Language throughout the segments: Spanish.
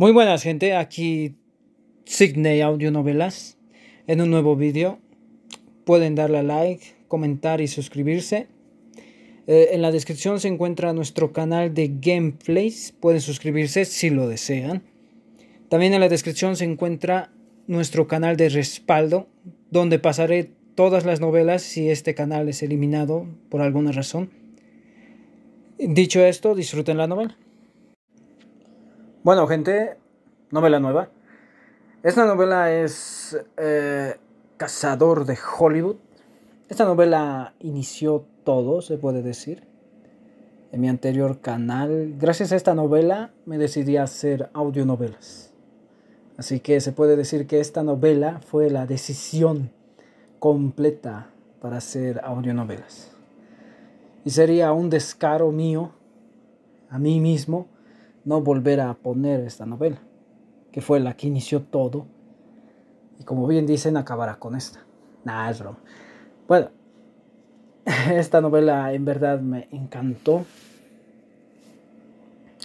Muy buenas gente, aquí Sydney Novelas, en un nuevo vídeo. Pueden darle like, comentar y suscribirse. Eh, en la descripción se encuentra nuestro canal de gameplays. Pueden suscribirse si lo desean. También en la descripción se encuentra nuestro canal de respaldo, donde pasaré todas las novelas si este canal es eliminado por alguna razón. Dicho esto, disfruten la novela. Bueno, gente, novela nueva. Esta novela es eh, Cazador de Hollywood. Esta novela inició todo, se puede decir, en mi anterior canal. Gracias a esta novela me decidí a hacer audionovelas. Así que se puede decir que esta novela fue la decisión completa para hacer audionovelas. Y sería un descaro mío, a mí mismo, no volver a poner esta novela, que fue la que inició todo. Y como bien dicen, acabará con esta. Nah, es broma. Bueno, esta novela en verdad me encantó.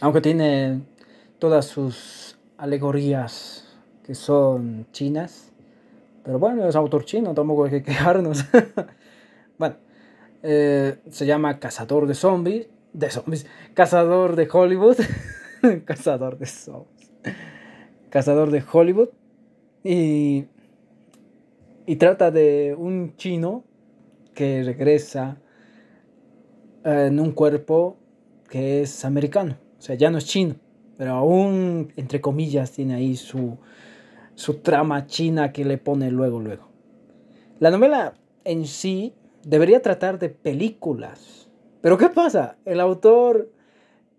Aunque tiene todas sus alegorías que son chinas. Pero bueno, es autor chino, tampoco hay que quejarnos. bueno, eh, se llama Cazador de Zombies. De Zombies. Cazador de Hollywood. cazador de Souls. Cazador de Hollywood. Y, y trata de un chino que regresa eh, en un cuerpo que es americano. O sea, ya no es chino. Pero aún, entre comillas, tiene ahí su, su trama china que le pone luego, luego. La novela en sí debería tratar de películas. Pero ¿qué pasa? El autor,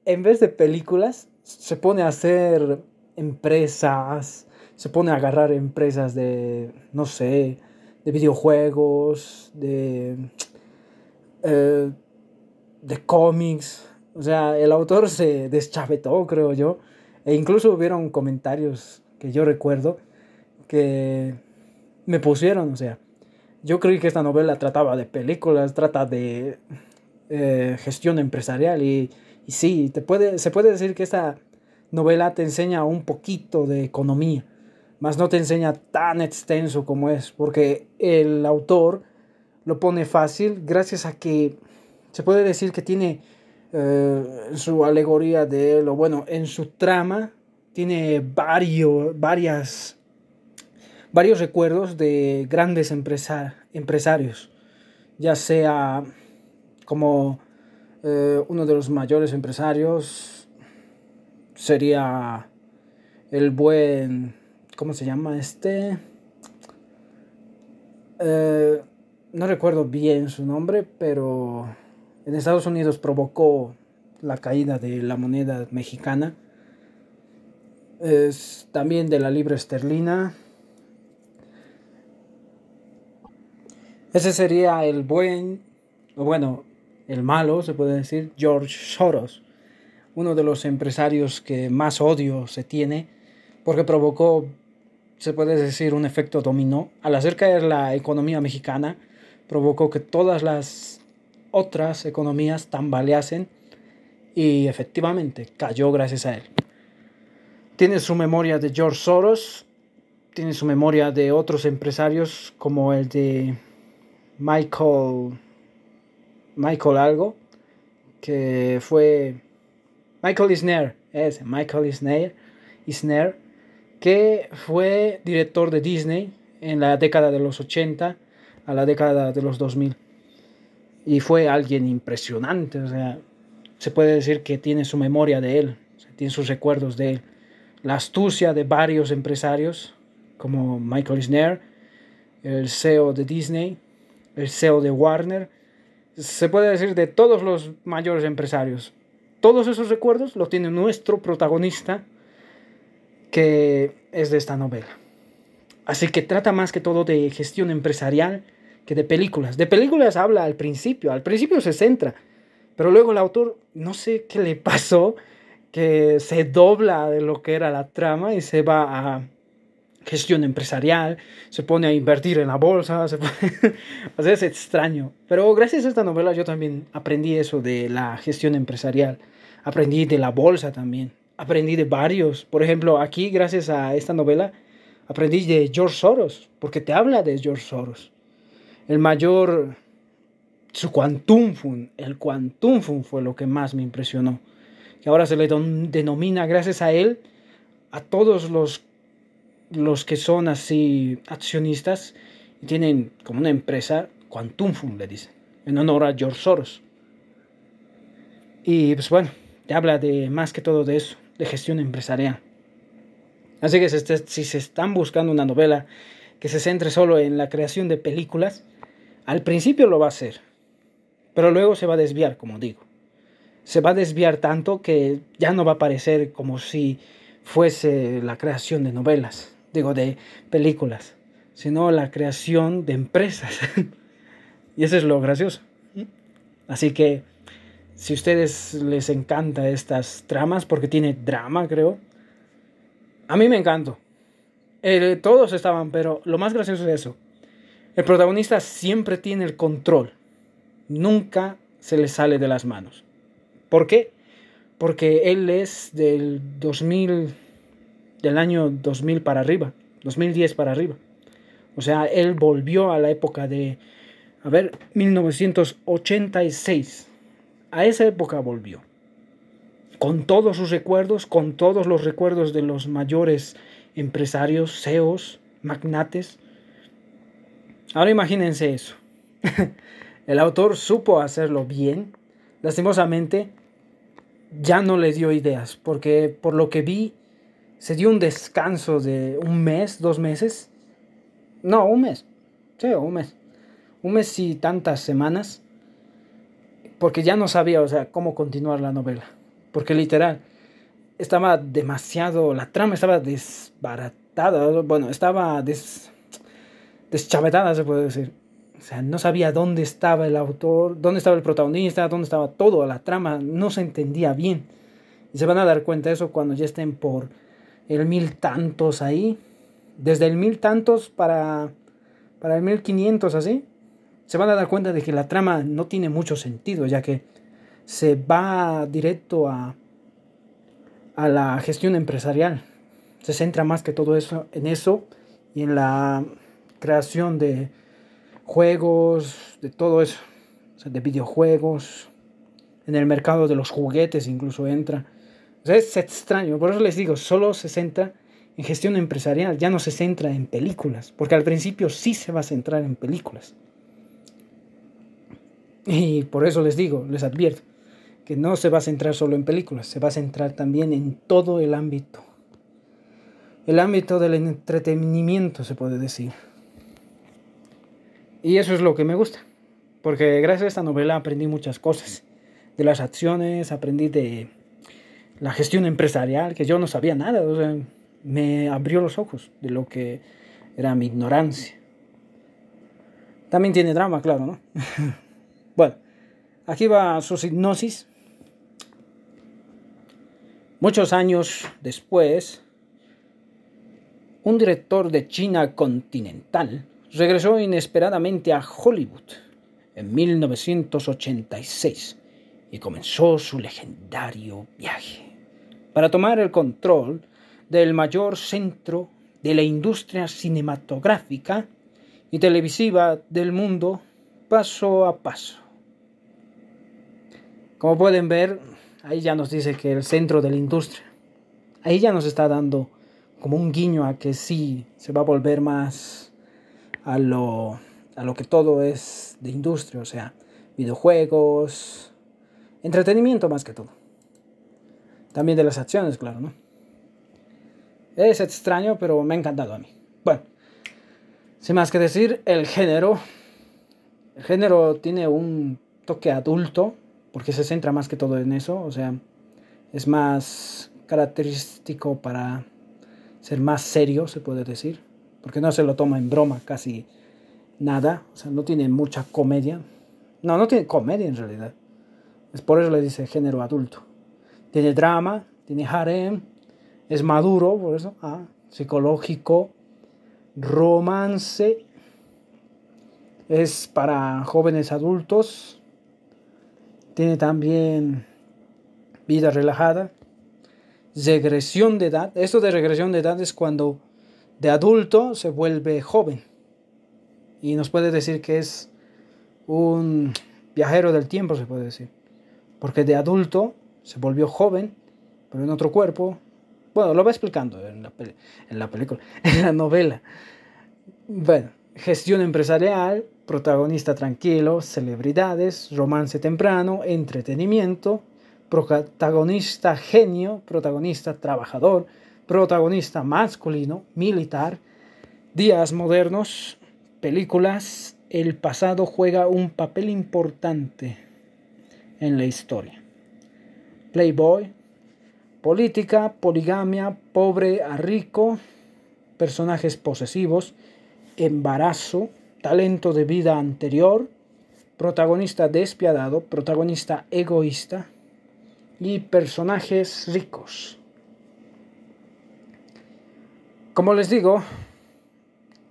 en vez de películas, se pone a hacer empresas, se pone a agarrar empresas de, no sé, de videojuegos, de, eh, de cómics. O sea, el autor se deschavetó, creo yo. E incluso hubieron comentarios que yo recuerdo que me pusieron, o sea, yo creí que esta novela trataba de películas, trata de eh, gestión empresarial y y sí, te puede, se puede decir que esta novela te enseña un poquito de economía, mas no te enseña tan extenso como es, porque el autor lo pone fácil gracias a que se puede decir que tiene eh, su alegoría de lo bueno, en su trama tiene varios, varias, varios recuerdos de grandes empresarios, ya sea como eh, uno de los mayores empresarios sería el buen, ¿cómo se llama este? Eh, no recuerdo bien su nombre, pero en Estados Unidos provocó la caída de la moneda mexicana, es también de la libra esterlina. Ese sería el buen, bueno, el malo, se puede decir, George Soros, uno de los empresarios que más odio se tiene, porque provocó, se puede decir, un efecto dominó. Al hacer de la economía mexicana, provocó que todas las otras economías tambaleasen y efectivamente cayó gracias a él. Tiene su memoria de George Soros, tiene su memoria de otros empresarios como el de Michael Michael algo, que fue Michael Isner, es Michael Isner, que fue director de Disney en la década de los 80 a la década de los 2000. Y fue alguien impresionante, o sea, se puede decir que tiene su memoria de él, tiene sus recuerdos de él. La astucia de varios empresarios, como Michael Isner, el CEO de Disney, el CEO de Warner, se puede decir de todos los mayores empresarios. Todos esos recuerdos los tiene nuestro protagonista que es de esta novela. Así que trata más que todo de gestión empresarial que de películas. De películas habla al principio, al principio se centra, pero luego el autor no sé qué le pasó, que se dobla de lo que era la trama y se va a gestión empresarial, se pone a invertir en la bolsa, se pone... es extraño. Pero gracias a esta novela yo también aprendí eso de la gestión empresarial, aprendí de la bolsa también, aprendí de varios. Por ejemplo, aquí gracias a esta novela aprendí de George Soros, porque te habla de George Soros, el mayor... Su quantum fund, el quantum fund fue lo que más me impresionó, que ahora se le denomina gracias a él a todos los los que son así accionistas y tienen como una empresa, Quantum Fund le dicen, en honor a George Soros. Y pues bueno, te habla de más que todo de eso, de gestión empresarial. Así que si se están buscando una novela que se centre solo en la creación de películas, al principio lo va a hacer, pero luego se va a desviar, como digo. Se va a desviar tanto que ya no va a parecer como si fuese la creación de novelas digo, de películas, sino la creación de empresas. y eso es lo gracioso. Así que si a ustedes les encanta estas tramas, porque tiene drama, creo, a mí me encantó. Eh, todos estaban, pero lo más gracioso es eso. El protagonista siempre tiene el control. Nunca se le sale de las manos. ¿Por qué? Porque él es del 2000 del año 2000 para arriba, 2010 para arriba. O sea, él volvió a la época de, a ver, 1986. A esa época volvió. Con todos sus recuerdos, con todos los recuerdos de los mayores empresarios, CEOs, magnates. Ahora imagínense eso. El autor supo hacerlo bien. Lastimosamente, ya no le dio ideas, porque por lo que vi, se dio un descanso de un mes, dos meses. No, un mes. Sí, un mes. Un mes y tantas semanas. Porque ya no sabía, o sea, cómo continuar la novela. Porque literal, estaba demasiado, la trama estaba desbaratada. Bueno, estaba deschavetada, se puede decir. O sea, no sabía dónde estaba el autor, dónde estaba el protagonista, dónde estaba todo, la trama no se entendía bien. Y se van a dar cuenta de eso cuando ya estén por el mil tantos ahí. Desde el mil tantos para, para el mil quinientos así. Se van a dar cuenta de que la trama no tiene mucho sentido, ya que se va directo a, a la gestión empresarial. Se centra más que todo eso en eso y en la creación de juegos, de todo eso, de videojuegos. En el mercado de los juguetes incluso entra es extraño. Por eso les digo, solo se centra en gestión empresarial, ya no se centra en películas, porque al principio sí se va a centrar en películas. Y por eso les digo, les advierto, que no se va a centrar solo en películas, se va a centrar también en todo el ámbito. El ámbito del entretenimiento, se puede decir. Y eso es lo que me gusta, porque gracias a esta novela aprendí muchas cosas. De las acciones, aprendí de la gestión empresarial, que yo no sabía nada, me abrió los ojos de lo que era mi ignorancia. También tiene drama, claro, ¿no? bueno, aquí va su hipnosis. Muchos años después, un director de China continental regresó inesperadamente a Hollywood en 1986 y comenzó su legendario viaje para tomar el control del mayor centro de la industria cinematográfica y televisiva del mundo paso a paso. Como pueden ver, ahí ya nos dice que el centro de la industria, ahí ya nos está dando como un guiño a que sí se va a volver más a lo, a lo que todo es de industria, o sea, videojuegos, entretenimiento más que todo. También de las acciones, claro, ¿no? Es extraño, pero me ha encantado a mí. Bueno, sin más que decir, el género. El género tiene un toque adulto, porque se centra más que todo en eso, o sea, es más característico para ser más serio, se puede decir, porque no se lo toma en broma casi nada, o sea, no tiene mucha comedia. No, no tiene comedia en realidad. Es por eso le dice género adulto tiene drama, tiene harem, es maduro, por eso, ah, psicológico, romance, es para jóvenes adultos, tiene también vida relajada, regresión de edad, esto de regresión de edad es cuando de adulto se vuelve joven y nos puede decir que es un viajero del tiempo, se puede decir, porque de adulto se volvió joven, pero en otro cuerpo. Bueno, lo va explicando en la, película, en la novela. Bueno, gestión empresarial, protagonista tranquilo, celebridades, romance temprano, entretenimiento, protagonista genio, protagonista trabajador, protagonista masculino, militar, días modernos, películas, el pasado juega un papel importante en la historia playboy, política, poligamia, pobre a rico, personajes posesivos, embarazo, talento de vida anterior, protagonista despiadado, protagonista egoísta y personajes ricos. Como les digo,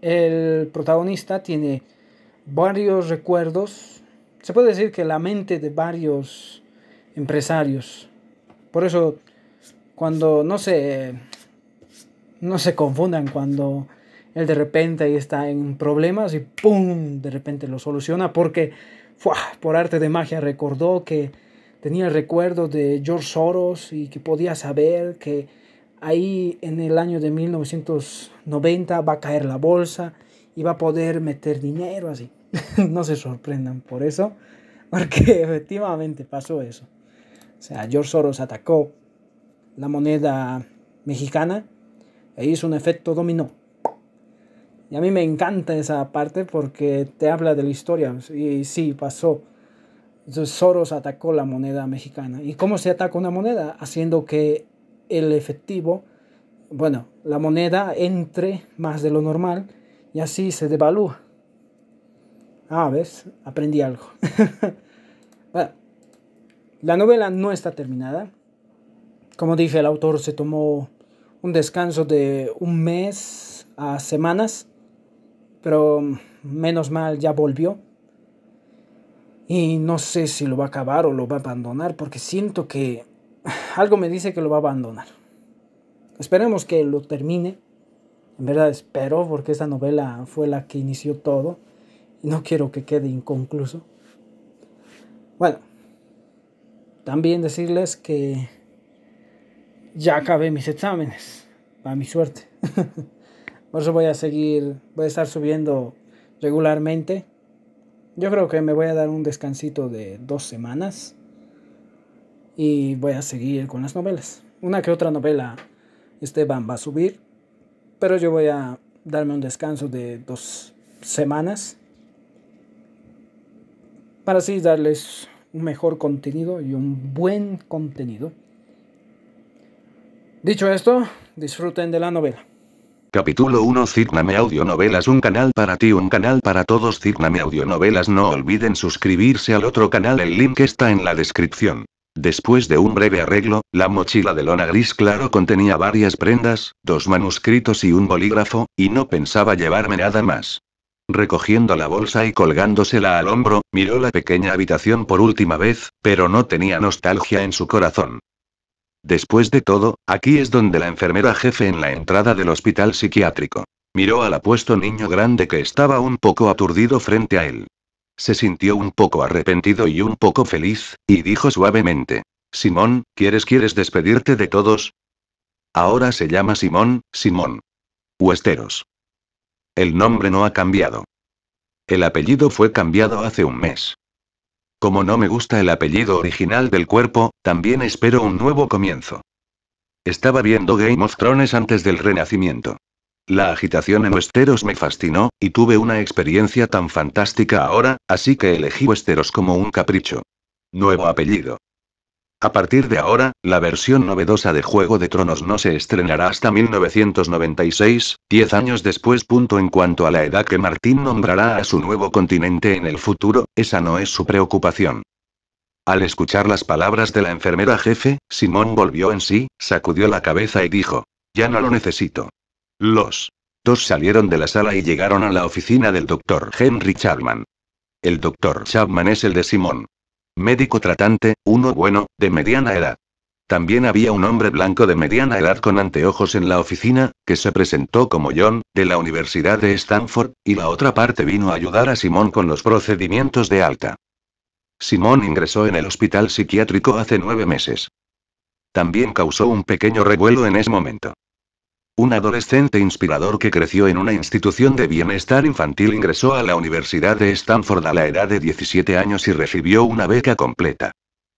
el protagonista tiene varios recuerdos, se puede decir que la mente de varios empresarios por eso, cuando no se, no se confundan, cuando él de repente está en problemas y ¡pum! De repente lo soluciona porque por arte de magia recordó que tenía el recuerdo de George Soros y que podía saber que ahí en el año de 1990 va a caer la bolsa y va a poder meter dinero así. no se sorprendan por eso, porque efectivamente pasó eso. O sea, George Soros atacó la moneda mexicana e hizo un efecto dominó. Y a mí me encanta esa parte porque te habla de la historia. Y sí, pasó. Soros atacó la moneda mexicana. ¿Y cómo se ataca una moneda? Haciendo que el efectivo, bueno, la moneda entre más de lo normal y así se devalúa. Ah, ¿ves? Aprendí algo. La novela no está terminada. Como dije, el autor se tomó un descanso de un mes a semanas, pero menos mal ya volvió. Y no sé si lo va a acabar o lo va a abandonar, porque siento que algo me dice que lo va a abandonar. Esperemos que lo termine. En verdad espero, porque esta novela fue la que inició todo. Y no quiero que quede inconcluso. Bueno. También decirles que ya acabé mis exámenes, Para mi suerte. Por eso voy a seguir, voy a estar subiendo regularmente. Yo creo que me voy a dar un descansito de dos semanas y voy a seguir con las novelas. Una que otra novela Esteban va a subir, pero yo voy a darme un descanso de dos semanas para así darles un mejor contenido y un buen contenido. Dicho esto, disfruten de la novela. Capítulo 1 Audio Audionovelas Un canal para ti, un canal para todos Audio Audionovelas No olviden suscribirse al otro canal, el link está en la descripción. Después de un breve arreglo, la mochila de lona gris claro contenía varias prendas, dos manuscritos y un bolígrafo, y no pensaba llevarme nada más. Recogiendo la bolsa y colgándosela al hombro, miró la pequeña habitación por última vez, pero no tenía nostalgia en su corazón. Después de todo, aquí es donde la enfermera jefe en la entrada del hospital psiquiátrico. Miró al apuesto niño grande que estaba un poco aturdido frente a él. Se sintió un poco arrepentido y un poco feliz, y dijo suavemente. Simón, ¿quieres quieres despedirte de todos? Ahora se llama Simón, Simón. Huesteros. El nombre no ha cambiado. El apellido fue cambiado hace un mes. Como no me gusta el apellido original del cuerpo, también espero un nuevo comienzo. Estaba viendo Game of Thrones antes del renacimiento. La agitación en Westeros me fascinó, y tuve una experiencia tan fantástica ahora, así que elegí Westeros como un capricho. Nuevo apellido. A partir de ahora, la versión novedosa de Juego de Tronos no se estrenará hasta 1996, 10 años después. En cuanto a la edad que Martín nombrará a su nuevo continente en el futuro, esa no es su preocupación. Al escuchar las palabras de la enfermera jefe, Simón volvió en sí, sacudió la cabeza y dijo, ya no lo necesito. Los dos salieron de la sala y llegaron a la oficina del doctor Henry Chapman. El doctor Chapman es el de Simón. Médico tratante, uno bueno, de mediana edad. También había un hombre blanco de mediana edad con anteojos en la oficina, que se presentó como John, de la Universidad de Stanford, y la otra parte vino a ayudar a Simón con los procedimientos de alta. Simón ingresó en el hospital psiquiátrico hace nueve meses. También causó un pequeño revuelo en ese momento. Un adolescente inspirador que creció en una institución de bienestar infantil ingresó a la Universidad de Stanford a la edad de 17 años y recibió una beca completa.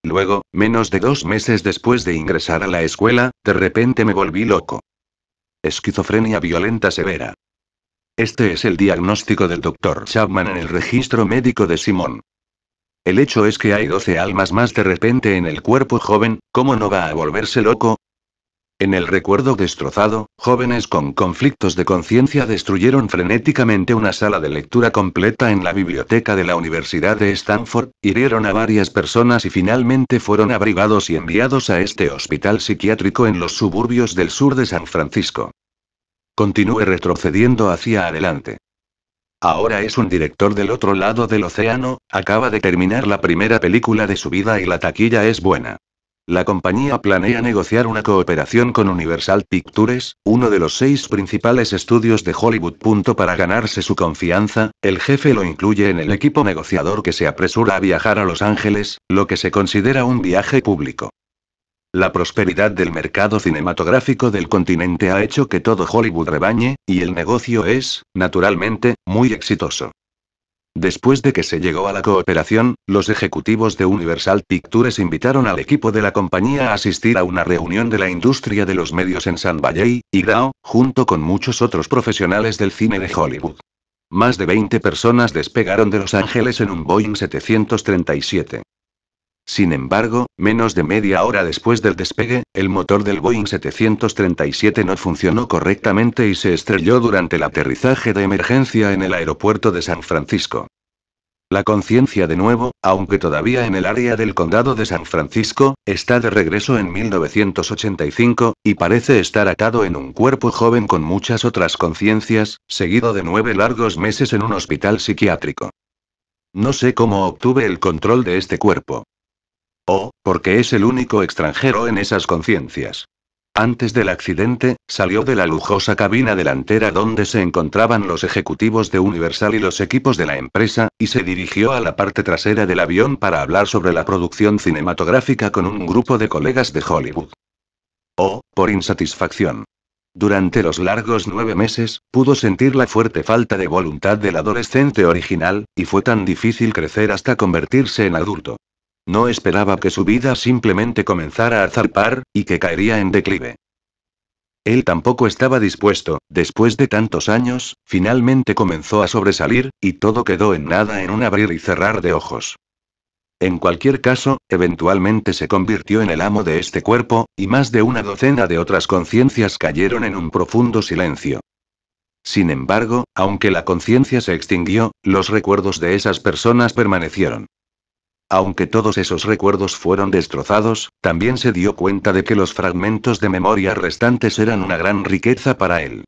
Luego, menos de dos meses después de ingresar a la escuela, de repente me volví loco. Esquizofrenia violenta severa. Este es el diagnóstico del doctor Chapman en el registro médico de Simón. El hecho es que hay 12 almas más de repente en el cuerpo joven, ¿cómo no va a volverse loco? En el recuerdo destrozado, jóvenes con conflictos de conciencia destruyeron frenéticamente una sala de lectura completa en la biblioteca de la Universidad de Stanford, hirieron a varias personas y finalmente fueron abrigados y enviados a este hospital psiquiátrico en los suburbios del sur de San Francisco. Continúe retrocediendo hacia adelante. Ahora es un director del otro lado del océano, acaba de terminar la primera película de su vida y la taquilla es buena. La compañía planea negociar una cooperación con Universal Pictures, uno de los seis principales estudios de Hollywood. para ganarse su confianza, el jefe lo incluye en el equipo negociador que se apresura a viajar a Los Ángeles, lo que se considera un viaje público. La prosperidad del mercado cinematográfico del continente ha hecho que todo Hollywood rebañe, y el negocio es, naturalmente, muy exitoso. Después de que se llegó a la cooperación, los ejecutivos de Universal Pictures invitaron al equipo de la compañía a asistir a una reunión de la industria de los medios en San Valley, Idaho, junto con muchos otros profesionales del cine de Hollywood. Más de 20 personas despegaron de Los Ángeles en un Boeing 737. Sin embargo, menos de media hora después del despegue, el motor del Boeing 737 no funcionó correctamente y se estrelló durante el aterrizaje de emergencia en el aeropuerto de San Francisco. La conciencia de nuevo, aunque todavía en el área del condado de San Francisco, está de regreso en 1985, y parece estar atado en un cuerpo joven con muchas otras conciencias, seguido de nueve largos meses en un hospital psiquiátrico. No sé cómo obtuve el control de este cuerpo. O, oh, porque es el único extranjero en esas conciencias. Antes del accidente, salió de la lujosa cabina delantera donde se encontraban los ejecutivos de Universal y los equipos de la empresa, y se dirigió a la parte trasera del avión para hablar sobre la producción cinematográfica con un grupo de colegas de Hollywood. O, oh, por insatisfacción. Durante los largos nueve meses, pudo sentir la fuerte falta de voluntad del adolescente original, y fue tan difícil crecer hasta convertirse en adulto. No esperaba que su vida simplemente comenzara a zarpar, y que caería en declive. Él tampoco estaba dispuesto, después de tantos años, finalmente comenzó a sobresalir, y todo quedó en nada en un abrir y cerrar de ojos. En cualquier caso, eventualmente se convirtió en el amo de este cuerpo, y más de una docena de otras conciencias cayeron en un profundo silencio. Sin embargo, aunque la conciencia se extinguió, los recuerdos de esas personas permanecieron. Aunque todos esos recuerdos fueron destrozados, también se dio cuenta de que los fragmentos de memoria restantes eran una gran riqueza para él.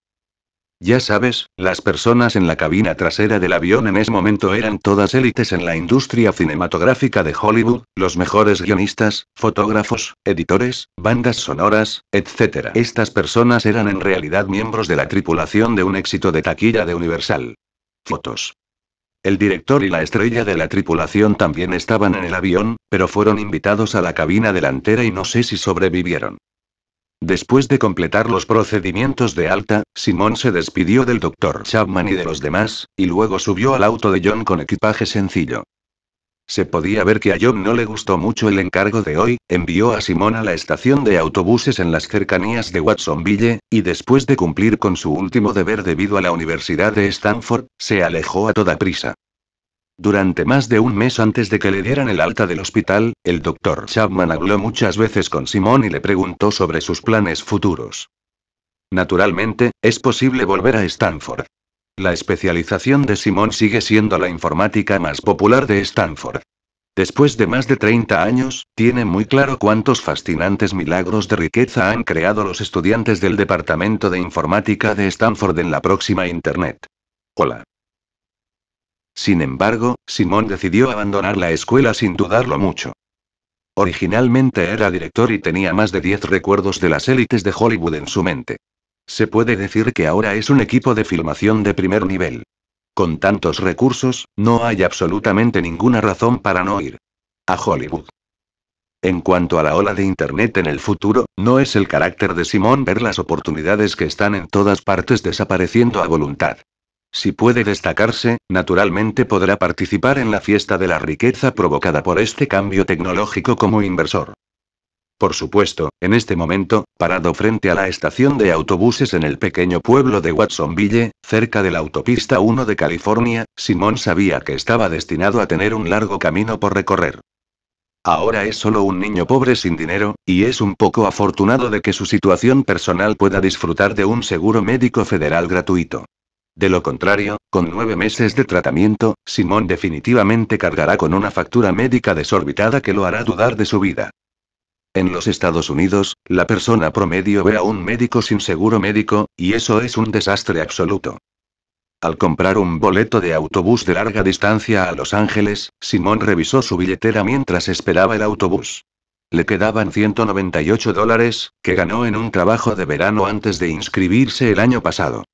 Ya sabes, las personas en la cabina trasera del avión en ese momento eran todas élites en la industria cinematográfica de Hollywood, los mejores guionistas, fotógrafos, editores, bandas sonoras, etc. Estas personas eran en realidad miembros de la tripulación de un éxito de taquilla de Universal. Fotos. El director y la estrella de la tripulación también estaban en el avión, pero fueron invitados a la cabina delantera y no sé si sobrevivieron. Después de completar los procedimientos de alta, Simón se despidió del doctor Chapman y de los demás, y luego subió al auto de John con equipaje sencillo. Se podía ver que a John no le gustó mucho el encargo de hoy, envió a Simón a la estación de autobuses en las cercanías de Watsonville, y después de cumplir con su último deber debido a la Universidad de Stanford, se alejó a toda prisa. Durante más de un mes antes de que le dieran el alta del hospital, el doctor Chapman habló muchas veces con Simón y le preguntó sobre sus planes futuros. Naturalmente, es posible volver a Stanford. La especialización de Simón sigue siendo la informática más popular de Stanford. Después de más de 30 años, tiene muy claro cuántos fascinantes milagros de riqueza han creado los estudiantes del Departamento de Informática de Stanford en la próxima Internet. Hola. Sin embargo, Simón decidió abandonar la escuela sin dudarlo mucho. Originalmente era director y tenía más de 10 recuerdos de las élites de Hollywood en su mente. Se puede decir que ahora es un equipo de filmación de primer nivel. Con tantos recursos, no hay absolutamente ninguna razón para no ir a Hollywood. En cuanto a la ola de Internet en el futuro, no es el carácter de Simón ver las oportunidades que están en todas partes desapareciendo a voluntad. Si puede destacarse, naturalmente podrá participar en la fiesta de la riqueza provocada por este cambio tecnológico como inversor. Por supuesto, en este momento, parado frente a la estación de autobuses en el pequeño pueblo de Watsonville, cerca de la autopista 1 de California, Simón sabía que estaba destinado a tener un largo camino por recorrer. Ahora es solo un niño pobre sin dinero, y es un poco afortunado de que su situación personal pueda disfrutar de un seguro médico federal gratuito. De lo contrario, con nueve meses de tratamiento, Simón definitivamente cargará con una factura médica desorbitada que lo hará dudar de su vida. En los Estados Unidos, la persona promedio ve a un médico sin seguro médico, y eso es un desastre absoluto. Al comprar un boleto de autobús de larga distancia a Los Ángeles, Simón revisó su billetera mientras esperaba el autobús. Le quedaban 198 dólares, que ganó en un trabajo de verano antes de inscribirse el año pasado.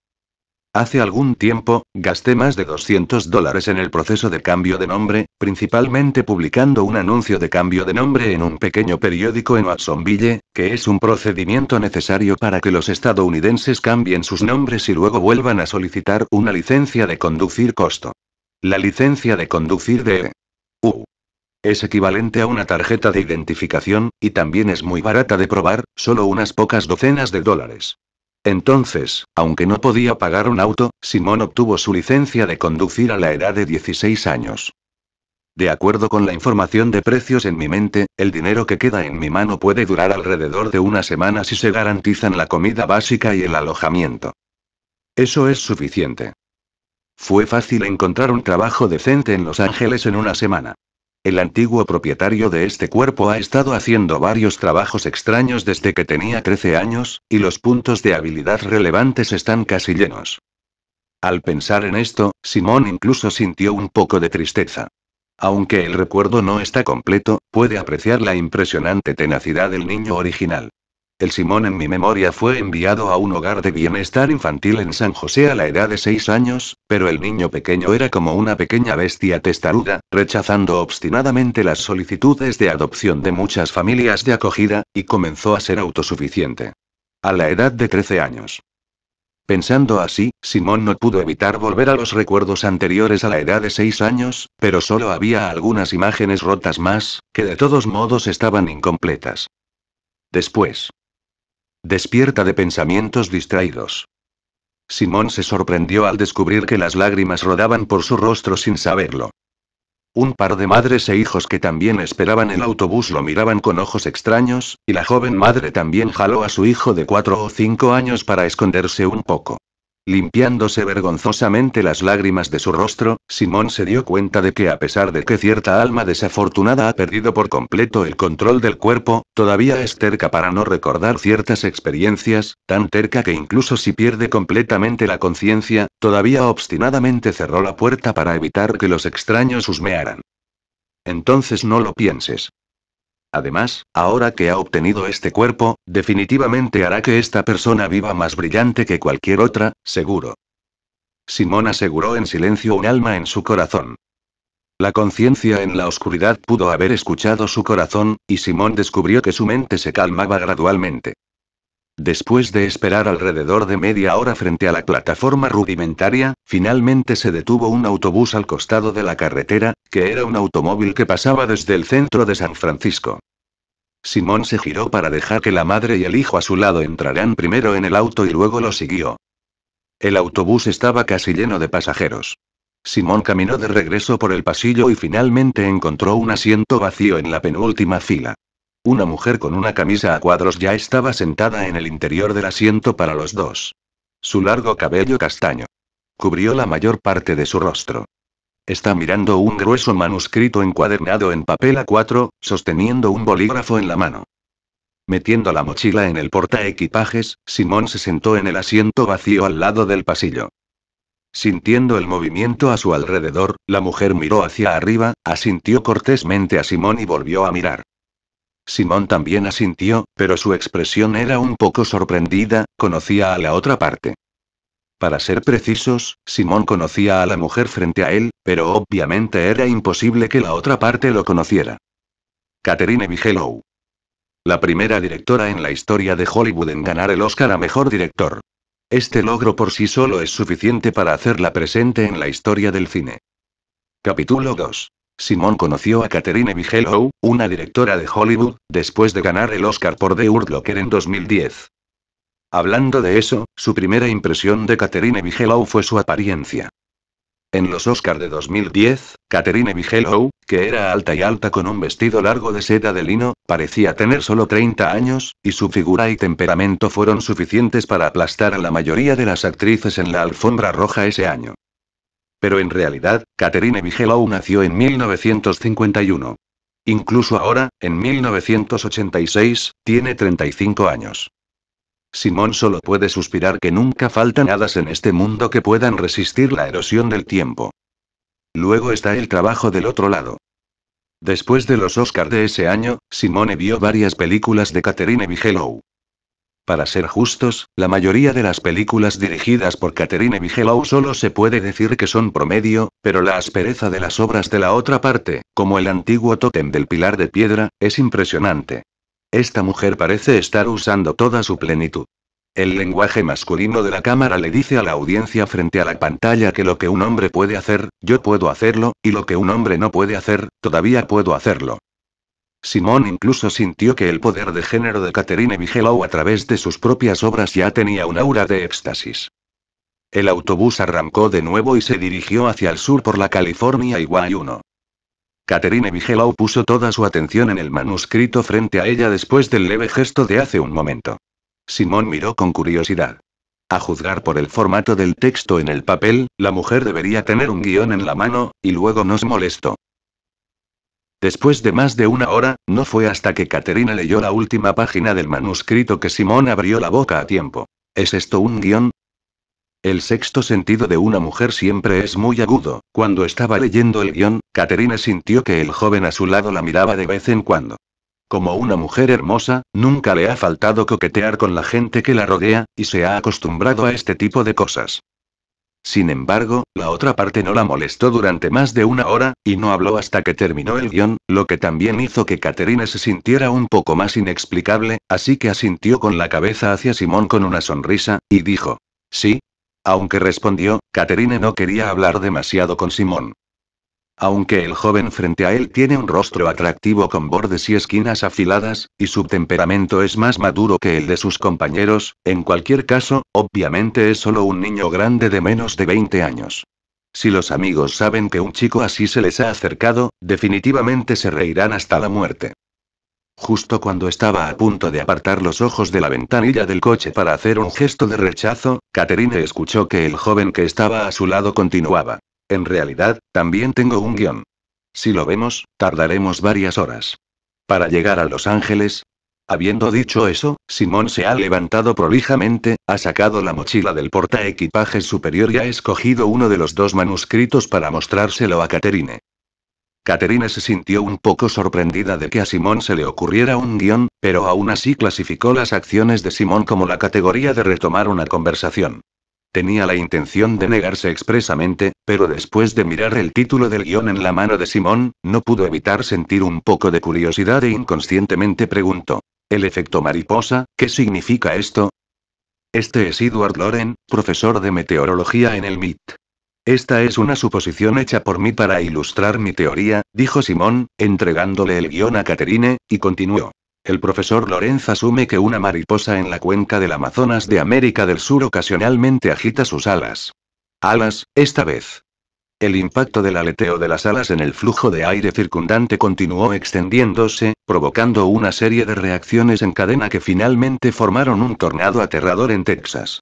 Hace algún tiempo, gasté más de 200 dólares en el proceso de cambio de nombre, principalmente publicando un anuncio de cambio de nombre en un pequeño periódico en Watsonville, que es un procedimiento necesario para que los estadounidenses cambien sus nombres y luego vuelvan a solicitar una licencia de conducir costo. La licencia de conducir de U es equivalente a una tarjeta de identificación, y también es muy barata de probar, solo unas pocas docenas de dólares. Entonces, aunque no podía pagar un auto, Simón obtuvo su licencia de conducir a la edad de 16 años. De acuerdo con la información de precios en mi mente, el dinero que queda en mi mano puede durar alrededor de una semana si se garantizan la comida básica y el alojamiento. Eso es suficiente. Fue fácil encontrar un trabajo decente en Los Ángeles en una semana. El antiguo propietario de este cuerpo ha estado haciendo varios trabajos extraños desde que tenía 13 años, y los puntos de habilidad relevantes están casi llenos. Al pensar en esto, Simón incluso sintió un poco de tristeza. Aunque el recuerdo no está completo, puede apreciar la impresionante tenacidad del niño original. El Simón en mi memoria fue enviado a un hogar de bienestar infantil en San José a la edad de seis años, pero el niño pequeño era como una pequeña bestia testaruda, rechazando obstinadamente las solicitudes de adopción de muchas familias de acogida, y comenzó a ser autosuficiente. A la edad de 13 años. Pensando así, Simón no pudo evitar volver a los recuerdos anteriores a la edad de seis años, pero solo había algunas imágenes rotas más, que de todos modos estaban incompletas. Después, Despierta de pensamientos distraídos. Simón se sorprendió al descubrir que las lágrimas rodaban por su rostro sin saberlo. Un par de madres e hijos que también esperaban el autobús lo miraban con ojos extraños, y la joven madre también jaló a su hijo de cuatro o cinco años para esconderse un poco. Limpiándose vergonzosamente las lágrimas de su rostro, Simón se dio cuenta de que a pesar de que cierta alma desafortunada ha perdido por completo el control del cuerpo, todavía es terca para no recordar ciertas experiencias, tan terca que incluso si pierde completamente la conciencia, todavía obstinadamente cerró la puerta para evitar que los extraños husmearan. Entonces no lo pienses. Además, ahora que ha obtenido este cuerpo, definitivamente hará que esta persona viva más brillante que cualquier otra, seguro. Simón aseguró en silencio un alma en su corazón. La conciencia en la oscuridad pudo haber escuchado su corazón, y Simón descubrió que su mente se calmaba gradualmente. Después de esperar alrededor de media hora frente a la plataforma rudimentaria, finalmente se detuvo un autobús al costado de la carretera, que era un automóvil que pasaba desde el centro de San Francisco. Simón se giró para dejar que la madre y el hijo a su lado entraran primero en el auto y luego lo siguió. El autobús estaba casi lleno de pasajeros. Simón caminó de regreso por el pasillo y finalmente encontró un asiento vacío en la penúltima fila. Una mujer con una camisa a cuadros ya estaba sentada en el interior del asiento para los dos. Su largo cabello castaño cubrió la mayor parte de su rostro. Está mirando un grueso manuscrito encuadernado en papel A4, sosteniendo un bolígrafo en la mano. Metiendo la mochila en el portaequipajes, Simón se sentó en el asiento vacío al lado del pasillo. Sintiendo el movimiento a su alrededor, la mujer miró hacia arriba, asintió cortésmente a Simón y volvió a mirar. Simón también asintió, pero su expresión era un poco sorprendida, conocía a la otra parte. Para ser precisos, Simón conocía a la mujer frente a él, pero obviamente era imposible que la otra parte lo conociera. Catherine Vigelow, La primera directora en la historia de Hollywood en ganar el Oscar a Mejor Director. Este logro por sí solo es suficiente para hacerla presente en la historia del cine. Capítulo 2. Simón conoció a Catherine Bigelow, una directora de Hollywood, después de ganar el Oscar por The Locker en 2010. Hablando de eso, su primera impresión de Catherine Bigelow fue su apariencia. En los Oscar de 2010, Catherine Bigelow, que era alta y alta con un vestido largo de seda de lino, parecía tener solo 30 años, y su figura y temperamento fueron suficientes para aplastar a la mayoría de las actrices en la alfombra roja ese año. Pero en realidad, Catherine Vigelow nació en 1951. Incluso ahora, en 1986, tiene 35 años. Simón solo puede suspirar que nunca faltan hadas en este mundo que puedan resistir la erosión del tiempo. Luego está el trabajo del otro lado. Después de los Oscars de ese año, Simone vio varias películas de Catherine Vigelow. Para ser justos, la mayoría de las películas dirigidas por Catherine Bigelow solo se puede decir que son promedio, pero la aspereza de las obras de la otra parte, como el antiguo tótem del pilar de piedra, es impresionante. Esta mujer parece estar usando toda su plenitud. El lenguaje masculino de la cámara le dice a la audiencia frente a la pantalla que lo que un hombre puede hacer, yo puedo hacerlo, y lo que un hombre no puede hacer, todavía puedo hacerlo. Simón incluso sintió que el poder de género de Caterine Vigelow a través de sus propias obras ya tenía un aura de éxtasis. El autobús arrancó de nuevo y se dirigió hacia el sur por la California y 1. Caterine Vigelow puso toda su atención en el manuscrito frente a ella después del leve gesto de hace un momento. Simón miró con curiosidad. A juzgar por el formato del texto en el papel, la mujer debería tener un guión en la mano, y luego nos molestó. Después de más de una hora, no fue hasta que Caterina leyó la última página del manuscrito que Simón abrió la boca a tiempo. ¿Es esto un guión? El sexto sentido de una mujer siempre es muy agudo. Cuando estaba leyendo el guión, Caterina sintió que el joven a su lado la miraba de vez en cuando. Como una mujer hermosa, nunca le ha faltado coquetear con la gente que la rodea, y se ha acostumbrado a este tipo de cosas. Sin embargo, la otra parte no la molestó durante más de una hora, y no habló hasta que terminó el guión, lo que también hizo que Caterine se sintiera un poco más inexplicable, así que asintió con la cabeza hacia Simón con una sonrisa, y dijo, Sí. Aunque respondió, Caterine no quería hablar demasiado con Simón. Aunque el joven frente a él tiene un rostro atractivo con bordes y esquinas afiladas, y su temperamento es más maduro que el de sus compañeros, en cualquier caso, obviamente es solo un niño grande de menos de 20 años. Si los amigos saben que un chico así se les ha acercado, definitivamente se reirán hasta la muerte. Justo cuando estaba a punto de apartar los ojos de la ventanilla del coche para hacer un gesto de rechazo, Caterine escuchó que el joven que estaba a su lado continuaba. En realidad, también tengo un guión. Si lo vemos, tardaremos varias horas. Para llegar a Los Ángeles. Habiendo dicho eso, Simón se ha levantado prolijamente, ha sacado la mochila del portaequipaje superior y ha escogido uno de los dos manuscritos para mostrárselo a Caterine. Caterine se sintió un poco sorprendida de que a Simón se le ocurriera un guión, pero aún así clasificó las acciones de Simón como la categoría de retomar una conversación. Tenía la intención de negarse expresamente, pero después de mirar el título del guión en la mano de Simón, no pudo evitar sentir un poco de curiosidad e inconscientemente preguntó. ¿El efecto mariposa? ¿Qué significa esto? Este es Edward Loren, profesor de meteorología en el MIT. Esta es una suposición hecha por mí para ilustrar mi teoría, dijo Simón, entregándole el guión a Caterine, y continuó. El profesor Lorenz asume que una mariposa en la cuenca del Amazonas de América del Sur ocasionalmente agita sus alas. Alas, esta vez. El impacto del aleteo de las alas en el flujo de aire circundante continuó extendiéndose, provocando una serie de reacciones en cadena que finalmente formaron un tornado aterrador en Texas.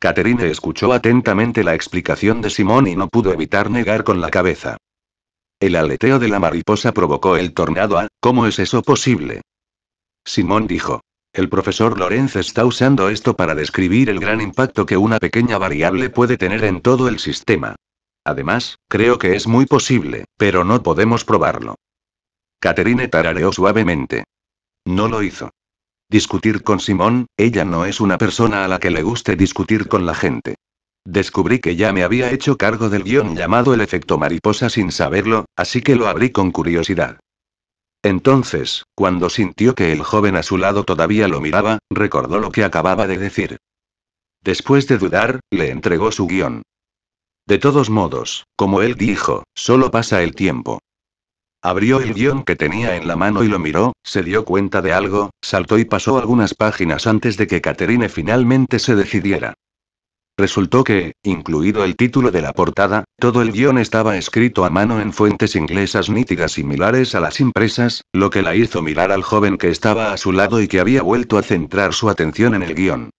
Catherine escuchó atentamente la explicación de Simón y no pudo evitar negar con la cabeza. El aleteo de la mariposa provocó el tornado A, ¿cómo es eso posible? Simón dijo. El profesor Lorenz está usando esto para describir el gran impacto que una pequeña variable puede tener en todo el sistema. Además, creo que es muy posible, pero no podemos probarlo. Caterine tarareó suavemente. No lo hizo. Discutir con Simón, ella no es una persona a la que le guste discutir con la gente. Descubrí que ya me había hecho cargo del guión llamado El efecto mariposa sin saberlo, así que lo abrí con curiosidad. Entonces, cuando sintió que el joven a su lado todavía lo miraba, recordó lo que acababa de decir. Después de dudar, le entregó su guión. De todos modos, como él dijo, solo pasa el tiempo. Abrió el guión que tenía en la mano y lo miró, se dio cuenta de algo, saltó y pasó algunas páginas antes de que Caterine finalmente se decidiera. Resultó que, incluido el título de la portada, todo el guión estaba escrito a mano en fuentes inglesas nítidas similares a las impresas, lo que la hizo mirar al joven que estaba a su lado y que había vuelto a centrar su atención en el guión.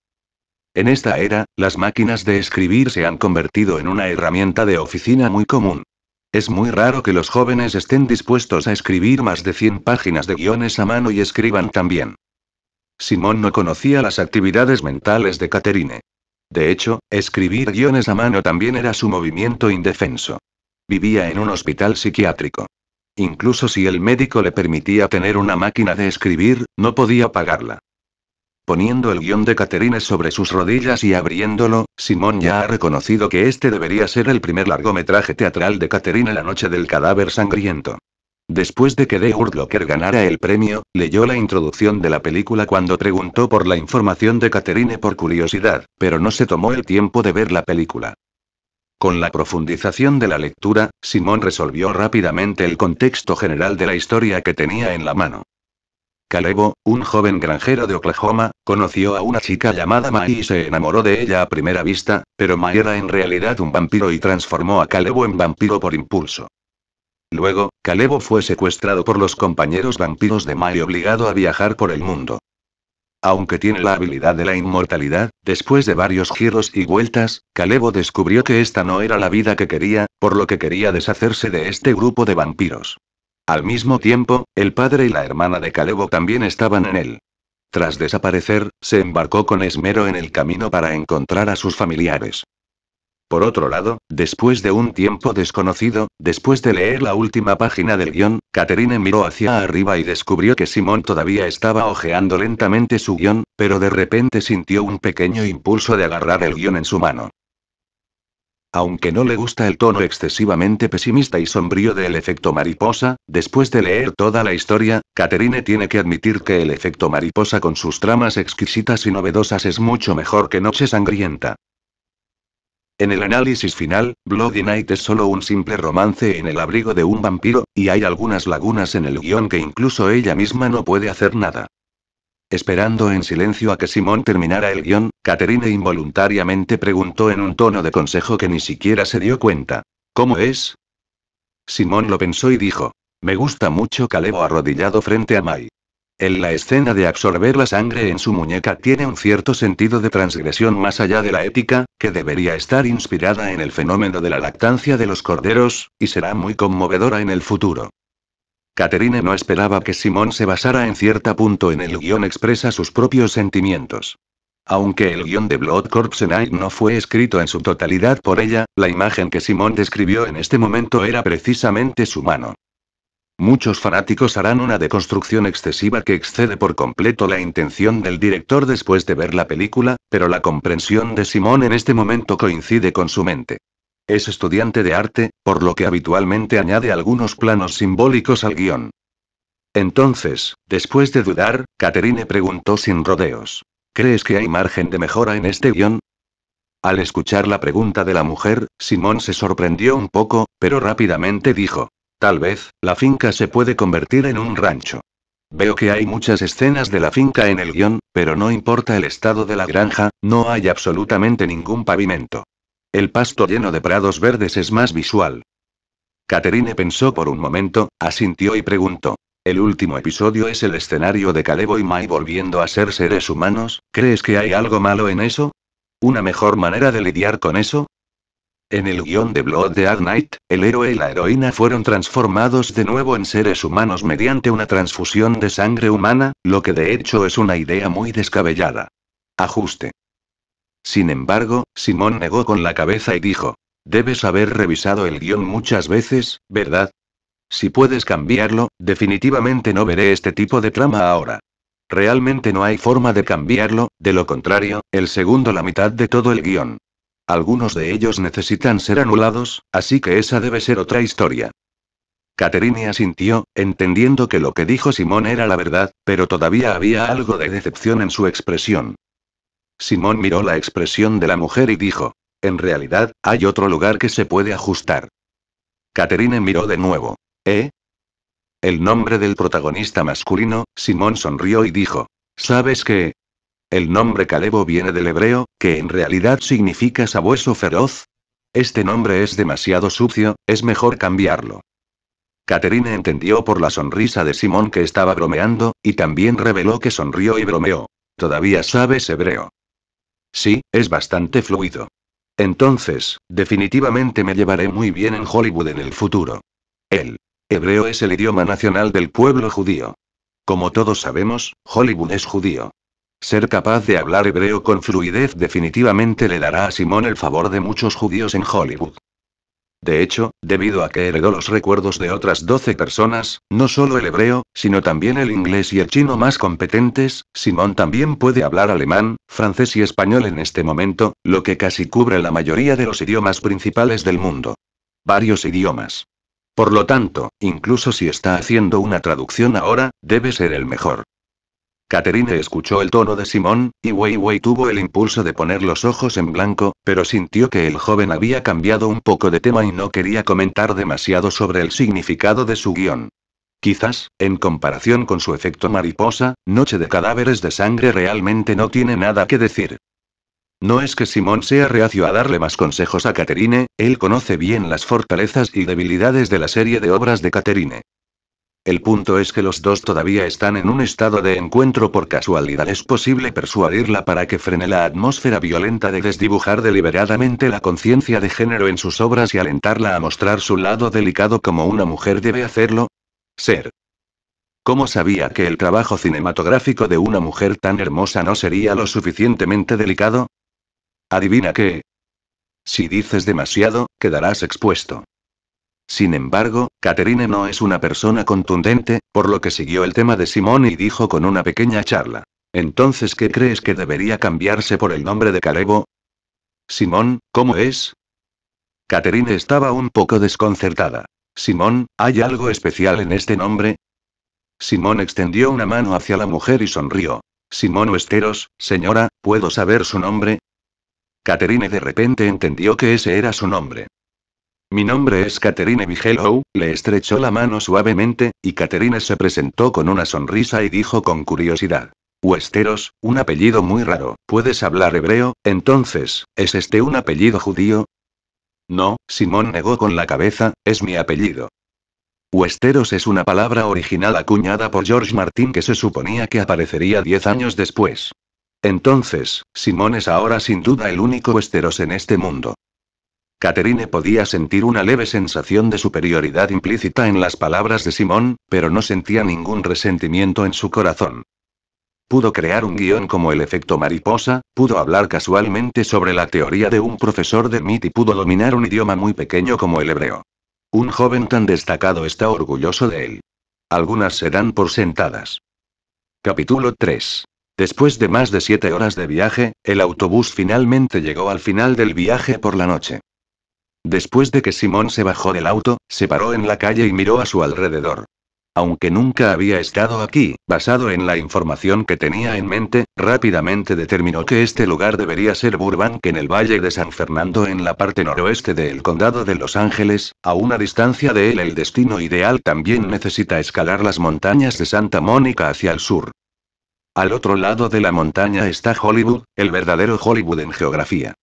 En esta era, las máquinas de escribir se han convertido en una herramienta de oficina muy común. Es muy raro que los jóvenes estén dispuestos a escribir más de 100 páginas de guiones a mano y escriban también. Simón no conocía las actividades mentales de Caterine. De hecho, escribir guiones a mano también era su movimiento indefenso. Vivía en un hospital psiquiátrico. Incluso si el médico le permitía tener una máquina de escribir, no podía pagarla. Poniendo el guión de Caterine sobre sus rodillas y abriéndolo, Simón ya ha reconocido que este debería ser el primer largometraje teatral de Caterine la noche del cadáver sangriento. Después de que The Locker ganara el premio, leyó la introducción de la película cuando preguntó por la información de Catherine por curiosidad, pero no se tomó el tiempo de ver la película. Con la profundización de la lectura, Simón resolvió rápidamente el contexto general de la historia que tenía en la mano. Calebo, un joven granjero de Oklahoma, conoció a una chica llamada Mai y se enamoró de ella a primera vista, pero Mai era en realidad un vampiro y transformó a Calebo en vampiro por impulso. Luego, Calebo fue secuestrado por los compañeros vampiros de Ma y obligado a viajar por el mundo. Aunque tiene la habilidad de la inmortalidad, después de varios giros y vueltas, Calebo descubrió que esta no era la vida que quería, por lo que quería deshacerse de este grupo de vampiros. Al mismo tiempo, el padre y la hermana de Calebo también estaban en él. Tras desaparecer, se embarcó con esmero en el camino para encontrar a sus familiares. Por otro lado, después de un tiempo desconocido, después de leer la última página del guión, Catherine miró hacia arriba y descubrió que Simón todavía estaba hojeando lentamente su guión, pero de repente sintió un pequeño impulso de agarrar el guión en su mano. Aunque no le gusta el tono excesivamente pesimista y sombrío del efecto mariposa, después de leer toda la historia, Catherine tiene que admitir que el efecto mariposa con sus tramas exquisitas y novedosas es mucho mejor que Noche Sangrienta. En el análisis final, Bloody Night es solo un simple romance en el abrigo de un vampiro, y hay algunas lagunas en el guión que incluso ella misma no puede hacer nada. Esperando en silencio a que Simón terminara el guión, Catherine involuntariamente preguntó en un tono de consejo que ni siquiera se dio cuenta. ¿Cómo es? Simón lo pensó y dijo. Me gusta mucho Calebo arrodillado frente a Mai. En la escena de absorber la sangre en su muñeca tiene un cierto sentido de transgresión más allá de la ética, que debería estar inspirada en el fenómeno de la lactancia de los corderos, y será muy conmovedora en el futuro. Catherine no esperaba que Simón se basara en cierto punto en el guión expresa sus propios sentimientos. Aunque el guión de Blood Corpse Night no fue escrito en su totalidad por ella, la imagen que Simón describió en este momento era precisamente su mano. Muchos fanáticos harán una deconstrucción excesiva que excede por completo la intención del director después de ver la película, pero la comprensión de Simón en este momento coincide con su mente. Es estudiante de arte, por lo que habitualmente añade algunos planos simbólicos al guión. Entonces, después de dudar, Catherine preguntó sin rodeos. ¿Crees que hay margen de mejora en este guión? Al escuchar la pregunta de la mujer, Simón se sorprendió un poco, pero rápidamente dijo, Tal vez, la finca se puede convertir en un rancho. Veo que hay muchas escenas de la finca en el guión, pero no importa el estado de la granja, no hay absolutamente ningún pavimento. El pasto lleno de prados verdes es más visual. Caterine pensó por un momento, asintió y preguntó. El último episodio es el escenario de Calebo y Mai volviendo a ser seres humanos, ¿crees que hay algo malo en eso? ¿Una mejor manera de lidiar con eso? En el guión de Blood the Night, el héroe y la heroína fueron transformados de nuevo en seres humanos mediante una transfusión de sangre humana, lo que de hecho es una idea muy descabellada. Ajuste. Sin embargo, Simón negó con la cabeza y dijo, Debes haber revisado el guión muchas veces, ¿verdad? Si puedes cambiarlo, definitivamente no veré este tipo de trama ahora. Realmente no hay forma de cambiarlo, de lo contrario, el segundo la mitad de todo el guión. Algunos de ellos necesitan ser anulados, así que esa debe ser otra historia. Caterine asintió, entendiendo que lo que dijo Simón era la verdad, pero todavía había algo de decepción en su expresión. Simón miró la expresión de la mujer y dijo, en realidad, hay otro lugar que se puede ajustar. Caterine miró de nuevo. ¿Eh? El nombre del protagonista masculino, Simón sonrió y dijo, ¿sabes qué? El nombre Calebo viene del hebreo, que en realidad significa sabueso feroz. Este nombre es demasiado sucio, es mejor cambiarlo. Caterine entendió por la sonrisa de Simón que estaba bromeando, y también reveló que sonrió y bromeó. Todavía sabes hebreo. Sí, es bastante fluido. Entonces, definitivamente me llevaré muy bien en Hollywood en el futuro. El hebreo es el idioma nacional del pueblo judío. Como todos sabemos, Hollywood es judío. Ser capaz de hablar hebreo con fluidez definitivamente le dará a Simón el favor de muchos judíos en Hollywood. De hecho, debido a que heredó los recuerdos de otras 12 personas, no solo el hebreo, sino también el inglés y el chino más competentes, Simón también puede hablar alemán, francés y español en este momento, lo que casi cubre la mayoría de los idiomas principales del mundo. Varios idiomas. Por lo tanto, incluso si está haciendo una traducción ahora, debe ser el mejor. Catherine escuchó el tono de Simón, y Weiwei tuvo el impulso de poner los ojos en blanco, pero sintió que el joven había cambiado un poco de tema y no quería comentar demasiado sobre el significado de su guión. Quizás, en comparación con su efecto mariposa, Noche de Cadáveres de Sangre realmente no tiene nada que decir. No es que Simón sea reacio a darle más consejos a Caterine, él conoce bien las fortalezas y debilidades de la serie de obras de Caterine. El punto es que los dos todavía están en un estado de encuentro por casualidad. Es posible persuadirla para que frene la atmósfera violenta de desdibujar deliberadamente la conciencia de género en sus obras y alentarla a mostrar su lado delicado como una mujer debe hacerlo. Ser. ¿Cómo sabía que el trabajo cinematográfico de una mujer tan hermosa no sería lo suficientemente delicado? Adivina qué. Si dices demasiado, quedarás expuesto. Sin embargo, Caterine no es una persona contundente, por lo que siguió el tema de Simón y dijo con una pequeña charla. Entonces, ¿qué crees que debería cambiarse por el nombre de Calebo? Simón, ¿cómo es? Caterine estaba un poco desconcertada. Simón, ¿hay algo especial en este nombre? Simón extendió una mano hacia la mujer y sonrió. Simón Esteros, señora, ¿puedo saber su nombre? Caterine de repente entendió que ese era su nombre. Mi nombre es Catherine Vigelow», le estrechó la mano suavemente, y Catherine se presentó con una sonrisa y dijo con curiosidad. Westeros, un apellido muy raro, ¿puedes hablar hebreo? Entonces, ¿es este un apellido judío? No, Simón negó con la cabeza, es mi apellido. Westeros es una palabra original acuñada por George Martin que se suponía que aparecería diez años después. Entonces, Simón es ahora sin duda el único Westeros en este mundo. Caterine podía sentir una leve sensación de superioridad implícita en las palabras de Simón, pero no sentía ningún resentimiento en su corazón. Pudo crear un guión como el efecto mariposa, pudo hablar casualmente sobre la teoría de un profesor de MIT y pudo dominar un idioma muy pequeño como el hebreo. Un joven tan destacado está orgulloso de él. Algunas se dan por sentadas. Capítulo 3. Después de más de siete horas de viaje, el autobús finalmente llegó al final del viaje por la noche. Después de que Simón se bajó del auto, se paró en la calle y miró a su alrededor. Aunque nunca había estado aquí, basado en la información que tenía en mente, rápidamente determinó que este lugar debería ser Burbank en el Valle de San Fernando en la parte noroeste del condado de Los Ángeles, a una distancia de él el destino ideal también necesita escalar las montañas de Santa Mónica hacia el sur. Al otro lado de la montaña está Hollywood, el verdadero Hollywood en geografía.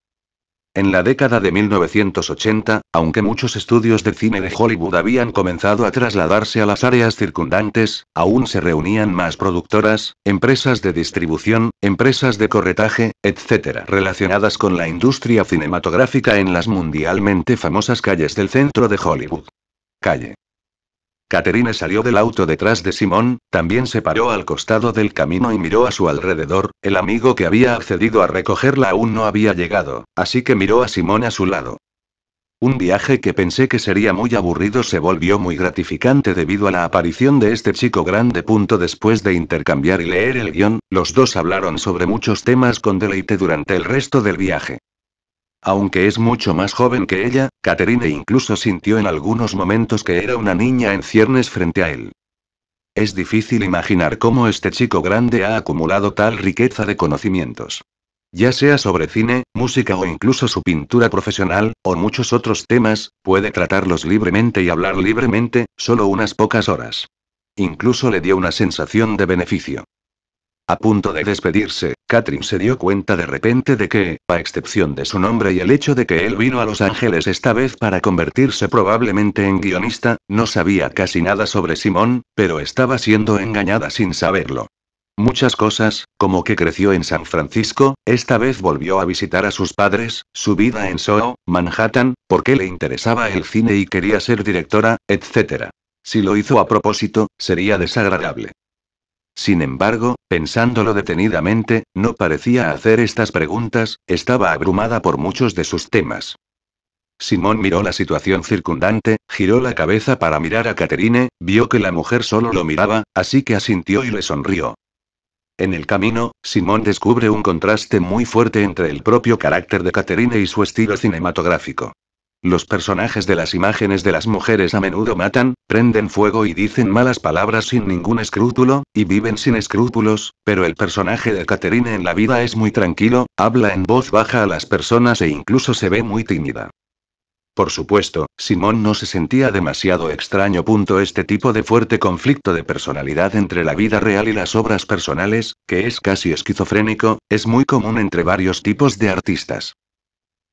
En la década de 1980, aunque muchos estudios de cine de Hollywood habían comenzado a trasladarse a las áreas circundantes, aún se reunían más productoras, empresas de distribución, empresas de corretaje, etc. relacionadas con la industria cinematográfica en las mundialmente famosas calles del centro de Hollywood. Calle Caterine salió del auto detrás de Simón, también se paró al costado del camino y miró a su alrededor, el amigo que había accedido a recogerla aún no había llegado, así que miró a Simón a su lado. Un viaje que pensé que sería muy aburrido se volvió muy gratificante debido a la aparición de este chico grande. Punto después de intercambiar y leer el guión, los dos hablaron sobre muchos temas con deleite durante el resto del viaje. Aunque es mucho más joven que ella, Catherine incluso sintió en algunos momentos que era una niña en ciernes frente a él. Es difícil imaginar cómo este chico grande ha acumulado tal riqueza de conocimientos. Ya sea sobre cine, música o incluso su pintura profesional, o muchos otros temas, puede tratarlos libremente y hablar libremente, solo unas pocas horas. Incluso le dio una sensación de beneficio. A punto de despedirse, Katrin se dio cuenta de repente de que, a excepción de su nombre y el hecho de que él vino a Los Ángeles esta vez para convertirse probablemente en guionista, no sabía casi nada sobre Simón, pero estaba siendo engañada sin saberlo. Muchas cosas, como que creció en San Francisco, esta vez volvió a visitar a sus padres, su vida en Soho, Manhattan, porque le interesaba el cine y quería ser directora, etc. Si lo hizo a propósito, sería desagradable. Sin embargo, pensándolo detenidamente, no parecía hacer estas preguntas, estaba abrumada por muchos de sus temas. Simón miró la situación circundante, giró la cabeza para mirar a Caterine, vio que la mujer solo lo miraba, así que asintió y le sonrió. En el camino, Simón descubre un contraste muy fuerte entre el propio carácter de Caterine y su estilo cinematográfico. Los personajes de las imágenes de las mujeres a menudo matan, prenden fuego y dicen malas palabras sin ningún escrúpulo, y viven sin escrúpulos, pero el personaje de Caterine en la vida es muy tranquilo, habla en voz baja a las personas e incluso se ve muy tímida. Por supuesto, Simón no se sentía demasiado extraño. Este tipo de fuerte conflicto de personalidad entre la vida real y las obras personales, que es casi esquizofrénico, es muy común entre varios tipos de artistas.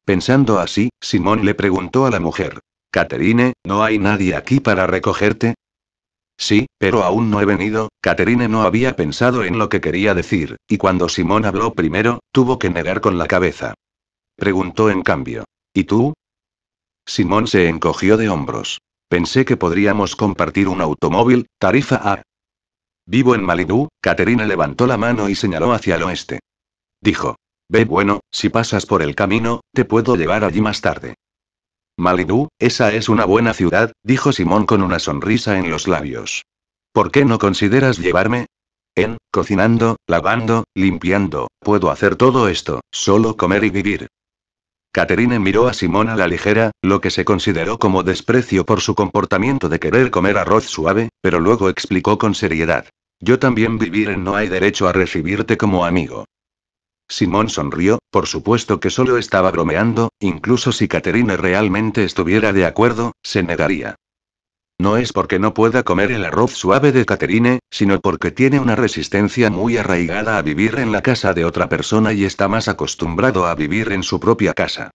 Pensando así, Simón le preguntó a la mujer. Caterine, ¿no hay nadie aquí para recogerte? Sí, pero aún no he venido, Caterine no había pensado en lo que quería decir, y cuando Simón habló primero, tuvo que negar con la cabeza. Preguntó en cambio. ¿Y tú? Simón se encogió de hombros. Pensé que podríamos compartir un automóvil, tarifa A. Vivo en Malinú Caterine levantó la mano y señaló hacia el oeste. Dijo. Ve bueno, si pasas por el camino, te puedo llevar allí más tarde. Malinú, esa es una buena ciudad, dijo Simón con una sonrisa en los labios. ¿Por qué no consideras llevarme? En, cocinando, lavando, limpiando, puedo hacer todo esto, solo comer y vivir. Caterine miró a Simón a la ligera, lo que se consideró como desprecio por su comportamiento de querer comer arroz suave, pero luego explicó con seriedad. Yo también vivir en no hay derecho a recibirte como amigo. Simón sonrió, por supuesto que solo estaba bromeando, incluso si Caterine realmente estuviera de acuerdo, se negaría. No es porque no pueda comer el arroz suave de Caterine, sino porque tiene una resistencia muy arraigada a vivir en la casa de otra persona y está más acostumbrado a vivir en su propia casa.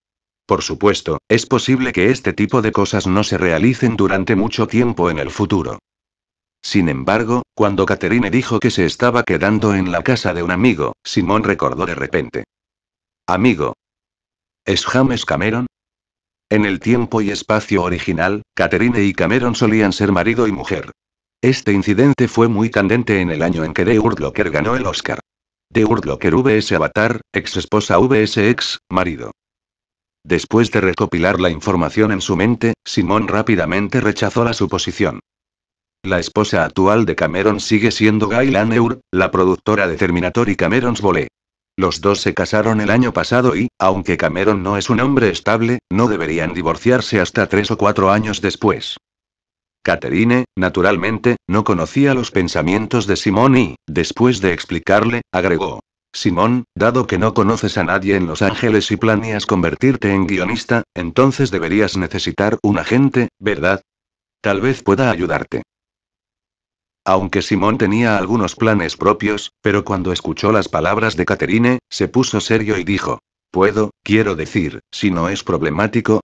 Por supuesto, es posible que este tipo de cosas no se realicen durante mucho tiempo en el futuro. Sin embargo, cuando Caterine dijo que se estaba quedando en la casa de un amigo, Simón recordó de repente. Amigo. ¿Es James Cameron? En el tiempo y espacio original, Caterine y Cameron solían ser marido y mujer. Este incidente fue muy candente en el año en que The Urtlocker ganó el Oscar. The Urtlocker vs Avatar, ex esposa vs ex marido. Después de recopilar la información en su mente, Simón rápidamente rechazó la suposición. La esposa actual de Cameron sigue siendo Gail Aneur, la productora de Terminator y Cameron's Volé. Los dos se casaron el año pasado y, aunque Cameron no es un hombre estable, no deberían divorciarse hasta tres o cuatro años después. Catherine, naturalmente, no conocía los pensamientos de Simón y, después de explicarle, agregó. Simón, dado que no conoces a nadie en Los Ángeles y planeas convertirte en guionista, entonces deberías necesitar un agente, ¿verdad? Tal vez pueda ayudarte aunque Simón tenía algunos planes propios, pero cuando escuchó las palabras de Caterine, se puso serio y dijo, Puedo, quiero decir, si no es problemático.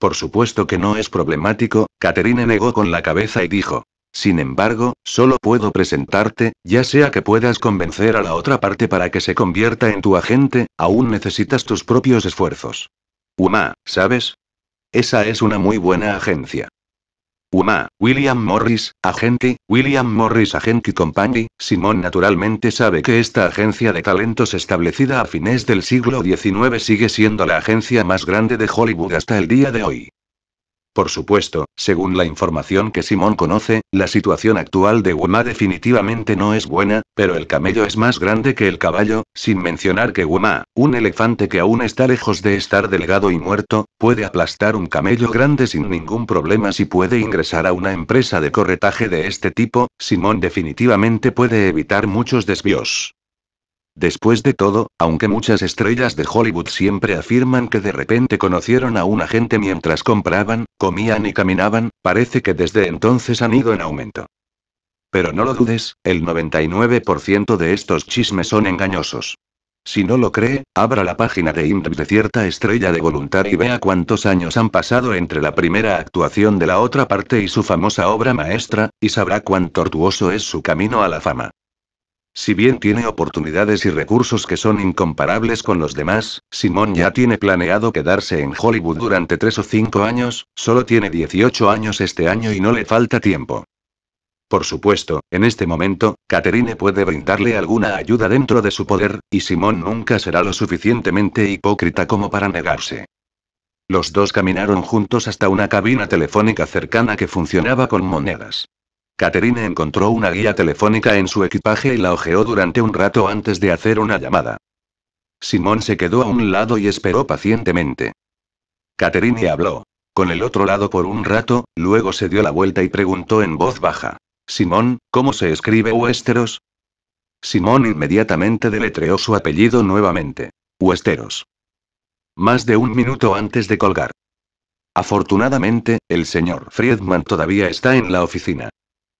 Por supuesto que no es problemático, Caterine negó con la cabeza y dijo, sin embargo, solo puedo presentarte, ya sea que puedas convencer a la otra parte para que se convierta en tu agente, aún necesitas tus propios esfuerzos. Uma, ¿sabes? Esa es una muy buena agencia. UMA, William Morris, Agenti, William Morris Agent Company, Simon naturalmente sabe que esta agencia de talentos establecida a fines del siglo XIX sigue siendo la agencia más grande de Hollywood hasta el día de hoy. Por supuesto, según la información que Simón conoce, la situación actual de Wema definitivamente no es buena, pero el camello es más grande que el caballo, sin mencionar que Wema, un elefante que aún está lejos de estar delgado y muerto, puede aplastar un camello grande sin ningún problema si puede ingresar a una empresa de corretaje de este tipo, Simón definitivamente puede evitar muchos desvíos. Después de todo, aunque muchas estrellas de Hollywood siempre afirman que de repente conocieron a una gente mientras compraban, comían y caminaban, parece que desde entonces han ido en aumento. Pero no lo dudes, el 99% de estos chismes son engañosos. Si no lo cree, abra la página de IMDb de cierta estrella de voluntad y vea cuántos años han pasado entre la primera actuación de la otra parte y su famosa obra maestra, y sabrá cuán tortuoso es su camino a la fama. Si bien tiene oportunidades y recursos que son incomparables con los demás, Simón ya tiene planeado quedarse en Hollywood durante tres o cinco años, solo tiene 18 años este año y no le falta tiempo. Por supuesto, en este momento, Caterine puede brindarle alguna ayuda dentro de su poder, y Simón nunca será lo suficientemente hipócrita como para negarse. Los dos caminaron juntos hasta una cabina telefónica cercana que funcionaba con monedas. Catherine encontró una guía telefónica en su equipaje y la hojeó durante un rato antes de hacer una llamada. Simón se quedó a un lado y esperó pacientemente. Catherine habló. Con el otro lado por un rato, luego se dio la vuelta y preguntó en voz baja. Simón, ¿cómo se escribe Westeros? Simón inmediatamente deletreó su apellido nuevamente. Westeros. Más de un minuto antes de colgar. Afortunadamente, el señor Friedman todavía está en la oficina.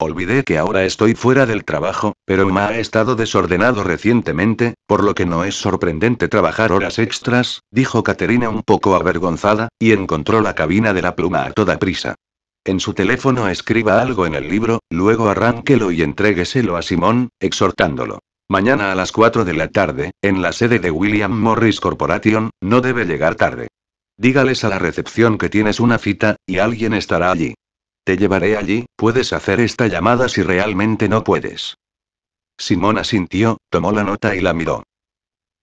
Olvidé que ahora estoy fuera del trabajo, pero me ha estado desordenado recientemente, por lo que no es sorprendente trabajar horas extras, dijo Caterina un poco avergonzada, y encontró la cabina de la pluma a toda prisa. En su teléfono escriba algo en el libro, luego arránquelo y entrégueselo a Simón, exhortándolo. Mañana a las 4 de la tarde, en la sede de William Morris Corporation, no debe llegar tarde. Dígales a la recepción que tienes una cita, y alguien estará allí. Te llevaré allí, puedes hacer esta llamada si realmente no puedes. Simona asintió, tomó la nota y la miró.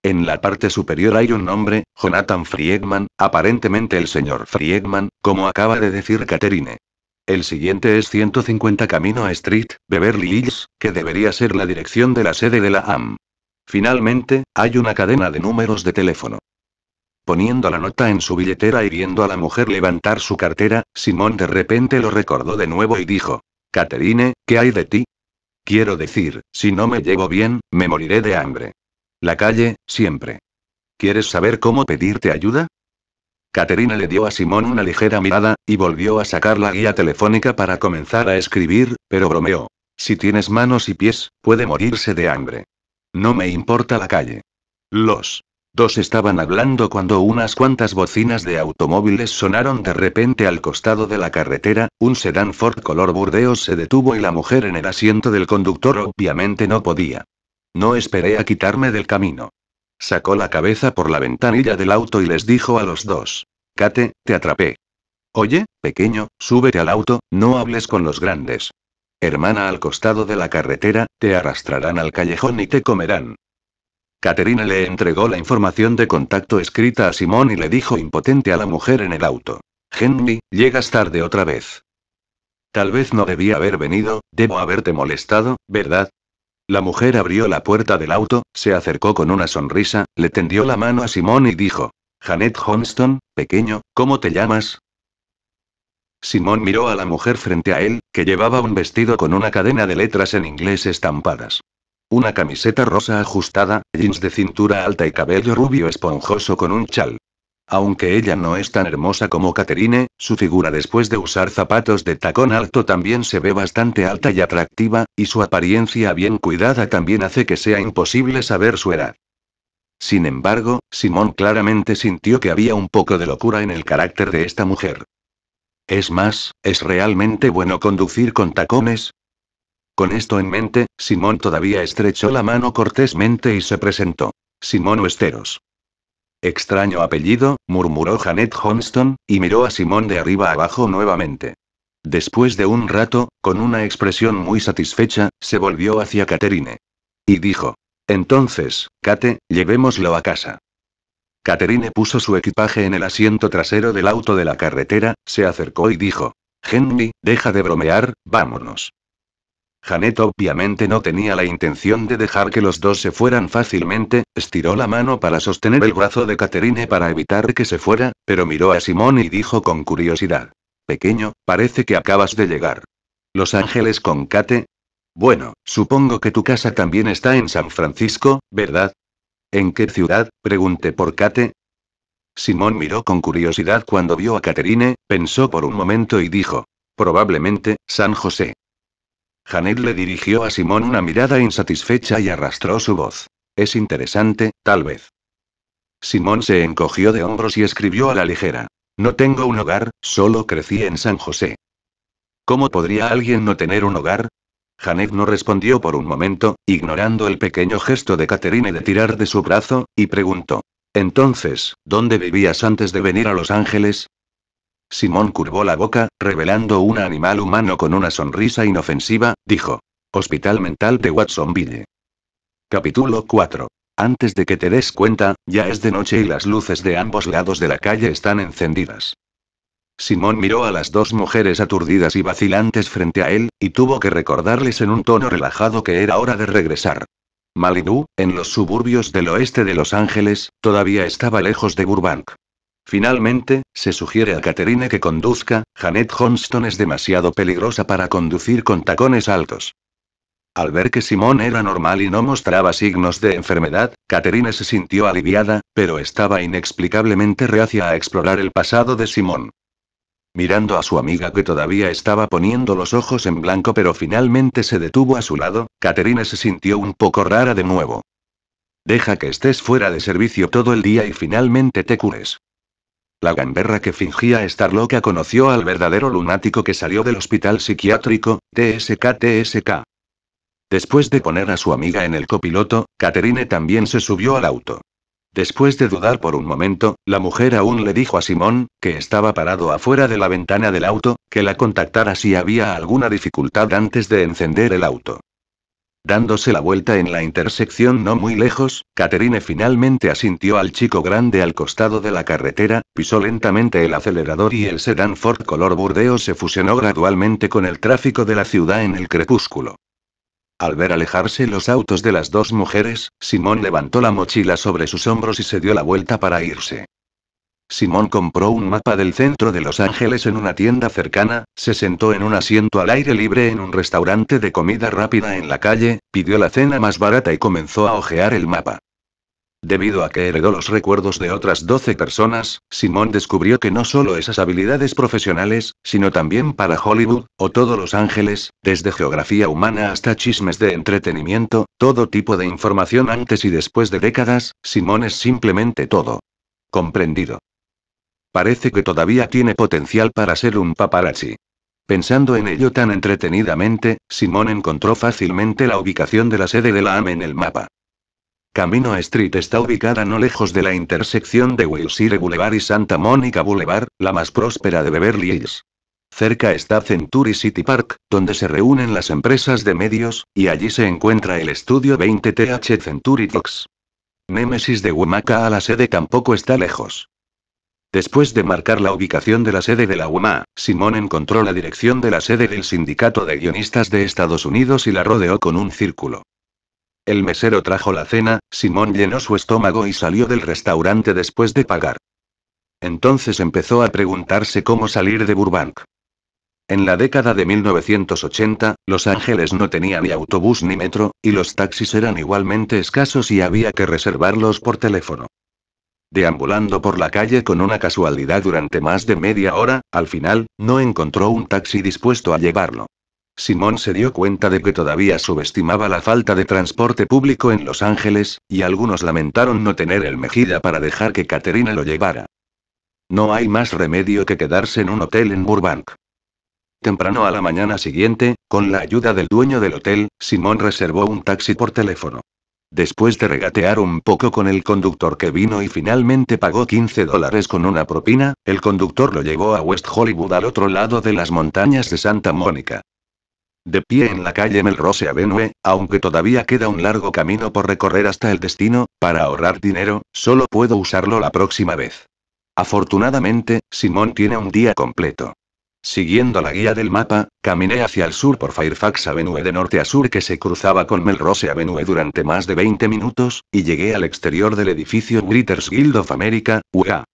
En la parte superior hay un nombre, Jonathan Friedman, aparentemente el señor Friedman, como acaba de decir Catherine. El siguiente es 150 Camino Street, Beverly Hills, que debería ser la dirección de la sede de la AM. Finalmente, hay una cadena de números de teléfono. Poniendo la nota en su billetera y viendo a la mujer levantar su cartera, Simón de repente lo recordó de nuevo y dijo, Caterine, ¿qué hay de ti? Quiero decir, si no me llevo bien, me moriré de hambre. La calle, siempre. ¿Quieres saber cómo pedirte ayuda? Caterine le dio a Simón una ligera mirada, y volvió a sacar la guía telefónica para comenzar a escribir, pero bromeó. Si tienes manos y pies, puede morirse de hambre. No me importa la calle. Los estaban hablando cuando unas cuantas bocinas de automóviles sonaron de repente al costado de la carretera, un sedán Ford color burdeos se detuvo y la mujer en el asiento del conductor obviamente no podía. No esperé a quitarme del camino. Sacó la cabeza por la ventanilla del auto y les dijo a los dos. Cate, te atrapé. Oye, pequeño, súbete al auto, no hables con los grandes. Hermana al costado de la carretera, te arrastrarán al callejón y te comerán. Caterina le entregó la información de contacto escrita a Simón y le dijo impotente a la mujer en el auto. Henry, llegas tarde otra vez. Tal vez no debía haber venido, debo haberte molestado, ¿verdad? La mujer abrió la puerta del auto, se acercó con una sonrisa, le tendió la mano a Simón y dijo, Janet Johnston, pequeño, ¿cómo te llamas? Simón miró a la mujer frente a él, que llevaba un vestido con una cadena de letras en inglés estampadas. Una camiseta rosa ajustada, jeans de cintura alta y cabello rubio esponjoso con un chal. Aunque ella no es tan hermosa como Caterine, su figura después de usar zapatos de tacón alto también se ve bastante alta y atractiva, y su apariencia bien cuidada también hace que sea imposible saber su edad. Sin embargo, Simón claramente sintió que había un poco de locura en el carácter de esta mujer. Es más, es realmente bueno conducir con tacones, con esto en mente, Simón todavía estrechó la mano cortésmente y se presentó. Simón Westeros. Extraño apellido, murmuró Janet Johnston, y miró a Simón de arriba abajo nuevamente. Después de un rato, con una expresión muy satisfecha, se volvió hacia Caterine. Y dijo. Entonces, Kate, llevémoslo a casa. Caterine puso su equipaje en el asiento trasero del auto de la carretera, se acercó y dijo. Henry, deja de bromear, vámonos. Janet obviamente no tenía la intención de dejar que los dos se fueran fácilmente, estiró la mano para sostener el brazo de Caterine para evitar que se fuera, pero miró a Simón y dijo con curiosidad. Pequeño, parece que acabas de llegar. Los Ángeles con Kate. Bueno, supongo que tu casa también está en San Francisco, ¿verdad? ¿En qué ciudad? pregunté por Kate. Simón miró con curiosidad cuando vio a Caterine, pensó por un momento y dijo. Probablemente, San José. Janet le dirigió a Simón una mirada insatisfecha y arrastró su voz. Es interesante, tal vez. Simón se encogió de hombros y escribió a la ligera. No tengo un hogar, solo crecí en San José. ¿Cómo podría alguien no tener un hogar? Janet no respondió por un momento, ignorando el pequeño gesto de Caterine de tirar de su brazo, y preguntó. Entonces, ¿dónde vivías antes de venir a Los Ángeles? Simón curvó la boca, revelando un animal humano con una sonrisa inofensiva, dijo. Hospital Mental de Watsonville. Capítulo 4. Antes de que te des cuenta, ya es de noche y las luces de ambos lados de la calle están encendidas. Simón miró a las dos mujeres aturdidas y vacilantes frente a él, y tuvo que recordarles en un tono relajado que era hora de regresar. Malibu, en los suburbios del oeste de Los Ángeles, todavía estaba lejos de Burbank. Finalmente, se sugiere a Catherine que conduzca, Janet Johnston es demasiado peligrosa para conducir con tacones altos. Al ver que Simón era normal y no mostraba signos de enfermedad, Catherine se sintió aliviada, pero estaba inexplicablemente reacia a explorar el pasado de Simón. Mirando a su amiga que todavía estaba poniendo los ojos en blanco pero finalmente se detuvo a su lado, Catherine se sintió un poco rara de nuevo. Deja que estés fuera de servicio todo el día y finalmente te cures. La gamberra que fingía estar loca conoció al verdadero lunático que salió del hospital psiquiátrico, TSK-TSK. Después de poner a su amiga en el copiloto, Caterine también se subió al auto. Después de dudar por un momento, la mujer aún le dijo a Simón, que estaba parado afuera de la ventana del auto, que la contactara si había alguna dificultad antes de encender el auto. Dándose la vuelta en la intersección no muy lejos, Caterine finalmente asintió al chico grande al costado de la carretera, pisó lentamente el acelerador y el sedán Ford color burdeo se fusionó gradualmente con el tráfico de la ciudad en el crepúsculo. Al ver alejarse los autos de las dos mujeres, Simón levantó la mochila sobre sus hombros y se dio la vuelta para irse. Simón compró un mapa del centro de Los Ángeles en una tienda cercana, se sentó en un asiento al aire libre en un restaurante de comida rápida en la calle, pidió la cena más barata y comenzó a hojear el mapa. Debido a que heredó los recuerdos de otras 12 personas, Simón descubrió que no solo esas habilidades profesionales, sino también para Hollywood, o todos Los Ángeles, desde geografía humana hasta chismes de entretenimiento, todo tipo de información antes y después de décadas, Simón es simplemente todo. Comprendido. Parece que todavía tiene potencial para ser un paparazzi. Pensando en ello tan entretenidamente, Simón encontró fácilmente la ubicación de la sede de la AM e en el mapa. Camino Street está ubicada no lejos de la intersección de Wilshire Boulevard y Santa Mónica Boulevard, la más próspera de Beverly Hills. Cerca está Century City Park, donde se reúnen las empresas de medios, y allí se encuentra el estudio 20TH Century Fox. Nemesis de Humaca a la sede tampoco está lejos. Después de marcar la ubicación de la sede de la UMA, Simón encontró la dirección de la sede del Sindicato de Guionistas de Estados Unidos y la rodeó con un círculo. El mesero trajo la cena, Simón llenó su estómago y salió del restaurante después de pagar. Entonces empezó a preguntarse cómo salir de Burbank. En la década de 1980, Los Ángeles no tenía ni autobús ni metro, y los taxis eran igualmente escasos y había que reservarlos por teléfono. Deambulando por la calle con una casualidad durante más de media hora, al final, no encontró un taxi dispuesto a llevarlo. Simón se dio cuenta de que todavía subestimaba la falta de transporte público en Los Ángeles, y algunos lamentaron no tener el Mejida para dejar que Caterina lo llevara. No hay más remedio que quedarse en un hotel en Burbank. Temprano a la mañana siguiente, con la ayuda del dueño del hotel, Simón reservó un taxi por teléfono. Después de regatear un poco con el conductor que vino y finalmente pagó 15 dólares con una propina, el conductor lo llevó a West Hollywood al otro lado de las montañas de Santa Mónica. De pie en la calle Melrose Avenue, aunque todavía queda un largo camino por recorrer hasta el destino, para ahorrar dinero, solo puedo usarlo la próxima vez. Afortunadamente, Simón tiene un día completo. Siguiendo la guía del mapa, caminé hacia el sur por Fairfax Avenue de norte a sur que se cruzaba con Melrose Avenue durante más de 20 minutos, y llegué al exterior del edificio Writers Guild of America, UA.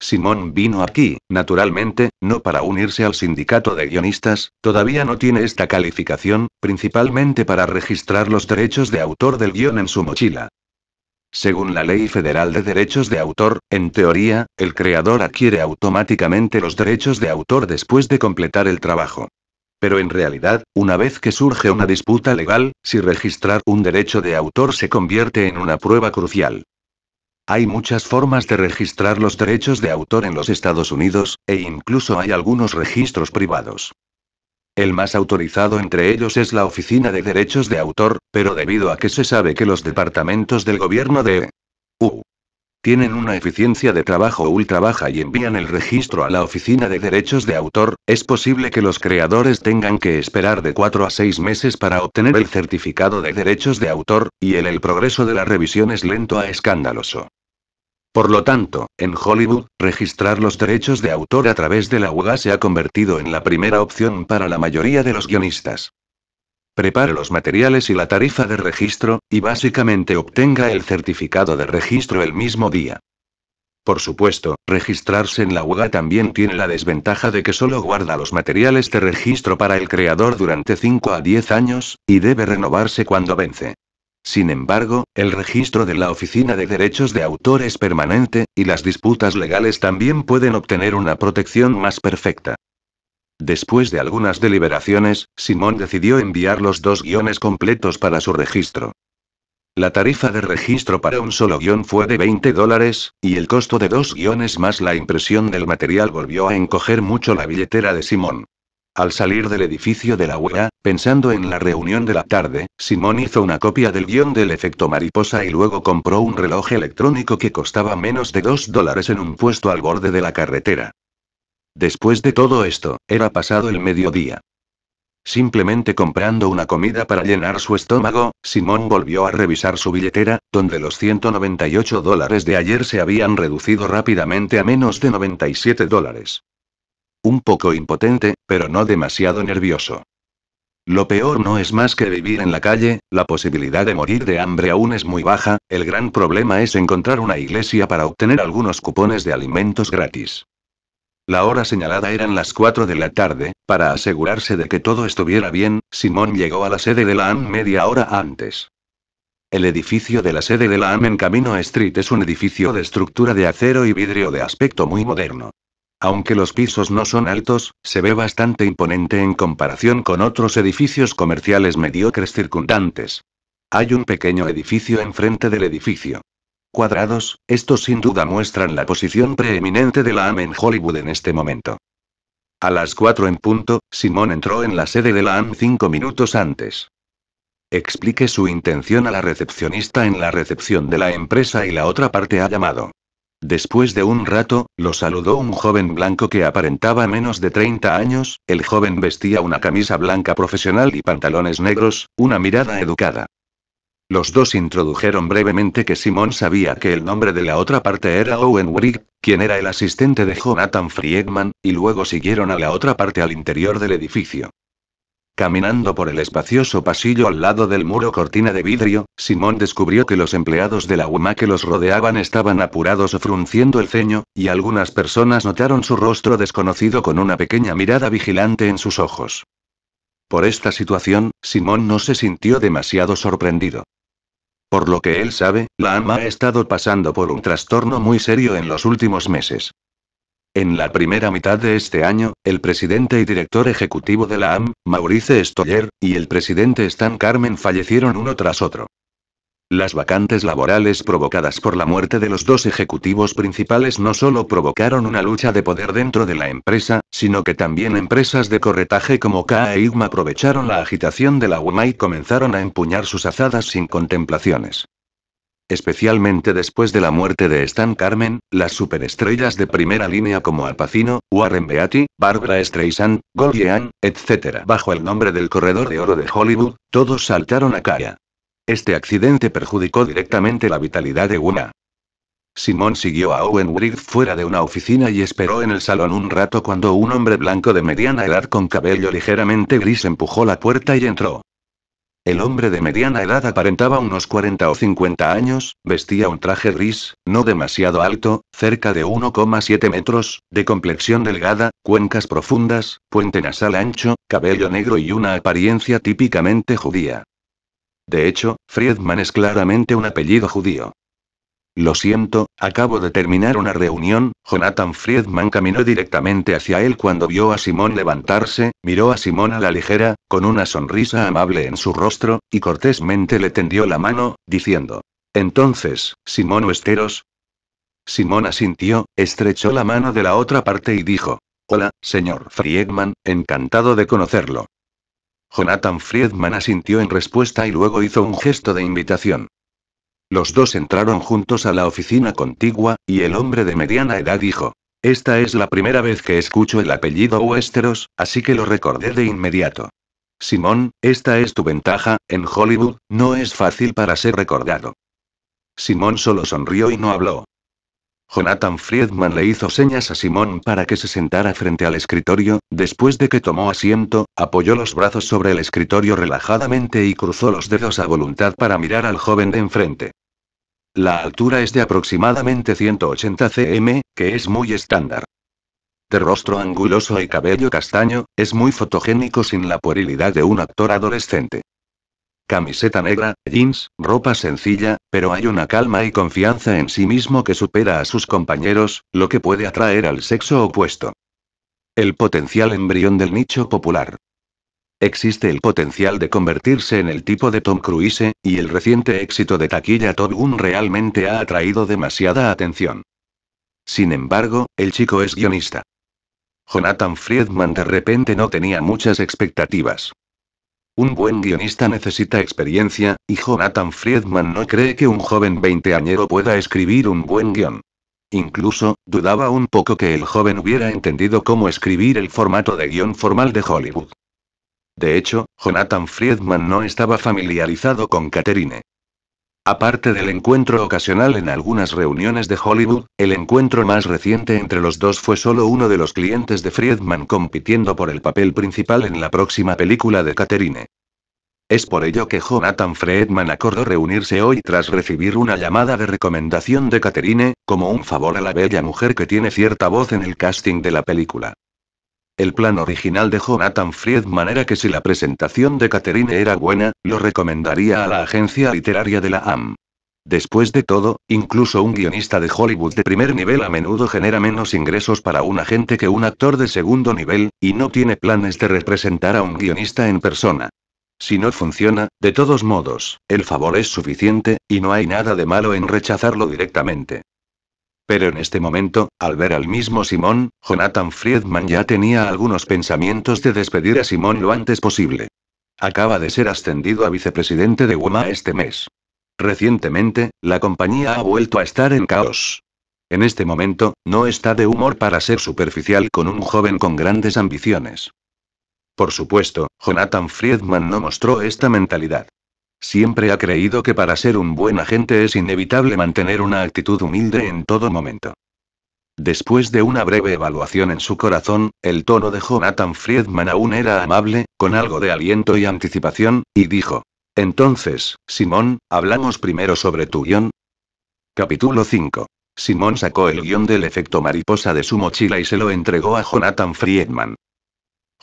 Simón vino aquí, naturalmente, no para unirse al sindicato de guionistas, todavía no tiene esta calificación, principalmente para registrar los derechos de autor del guion en su mochila. Según la Ley Federal de Derechos de Autor, en teoría, el creador adquiere automáticamente los derechos de autor después de completar el trabajo. Pero en realidad, una vez que surge una disputa legal, si registrar un derecho de autor se convierte en una prueba crucial. Hay muchas formas de registrar los derechos de autor en los Estados Unidos, e incluso hay algunos registros privados. El más autorizado entre ellos es la Oficina de Derechos de Autor, pero debido a que se sabe que los departamentos del gobierno de U tienen una eficiencia de trabajo ultra baja y envían el registro a la Oficina de Derechos de Autor, es posible que los creadores tengan que esperar de 4 a 6 meses para obtener el certificado de derechos de autor, y el progreso de la revisión es lento a escandaloso. Por lo tanto, en Hollywood, registrar los derechos de autor a través de la UGA se ha convertido en la primera opción para la mayoría de los guionistas. Prepare los materiales y la tarifa de registro, y básicamente obtenga el certificado de registro el mismo día. Por supuesto, registrarse en la UGA también tiene la desventaja de que solo guarda los materiales de registro para el creador durante 5 a 10 años, y debe renovarse cuando vence. Sin embargo, el registro de la Oficina de Derechos de Autor es permanente, y las disputas legales también pueden obtener una protección más perfecta. Después de algunas deliberaciones, Simón decidió enviar los dos guiones completos para su registro. La tarifa de registro para un solo guión fue de 20 dólares, y el costo de dos guiones más la impresión del material volvió a encoger mucho la billetera de Simón. Al salir del edificio de la abuela, pensando en la reunión de la tarde, Simón hizo una copia del guión del efecto mariposa y luego compró un reloj electrónico que costaba menos de 2 dólares en un puesto al borde de la carretera. Después de todo esto, era pasado el mediodía. Simplemente comprando una comida para llenar su estómago, Simón volvió a revisar su billetera, donde los 198 dólares de ayer se habían reducido rápidamente a menos de 97 dólares. Un poco impotente, pero no demasiado nervioso. Lo peor no es más que vivir en la calle, la posibilidad de morir de hambre aún es muy baja, el gran problema es encontrar una iglesia para obtener algunos cupones de alimentos gratis. La hora señalada eran las 4 de la tarde, para asegurarse de que todo estuviera bien, Simón llegó a la sede de la AM media hora antes. El edificio de la sede de la AM en Camino Street es un edificio de estructura de acero y vidrio de aspecto muy moderno. Aunque los pisos no son altos, se ve bastante imponente en comparación con otros edificios comerciales mediocres circundantes. Hay un pequeño edificio enfrente del edificio. Cuadrados, estos sin duda muestran la posición preeminente de la AM en Hollywood en este momento. A las 4 en punto, Simón entró en la sede de la AM cinco minutos antes. Explique su intención a la recepcionista en la recepción de la empresa y la otra parte ha llamado. Después de un rato, lo saludó un joven blanco que aparentaba menos de 30 años, el joven vestía una camisa blanca profesional y pantalones negros, una mirada educada. Los dos introdujeron brevemente que Simón sabía que el nombre de la otra parte era Owen Wrig, quien era el asistente de Jonathan Friedman, y luego siguieron a la otra parte al interior del edificio. Caminando por el espacioso pasillo al lado del muro cortina de vidrio, Simón descubrió que los empleados de la UMA que los rodeaban estaban apurados o frunciendo el ceño, y algunas personas notaron su rostro desconocido con una pequeña mirada vigilante en sus ojos. Por esta situación, Simón no se sintió demasiado sorprendido. Por lo que él sabe, la AMA ha estado pasando por un trastorno muy serio en los últimos meses. En la primera mitad de este año, el presidente y director ejecutivo de la AM, Maurice Stoller, y el presidente Stan Carmen fallecieron uno tras otro. Las vacantes laborales provocadas por la muerte de los dos ejecutivos principales no solo provocaron una lucha de poder dentro de la empresa, sino que también empresas de corretaje como Ka e IGMA aprovecharon la agitación de la UMA y comenzaron a empuñar sus azadas sin contemplaciones. Especialmente después de la muerte de Stan Carmen, las superestrellas de primera línea como Al Pacino, Warren Beatty, Barbara Streisand, Goldie etc. bajo el nombre del Corredor de Oro de Hollywood, todos saltaron a Kaya. Este accidente perjudicó directamente la vitalidad de Una. Simón siguió a Owen Wright fuera de una oficina y esperó en el salón un rato cuando un hombre blanco de mediana edad con cabello ligeramente gris empujó la puerta y entró. El hombre de mediana edad aparentaba unos 40 o 50 años, vestía un traje gris, no demasiado alto, cerca de 1,7 metros, de complexión delgada, cuencas profundas, puente nasal ancho, cabello negro y una apariencia típicamente judía. De hecho, Friedman es claramente un apellido judío. Lo siento, acabo de terminar una reunión. Jonathan Friedman caminó directamente hacia él cuando vio a Simón levantarse, miró a Simón a la ligera, con una sonrisa amable en su rostro, y cortésmente le tendió la mano, diciendo: Entonces, Simón Oesteros... Simón asintió, estrechó la mano de la otra parte y dijo: Hola, señor Friedman, encantado de conocerlo. Jonathan Friedman asintió en respuesta y luego hizo un gesto de invitación. Los dos entraron juntos a la oficina contigua, y el hombre de mediana edad dijo, Esta es la primera vez que escucho el apellido Westeros, así que lo recordé de inmediato. Simón, esta es tu ventaja, en Hollywood, no es fácil para ser recordado. Simón solo sonrió y no habló. Jonathan Friedman le hizo señas a Simón para que se sentara frente al escritorio, después de que tomó asiento, apoyó los brazos sobre el escritorio relajadamente y cruzó los dedos a voluntad para mirar al joven de enfrente. La altura es de aproximadamente 180 cm, que es muy estándar. De rostro anguloso y cabello castaño, es muy fotogénico sin la puerilidad de un actor adolescente. Camiseta negra, jeans, ropa sencilla, pero hay una calma y confianza en sí mismo que supera a sus compañeros, lo que puede atraer al sexo opuesto. El potencial embrión del nicho popular existe el potencial de convertirse en el tipo de Tom Cruise, y el reciente éxito de taquilla Top realmente ha atraído demasiada atención. Sin embargo, el chico es guionista. Jonathan Friedman de repente no tenía muchas expectativas. Un buen guionista necesita experiencia, y Jonathan Friedman no cree que un joven veinteañero pueda escribir un buen guion. Incluso, dudaba un poco que el joven hubiera entendido cómo escribir el formato de guión formal de Hollywood. De hecho, Jonathan Friedman no estaba familiarizado con Caterine. Aparte del encuentro ocasional en algunas reuniones de Hollywood, el encuentro más reciente entre los dos fue solo uno de los clientes de Friedman compitiendo por el papel principal en la próxima película de Caterine. Es por ello que Jonathan Friedman acordó reunirse hoy tras recibir una llamada de recomendación de Caterine, como un favor a la bella mujer que tiene cierta voz en el casting de la película. El plan original de Jonathan Friedman era que si la presentación de Catherine era buena, lo recomendaría a la agencia literaria de la AM. Después de todo, incluso un guionista de Hollywood de primer nivel a menudo genera menos ingresos para un agente que un actor de segundo nivel, y no tiene planes de representar a un guionista en persona. Si no funciona, de todos modos, el favor es suficiente, y no hay nada de malo en rechazarlo directamente. Pero en este momento, al ver al mismo Simón, Jonathan Friedman ya tenía algunos pensamientos de despedir a Simón lo antes posible. Acaba de ser ascendido a vicepresidente de Woma este mes. Recientemente, la compañía ha vuelto a estar en caos. En este momento, no está de humor para ser superficial con un joven con grandes ambiciones. Por supuesto, Jonathan Friedman no mostró esta mentalidad. Siempre ha creído que para ser un buen agente es inevitable mantener una actitud humilde en todo momento. Después de una breve evaluación en su corazón, el tono de Jonathan Friedman aún era amable, con algo de aliento y anticipación, y dijo. Entonces, Simón, hablamos primero sobre tu guión. Capítulo 5. Simón sacó el guión del efecto mariposa de su mochila y se lo entregó a Jonathan Friedman.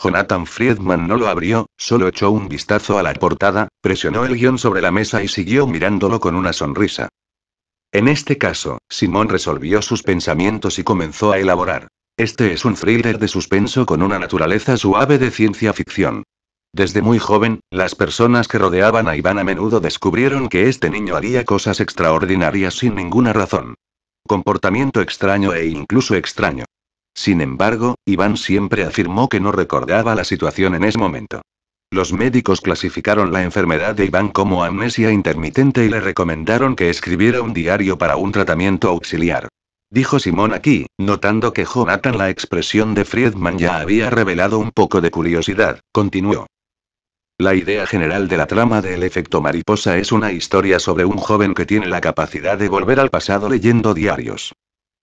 Jonathan Friedman no lo abrió, solo echó un vistazo a la portada, presionó el guión sobre la mesa y siguió mirándolo con una sonrisa. En este caso, Simón resolvió sus pensamientos y comenzó a elaborar. Este es un thriller de suspenso con una naturaleza suave de ciencia ficción. Desde muy joven, las personas que rodeaban a Iván a menudo descubrieron que este niño haría cosas extraordinarias sin ninguna razón. Comportamiento extraño e incluso extraño. Sin embargo, Iván siempre afirmó que no recordaba la situación en ese momento. Los médicos clasificaron la enfermedad de Iván como amnesia intermitente y le recomendaron que escribiera un diario para un tratamiento auxiliar. Dijo Simón aquí, notando que Jonathan la expresión de Friedman ya había revelado un poco de curiosidad, continuó. La idea general de la trama del efecto mariposa es una historia sobre un joven que tiene la capacidad de volver al pasado leyendo diarios.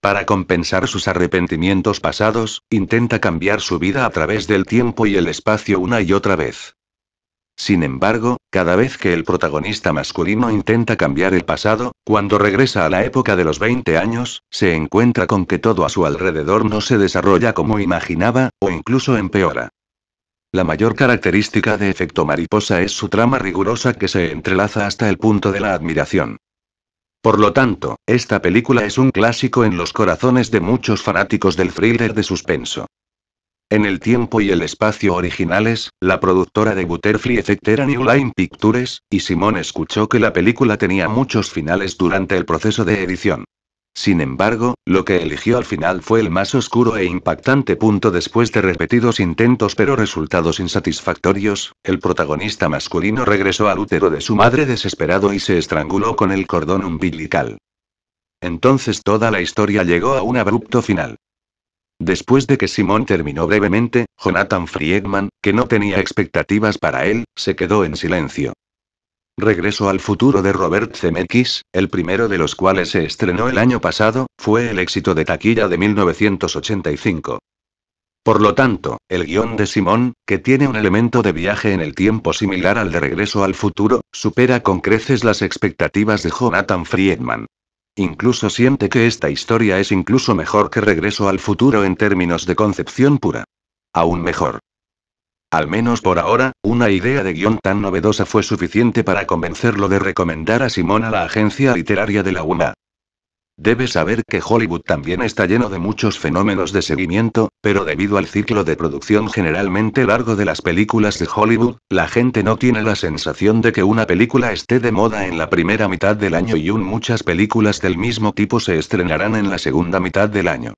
Para compensar sus arrepentimientos pasados, intenta cambiar su vida a través del tiempo y el espacio una y otra vez. Sin embargo, cada vez que el protagonista masculino intenta cambiar el pasado, cuando regresa a la época de los 20 años, se encuentra con que todo a su alrededor no se desarrolla como imaginaba, o incluso empeora. La mayor característica de efecto mariposa es su trama rigurosa que se entrelaza hasta el punto de la admiración. Por lo tanto, esta película es un clásico en los corazones de muchos fanáticos del thriller de suspenso. En el tiempo y el espacio originales, la productora de Butterfly Effect era New Line Pictures, y Simon escuchó que la película tenía muchos finales durante el proceso de edición. Sin embargo, lo que eligió al final fue el más oscuro e impactante punto después de repetidos intentos pero resultados insatisfactorios, el protagonista masculino regresó al útero de su madre desesperado y se estranguló con el cordón umbilical. Entonces toda la historia llegó a un abrupto final. Después de que Simón terminó brevemente, Jonathan Friedman, que no tenía expectativas para él, se quedó en silencio. Regreso al futuro de Robert Zemeckis, el primero de los cuales se estrenó el año pasado, fue el éxito de taquilla de 1985. Por lo tanto, el guión de Simón, que tiene un elemento de viaje en el tiempo similar al de Regreso al futuro, supera con creces las expectativas de Jonathan Friedman. Incluso siente que esta historia es incluso mejor que Regreso al futuro en términos de concepción pura. Aún mejor, al menos por ahora, una idea de guión tan novedosa fue suficiente para convencerlo de recomendar a Simón a la agencia literaria de la UNA. Debes saber que Hollywood también está lleno de muchos fenómenos de seguimiento, pero debido al ciclo de producción generalmente largo de las películas de Hollywood, la gente no tiene la sensación de que una película esté de moda en la primera mitad del año y un muchas películas del mismo tipo se estrenarán en la segunda mitad del año.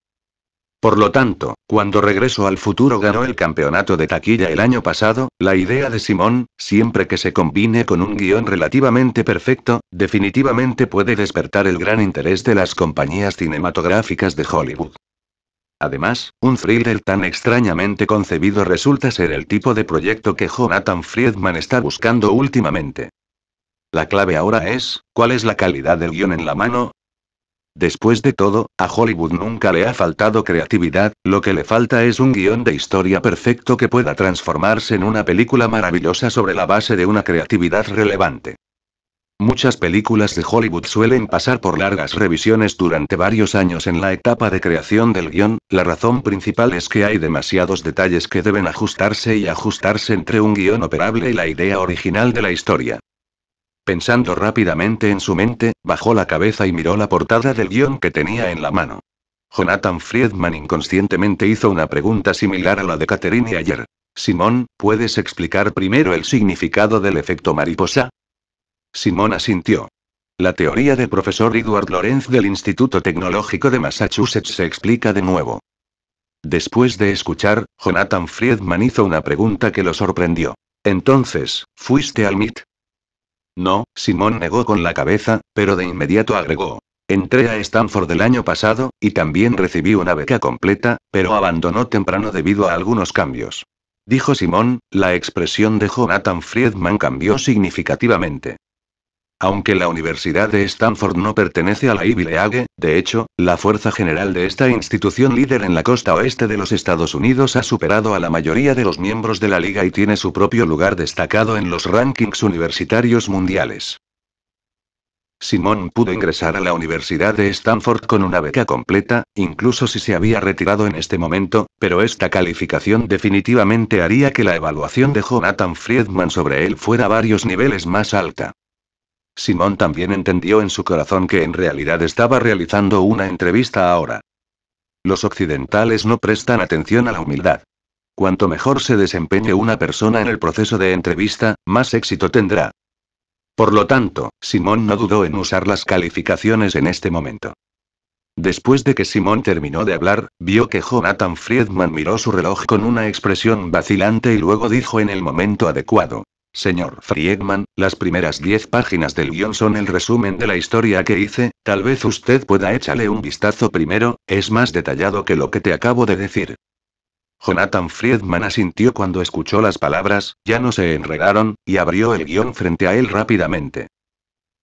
Por lo tanto, cuando Regreso al Futuro ganó el campeonato de taquilla el año pasado, la idea de Simón, siempre que se combine con un guión relativamente perfecto, definitivamente puede despertar el gran interés de las compañías cinematográficas de Hollywood. Además, un thriller tan extrañamente concebido resulta ser el tipo de proyecto que Jonathan Friedman está buscando últimamente. La clave ahora es, ¿cuál es la calidad del guión en la mano? Después de todo, a Hollywood nunca le ha faltado creatividad, lo que le falta es un guión de historia perfecto que pueda transformarse en una película maravillosa sobre la base de una creatividad relevante. Muchas películas de Hollywood suelen pasar por largas revisiones durante varios años en la etapa de creación del guión, la razón principal es que hay demasiados detalles que deben ajustarse y ajustarse entre un guión operable y la idea original de la historia. Pensando rápidamente en su mente, bajó la cabeza y miró la portada del guión que tenía en la mano. Jonathan Friedman inconscientemente hizo una pregunta similar a la de Catherine ayer. Simón, ¿puedes explicar primero el significado del efecto mariposa? Simón asintió. La teoría del profesor Edward Lorenz del Instituto Tecnológico de Massachusetts se explica de nuevo. Después de escuchar, Jonathan Friedman hizo una pregunta que lo sorprendió. Entonces, ¿fuiste al MIT? No, Simón negó con la cabeza, pero de inmediato agregó. Entré a Stanford el año pasado, y también recibí una beca completa, pero abandonó temprano debido a algunos cambios. Dijo Simón, la expresión de Jonathan Friedman cambió significativamente. Aunque la Universidad de Stanford no pertenece a la Ivy League, de hecho, la fuerza general de esta institución líder en la costa oeste de los Estados Unidos ha superado a la mayoría de los miembros de la liga y tiene su propio lugar destacado en los rankings universitarios mundiales. Simon pudo ingresar a la Universidad de Stanford con una beca completa, incluso si se había retirado en este momento, pero esta calificación definitivamente haría que la evaluación de Jonathan Friedman sobre él fuera varios niveles más alta. Simón también entendió en su corazón que en realidad estaba realizando una entrevista ahora. Los occidentales no prestan atención a la humildad. Cuanto mejor se desempeñe una persona en el proceso de entrevista, más éxito tendrá. Por lo tanto, Simón no dudó en usar las calificaciones en este momento. Después de que Simón terminó de hablar, vio que Jonathan Friedman miró su reloj con una expresión vacilante y luego dijo en el momento adecuado, Señor Friedman, las primeras diez páginas del guión son el resumen de la historia que hice, tal vez usted pueda échale un vistazo primero, es más detallado que lo que te acabo de decir. Jonathan Friedman asintió cuando escuchó las palabras, ya no se enredaron, y abrió el guión frente a él rápidamente.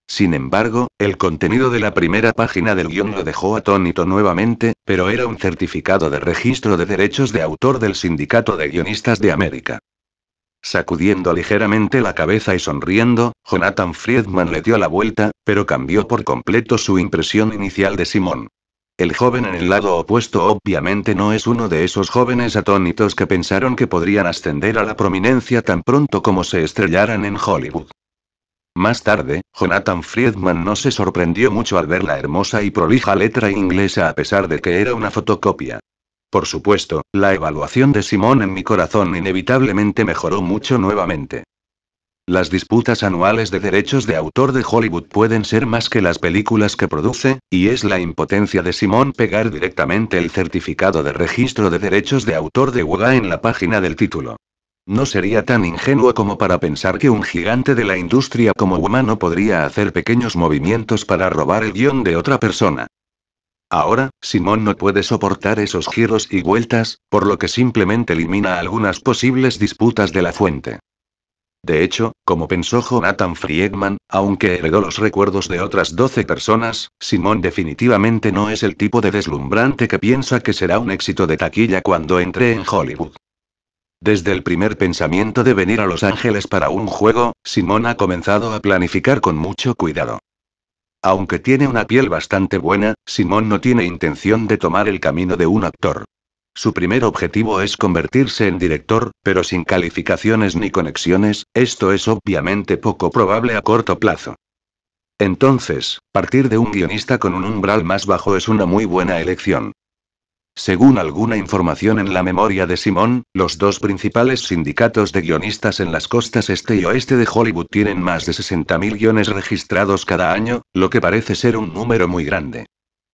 Sin embargo, el contenido de la primera página del guión lo dejó atónito nuevamente, pero era un certificado de registro de derechos de autor del Sindicato de Guionistas de América. Sacudiendo ligeramente la cabeza y sonriendo, Jonathan Friedman le dio la vuelta, pero cambió por completo su impresión inicial de Simón. El joven en el lado opuesto obviamente no es uno de esos jóvenes atónitos que pensaron que podrían ascender a la prominencia tan pronto como se estrellaran en Hollywood. Más tarde, Jonathan Friedman no se sorprendió mucho al ver la hermosa y prolija letra inglesa a pesar de que era una fotocopia. Por supuesto, la evaluación de Simón en mi corazón inevitablemente mejoró mucho nuevamente. Las disputas anuales de derechos de autor de Hollywood pueden ser más que las películas que produce, y es la impotencia de Simón pegar directamente el certificado de registro de derechos de autor de Wega en la página del título. No sería tan ingenuo como para pensar que un gigante de la industria como UGA no podría hacer pequeños movimientos para robar el guión de otra persona. Ahora, Simón no puede soportar esos giros y vueltas, por lo que simplemente elimina algunas posibles disputas de la fuente. De hecho, como pensó Jonathan Friedman, aunque heredó los recuerdos de otras 12 personas, Simón definitivamente no es el tipo de deslumbrante que piensa que será un éxito de taquilla cuando entre en Hollywood. Desde el primer pensamiento de venir a Los Ángeles para un juego, Simón ha comenzado a planificar con mucho cuidado. Aunque tiene una piel bastante buena, Simón no tiene intención de tomar el camino de un actor. Su primer objetivo es convertirse en director, pero sin calificaciones ni conexiones, esto es obviamente poco probable a corto plazo. Entonces, partir de un guionista con un umbral más bajo es una muy buena elección. Según alguna información en la memoria de Simón, los dos principales sindicatos de guionistas en las costas este y oeste de Hollywood tienen más de 60.000 guiones registrados cada año, lo que parece ser un número muy grande.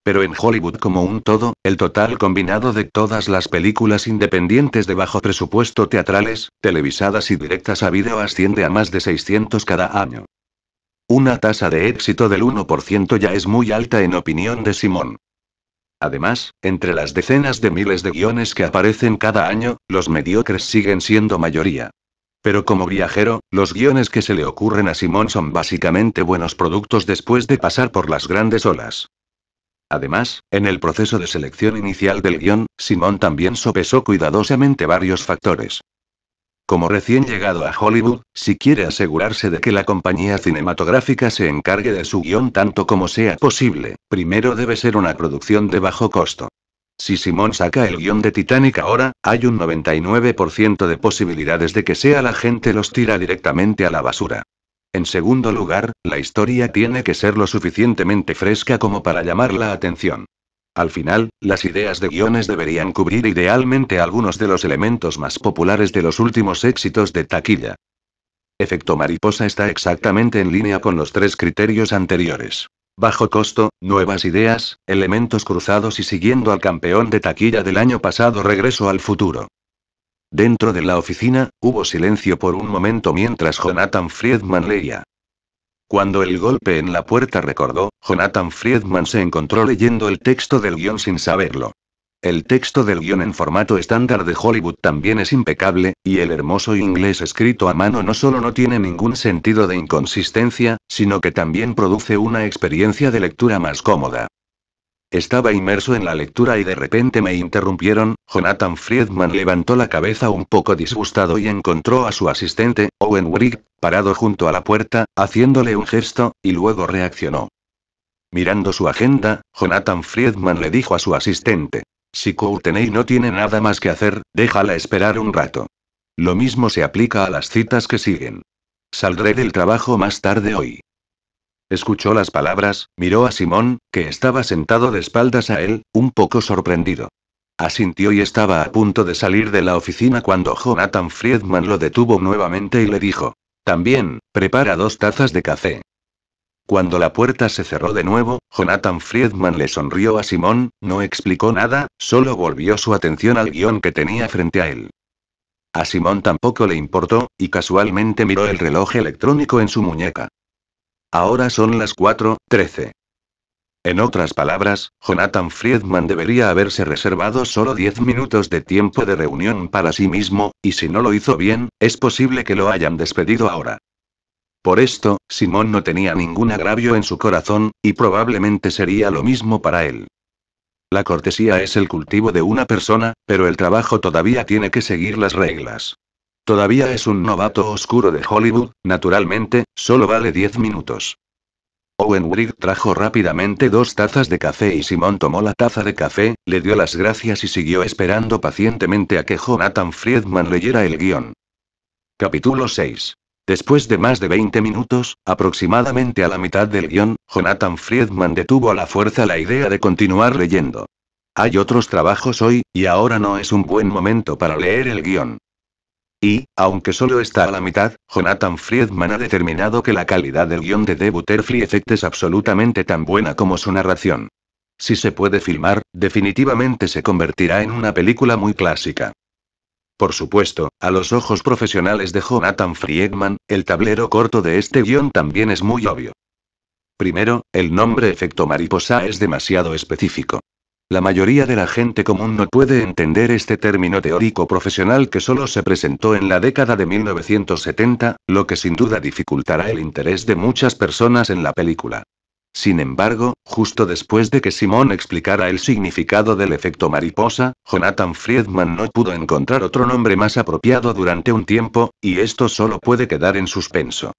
Pero en Hollywood como un todo, el total combinado de todas las películas independientes de bajo presupuesto teatrales, televisadas y directas a video asciende a más de 600 cada año. Una tasa de éxito del 1% ya es muy alta en opinión de Simón. Además, entre las decenas de miles de guiones que aparecen cada año, los mediocres siguen siendo mayoría. Pero como viajero, los guiones que se le ocurren a Simón son básicamente buenos productos después de pasar por las grandes olas. Además, en el proceso de selección inicial del guión, Simón también sopesó cuidadosamente varios factores. Como recién llegado a Hollywood, si quiere asegurarse de que la compañía cinematográfica se encargue de su guión tanto como sea posible, primero debe ser una producción de bajo costo. Si Simón saca el guión de Titanic ahora, hay un 99% de posibilidades de que sea la gente los tira directamente a la basura. En segundo lugar, la historia tiene que ser lo suficientemente fresca como para llamar la atención. Al final, las ideas de guiones deberían cubrir idealmente algunos de los elementos más populares de los últimos éxitos de taquilla. Efecto mariposa está exactamente en línea con los tres criterios anteriores. Bajo costo, nuevas ideas, elementos cruzados y siguiendo al campeón de taquilla del año pasado Regreso al futuro. Dentro de la oficina, hubo silencio por un momento mientras Jonathan Friedman leía. Cuando el golpe en la puerta recordó, Jonathan Friedman se encontró leyendo el texto del guión sin saberlo. El texto del guión en formato estándar de Hollywood también es impecable, y el hermoso inglés escrito a mano no solo no tiene ningún sentido de inconsistencia, sino que también produce una experiencia de lectura más cómoda. Estaba inmerso en la lectura y de repente me interrumpieron. Jonathan Friedman levantó la cabeza un poco disgustado y encontró a su asistente, Owen Wrigg parado junto a la puerta, haciéndole un gesto, y luego reaccionó. Mirando su agenda, Jonathan Friedman le dijo a su asistente. Si Courtenay no tiene nada más que hacer, déjala esperar un rato. Lo mismo se aplica a las citas que siguen. Saldré del trabajo más tarde hoy. Escuchó las palabras, miró a Simón, que estaba sentado de espaldas a él, un poco sorprendido. Asintió y estaba a punto de salir de la oficina cuando Jonathan Friedman lo detuvo nuevamente y le dijo. También, prepara dos tazas de café. Cuando la puerta se cerró de nuevo, Jonathan Friedman le sonrió a Simón, no explicó nada, solo volvió su atención al guión que tenía frente a él. A Simón tampoco le importó, y casualmente miró el reloj electrónico en su muñeca. Ahora son las 4.13. En otras palabras, Jonathan Friedman debería haberse reservado solo 10 minutos de tiempo de reunión para sí mismo, y si no lo hizo bien, es posible que lo hayan despedido ahora. Por esto, Simón no tenía ningún agravio en su corazón, y probablemente sería lo mismo para él. La cortesía es el cultivo de una persona, pero el trabajo todavía tiene que seguir las reglas. Todavía es un novato oscuro de Hollywood, naturalmente, solo vale 10 minutos. Owen Wright trajo rápidamente dos tazas de café y Simón tomó la taza de café, le dio las gracias y siguió esperando pacientemente a que Jonathan Friedman leyera el guión. Capítulo 6. Después de más de 20 minutos, aproximadamente a la mitad del guión, Jonathan Friedman detuvo a la fuerza la idea de continuar leyendo. Hay otros trabajos hoy, y ahora no es un buen momento para leer el guión. Y, aunque solo está a la mitad, Jonathan Friedman ha determinado que la calidad del guión de The Butterfly Effect es absolutamente tan buena como su narración. Si se puede filmar, definitivamente se convertirá en una película muy clásica. Por supuesto, a los ojos profesionales de Jonathan Friedman, el tablero corto de este guión también es muy obvio. Primero, el nombre efecto mariposa es demasiado específico. La mayoría de la gente común no puede entender este término teórico profesional que solo se presentó en la década de 1970, lo que sin duda dificultará el interés de muchas personas en la película. Sin embargo, justo después de que Simón explicara el significado del efecto mariposa, Jonathan Friedman no pudo encontrar otro nombre más apropiado durante un tiempo, y esto solo puede quedar en suspenso.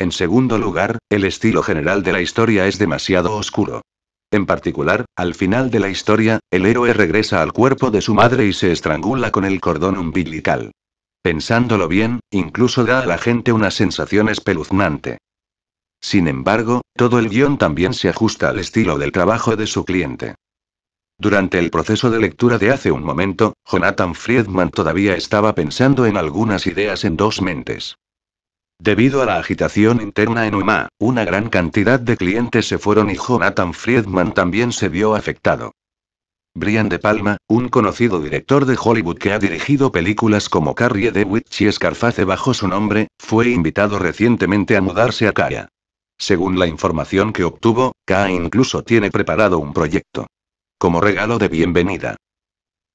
En segundo lugar, el estilo general de la historia es demasiado oscuro. En particular, al final de la historia, el héroe regresa al cuerpo de su madre y se estrangula con el cordón umbilical. Pensándolo bien, incluso da a la gente una sensación espeluznante. Sin embargo, todo el guión también se ajusta al estilo del trabajo de su cliente. Durante el proceso de lectura de hace un momento, Jonathan Friedman todavía estaba pensando en algunas ideas en dos mentes. Debido a la agitación interna en UMA, una gran cantidad de clientes se fueron y Jonathan Friedman también se vio afectado. Brian De Palma, un conocido director de Hollywood que ha dirigido películas como Carrie de Witch y Scarface bajo su nombre, fue invitado recientemente a mudarse a Kaya. Según la información que obtuvo, Kaya incluso tiene preparado un proyecto. Como regalo de bienvenida,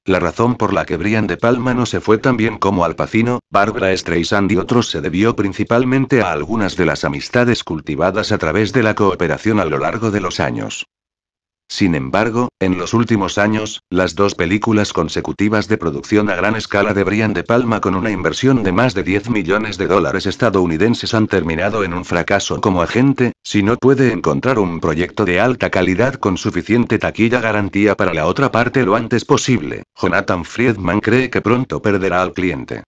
la razón por la que Brian De Palma no se fue tan bien como Al Pacino, Barbara Streisand y otros se debió principalmente a algunas de las amistades cultivadas a través de la cooperación a lo largo de los años. Sin embargo, en los últimos años, las dos películas consecutivas de producción a gran escala de Brian De Palma con una inversión de más de 10 millones de dólares estadounidenses han terminado en un fracaso como agente, si no puede encontrar un proyecto de alta calidad con suficiente taquilla garantía para la otra parte lo antes posible, Jonathan Friedman cree que pronto perderá al cliente.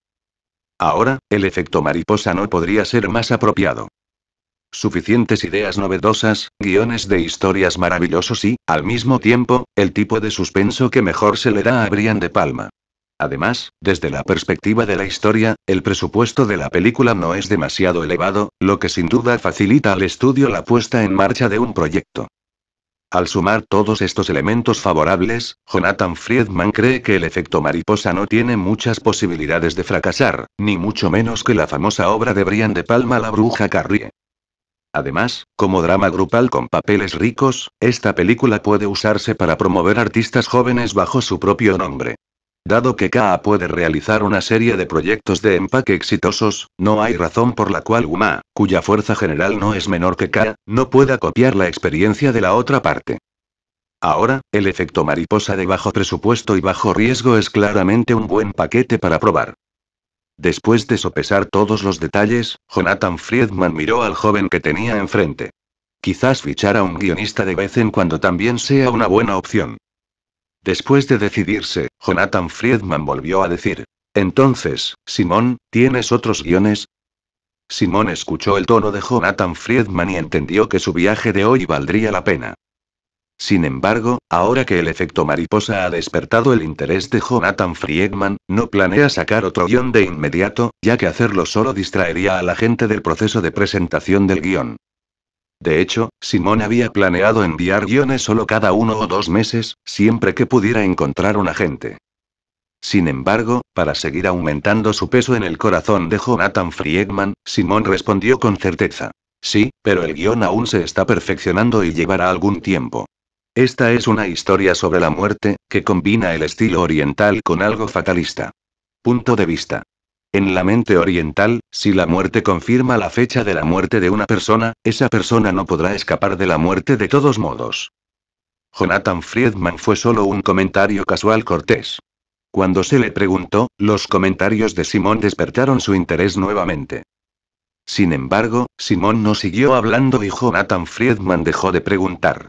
Ahora, el efecto mariposa no podría ser más apropiado. Suficientes ideas novedosas, guiones de historias maravillosos y, al mismo tiempo, el tipo de suspenso que mejor se le da a Brian de Palma. Además, desde la perspectiva de la historia, el presupuesto de la película no es demasiado elevado, lo que sin duda facilita al estudio la puesta en marcha de un proyecto. Al sumar todos estos elementos favorables, Jonathan Friedman cree que el efecto mariposa no tiene muchas posibilidades de fracasar, ni mucho menos que la famosa obra de Brian de Palma La Bruja Carrie. Además, como drama grupal con papeles ricos, esta película puede usarse para promover artistas jóvenes bajo su propio nombre. Dado que K.A. puede realizar una serie de proyectos de empaque exitosos, no hay razón por la cual UMA, cuya fuerza general no es menor que K.A., no pueda copiar la experiencia de la otra parte. Ahora, el efecto mariposa de bajo presupuesto y bajo riesgo es claramente un buen paquete para probar. Después de sopesar todos los detalles, Jonathan Friedman miró al joven que tenía enfrente. Quizás fichar a un guionista de vez en cuando también sea una buena opción. Después de decidirse, Jonathan Friedman volvió a decir, Entonces, Simón, ¿tienes otros guiones? Simón escuchó el tono de Jonathan Friedman y entendió que su viaje de hoy valdría la pena. Sin embargo, ahora que el efecto mariposa ha despertado el interés de Jonathan Friedman, no planea sacar otro guión de inmediato, ya que hacerlo solo distraería a la gente del proceso de presentación del guión. De hecho, Simón había planeado enviar guiones solo cada uno o dos meses, siempre que pudiera encontrar un agente. Sin embargo, para seguir aumentando su peso en el corazón de Jonathan Friedman, Simón respondió con certeza. Sí, pero el guión aún se está perfeccionando y llevará algún tiempo. Esta es una historia sobre la muerte, que combina el estilo oriental con algo fatalista. Punto de vista. En la mente oriental, si la muerte confirma la fecha de la muerte de una persona, esa persona no podrá escapar de la muerte de todos modos. Jonathan Friedman fue solo un comentario casual cortés. Cuando se le preguntó, los comentarios de Simón despertaron su interés nuevamente. Sin embargo, Simón no siguió hablando y Jonathan Friedman dejó de preguntar.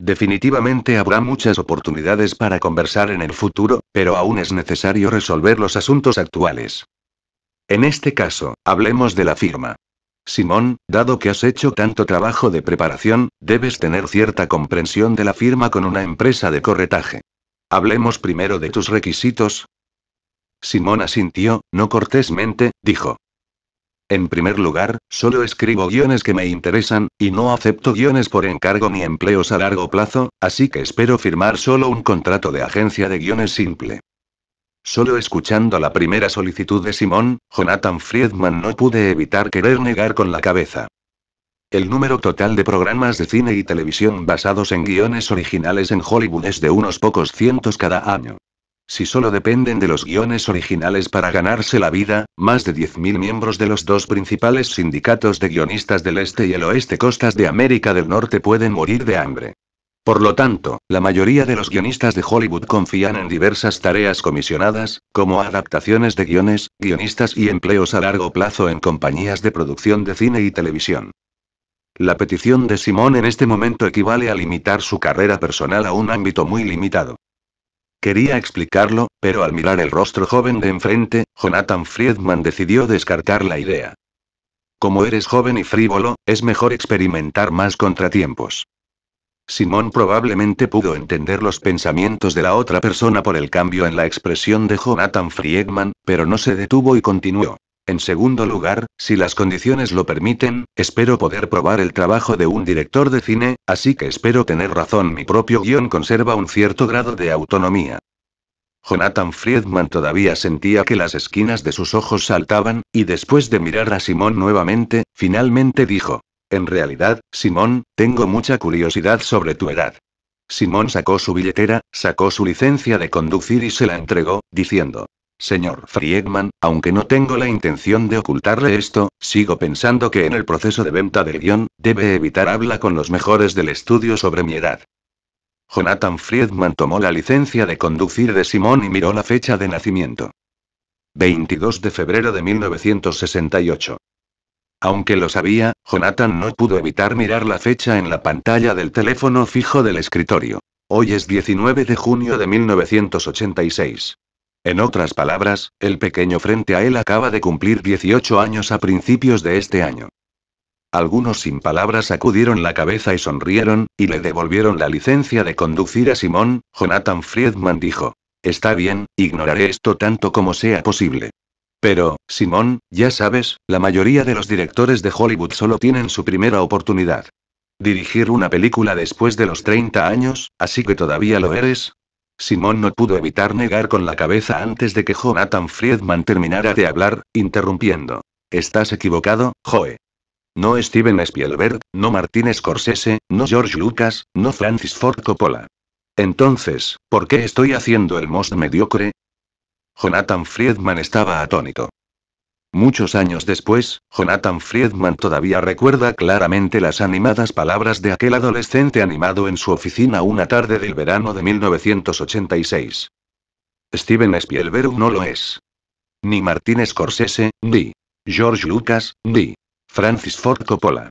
Definitivamente habrá muchas oportunidades para conversar en el futuro, pero aún es necesario resolver los asuntos actuales. En este caso, hablemos de la firma. Simón, dado que has hecho tanto trabajo de preparación, debes tener cierta comprensión de la firma con una empresa de corretaje. Hablemos primero de tus requisitos. Simón asintió, no cortésmente, dijo. En primer lugar, solo escribo guiones que me interesan, y no acepto guiones por encargo ni empleos a largo plazo, así que espero firmar solo un contrato de agencia de guiones simple. Solo escuchando la primera solicitud de Simón, Jonathan Friedman no pude evitar querer negar con la cabeza. El número total de programas de cine y televisión basados en guiones originales en Hollywood es de unos pocos cientos cada año. Si solo dependen de los guiones originales para ganarse la vida, más de 10.000 miembros de los dos principales sindicatos de guionistas del este y el oeste costas de América del Norte pueden morir de hambre. Por lo tanto, la mayoría de los guionistas de Hollywood confían en diversas tareas comisionadas, como adaptaciones de guiones, guionistas y empleos a largo plazo en compañías de producción de cine y televisión. La petición de Simón en este momento equivale a limitar su carrera personal a un ámbito muy limitado. Quería explicarlo, pero al mirar el rostro joven de enfrente, Jonathan Friedman decidió descartar la idea. Como eres joven y frívolo, es mejor experimentar más contratiempos. Simón probablemente pudo entender los pensamientos de la otra persona por el cambio en la expresión de Jonathan Friedman, pero no se detuvo y continuó. En segundo lugar, si las condiciones lo permiten, espero poder probar el trabajo de un director de cine, así que espero tener razón. Mi propio guión conserva un cierto grado de autonomía. Jonathan Friedman todavía sentía que las esquinas de sus ojos saltaban, y después de mirar a Simón nuevamente, finalmente dijo, En realidad, Simón, tengo mucha curiosidad sobre tu edad. Simón sacó su billetera, sacó su licencia de conducir y se la entregó, diciendo, Señor Friedman, aunque no tengo la intención de ocultarle esto, sigo pensando que en el proceso de venta del guión, debe evitar habla con los mejores del estudio sobre mi edad. Jonathan Friedman tomó la licencia de conducir de Simón y miró la fecha de nacimiento. 22 de febrero de 1968. Aunque lo sabía, Jonathan no pudo evitar mirar la fecha en la pantalla del teléfono fijo del escritorio. Hoy es 19 de junio de 1986. En otras palabras, el pequeño frente a él acaba de cumplir 18 años a principios de este año. Algunos sin palabras acudieron la cabeza y sonrieron, y le devolvieron la licencia de conducir a Simón, Jonathan Friedman dijo. Está bien, ignoraré esto tanto como sea posible. Pero, Simón, ya sabes, la mayoría de los directores de Hollywood solo tienen su primera oportunidad. Dirigir una película después de los 30 años, así que todavía lo eres, Simón no pudo evitar negar con la cabeza antes de que Jonathan Friedman terminara de hablar, interrumpiendo. Estás equivocado, Joe. No Steven Spielberg, no Martin Scorsese, no George Lucas, no Francis Ford Coppola. Entonces, ¿por qué estoy haciendo el most mediocre? Jonathan Friedman estaba atónito. Muchos años después, Jonathan Friedman todavía recuerda claramente las animadas palabras de aquel adolescente animado en su oficina una tarde del verano de 1986. Steven Spielberg no lo es. Ni Martin Scorsese, ni George Lucas, ni Francis Ford Coppola.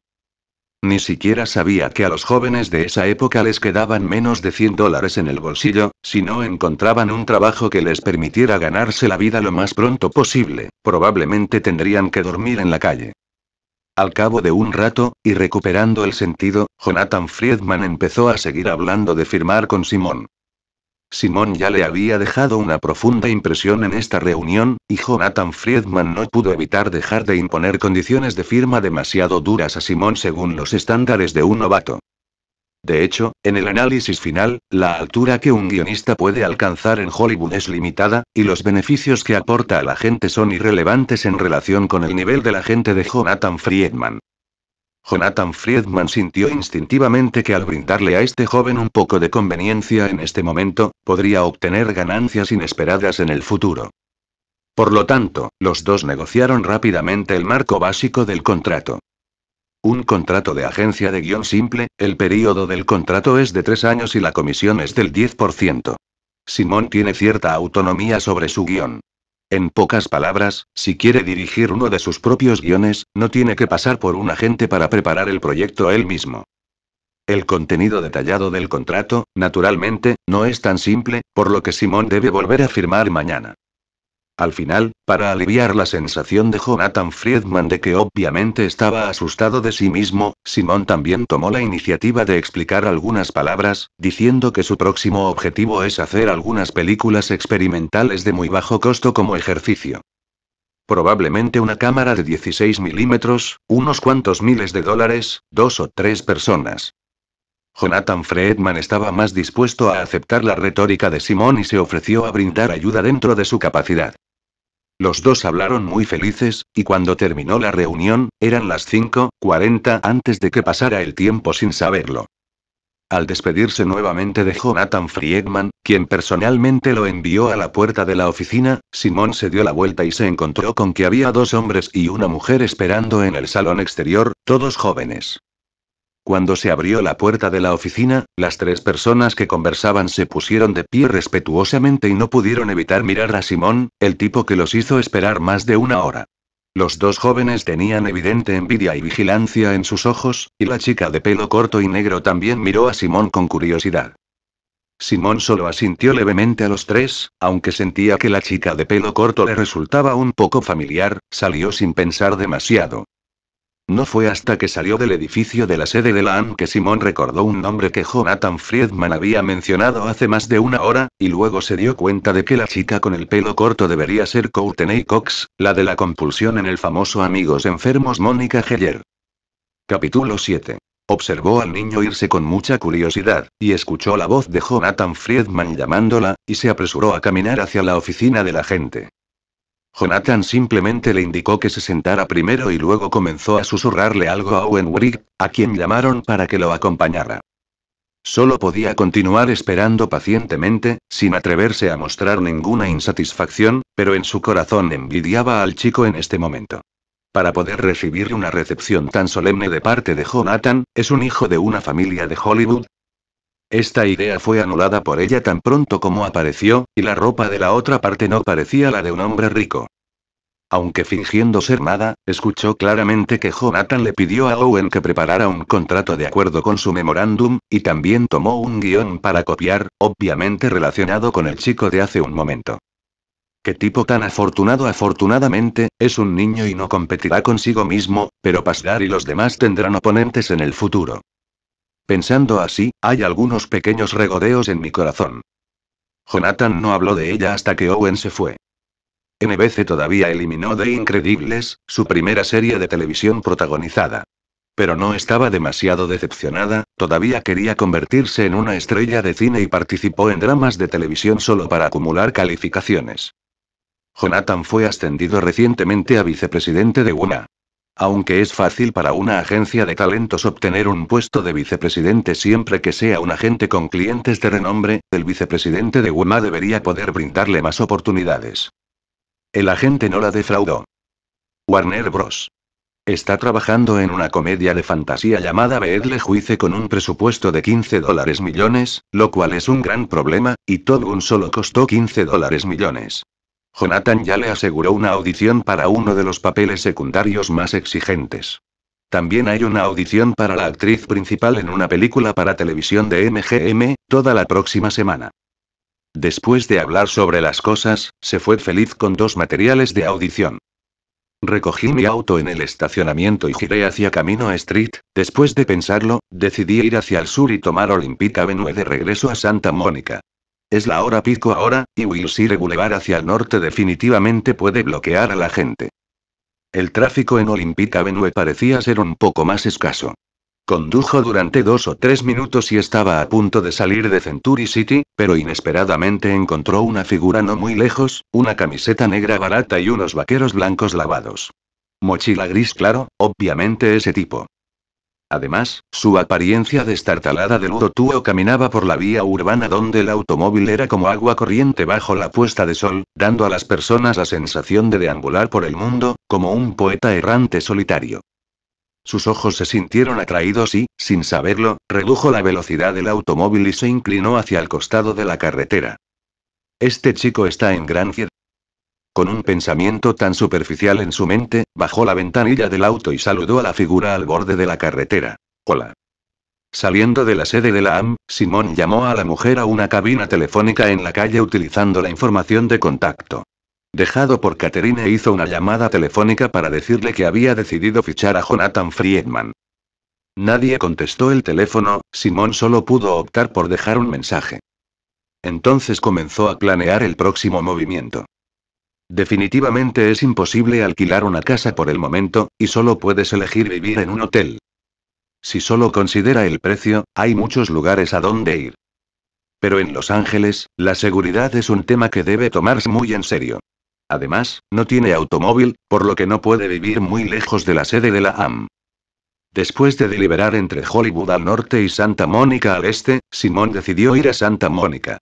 Ni siquiera sabía que a los jóvenes de esa época les quedaban menos de 100 dólares en el bolsillo, si no encontraban un trabajo que les permitiera ganarse la vida lo más pronto posible, probablemente tendrían que dormir en la calle. Al cabo de un rato, y recuperando el sentido, Jonathan Friedman empezó a seguir hablando de firmar con Simón. Simón ya le había dejado una profunda impresión en esta reunión, y Jonathan Friedman no pudo evitar dejar de imponer condiciones de firma demasiado duras a Simón según los estándares de un novato. De hecho, en el análisis final, la altura que un guionista puede alcanzar en Hollywood es limitada, y los beneficios que aporta a la gente son irrelevantes en relación con el nivel de la gente de Jonathan Friedman. Jonathan Friedman sintió instintivamente que al brindarle a este joven un poco de conveniencia en este momento, podría obtener ganancias inesperadas en el futuro. Por lo tanto, los dos negociaron rápidamente el marco básico del contrato. Un contrato de agencia de guión simple, el período del contrato es de tres años y la comisión es del 10%. Simón tiene cierta autonomía sobre su guión. En pocas palabras, si quiere dirigir uno de sus propios guiones, no tiene que pasar por un agente para preparar el proyecto él mismo. El contenido detallado del contrato, naturalmente, no es tan simple, por lo que Simón debe volver a firmar mañana. Al final, para aliviar la sensación de Jonathan Friedman de que obviamente estaba asustado de sí mismo, Simón también tomó la iniciativa de explicar algunas palabras, diciendo que su próximo objetivo es hacer algunas películas experimentales de muy bajo costo como ejercicio. Probablemente una cámara de 16 milímetros, unos cuantos miles de dólares, dos o tres personas. Jonathan Friedman estaba más dispuesto a aceptar la retórica de Simón y se ofreció a brindar ayuda dentro de su capacidad. Los dos hablaron muy felices, y cuando terminó la reunión, eran las 5.40 antes de que pasara el tiempo sin saberlo. Al despedirse nuevamente de Jonathan Friedman, quien personalmente lo envió a la puerta de la oficina, Simón se dio la vuelta y se encontró con que había dos hombres y una mujer esperando en el salón exterior, todos jóvenes. Cuando se abrió la puerta de la oficina, las tres personas que conversaban se pusieron de pie respetuosamente y no pudieron evitar mirar a Simón, el tipo que los hizo esperar más de una hora. Los dos jóvenes tenían evidente envidia y vigilancia en sus ojos, y la chica de pelo corto y negro también miró a Simón con curiosidad. Simón solo asintió levemente a los tres, aunque sentía que la chica de pelo corto le resultaba un poco familiar, salió sin pensar demasiado. No fue hasta que salió del edificio de la sede de la AM que Simón recordó un nombre que Jonathan Friedman había mencionado hace más de una hora, y luego se dio cuenta de que la chica con el pelo corto debería ser Courtney Cox, la de la compulsión en el famoso Amigos Enfermos Mónica Heller. Capítulo 7. Observó al niño irse con mucha curiosidad, y escuchó la voz de Jonathan Friedman llamándola, y se apresuró a caminar hacia la oficina de la gente. Jonathan simplemente le indicó que se sentara primero y luego comenzó a susurrarle algo a Owen Wrig, a quien llamaron para que lo acompañara. Solo podía continuar esperando pacientemente, sin atreverse a mostrar ninguna insatisfacción, pero en su corazón envidiaba al chico en este momento. Para poder recibir una recepción tan solemne de parte de Jonathan, es un hijo de una familia de Hollywood, esta idea fue anulada por ella tan pronto como apareció, y la ropa de la otra parte no parecía la de un hombre rico. Aunque fingiendo ser nada, escuchó claramente que Jonathan le pidió a Owen que preparara un contrato de acuerdo con su memorándum, y también tomó un guión para copiar, obviamente relacionado con el chico de hace un momento. Qué tipo tan afortunado afortunadamente, es un niño y no competirá consigo mismo, pero Pasdar y los demás tendrán oponentes en el futuro. Pensando así, hay algunos pequeños regodeos en mi corazón. Jonathan no habló de ella hasta que Owen se fue. NBC todavía eliminó The Incredibles, su primera serie de televisión protagonizada. Pero no estaba demasiado decepcionada, todavía quería convertirse en una estrella de cine y participó en dramas de televisión solo para acumular calificaciones. Jonathan fue ascendido recientemente a vicepresidente de UNA. Aunque es fácil para una agencia de talentos obtener un puesto de vicepresidente siempre que sea un agente con clientes de renombre, el vicepresidente de WMA debería poder brindarle más oportunidades. El agente no la defraudó. Warner Bros. Está trabajando en una comedia de fantasía llamada Beedle Juice con un presupuesto de 15 dólares millones, lo cual es un gran problema, y todo un solo costó 15 dólares millones. Jonathan ya le aseguró una audición para uno de los papeles secundarios más exigentes. También hay una audición para la actriz principal en una película para televisión de MGM, toda la próxima semana. Después de hablar sobre las cosas, se fue feliz con dos materiales de audición. Recogí mi auto en el estacionamiento y giré hacia Camino Street. Después de pensarlo, decidí ir hacia el sur y tomar Olympic Avenue de regreso a Santa Mónica. Es la hora pico ahora, y Will Wilshire Boulevard hacia el norte definitivamente puede bloquear a la gente. El tráfico en Olympic Avenue parecía ser un poco más escaso. Condujo durante dos o tres minutos y estaba a punto de salir de Century City, pero inesperadamente encontró una figura no muy lejos, una camiseta negra barata y unos vaqueros blancos lavados. Mochila gris claro, obviamente ese tipo. Además, su apariencia destartalada de tuyo caminaba por la vía urbana donde el automóvil era como agua corriente bajo la puesta de sol, dando a las personas la sensación de deambular por el mundo, como un poeta errante solitario. Sus ojos se sintieron atraídos y, sin saberlo, redujo la velocidad del automóvil y se inclinó hacia el costado de la carretera. Este chico está en gran con un pensamiento tan superficial en su mente, bajó la ventanilla del auto y saludó a la figura al borde de la carretera. Hola. Saliendo de la sede de la AM, Simón llamó a la mujer a una cabina telefónica en la calle utilizando la información de contacto. Dejado por Caterine hizo una llamada telefónica para decirle que había decidido fichar a Jonathan Friedman. Nadie contestó el teléfono, Simón solo pudo optar por dejar un mensaje. Entonces comenzó a planear el próximo movimiento. Definitivamente es imposible alquilar una casa por el momento, y solo puedes elegir vivir en un hotel. Si solo considera el precio, hay muchos lugares a donde ir. Pero en Los Ángeles, la seguridad es un tema que debe tomarse muy en serio. Además, no tiene automóvil, por lo que no puede vivir muy lejos de la sede de la AM. Después de deliberar entre Hollywood al norte y Santa Mónica al este, Simón decidió ir a Santa Mónica.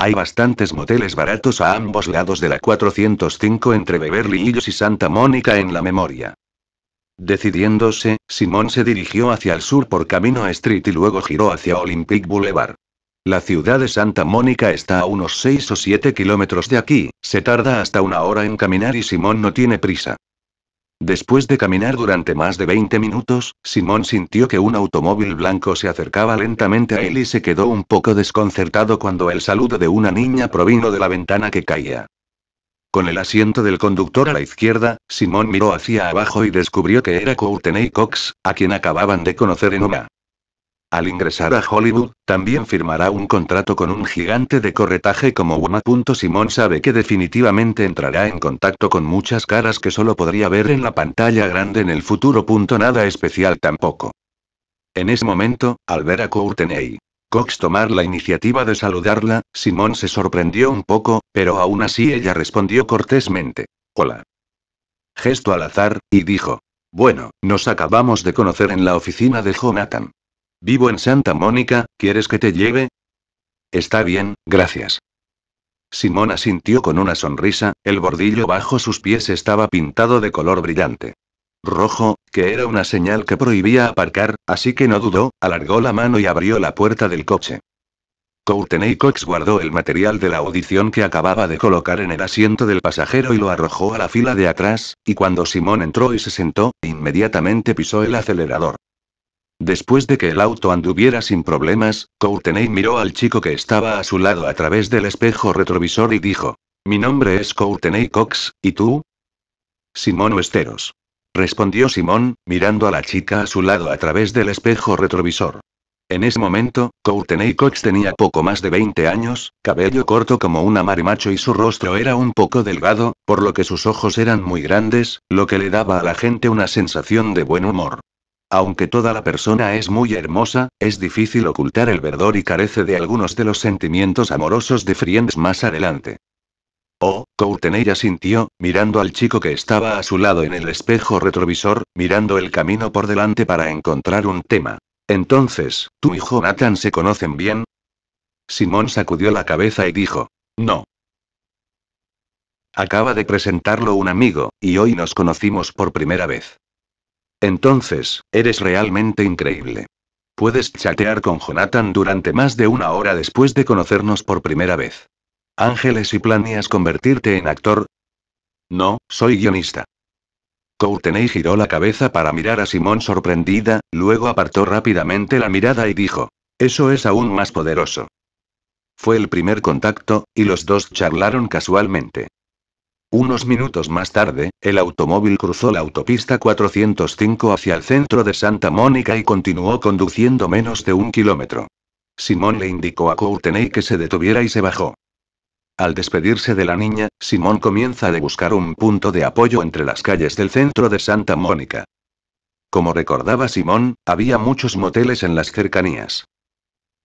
Hay bastantes moteles baratos a ambos lados de la 405 entre Beverly Hills y Santa Mónica en la memoria. Decidiéndose, Simón se dirigió hacia el sur por Camino Street y luego giró hacia Olympic Boulevard. La ciudad de Santa Mónica está a unos 6 o 7 kilómetros de aquí, se tarda hasta una hora en caminar y Simón no tiene prisa. Después de caminar durante más de 20 minutos, Simón sintió que un automóvil blanco se acercaba lentamente a él y se quedó un poco desconcertado cuando el saludo de una niña provino de la ventana que caía. Con el asiento del conductor a la izquierda, Simón miró hacia abajo y descubrió que era Courtenay Cox, a quien acababan de conocer en Oma. Al ingresar a Hollywood, también firmará un contrato con un gigante de corretaje como Woma. Simón sabe que definitivamente entrará en contacto con muchas caras que solo podría ver en la pantalla grande en el futuro. Nada especial tampoco. En ese momento, al ver a Courtney Cox tomar la iniciativa de saludarla, Simón se sorprendió un poco, pero aún así ella respondió cortésmente. Hola. Gesto al azar, y dijo. Bueno, nos acabamos de conocer en la oficina de Jonathan. Vivo en Santa Mónica, ¿quieres que te lleve? Está bien, gracias. Simón asintió con una sonrisa, el bordillo bajo sus pies estaba pintado de color brillante. Rojo, que era una señal que prohibía aparcar, así que no dudó, alargó la mano y abrió la puerta del coche. Courtney Cox guardó el material de la audición que acababa de colocar en el asiento del pasajero y lo arrojó a la fila de atrás, y cuando Simón entró y se sentó, inmediatamente pisó el acelerador. Después de que el auto anduviera sin problemas, Courtenay miró al chico que estaba a su lado a través del espejo retrovisor y dijo: Mi nombre es Courtenay Cox, ¿y tú? Simón Oesteros». Respondió Simón, mirando a la chica a su lado a través del espejo retrovisor. En ese momento, Courtenay Cox tenía poco más de 20 años, cabello corto como una marimacho y su rostro era un poco delgado, por lo que sus ojos eran muy grandes, lo que le daba a la gente una sensación de buen humor. Aunque toda la persona es muy hermosa, es difícil ocultar el verdor y carece de algunos de los sentimientos amorosos de Friends más adelante. Oh, Koutenella asintió, mirando al chico que estaba a su lado en el espejo retrovisor, mirando el camino por delante para encontrar un tema. Entonces, ¿tu hijo Nathan se conocen bien? Simón sacudió la cabeza y dijo, no. Acaba de presentarlo un amigo, y hoy nos conocimos por primera vez. Entonces, eres realmente increíble. Puedes chatear con Jonathan durante más de una hora después de conocernos por primera vez. Ángeles, ¿y planeas convertirte en actor? No, soy guionista. Courtenay giró la cabeza para mirar a Simón sorprendida, luego apartó rápidamente la mirada y dijo, Eso es aún más poderoso. Fue el primer contacto, y los dos charlaron casualmente. Unos minutos más tarde, el automóvil cruzó la autopista 405 hacia el centro de Santa Mónica y continuó conduciendo menos de un kilómetro. Simón le indicó a Courtenay que se detuviera y se bajó. Al despedirse de la niña, Simón comienza a buscar un punto de apoyo entre las calles del centro de Santa Mónica. Como recordaba Simón, había muchos moteles en las cercanías.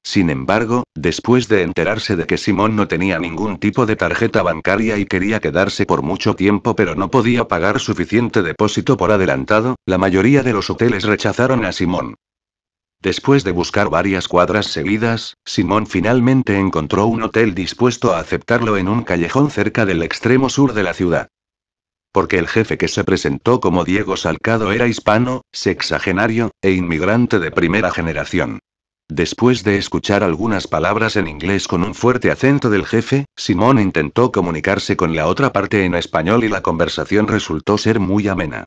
Sin embargo, después de enterarse de que Simón no tenía ningún tipo de tarjeta bancaria y quería quedarse por mucho tiempo pero no podía pagar suficiente depósito por adelantado, la mayoría de los hoteles rechazaron a Simón. Después de buscar varias cuadras seguidas, Simón finalmente encontró un hotel dispuesto a aceptarlo en un callejón cerca del extremo sur de la ciudad porque el jefe que se presentó como Diego Salcado era hispano, sexagenario, e inmigrante de primera generación. Después de escuchar algunas palabras en inglés con un fuerte acento del jefe, Simón intentó comunicarse con la otra parte en español y la conversación resultó ser muy amena.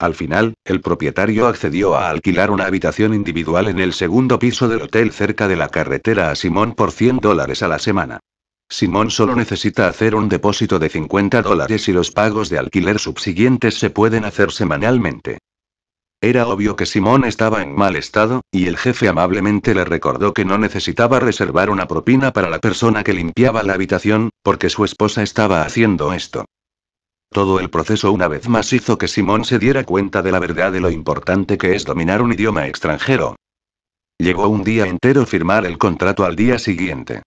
Al final, el propietario accedió a alquilar una habitación individual en el segundo piso del hotel cerca de la carretera a Simón por 100 dólares a la semana. Simón solo necesita hacer un depósito de 50 dólares y los pagos de alquiler subsiguientes se pueden hacer semanalmente. Era obvio que Simón estaba en mal estado, y el jefe amablemente le recordó que no necesitaba reservar una propina para la persona que limpiaba la habitación, porque su esposa estaba haciendo esto. Todo el proceso una vez más hizo que Simón se diera cuenta de la verdad de lo importante que es dominar un idioma extranjero. Llegó un día entero firmar el contrato al día siguiente.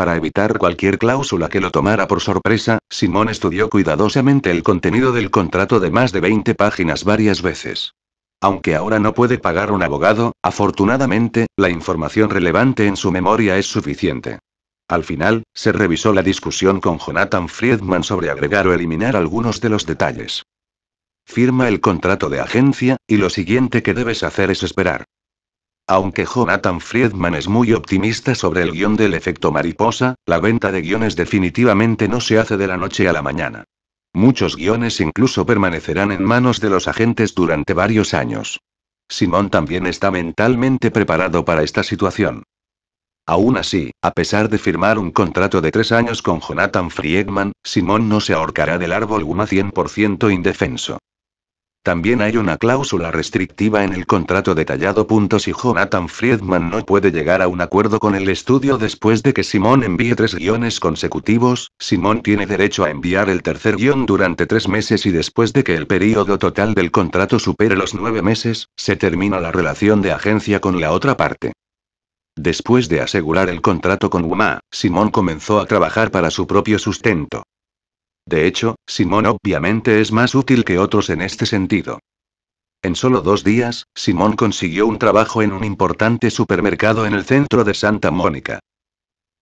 Para evitar cualquier cláusula que lo tomara por sorpresa, Simón estudió cuidadosamente el contenido del contrato de más de 20 páginas varias veces. Aunque ahora no puede pagar un abogado, afortunadamente, la información relevante en su memoria es suficiente. Al final, se revisó la discusión con Jonathan Friedman sobre agregar o eliminar algunos de los detalles. Firma el contrato de agencia, y lo siguiente que debes hacer es esperar. Aunque Jonathan Friedman es muy optimista sobre el guión del efecto mariposa, la venta de guiones definitivamente no se hace de la noche a la mañana. Muchos guiones incluso permanecerán en manos de los agentes durante varios años. Simón también está mentalmente preparado para esta situación. Aún así, a pesar de firmar un contrato de tres años con Jonathan Friedman, Simón no se ahorcará del árbol una 100% indefenso. También hay una cláusula restrictiva en el contrato detallado. Si Jonathan Friedman no puede llegar a un acuerdo con el estudio después de que Simón envíe tres guiones consecutivos, Simón tiene derecho a enviar el tercer guión durante tres meses y después de que el periodo total del contrato supere los nueve meses, se termina la relación de agencia con la otra parte. Después de asegurar el contrato con Uma, Simón comenzó a trabajar para su propio sustento. De hecho, Simón obviamente es más útil que otros en este sentido. En solo dos días, Simón consiguió un trabajo en un importante supermercado en el centro de Santa Mónica.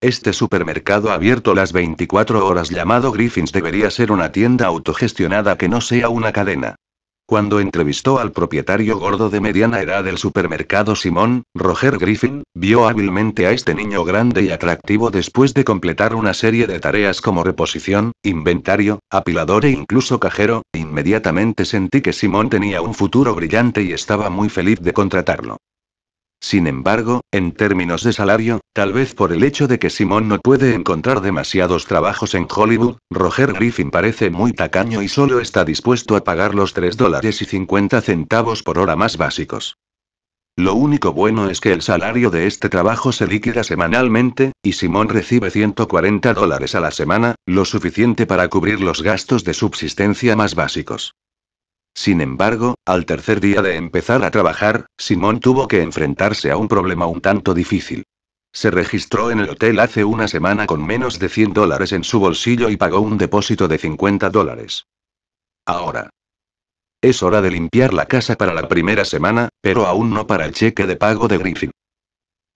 Este supermercado abierto las 24 horas llamado Griffins debería ser una tienda autogestionada que no sea una cadena. Cuando entrevistó al propietario gordo de mediana edad del supermercado Simón, Roger Griffin, vio hábilmente a este niño grande y atractivo después de completar una serie de tareas como reposición, inventario, apilador e incluso cajero, inmediatamente sentí que Simón tenía un futuro brillante y estaba muy feliz de contratarlo. Sin embargo, en términos de salario, tal vez por el hecho de que Simón no puede encontrar demasiados trabajos en Hollywood, Roger Griffin parece muy tacaño y solo está dispuesto a pagar los 3 dólares y 50 centavos por hora más básicos. Lo único bueno es que el salario de este trabajo se liquida semanalmente, y Simón recibe 140 dólares a la semana, lo suficiente para cubrir los gastos de subsistencia más básicos. Sin embargo, al tercer día de empezar a trabajar, Simón tuvo que enfrentarse a un problema un tanto difícil. Se registró en el hotel hace una semana con menos de 100 dólares en su bolsillo y pagó un depósito de 50 dólares. Ahora. Es hora de limpiar la casa para la primera semana, pero aún no para el cheque de pago de Griffin.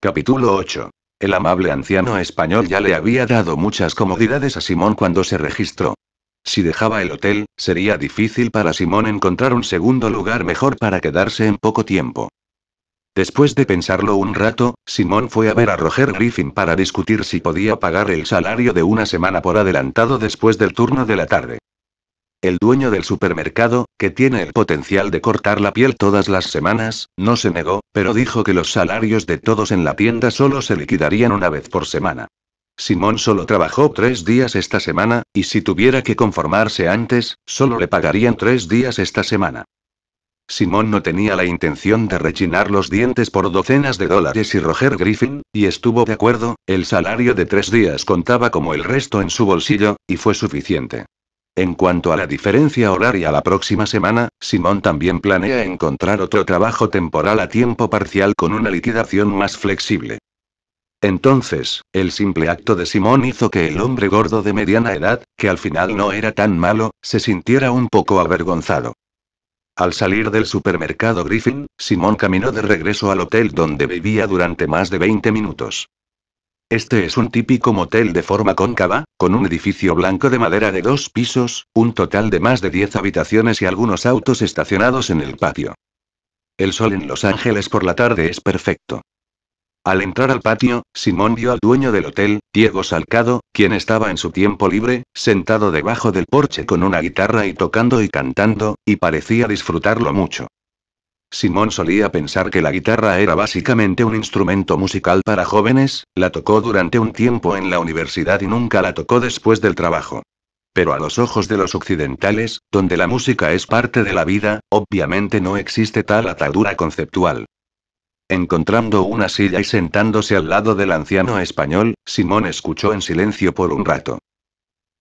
Capítulo 8. El amable anciano español ya le había dado muchas comodidades a Simón cuando se registró. Si dejaba el hotel, sería difícil para Simón encontrar un segundo lugar mejor para quedarse en poco tiempo. Después de pensarlo un rato, Simón fue a ver a Roger Griffin para discutir si podía pagar el salario de una semana por adelantado después del turno de la tarde. El dueño del supermercado, que tiene el potencial de cortar la piel todas las semanas, no se negó, pero dijo que los salarios de todos en la tienda solo se liquidarían una vez por semana. Simón solo trabajó tres días esta semana, y si tuviera que conformarse antes, solo le pagarían tres días esta semana. Simón no tenía la intención de rechinar los dientes por docenas de dólares y Roger Griffin, y estuvo de acuerdo, el salario de tres días contaba como el resto en su bolsillo, y fue suficiente. En cuanto a la diferencia horaria la próxima semana, Simón también planea encontrar otro trabajo temporal a tiempo parcial con una liquidación más flexible. Entonces, el simple acto de Simón hizo que el hombre gordo de mediana edad, que al final no era tan malo, se sintiera un poco avergonzado. Al salir del supermercado Griffin, Simón caminó de regreso al hotel donde vivía durante más de 20 minutos. Este es un típico motel de forma cóncava, con un edificio blanco de madera de dos pisos, un total de más de 10 habitaciones y algunos autos estacionados en el patio. El sol en Los Ángeles por la tarde es perfecto. Al entrar al patio, Simón vio al dueño del hotel, Diego Salcado, quien estaba en su tiempo libre, sentado debajo del porche con una guitarra y tocando y cantando, y parecía disfrutarlo mucho. Simón solía pensar que la guitarra era básicamente un instrumento musical para jóvenes, la tocó durante un tiempo en la universidad y nunca la tocó después del trabajo. Pero a los ojos de los occidentales, donde la música es parte de la vida, obviamente no existe tal atadura conceptual. Encontrando una silla y sentándose al lado del anciano español, Simón escuchó en silencio por un rato.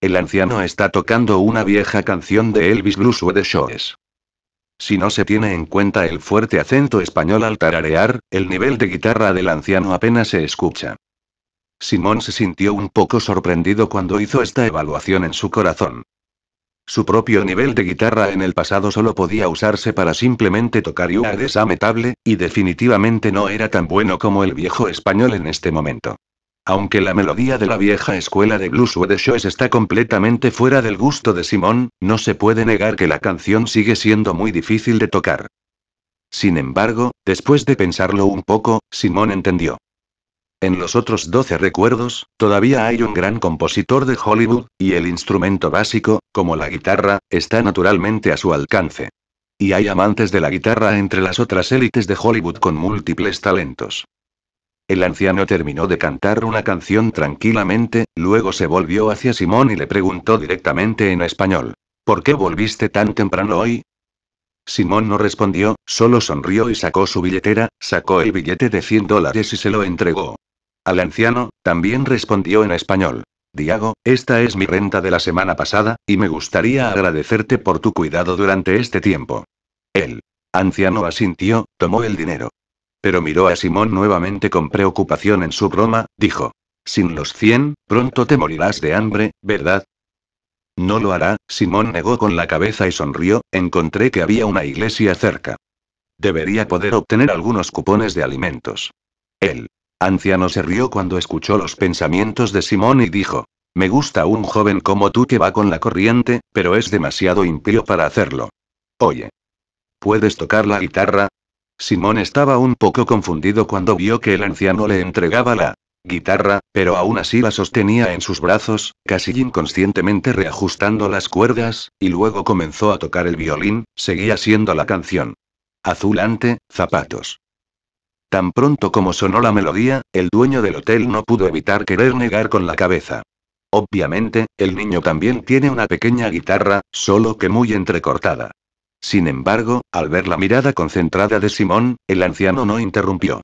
El anciano está tocando una vieja canción de Elvis Blues de shows. Si no se tiene en cuenta el fuerte acento español al tararear, el nivel de guitarra del anciano apenas se escucha. Simón se sintió un poco sorprendido cuando hizo esta evaluación en su corazón. Su propio nivel de guitarra en el pasado solo podía usarse para simplemente tocar y una desametable, y definitivamente no era tan bueno como el viejo español en este momento. Aunque la melodía de la vieja escuela de blues o de shows está completamente fuera del gusto de Simón, no se puede negar que la canción sigue siendo muy difícil de tocar. Sin embargo, después de pensarlo un poco, Simón entendió. En los otros 12 recuerdos, todavía hay un gran compositor de Hollywood, y el instrumento básico, como la guitarra, está naturalmente a su alcance. Y hay amantes de la guitarra entre las otras élites de Hollywood con múltiples talentos. El anciano terminó de cantar una canción tranquilamente, luego se volvió hacia Simón y le preguntó directamente en español. ¿Por qué volviste tan temprano hoy? Simón no respondió, solo sonrió y sacó su billetera, sacó el billete de 100 dólares y se lo entregó. Al anciano, también respondió en español. Diago, esta es mi renta de la semana pasada, y me gustaría agradecerte por tu cuidado durante este tiempo. El anciano asintió, tomó el dinero. Pero miró a Simón nuevamente con preocupación en su broma, dijo. Sin los cien, pronto te morirás de hambre, ¿verdad? No lo hará, Simón negó con la cabeza y sonrió, encontré que había una iglesia cerca. Debería poder obtener algunos cupones de alimentos. El Anciano se rió cuando escuchó los pensamientos de Simón y dijo. Me gusta un joven como tú que va con la corriente, pero es demasiado impío para hacerlo. Oye. ¿Puedes tocar la guitarra? Simón estaba un poco confundido cuando vio que el anciano le entregaba la guitarra, pero aún así la sostenía en sus brazos, casi inconscientemente reajustando las cuerdas, y luego comenzó a tocar el violín, seguía siendo la canción. Azulante, zapatos. Tan pronto como sonó la melodía, el dueño del hotel no pudo evitar querer negar con la cabeza. Obviamente, el niño también tiene una pequeña guitarra, solo que muy entrecortada. Sin embargo, al ver la mirada concentrada de Simón, el anciano no interrumpió.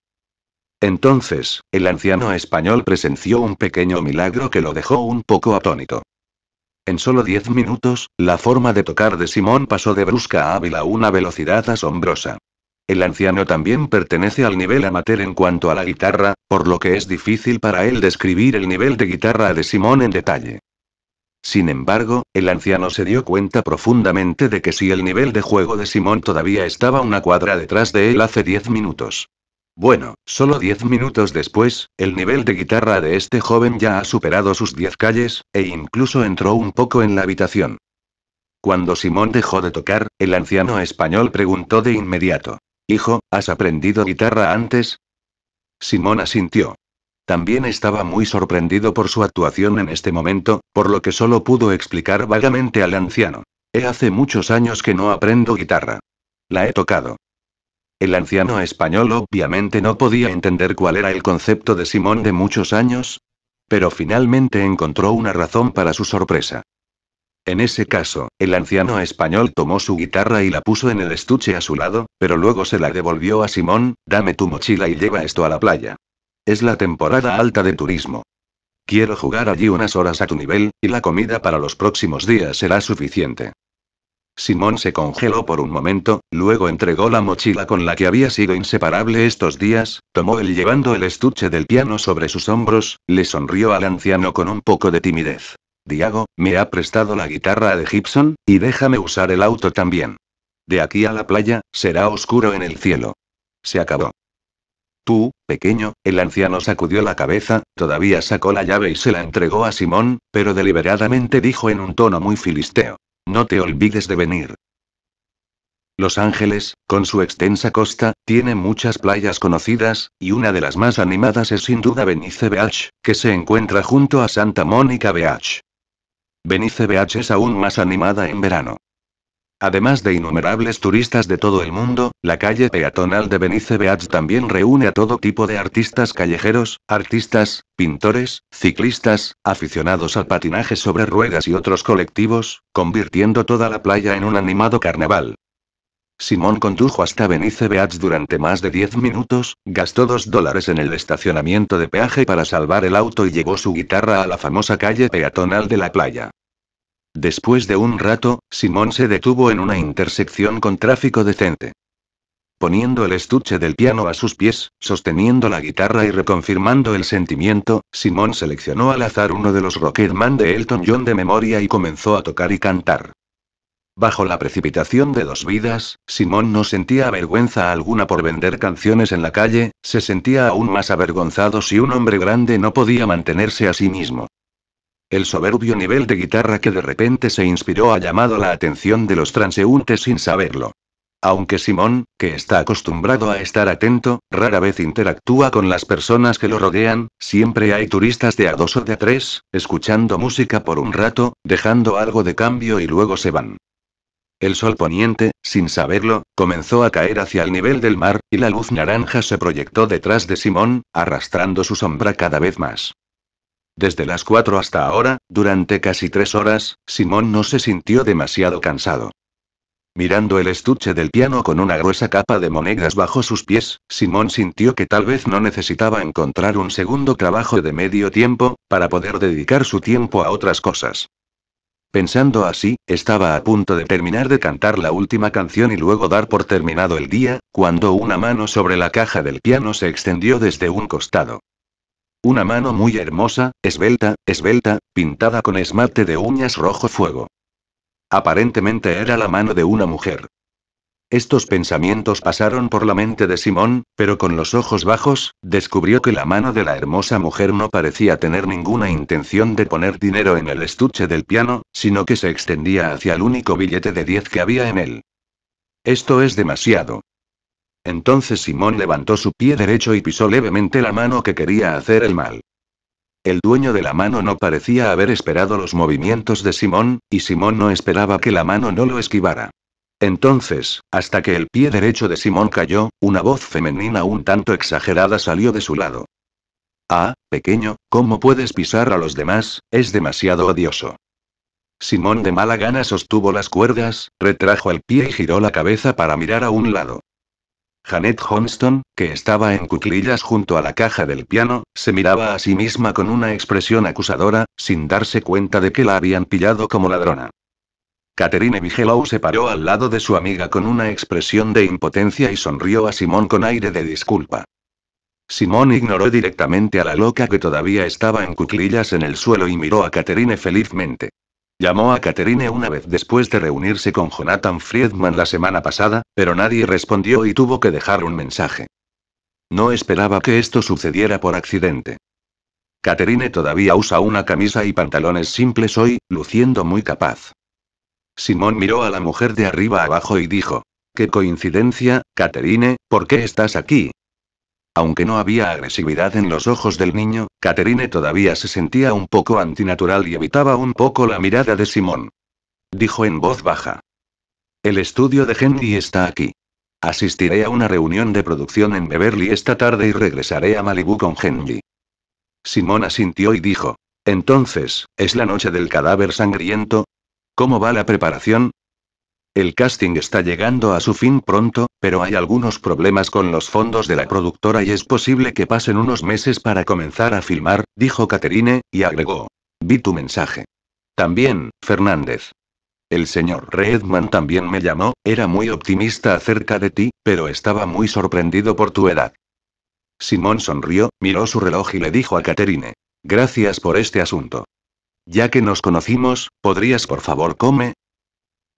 Entonces, el anciano español presenció un pequeño milagro que lo dejó un poco atónito. En solo diez minutos, la forma de tocar de Simón pasó de brusca a hábil a una velocidad asombrosa. El anciano también pertenece al nivel amateur en cuanto a la guitarra, por lo que es difícil para él describir el nivel de guitarra de Simón en detalle. Sin embargo, el anciano se dio cuenta profundamente de que si el nivel de juego de Simón todavía estaba una cuadra detrás de él hace 10 minutos. Bueno, solo 10 minutos después, el nivel de guitarra de este joven ya ha superado sus 10 calles, e incluso entró un poco en la habitación. Cuando Simón dejó de tocar, el anciano español preguntó de inmediato. Hijo, ¿has aprendido guitarra antes? Simón asintió. También estaba muy sorprendido por su actuación en este momento, por lo que solo pudo explicar vagamente al anciano. He hace muchos años que no aprendo guitarra. La he tocado. El anciano español obviamente no podía entender cuál era el concepto de Simón de muchos años, pero finalmente encontró una razón para su sorpresa. En ese caso, el anciano español tomó su guitarra y la puso en el estuche a su lado, pero luego se la devolvió a Simón, dame tu mochila y lleva esto a la playa. Es la temporada alta de turismo. Quiero jugar allí unas horas a tu nivel, y la comida para los próximos días será suficiente. Simón se congeló por un momento, luego entregó la mochila con la que había sido inseparable estos días, tomó el llevando el estuche del piano sobre sus hombros, le sonrió al anciano con un poco de timidez. Diago, me ha prestado la guitarra de Gibson, y déjame usar el auto también. De aquí a la playa, será oscuro en el cielo. Se acabó. Tú, pequeño, el anciano sacudió la cabeza, todavía sacó la llave y se la entregó a Simón, pero deliberadamente dijo en un tono muy filisteo. No te olvides de venir. Los Ángeles, con su extensa costa, tiene muchas playas conocidas, y una de las más animadas es sin duda Benice Beach, que se encuentra junto a Santa Mónica Beach. Venice Beach es aún más animada en verano. Además de innumerables turistas de todo el mundo, la calle peatonal de Benice Beach también reúne a todo tipo de artistas callejeros, artistas, pintores, ciclistas, aficionados al patinaje sobre ruedas y otros colectivos, convirtiendo toda la playa en un animado carnaval. Simón condujo hasta Benice Beach durante más de 10 minutos, gastó 2 dólares en el estacionamiento de peaje para salvar el auto y llevó su guitarra a la famosa calle peatonal de la playa. Después de un rato, Simón se detuvo en una intersección con tráfico decente. Poniendo el estuche del piano a sus pies, sosteniendo la guitarra y reconfirmando el sentimiento, Simón seleccionó al azar uno de los Rocketman de Elton John de memoria y comenzó a tocar y cantar. Bajo la precipitación de dos vidas, Simón no sentía vergüenza alguna por vender canciones en la calle, se sentía aún más avergonzado si un hombre grande no podía mantenerse a sí mismo. El soberbio nivel de guitarra que de repente se inspiró ha llamado la atención de los transeúntes sin saberlo. Aunque Simón, que está acostumbrado a estar atento, rara vez interactúa con las personas que lo rodean, siempre hay turistas de a dos o de a tres, escuchando música por un rato, dejando algo de cambio y luego se van. El sol poniente, sin saberlo, comenzó a caer hacia el nivel del mar, y la luz naranja se proyectó detrás de Simón, arrastrando su sombra cada vez más. Desde las cuatro hasta ahora, durante casi tres horas, Simón no se sintió demasiado cansado. Mirando el estuche del piano con una gruesa capa de monedas bajo sus pies, Simón sintió que tal vez no necesitaba encontrar un segundo trabajo de medio tiempo, para poder dedicar su tiempo a otras cosas. Pensando así, estaba a punto de terminar de cantar la última canción y luego dar por terminado el día, cuando una mano sobre la caja del piano se extendió desde un costado. Una mano muy hermosa, esbelta, esbelta, pintada con esmalte de uñas rojo fuego. Aparentemente era la mano de una mujer. Estos pensamientos pasaron por la mente de Simón, pero con los ojos bajos, descubrió que la mano de la hermosa mujer no parecía tener ninguna intención de poner dinero en el estuche del piano, sino que se extendía hacia el único billete de 10 que había en él. Esto es demasiado. Entonces Simón levantó su pie derecho y pisó levemente la mano que quería hacer el mal. El dueño de la mano no parecía haber esperado los movimientos de Simón, y Simón no esperaba que la mano no lo esquivara. Entonces, hasta que el pie derecho de Simón cayó, una voz femenina un tanto exagerada salió de su lado. Ah, pequeño, ¿cómo puedes pisar a los demás? Es demasiado odioso. Simón de mala gana sostuvo las cuerdas, retrajo el pie y giró la cabeza para mirar a un lado. Janet Johnston, que estaba en cuclillas junto a la caja del piano, se miraba a sí misma con una expresión acusadora, sin darse cuenta de que la habían pillado como ladrona. Catherine Bigelow se paró al lado de su amiga con una expresión de impotencia y sonrió a Simón con aire de disculpa. Simón ignoró directamente a la loca que todavía estaba en cuclillas en el suelo y miró a Catherine felizmente. Llamó a Catherine una vez después de reunirse con Jonathan Friedman la semana pasada, pero nadie respondió y tuvo que dejar un mensaje. No esperaba que esto sucediera por accidente. Catherine todavía usa una camisa y pantalones simples hoy, luciendo muy capaz. Simón miró a la mujer de arriba abajo y dijo, Qué coincidencia, Catherine, ¿por qué estás aquí? Aunque no había agresividad en los ojos del niño, Caterine todavía se sentía un poco antinatural y evitaba un poco la mirada de Simón. Dijo en voz baja. El estudio de Henry está aquí. Asistiré a una reunión de producción en Beverly esta tarde y regresaré a Malibu con Henry. Simón asintió y dijo. Entonces, ¿es la noche del cadáver sangriento? ¿Cómo va la preparación? El casting está llegando a su fin pronto, pero hay algunos problemas con los fondos de la productora y es posible que pasen unos meses para comenzar a filmar, dijo Caterine, y agregó. Vi tu mensaje. También, Fernández. El señor Redman también me llamó, era muy optimista acerca de ti, pero estaba muy sorprendido por tu edad. Simón sonrió, miró su reloj y le dijo a Caterine. Gracias por este asunto. Ya que nos conocimos, ¿podrías por favor come?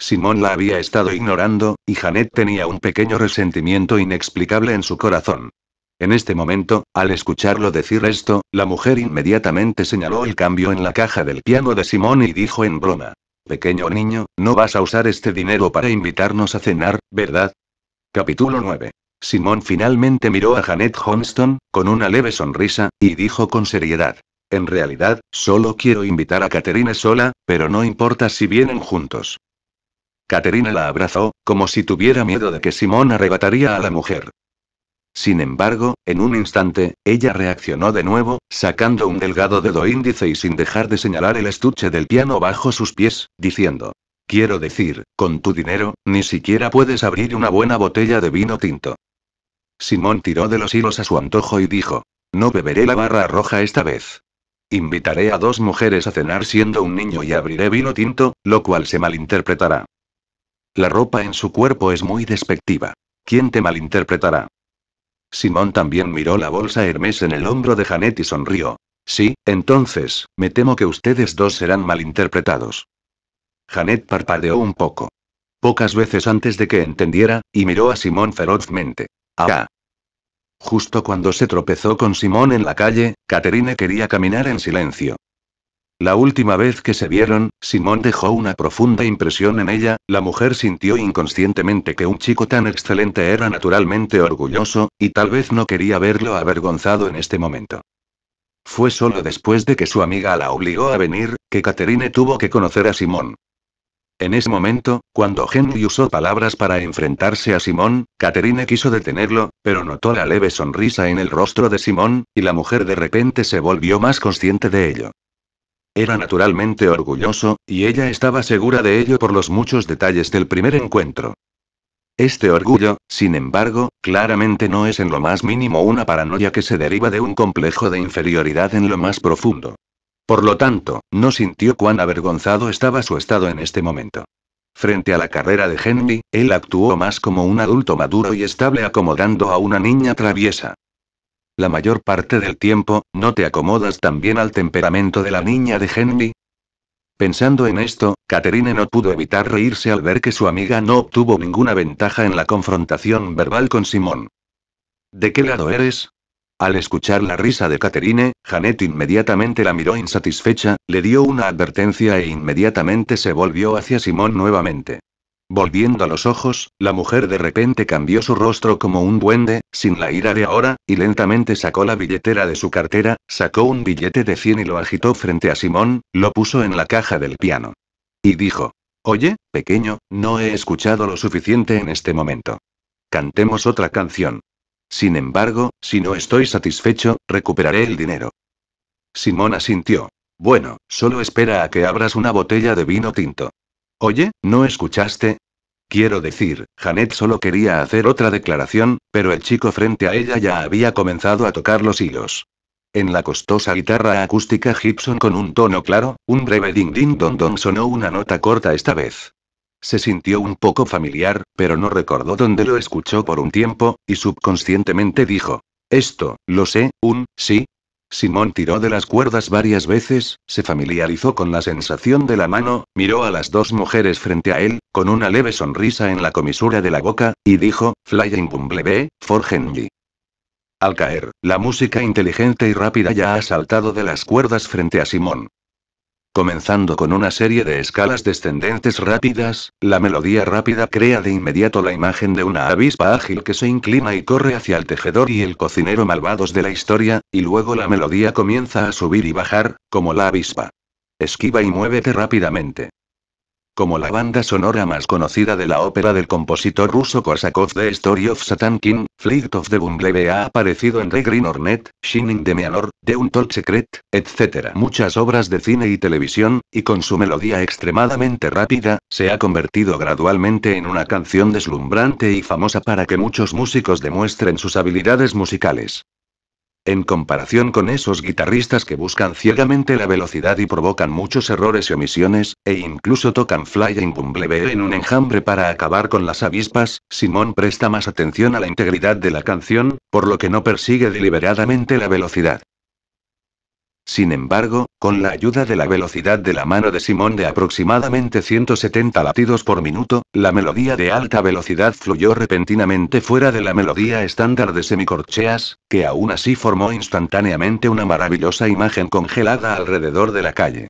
Simón la había estado ignorando, y Janet tenía un pequeño resentimiento inexplicable en su corazón. En este momento, al escucharlo decir esto, la mujer inmediatamente señaló el cambio en la caja del piano de Simón y dijo en broma. Pequeño niño, no vas a usar este dinero para invitarnos a cenar, ¿verdad? Capítulo 9. Simón finalmente miró a Janet Johnston, con una leve sonrisa, y dijo con seriedad. En realidad, solo quiero invitar a Katerina sola, pero no importa si vienen juntos. Caterina la abrazó, como si tuviera miedo de que Simón arrebataría a la mujer. Sin embargo, en un instante, ella reaccionó de nuevo, sacando un delgado dedo índice y sin dejar de señalar el estuche del piano bajo sus pies, diciendo, Quiero decir, con tu dinero, ni siquiera puedes abrir una buena botella de vino tinto. Simón tiró de los hilos a su antojo y dijo, No beberé la barra roja esta vez. Invitaré a dos mujeres a cenar siendo un niño y abriré vino tinto, lo cual se malinterpretará. La ropa en su cuerpo es muy despectiva. ¿Quién te malinterpretará? Simón también miró la bolsa Hermes en el hombro de Janet y sonrió. Sí, entonces, me temo que ustedes dos serán malinterpretados. Janet parpadeó un poco. Pocas veces antes de que entendiera, y miró a Simón ferozmente. Ah. Justo cuando se tropezó con Simón en la calle, Caterine quería caminar en silencio. La última vez que se vieron, Simón dejó una profunda impresión en ella, la mujer sintió inconscientemente que un chico tan excelente era naturalmente orgulloso, y tal vez no quería verlo avergonzado en este momento. Fue solo después de que su amiga la obligó a venir, que Catherine tuvo que conocer a Simón. En ese momento, cuando Henry usó palabras para enfrentarse a Simón, Catherine quiso detenerlo, pero notó la leve sonrisa en el rostro de Simón, y la mujer de repente se volvió más consciente de ello. Era naturalmente orgulloso, y ella estaba segura de ello por los muchos detalles del primer encuentro. Este orgullo, sin embargo, claramente no es en lo más mínimo una paranoia que se deriva de un complejo de inferioridad en lo más profundo. Por lo tanto, no sintió cuán avergonzado estaba su estado en este momento. Frente a la carrera de Henry, él actuó más como un adulto maduro y estable acomodando a una niña traviesa la mayor parte del tiempo, ¿no te acomodas también al temperamento de la niña de Henry? Pensando en esto, Caterine no pudo evitar reírse al ver que su amiga no obtuvo ninguna ventaja en la confrontación verbal con Simón. ¿De qué lado eres? Al escuchar la risa de Caterine, Janet inmediatamente la miró insatisfecha, le dio una advertencia e inmediatamente se volvió hacia Simón nuevamente. Volviendo a los ojos, la mujer de repente cambió su rostro como un duende, sin la ira de ahora, y lentamente sacó la billetera de su cartera, sacó un billete de 100 y lo agitó frente a Simón, lo puso en la caja del piano. Y dijo, Oye, pequeño, no he escuchado lo suficiente en este momento. Cantemos otra canción. Sin embargo, si no estoy satisfecho, recuperaré el dinero. Simón asintió. Bueno, solo espera a que abras una botella de vino tinto. Oye, ¿no escuchaste? Quiero decir, Janet solo quería hacer otra declaración, pero el chico frente a ella ya había comenzado a tocar los hilos. En la costosa guitarra acústica Gibson con un tono claro, un breve ding ding don don sonó una nota corta esta vez. Se sintió un poco familiar, pero no recordó dónde lo escuchó por un tiempo, y subconscientemente dijo. Esto, lo sé, un, sí, Simón tiró de las cuerdas varias veces, se familiarizó con la sensación de la mano, miró a las dos mujeres frente a él, con una leve sonrisa en la comisura de la boca, y dijo, Flying Bumblebee, for Al caer, la música inteligente y rápida ya ha saltado de las cuerdas frente a Simón. Comenzando con una serie de escalas descendentes rápidas, la melodía rápida crea de inmediato la imagen de una avispa ágil que se inclina y corre hacia el tejedor y el cocinero malvados de la historia, y luego la melodía comienza a subir y bajar, como la avispa. Esquiva y muévete rápidamente como la banda sonora más conocida de la ópera del compositor ruso Korsakov The Story of King, Fleet of the Bumblebee ha aparecido en The Green Hornet, Shining the Mianor, The Untold Secret, etc. Muchas obras de cine y televisión, y con su melodía extremadamente rápida, se ha convertido gradualmente en una canción deslumbrante y famosa para que muchos músicos demuestren sus habilidades musicales. En comparación con esos guitarristas que buscan ciegamente la velocidad y provocan muchos errores y omisiones, e incluso tocan Flying Bumblebee en un enjambre para acabar con las avispas, Simón presta más atención a la integridad de la canción, por lo que no persigue deliberadamente la velocidad. Sin embargo, con la ayuda de la velocidad de la mano de Simón de aproximadamente 170 latidos por minuto, la melodía de alta velocidad fluyó repentinamente fuera de la melodía estándar de semicorcheas, que aún así formó instantáneamente una maravillosa imagen congelada alrededor de la calle.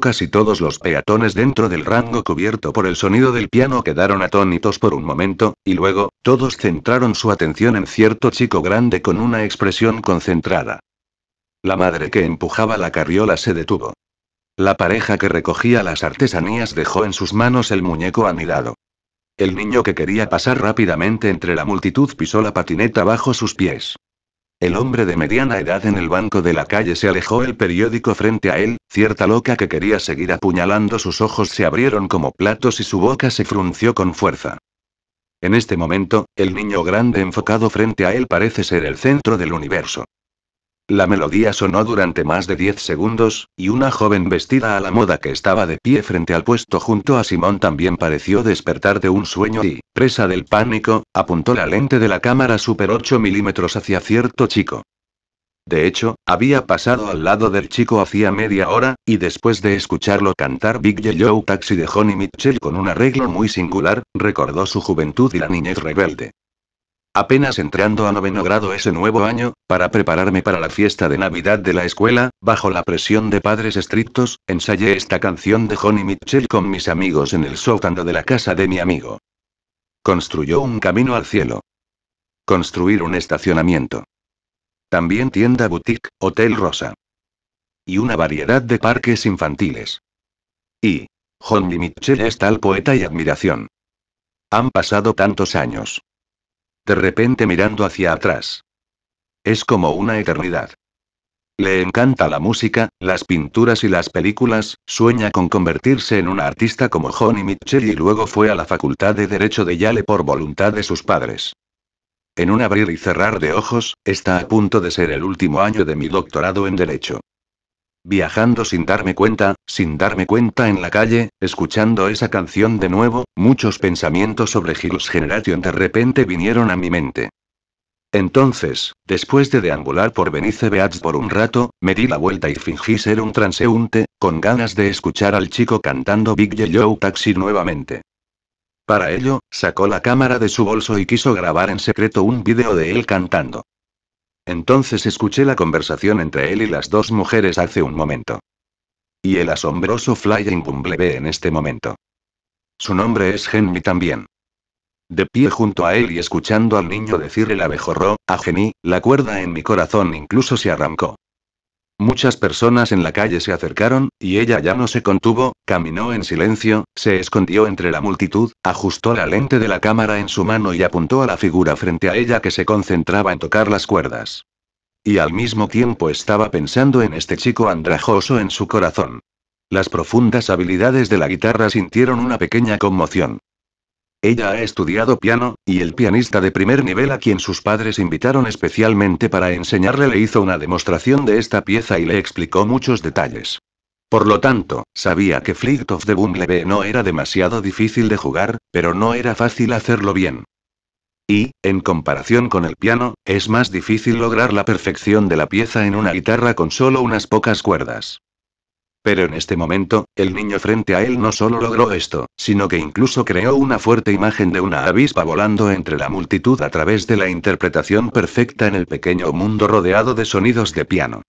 Casi todos los peatones dentro del rango cubierto por el sonido del piano quedaron atónitos por un momento, y luego, todos centraron su atención en cierto chico grande con una expresión concentrada. La madre que empujaba la carriola se detuvo. La pareja que recogía las artesanías dejó en sus manos el muñeco anidado. El niño que quería pasar rápidamente entre la multitud pisó la patineta bajo sus pies. El hombre de mediana edad en el banco de la calle se alejó el periódico frente a él, cierta loca que quería seguir apuñalando sus ojos se abrieron como platos y su boca se frunció con fuerza. En este momento, el niño grande enfocado frente a él parece ser el centro del universo. La melodía sonó durante más de 10 segundos, y una joven vestida a la moda que estaba de pie frente al puesto junto a Simón también pareció despertar de un sueño y, presa del pánico, apuntó la lente de la cámara Super 8 milímetros hacia cierto chico. De hecho, había pasado al lado del chico hacía media hora, y después de escucharlo cantar Big Yellow Taxi de Johnny Mitchell con un arreglo muy singular, recordó su juventud y la niñez rebelde. Apenas entrando a noveno grado ese nuevo año, para prepararme para la fiesta de Navidad de la escuela, bajo la presión de padres estrictos, ensayé esta canción de Johnny Mitchell con mis amigos en el sótano de la casa de mi amigo. Construyó un camino al cielo. Construir un estacionamiento. También tienda boutique, Hotel Rosa. Y una variedad de parques infantiles. Y. Johnny Mitchell es tal poeta y admiración. Han pasado tantos años de repente mirando hacia atrás. Es como una eternidad. Le encanta la música, las pinturas y las películas, sueña con convertirse en un artista como Johnny Mitchell y luego fue a la Facultad de Derecho de Yale por voluntad de sus padres. En un abrir y cerrar de ojos, está a punto de ser el último año de mi doctorado en Derecho. Viajando sin darme cuenta, sin darme cuenta en la calle, escuchando esa canción de nuevo, muchos pensamientos sobre Hills Generation de repente vinieron a mi mente. Entonces, después de deambular por Benice Beats por un rato, me di la vuelta y fingí ser un transeúnte, con ganas de escuchar al chico cantando Big Yellow Taxi nuevamente. Para ello, sacó la cámara de su bolso y quiso grabar en secreto un video de él cantando. Entonces escuché la conversación entre él y las dos mujeres hace un momento. Y el asombroso Flying Bumblebee en este momento. Su nombre es Henry también. De pie junto a él y escuchando al niño decirle el abejorro, a ah, Jenny, la cuerda en mi corazón incluso se arrancó. Muchas personas en la calle se acercaron, y ella ya no se contuvo, caminó en silencio, se escondió entre la multitud, ajustó la lente de la cámara en su mano y apuntó a la figura frente a ella que se concentraba en tocar las cuerdas. Y al mismo tiempo estaba pensando en este chico andrajoso en su corazón. Las profundas habilidades de la guitarra sintieron una pequeña conmoción. Ella ha estudiado piano, y el pianista de primer nivel a quien sus padres invitaron especialmente para enseñarle le hizo una demostración de esta pieza y le explicó muchos detalles. Por lo tanto, sabía que Flight of the Bumblebee no era demasiado difícil de jugar, pero no era fácil hacerlo bien. Y, en comparación con el piano, es más difícil lograr la perfección de la pieza en una guitarra con solo unas pocas cuerdas. Pero en este momento, el niño frente a él no solo logró esto, sino que incluso creó una fuerte imagen de una avispa volando entre la multitud a través de la interpretación perfecta en el pequeño mundo rodeado de sonidos de piano.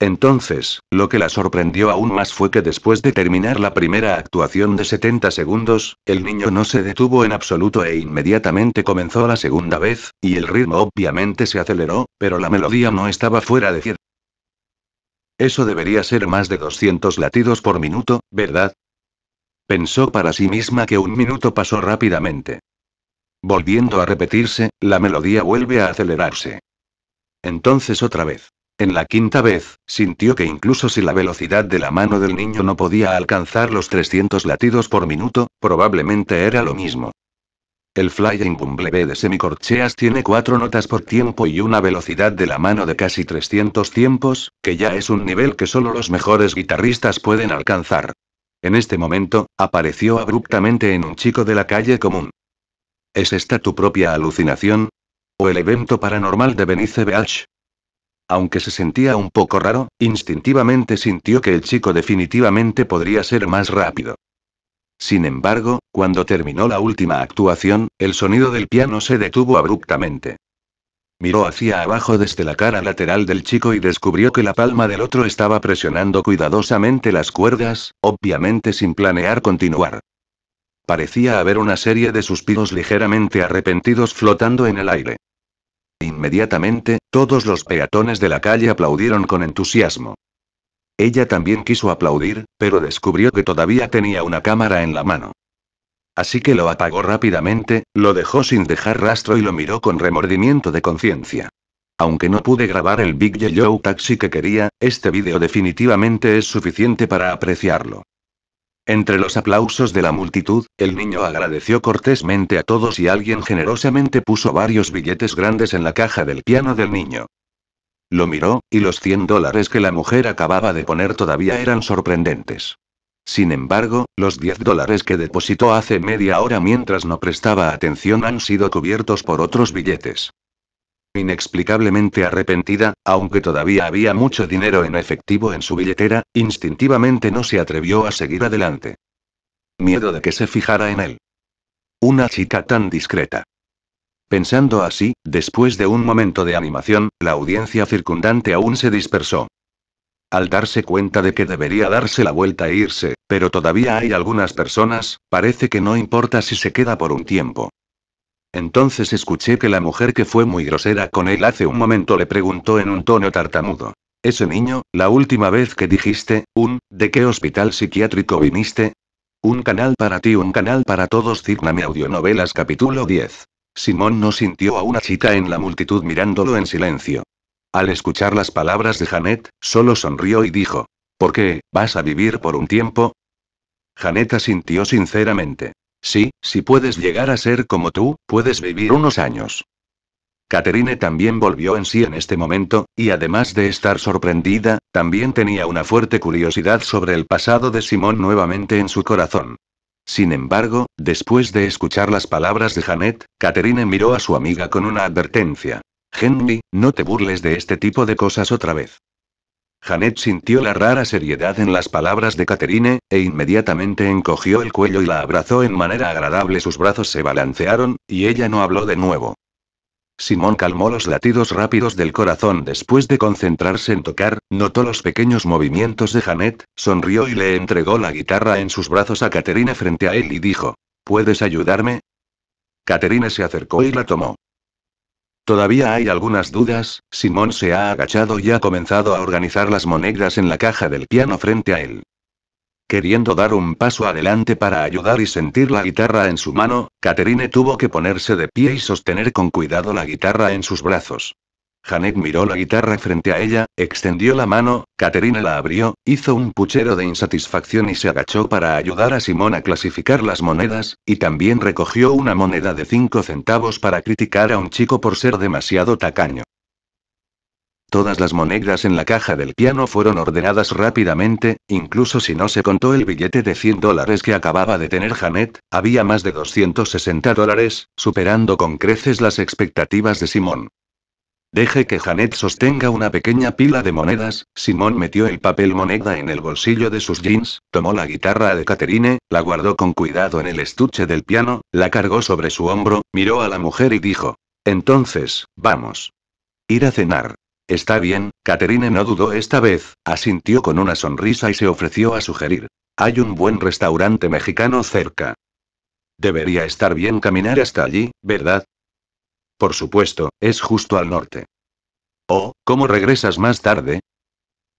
Entonces, lo que la sorprendió aún más fue que después de terminar la primera actuación de 70 segundos, el niño no se detuvo en absoluto e inmediatamente comenzó la segunda vez, y el ritmo obviamente se aceleró, pero la melodía no estaba fuera de cierta. Eso debería ser más de 200 latidos por minuto, ¿verdad? Pensó para sí misma que un minuto pasó rápidamente. Volviendo a repetirse, la melodía vuelve a acelerarse. Entonces otra vez. En la quinta vez, sintió que incluso si la velocidad de la mano del niño no podía alcanzar los 300 latidos por minuto, probablemente era lo mismo. El Flying Bumblebee de semicorcheas tiene cuatro notas por tiempo y una velocidad de la mano de casi 300 tiempos, que ya es un nivel que solo los mejores guitarristas pueden alcanzar. En este momento, apareció abruptamente en un chico de la calle común. ¿Es esta tu propia alucinación? ¿O el evento paranormal de Benice Beach? Aunque se sentía un poco raro, instintivamente sintió que el chico definitivamente podría ser más rápido. Sin embargo, cuando terminó la última actuación, el sonido del piano se detuvo abruptamente. Miró hacia abajo desde la cara lateral del chico y descubrió que la palma del otro estaba presionando cuidadosamente las cuerdas, obviamente sin planear continuar. Parecía haber una serie de suspiros ligeramente arrepentidos flotando en el aire. Inmediatamente, todos los peatones de la calle aplaudieron con entusiasmo. Ella también quiso aplaudir, pero descubrió que todavía tenía una cámara en la mano. Así que lo apagó rápidamente, lo dejó sin dejar rastro y lo miró con remordimiento de conciencia. Aunque no pude grabar el Big Yellow Taxi que quería, este vídeo definitivamente es suficiente para apreciarlo. Entre los aplausos de la multitud, el niño agradeció cortésmente a todos y alguien generosamente puso varios billetes grandes en la caja del piano del niño. Lo miró, y los 100 dólares que la mujer acababa de poner todavía eran sorprendentes. Sin embargo, los 10 dólares que depositó hace media hora mientras no prestaba atención han sido cubiertos por otros billetes. Inexplicablemente arrepentida, aunque todavía había mucho dinero en efectivo en su billetera, instintivamente no se atrevió a seguir adelante. Miedo de que se fijara en él. Una chica tan discreta. Pensando así, después de un momento de animación, la audiencia circundante aún se dispersó. Al darse cuenta de que debería darse la vuelta e irse, pero todavía hay algunas personas, parece que no importa si se queda por un tiempo. Entonces escuché que la mujer que fue muy grosera con él hace un momento le preguntó en un tono tartamudo. Ese niño, la última vez que dijiste, un, ¿de qué hospital psiquiátrico viniste? Un canal para ti, un canal para todos, mi Audionovelas capítulo 10. Simón no sintió a una chica en la multitud mirándolo en silencio. Al escuchar las palabras de Janet, solo sonrió y dijo, ¿Por qué, vas a vivir por un tiempo? Janet asintió sinceramente. Sí, si puedes llegar a ser como tú, puedes vivir unos años. Caterine también volvió en sí en este momento, y además de estar sorprendida, también tenía una fuerte curiosidad sobre el pasado de Simón nuevamente en su corazón. Sin embargo, después de escuchar las palabras de Janet, Catherine miró a su amiga con una advertencia. Henry, no te burles de este tipo de cosas otra vez. Janet sintió la rara seriedad en las palabras de Catherine, e inmediatamente encogió el cuello y la abrazó en manera agradable. Sus brazos se balancearon, y ella no habló de nuevo. Simón calmó los latidos rápidos del corazón después de concentrarse en tocar, notó los pequeños movimientos de Janet, sonrió y le entregó la guitarra en sus brazos a Caterina frente a él y dijo, ¿Puedes ayudarme? Caterina se acercó y la tomó. Todavía hay algunas dudas, Simón se ha agachado y ha comenzado a organizar las monedas en la caja del piano frente a él. Queriendo dar un paso adelante para ayudar y sentir la guitarra en su mano, Caterine tuvo que ponerse de pie y sostener con cuidado la guitarra en sus brazos. Janet miró la guitarra frente a ella, extendió la mano, Caterine la abrió, hizo un puchero de insatisfacción y se agachó para ayudar a Simón a clasificar las monedas, y también recogió una moneda de 5 centavos para criticar a un chico por ser demasiado tacaño. Todas las monedas en la caja del piano fueron ordenadas rápidamente, incluso si no se contó el billete de 100 dólares que acababa de tener Janet, había más de 260 dólares, superando con creces las expectativas de Simón. Deje que Janet sostenga una pequeña pila de monedas, Simón metió el papel moneda en el bolsillo de sus jeans, tomó la guitarra de Caterine, la guardó con cuidado en el estuche del piano, la cargó sobre su hombro, miró a la mujer y dijo, Entonces, vamos. Ir a cenar. Está bien, Caterine no dudó esta vez, asintió con una sonrisa y se ofreció a sugerir. Hay un buen restaurante mexicano cerca. Debería estar bien caminar hasta allí, ¿verdad? Por supuesto, es justo al norte. Oh, ¿cómo regresas más tarde?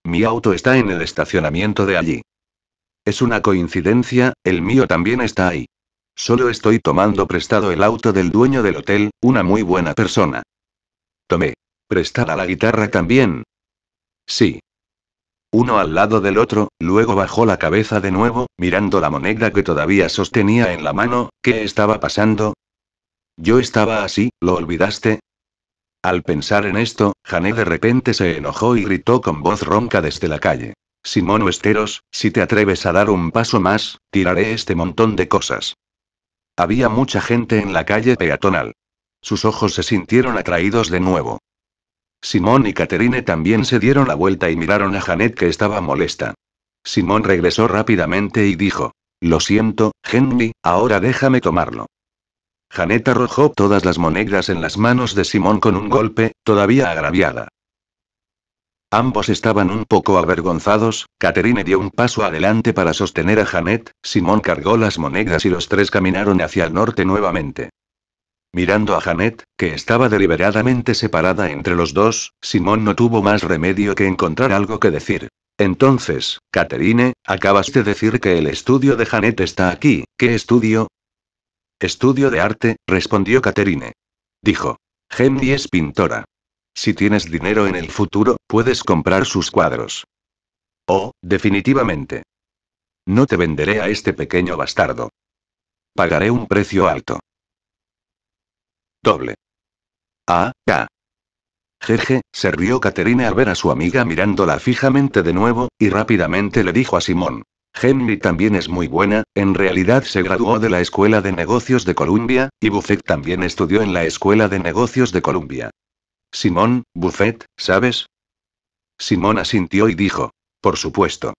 Mi auto está en el estacionamiento de allí. Es una coincidencia, el mío también está ahí. Solo estoy tomando prestado el auto del dueño del hotel, una muy buena persona. Tomé ¿Prestará la guitarra también? Sí. Uno al lado del otro, luego bajó la cabeza de nuevo, mirando la moneda que todavía sostenía en la mano, ¿qué estaba pasando? Yo estaba así, ¿lo olvidaste? Al pensar en esto, Jané de repente se enojó y gritó con voz ronca desde la calle. Simón Westeros, si te atreves a dar un paso más, tiraré este montón de cosas. Había mucha gente en la calle peatonal. Sus ojos se sintieron atraídos de nuevo. Simón y Catherine también se dieron la vuelta y miraron a Janet que estaba molesta. Simón regresó rápidamente y dijo, Lo siento, Henry, ahora déjame tomarlo. Janet arrojó todas las monedas en las manos de Simón con un golpe, todavía agraviada. Ambos estaban un poco avergonzados, Catherine dio un paso adelante para sostener a Janet, Simón cargó las monedas y los tres caminaron hacia el norte nuevamente. Mirando a Janet, que estaba deliberadamente separada entre los dos, Simón no tuvo más remedio que encontrar algo que decir. Entonces, Caterine, acabas de decir que el estudio de Janet está aquí, ¿qué estudio? Estudio de arte, respondió Caterine. Dijo. Henry es pintora. Si tienes dinero en el futuro, puedes comprar sus cuadros. Oh, definitivamente. No te venderé a este pequeño bastardo. Pagaré un precio alto. Doble. Ah, K. Jeje, se rió Caterina al ver a su amiga mirándola fijamente de nuevo, y rápidamente le dijo a Simón. Henry también es muy buena, en realidad se graduó de la Escuela de Negocios de Columbia, y Buffett también estudió en la Escuela de Negocios de Columbia. Simón, Buffett, ¿sabes? Simón asintió y dijo. Por supuesto.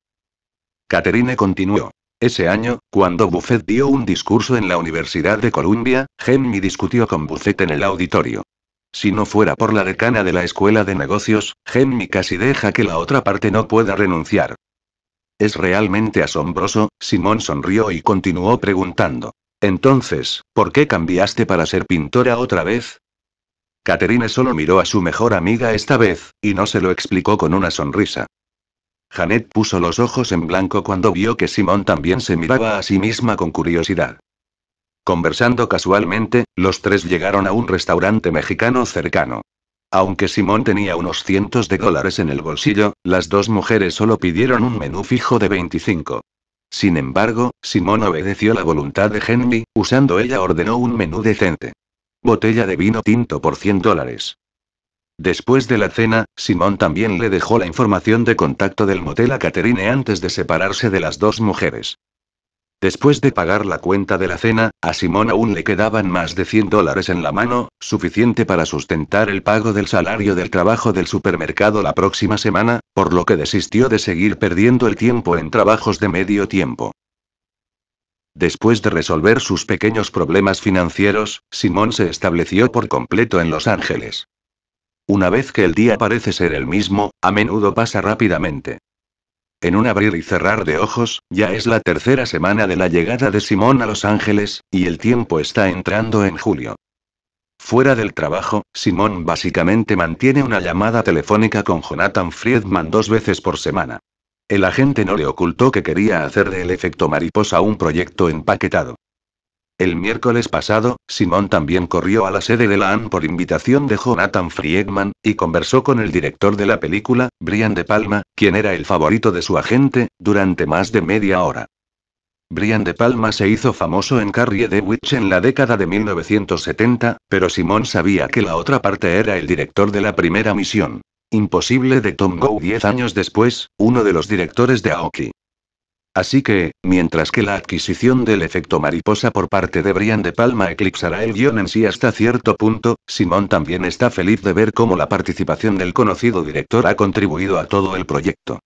Caterina continuó. Ese año, cuando Buffett dio un discurso en la Universidad de Columbia, Henry discutió con Buffett en el auditorio. Si no fuera por la decana de la Escuela de Negocios, Henry casi deja que la otra parte no pueda renunciar. Es realmente asombroso, Simón sonrió y continuó preguntando. Entonces, ¿por qué cambiaste para ser pintora otra vez? Caterine solo miró a su mejor amiga esta vez, y no se lo explicó con una sonrisa. Janet puso los ojos en blanco cuando vio que Simón también se miraba a sí misma con curiosidad. Conversando casualmente, los tres llegaron a un restaurante mexicano cercano. Aunque Simón tenía unos cientos de dólares en el bolsillo, las dos mujeres solo pidieron un menú fijo de 25. Sin embargo, Simón obedeció la voluntad de Henry, usando ella ordenó un menú decente. Botella de vino tinto por 100 dólares. Después de la cena, Simón también le dejó la información de contacto del motel a Caterine antes de separarse de las dos mujeres. Después de pagar la cuenta de la cena, a Simón aún le quedaban más de 100 dólares en la mano, suficiente para sustentar el pago del salario del trabajo del supermercado la próxima semana, por lo que desistió de seguir perdiendo el tiempo en trabajos de medio tiempo. Después de resolver sus pequeños problemas financieros, Simón se estableció por completo en Los Ángeles. Una vez que el día parece ser el mismo, a menudo pasa rápidamente. En un abrir y cerrar de ojos, ya es la tercera semana de la llegada de Simón a Los Ángeles, y el tiempo está entrando en julio. Fuera del trabajo, Simón básicamente mantiene una llamada telefónica con Jonathan Friedman dos veces por semana. El agente no le ocultó que quería hacer del efecto mariposa un proyecto empaquetado. El miércoles pasado, Simón también corrió a la sede de la por invitación de Jonathan Friedman, y conversó con el director de la película, Brian De Palma, quien era el favorito de su agente, durante más de media hora. Brian De Palma se hizo famoso en Carrie de Witch en la década de 1970, pero Simón sabía que la otra parte era el director de la primera misión. Imposible de Tom Go diez años después, uno de los directores de Aoki. Así que, mientras que la adquisición del efecto mariposa por parte de Brian De Palma eclipsará el guión en sí hasta cierto punto, Simón también está feliz de ver cómo la participación del conocido director ha contribuido a todo el proyecto.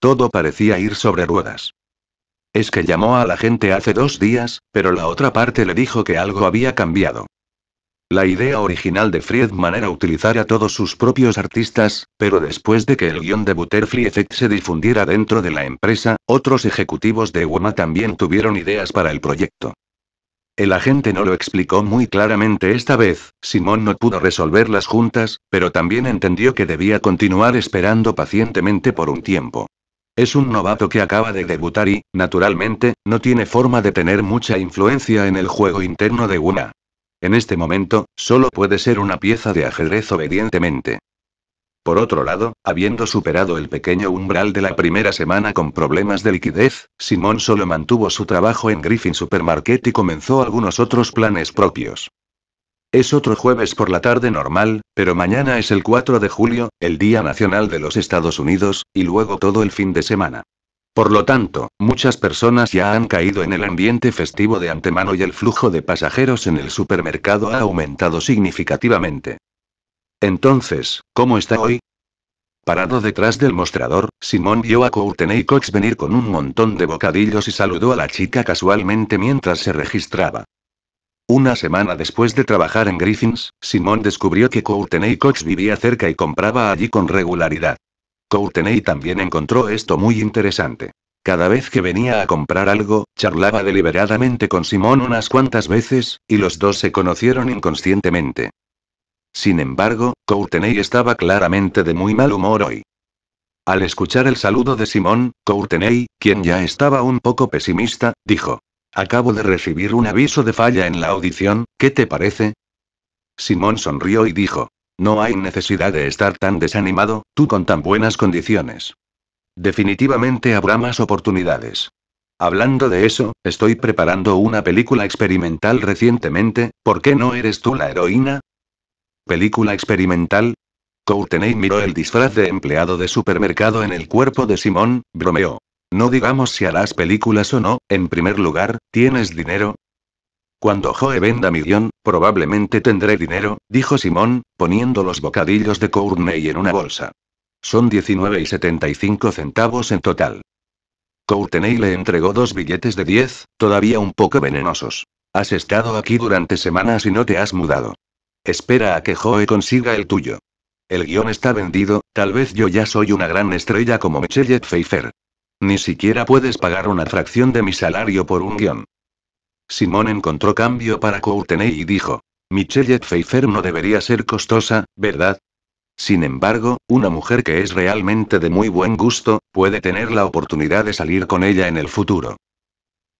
Todo parecía ir sobre ruedas. Es que llamó a la gente hace dos días, pero la otra parte le dijo que algo había cambiado. La idea original de Friedman era utilizar a todos sus propios artistas, pero después de que el guión de Butterfly Effect se difundiera dentro de la empresa, otros ejecutivos de Woma también tuvieron ideas para el proyecto. El agente no lo explicó muy claramente esta vez, Simón no pudo resolver las juntas, pero también entendió que debía continuar esperando pacientemente por un tiempo. Es un novato que acaba de debutar y, naturalmente, no tiene forma de tener mucha influencia en el juego interno de Wuma. En este momento, solo puede ser una pieza de ajedrez obedientemente. Por otro lado, habiendo superado el pequeño umbral de la primera semana con problemas de liquidez, Simón solo mantuvo su trabajo en Griffin Supermarket y comenzó algunos otros planes propios. Es otro jueves por la tarde normal, pero mañana es el 4 de julio, el Día Nacional de los Estados Unidos, y luego todo el fin de semana. Por lo tanto, muchas personas ya han caído en el ambiente festivo de antemano y el flujo de pasajeros en el supermercado ha aumentado significativamente. Entonces, ¿cómo está hoy? Parado detrás del mostrador, Simón vio a Courtenay Cox venir con un montón de bocadillos y saludó a la chica casualmente mientras se registraba. Una semana después de trabajar en Griffins, Simón descubrió que Courtenay Cox vivía cerca y compraba allí con regularidad. Courtenay también encontró esto muy interesante. Cada vez que venía a comprar algo, charlaba deliberadamente con Simón unas cuantas veces, y los dos se conocieron inconscientemente. Sin embargo, Courtenay estaba claramente de muy mal humor hoy. Al escuchar el saludo de Simón, Courtenay, quien ya estaba un poco pesimista, dijo. Acabo de recibir un aviso de falla en la audición, ¿qué te parece? Simón sonrió y dijo. No hay necesidad de estar tan desanimado, tú con tan buenas condiciones. Definitivamente habrá más oportunidades. Hablando de eso, estoy preparando una película experimental recientemente, ¿por qué no eres tú la heroína? ¿Película experimental? Courtenay miró el disfraz de empleado de supermercado en el cuerpo de Simón, bromeó. No digamos si harás películas o no, en primer lugar, ¿tienes dinero? Cuando Joe venda mi guión, probablemente tendré dinero, dijo Simón, poniendo los bocadillos de Courtenay en una bolsa. Son 19 y 75 centavos en total. Courtenay le entregó dos billetes de 10, todavía un poco venenosos. Has estado aquí durante semanas y no te has mudado. Espera a que Joe consiga el tuyo. El guión está vendido, tal vez yo ya soy una gran estrella como Michelle Pfeiffer. Ni siquiera puedes pagar una fracción de mi salario por un guión. Simón encontró cambio para Courtenay y dijo: Michelle Pfeiffer no debería ser costosa, ¿verdad? Sin embargo, una mujer que es realmente de muy buen gusto, puede tener la oportunidad de salir con ella en el futuro.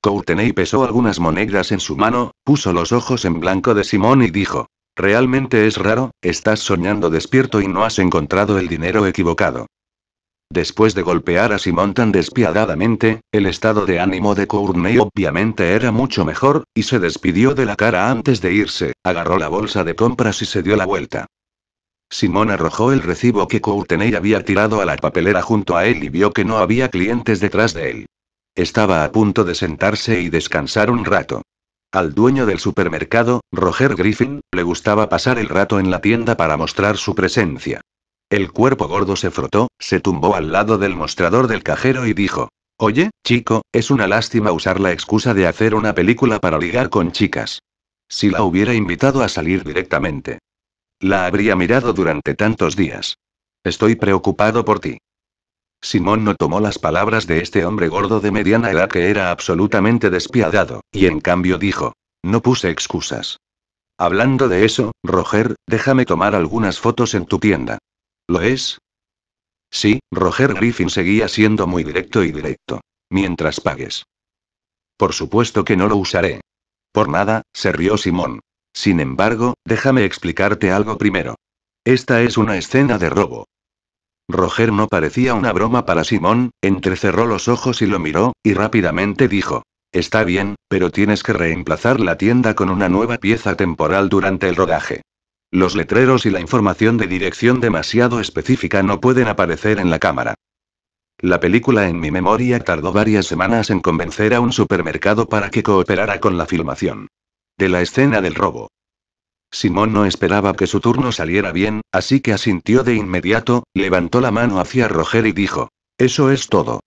Courtenay pesó algunas monedas en su mano, puso los ojos en blanco de Simón y dijo, Realmente es raro, estás soñando despierto y no has encontrado el dinero equivocado. Después de golpear a Simón tan despiadadamente, el estado de ánimo de Courtenay obviamente era mucho mejor, y se despidió de la cara antes de irse, agarró la bolsa de compras y se dio la vuelta. Simón arrojó el recibo que Courtenay había tirado a la papelera junto a él y vio que no había clientes detrás de él. Estaba a punto de sentarse y descansar un rato. Al dueño del supermercado, Roger Griffin, le gustaba pasar el rato en la tienda para mostrar su presencia. El cuerpo gordo se frotó, se tumbó al lado del mostrador del cajero y dijo. Oye, chico, es una lástima usar la excusa de hacer una película para ligar con chicas. Si la hubiera invitado a salir directamente. La habría mirado durante tantos días. Estoy preocupado por ti. Simón no tomó las palabras de este hombre gordo de mediana edad que era absolutamente despiadado, y en cambio dijo, no puse excusas. Hablando de eso, Roger, déjame tomar algunas fotos en tu tienda. ¿Lo es? Sí, Roger Griffin seguía siendo muy directo y directo. Mientras pagues. Por supuesto que no lo usaré. Por nada, se rió Simón. Sin embargo, déjame explicarte algo primero. Esta es una escena de robo. Roger no parecía una broma para Simón, entrecerró los ojos y lo miró, y rápidamente dijo. Está bien, pero tienes que reemplazar la tienda con una nueva pieza temporal durante el rodaje. Los letreros y la información de dirección demasiado específica no pueden aparecer en la cámara. La película en mi memoria tardó varias semanas en convencer a un supermercado para que cooperara con la filmación. De la escena del robo. Simón no esperaba que su turno saliera bien, así que asintió de inmediato, levantó la mano hacia Roger y dijo, Eso es todo.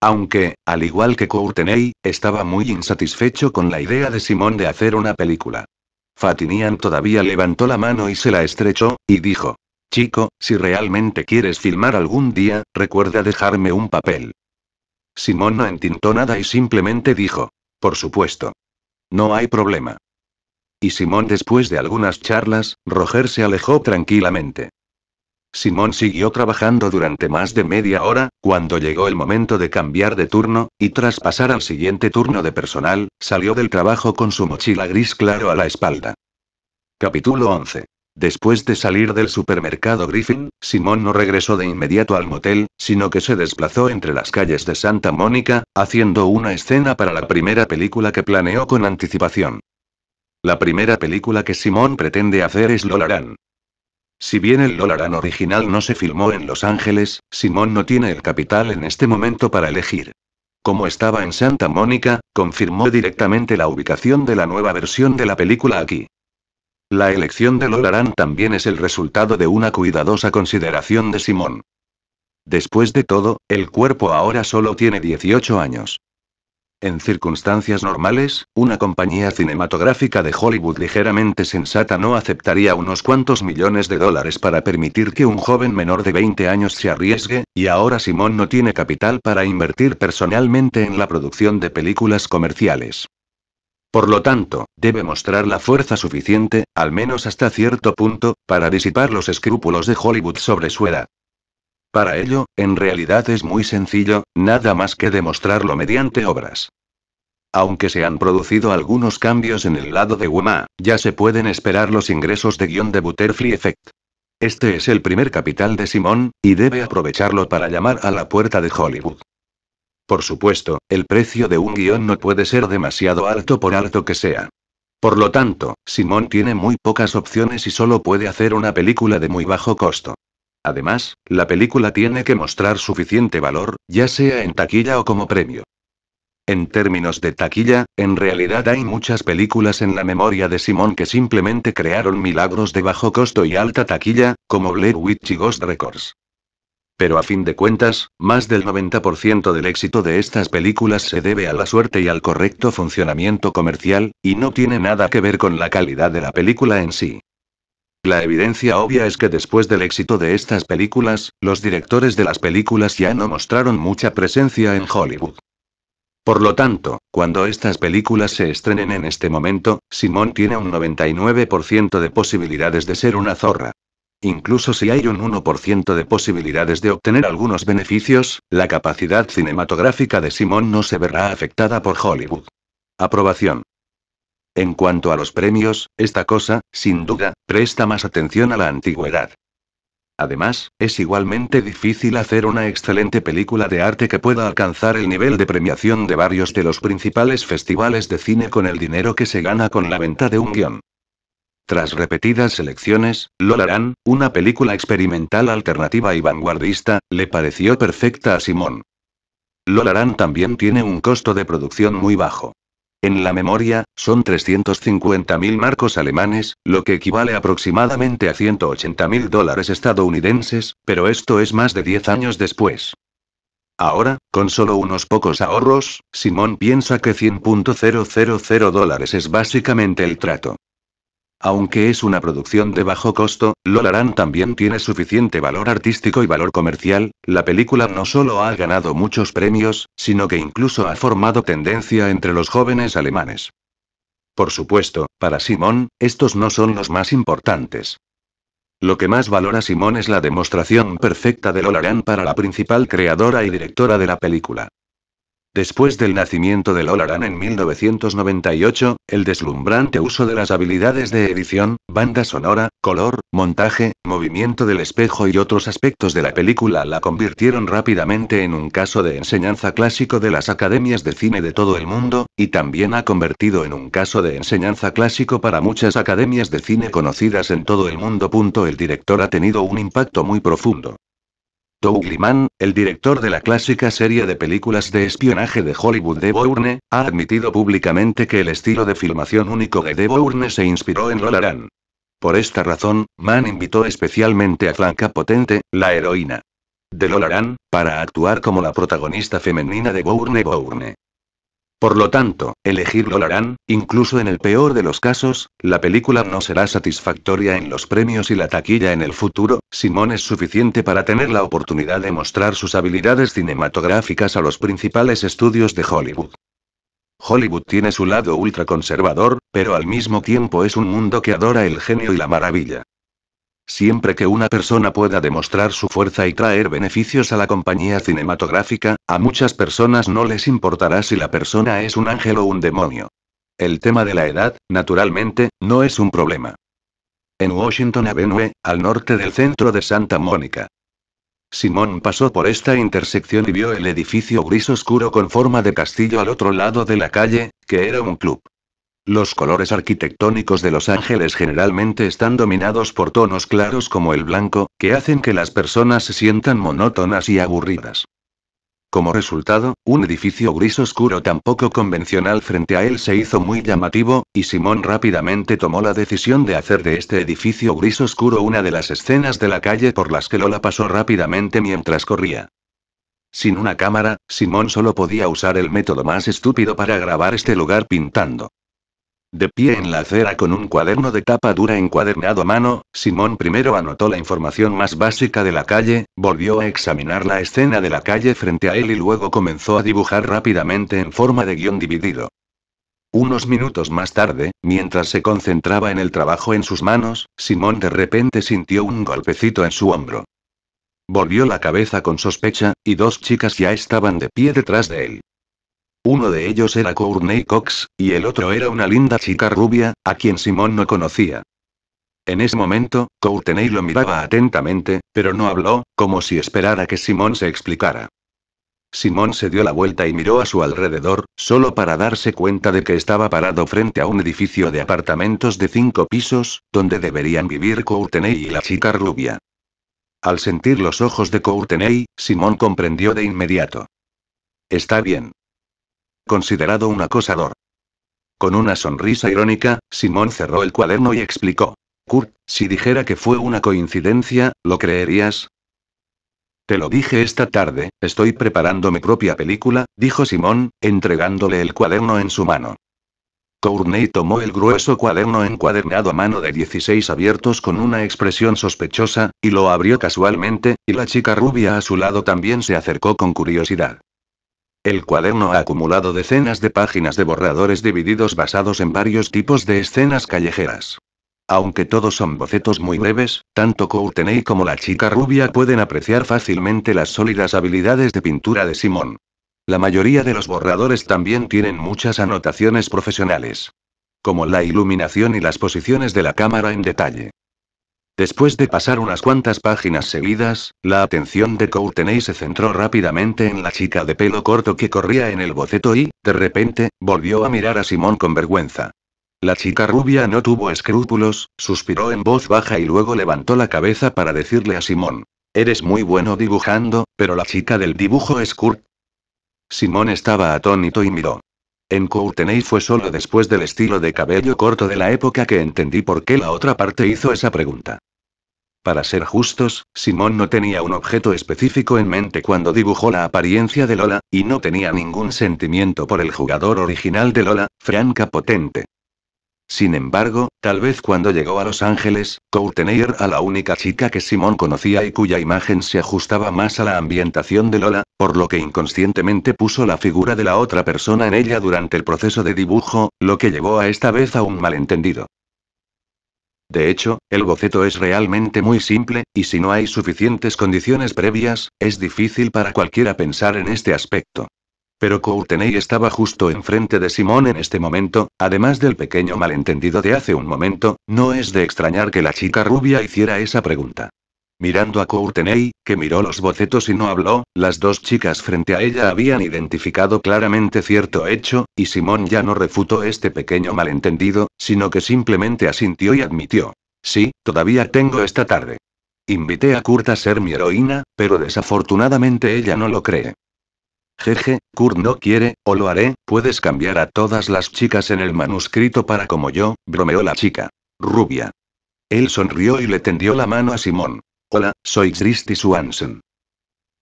Aunque, al igual que Courtenay, estaba muy insatisfecho con la idea de Simón de hacer una película. Fatinian todavía levantó la mano y se la estrechó, y dijo. Chico, si realmente quieres filmar algún día, recuerda dejarme un papel. Simón no entintó nada y simplemente dijo. Por supuesto. No hay problema. Y Simón después de algunas charlas, Roger se alejó tranquilamente. Simón siguió trabajando durante más de media hora, cuando llegó el momento de cambiar de turno, y tras pasar al siguiente turno de personal, salió del trabajo con su mochila gris claro a la espalda. Capítulo 11. Después de salir del supermercado Griffin, Simón no regresó de inmediato al motel, sino que se desplazó entre las calles de Santa Mónica, haciendo una escena para la primera película que planeó con anticipación. La primera película que Simón pretende hacer es Lolaran. Si bien el Lolaran original no se filmó en Los Ángeles, Simón no tiene el capital en este momento para elegir. Como estaba en Santa Mónica, confirmó directamente la ubicación de la nueva versión de la película aquí. La elección de Lolaran también es el resultado de una cuidadosa consideración de Simón. Después de todo, el cuerpo ahora solo tiene 18 años. En circunstancias normales, una compañía cinematográfica de Hollywood ligeramente sensata no aceptaría unos cuantos millones de dólares para permitir que un joven menor de 20 años se arriesgue, y ahora Simón no tiene capital para invertir personalmente en la producción de películas comerciales. Por lo tanto, debe mostrar la fuerza suficiente, al menos hasta cierto punto, para disipar los escrúpulos de Hollywood sobre su edad. Para ello, en realidad es muy sencillo, nada más que demostrarlo mediante obras. Aunque se han producido algunos cambios en el lado de Wema, ya se pueden esperar los ingresos de guión de Butterfly Effect. Este es el primer capital de Simón, y debe aprovecharlo para llamar a la puerta de Hollywood. Por supuesto, el precio de un guión no puede ser demasiado alto por alto que sea. Por lo tanto, Simón tiene muy pocas opciones y solo puede hacer una película de muy bajo costo. Además, la película tiene que mostrar suficiente valor, ya sea en taquilla o como premio. En términos de taquilla, en realidad hay muchas películas en la memoria de Simón que simplemente crearon milagros de bajo costo y alta taquilla, como Blair Witch y Ghost Records. Pero a fin de cuentas, más del 90% del éxito de estas películas se debe a la suerte y al correcto funcionamiento comercial, y no tiene nada que ver con la calidad de la película en sí. La evidencia obvia es que después del éxito de estas películas, los directores de las películas ya no mostraron mucha presencia en Hollywood. Por lo tanto, cuando estas películas se estrenen en este momento, Simón tiene un 99% de posibilidades de ser una zorra. Incluso si hay un 1% de posibilidades de obtener algunos beneficios, la capacidad cinematográfica de Simón no se verá afectada por Hollywood. Aprobación. En cuanto a los premios, esta cosa, sin duda, presta más atención a la antigüedad. Además, es igualmente difícil hacer una excelente película de arte que pueda alcanzar el nivel de premiación de varios de los principales festivales de cine con el dinero que se gana con la venta de un guión. Tras repetidas selecciones, Lolarán, una película experimental alternativa y vanguardista, le pareció perfecta a Simón. Lolaran también tiene un costo de producción muy bajo. En la memoria, son 350.000 marcos alemanes, lo que equivale aproximadamente a 180.000 dólares estadounidenses, pero esto es más de 10 años después. Ahora, con solo unos pocos ahorros, Simón piensa que 100.000 dólares es básicamente el trato. Aunque es una producción de bajo costo, Lolaran también tiene suficiente valor artístico y valor comercial, la película no solo ha ganado muchos premios, sino que incluso ha formado tendencia entre los jóvenes alemanes. Por supuesto, para Simón, estos no son los más importantes. Lo que más valora Simón es la demostración perfecta de Lolaran para la principal creadora y directora de la película. Después del nacimiento de Lolaran en 1998, el deslumbrante uso de las habilidades de edición, banda sonora, color, montaje, movimiento del espejo y otros aspectos de la película la convirtieron rápidamente en un caso de enseñanza clásico de las academias de cine de todo el mundo, y también ha convertido en un caso de enseñanza clásico para muchas academias de cine conocidas en todo el mundo. El director ha tenido un impacto muy profundo Mann, el director de la clásica serie de películas de espionaje de Hollywood de Bourne, ha admitido públicamente que el estilo de filmación único de De Bourne se inspiró en Ran. Por esta razón, Mann invitó especialmente a Franca Potente, la heroína de Lolaran, para actuar como la protagonista femenina de Bourne Bourne. Por lo tanto, elegir lo harán, incluso en el peor de los casos, la película no será satisfactoria en los premios y la taquilla en el futuro, Simón es suficiente para tener la oportunidad de mostrar sus habilidades cinematográficas a los principales estudios de Hollywood. Hollywood tiene su lado ultraconservador, pero al mismo tiempo es un mundo que adora el genio y la maravilla. Siempre que una persona pueda demostrar su fuerza y traer beneficios a la compañía cinematográfica, a muchas personas no les importará si la persona es un ángel o un demonio. El tema de la edad, naturalmente, no es un problema. En Washington Avenue, al norte del centro de Santa Mónica. Simón pasó por esta intersección y vio el edificio gris oscuro con forma de castillo al otro lado de la calle, que era un club. Los colores arquitectónicos de Los Ángeles generalmente están dominados por tonos claros como el blanco, que hacen que las personas se sientan monótonas y aburridas. Como resultado, un edificio gris oscuro tan poco convencional frente a él se hizo muy llamativo, y Simón rápidamente tomó la decisión de hacer de este edificio gris oscuro una de las escenas de la calle por las que Lola pasó rápidamente mientras corría. Sin una cámara, Simón solo podía usar el método más estúpido para grabar este lugar pintando. De pie en la acera con un cuaderno de tapa dura encuadernado a mano, Simón primero anotó la información más básica de la calle, volvió a examinar la escena de la calle frente a él y luego comenzó a dibujar rápidamente en forma de guión dividido. Unos minutos más tarde, mientras se concentraba en el trabajo en sus manos, Simón de repente sintió un golpecito en su hombro. Volvió la cabeza con sospecha, y dos chicas ya estaban de pie detrás de él. Uno de ellos era Courtney Cox, y el otro era una linda chica rubia, a quien Simón no conocía. En ese momento, Courtney lo miraba atentamente, pero no habló, como si esperara que Simón se explicara. Simón se dio la vuelta y miró a su alrededor, solo para darse cuenta de que estaba parado frente a un edificio de apartamentos de cinco pisos, donde deberían vivir Courtenay y la chica rubia. Al sentir los ojos de Courtenay, Simón comprendió de inmediato. Está bien, considerado un acosador. Con una sonrisa irónica, Simón cerró el cuaderno y explicó. Kurt, si dijera que fue una coincidencia, ¿lo creerías? Te lo dije esta tarde, estoy preparando mi propia película, dijo Simón, entregándole el cuaderno en su mano. Courtney tomó el grueso cuaderno encuadernado a mano de 16 abiertos con una expresión sospechosa, y lo abrió casualmente, y la chica rubia a su lado también se acercó con curiosidad. El cuaderno ha acumulado decenas de páginas de borradores divididos basados en varios tipos de escenas callejeras. Aunque todos son bocetos muy breves, tanto Courtenay como la chica rubia pueden apreciar fácilmente las sólidas habilidades de pintura de Simón. La mayoría de los borradores también tienen muchas anotaciones profesionales. Como la iluminación y las posiciones de la cámara en detalle. Después de pasar unas cuantas páginas seguidas, la atención de Courtenay se centró rápidamente en la chica de pelo corto que corría en el boceto y, de repente, volvió a mirar a Simón con vergüenza. La chica rubia no tuvo escrúpulos, suspiró en voz baja y luego levantó la cabeza para decirle a Simón, Eres muy bueno dibujando, pero la chica del dibujo es Kurt. Simón estaba atónito y miró. En Courtenay fue solo después del estilo de cabello corto de la época que entendí por qué la otra parte hizo esa pregunta. Para ser justos, Simón no tenía un objeto específico en mente cuando dibujó la apariencia de Lola, y no tenía ningún sentimiento por el jugador original de Lola, Franca Potente. Sin embargo, tal vez cuando llegó a Los Ángeles, Courtney a la única chica que Simón conocía y cuya imagen se ajustaba más a la ambientación de Lola, por lo que inconscientemente puso la figura de la otra persona en ella durante el proceso de dibujo, lo que llevó a esta vez a un malentendido. De hecho, el boceto es realmente muy simple, y si no hay suficientes condiciones previas, es difícil para cualquiera pensar en este aspecto. Pero Courtenay estaba justo enfrente de Simón en este momento, además del pequeño malentendido de hace un momento, no es de extrañar que la chica rubia hiciera esa pregunta. Mirando a Courtenay, que miró los bocetos y no habló, las dos chicas frente a ella habían identificado claramente cierto hecho, y Simón ya no refutó este pequeño malentendido, sino que simplemente asintió y admitió. Sí, todavía tengo esta tarde. Invité a Kurt a ser mi heroína, pero desafortunadamente ella no lo cree. Jeje, Kurt no quiere, o lo haré, puedes cambiar a todas las chicas en el manuscrito para como yo, bromeó la chica. Rubia. Él sonrió y le tendió la mano a Simón. Hola, soy Christy Swanson.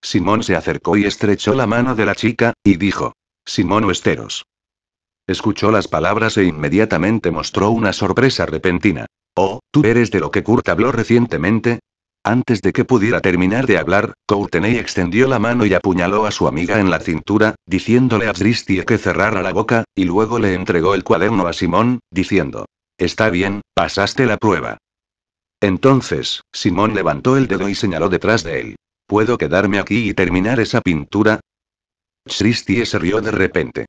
Simón se acercó y estrechó la mano de la chica, y dijo. Simón Oesteros». Escuchó las palabras e inmediatamente mostró una sorpresa repentina. Oh, ¿tú eres de lo que Kurt habló recientemente? Antes de que pudiera terminar de hablar, Courtenay extendió la mano y apuñaló a su amiga en la cintura, diciéndole a Christie que cerrara la boca, y luego le entregó el cuaderno a Simón, diciendo: Está bien, pasaste la prueba. Entonces, Simón levantó el dedo y señaló detrás de él. ¿Puedo quedarme aquí y terminar esa pintura? Christie se rió de repente.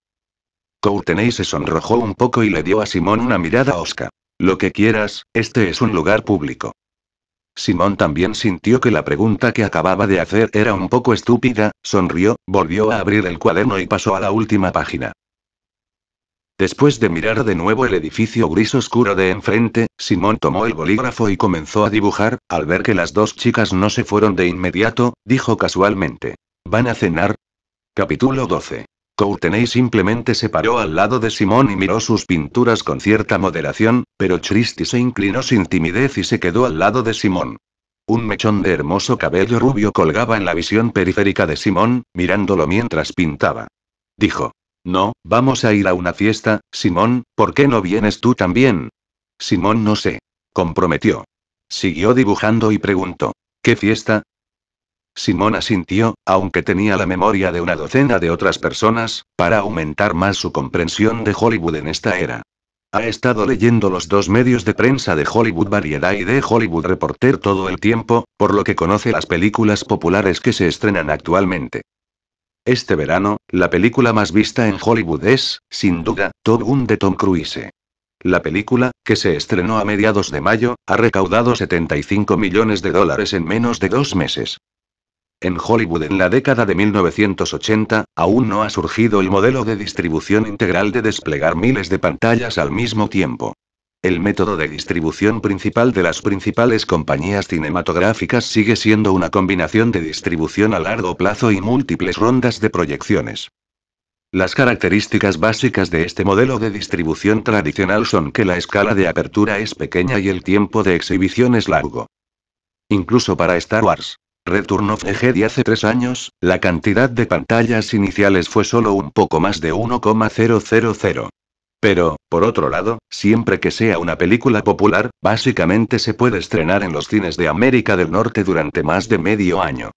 Courtenay se sonrojó un poco y le dio a Simón una mirada osca. Lo que quieras, este es un lugar público. Simón también sintió que la pregunta que acababa de hacer era un poco estúpida, sonrió, volvió a abrir el cuaderno y pasó a la última página. Después de mirar de nuevo el edificio gris oscuro de enfrente, Simón tomó el bolígrafo y comenzó a dibujar, al ver que las dos chicas no se fueron de inmediato, dijo casualmente. ¿Van a cenar? Capítulo 12. Courtenay simplemente se paró al lado de Simón y miró sus pinturas con cierta moderación, pero Christie se inclinó sin timidez y se quedó al lado de Simón. Un mechón de hermoso cabello rubio colgaba en la visión periférica de Simón, mirándolo mientras pintaba. Dijo. No, vamos a ir a una fiesta, Simón, ¿por qué no vienes tú también? Simón no sé. Comprometió. Siguió dibujando y preguntó. ¿Qué fiesta? Simona sintió, aunque tenía la memoria de una docena de otras personas, para aumentar más su comprensión de Hollywood en esta era. Ha estado leyendo los dos medios de prensa de Hollywood Variedad y de Hollywood Reporter todo el tiempo, por lo que conoce las películas populares que se estrenan actualmente. Este verano, la película más vista en Hollywood es, sin duda, Top Gun de Tom Cruise. La película, que se estrenó a mediados de mayo, ha recaudado 75 millones de dólares en menos de dos meses. En Hollywood en la década de 1980, aún no ha surgido el modelo de distribución integral de desplegar miles de pantallas al mismo tiempo. El método de distribución principal de las principales compañías cinematográficas sigue siendo una combinación de distribución a largo plazo y múltiples rondas de proyecciones. Las características básicas de este modelo de distribución tradicional son que la escala de apertura es pequeña y el tiempo de exhibición es largo. Incluso para Star Wars, Return of the Jedi hace tres años, la cantidad de pantallas iniciales fue solo un poco más de 1,000. Pero, por otro lado, siempre que sea una película popular, básicamente se puede estrenar en los cines de América del Norte durante más de medio año.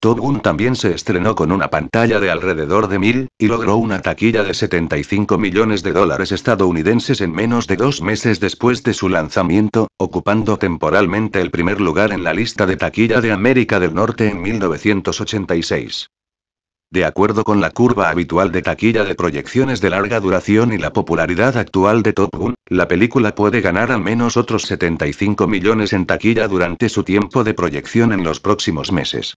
Gun también se estrenó con una pantalla de alrededor de mil, y logró una taquilla de 75 millones de dólares estadounidenses en menos de dos meses después de su lanzamiento, ocupando temporalmente el primer lugar en la lista de taquilla de América del Norte en 1986. De acuerdo con la curva habitual de taquilla de proyecciones de larga duración y la popularidad actual de Top Gun, la película puede ganar al menos otros 75 millones en taquilla durante su tiempo de proyección en los próximos meses.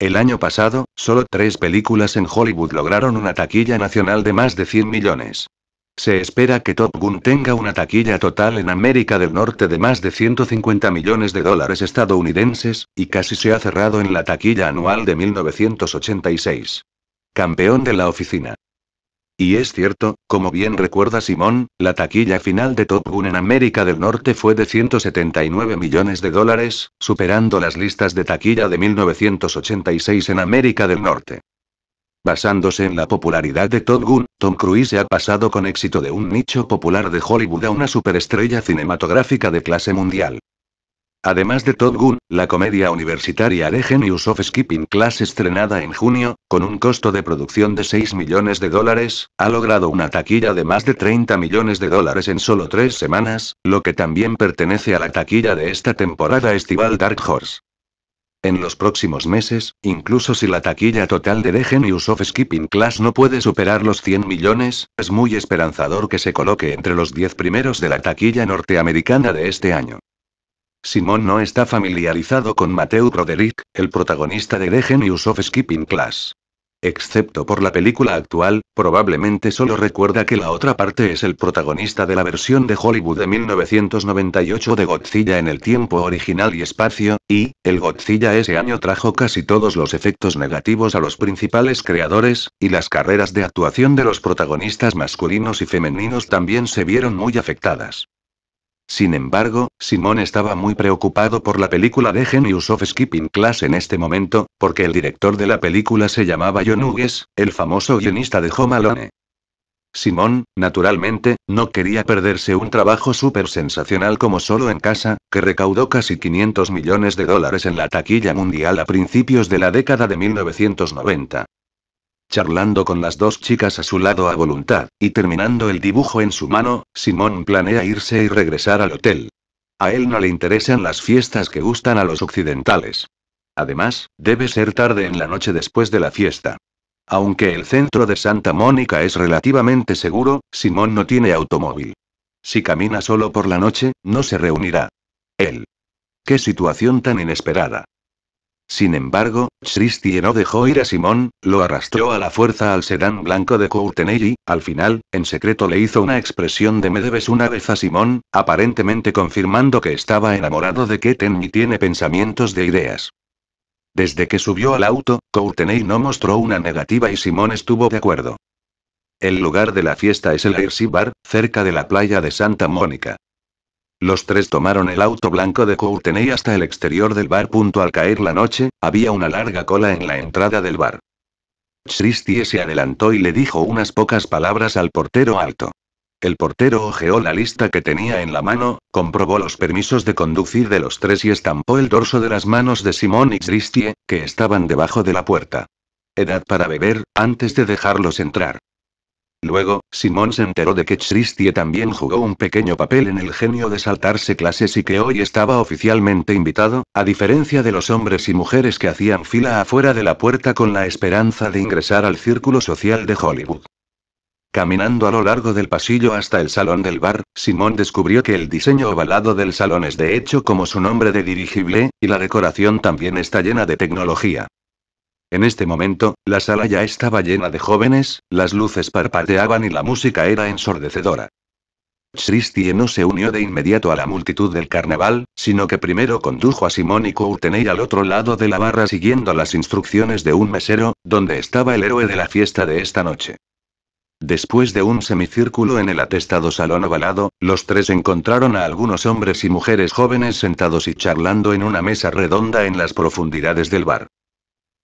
El año pasado, solo tres películas en Hollywood lograron una taquilla nacional de más de 100 millones. Se espera que Top Gun tenga una taquilla total en América del Norte de más de 150 millones de dólares estadounidenses, y casi se ha cerrado en la taquilla anual de 1986. Campeón de la oficina. Y es cierto, como bien recuerda Simón, la taquilla final de Top Gun en América del Norte fue de 179 millones de dólares, superando las listas de taquilla de 1986 en América del Norte. Basándose en la popularidad de Top Gun, Tom Cruise ha pasado con éxito de un nicho popular de Hollywood a una superestrella cinematográfica de clase mundial. Además de Top Gun, la comedia universitaria The Genius of Skipping Class estrenada en junio, con un costo de producción de 6 millones de dólares, ha logrado una taquilla de más de 30 millones de dólares en solo tres semanas, lo que también pertenece a la taquilla de esta temporada estival Dark Horse. En los próximos meses, incluso si la taquilla total de The Genius of Skipping Class no puede superar los 100 millones, es muy esperanzador que se coloque entre los 10 primeros de la taquilla norteamericana de este año. Simon no está familiarizado con Mateo Broderick, el protagonista de The Genius of Skipping Class. Excepto por la película actual, probablemente solo recuerda que la otra parte es el protagonista de la versión de Hollywood de 1998 de Godzilla en el tiempo original y espacio, y, el Godzilla ese año trajo casi todos los efectos negativos a los principales creadores, y las carreras de actuación de los protagonistas masculinos y femeninos también se vieron muy afectadas. Sin embargo, Simon estaba muy preocupado por la película de Genius of Skipping Class en este momento, porque el director de la película se llamaba John Hughes, el famoso guionista de Home Alone. Simón, naturalmente, no quería perderse un trabajo súper sensacional como Solo en Casa, que recaudó casi 500 millones de dólares en la taquilla mundial a principios de la década de 1990 charlando con las dos chicas a su lado a voluntad, y terminando el dibujo en su mano, Simón planea irse y regresar al hotel. A él no le interesan las fiestas que gustan a los occidentales. Además, debe ser tarde en la noche después de la fiesta. Aunque el centro de Santa Mónica es relativamente seguro, Simón no tiene automóvil. Si camina solo por la noche, no se reunirá. Él. Qué situación tan inesperada. Sin embargo, Tristie no dejó ir a Simón, lo arrastró a la fuerza al sedán blanco de Courtenay y, al final, en secreto le hizo una expresión de me debes una vez a Simón, aparentemente confirmando que estaba enamorado de Keten y tiene pensamientos de ideas. Desde que subió al auto, Courtenay no mostró una negativa y Simón estuvo de acuerdo. El lugar de la fiesta es el Irsi Bar, cerca de la playa de Santa Mónica. Los tres tomaron el auto blanco de Courtenay hasta el exterior del bar. Punto al caer la noche, había una larga cola en la entrada del bar. Christie se adelantó y le dijo unas pocas palabras al portero alto. El portero hojeó la lista que tenía en la mano, comprobó los permisos de conducir de los tres y estampó el dorso de las manos de Simón y Christie, que estaban debajo de la puerta. Edad para beber, antes de dejarlos entrar. Luego, Simón se enteró de que Christie también jugó un pequeño papel en el genio de saltarse clases y que hoy estaba oficialmente invitado, a diferencia de los hombres y mujeres que hacían fila afuera de la puerta con la esperanza de ingresar al círculo social de Hollywood. Caminando a lo largo del pasillo hasta el salón del bar, Simón descubrió que el diseño ovalado del salón es de hecho como su nombre de dirigible, y la decoración también está llena de tecnología. En este momento, la sala ya estaba llena de jóvenes, las luces parpadeaban y la música era ensordecedora. Tristie no se unió de inmediato a la multitud del carnaval, sino que primero condujo a Simón y Courtenay al otro lado de la barra siguiendo las instrucciones de un mesero, donde estaba el héroe de la fiesta de esta noche. Después de un semicírculo en el atestado salón ovalado, los tres encontraron a algunos hombres y mujeres jóvenes sentados y charlando en una mesa redonda en las profundidades del bar.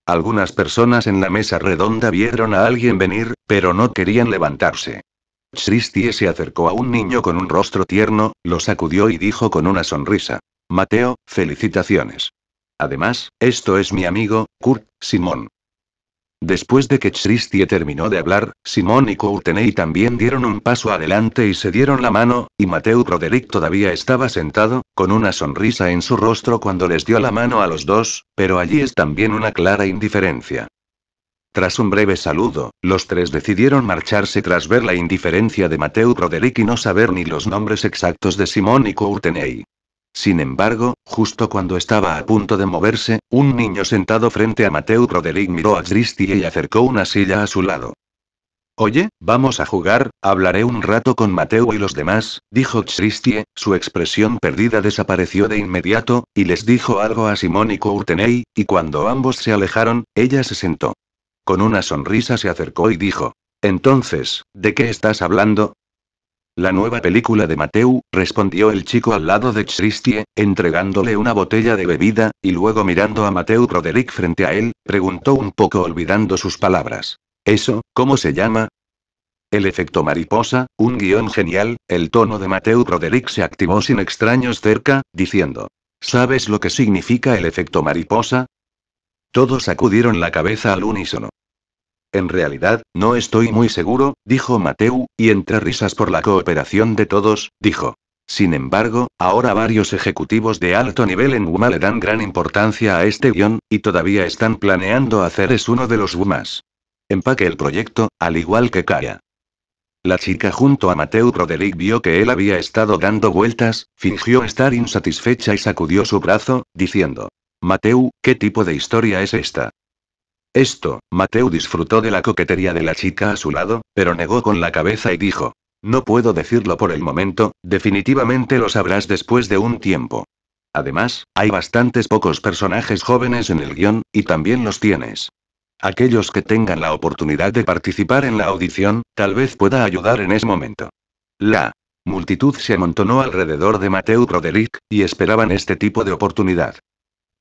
Algunas personas en la mesa redonda vieron a alguien venir, pero no querían levantarse. Tristie se acercó a un niño con un rostro tierno, lo sacudió y dijo con una sonrisa. Mateo, felicitaciones. Además, esto es mi amigo, Kurt, Simón. Después de que Christie terminó de hablar, Simón y Courtenay también dieron un paso adelante y se dieron la mano, y Mateo Roderick todavía estaba sentado, con una sonrisa en su rostro cuando les dio la mano a los dos, pero allí es también una clara indiferencia. Tras un breve saludo, los tres decidieron marcharse tras ver la indiferencia de Mateo Roderick y no saber ni los nombres exactos de Simón y Courtenay. Sin embargo, justo cuando estaba a punto de moverse, un niño sentado frente a Mateo Roderick miró a Christie y acercó una silla a su lado. Oye, vamos a jugar, hablaré un rato con Mateo y los demás, dijo Christie, su expresión perdida desapareció de inmediato, y les dijo algo a Simón y Courtenay, y cuando ambos se alejaron, ella se sentó. Con una sonrisa se acercó y dijo, Entonces, ¿de qué estás hablando? La nueva película de Mateu, respondió el chico al lado de Christie, entregándole una botella de bebida, y luego mirando a Mateu Roderick frente a él, preguntó un poco olvidando sus palabras. ¿Eso, cómo se llama? El efecto mariposa, un guión genial, el tono de Mateu Roderick se activó sin extraños cerca, diciendo. ¿Sabes lo que significa el efecto mariposa? Todos acudieron la cabeza al unísono. En realidad, no estoy muy seguro, dijo Mateu, y entre risas por la cooperación de todos, dijo. Sin embargo, ahora varios ejecutivos de alto nivel en Wuma le dan gran importancia a este guión, y todavía están planeando hacer es uno de los Wumas. Empaque el proyecto, al igual que Kaya. La chica junto a Mateu Roderick vio que él había estado dando vueltas, fingió estar insatisfecha y sacudió su brazo, diciendo, Mateu, ¿qué tipo de historia es esta? Esto, Mateo disfrutó de la coquetería de la chica a su lado, pero negó con la cabeza y dijo, no puedo decirlo por el momento, definitivamente lo sabrás después de un tiempo. Además, hay bastantes pocos personajes jóvenes en el guión, y también los tienes. Aquellos que tengan la oportunidad de participar en la audición, tal vez pueda ayudar en ese momento. La multitud se amontonó alrededor de Mateo Roderick, y esperaban este tipo de oportunidad.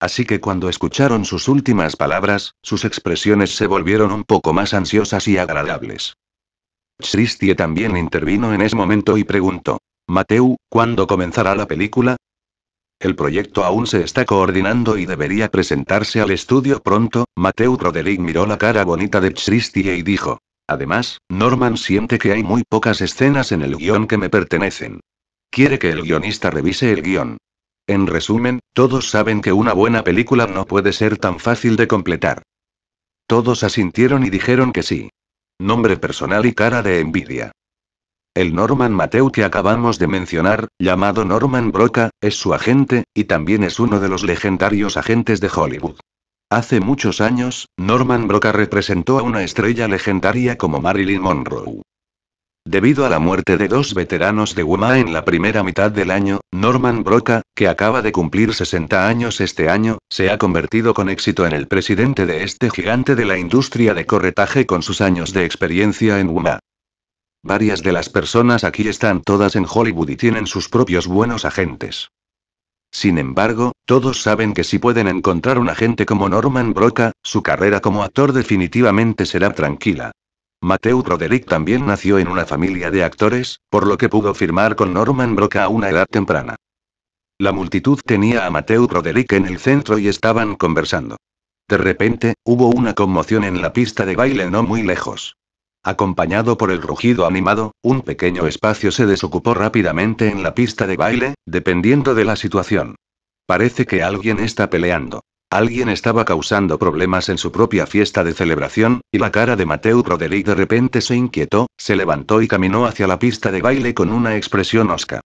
Así que cuando escucharon sus últimas palabras, sus expresiones se volvieron un poco más ansiosas y agradables. Christie también intervino en ese momento y preguntó. Mateu, ¿cuándo comenzará la película? El proyecto aún se está coordinando y debería presentarse al estudio pronto. Mateu Roderick miró la cara bonita de Christie y dijo. Además, Norman siente que hay muy pocas escenas en el guión que me pertenecen. Quiere que el guionista revise el guión. En resumen, todos saben que una buena película no puede ser tan fácil de completar. Todos asintieron y dijeron que sí. Nombre personal y cara de envidia. El Norman Mateu que acabamos de mencionar, llamado Norman Broca, es su agente, y también es uno de los legendarios agentes de Hollywood. Hace muchos años, Norman Broca representó a una estrella legendaria como Marilyn Monroe. Debido a la muerte de dos veteranos de Wuma en la primera mitad del año, Norman Broca, que acaba de cumplir 60 años este año, se ha convertido con éxito en el presidente de este gigante de la industria de corretaje con sus años de experiencia en Wuma. Varias de las personas aquí están todas en Hollywood y tienen sus propios buenos agentes. Sin embargo, todos saben que si pueden encontrar un agente como Norman Broca, su carrera como actor definitivamente será tranquila. Mateo Broderick también nació en una familia de actores, por lo que pudo firmar con Norman Broca a una edad temprana. La multitud tenía a Mateo Broderick en el centro y estaban conversando. De repente, hubo una conmoción en la pista de baile no muy lejos. Acompañado por el rugido animado, un pequeño espacio se desocupó rápidamente en la pista de baile, dependiendo de la situación. Parece que alguien está peleando. Alguien estaba causando problemas en su propia fiesta de celebración, y la cara de Mateo Broderick de repente se inquietó, se levantó y caminó hacia la pista de baile con una expresión osca.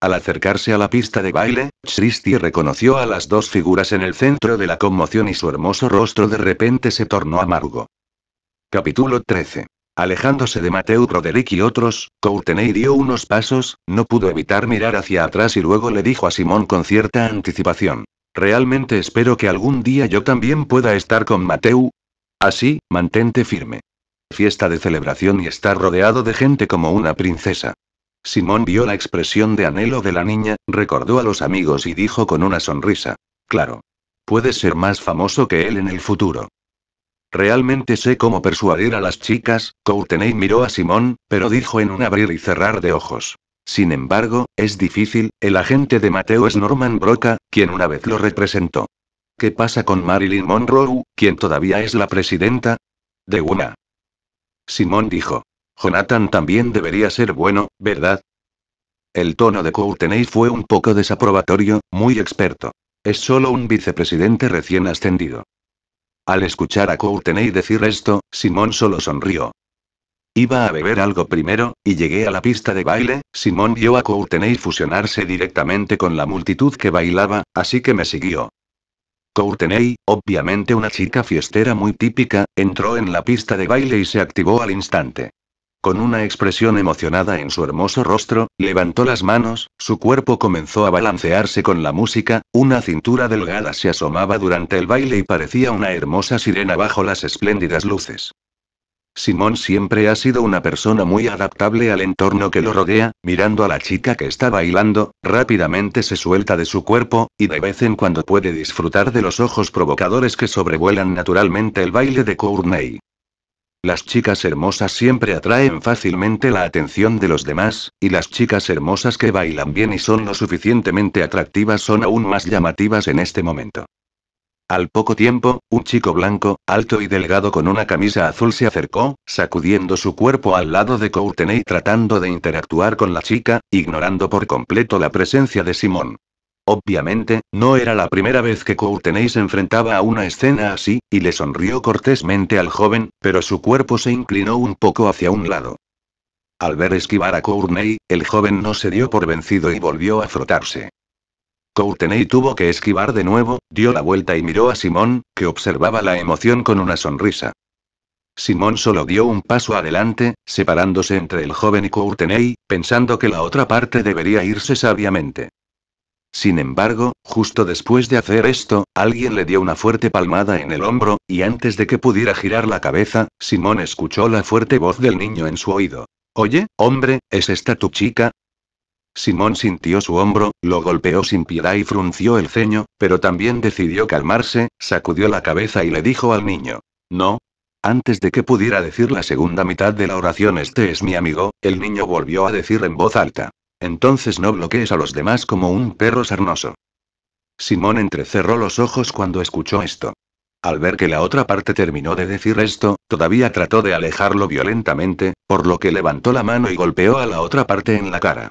Al acercarse a la pista de baile, Christie reconoció a las dos figuras en el centro de la conmoción y su hermoso rostro de repente se tornó amargo. Capítulo 13. Alejándose de Mateo Broderick y otros, Courtenay dio unos pasos, no pudo evitar mirar hacia atrás y luego le dijo a Simón con cierta anticipación. Realmente espero que algún día yo también pueda estar con Mateu. Así, mantente firme. Fiesta de celebración y estar rodeado de gente como una princesa. Simón vio la expresión de anhelo de la niña, recordó a los amigos y dijo con una sonrisa. Claro. Puedes ser más famoso que él en el futuro. Realmente sé cómo persuadir a las chicas, Courtenay miró a Simón, pero dijo en un abrir y cerrar de ojos. Sin embargo, es difícil, el agente de Mateo es Norman Broca, quien una vez lo representó. ¿Qué pasa con Marilyn Monroe, quien todavía es la presidenta? De una. Simón dijo. Jonathan también debería ser bueno, ¿verdad? El tono de Courtenay fue un poco desaprobatorio, muy experto. Es solo un vicepresidente recién ascendido. Al escuchar a Courtenay decir esto, Simón solo sonrió. Iba a beber algo primero, y llegué a la pista de baile, Simón vio a Courtenay fusionarse directamente con la multitud que bailaba, así que me siguió. Courtenay, obviamente una chica fiestera muy típica, entró en la pista de baile y se activó al instante. Con una expresión emocionada en su hermoso rostro, levantó las manos, su cuerpo comenzó a balancearse con la música, una cintura delgada se asomaba durante el baile y parecía una hermosa sirena bajo las espléndidas luces. Simón siempre ha sido una persona muy adaptable al entorno que lo rodea, mirando a la chica que está bailando, rápidamente se suelta de su cuerpo, y de vez en cuando puede disfrutar de los ojos provocadores que sobrevuelan naturalmente el baile de Courtney. Las chicas hermosas siempre atraen fácilmente la atención de los demás, y las chicas hermosas que bailan bien y son lo suficientemente atractivas son aún más llamativas en este momento. Al poco tiempo, un chico blanco, alto y delgado con una camisa azul se acercó, sacudiendo su cuerpo al lado de Courtenay tratando de interactuar con la chica, ignorando por completo la presencia de Simón. Obviamente, no era la primera vez que Courtenay se enfrentaba a una escena así, y le sonrió cortésmente al joven, pero su cuerpo se inclinó un poco hacia un lado. Al ver esquivar a Courtenay, el joven no se dio por vencido y volvió a frotarse. Courtenay tuvo que esquivar de nuevo, dio la vuelta y miró a Simón, que observaba la emoción con una sonrisa. Simón solo dio un paso adelante, separándose entre el joven y Courtenay, pensando que la otra parte debería irse sabiamente. Sin embargo, justo después de hacer esto, alguien le dio una fuerte palmada en el hombro, y antes de que pudiera girar la cabeza, Simón escuchó la fuerte voz del niño en su oído. Oye, hombre, ¿es esta tu chica? Simón sintió su hombro, lo golpeó sin piedad y frunció el ceño, pero también decidió calmarse, sacudió la cabeza y le dijo al niño, No. Antes de que pudiera decir la segunda mitad de la oración, este es mi amigo, el niño volvió a decir en voz alta. Entonces no bloquees a los demás como un perro sarnoso. Simón entrecerró los ojos cuando escuchó esto. Al ver que la otra parte terminó de decir esto, todavía trató de alejarlo violentamente, por lo que levantó la mano y golpeó a la otra parte en la cara.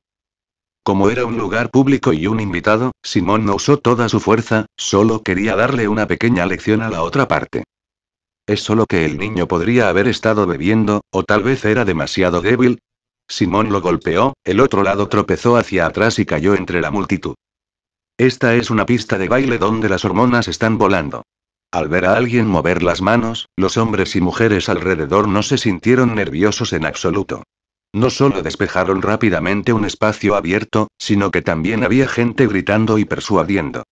Como era un lugar público y un invitado, Simón no usó toda su fuerza, solo quería darle una pequeña lección a la otra parte. Es solo que el niño podría haber estado bebiendo, o tal vez era demasiado débil. Simón lo golpeó, el otro lado tropezó hacia atrás y cayó entre la multitud. Esta es una pista de baile donde las hormonas están volando. Al ver a alguien mover las manos, los hombres y mujeres alrededor no se sintieron nerviosos en absoluto. No solo despejaron rápidamente un espacio abierto, sino que también había gente gritando y persuadiendo.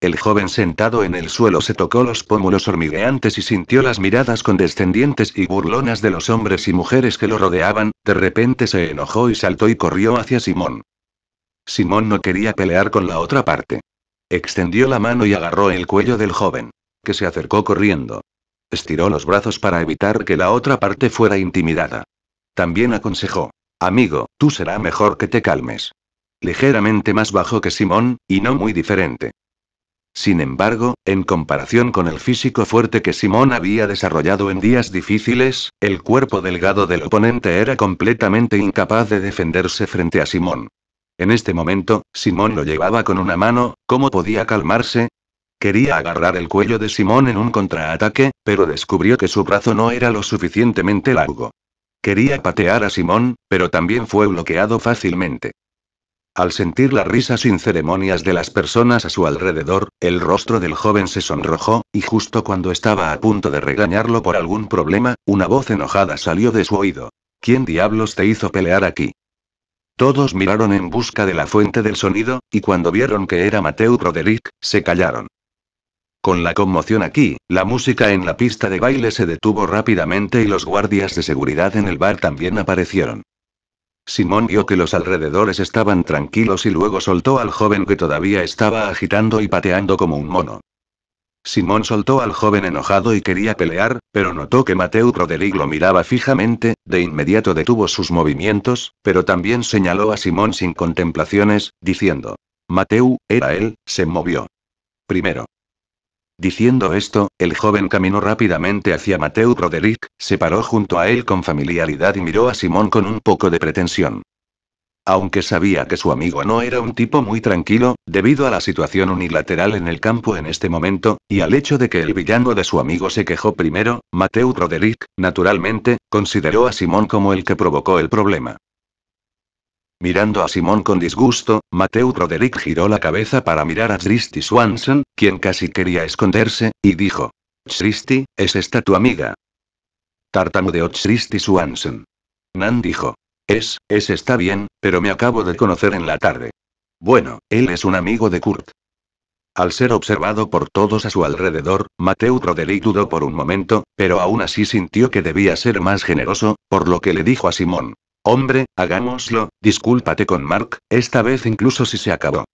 El joven sentado en el suelo se tocó los pómulos hormigueantes y sintió las miradas condescendientes y burlonas de los hombres y mujeres que lo rodeaban, de repente se enojó y saltó y corrió hacia Simón. Simón no quería pelear con la otra parte. Extendió la mano y agarró el cuello del joven, que se acercó corriendo. Estiró los brazos para evitar que la otra parte fuera intimidada. También aconsejó. Amigo, tú será mejor que te calmes. Ligeramente más bajo que Simón, y no muy diferente. Sin embargo, en comparación con el físico fuerte que Simón había desarrollado en días difíciles, el cuerpo delgado del oponente era completamente incapaz de defenderse frente a Simón. En este momento, Simón lo llevaba con una mano, ¿cómo podía calmarse? Quería agarrar el cuello de Simón en un contraataque, pero descubrió que su brazo no era lo suficientemente largo. Quería patear a Simón, pero también fue bloqueado fácilmente. Al sentir la risa sin ceremonias de las personas a su alrededor, el rostro del joven se sonrojó, y justo cuando estaba a punto de regañarlo por algún problema, una voz enojada salió de su oído. ¿Quién diablos te hizo pelear aquí? Todos miraron en busca de la fuente del sonido, y cuando vieron que era Mateo Roderick, se callaron. Con la conmoción aquí, la música en la pista de baile se detuvo rápidamente y los guardias de seguridad en el bar también aparecieron. Simón vio que los alrededores estaban tranquilos y luego soltó al joven que todavía estaba agitando y pateando como un mono. Simón soltó al joven enojado y quería pelear, pero notó que Mateo Prodelig lo miraba fijamente, de inmediato detuvo sus movimientos, pero también señaló a Simón sin contemplaciones, diciendo, Mateu, era él, se movió. Primero. Diciendo esto, el joven caminó rápidamente hacia Mateo Roderick, se paró junto a él con familiaridad y miró a Simón con un poco de pretensión. Aunque sabía que su amigo no era un tipo muy tranquilo, debido a la situación unilateral en el campo en este momento, y al hecho de que el villano de su amigo se quejó primero, Mateu Roderick, naturalmente, consideró a Simón como el que provocó el problema. Mirando a Simón con disgusto, Mateo Roderick giró la cabeza para mirar a Tristy Swanson, quien casi quería esconderse, y dijo. Tristy, ¿es esta tu amiga? Tartamudeó Tristy Swanson. Nan dijo. Es, es está bien, pero me acabo de conocer en la tarde. Bueno, él es un amigo de Kurt. Al ser observado por todos a su alrededor, Mateo Roderick dudó por un momento, pero aún así sintió que debía ser más generoso, por lo que le dijo a Simón. Hombre, hagámoslo, discúlpate con Mark, esta vez incluso si se acabó.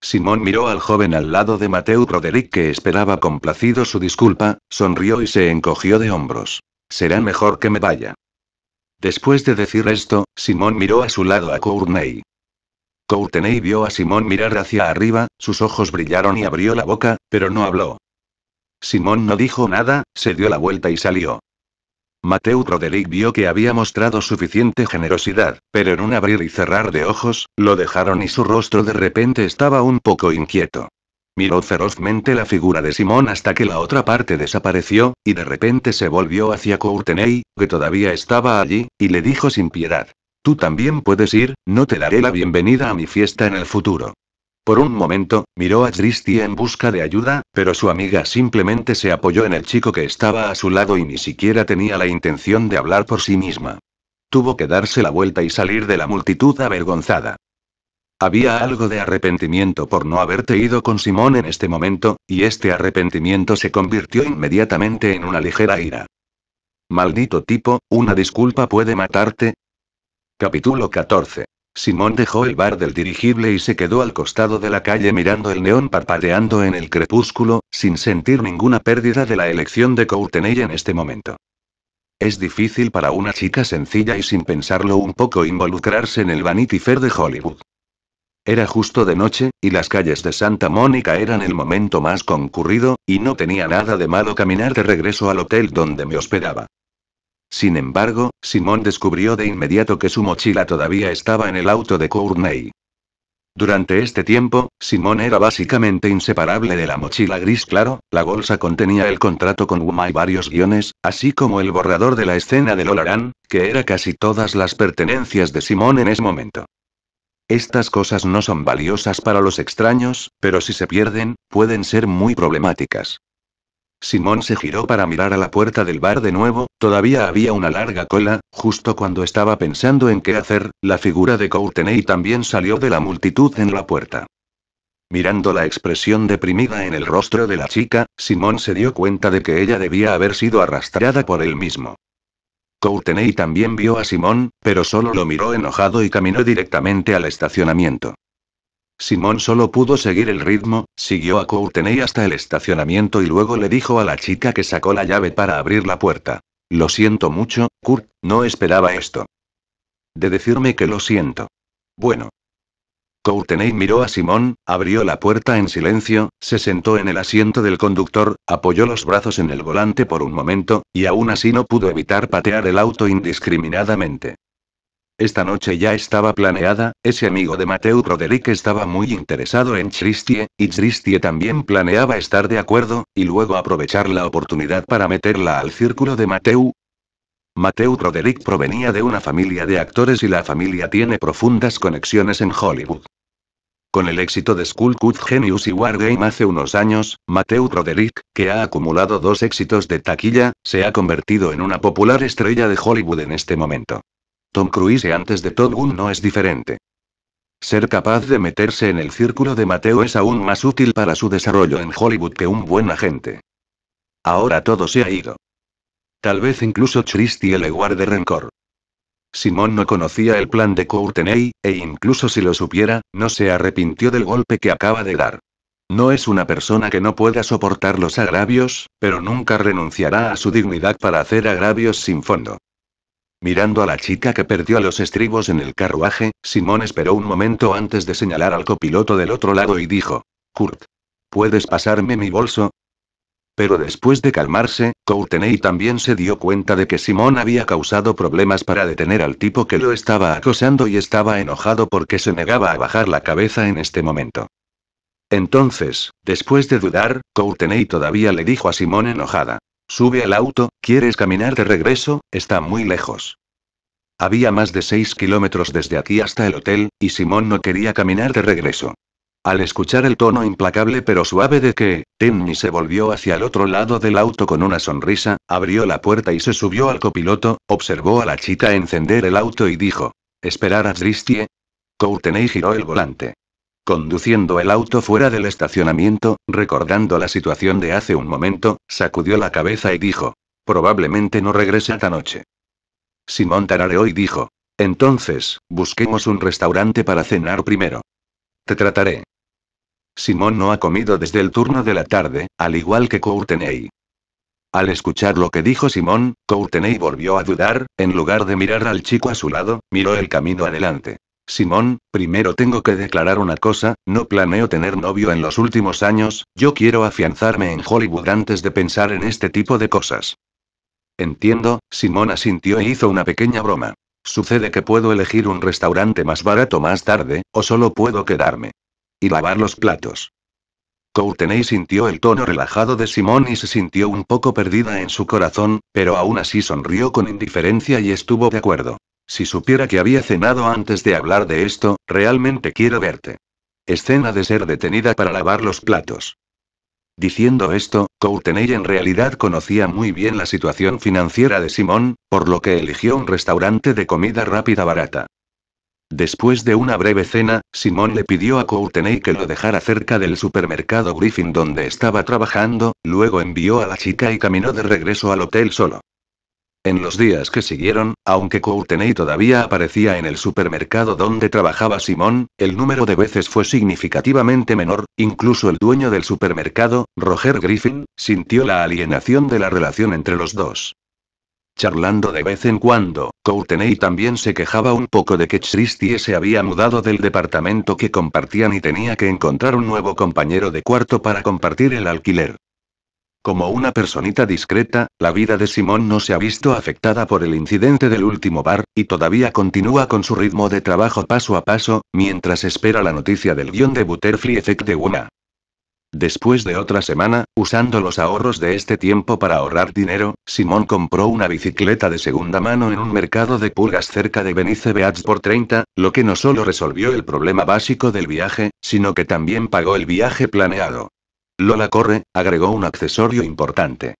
Simón miró al joven al lado de Mateo Roderick que esperaba complacido su disculpa, sonrió y se encogió de hombros. Será mejor que me vaya. Después de decir esto, Simón miró a su lado a Courtney. Courtenay vio a Simón mirar hacia arriba, sus ojos brillaron y abrió la boca, pero no habló. Simón no dijo nada, se dio la vuelta y salió. Mateu Roderick vio que había mostrado suficiente generosidad, pero en un abrir y cerrar de ojos, lo dejaron y su rostro de repente estaba un poco inquieto. Miró ferozmente la figura de Simón hasta que la otra parte desapareció, y de repente se volvió hacia Courtenay, que todavía estaba allí, y le dijo sin piedad. Tú también puedes ir, no te daré la bienvenida a mi fiesta en el futuro. Por un momento, miró a Christie en busca de ayuda, pero su amiga simplemente se apoyó en el chico que estaba a su lado y ni siquiera tenía la intención de hablar por sí misma. Tuvo que darse la vuelta y salir de la multitud avergonzada. Había algo de arrepentimiento por no haberte ido con Simón en este momento, y este arrepentimiento se convirtió inmediatamente en una ligera ira. Maldito tipo, una disculpa puede matarte. Capítulo 14. Simón dejó el bar del dirigible y se quedó al costado de la calle mirando el neón parpadeando en el crepúsculo, sin sentir ninguna pérdida de la elección de Courtenay en este momento. Es difícil para una chica sencilla y sin pensarlo un poco involucrarse en el Vanity Fair de Hollywood. Era justo de noche, y las calles de Santa Mónica eran el momento más concurrido, y no tenía nada de malo caminar de regreso al hotel donde me hospedaba. Sin embargo, Simón descubrió de inmediato que su mochila todavía estaba en el auto de Courtney. Durante este tiempo, Simón era básicamente inseparable de la mochila gris claro, la bolsa contenía el contrato con Uma y varios guiones, así como el borrador de la escena de Lolaran, que era casi todas las pertenencias de Simón en ese momento. Estas cosas no son valiosas para los extraños, pero si se pierden, pueden ser muy problemáticas. Simón se giró para mirar a la puerta del bar de nuevo, todavía había una larga cola, justo cuando estaba pensando en qué hacer, la figura de Courtenay también salió de la multitud en la puerta. Mirando la expresión deprimida en el rostro de la chica, Simón se dio cuenta de que ella debía haber sido arrastrada por él mismo. Courtenay también vio a Simón, pero solo lo miró enojado y caminó directamente al estacionamiento. Simón solo pudo seguir el ritmo, siguió a Courtenay hasta el estacionamiento y luego le dijo a la chica que sacó la llave para abrir la puerta. Lo siento mucho, Kurt, no esperaba esto. De decirme que lo siento. Bueno. Courtenay miró a Simón, abrió la puerta en silencio, se sentó en el asiento del conductor, apoyó los brazos en el volante por un momento, y aún así no pudo evitar patear el auto indiscriminadamente. Esta noche ya estaba planeada, ese amigo de Mateo Roderick estaba muy interesado en Christie, y Christie también planeaba estar de acuerdo, y luego aprovechar la oportunidad para meterla al círculo de Mateo. Mateo Roderick provenía de una familia de actores y la familia tiene profundas conexiones en Hollywood. Con el éxito de School Cut Genius y Wargame hace unos años, Mateo Roderick, que ha acumulado dos éxitos de taquilla, se ha convertido en una popular estrella de Hollywood en este momento. Tom Cruise antes de todo un no es diferente. Ser capaz de meterse en el círculo de Mateo es aún más útil para su desarrollo en Hollywood que un buen agente. Ahora todo se ha ido. Tal vez incluso Christie le guarde rencor. Simón no conocía el plan de Courtenay, e incluso si lo supiera, no se arrepintió del golpe que acaba de dar. No es una persona que no pueda soportar los agravios, pero nunca renunciará a su dignidad para hacer agravios sin fondo. Mirando a la chica que perdió a los estribos en el carruaje, Simón esperó un momento antes de señalar al copiloto del otro lado y dijo, Kurt, ¿puedes pasarme mi bolso? Pero después de calmarse, Courtenay también se dio cuenta de que Simón había causado problemas para detener al tipo que lo estaba acosando y estaba enojado porque se negaba a bajar la cabeza en este momento. Entonces, después de dudar, Courtenay todavía le dijo a Simón enojada, Sube al auto, ¿quieres caminar de regreso? Está muy lejos. Había más de 6 kilómetros desde aquí hasta el hotel, y Simón no quería caminar de regreso. Al escuchar el tono implacable pero suave de que, Timmy se volvió hacia el otro lado del auto con una sonrisa, abrió la puerta y se subió al copiloto, observó a la chica encender el auto y dijo, ¿Esperar a Tristie? Courtenay giró el volante conduciendo el auto fuera del estacionamiento, recordando la situación de hace un momento, sacudió la cabeza y dijo, probablemente no regrese esta noche. Simón tarareó y dijo, entonces, busquemos un restaurante para cenar primero. Te trataré. Simón no ha comido desde el turno de la tarde, al igual que Courtenay. Al escuchar lo que dijo Simón, Courtenay volvió a dudar, en lugar de mirar al chico a su lado, miró el camino adelante. Simón, primero tengo que declarar una cosa, no planeo tener novio en los últimos años, yo quiero afianzarme en Hollywood antes de pensar en este tipo de cosas. Entiendo, Simón asintió e hizo una pequeña broma. Sucede que puedo elegir un restaurante más barato más tarde, o solo puedo quedarme. Y lavar los platos. Courtenay sintió el tono relajado de Simón y se sintió un poco perdida en su corazón, pero aún así sonrió con indiferencia y estuvo de acuerdo. Si supiera que había cenado antes de hablar de esto, realmente quiero verte. Escena de ser detenida para lavar los platos. Diciendo esto, Courtenay en realidad conocía muy bien la situación financiera de Simón, por lo que eligió un restaurante de comida rápida barata. Después de una breve cena, Simón le pidió a Courtenay que lo dejara cerca del supermercado Griffin donde estaba trabajando, luego envió a la chica y caminó de regreso al hotel solo. En los días que siguieron, aunque Courtenay todavía aparecía en el supermercado donde trabajaba Simón, el número de veces fue significativamente menor, incluso el dueño del supermercado, Roger Griffin, sintió la alienación de la relación entre los dos. Charlando de vez en cuando, Courtenay también se quejaba un poco de que Christie se había mudado del departamento que compartían y tenía que encontrar un nuevo compañero de cuarto para compartir el alquiler. Como una personita discreta, la vida de Simón no se ha visto afectada por el incidente del último bar, y todavía continúa con su ritmo de trabajo paso a paso, mientras espera la noticia del guión de Butterfly Effect de Una. Después de otra semana, usando los ahorros de este tiempo para ahorrar dinero, Simón compró una bicicleta de segunda mano en un mercado de pulgas cerca de Benice Beats por 30, lo que no solo resolvió el problema básico del viaje, sino que también pagó el viaje planeado. Lola corre, agregó un accesorio importante.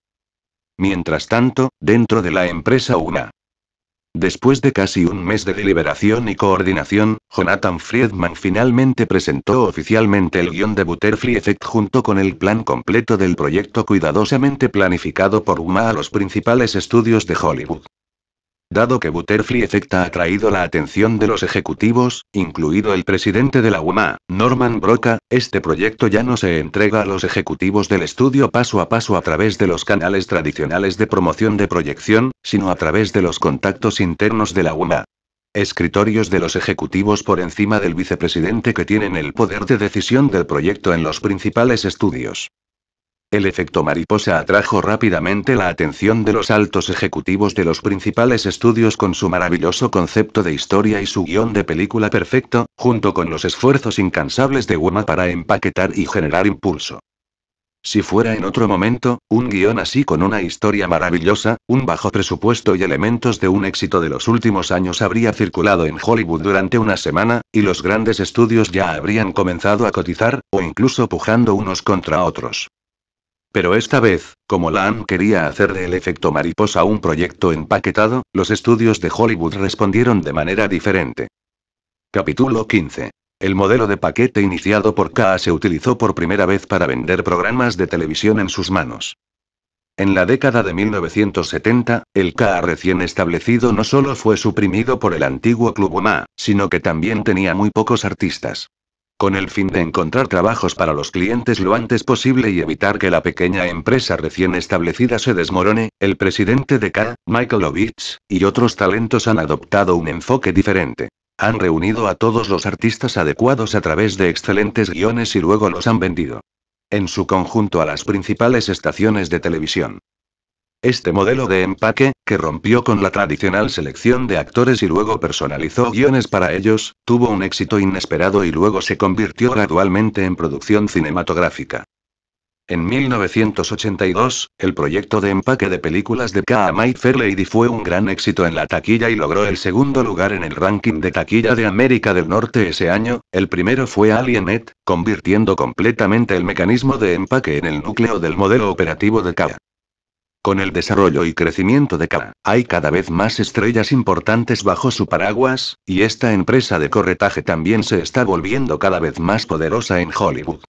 Mientras tanto, dentro de la empresa UNA. Después de casi un mes de deliberación y coordinación, Jonathan Friedman finalmente presentó oficialmente el guión de Butterfly Effect junto con el plan completo del proyecto cuidadosamente planificado por UMA a los principales estudios de Hollywood. Dado que Butterfly Effect ha atraído la atención de los ejecutivos, incluido el presidente de la UMA, Norman Broca, este proyecto ya no se entrega a los ejecutivos del estudio paso a paso a través de los canales tradicionales de promoción de proyección, sino a través de los contactos internos de la UMA. Escritorios de los ejecutivos por encima del vicepresidente que tienen el poder de decisión del proyecto en los principales estudios. El efecto mariposa atrajo rápidamente la atención de los altos ejecutivos de los principales estudios con su maravilloso concepto de historia y su guión de película perfecto, junto con los esfuerzos incansables de Wema para empaquetar y generar impulso. Si fuera en otro momento, un guión así con una historia maravillosa, un bajo presupuesto y elementos de un éxito de los últimos años habría circulado en Hollywood durante una semana, y los grandes estudios ya habrían comenzado a cotizar, o incluso pujando unos contra otros. Pero esta vez, como Lan quería hacer del efecto mariposa un proyecto empaquetado, los estudios de Hollywood respondieron de manera diferente. Capítulo 15. El modelo de paquete iniciado por K.A. se utilizó por primera vez para vender programas de televisión en sus manos. En la década de 1970, el K.A. recién establecido no solo fue suprimido por el antiguo Club OMA, sino que también tenía muy pocos artistas con el fin de encontrar trabajos para los clientes lo antes posible y evitar que la pequeña empresa recién establecida se desmorone, el presidente de K, Michael Ovitz, y otros talentos han adoptado un enfoque diferente. Han reunido a todos los artistas adecuados a través de excelentes guiones y luego los han vendido. En su conjunto a las principales estaciones de televisión. Este modelo de empaque, que rompió con la tradicional selección de actores y luego personalizó guiones para ellos, tuvo un éxito inesperado y luego se convirtió gradualmente en producción cinematográfica. En 1982, el proyecto de empaque de películas de K.A. Fair Lady fue un gran éxito en la taquilla y logró el segundo lugar en el ranking de taquilla de América del Norte ese año, el primero fue Alienet, convirtiendo completamente el mecanismo de empaque en el núcleo del modelo operativo de K.A. Con el desarrollo y crecimiento de K, hay cada vez más estrellas importantes bajo su paraguas, y esta empresa de corretaje también se está volviendo cada vez más poderosa en Hollywood.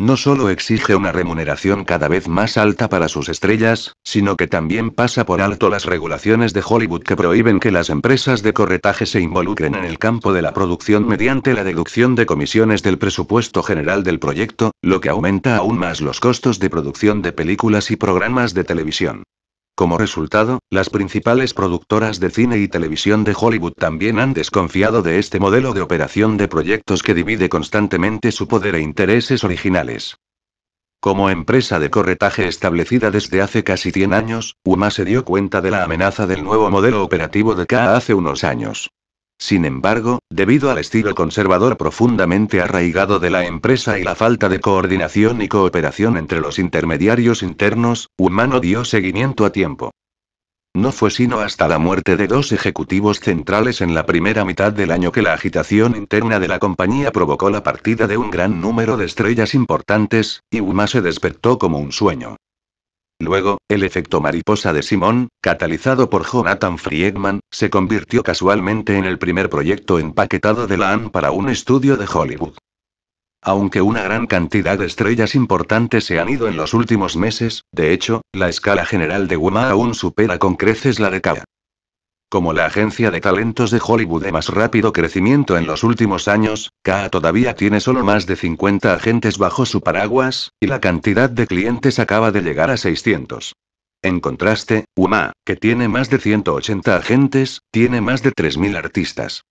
No solo exige una remuneración cada vez más alta para sus estrellas, sino que también pasa por alto las regulaciones de Hollywood que prohíben que las empresas de corretaje se involucren en el campo de la producción mediante la deducción de comisiones del presupuesto general del proyecto, lo que aumenta aún más los costos de producción de películas y programas de televisión. Como resultado, las principales productoras de cine y televisión de Hollywood también han desconfiado de este modelo de operación de proyectos que divide constantemente su poder e intereses originales. Como empresa de corretaje establecida desde hace casi 100 años, UMA se dio cuenta de la amenaza del nuevo modelo operativo de K hace unos años. Sin embargo, debido al estilo conservador profundamente arraigado de la empresa y la falta de coordinación y cooperación entre los intermediarios internos, Humano dio seguimiento a tiempo. No fue sino hasta la muerte de dos ejecutivos centrales en la primera mitad del año que la agitación interna de la compañía provocó la partida de un gran número de estrellas importantes, y Uma se despertó como un sueño. Luego, el efecto mariposa de Simón, catalizado por Jonathan Friedman, se convirtió casualmente en el primer proyecto empaquetado de la AN para un estudio de Hollywood. Aunque una gran cantidad de estrellas importantes se han ido en los últimos meses, de hecho, la escala general de Wuma aún supera con creces la de Kaya. Como la agencia de talentos de Hollywood de más rápido crecimiento en los últimos años, KA todavía tiene solo más de 50 agentes bajo su paraguas, y la cantidad de clientes acaba de llegar a 600. En contraste, UMA, que tiene más de 180 agentes, tiene más de 3.000 artistas.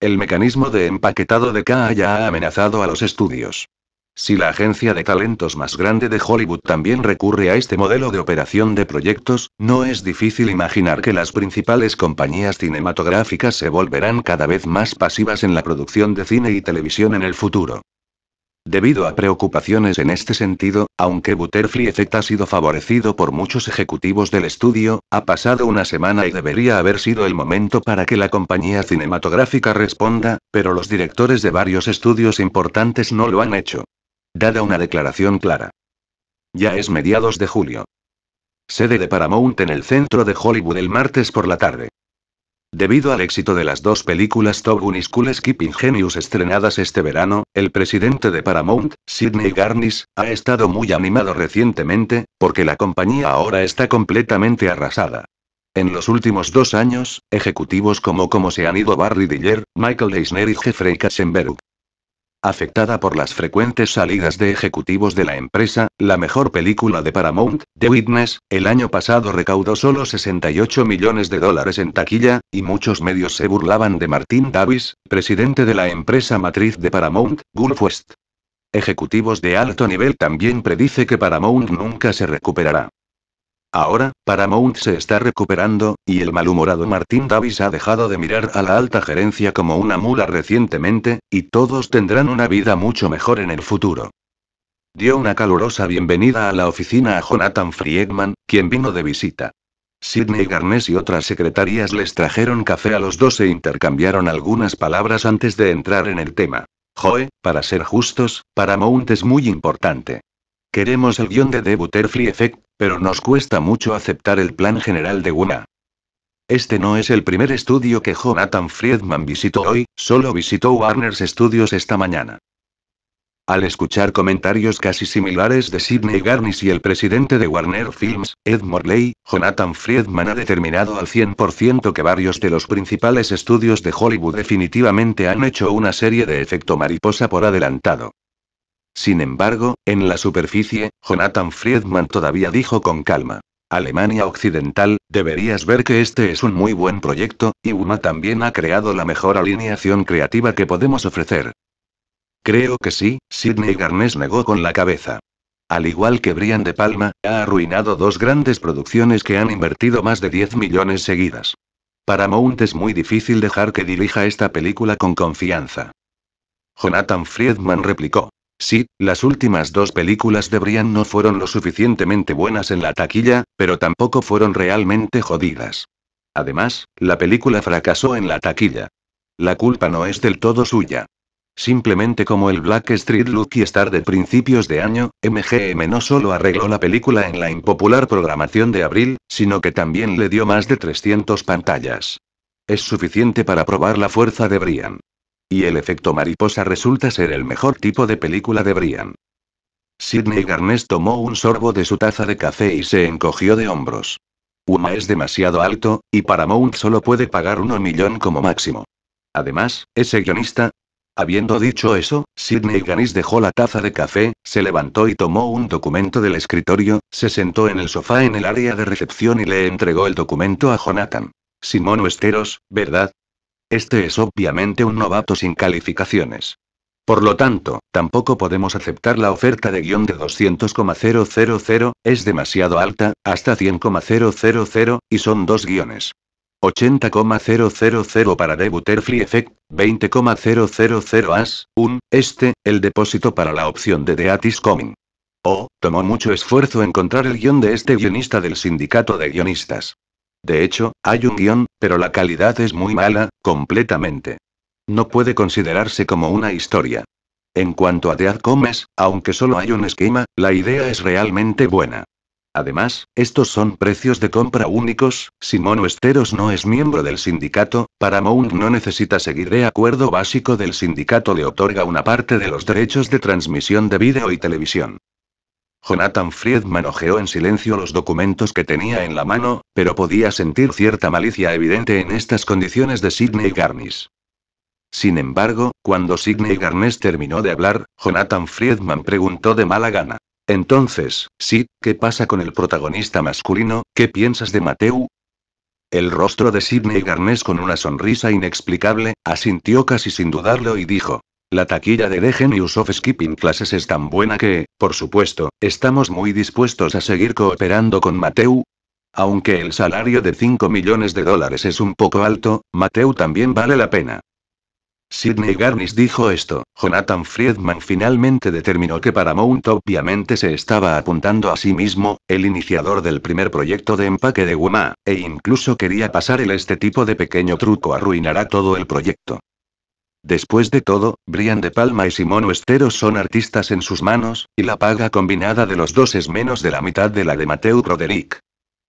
El mecanismo de empaquetado de KA ya ha amenazado a los estudios. Si la agencia de talentos más grande de Hollywood también recurre a este modelo de operación de proyectos, no es difícil imaginar que las principales compañías cinematográficas se volverán cada vez más pasivas en la producción de cine y televisión en el futuro. Debido a preocupaciones en este sentido, aunque Butterfly Effect ha sido favorecido por muchos ejecutivos del estudio, ha pasado una semana y debería haber sido el momento para que la compañía cinematográfica responda, pero los directores de varios estudios importantes no lo han hecho dada una declaración clara. Ya es mediados de julio. Sede de Paramount en el centro de Hollywood el martes por la tarde. Debido al éxito de las dos películas Top Gun y School Skipping Genius estrenadas este verano, el presidente de Paramount, Sidney Garnis, ha estado muy animado recientemente, porque la compañía ahora está completamente arrasada. En los últimos dos años, ejecutivos como como se han ido Barry Diller, Michael Eisner y Jeffrey Katzenberg Afectada por las frecuentes salidas de ejecutivos de la empresa, la mejor película de Paramount, The Witness, el año pasado recaudó solo 68 millones de dólares en taquilla, y muchos medios se burlaban de Martin Davis, presidente de la empresa matriz de Paramount, Gulf West. Ejecutivos de alto nivel también predice que Paramount nunca se recuperará. Ahora, Paramount se está recuperando, y el malhumorado Martin Davis ha dejado de mirar a la alta gerencia como una mula recientemente, y todos tendrán una vida mucho mejor en el futuro. Dio una calurosa bienvenida a la oficina a Jonathan Friedman, quien vino de visita. Sidney Garnes y otras secretarias les trajeron café a los dos e intercambiaron algunas palabras antes de entrar en el tema. Joe, para ser justos, Paramount es muy importante. Queremos el guión de The Butterfly Effect, pero nos cuesta mucho aceptar el plan general de Wuna. Este no es el primer estudio que Jonathan Friedman visitó hoy, solo visitó Warner's Studios esta mañana. Al escuchar comentarios casi similares de Sidney Garnis y el presidente de Warner Films, Ed Morley, Jonathan Friedman ha determinado al 100% que varios de los principales estudios de Hollywood definitivamente han hecho una serie de efecto mariposa por adelantado. Sin embargo, en la superficie, Jonathan Friedman todavía dijo con calma. Alemania Occidental, deberías ver que este es un muy buen proyecto, y UMA también ha creado la mejor alineación creativa que podemos ofrecer. Creo que sí, Sidney Garnes negó con la cabeza. Al igual que Brian De Palma, ha arruinado dos grandes producciones que han invertido más de 10 millones seguidas. Para Mount es muy difícil dejar que dirija esta película con confianza. Jonathan Friedman replicó. Sí, las últimas dos películas de Brian no fueron lo suficientemente buenas en la taquilla, pero tampoco fueron realmente jodidas. Además, la película fracasó en la taquilla. La culpa no es del todo suya. Simplemente como el Black Street Lucky Star de principios de año, MGM no solo arregló la película en la impopular programación de abril, sino que también le dio más de 300 pantallas. Es suficiente para probar la fuerza de Brian. Y el efecto mariposa resulta ser el mejor tipo de película de Brian. Sidney Garnes tomó un sorbo de su taza de café y se encogió de hombros. Uma es demasiado alto, y para Paramount solo puede pagar uno millón como máximo. Además, ese guionista. Habiendo dicho eso, Sidney Garnes dejó la taza de café, se levantó y tomó un documento del escritorio, se sentó en el sofá en el área de recepción y le entregó el documento a Jonathan. Simón Esteros, ¿verdad? Este es obviamente un novato sin calificaciones. Por lo tanto, tampoco podemos aceptar la oferta de guión de 200,000, es demasiado alta, hasta 100,000, y son dos guiones. 80,000 para Debuter Free Effect, 20,000 As, un, este, el depósito para la opción de The Atis Coming. Oh, tomó mucho esfuerzo encontrar el guión de este guionista del sindicato de guionistas. De hecho, hay un guión, pero la calidad es muy mala, completamente. No puede considerarse como una historia. En cuanto a Dead Comes, aunque solo hay un esquema, la idea es realmente buena. Además, estos son precios de compra únicos, Mono Esteros no es miembro del sindicato, Paramount no necesita seguir de acuerdo básico del sindicato le otorga una parte de los derechos de transmisión de vídeo y televisión. Jonathan Friedman ojeó en silencio los documentos que tenía en la mano, pero podía sentir cierta malicia evidente en estas condiciones de Sidney Garnis. Sin embargo, cuando Sidney Garnes terminó de hablar, Jonathan Friedman preguntó de mala gana. Entonces, sí, ¿qué pasa con el protagonista masculino? ¿Qué piensas de Mateu? El rostro de Sidney Garnes con una sonrisa inexplicable, asintió casi sin dudarlo y dijo, la taquilla de The of Skipping Classes es tan buena que, por supuesto, estamos muy dispuestos a seguir cooperando con Mateu. Aunque el salario de 5 millones de dólares es un poco alto, Mateu también vale la pena. Sidney Garnis dijo esto, Jonathan Friedman finalmente determinó que Paramount obviamente se estaba apuntando a sí mismo, el iniciador del primer proyecto de empaque de Wuma, e incluso quería pasar el este tipo de pequeño truco arruinará todo el proyecto. Después de todo, Brian De Palma y Simón Estero son artistas en sus manos, y la paga combinada de los dos es menos de la mitad de la de Mateu Roderick.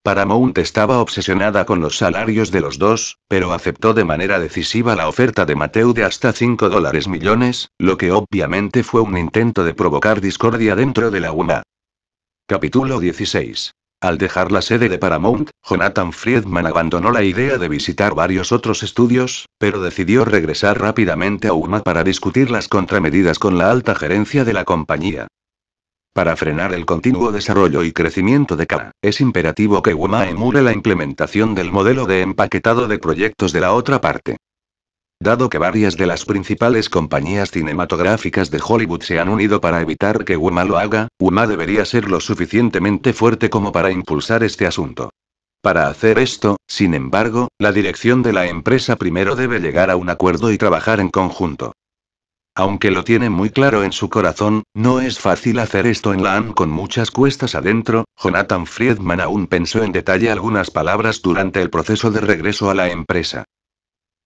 Paramount estaba obsesionada con los salarios de los dos, pero aceptó de manera decisiva la oferta de Mateu de hasta 5 dólares millones, lo que obviamente fue un intento de provocar discordia dentro de la UMA. Capítulo 16. Al dejar la sede de Paramount, Jonathan Friedman abandonó la idea de visitar varios otros estudios, pero decidió regresar rápidamente a UMA para discutir las contramedidas con la alta gerencia de la compañía. Para frenar el continuo desarrollo y crecimiento de CA, es imperativo que UMA emule la implementación del modelo de empaquetado de proyectos de la otra parte dado que varias de las principales compañías cinematográficas de Hollywood se han unido para evitar que UMA lo haga, UMA debería ser lo suficientemente fuerte como para impulsar este asunto. Para hacer esto, sin embargo, la dirección de la empresa primero debe llegar a un acuerdo y trabajar en conjunto. Aunque lo tiene muy claro en su corazón, no es fácil hacer esto en la con muchas cuestas adentro. Jonathan Friedman aún pensó en detalle algunas palabras durante el proceso de regreso a la empresa.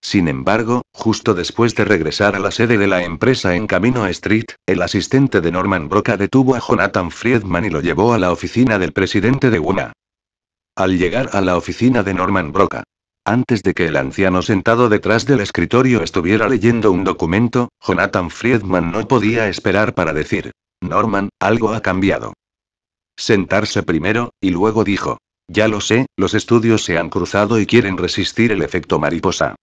Sin embargo, justo después de regresar a la sede de la empresa en camino Street, el asistente de Norman Broca detuvo a Jonathan Friedman y lo llevó a la oficina del presidente de UNA. Al llegar a la oficina de Norman Broca, antes de que el anciano sentado detrás del escritorio estuviera leyendo un documento, Jonathan Friedman no podía esperar para decir, Norman, algo ha cambiado. Sentarse primero, y luego dijo, ya lo sé, los estudios se han cruzado y quieren resistir el efecto mariposa.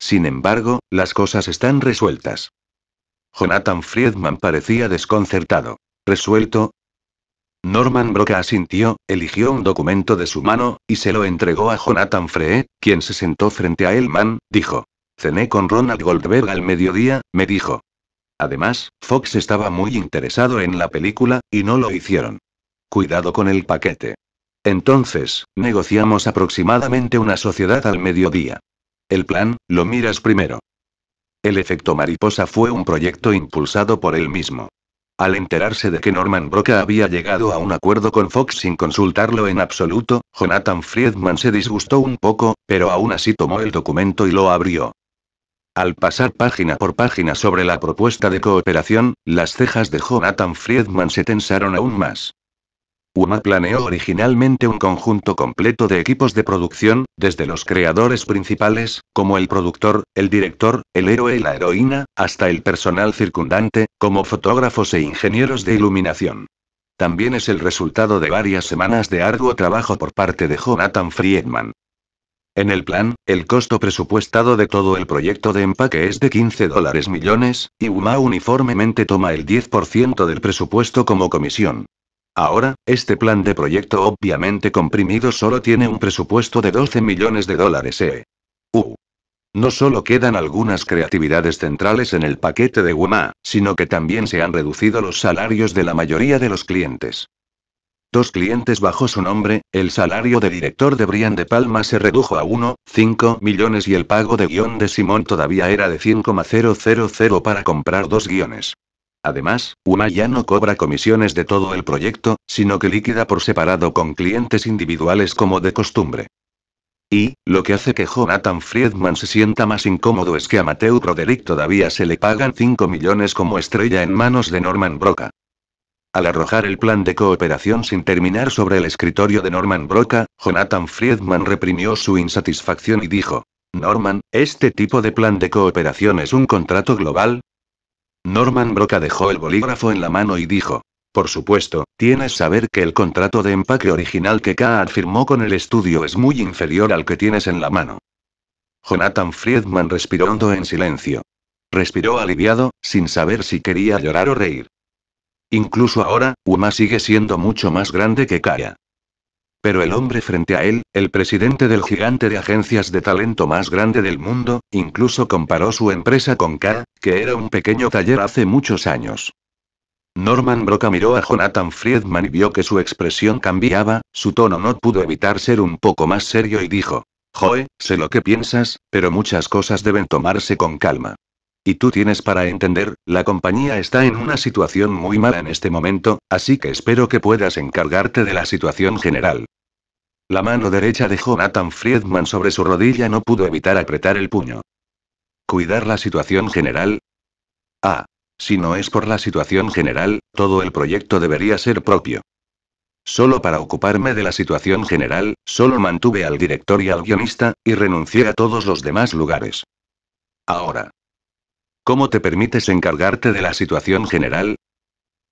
Sin embargo, las cosas están resueltas. Jonathan Friedman parecía desconcertado. ¿Resuelto? Norman Broca asintió, eligió un documento de su mano, y se lo entregó a Jonathan Fre, quien se sentó frente a Elman, dijo. Cené con Ronald Goldberg al mediodía, me dijo. Además, Fox estaba muy interesado en la película, y no lo hicieron. Cuidado con el paquete. Entonces, negociamos aproximadamente una sociedad al mediodía. El plan, lo miras primero. El efecto mariposa fue un proyecto impulsado por él mismo. Al enterarse de que Norman Broca había llegado a un acuerdo con Fox sin consultarlo en absoluto, Jonathan Friedman se disgustó un poco, pero aún así tomó el documento y lo abrió. Al pasar página por página sobre la propuesta de cooperación, las cejas de Jonathan Friedman se tensaron aún más. UMA planeó originalmente un conjunto completo de equipos de producción, desde los creadores principales, como el productor, el director, el héroe y la heroína, hasta el personal circundante, como fotógrafos e ingenieros de iluminación. También es el resultado de varias semanas de arduo trabajo por parte de Jonathan Friedman. En el plan, el costo presupuestado de todo el proyecto de empaque es de 15 dólares millones, y UMA uniformemente toma el 10% del presupuesto como comisión. Ahora, este plan de proyecto obviamente comprimido solo tiene un presupuesto de 12 millones de dólares e. No solo quedan algunas creatividades centrales en el paquete de WMA, sino que también se han reducido los salarios de la mayoría de los clientes. Dos clientes bajo su nombre, el salario de director de Brian de Palma se redujo a 1,5 millones y el pago de guión de Simón todavía era de 5,000 para comprar dos guiones. Además, Una ya no cobra comisiones de todo el proyecto, sino que liquida por separado con clientes individuales como de costumbre. Y, lo que hace que Jonathan Friedman se sienta más incómodo es que a Mateo Broderick todavía se le pagan 5 millones como estrella en manos de Norman Broca. Al arrojar el plan de cooperación sin terminar sobre el escritorio de Norman Broca, Jonathan Friedman reprimió su insatisfacción y dijo, Norman, este tipo de plan de cooperación es un contrato global, Norman Broca dejó el bolígrafo en la mano y dijo. Por supuesto, tienes saber que el contrato de empaque original que K.A. firmó con el estudio es muy inferior al que tienes en la mano. Jonathan Friedman respiró hondo en silencio. Respiró aliviado, sin saber si quería llorar o reír. Incluso ahora, Uma sigue siendo mucho más grande que Kaya. Pero el hombre frente a él, el presidente del gigante de agencias de talento más grande del mundo, incluso comparó su empresa con K, que era un pequeño taller hace muchos años. Norman Broca miró a Jonathan Friedman y vio que su expresión cambiaba, su tono no pudo evitar ser un poco más serio y dijo, Joe, sé lo que piensas, pero muchas cosas deben tomarse con calma. Y tú tienes para entender, la compañía está en una situación muy mala en este momento, así que espero que puedas encargarte de la situación general. La mano derecha de Jonathan Friedman sobre su rodilla no pudo evitar apretar el puño. ¿Cuidar la situación general? Ah. Si no es por la situación general, todo el proyecto debería ser propio. Solo para ocuparme de la situación general, solo mantuve al director y al guionista, y renuncié a todos los demás lugares. Ahora, ¿Cómo te permites encargarte de la situación general?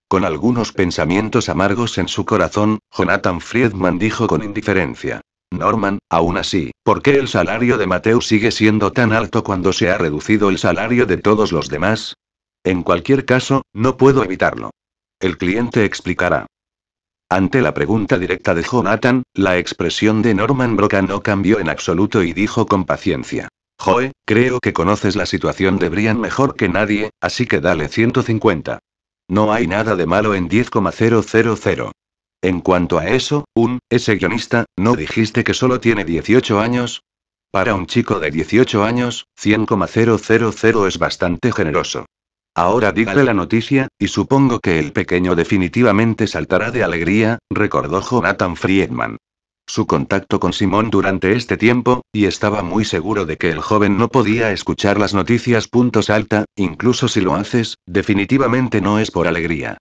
Con algunos pensamientos amargos en su corazón, Jonathan Friedman dijo con indiferencia. Norman, aún así, ¿por qué el salario de Mateo sigue siendo tan alto cuando se ha reducido el salario de todos los demás? En cualquier caso, no puedo evitarlo. El cliente explicará. Ante la pregunta directa de Jonathan, la expresión de Norman Broca no cambió en absoluto y dijo con paciencia. Joe, creo que conoces la situación de Brian mejor que nadie, así que dale 150. No hay nada de malo en 10,000. En cuanto a eso, un, ese guionista, ¿no dijiste que solo tiene 18 años? Para un chico de 18 años, 100,000 es bastante generoso. Ahora dígale la noticia, y supongo que el pequeño definitivamente saltará de alegría, recordó Jonathan Friedman su contacto con Simón durante este tiempo, y estaba muy seguro de que el joven no podía escuchar las noticias. puntos alta, incluso si lo haces, definitivamente no es por alegría.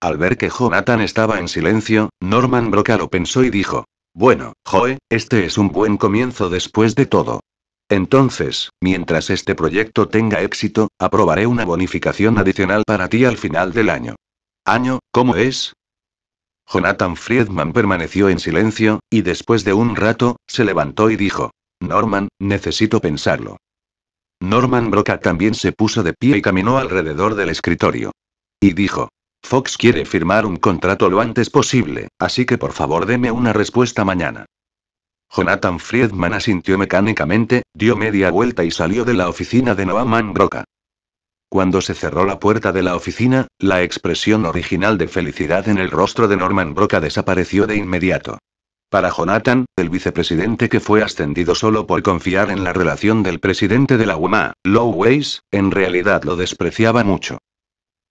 Al ver que Jonathan estaba en silencio, Norman Broca lo pensó y dijo, bueno, Joe, este es un buen comienzo después de todo. Entonces, mientras este proyecto tenga éxito, aprobaré una bonificación adicional para ti al final del año. ¿Año, cómo es? Jonathan Friedman permaneció en silencio, y después de un rato, se levantó y dijo, Norman, necesito pensarlo. Norman Broca también se puso de pie y caminó alrededor del escritorio. Y dijo, Fox quiere firmar un contrato lo antes posible, así que por favor deme una respuesta mañana. Jonathan Friedman asintió mecánicamente, dio media vuelta y salió de la oficina de Norman Broca. Cuando se cerró la puerta de la oficina, la expresión original de felicidad en el rostro de Norman Broca desapareció de inmediato. Para Jonathan, el vicepresidente que fue ascendido solo por confiar en la relación del presidente de la UMA, Low Ways, en realidad lo despreciaba mucho.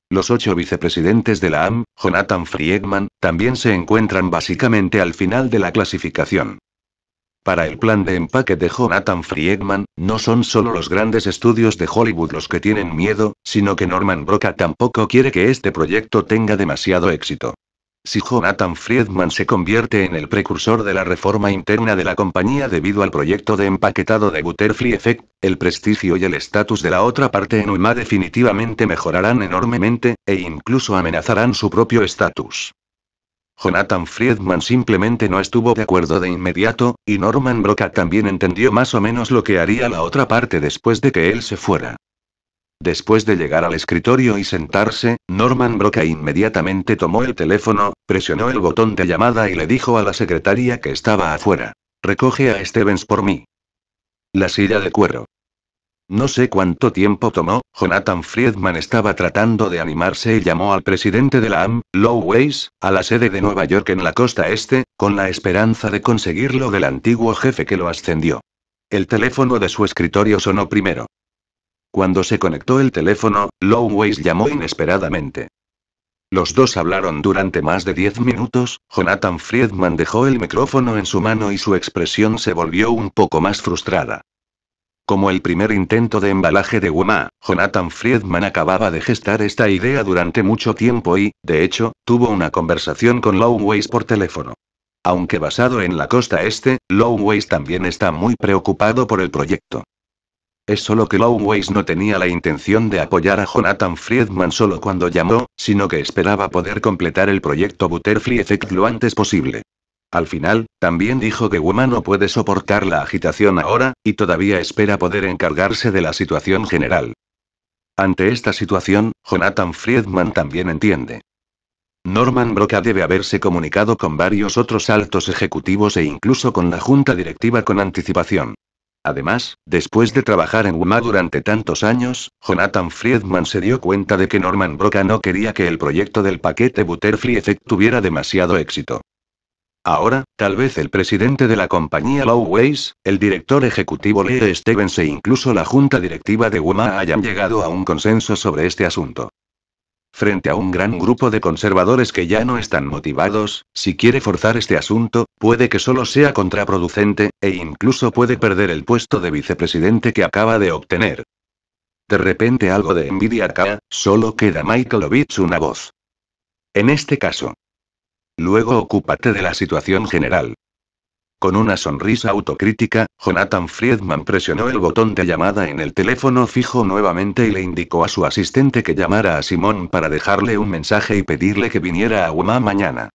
Los ocho vicepresidentes de la AM, Jonathan Friedman, también se encuentran básicamente al final de la clasificación. Para el plan de empaque de Jonathan Friedman, no son solo los grandes estudios de Hollywood los que tienen miedo, sino que Norman Broca tampoco quiere que este proyecto tenga demasiado éxito. Si Jonathan Friedman se convierte en el precursor de la reforma interna de la compañía debido al proyecto de empaquetado de Butterfly Effect, el prestigio y el estatus de la otra parte en UMA definitivamente mejorarán enormemente, e incluso amenazarán su propio estatus. Jonathan Friedman simplemente no estuvo de acuerdo de inmediato, y Norman Broca también entendió más o menos lo que haría la otra parte después de que él se fuera. Después de llegar al escritorio y sentarse, Norman Broca inmediatamente tomó el teléfono, presionó el botón de llamada y le dijo a la secretaria que estaba afuera. Recoge a Stevens por mí. La silla de cuero. No sé cuánto tiempo tomó, Jonathan Friedman estaba tratando de animarse y llamó al presidente de la AM, Low Ways, a la sede de Nueva York en la costa este, con la esperanza de conseguirlo del antiguo jefe que lo ascendió. El teléfono de su escritorio sonó primero. Cuando se conectó el teléfono, Low Ways llamó inesperadamente. Los dos hablaron durante más de diez minutos, Jonathan Friedman dejó el micrófono en su mano y su expresión se volvió un poco más frustrada. Como el primer intento de embalaje de Wema, Jonathan Friedman acababa de gestar esta idea durante mucho tiempo y, de hecho, tuvo una conversación con Longways por teléfono. Aunque basado en la costa este, Longways también está muy preocupado por el proyecto. Es solo que Longways no tenía la intención de apoyar a Jonathan Friedman solo cuando llamó, sino que esperaba poder completar el proyecto Butterfly Effect lo antes posible. Al final, también dijo que Wuma no puede soportar la agitación ahora, y todavía espera poder encargarse de la situación general. Ante esta situación, Jonathan Friedman también entiende. Norman Broca debe haberse comunicado con varios otros altos ejecutivos e incluso con la junta directiva con anticipación. Además, después de trabajar en UMA durante tantos años, Jonathan Friedman se dio cuenta de que Norman Broca no quería que el proyecto del paquete Butterfly Effect tuviera demasiado éxito. Ahora, tal vez el presidente de la compañía Lowways, el director ejecutivo Lee Stevens e incluso la junta directiva de WEMA hayan llegado a un consenso sobre este asunto. Frente a un gran grupo de conservadores que ya no están motivados, si quiere forzar este asunto, puede que solo sea contraproducente, e incluso puede perder el puesto de vicepresidente que acaba de obtener. De repente algo de envidia cae, solo queda Michael Ovitz una voz. En este caso, Luego ocúpate de la situación general. Con una sonrisa autocrítica, Jonathan Friedman presionó el botón de llamada en el teléfono fijo nuevamente y le indicó a su asistente que llamara a Simón para dejarle un mensaje y pedirle que viniera a UMA mañana.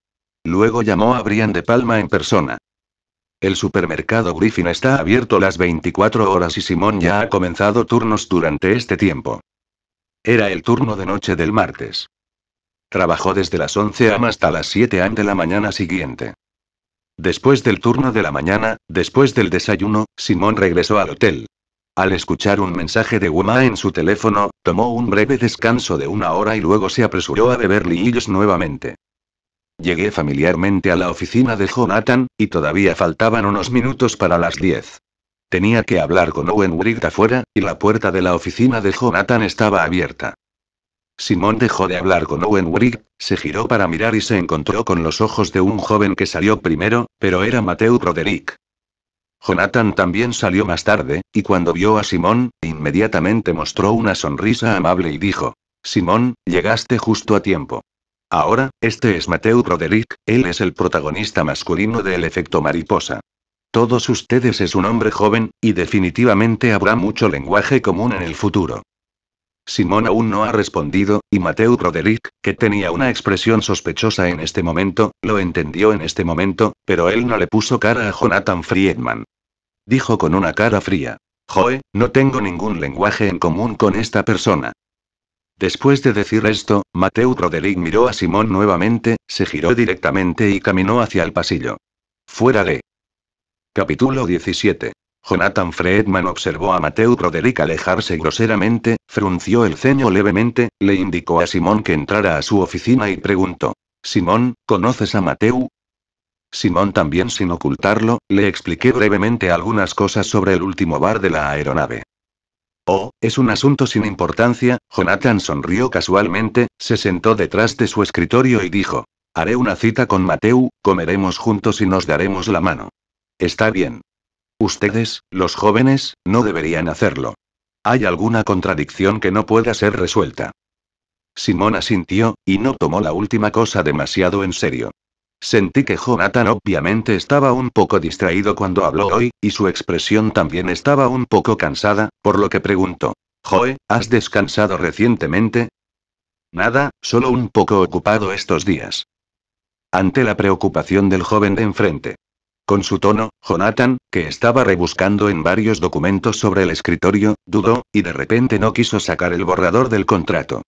Luego llamó a Brian de Palma en persona. El supermercado Griffin está abierto las 24 horas y Simón ya ha comenzado turnos durante este tiempo. Era el turno de noche del martes. Trabajó desde las 11 am hasta las 7 am de la mañana siguiente. Después del turno de la mañana, después del desayuno, Simón regresó al hotel. Al escuchar un mensaje de Wuma en su teléfono, tomó un breve descanso de una hora y luego se apresuró a beber liillos nuevamente. Llegué familiarmente a la oficina de Jonathan, y todavía faltaban unos minutos para las 10. Tenía que hablar con Owen Wright afuera, y la puerta de la oficina de Jonathan estaba abierta. Simón dejó de hablar con Owen Wright, se giró para mirar y se encontró con los ojos de un joven que salió primero, pero era Mateo Roderick. Jonathan también salió más tarde, y cuando vio a Simón, inmediatamente mostró una sonrisa amable y dijo, Simón, llegaste justo a tiempo. Ahora, este es Mateo Roderick, él es el protagonista masculino del efecto mariposa. Todos ustedes es un hombre joven, y definitivamente habrá mucho lenguaje común en el futuro. Simón aún no ha respondido, y Mateo Roderick, que tenía una expresión sospechosa en este momento, lo entendió en este momento, pero él no le puso cara a Jonathan Friedman. Dijo con una cara fría. Joe, no tengo ningún lenguaje en común con esta persona. Después de decir esto, Mateo Roderick miró a Simón nuevamente, se giró directamente y caminó hacia el pasillo. Fuera de. Capítulo 17. Jonathan Fredman observó a Mateo Roderick alejarse groseramente, frunció el ceño levemente, le indicó a Simón que entrara a su oficina y preguntó. Simón, ¿conoces a Mateu? Simón también sin ocultarlo, le expliqué brevemente algunas cosas sobre el último bar de la aeronave. Oh, es un asunto sin importancia, Jonathan sonrió casualmente, se sentó detrás de su escritorio y dijo. Haré una cita con Mateu, comeremos juntos y nos daremos la mano. Está bien. Ustedes, los jóvenes, no deberían hacerlo. Hay alguna contradicción que no pueda ser resuelta. Simona asintió, y no tomó la última cosa demasiado en serio. Sentí que Jonathan obviamente estaba un poco distraído cuando habló hoy, y su expresión también estaba un poco cansada, por lo que preguntó. Joe, ¿has descansado recientemente? Nada, solo un poco ocupado estos días. Ante la preocupación del joven de enfrente, con su tono, Jonathan, que estaba rebuscando en varios documentos sobre el escritorio, dudó, y de repente no quiso sacar el borrador del contrato.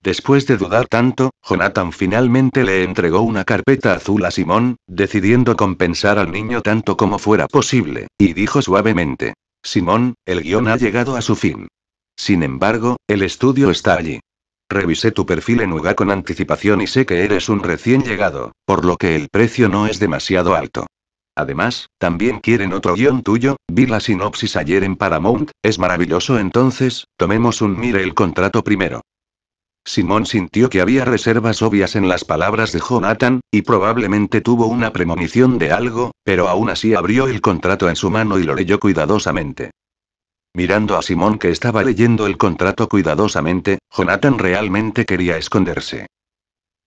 Después de dudar tanto, Jonathan finalmente le entregó una carpeta azul a Simón, decidiendo compensar al niño tanto como fuera posible, y dijo suavemente, Simón, el guión ha llegado a su fin. Sin embargo, el estudio está allí. Revisé tu perfil en UGA con anticipación y sé que eres un recién llegado, por lo que el precio no es demasiado alto. Además, también quieren otro guión tuyo, vi la sinopsis ayer en Paramount, es maravilloso entonces, tomemos un mire el contrato primero. Simón sintió que había reservas obvias en las palabras de Jonathan, y probablemente tuvo una premonición de algo, pero aún así abrió el contrato en su mano y lo leyó cuidadosamente. Mirando a Simón que estaba leyendo el contrato cuidadosamente, Jonathan realmente quería esconderse.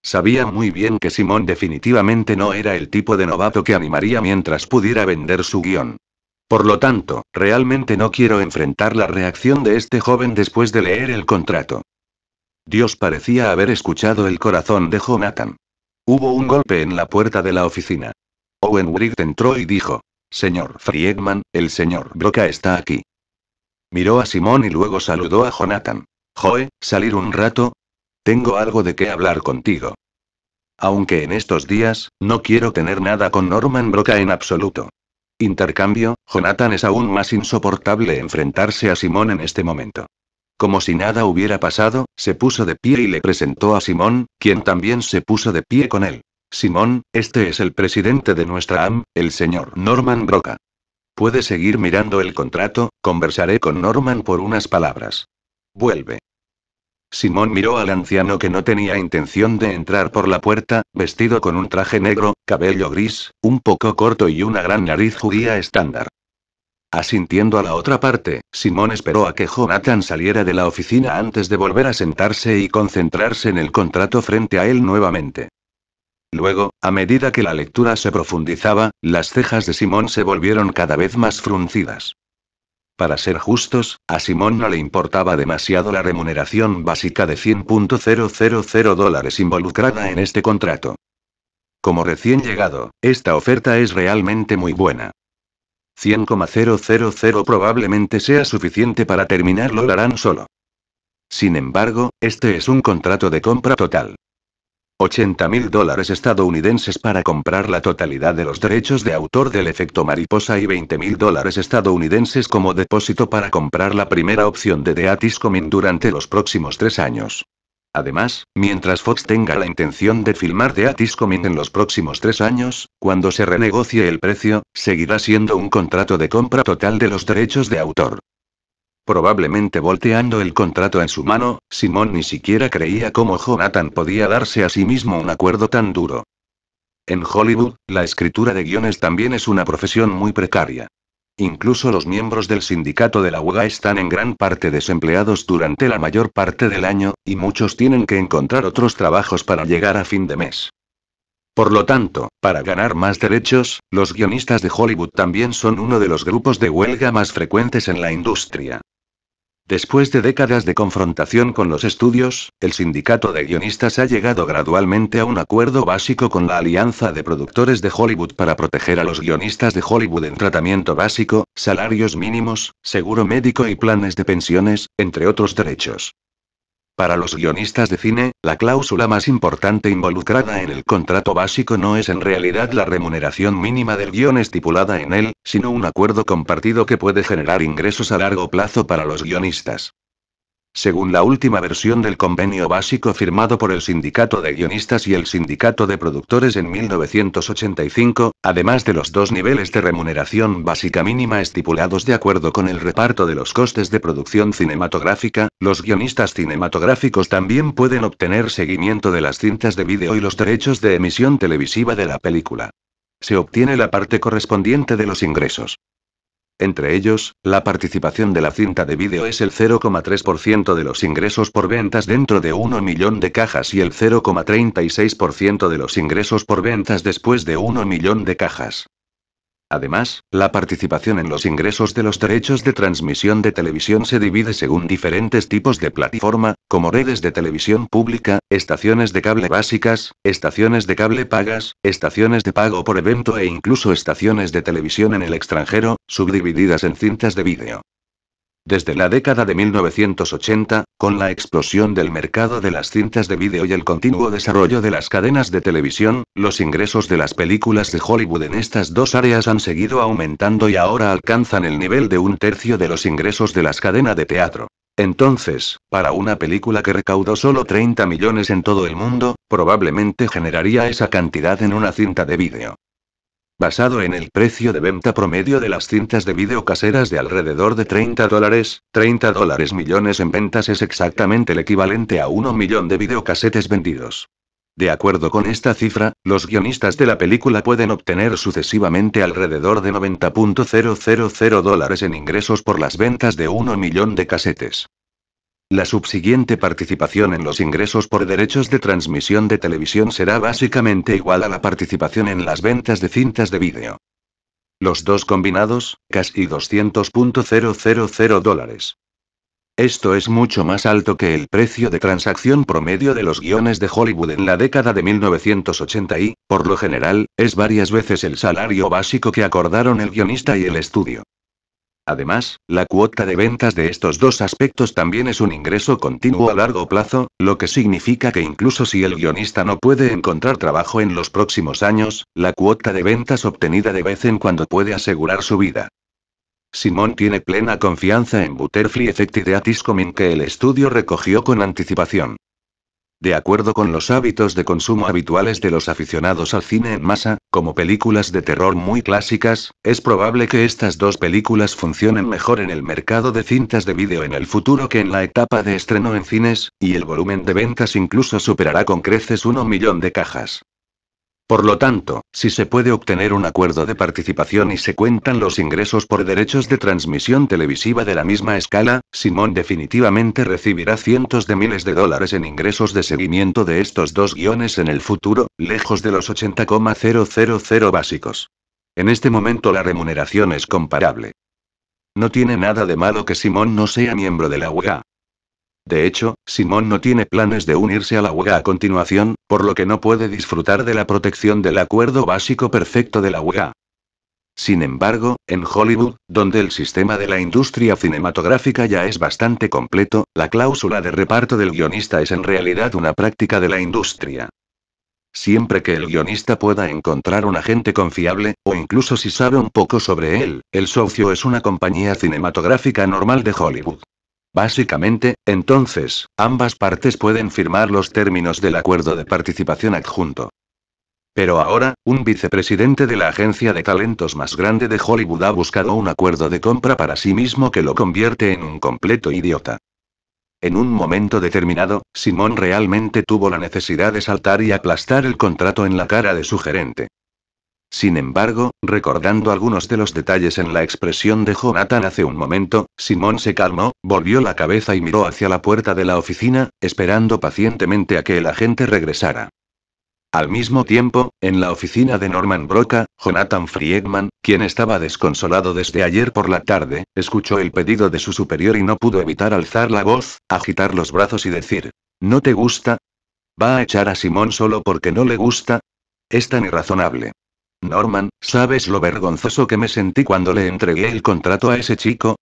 Sabía muy bien que Simón definitivamente no era el tipo de novato que animaría mientras pudiera vender su guión. Por lo tanto, realmente no quiero enfrentar la reacción de este joven después de leer el contrato. Dios parecía haber escuchado el corazón de Jonathan. Hubo un golpe en la puerta de la oficina. Owen Wright entró y dijo, Señor Friedman, el señor Broca está aquí. Miró a Simón y luego saludó a Jonathan. Joe, salir un rato, tengo algo de qué hablar contigo. Aunque en estos días, no quiero tener nada con Norman Broca en absoluto. Intercambio, Jonathan es aún más insoportable enfrentarse a Simón en este momento. Como si nada hubiera pasado, se puso de pie y le presentó a Simón, quien también se puso de pie con él. Simón, este es el presidente de nuestra AM, el señor Norman Broca. Puede seguir mirando el contrato, conversaré con Norman por unas palabras. Vuelve. Simón miró al anciano que no tenía intención de entrar por la puerta, vestido con un traje negro, cabello gris, un poco corto y una gran nariz judía estándar. Asintiendo a la otra parte, Simón esperó a que Jonathan saliera de la oficina antes de volver a sentarse y concentrarse en el contrato frente a él nuevamente. Luego, a medida que la lectura se profundizaba, las cejas de Simón se volvieron cada vez más fruncidas. Para ser justos, a Simón no le importaba demasiado la remuneración básica de 100.000 dólares involucrada en este contrato. Como recién llegado, esta oferta es realmente muy buena. 100,000 probablemente sea suficiente para terminarlo lo harán solo. Sin embargo, este es un contrato de compra total. 80 mil dólares estadounidenses para comprar la totalidad de los derechos de autor del efecto mariposa y 20 mil dólares estadounidenses como depósito para comprar la primera opción de The Atis durante los próximos tres años. Además, mientras Fox tenga la intención de filmar The Atis en los próximos tres años, cuando se renegocie el precio, seguirá siendo un contrato de compra total de los derechos de autor probablemente volteando el contrato en su mano, Simón ni siquiera creía cómo Jonathan podía darse a sí mismo un acuerdo tan duro. En Hollywood, la escritura de guiones también es una profesión muy precaria. Incluso los miembros del sindicato de la UGA están en gran parte desempleados durante la mayor parte del año, y muchos tienen que encontrar otros trabajos para llegar a fin de mes. Por lo tanto, para ganar más derechos, los guionistas de Hollywood también son uno de los grupos de huelga más frecuentes en la industria. Después de décadas de confrontación con los estudios, el sindicato de guionistas ha llegado gradualmente a un acuerdo básico con la Alianza de Productores de Hollywood para proteger a los guionistas de Hollywood en tratamiento básico, salarios mínimos, seguro médico y planes de pensiones, entre otros derechos. Para los guionistas de cine, la cláusula más importante involucrada en el contrato básico no es en realidad la remuneración mínima del guión estipulada en él, sino un acuerdo compartido que puede generar ingresos a largo plazo para los guionistas. Según la última versión del convenio básico firmado por el Sindicato de Guionistas y el Sindicato de Productores en 1985, además de los dos niveles de remuneración básica mínima estipulados de acuerdo con el reparto de los costes de producción cinematográfica, los guionistas cinematográficos también pueden obtener seguimiento de las cintas de vídeo y los derechos de emisión televisiva de la película. Se obtiene la parte correspondiente de los ingresos. Entre ellos, la participación de la cinta de vídeo es el 0,3% de los ingresos por ventas dentro de 1 millón de cajas y el 0,36% de los ingresos por ventas después de 1 millón de cajas. Además, la participación en los ingresos de los derechos de transmisión de televisión se divide según diferentes tipos de plataforma, como redes de televisión pública, estaciones de cable básicas, estaciones de cable pagas, estaciones de pago por evento e incluso estaciones de televisión en el extranjero, subdivididas en cintas de vídeo. Desde la década de 1980, con la explosión del mercado de las cintas de vídeo y el continuo desarrollo de las cadenas de televisión, los ingresos de las películas de Hollywood en estas dos áreas han seguido aumentando y ahora alcanzan el nivel de un tercio de los ingresos de las cadenas de teatro. Entonces, para una película que recaudó solo 30 millones en todo el mundo, probablemente generaría esa cantidad en una cinta de vídeo basado en el precio de venta promedio de las cintas de video caseras de alrededor de 30 dólares, 30 dólares millones en ventas es exactamente el equivalente a 1 millón de videocasetes vendidos. De acuerdo con esta cifra, los guionistas de la película pueden obtener sucesivamente alrededor de 90.000 dólares en ingresos por las ventas de 1 millón de casetes. La subsiguiente participación en los ingresos por derechos de transmisión de televisión será básicamente igual a la participación en las ventas de cintas de vídeo. Los dos combinados, casi 200.000 dólares. Esto es mucho más alto que el precio de transacción promedio de los guiones de Hollywood en la década de 1980 y, por lo general, es varias veces el salario básico que acordaron el guionista y el estudio. Además, la cuota de ventas de estos dos aspectos también es un ingreso continuo a largo plazo, lo que significa que incluso si el guionista no puede encontrar trabajo en los próximos años, la cuota de ventas obtenida de vez en cuando puede asegurar su vida. Simón tiene plena confianza en Butterfly Effect y The Atis que el estudio recogió con anticipación. De acuerdo con los hábitos de consumo habituales de los aficionados al cine en masa, como películas de terror muy clásicas, es probable que estas dos películas funcionen mejor en el mercado de cintas de vídeo en el futuro que en la etapa de estreno en cines, y el volumen de ventas incluso superará con creces 1 millón de cajas. Por lo tanto, si se puede obtener un acuerdo de participación y se cuentan los ingresos por derechos de transmisión televisiva de la misma escala, Simón definitivamente recibirá cientos de miles de dólares en ingresos de seguimiento de estos dos guiones en el futuro, lejos de los 80,000 básicos. En este momento la remuneración es comparable. No tiene nada de malo que Simón no sea miembro de la UEA. De hecho, Simón no tiene planes de unirse a la UEA a continuación, por lo que no puede disfrutar de la protección del acuerdo básico perfecto de la UEA. Sin embargo, en Hollywood, donde el sistema de la industria cinematográfica ya es bastante completo, la cláusula de reparto del guionista es en realidad una práctica de la industria. Siempre que el guionista pueda encontrar un agente confiable, o incluso si sabe un poco sobre él, el socio es una compañía cinematográfica normal de Hollywood. Básicamente, entonces, ambas partes pueden firmar los términos del acuerdo de participación adjunto. Pero ahora, un vicepresidente de la agencia de talentos más grande de Hollywood ha buscado un acuerdo de compra para sí mismo que lo convierte en un completo idiota. En un momento determinado, Simón realmente tuvo la necesidad de saltar y aplastar el contrato en la cara de su gerente. Sin embargo, recordando algunos de los detalles en la expresión de Jonathan hace un momento, Simón se calmó, volvió la cabeza y miró hacia la puerta de la oficina, esperando pacientemente a que el agente regresara. Al mismo tiempo, en la oficina de Norman Broca, Jonathan Friedman, quien estaba desconsolado desde ayer por la tarde, escuchó el pedido de su superior y no pudo evitar alzar la voz, agitar los brazos y decir, ¿No te gusta? ¿Va a echar a Simón solo porque no le gusta? Es tan irrazonable. Norman, ¿sabes lo vergonzoso que me sentí cuando le entregué el contrato a ese chico?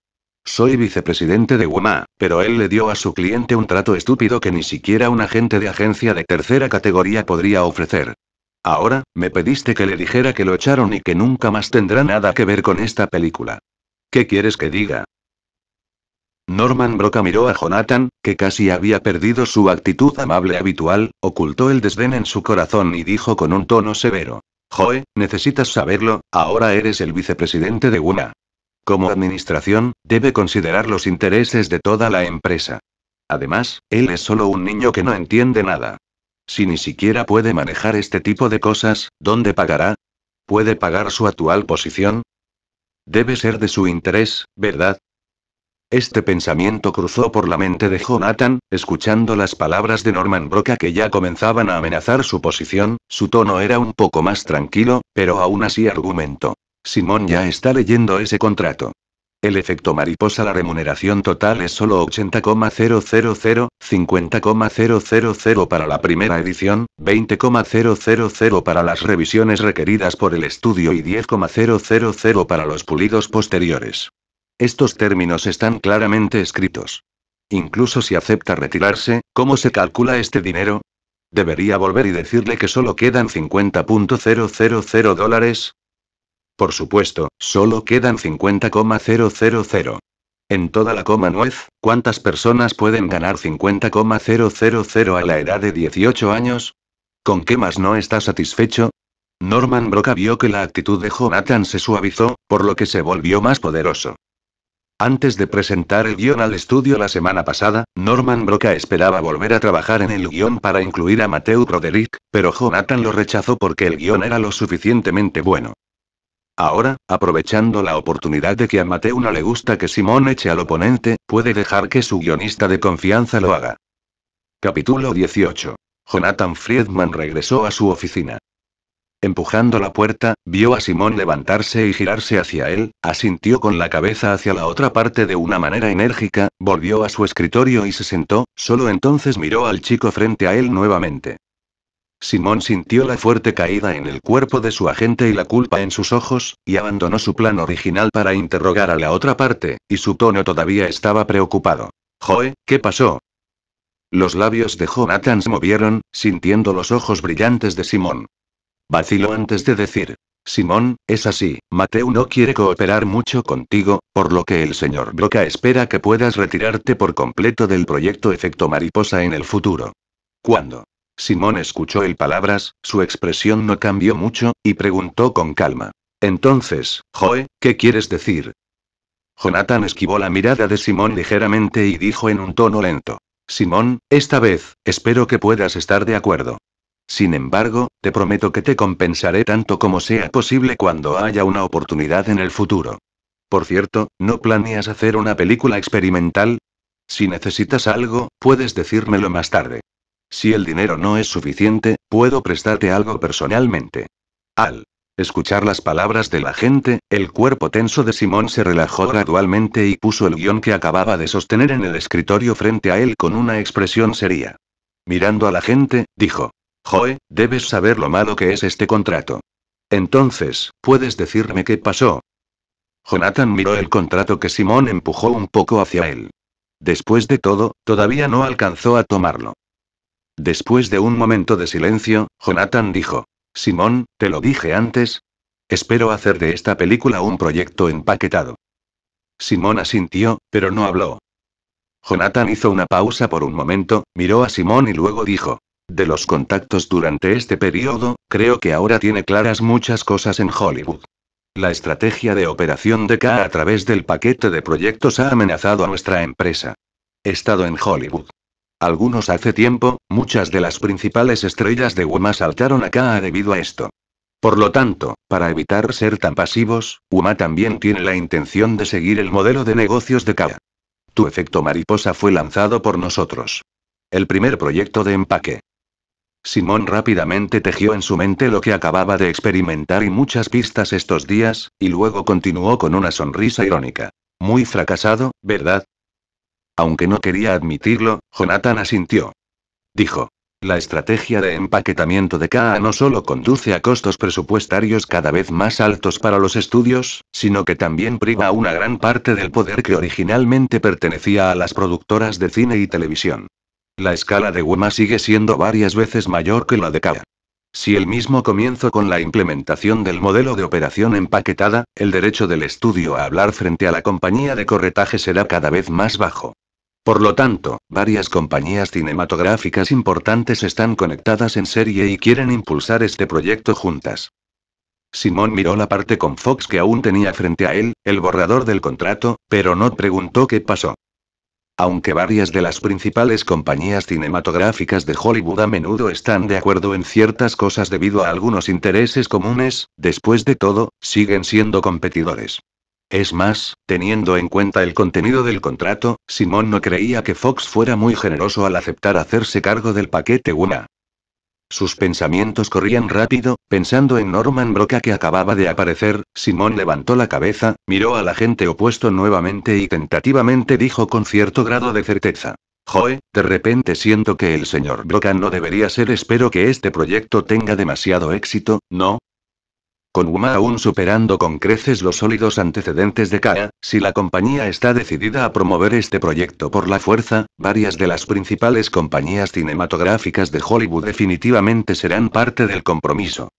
Soy vicepresidente de WMA, pero él le dio a su cliente un trato estúpido que ni siquiera un agente de agencia de tercera categoría podría ofrecer. Ahora, me pediste que le dijera que lo echaron y que nunca más tendrá nada que ver con esta película. ¿Qué quieres que diga? Norman Broca miró a Jonathan, que casi había perdido su actitud amable habitual, ocultó el desdén en su corazón y dijo con un tono severo. Joe, necesitas saberlo, ahora eres el vicepresidente de una. Como administración, debe considerar los intereses de toda la empresa. Además, él es solo un niño que no entiende nada. Si ni siquiera puede manejar este tipo de cosas, ¿dónde pagará? ¿Puede pagar su actual posición? Debe ser de su interés, ¿verdad? Este pensamiento cruzó por la mente de Jonathan, escuchando las palabras de Norman Broca que ya comenzaban a amenazar su posición, su tono era un poco más tranquilo, pero aún así argumentó. Simón ya está leyendo ese contrato. El efecto mariposa La remuneración total es solo 80,000, 50,000 para la primera edición, 20,000 para las revisiones requeridas por el estudio y 10,000 para los pulidos posteriores. Estos términos están claramente escritos. Incluso si acepta retirarse, ¿cómo se calcula este dinero? ¿Debería volver y decirle que solo quedan 50.000 dólares? Por supuesto, solo quedan 50,000. En toda la coma nuez, ¿cuántas personas pueden ganar 50,000 a la edad de 18 años? ¿Con qué más no está satisfecho? Norman Broca vio que la actitud de Jonathan se suavizó, por lo que se volvió más poderoso. Antes de presentar el guión al estudio la semana pasada, Norman Broca esperaba volver a trabajar en el guión para incluir a Mateo Broderick, pero Jonathan lo rechazó porque el guión era lo suficientemente bueno. Ahora, aprovechando la oportunidad de que a Mateo no le gusta que Simón eche al oponente, puede dejar que su guionista de confianza lo haga. Capítulo 18. Jonathan Friedman regresó a su oficina. Empujando la puerta, vio a Simón levantarse y girarse hacia él, asintió con la cabeza hacia la otra parte de una manera enérgica, volvió a su escritorio y se sentó, solo entonces miró al chico frente a él nuevamente. Simón sintió la fuerte caída en el cuerpo de su agente y la culpa en sus ojos, y abandonó su plan original para interrogar a la otra parte, y su tono todavía estaba preocupado. Joe, ¿qué pasó? Los labios de Jonathan se movieron, sintiendo los ojos brillantes de Simón. Vaciló antes de decir. Simón, es así, Mateo no quiere cooperar mucho contigo, por lo que el señor Broca espera que puedas retirarte por completo del proyecto Efecto Mariposa en el futuro. ¿Cuándo? Simón escuchó el palabras, su expresión no cambió mucho, y preguntó con calma. Entonces, Joe, ¿qué quieres decir? Jonathan esquivó la mirada de Simón ligeramente y dijo en un tono lento. Simón, esta vez, espero que puedas estar de acuerdo. Sin embargo, te prometo que te compensaré tanto como sea posible cuando haya una oportunidad en el futuro. Por cierto, ¿no planeas hacer una película experimental? Si necesitas algo, puedes decírmelo más tarde. Si el dinero no es suficiente, puedo prestarte algo personalmente. Al escuchar las palabras de la gente, el cuerpo tenso de Simón se relajó gradualmente y puso el guión que acababa de sostener en el escritorio frente a él con una expresión seria. Mirando a la gente, dijo. Joe, debes saber lo malo que es este contrato. Entonces, ¿puedes decirme qué pasó? Jonathan miró el contrato que Simón empujó un poco hacia él. Después de todo, todavía no alcanzó a tomarlo. Después de un momento de silencio, Jonathan dijo, Simón, te lo dije antes. Espero hacer de esta película un proyecto empaquetado. Simón asintió, pero no habló. Jonathan hizo una pausa por un momento, miró a Simón y luego dijo, de los contactos durante este periodo, creo que ahora tiene claras muchas cosas en Hollywood. La estrategia de operación de K.A. a través del paquete de proyectos ha amenazado a nuestra empresa. He estado en Hollywood. Algunos hace tiempo, muchas de las principales estrellas de UMA saltaron a K.A. debido a esto. Por lo tanto, para evitar ser tan pasivos, UMA también tiene la intención de seguir el modelo de negocios de K.A. Tu efecto mariposa fue lanzado por nosotros. El primer proyecto de empaque. Simón rápidamente tejió en su mente lo que acababa de experimentar y muchas pistas estos días, y luego continuó con una sonrisa irónica. Muy fracasado, ¿verdad? Aunque no quería admitirlo, Jonathan asintió. Dijo. La estrategia de empaquetamiento de KA no solo conduce a costos presupuestarios cada vez más altos para los estudios, sino que también priva a una gran parte del poder que originalmente pertenecía a las productoras de cine y televisión. La escala de Wema sigue siendo varias veces mayor que la de Kaya. Si el mismo comienzo con la implementación del modelo de operación empaquetada, el derecho del estudio a hablar frente a la compañía de corretaje será cada vez más bajo. Por lo tanto, varias compañías cinematográficas importantes están conectadas en serie y quieren impulsar este proyecto juntas. Simón miró la parte con Fox que aún tenía frente a él, el borrador del contrato, pero no preguntó qué pasó aunque varias de las principales compañías cinematográficas de Hollywood a menudo están de acuerdo en ciertas cosas debido a algunos intereses comunes, después de todo, siguen siendo competidores. Es más, teniendo en cuenta el contenido del contrato, Simón no creía que Fox fuera muy generoso al aceptar hacerse cargo del paquete Una sus pensamientos corrían rápido, pensando en Norman Broca que acababa de aparecer, Simón levantó la cabeza, miró al agente opuesto nuevamente y tentativamente dijo con cierto grado de certeza. Joe, de repente siento que el señor Broca no debería ser, espero que este proyecto tenga demasiado éxito, no, con Uma aún superando con creces los sólidos antecedentes de KA, si la compañía está decidida a promover este proyecto por la fuerza, varias de las principales compañías cinematográficas de Hollywood definitivamente serán parte del compromiso.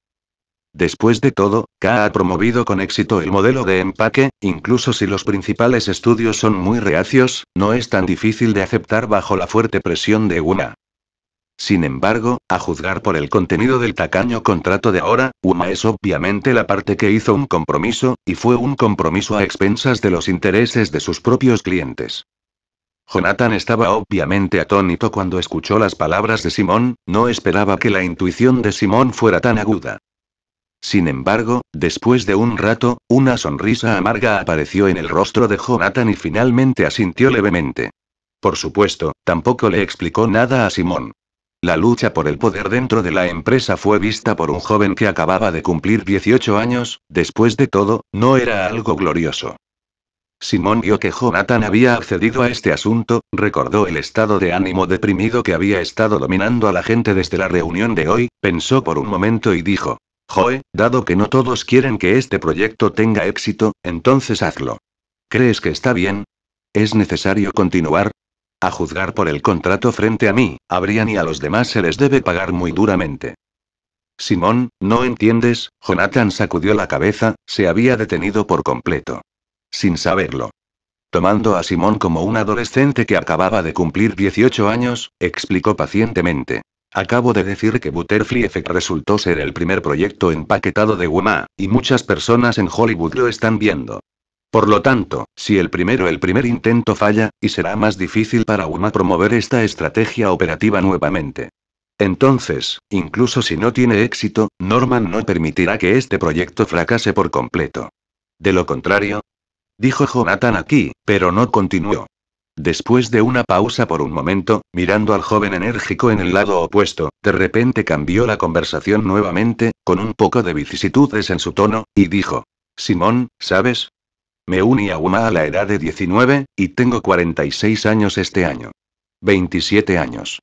Después de todo, K ha promovido con éxito el modelo de empaque, incluso si los principales estudios son muy reacios, no es tan difícil de aceptar bajo la fuerte presión de Uma. Sin embargo, a juzgar por el contenido del tacaño contrato de ahora, Uma es obviamente la parte que hizo un compromiso, y fue un compromiso a expensas de los intereses de sus propios clientes. Jonathan estaba obviamente atónito cuando escuchó las palabras de Simón, no esperaba que la intuición de Simón fuera tan aguda. Sin embargo, después de un rato, una sonrisa amarga apareció en el rostro de Jonathan y finalmente asintió levemente. Por supuesto, tampoco le explicó nada a Simón. La lucha por el poder dentro de la empresa fue vista por un joven que acababa de cumplir 18 años, después de todo, no era algo glorioso. Simón vio que Jonathan había accedido a este asunto, recordó el estado de ánimo deprimido que había estado dominando a la gente desde la reunión de hoy, pensó por un momento y dijo, Joe, dado que no todos quieren que este proyecto tenga éxito, entonces hazlo. ¿Crees que está bien? ¿Es necesario continuar? A juzgar por el contrato frente a mí, a Brian y a los demás se les debe pagar muy duramente. Simón, ¿no entiendes? Jonathan sacudió la cabeza, se había detenido por completo. Sin saberlo. Tomando a Simón como un adolescente que acababa de cumplir 18 años, explicó pacientemente. Acabo de decir que Butterfly Effect resultó ser el primer proyecto empaquetado de WMA, y muchas personas en Hollywood lo están viendo. Por lo tanto, si el primero el primer intento falla, y será más difícil para UMA promover esta estrategia operativa nuevamente. Entonces, incluso si no tiene éxito, Norman no permitirá que este proyecto fracase por completo. De lo contrario, dijo Jonathan aquí, pero no continuó. Después de una pausa por un momento, mirando al joven enérgico en el lado opuesto, de repente cambió la conversación nuevamente, con un poco de vicisitudes en su tono, y dijo, Simón, ¿sabes? Me uní a UMA a la edad de 19, y tengo 46 años este año. 27 años.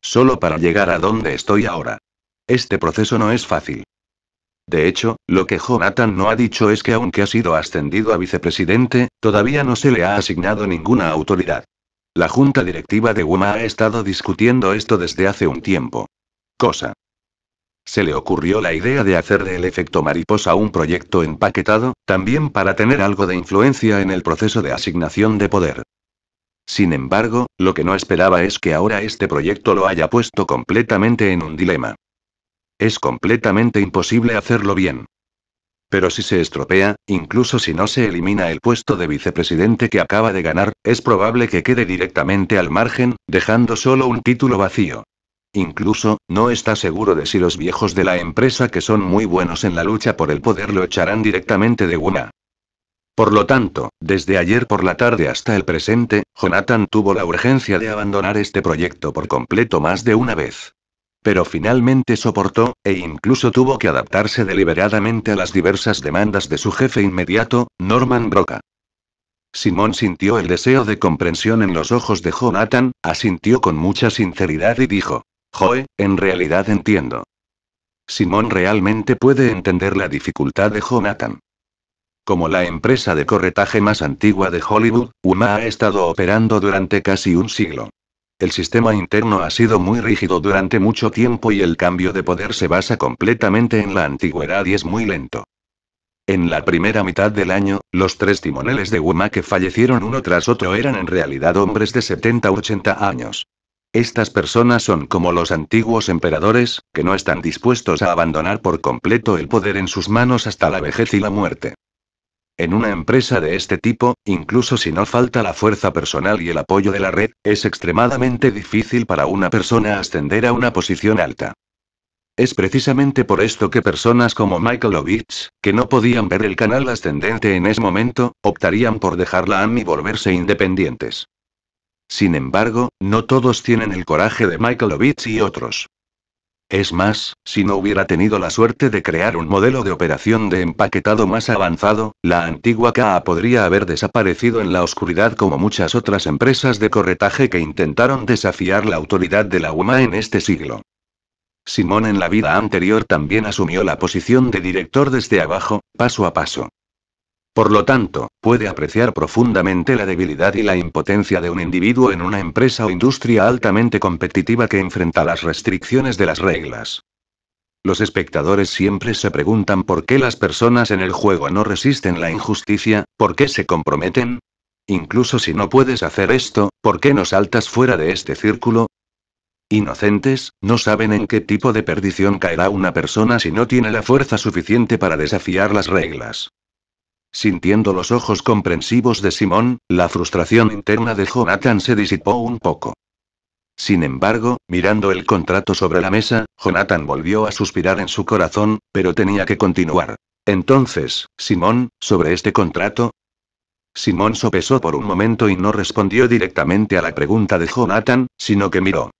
Solo para llegar a donde estoy ahora. Este proceso no es fácil. De hecho, lo que Jonathan no ha dicho es que aunque ha sido ascendido a vicepresidente, todavía no se le ha asignado ninguna autoridad. La junta directiva de UMA ha estado discutiendo esto desde hace un tiempo. Cosa se le ocurrió la idea de hacer del efecto mariposa un proyecto empaquetado, también para tener algo de influencia en el proceso de asignación de poder. Sin embargo, lo que no esperaba es que ahora este proyecto lo haya puesto completamente en un dilema. Es completamente imposible hacerlo bien. Pero si se estropea, incluso si no se elimina el puesto de vicepresidente que acaba de ganar, es probable que quede directamente al margen, dejando solo un título vacío. Incluso, no está seguro de si los viejos de la empresa que son muy buenos en la lucha por el poder lo echarán directamente de una. Por lo tanto, desde ayer por la tarde hasta el presente, Jonathan tuvo la urgencia de abandonar este proyecto por completo más de una vez. Pero finalmente soportó, e incluso tuvo que adaptarse deliberadamente a las diversas demandas de su jefe inmediato, Norman Broca. Simón sintió el deseo de comprensión en los ojos de Jonathan, asintió con mucha sinceridad y dijo, Joe, en realidad entiendo. Simón realmente puede entender la dificultad de Jonathan. Como la empresa de corretaje más antigua de Hollywood, UMA ha estado operando durante casi un siglo. El sistema interno ha sido muy rígido durante mucho tiempo y el cambio de poder se basa completamente en la antigüedad y es muy lento. En la primera mitad del año, los tres timoneles de Wuma que fallecieron uno tras otro eran en realidad hombres de 70-80 años. Estas personas son como los antiguos emperadores, que no están dispuestos a abandonar por completo el poder en sus manos hasta la vejez y la muerte. En una empresa de este tipo, incluso si no falta la fuerza personal y el apoyo de la red, es extremadamente difícil para una persona ascender a una posición alta. Es precisamente por esto que personas como Michael Ovitz, que no podían ver el canal ascendente en ese momento, optarían por dejarla y volverse independientes. Sin embargo, no todos tienen el coraje de Michael Ovitz y otros. Es más, si no hubiera tenido la suerte de crear un modelo de operación de empaquetado más avanzado, la antigua KA podría haber desaparecido en la oscuridad como muchas otras empresas de corretaje que intentaron desafiar la autoridad de la UMA en este siglo. Simón en la vida anterior también asumió la posición de director desde abajo, paso a paso. Por lo tanto, puede apreciar profundamente la debilidad y la impotencia de un individuo en una empresa o industria altamente competitiva que enfrenta las restricciones de las reglas. Los espectadores siempre se preguntan por qué las personas en el juego no resisten la injusticia, por qué se comprometen. Incluso si no puedes hacer esto, ¿por qué no saltas fuera de este círculo? Inocentes, no saben en qué tipo de perdición caerá una persona si no tiene la fuerza suficiente para desafiar las reglas. Sintiendo los ojos comprensivos de Simón, la frustración interna de Jonathan se disipó un poco. Sin embargo, mirando el contrato sobre la mesa, Jonathan volvió a suspirar en su corazón, pero tenía que continuar. Entonces, Simón, sobre este contrato, Simón sopesó por un momento y no respondió directamente a la pregunta de Jonathan, sino que miró.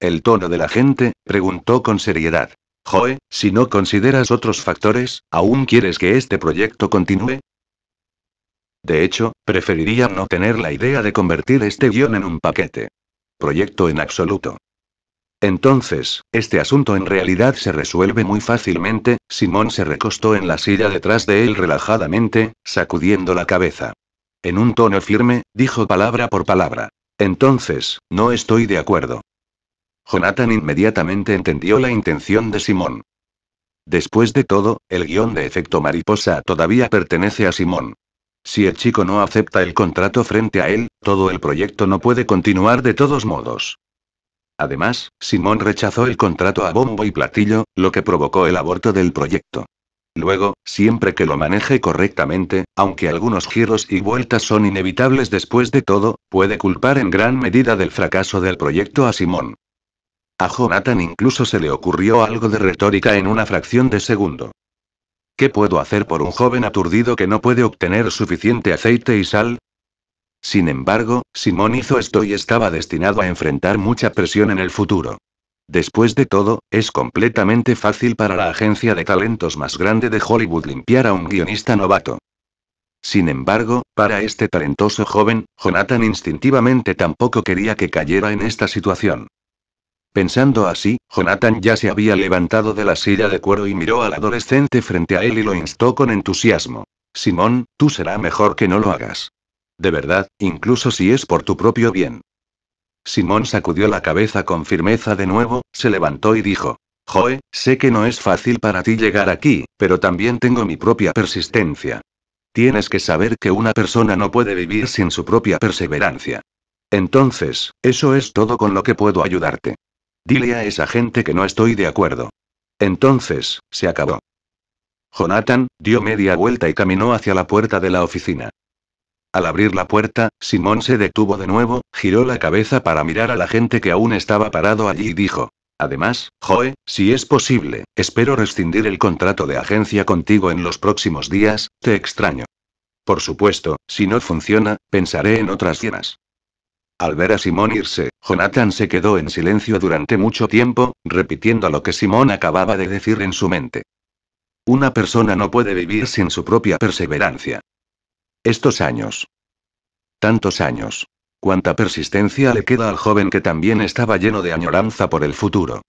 El tono de la gente, preguntó con seriedad. Joe, si no consideras otros factores, ¿aún quieres que este proyecto continúe? De hecho, preferiría no tener la idea de convertir este guión en un paquete. Proyecto en absoluto. Entonces, este asunto en realidad se resuelve muy fácilmente, Simón se recostó en la silla detrás de él relajadamente, sacudiendo la cabeza. En un tono firme, dijo palabra por palabra. Entonces, no estoy de acuerdo. Jonathan inmediatamente entendió la intención de Simón. Después de todo, el guión de efecto mariposa todavía pertenece a Simón. Si el chico no acepta el contrato frente a él, todo el proyecto no puede continuar de todos modos. Además, Simón rechazó el contrato a bombo y platillo, lo que provocó el aborto del proyecto. Luego, siempre que lo maneje correctamente, aunque algunos giros y vueltas son inevitables después de todo, puede culpar en gran medida del fracaso del proyecto a Simón. A Jonathan incluso se le ocurrió algo de retórica en una fracción de segundo. ¿Qué puedo hacer por un joven aturdido que no puede obtener suficiente aceite y sal? Sin embargo, Simón hizo esto y estaba destinado a enfrentar mucha presión en el futuro. Después de todo, es completamente fácil para la agencia de talentos más grande de Hollywood limpiar a un guionista novato. Sin embargo, para este talentoso joven, Jonathan instintivamente tampoco quería que cayera en esta situación. Pensando así, Jonathan ya se había levantado de la silla de cuero y miró al adolescente frente a él y lo instó con entusiasmo. Simón, tú será mejor que no lo hagas. De verdad, incluso si es por tu propio bien. Simón sacudió la cabeza con firmeza de nuevo, se levantó y dijo, Joe, sé que no es fácil para ti llegar aquí, pero también tengo mi propia persistencia. Tienes que saber que una persona no puede vivir sin su propia perseverancia. Entonces, eso es todo con lo que puedo ayudarte. Dile a esa gente que no estoy de acuerdo. Entonces, se acabó. Jonathan, dio media vuelta y caminó hacia la puerta de la oficina. Al abrir la puerta, Simón se detuvo de nuevo, giró la cabeza para mirar a la gente que aún estaba parado allí y dijo, Además, Joe, si es posible, espero rescindir el contrato de agencia contigo en los próximos días, te extraño. Por supuesto, si no funciona, pensaré en otras llenas. Al ver a Simón irse, Jonathan se quedó en silencio durante mucho tiempo, repitiendo lo que Simón acababa de decir en su mente. Una persona no puede vivir sin su propia perseverancia. Estos años. Tantos años. Cuánta persistencia le queda al joven que también estaba lleno de añoranza por el futuro.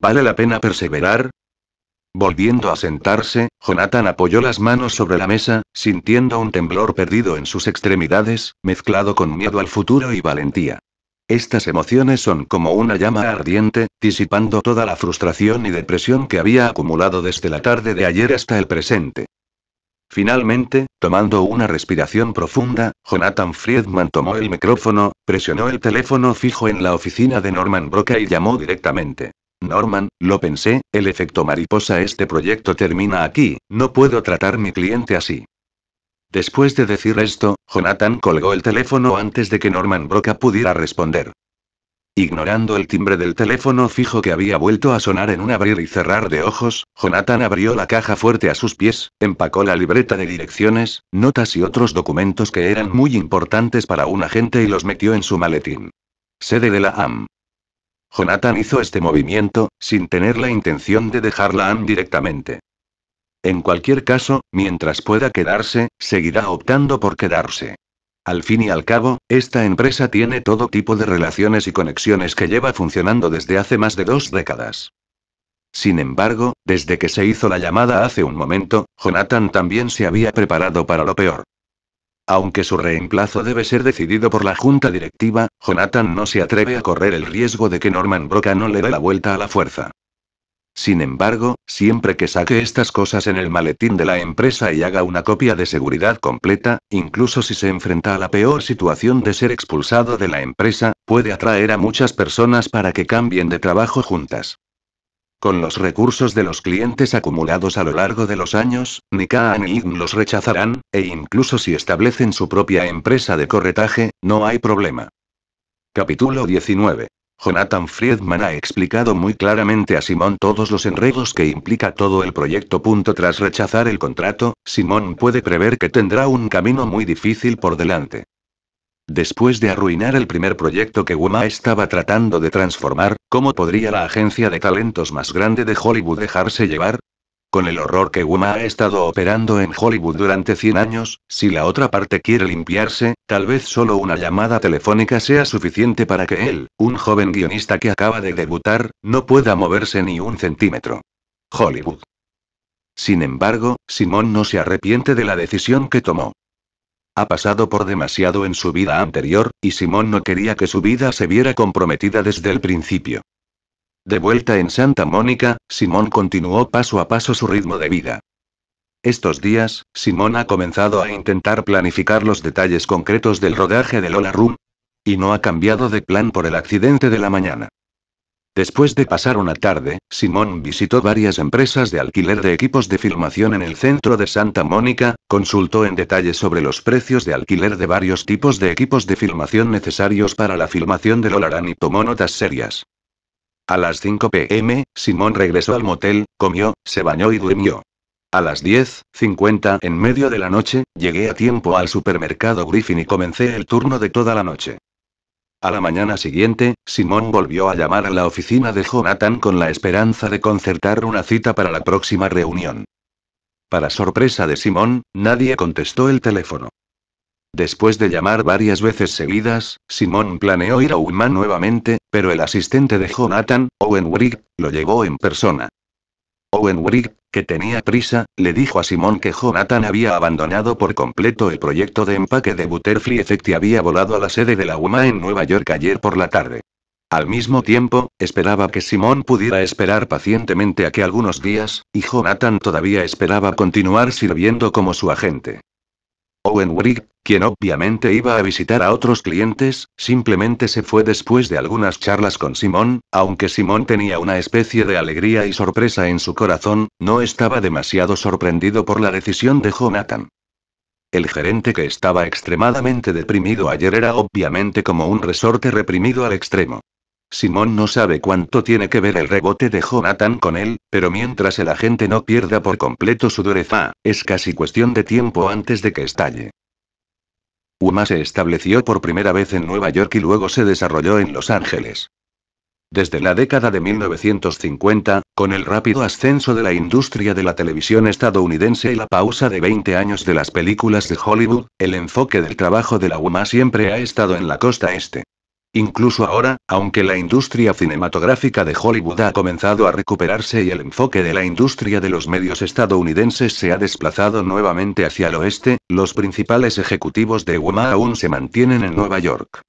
Vale la pena perseverar, Volviendo a sentarse, Jonathan apoyó las manos sobre la mesa, sintiendo un temblor perdido en sus extremidades, mezclado con miedo al futuro y valentía. Estas emociones son como una llama ardiente, disipando toda la frustración y depresión que había acumulado desde la tarde de ayer hasta el presente. Finalmente, tomando una respiración profunda, Jonathan Friedman tomó el micrófono, presionó el teléfono fijo en la oficina de Norman Broca y llamó directamente. Norman, lo pensé, el efecto mariposa este proyecto termina aquí, no puedo tratar mi cliente así. Después de decir esto, Jonathan colgó el teléfono antes de que Norman Broca pudiera responder. Ignorando el timbre del teléfono fijo que había vuelto a sonar en un abrir y cerrar de ojos, Jonathan abrió la caja fuerte a sus pies, empacó la libreta de direcciones, notas y otros documentos que eran muy importantes para un agente y los metió en su maletín. Sede de la AM. Jonathan hizo este movimiento, sin tener la intención de dejarla Anne directamente. En cualquier caso, mientras pueda quedarse, seguirá optando por quedarse. Al fin y al cabo, esta empresa tiene todo tipo de relaciones y conexiones que lleva funcionando desde hace más de dos décadas. Sin embargo, desde que se hizo la llamada hace un momento, Jonathan también se había preparado para lo peor. Aunque su reemplazo debe ser decidido por la junta directiva, Jonathan no se atreve a correr el riesgo de que Norman Broca no le dé la vuelta a la fuerza. Sin embargo, siempre que saque estas cosas en el maletín de la empresa y haga una copia de seguridad completa, incluso si se enfrenta a la peor situación de ser expulsado de la empresa, puede atraer a muchas personas para que cambien de trabajo juntas. Con los recursos de los clientes acumulados a lo largo de los años, ni y los rechazarán, e incluso si establecen su propia empresa de corretaje, no hay problema. Capítulo 19. Jonathan Friedman ha explicado muy claramente a Simón todos los enredos que implica todo el proyecto. Tras rechazar el contrato, Simón puede prever que tendrá un camino muy difícil por delante. Después de arruinar el primer proyecto que Wuma estaba tratando de transformar, ¿cómo podría la agencia de talentos más grande de Hollywood dejarse llevar? Con el horror que Wuma ha estado operando en Hollywood durante 100 años, si la otra parte quiere limpiarse, tal vez solo una llamada telefónica sea suficiente para que él, un joven guionista que acaba de debutar, no pueda moverse ni un centímetro. Hollywood. Sin embargo, Simón no se arrepiente de la decisión que tomó. Ha pasado por demasiado en su vida anterior, y Simón no quería que su vida se viera comprometida desde el principio. De vuelta en Santa Mónica, Simón continuó paso a paso su ritmo de vida. Estos días, Simón ha comenzado a intentar planificar los detalles concretos del rodaje de Lola Room. Y no ha cambiado de plan por el accidente de la mañana. Después de pasar una tarde, Simón visitó varias empresas de alquiler de equipos de filmación en el centro de Santa Mónica, consultó en detalle sobre los precios de alquiler de varios tipos de equipos de filmación necesarios para la filmación de Lolaran y tomó notas serias. A las 5 pm, Simón regresó al motel, comió, se bañó y durmió. A las 10.50 en medio de la noche, llegué a tiempo al supermercado Griffin y comencé el turno de toda la noche. A la mañana siguiente, Simón volvió a llamar a la oficina de Jonathan con la esperanza de concertar una cita para la próxima reunión. Para sorpresa de Simón, nadie contestó el teléfono. Después de llamar varias veces seguidas, Simón planeó ir a Uman nuevamente, pero el asistente de Jonathan, Owen Wright, lo llevó en persona. Owen Wrigg, que tenía prisa, le dijo a Simón que Jonathan había abandonado por completo el proyecto de empaque de Butterfly Effect y había volado a la sede de la UMA en Nueva York ayer por la tarde. Al mismo tiempo, esperaba que Simón pudiera esperar pacientemente a que algunos días, y Jonathan todavía esperaba continuar sirviendo como su agente. Owen Wrig, quien obviamente iba a visitar a otros clientes, simplemente se fue después de algunas charlas con Simón, aunque Simón tenía una especie de alegría y sorpresa en su corazón, no estaba demasiado sorprendido por la decisión de Jonathan. El gerente que estaba extremadamente deprimido ayer era obviamente como un resorte reprimido al extremo. Simón no sabe cuánto tiene que ver el rebote de Jonathan con él, pero mientras el agente no pierda por completo su dureza, es casi cuestión de tiempo antes de que estalle. UMA se estableció por primera vez en Nueva York y luego se desarrolló en Los Ángeles. Desde la década de 1950, con el rápido ascenso de la industria de la televisión estadounidense y la pausa de 20 años de las películas de Hollywood, el enfoque del trabajo de la UMA siempre ha estado en la costa este. Incluso ahora, aunque la industria cinematográfica de Hollywood ha comenzado a recuperarse y el enfoque de la industria de los medios estadounidenses se ha desplazado nuevamente hacia el oeste, los principales ejecutivos de WMA aún se mantienen en Nueva York.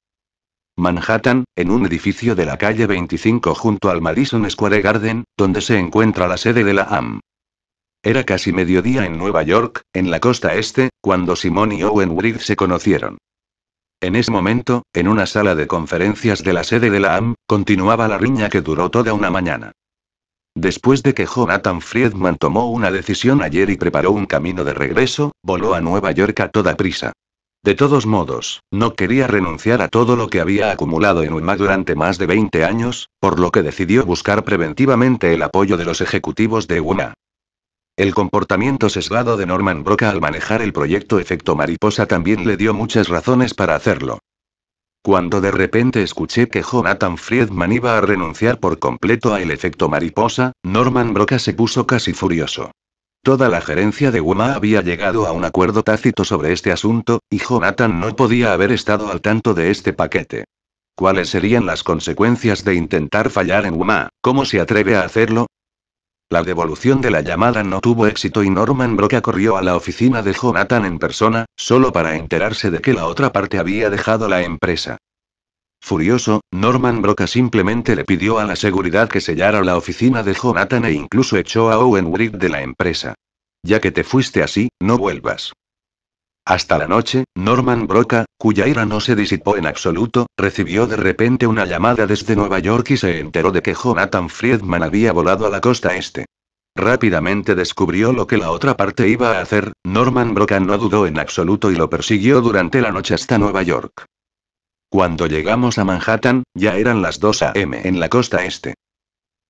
Manhattan, en un edificio de la calle 25 junto al Madison Square Garden, donde se encuentra la sede de la AM. Era casi mediodía en Nueva York, en la costa este, cuando Simone y Owen Wright se conocieron. En ese momento, en una sala de conferencias de la sede de la AM, continuaba la riña que duró toda una mañana. Después de que Jonathan Friedman tomó una decisión ayer y preparó un camino de regreso, voló a Nueva York a toda prisa. De todos modos, no quería renunciar a todo lo que había acumulado en UMA durante más de 20 años, por lo que decidió buscar preventivamente el apoyo de los ejecutivos de UMA. El comportamiento sesgado de Norman Broca al manejar el proyecto Efecto Mariposa también le dio muchas razones para hacerlo. Cuando de repente escuché que Jonathan Friedman iba a renunciar por completo al Efecto Mariposa, Norman Broca se puso casi furioso. Toda la gerencia de Wuma había llegado a un acuerdo tácito sobre este asunto, y Jonathan no podía haber estado al tanto de este paquete. ¿Cuáles serían las consecuencias de intentar fallar en Uma? ¿Cómo se atreve a hacerlo? La devolución de la llamada no tuvo éxito y Norman Broca corrió a la oficina de Jonathan en persona, solo para enterarse de que la otra parte había dejado la empresa. Furioso, Norman Broca simplemente le pidió a la seguridad que sellara la oficina de Jonathan e incluso echó a Owen Wright de la empresa. Ya que te fuiste así, no vuelvas. Hasta la noche, Norman Broca, cuya ira no se disipó en absoluto, recibió de repente una llamada desde Nueva York y se enteró de que Jonathan Friedman había volado a la costa este. Rápidamente descubrió lo que la otra parte iba a hacer, Norman Broca no dudó en absoluto y lo persiguió durante la noche hasta Nueva York. Cuando llegamos a Manhattan, ya eran las 2 a.m. en la costa este.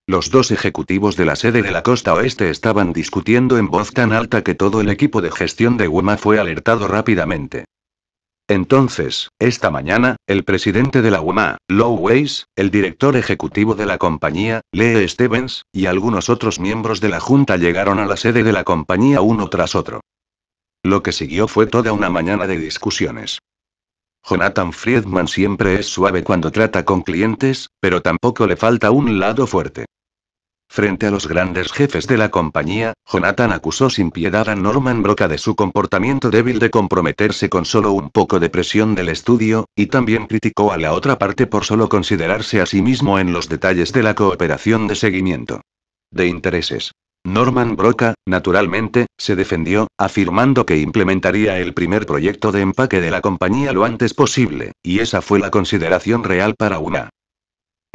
Los dos ejecutivos de la sede de la costa oeste estaban discutiendo en voz tan alta que todo el equipo de gestión de Wema fue alertado rápidamente. Entonces, esta mañana, el presidente de la UMA, Lou Weiss, el director ejecutivo de la compañía, Lee Stevens, y algunos otros miembros de la Junta llegaron a la sede de la compañía uno tras otro. Lo que siguió fue toda una mañana de discusiones. Jonathan Friedman siempre es suave cuando trata con clientes, pero tampoco le falta un lado fuerte. Frente a los grandes jefes de la compañía, Jonathan acusó sin piedad a Norman Broca de su comportamiento débil de comprometerse con solo un poco de presión del estudio, y también criticó a la otra parte por solo considerarse a sí mismo en los detalles de la cooperación de seguimiento. De intereses. Norman Broca, naturalmente, se defendió, afirmando que implementaría el primer proyecto de empaque de la compañía lo antes posible, y esa fue la consideración real para una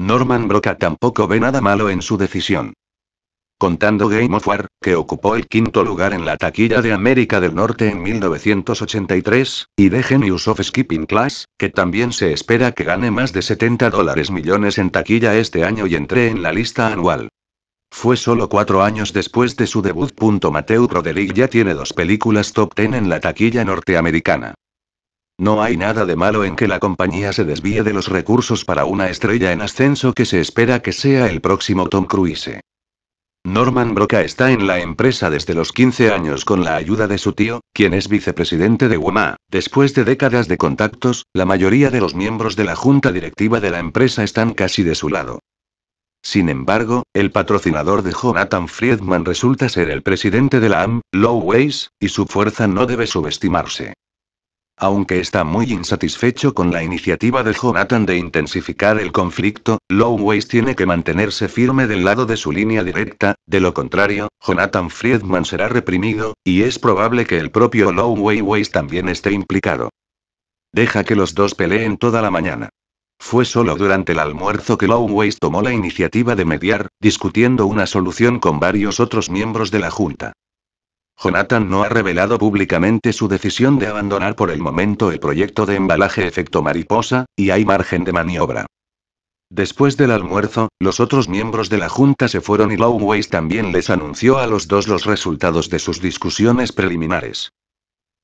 Norman Broca tampoco ve nada malo en su decisión. Contando Game of War, que ocupó el quinto lugar en la taquilla de América del Norte en 1983, y The Genius of Skipping Class, que también se espera que gane más de 70 dólares millones en taquilla este año y entré en la lista anual. Fue solo cuatro años después de su debut. Mateo Roderick ya tiene dos películas top ten en la taquilla norteamericana. No hay nada de malo en que la compañía se desvíe de los recursos para una estrella en ascenso que se espera que sea el próximo Tom Cruise. Norman Broca está en la empresa desde los 15 años con la ayuda de su tío, quien es vicepresidente de WMA. Después de décadas de contactos, la mayoría de los miembros de la junta directiva de la empresa están casi de su lado. Sin embargo, el patrocinador de Jonathan Friedman resulta ser el presidente de la AM, Low Ways, y su fuerza no debe subestimarse. Aunque está muy insatisfecho con la iniciativa de Jonathan de intensificar el conflicto, Lowways tiene que mantenerse firme del lado de su línea directa, de lo contrario, Jonathan Friedman será reprimido, y es probable que el propio Low lowe-ways también esté implicado. Deja que los dos peleen toda la mañana. Fue solo durante el almuerzo que lowe-ways tomó la iniciativa de mediar, discutiendo una solución con varios otros miembros de la Junta. Jonathan no ha revelado públicamente su decisión de abandonar por el momento el proyecto de embalaje efecto mariposa, y hay margen de maniobra. Después del almuerzo, los otros miembros de la Junta se fueron y Lowways también les anunció a los dos los resultados de sus discusiones preliminares.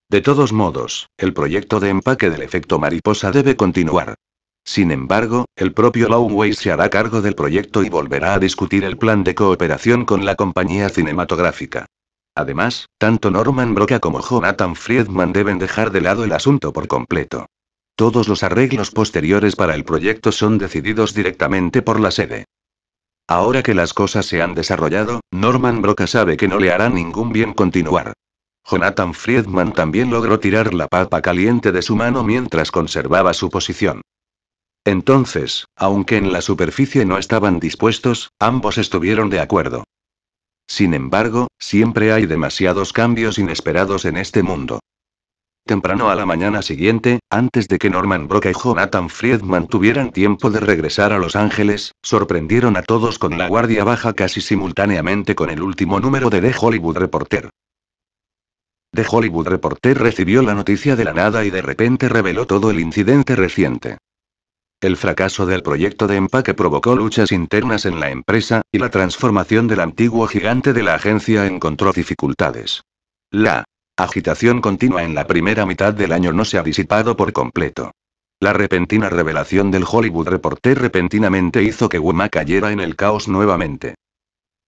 De todos modos, el proyecto de empaque del efecto mariposa debe continuar. Sin embargo, el propio Lowways se hará cargo del proyecto y volverá a discutir el plan de cooperación con la compañía cinematográfica. Además, tanto Norman Broca como Jonathan Friedman deben dejar de lado el asunto por completo. Todos los arreglos posteriores para el proyecto son decididos directamente por la sede. Ahora que las cosas se han desarrollado, Norman Broca sabe que no le hará ningún bien continuar. Jonathan Friedman también logró tirar la papa caliente de su mano mientras conservaba su posición. Entonces, aunque en la superficie no estaban dispuestos, ambos estuvieron de acuerdo. Sin embargo, siempre hay demasiados cambios inesperados en este mundo. Temprano a la mañana siguiente, antes de que Norman Brock y Jonathan Friedman tuvieran tiempo de regresar a Los Ángeles, sorprendieron a todos con la guardia baja casi simultáneamente con el último número de The Hollywood Reporter. The Hollywood Reporter recibió la noticia de la nada y de repente reveló todo el incidente reciente. El fracaso del proyecto de empaque provocó luchas internas en la empresa, y la transformación del antiguo gigante de la agencia encontró dificultades. La agitación continua en la primera mitad del año no se ha disipado por completo. La repentina revelación del Hollywood Reporter repentinamente hizo que Wema cayera en el caos nuevamente.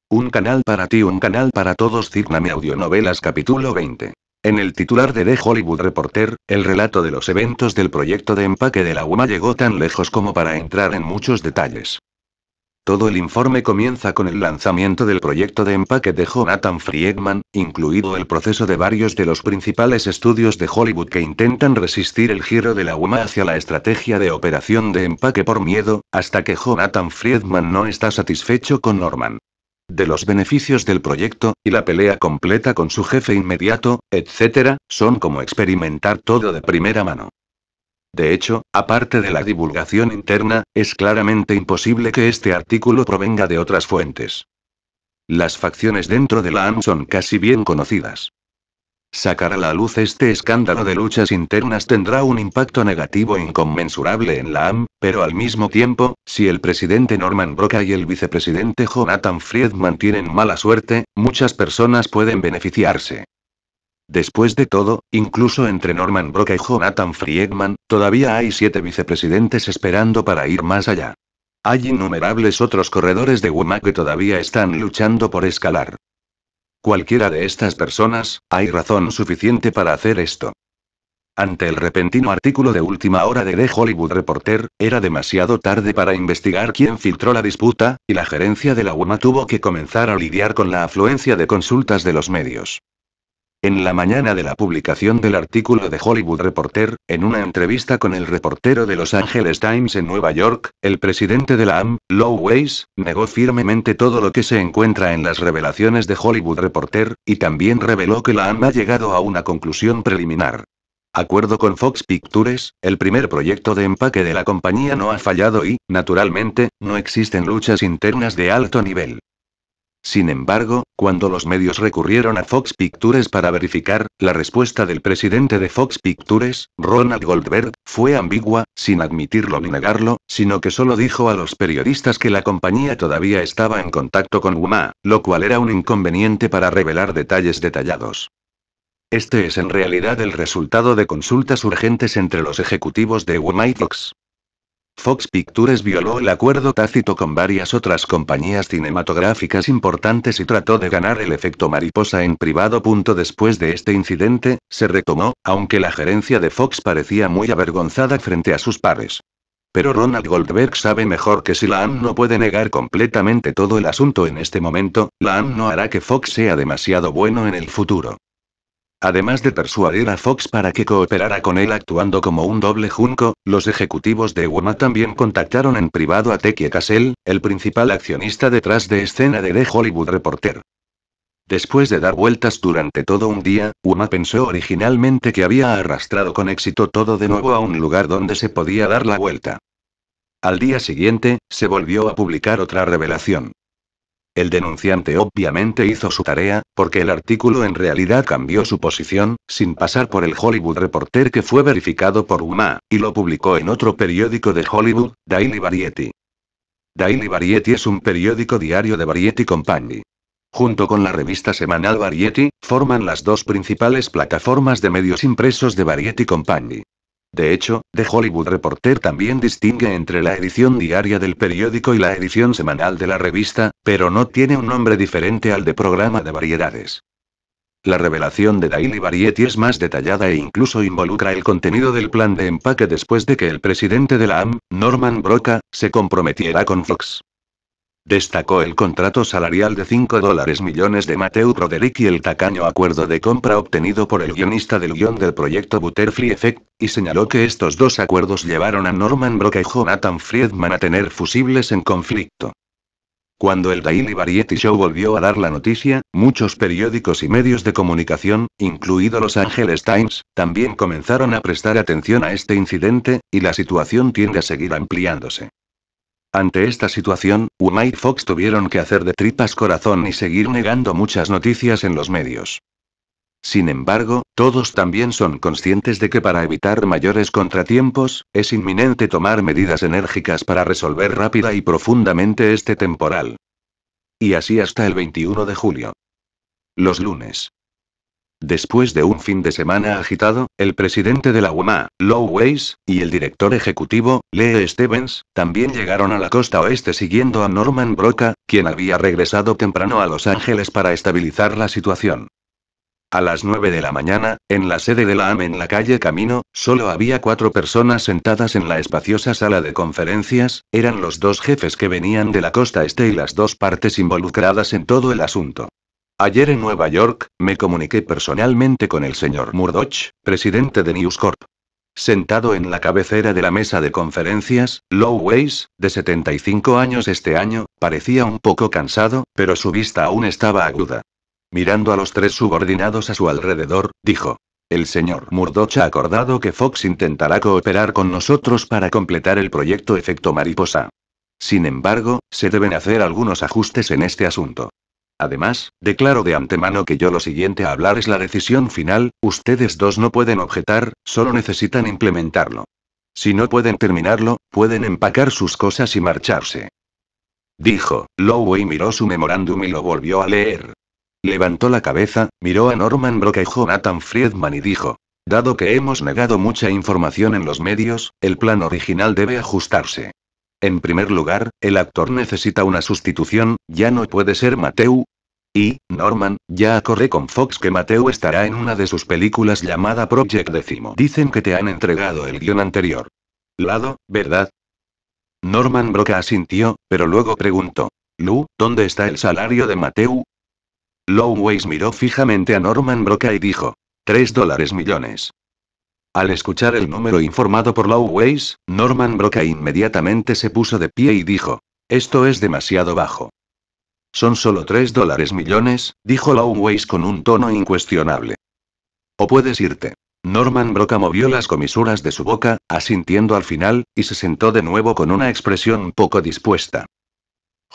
Un canal para ti, un canal para todos. mi Audionovelas capítulo 20. En el titular de The Hollywood Reporter, el relato de los eventos del proyecto de empaque de la UMA llegó tan lejos como para entrar en muchos detalles. Todo el informe comienza con el lanzamiento del proyecto de empaque de Jonathan Friedman, incluido el proceso de varios de los principales estudios de Hollywood que intentan resistir el giro de la UMA hacia la estrategia de operación de empaque por miedo, hasta que Jonathan Friedman no está satisfecho con Norman de los beneficios del proyecto, y la pelea completa con su jefe inmediato, etc., son como experimentar todo de primera mano. De hecho, aparte de la divulgación interna, es claramente imposible que este artículo provenga de otras fuentes. Las facciones dentro de la AM son casi bien conocidas. Sacar a la luz este escándalo de luchas internas tendrá un impacto negativo inconmensurable en la AM, pero al mismo tiempo, si el presidente Norman Broca y el vicepresidente Jonathan Friedman tienen mala suerte, muchas personas pueden beneficiarse. Después de todo, incluso entre Norman Broca y Jonathan Friedman, todavía hay siete vicepresidentes esperando para ir más allá. Hay innumerables otros corredores de WMA que todavía están luchando por escalar. Cualquiera de estas personas, hay razón suficiente para hacer esto. Ante el repentino artículo de última hora de The Hollywood Reporter, era demasiado tarde para investigar quién filtró la disputa, y la gerencia de la UMA tuvo que comenzar a lidiar con la afluencia de consultas de los medios. En la mañana de la publicación del artículo de Hollywood Reporter, en una entrevista con el reportero de Los Angeles Times en Nueva York, el presidente de la AM, Low Weiss, negó firmemente todo lo que se encuentra en las revelaciones de Hollywood Reporter, y también reveló que la AM ha llegado a una conclusión preliminar. Acuerdo con Fox Pictures, el primer proyecto de empaque de la compañía no ha fallado y, naturalmente, no existen luchas internas de alto nivel. Sin embargo, cuando los medios recurrieron a Fox Pictures para verificar, la respuesta del presidente de Fox Pictures, Ronald Goldberg, fue ambigua, sin admitirlo ni negarlo, sino que solo dijo a los periodistas que la compañía todavía estaba en contacto con Wuma, lo cual era un inconveniente para revelar detalles detallados. Este es en realidad el resultado de consultas urgentes entre los ejecutivos de Wuma y Fox. Fox Pictures violó el acuerdo tácito con varias otras compañías cinematográficas importantes y trató de ganar el efecto mariposa en privado. Después de este incidente, se retomó, aunque la gerencia de Fox parecía muy avergonzada frente a sus pares. Pero Ronald Goldberg sabe mejor que si la no puede negar completamente todo el asunto en este momento, la no hará que Fox sea demasiado bueno en el futuro. Además de persuadir a Fox para que cooperara con él actuando como un doble junco, los ejecutivos de Uma también contactaron en privado a Tekie Cassell, el principal accionista detrás de escena de The Hollywood Reporter. Después de dar vueltas durante todo un día, Uma pensó originalmente que había arrastrado con éxito todo de nuevo a un lugar donde se podía dar la vuelta. Al día siguiente, se volvió a publicar otra revelación. El denunciante obviamente hizo su tarea, porque el artículo en realidad cambió su posición, sin pasar por el Hollywood Reporter que fue verificado por UMA, y lo publicó en otro periódico de Hollywood, Daily Variety. Daily Variety es un periódico diario de Variety Company. Junto con la revista semanal Variety, forman las dos principales plataformas de medios impresos de Variety Company. De hecho, The Hollywood Reporter también distingue entre la edición diaria del periódico y la edición semanal de la revista, pero no tiene un nombre diferente al de programa de variedades. La revelación de Daily Variety es más detallada e incluso involucra el contenido del plan de empaque después de que el presidente de la AM, Norman Broca, se comprometiera con Fox. Destacó el contrato salarial de 5 dólares millones de Mateo Broderick y el tacaño acuerdo de compra obtenido por el guionista del guión del proyecto Butterfly Effect, y señaló que estos dos acuerdos llevaron a Norman Brock y Jonathan Friedman a tener fusibles en conflicto. Cuando el Daily Variety Show volvió a dar la noticia, muchos periódicos y medios de comunicación, incluido Los Angeles Times, también comenzaron a prestar atención a este incidente, y la situación tiende a seguir ampliándose. Ante esta situación, Uma Fox tuvieron que hacer de tripas corazón y seguir negando muchas noticias en los medios. Sin embargo, todos también son conscientes de que para evitar mayores contratiempos, es inminente tomar medidas enérgicas para resolver rápida y profundamente este temporal. Y así hasta el 21 de julio. Los lunes. Después de un fin de semana agitado, el presidente de la UMA, Lou Weiss, y el director ejecutivo, Lee Stevens, también llegaron a la costa oeste siguiendo a Norman Broca, quien había regresado temprano a Los Ángeles para estabilizar la situación. A las 9 de la mañana, en la sede de la AM e en la calle Camino, solo había cuatro personas sentadas en la espaciosa sala de conferencias, eran los dos jefes que venían de la costa este y las dos partes involucradas en todo el asunto. Ayer en Nueva York, me comuniqué personalmente con el señor Murdoch, presidente de News Corp. Sentado en la cabecera de la mesa de conferencias, Low de 75 años este año, parecía un poco cansado, pero su vista aún estaba aguda. Mirando a los tres subordinados a su alrededor, dijo. El señor Murdoch ha acordado que Fox intentará cooperar con nosotros para completar el proyecto Efecto Mariposa. Sin embargo, se deben hacer algunos ajustes en este asunto. Además, declaro de antemano que yo lo siguiente a hablar es la decisión final, ustedes dos no pueden objetar, solo necesitan implementarlo. Si no pueden terminarlo, pueden empacar sus cosas y marcharse. Dijo, Lowey miró su memorándum y lo volvió a leer. Levantó la cabeza, miró a Norman Brock y Jonathan Friedman y dijo, Dado que hemos negado mucha información en los medios, el plan original debe ajustarse. En primer lugar, el actor necesita una sustitución, ya no puede ser Mateu. Y, Norman, ya acorre con Fox que Mateo estará en una de sus películas llamada Project Decimo. Dicen que te han entregado el guión anterior. Lado, ¿verdad? Norman Broca asintió, pero luego preguntó. Lu, ¿dónde está el salario de Mateu? Lowways miró fijamente a Norman Broca y dijo. Tres dólares millones. Al escuchar el número informado por Ways, Norman Broca inmediatamente se puso de pie y dijo. Esto es demasiado bajo. Son solo 3 dólares millones, dijo Lowways con un tono incuestionable. O puedes irte. Norman Broca movió las comisuras de su boca, asintiendo al final, y se sentó de nuevo con una expresión poco dispuesta.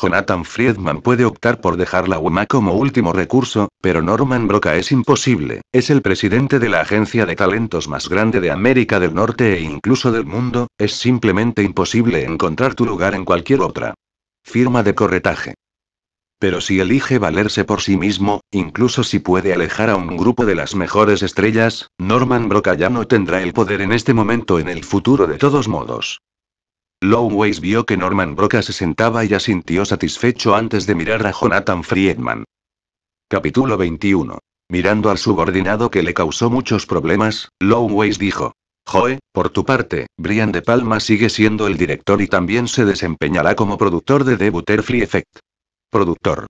Jonathan Friedman puede optar por dejar la UMA como último recurso, pero Norman Broca es imposible, es el presidente de la agencia de talentos más grande de América del Norte e incluso del mundo, es simplemente imposible encontrar tu lugar en cualquier otra. Firma de corretaje. Pero si elige valerse por sí mismo, incluso si puede alejar a un grupo de las mejores estrellas, Norman Broca ya no tendrá el poder en este momento en el futuro de todos modos. Ways vio que Norman Broca se sentaba y asintió satisfecho antes de mirar a Jonathan Friedman. Capítulo 21. Mirando al subordinado que le causó muchos problemas, Lowways dijo. Joe, por tu parte, Brian De Palma sigue siendo el director y también se desempeñará como productor de The Butterfly Effect. Productor.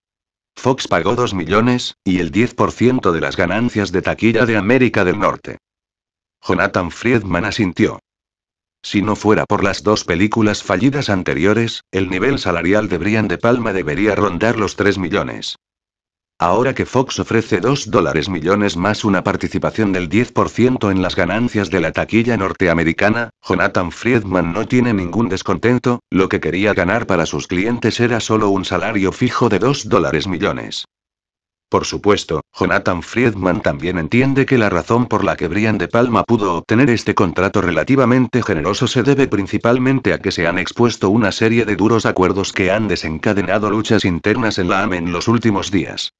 Fox pagó 2 millones, y el 10% de las ganancias de taquilla de América del Norte. Jonathan Friedman asintió. Si no fuera por las dos películas fallidas anteriores, el nivel salarial de Brian De Palma debería rondar los 3 millones. Ahora que Fox ofrece 2 dólares millones más una participación del 10% en las ganancias de la taquilla norteamericana, Jonathan Friedman no tiene ningún descontento, lo que quería ganar para sus clientes era solo un salario fijo de 2 dólares millones. Por supuesto, Jonathan Friedman también entiende que la razón por la que Brian De Palma pudo obtener este contrato relativamente generoso se debe principalmente a que se han expuesto una serie de duros acuerdos que han desencadenado luchas internas en la AM e en los últimos días.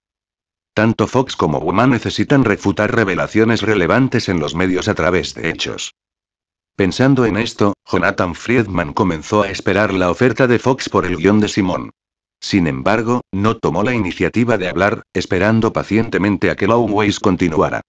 Tanto Fox como Woman necesitan refutar revelaciones relevantes en los medios a través de hechos. Pensando en esto, Jonathan Friedman comenzó a esperar la oferta de Fox por el guión de Simón. Sin embargo, no tomó la iniciativa de hablar, esperando pacientemente a que Longways continuara.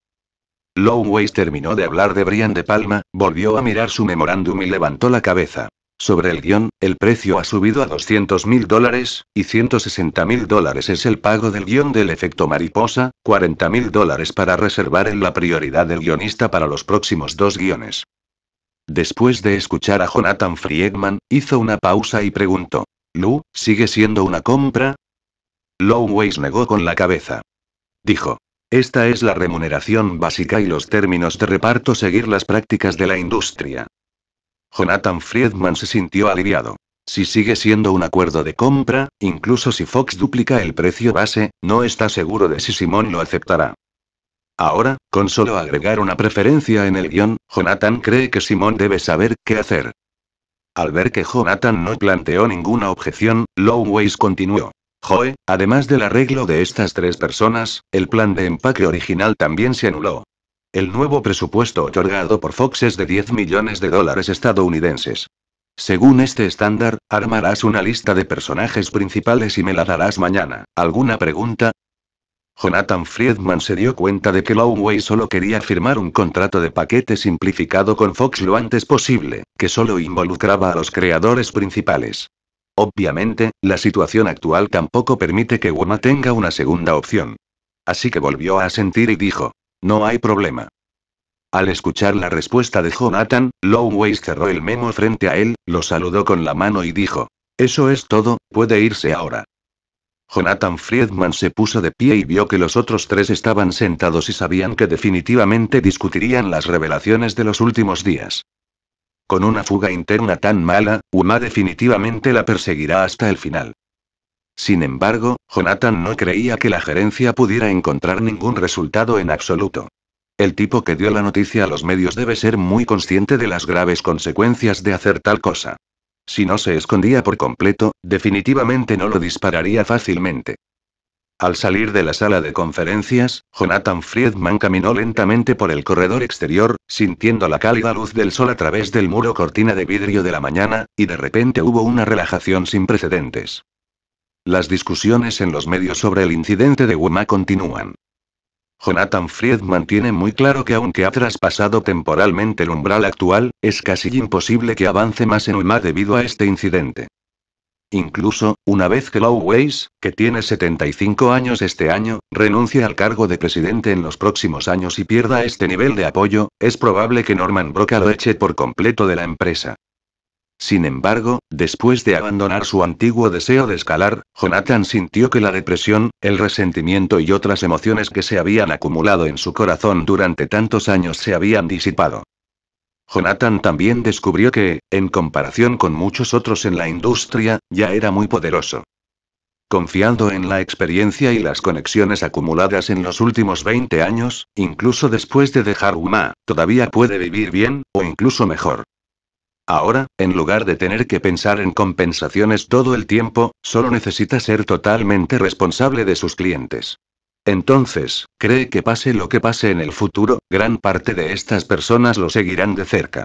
Longways terminó de hablar de Brian de Palma, volvió a mirar su memorándum y levantó la cabeza. Sobre el guión, el precio ha subido a 200 mil dólares, y 160 mil dólares es el pago del guión del efecto mariposa, 40 mil dólares para reservar en la prioridad del guionista para los próximos dos guiones. Después de escuchar a Jonathan Friedman, hizo una pausa y preguntó. Lu, ¿sigue siendo una compra? Longways negó con la cabeza. Dijo. Esta es la remuneración básica y los términos de reparto seguir las prácticas de la industria. Jonathan Friedman se sintió aliviado. Si sigue siendo un acuerdo de compra, incluso si Fox duplica el precio base, no está seguro de si Simón lo aceptará. Ahora, con solo agregar una preferencia en el guión, Jonathan cree que Simón debe saber qué hacer. Al ver que Jonathan no planteó ninguna objeción, Lowways continuó. Joe, además del arreglo de estas tres personas, el plan de empaque original también se anuló. El nuevo presupuesto otorgado por Fox es de 10 millones de dólares estadounidenses. Según este estándar, armarás una lista de personajes principales y me la darás mañana. ¿Alguna pregunta? Jonathan Friedman se dio cuenta de que Longway solo quería firmar un contrato de paquete simplificado con Fox lo antes posible, que solo involucraba a los creadores principales. Obviamente, la situación actual tampoco permite que Woma tenga una segunda opción. Así que volvió a asentir y dijo, no hay problema. Al escuchar la respuesta de Jonathan, Longway cerró el memo frente a él, lo saludó con la mano y dijo, eso es todo, puede irse ahora. Jonathan Friedman se puso de pie y vio que los otros tres estaban sentados y sabían que definitivamente discutirían las revelaciones de los últimos días. Con una fuga interna tan mala, Uma definitivamente la perseguirá hasta el final. Sin embargo, Jonathan no creía que la gerencia pudiera encontrar ningún resultado en absoluto. El tipo que dio la noticia a los medios debe ser muy consciente de las graves consecuencias de hacer tal cosa. Si no se escondía por completo, definitivamente no lo dispararía fácilmente. Al salir de la sala de conferencias, Jonathan Friedman caminó lentamente por el corredor exterior, sintiendo la cálida luz del sol a través del muro cortina de vidrio de la mañana, y de repente hubo una relajación sin precedentes. Las discusiones en los medios sobre el incidente de Wema continúan. Jonathan Friedman mantiene muy claro que aunque ha traspasado temporalmente el umbral actual, es casi imposible que avance más en UMA debido a este incidente. Incluso, una vez que Low Weiss, que tiene 75 años este año, renuncie al cargo de presidente en los próximos años y pierda este nivel de apoyo, es probable que Norman Broca lo eche por completo de la empresa. Sin embargo, después de abandonar su antiguo deseo de escalar, Jonathan sintió que la depresión, el resentimiento y otras emociones que se habían acumulado en su corazón durante tantos años se habían disipado. Jonathan también descubrió que, en comparación con muchos otros en la industria, ya era muy poderoso. Confiando en la experiencia y las conexiones acumuladas en los últimos 20 años, incluso después de dejar UMA, todavía puede vivir bien, o incluso mejor. Ahora, en lugar de tener que pensar en compensaciones todo el tiempo, solo necesita ser totalmente responsable de sus clientes. Entonces, cree que pase lo que pase en el futuro, gran parte de estas personas lo seguirán de cerca.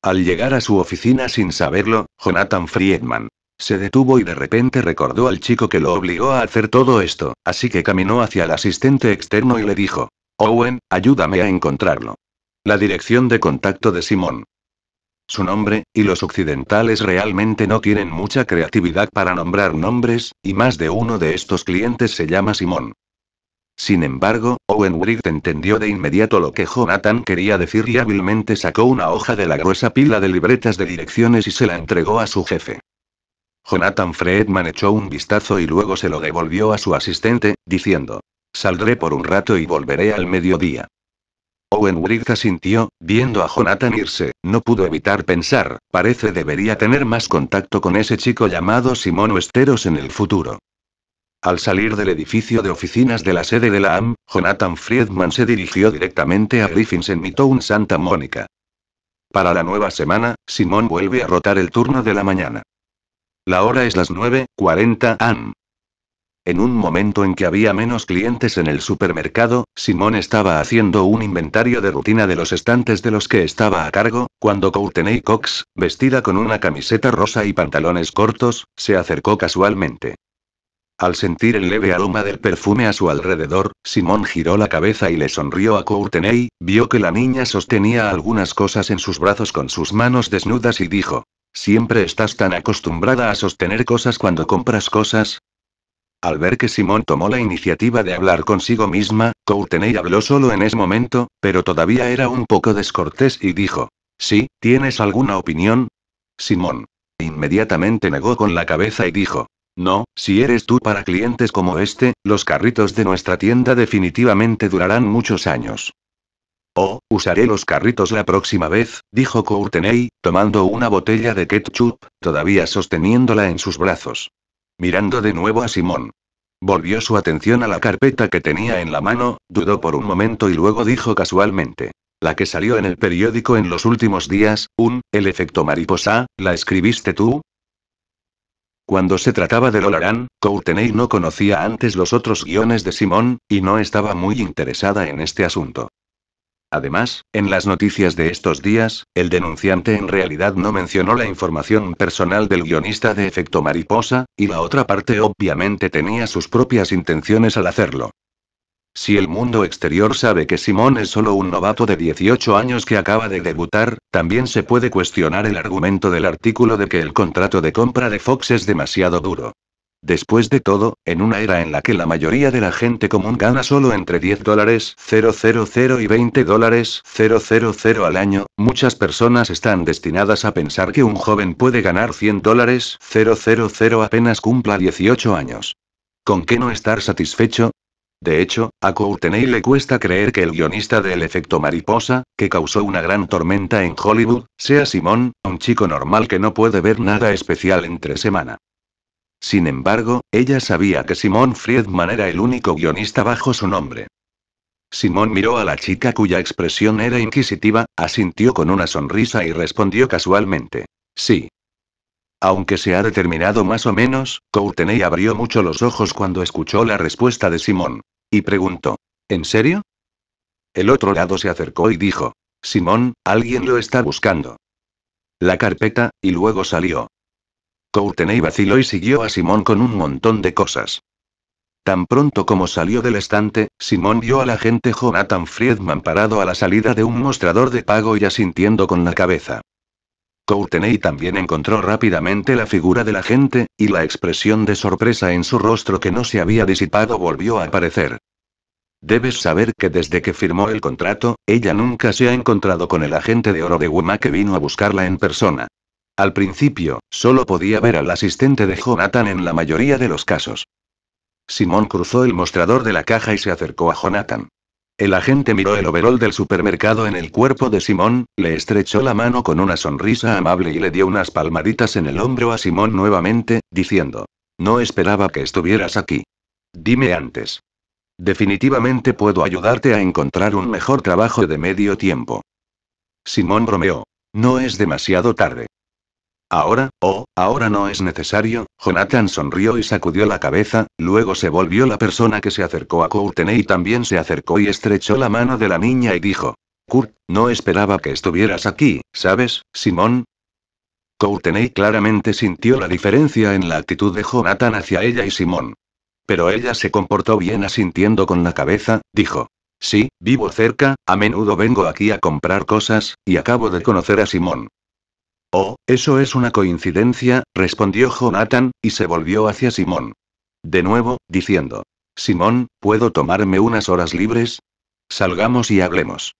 Al llegar a su oficina sin saberlo, Jonathan Friedman se detuvo y de repente recordó al chico que lo obligó a hacer todo esto, así que caminó hacia el asistente externo y le dijo, Owen, ayúdame a encontrarlo. La dirección de contacto de Simón su nombre, y los occidentales realmente no tienen mucha creatividad para nombrar nombres, y más de uno de estos clientes se llama Simón. Sin embargo, Owen Wright entendió de inmediato lo que Jonathan quería decir y hábilmente sacó una hoja de la gruesa pila de libretas de direcciones y se la entregó a su jefe. Jonathan Fredman echó un vistazo y luego se lo devolvió a su asistente, diciendo, Saldré por un rato y volveré al mediodía. Owen Wright asintió, viendo a Jonathan irse, no pudo evitar pensar, parece debería tener más contacto con ese chico llamado Simón Oesteros en el futuro. Al salir del edificio de oficinas de la sede de la AM, Jonathan Friedman se dirigió directamente a Griffins en Midtown Santa Mónica. Para la nueva semana, Simón vuelve a rotar el turno de la mañana. La hora es las 9.40 am. En un momento en que había menos clientes en el supermercado, Simón estaba haciendo un inventario de rutina de los estantes de los que estaba a cargo, cuando Courtney Cox, vestida con una camiseta rosa y pantalones cortos, se acercó casualmente. Al sentir el leve aroma del perfume a su alrededor, Simón giró la cabeza y le sonrió a Courtney, vio que la niña sostenía algunas cosas en sus brazos con sus manos desnudas y dijo, Siempre estás tan acostumbrada a sostener cosas cuando compras cosas, al ver que Simón tomó la iniciativa de hablar consigo misma, Courtenay habló solo en ese momento, pero todavía era un poco descortés y dijo: Sí, ¿tienes alguna opinión? Simón. Inmediatamente negó con la cabeza y dijo: No, si eres tú para clientes como este, los carritos de nuestra tienda definitivamente durarán muchos años. Oh, usaré los carritos la próxima vez, dijo Courtenay, tomando una botella de ketchup, todavía sosteniéndola en sus brazos. Mirando de nuevo a Simón. Volvió su atención a la carpeta que tenía en la mano, dudó por un momento y luego dijo casualmente. La que salió en el periódico en los últimos días, un, el efecto mariposa, ¿la escribiste tú? Cuando se trataba de Lolarán, Courtenay no conocía antes los otros guiones de Simón, y no estaba muy interesada en este asunto. Además, en las noticias de estos días, el denunciante en realidad no mencionó la información personal del guionista de efecto mariposa, y la otra parte obviamente tenía sus propias intenciones al hacerlo. Si el mundo exterior sabe que Simón es solo un novato de 18 años que acaba de debutar, también se puede cuestionar el argumento del artículo de que el contrato de compra de Fox es demasiado duro. Después de todo, en una era en la que la mayoría de la gente común gana solo entre 10 dólares 000 y 20 dólares 000 al año, muchas personas están destinadas a pensar que un joven puede ganar 100 dólares 000 apenas cumpla 18 años. ¿Con qué no estar satisfecho? De hecho, a Courtenay le cuesta creer que el guionista del efecto mariposa, que causó una gran tormenta en Hollywood, sea Simón, un chico normal que no puede ver nada especial entre semana. Sin embargo, ella sabía que Simón Friedman era el único guionista bajo su nombre. Simón miró a la chica cuya expresión era inquisitiva, asintió con una sonrisa y respondió casualmente. Sí. Aunque se ha determinado más o menos, Courtenay abrió mucho los ojos cuando escuchó la respuesta de Simón. Y preguntó. ¿En serio? El otro lado se acercó y dijo. Simón, alguien lo está buscando. La carpeta, y luego salió. Courtenay vaciló y siguió a Simón con un montón de cosas. Tan pronto como salió del estante, Simón vio al agente Jonathan Friedman parado a la salida de un mostrador de pago y asintiendo con la cabeza. Courtenay también encontró rápidamente la figura del agente, y la expresión de sorpresa en su rostro que no se había disipado volvió a aparecer. Debes saber que desde que firmó el contrato, ella nunca se ha encontrado con el agente de oro de Wema que vino a buscarla en persona. Al principio, solo podía ver al asistente de Jonathan en la mayoría de los casos. Simón cruzó el mostrador de la caja y se acercó a Jonathan. El agente miró el overol del supermercado en el cuerpo de Simón, le estrechó la mano con una sonrisa amable y le dio unas palmaditas en el hombro a Simón nuevamente, diciendo, No esperaba que estuvieras aquí. Dime antes. Definitivamente puedo ayudarte a encontrar un mejor trabajo de medio tiempo. Simón bromeó. No es demasiado tarde. Ahora, oh, ahora no es necesario, Jonathan sonrió y sacudió la cabeza, luego se volvió la persona que se acercó a Courtenay y también se acercó y estrechó la mano de la niña y dijo, Kurt, no esperaba que estuvieras aquí, ¿sabes, Simón? Courtenay claramente sintió la diferencia en la actitud de Jonathan hacia ella y Simón. Pero ella se comportó bien asintiendo con la cabeza, dijo, Sí, vivo cerca, a menudo vengo aquí a comprar cosas, y acabo de conocer a Simón. Oh, eso es una coincidencia, respondió Jonathan, y se volvió hacia Simón. De nuevo, diciendo. Simón, ¿puedo tomarme unas horas libres? Salgamos y hablemos.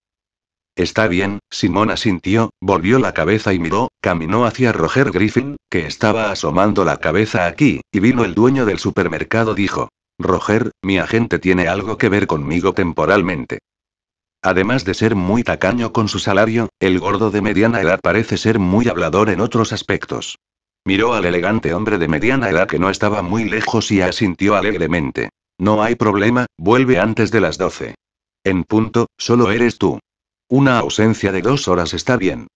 Está bien, Simón asintió, volvió la cabeza y miró, caminó hacia Roger Griffin, que estaba asomando la cabeza aquí, y vino el dueño del supermercado dijo. Roger, mi agente tiene algo que ver conmigo temporalmente. Además de ser muy tacaño con su salario, el gordo de mediana edad parece ser muy hablador en otros aspectos. Miró al elegante hombre de mediana edad que no estaba muy lejos y asintió alegremente. No hay problema, vuelve antes de las doce. En punto, solo eres tú. Una ausencia de dos horas está bien.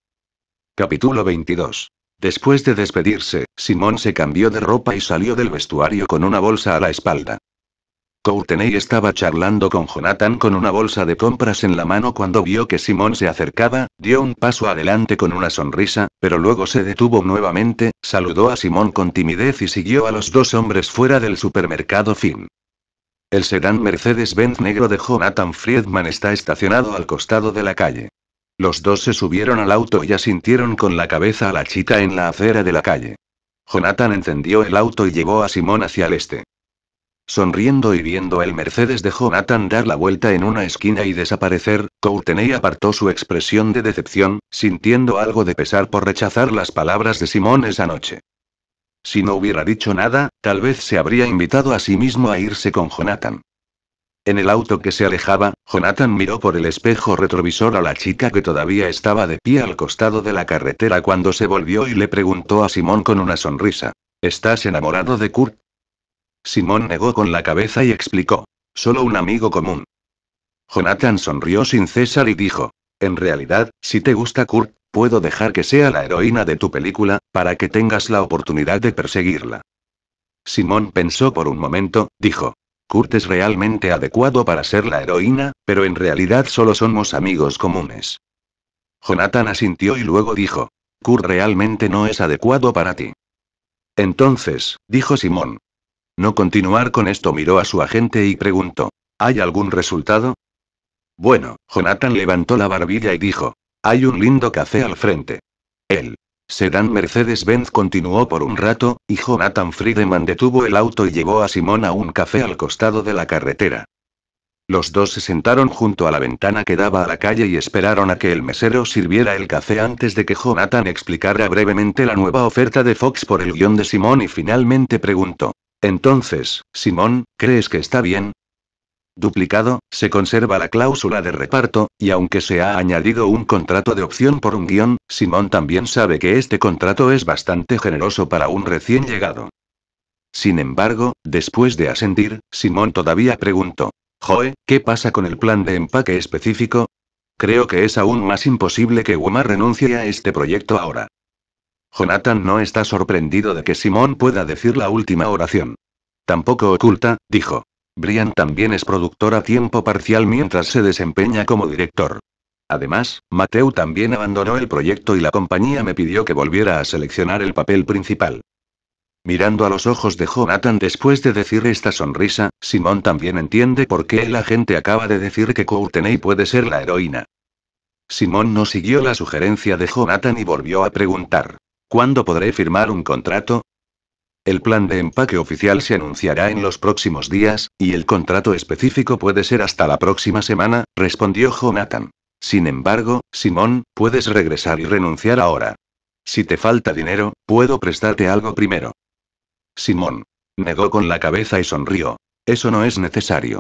Capítulo 22. Después de despedirse, Simón se cambió de ropa y salió del vestuario con una bolsa a la espalda. Courtenay estaba charlando con Jonathan con una bolsa de compras en la mano cuando vio que Simón se acercaba, dio un paso adelante con una sonrisa, pero luego se detuvo nuevamente, saludó a Simón con timidez y siguió a los dos hombres fuera del supermercado Finn. El sedán Mercedes-Benz negro de Jonathan Friedman está estacionado al costado de la calle. Los dos se subieron al auto y asintieron con la cabeza a la chica en la acera de la calle. Jonathan encendió el auto y llevó a Simón hacia el este. Sonriendo y viendo el Mercedes de Jonathan dar la vuelta en una esquina y desaparecer, Courtenay apartó su expresión de decepción, sintiendo algo de pesar por rechazar las palabras de Simón esa noche. Si no hubiera dicho nada, tal vez se habría invitado a sí mismo a irse con Jonathan. En el auto que se alejaba, Jonathan miró por el espejo retrovisor a la chica que todavía estaba de pie al costado de la carretera cuando se volvió y le preguntó a Simón con una sonrisa. ¿Estás enamorado de Kurt? Simón negó con la cabeza y explicó. Solo un amigo común. Jonathan sonrió sin cesar y dijo. En realidad, si te gusta Kurt, puedo dejar que sea la heroína de tu película, para que tengas la oportunidad de perseguirla. Simón pensó por un momento, dijo. Kurt es realmente adecuado para ser la heroína, pero en realidad solo somos amigos comunes. Jonathan asintió y luego dijo. Kurt realmente no es adecuado para ti. Entonces, dijo Simón, no continuar con esto miró a su agente y preguntó. ¿Hay algún resultado? Bueno, Jonathan levantó la barbilla y dijo. Hay un lindo café al frente. El sedán Mercedes-Benz continuó por un rato, y Jonathan Friedman detuvo el auto y llevó a Simón a un café al costado de la carretera. Los dos se sentaron junto a la ventana que daba a la calle y esperaron a que el mesero sirviera el café antes de que Jonathan explicara brevemente la nueva oferta de Fox por el guión de Simón y finalmente preguntó, entonces, Simón, ¿crees que está bien? Duplicado, se conserva la cláusula de reparto, y aunque se ha añadido un contrato de opción por un guión, Simón también sabe que este contrato es bastante generoso para un recién llegado. Sin embargo, después de asentir, Simón todavía preguntó, Joe, ¿qué pasa con el plan de empaque específico? Creo que es aún más imposible que Wema renuncie a este proyecto ahora. Jonathan no está sorprendido de que Simón pueda decir la última oración. Tampoco oculta, dijo. Brian también es productor a tiempo parcial mientras se desempeña como director. Además, Mateo también abandonó el proyecto y la compañía me pidió que volviera a seleccionar el papel principal. Mirando a los ojos de Jonathan después de decir esta sonrisa, Simón también entiende por qué la gente acaba de decir que Courtenay puede ser la heroína. Simón no siguió la sugerencia de Jonathan y volvió a preguntar. ¿Cuándo podré firmar un contrato? El plan de empaque oficial se anunciará en los próximos días, y el contrato específico puede ser hasta la próxima semana, respondió Jonathan. Sin embargo, Simón, puedes regresar y renunciar ahora. Si te falta dinero, puedo prestarte algo primero. Simón. Negó con la cabeza y sonrió. Eso no es necesario.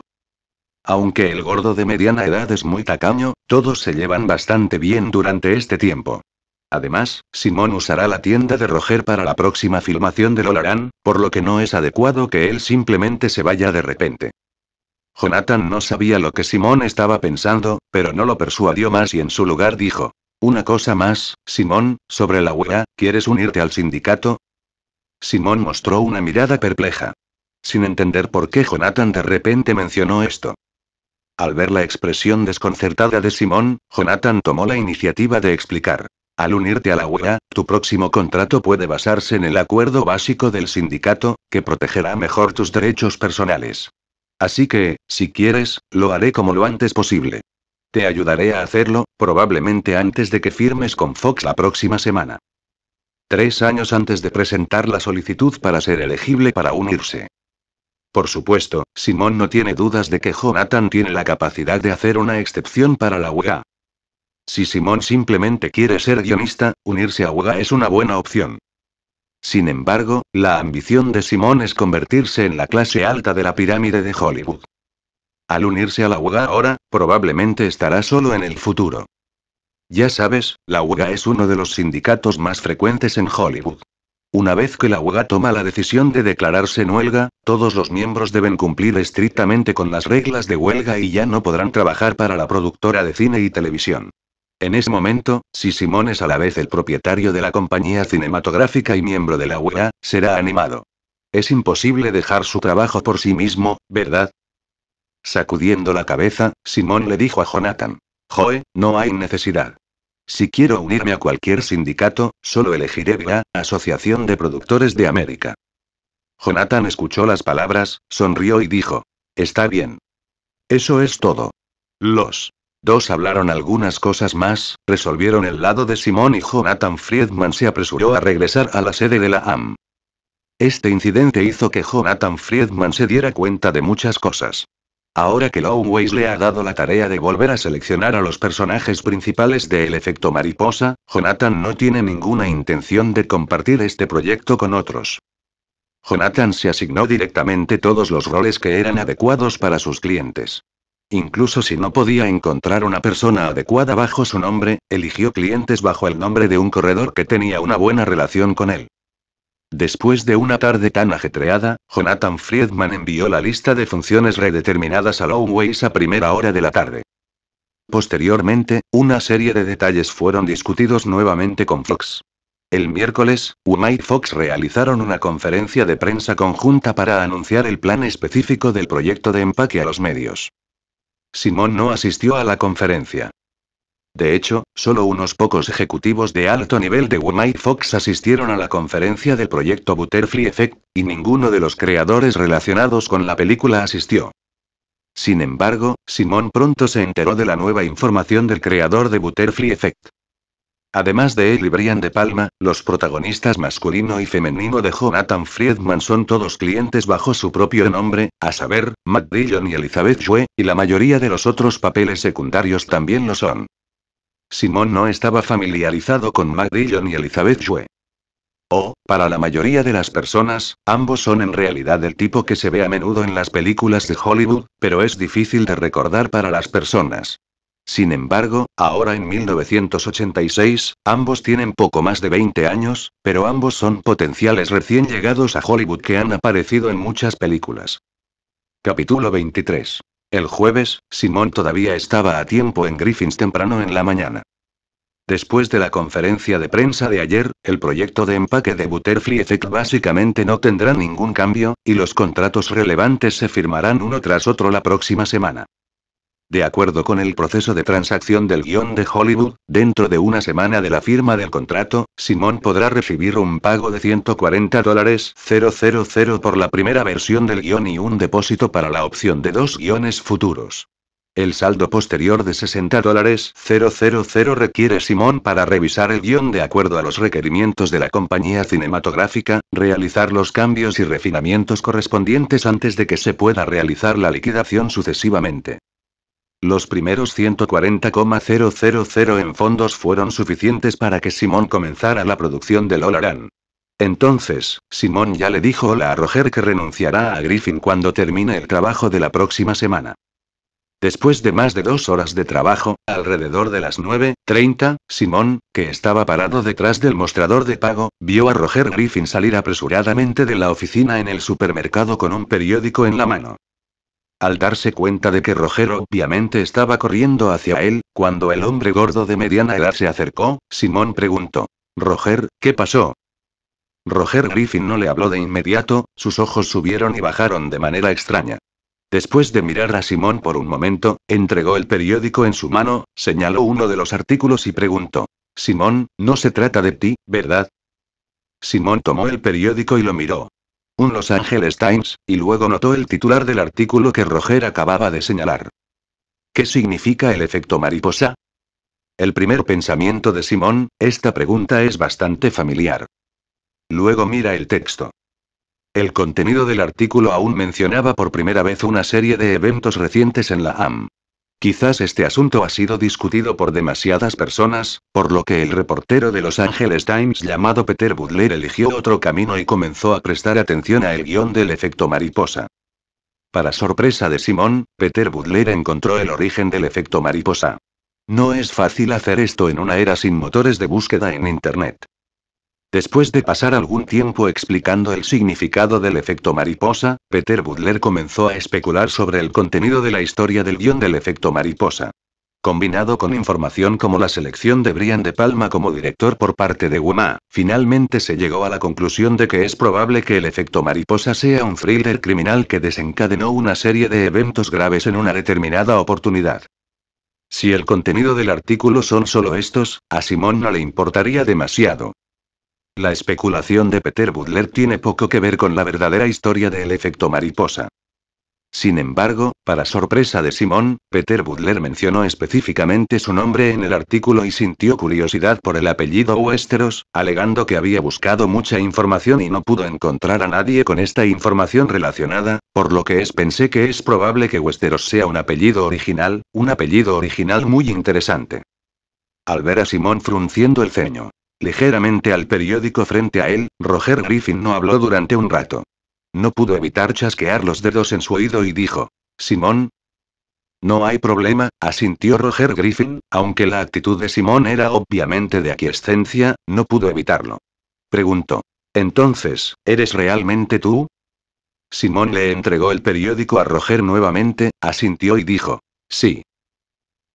Aunque el gordo de mediana edad es muy tacaño, todos se llevan bastante bien durante este tiempo. Además, Simón usará la tienda de Roger para la próxima filmación de Lolaran, por lo que no es adecuado que él simplemente se vaya de repente. Jonathan no sabía lo que Simón estaba pensando, pero no lo persuadió más y en su lugar dijo. Una cosa más, Simón, sobre la URA, ¿quieres unirte al sindicato? Simón mostró una mirada perpleja. Sin entender por qué Jonathan de repente mencionó esto. Al ver la expresión desconcertada de Simón, Jonathan tomó la iniciativa de explicar. Al unirte a la UEA, tu próximo contrato puede basarse en el acuerdo básico del sindicato, que protegerá mejor tus derechos personales. Así que, si quieres, lo haré como lo antes posible. Te ayudaré a hacerlo, probablemente antes de que firmes con Fox la próxima semana. Tres años antes de presentar la solicitud para ser elegible para unirse. Por supuesto, Simón no tiene dudas de que Jonathan tiene la capacidad de hacer una excepción para la UEA. Si Simón simplemente quiere ser guionista, unirse a UGA es una buena opción. Sin embargo, la ambición de Simón es convertirse en la clase alta de la pirámide de Hollywood. Al unirse a la UGA ahora, probablemente estará solo en el futuro. Ya sabes, la UGA es uno de los sindicatos más frecuentes en Hollywood. Una vez que la UGA toma la decisión de declararse en huelga, todos los miembros deben cumplir estrictamente con las reglas de huelga y ya no podrán trabajar para la productora de cine y televisión. En ese momento, si Simón es a la vez el propietario de la compañía cinematográfica y miembro de la UEA, será animado. Es imposible dejar su trabajo por sí mismo, ¿verdad? Sacudiendo la cabeza, Simón le dijo a Jonathan. Joe, no hay necesidad. Si quiero unirme a cualquier sindicato, solo elegiré la Asociación de Productores de América. Jonathan escuchó las palabras, sonrió y dijo. Está bien. Eso es todo. Los Dos hablaron algunas cosas más, resolvieron el lado de Simón y Jonathan Friedman se apresuró a regresar a la sede de la AM. Este incidente hizo que Jonathan Friedman se diera cuenta de muchas cosas. Ahora que Lowways le ha dado la tarea de volver a seleccionar a los personajes principales de El efecto mariposa, Jonathan no tiene ninguna intención de compartir este proyecto con otros. Jonathan se asignó directamente todos los roles que eran adecuados para sus clientes. Incluso si no podía encontrar una persona adecuada bajo su nombre, eligió clientes bajo el nombre de un corredor que tenía una buena relación con él. Después de una tarde tan ajetreada, Jonathan Friedman envió la lista de funciones redeterminadas a Ways a primera hora de la tarde. Posteriormente, una serie de detalles fueron discutidos nuevamente con Fox. El miércoles, Uma y Fox realizaron una conferencia de prensa conjunta para anunciar el plan específico del proyecto de empaque a los medios. Simón no asistió a la conferencia. De hecho, solo unos pocos ejecutivos de alto nivel de Womai Fox asistieron a la conferencia del proyecto Butterfly Effect, y ninguno de los creadores relacionados con la película asistió. Sin embargo, Simón pronto se enteró de la nueva información del creador de Butterfly Effect. Además de él y Brian De Palma, los protagonistas masculino y femenino de Jonathan Friedman son todos clientes bajo su propio nombre, a saber, Matt y Elizabeth Shue, y la mayoría de los otros papeles secundarios también lo son. Simon no estaba familiarizado con Matt y Elizabeth Shue. O, para la mayoría de las personas, ambos son en realidad el tipo que se ve a menudo en las películas de Hollywood, pero es difícil de recordar para las personas. Sin embargo, ahora en 1986, ambos tienen poco más de 20 años, pero ambos son potenciales recién llegados a Hollywood que han aparecido en muchas películas. Capítulo 23. El jueves, Simón todavía estaba a tiempo en Griffins temprano en la mañana. Después de la conferencia de prensa de ayer, el proyecto de empaque de Butterfly Effect básicamente no tendrá ningún cambio, y los contratos relevantes se firmarán uno tras otro la próxima semana. De acuerdo con el proceso de transacción del guión de Hollywood, dentro de una semana de la firma del contrato, Simón podrá recibir un pago de 140 por la primera versión del guión y un depósito para la opción de dos guiones futuros. El saldo posterior de 60 dólares requiere Simón para revisar el guión de acuerdo a los requerimientos de la compañía cinematográfica, realizar los cambios y refinamientos correspondientes antes de que se pueda realizar la liquidación sucesivamente. Los primeros 140,000 en fondos fueron suficientes para que Simón comenzara la producción del Olaran. Entonces, Simón ya le dijo hola a Roger que renunciará a Griffin cuando termine el trabajo de la próxima semana. Después de más de dos horas de trabajo, alrededor de las 9.30, Simón, que estaba parado detrás del mostrador de pago, vio a Roger Griffin salir apresuradamente de la oficina en el supermercado con un periódico en la mano al darse cuenta de que Roger obviamente estaba corriendo hacia él, cuando el hombre gordo de mediana edad se acercó, Simón preguntó. Roger, ¿qué pasó? Roger Griffin no le habló de inmediato, sus ojos subieron y bajaron de manera extraña. Después de mirar a Simón por un momento, entregó el periódico en su mano, señaló uno de los artículos y preguntó. Simón, no se trata de ti, ¿verdad? Simón tomó el periódico y lo miró un Los Angeles Times, y luego notó el titular del artículo que Roger acababa de señalar. ¿Qué significa el efecto mariposa? El primer pensamiento de Simón, esta pregunta es bastante familiar. Luego mira el texto. El contenido del artículo aún mencionaba por primera vez una serie de eventos recientes en la AM. Quizás este asunto ha sido discutido por demasiadas personas, por lo que el reportero de Los Angeles Times llamado Peter Butler eligió otro camino y comenzó a prestar atención al guión del efecto mariposa. Para sorpresa de Simón, Peter Butler encontró el origen del efecto mariposa. No es fácil hacer esto en una era sin motores de búsqueda en Internet. Después de pasar algún tiempo explicando el significado del efecto mariposa, Peter Butler comenzó a especular sobre el contenido de la historia del guión del efecto mariposa. Combinado con información como la selección de Brian De Palma como director por parte de Wema, finalmente se llegó a la conclusión de que es probable que el efecto mariposa sea un thriller criminal que desencadenó una serie de eventos graves en una determinada oportunidad. Si el contenido del artículo son solo estos, a Simón no le importaría demasiado, la especulación de Peter Butler tiene poco que ver con la verdadera historia del efecto mariposa. Sin embargo, para sorpresa de Simón, Peter Butler mencionó específicamente su nombre en el artículo y sintió curiosidad por el apellido Westeros, alegando que había buscado mucha información y no pudo encontrar a nadie con esta información relacionada, por lo que es pensé que es probable que Westeros sea un apellido original, un apellido original muy interesante. Al ver a Simón frunciendo el ceño, ligeramente al periódico frente a él, Roger Griffin no habló durante un rato. No pudo evitar chasquear los dedos en su oído y dijo, Simón. No hay problema, asintió Roger Griffin, aunque la actitud de Simón era obviamente de aquiescencia, no pudo evitarlo. Preguntó, entonces, ¿eres realmente tú? Simón le entregó el periódico a Roger nuevamente, asintió y dijo, sí.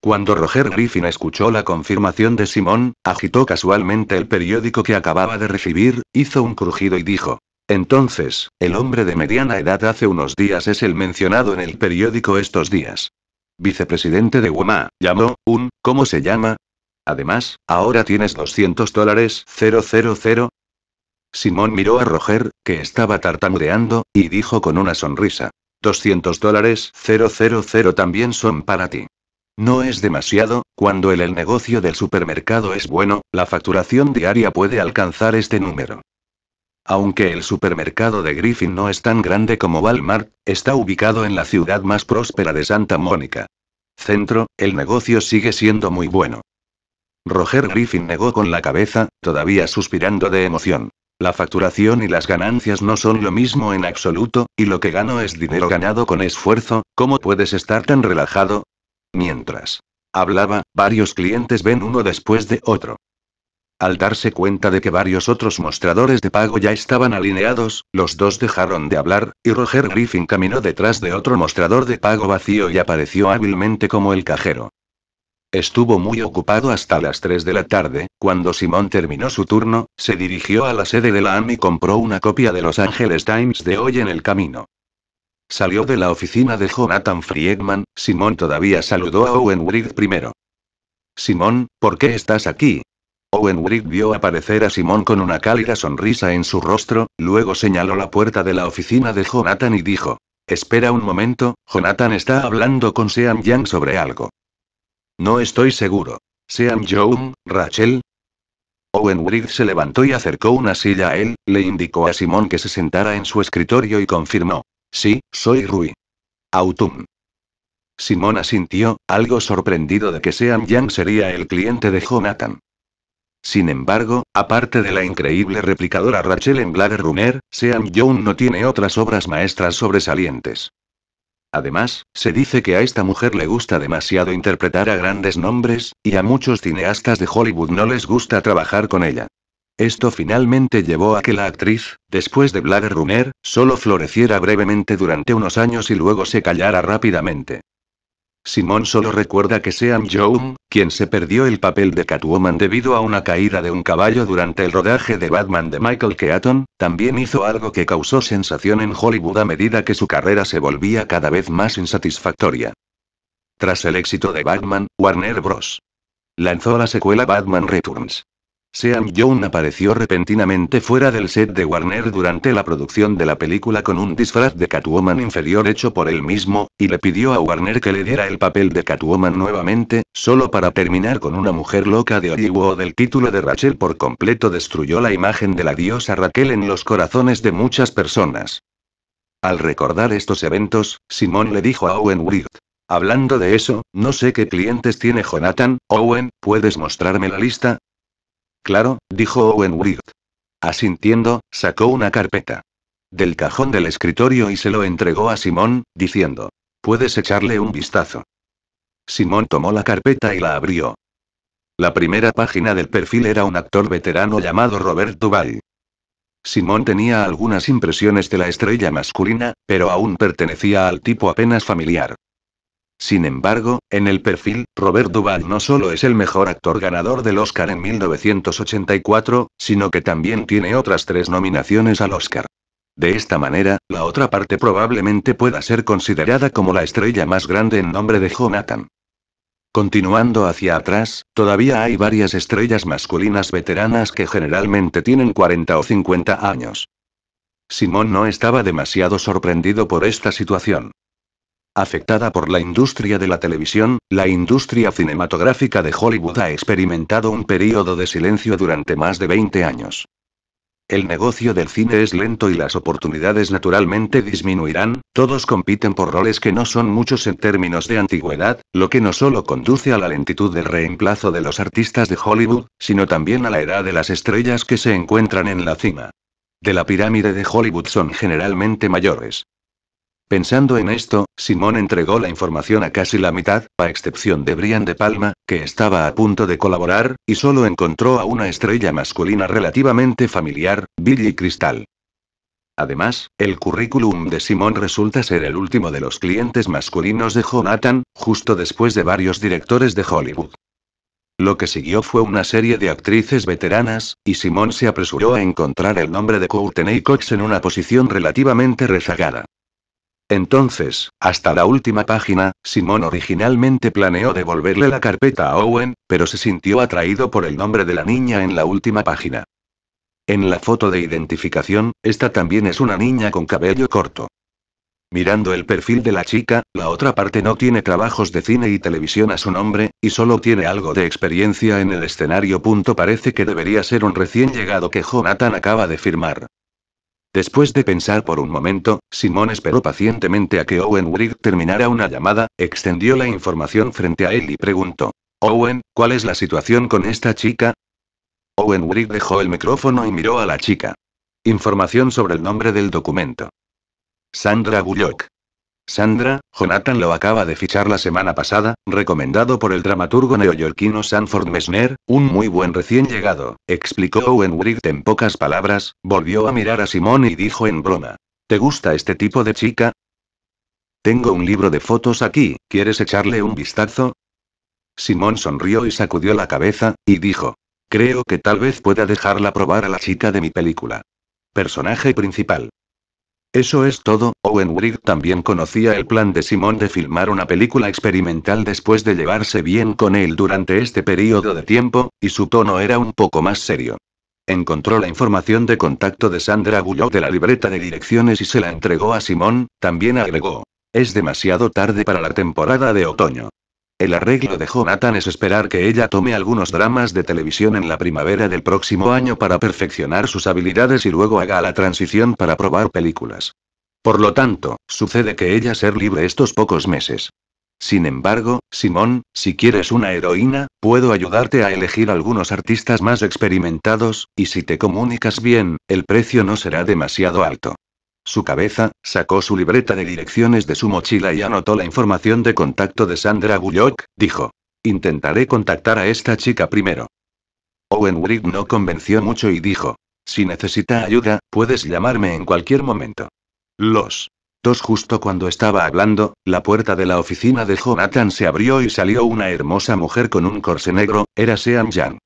Cuando Roger Griffin escuchó la confirmación de Simón, agitó casualmente el periódico que acababa de recibir, hizo un crujido y dijo. Entonces, el hombre de mediana edad hace unos días es el mencionado en el periódico estos días. Vicepresidente de WMA, llamó, un, ¿cómo se llama? Además, ahora tienes 200 dólares, 000. Simón miró a Roger, que estaba tartamudeando, y dijo con una sonrisa. 200 dólares, 000 también son para ti. No es demasiado, cuando el, negocio del supermercado es bueno, la facturación diaria puede alcanzar este número. Aunque el supermercado de Griffin no es tan grande como Walmart, está ubicado en la ciudad más próspera de Santa Mónica. Centro, el negocio sigue siendo muy bueno. Roger Griffin negó con la cabeza, todavía suspirando de emoción. La facturación y las ganancias no son lo mismo en absoluto, y lo que gano es dinero ganado con esfuerzo, ¿cómo puedes estar tan relajado? Mientras hablaba, varios clientes ven uno después de otro. Al darse cuenta de que varios otros mostradores de pago ya estaban alineados, los dos dejaron de hablar, y Roger Griffin caminó detrás de otro mostrador de pago vacío y apareció hábilmente como el cajero. Estuvo muy ocupado hasta las 3 de la tarde, cuando Simón terminó su turno, se dirigió a la sede de la AM y compró una copia de Los Angeles Times de hoy en el camino. Salió de la oficina de Jonathan Friedman, Simón todavía saludó a Owen Wright primero. Simón, ¿por qué estás aquí? Owen Wright vio aparecer a Simón con una cálida sonrisa en su rostro, luego señaló la puerta de la oficina de Jonathan y dijo, Espera un momento, Jonathan está hablando con Sean Yang sobre algo. No estoy seguro. Sean Young, Rachel. Owen Wright se levantó y acercó una silla a él, le indicó a Simón que se sentara en su escritorio y confirmó. Sí, soy Rui. Autumn. Simona sintió, algo sorprendido de que Sean Young sería el cliente de Jonathan. Sin embargo, aparte de la increíble replicadora Rachel en Blade Runner, Sean Young no tiene otras obras maestras sobresalientes. Además, se dice que a esta mujer le gusta demasiado interpretar a grandes nombres, y a muchos cineastas de Hollywood no les gusta trabajar con ella. Esto finalmente llevó a que la actriz, después de Blade Runner, solo floreciera brevemente durante unos años y luego se callara rápidamente. Simón solo recuerda que Sean Young, quien se perdió el papel de Catwoman debido a una caída de un caballo durante el rodaje de Batman de Michael Keaton, también hizo algo que causó sensación en Hollywood a medida que su carrera se volvía cada vez más insatisfactoria. Tras el éxito de Batman, Warner Bros. lanzó la secuela Batman Returns. Sean Young apareció repentinamente fuera del set de Warner durante la producción de la película con un disfraz de Catwoman inferior hecho por él mismo, y le pidió a Warner que le diera el papel de Catwoman nuevamente, solo para terminar con una mujer loca de Hollywood. del título de Rachel por completo destruyó la imagen de la diosa Raquel en los corazones de muchas personas. Al recordar estos eventos, Simón le dijo a Owen Wright: Hablando de eso, no sé qué clientes tiene Jonathan, Owen, ¿puedes mostrarme la lista? Claro, dijo Owen Wright. Asintiendo, sacó una carpeta del cajón del escritorio y se lo entregó a Simón, diciendo, puedes echarle un vistazo. Simón tomó la carpeta y la abrió. La primera página del perfil era un actor veterano llamado Robert Duval. Simón tenía algunas impresiones de la estrella masculina, pero aún pertenecía al tipo apenas familiar. Sin embargo, en el perfil, Robert Duvall no solo es el mejor actor ganador del Oscar en 1984, sino que también tiene otras tres nominaciones al Oscar. De esta manera, la otra parte probablemente pueda ser considerada como la estrella más grande en nombre de Jonathan. Continuando hacia atrás, todavía hay varias estrellas masculinas veteranas que generalmente tienen 40 o 50 años. Simón no estaba demasiado sorprendido por esta situación afectada por la industria de la televisión, la industria cinematográfica de Hollywood ha experimentado un período de silencio durante más de 20 años. El negocio del cine es lento y las oportunidades naturalmente disminuirán, todos compiten por roles que no son muchos en términos de antigüedad, lo que no solo conduce a la lentitud del reemplazo de los artistas de Hollywood, sino también a la edad de las estrellas que se encuentran en la cima. De la pirámide de Hollywood son generalmente mayores. Pensando en esto, Simón entregó la información a casi la mitad, a excepción de Brian de Palma, que estaba a punto de colaborar, y solo encontró a una estrella masculina relativamente familiar, Billy Crystal. Además, el currículum de Simón resulta ser el último de los clientes masculinos de Jonathan, justo después de varios directores de Hollywood. Lo que siguió fue una serie de actrices veteranas, y Simón se apresuró a encontrar el nombre de Courtney Cox en una posición relativamente rezagada. Entonces, hasta la última página, Simon originalmente planeó devolverle la carpeta a Owen, pero se sintió atraído por el nombre de la niña en la última página. En la foto de identificación, esta también es una niña con cabello corto. Mirando el perfil de la chica, la otra parte no tiene trabajos de cine y televisión a su nombre, y solo tiene algo de experiencia en el escenario. Punto parece que debería ser un recién llegado que Jonathan acaba de firmar. Después de pensar por un momento, Simón esperó pacientemente a que Owen Wright terminara una llamada, extendió la información frente a él y preguntó. Owen, ¿cuál es la situación con esta chica? Owen Wright dejó el micrófono y miró a la chica. Información sobre el nombre del documento. Sandra Bullock. Sandra, Jonathan lo acaba de fichar la semana pasada, recomendado por el dramaturgo neoyorquino Sanford Mesner, un muy buen recién llegado, explicó Owen Wright en pocas palabras, volvió a mirar a Simón y dijo en broma. ¿Te gusta este tipo de chica? Tengo un libro de fotos aquí, ¿quieres echarle un vistazo? Simón sonrió y sacudió la cabeza, y dijo. Creo que tal vez pueda dejarla probar a la chica de mi película. Personaje principal. Eso es todo, Owen Wrigg también conocía el plan de Simon de filmar una película experimental después de llevarse bien con él durante este periodo de tiempo, y su tono era un poco más serio. Encontró la información de contacto de Sandra Bullock de la libreta de direcciones y se la entregó a Simon, también agregó. Es demasiado tarde para la temporada de otoño. El arreglo de Jonathan es esperar que ella tome algunos dramas de televisión en la primavera del próximo año para perfeccionar sus habilidades y luego haga la transición para probar películas. Por lo tanto, sucede que ella ser libre estos pocos meses. Sin embargo, Simón, si quieres una heroína, puedo ayudarte a elegir algunos artistas más experimentados, y si te comunicas bien, el precio no será demasiado alto su cabeza, sacó su libreta de direcciones de su mochila y anotó la información de contacto de Sandra Bullock, dijo. Intentaré contactar a esta chica primero. Owen Wright no convenció mucho y dijo. Si necesita ayuda, puedes llamarme en cualquier momento. Los dos justo cuando estaba hablando, la puerta de la oficina de Jonathan se abrió y salió una hermosa mujer con un corse negro, era Sean Yang.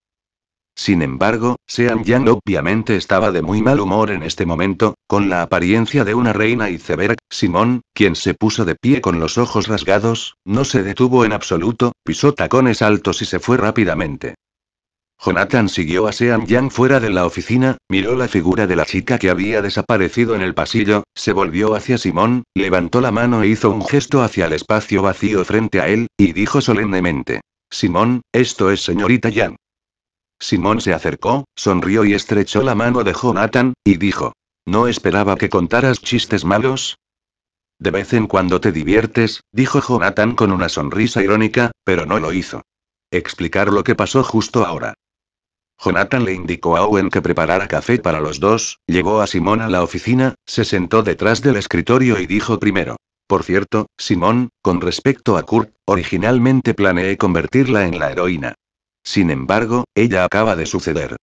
Sin embargo, Sean Yang obviamente estaba de muy mal humor en este momento, con la apariencia de una reina y severa, Simón, quien se puso de pie con los ojos rasgados, no se detuvo en absoluto, pisó tacones altos y se fue rápidamente. Jonathan siguió a Sean Yang fuera de la oficina, miró la figura de la chica que había desaparecido en el pasillo, se volvió hacia Simón, levantó la mano e hizo un gesto hacia el espacio vacío frente a él, y dijo solemnemente. Simón, esto es señorita Yang. Simón se acercó, sonrió y estrechó la mano de Jonathan, y dijo. No esperaba que contaras chistes malos, de vez en cuando te diviertes, dijo Jonathan con una sonrisa irónica, pero no lo hizo. Explicar lo que pasó justo ahora. Jonathan le indicó a Owen que preparara café para los dos, llegó a Simón a la oficina, se sentó detrás del escritorio y dijo primero. Por cierto, Simón, con respecto a Kurt, originalmente planeé convertirla en la heroína. Sin embargo, ella acaba de suceder.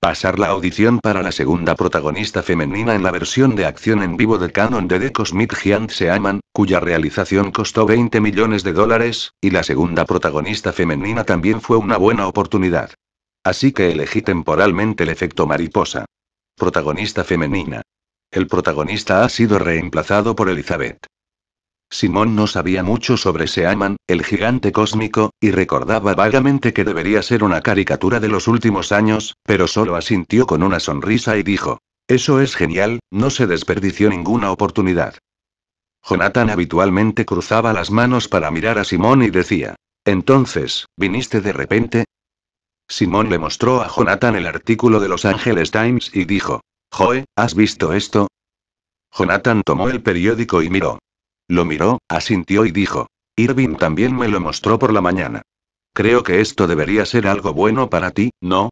Pasar la audición para la segunda protagonista femenina en la versión de acción en vivo de Canon de The Cosmic Giant cuya realización costó 20 millones de dólares, y la segunda protagonista femenina también fue una buena oportunidad. Así que elegí temporalmente el efecto mariposa. Protagonista femenina. El protagonista ha sido reemplazado por Elizabeth. Simón no sabía mucho sobre Seaman, el gigante cósmico, y recordaba vagamente que debería ser una caricatura de los últimos años, pero solo asintió con una sonrisa y dijo, eso es genial, no se desperdició ninguna oportunidad. Jonathan habitualmente cruzaba las manos para mirar a Simón y decía, entonces, ¿viniste de repente? Simón le mostró a Jonathan el artículo de Los Angeles Times y dijo, Joe, ¿has visto esto? Jonathan tomó el periódico y miró. Lo miró, asintió y dijo. Irving también me lo mostró por la mañana. Creo que esto debería ser algo bueno para ti, ¿no?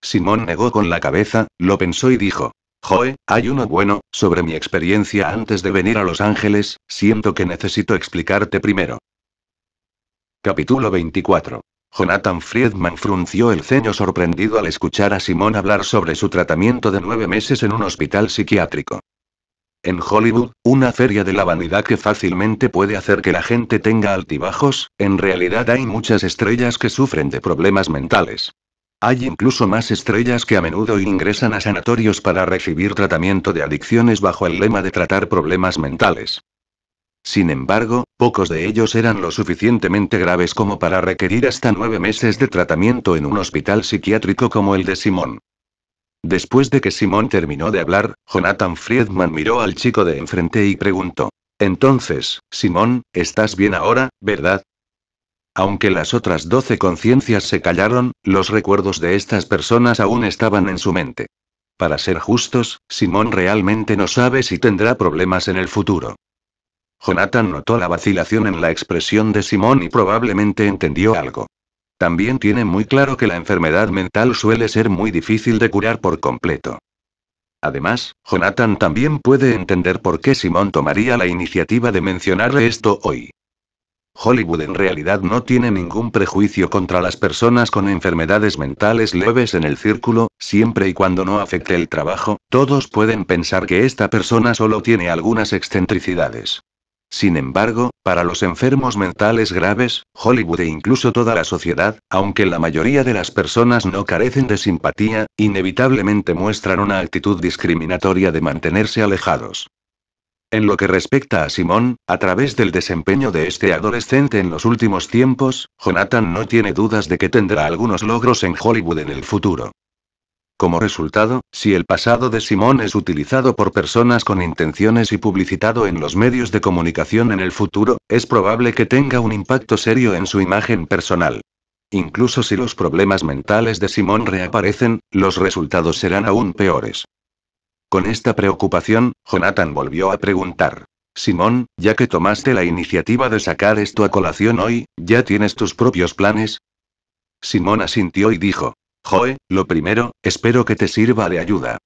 Simón negó con la cabeza, lo pensó y dijo. Joe, hay uno bueno, sobre mi experiencia antes de venir a Los Ángeles, siento que necesito explicarte primero. Capítulo 24. Jonathan Friedman frunció el ceño sorprendido al escuchar a Simón hablar sobre su tratamiento de nueve meses en un hospital psiquiátrico. En Hollywood, una feria de la vanidad que fácilmente puede hacer que la gente tenga altibajos, en realidad hay muchas estrellas que sufren de problemas mentales. Hay incluso más estrellas que a menudo ingresan a sanatorios para recibir tratamiento de adicciones bajo el lema de tratar problemas mentales. Sin embargo, pocos de ellos eran lo suficientemente graves como para requerir hasta nueve meses de tratamiento en un hospital psiquiátrico como el de Simón. Después de que Simón terminó de hablar, Jonathan Friedman miró al chico de enfrente y preguntó. Entonces, Simón, ¿estás bien ahora, verdad? Aunque las otras doce conciencias se callaron, los recuerdos de estas personas aún estaban en su mente. Para ser justos, Simón realmente no sabe si tendrá problemas en el futuro. Jonathan notó la vacilación en la expresión de Simón y probablemente entendió algo. También tiene muy claro que la enfermedad mental suele ser muy difícil de curar por completo. Además, Jonathan también puede entender por qué Simón tomaría la iniciativa de mencionarle esto hoy. Hollywood en realidad no tiene ningún prejuicio contra las personas con enfermedades mentales leves en el círculo, siempre y cuando no afecte el trabajo, todos pueden pensar que esta persona solo tiene algunas excentricidades. Sin embargo, para los enfermos mentales graves, Hollywood e incluso toda la sociedad, aunque la mayoría de las personas no carecen de simpatía, inevitablemente muestran una actitud discriminatoria de mantenerse alejados. En lo que respecta a Simón, a través del desempeño de este adolescente en los últimos tiempos, Jonathan no tiene dudas de que tendrá algunos logros en Hollywood en el futuro. Como resultado, si el pasado de Simón es utilizado por personas con intenciones y publicitado en los medios de comunicación en el futuro, es probable que tenga un impacto serio en su imagen personal. Incluso si los problemas mentales de Simón reaparecen, los resultados serán aún peores. Con esta preocupación, Jonathan volvió a preguntar. Simón, ya que tomaste la iniciativa de sacar esto a colación hoy, ¿ya tienes tus propios planes? Simón asintió y dijo, Joe, lo primero, espero que te sirva de ayuda.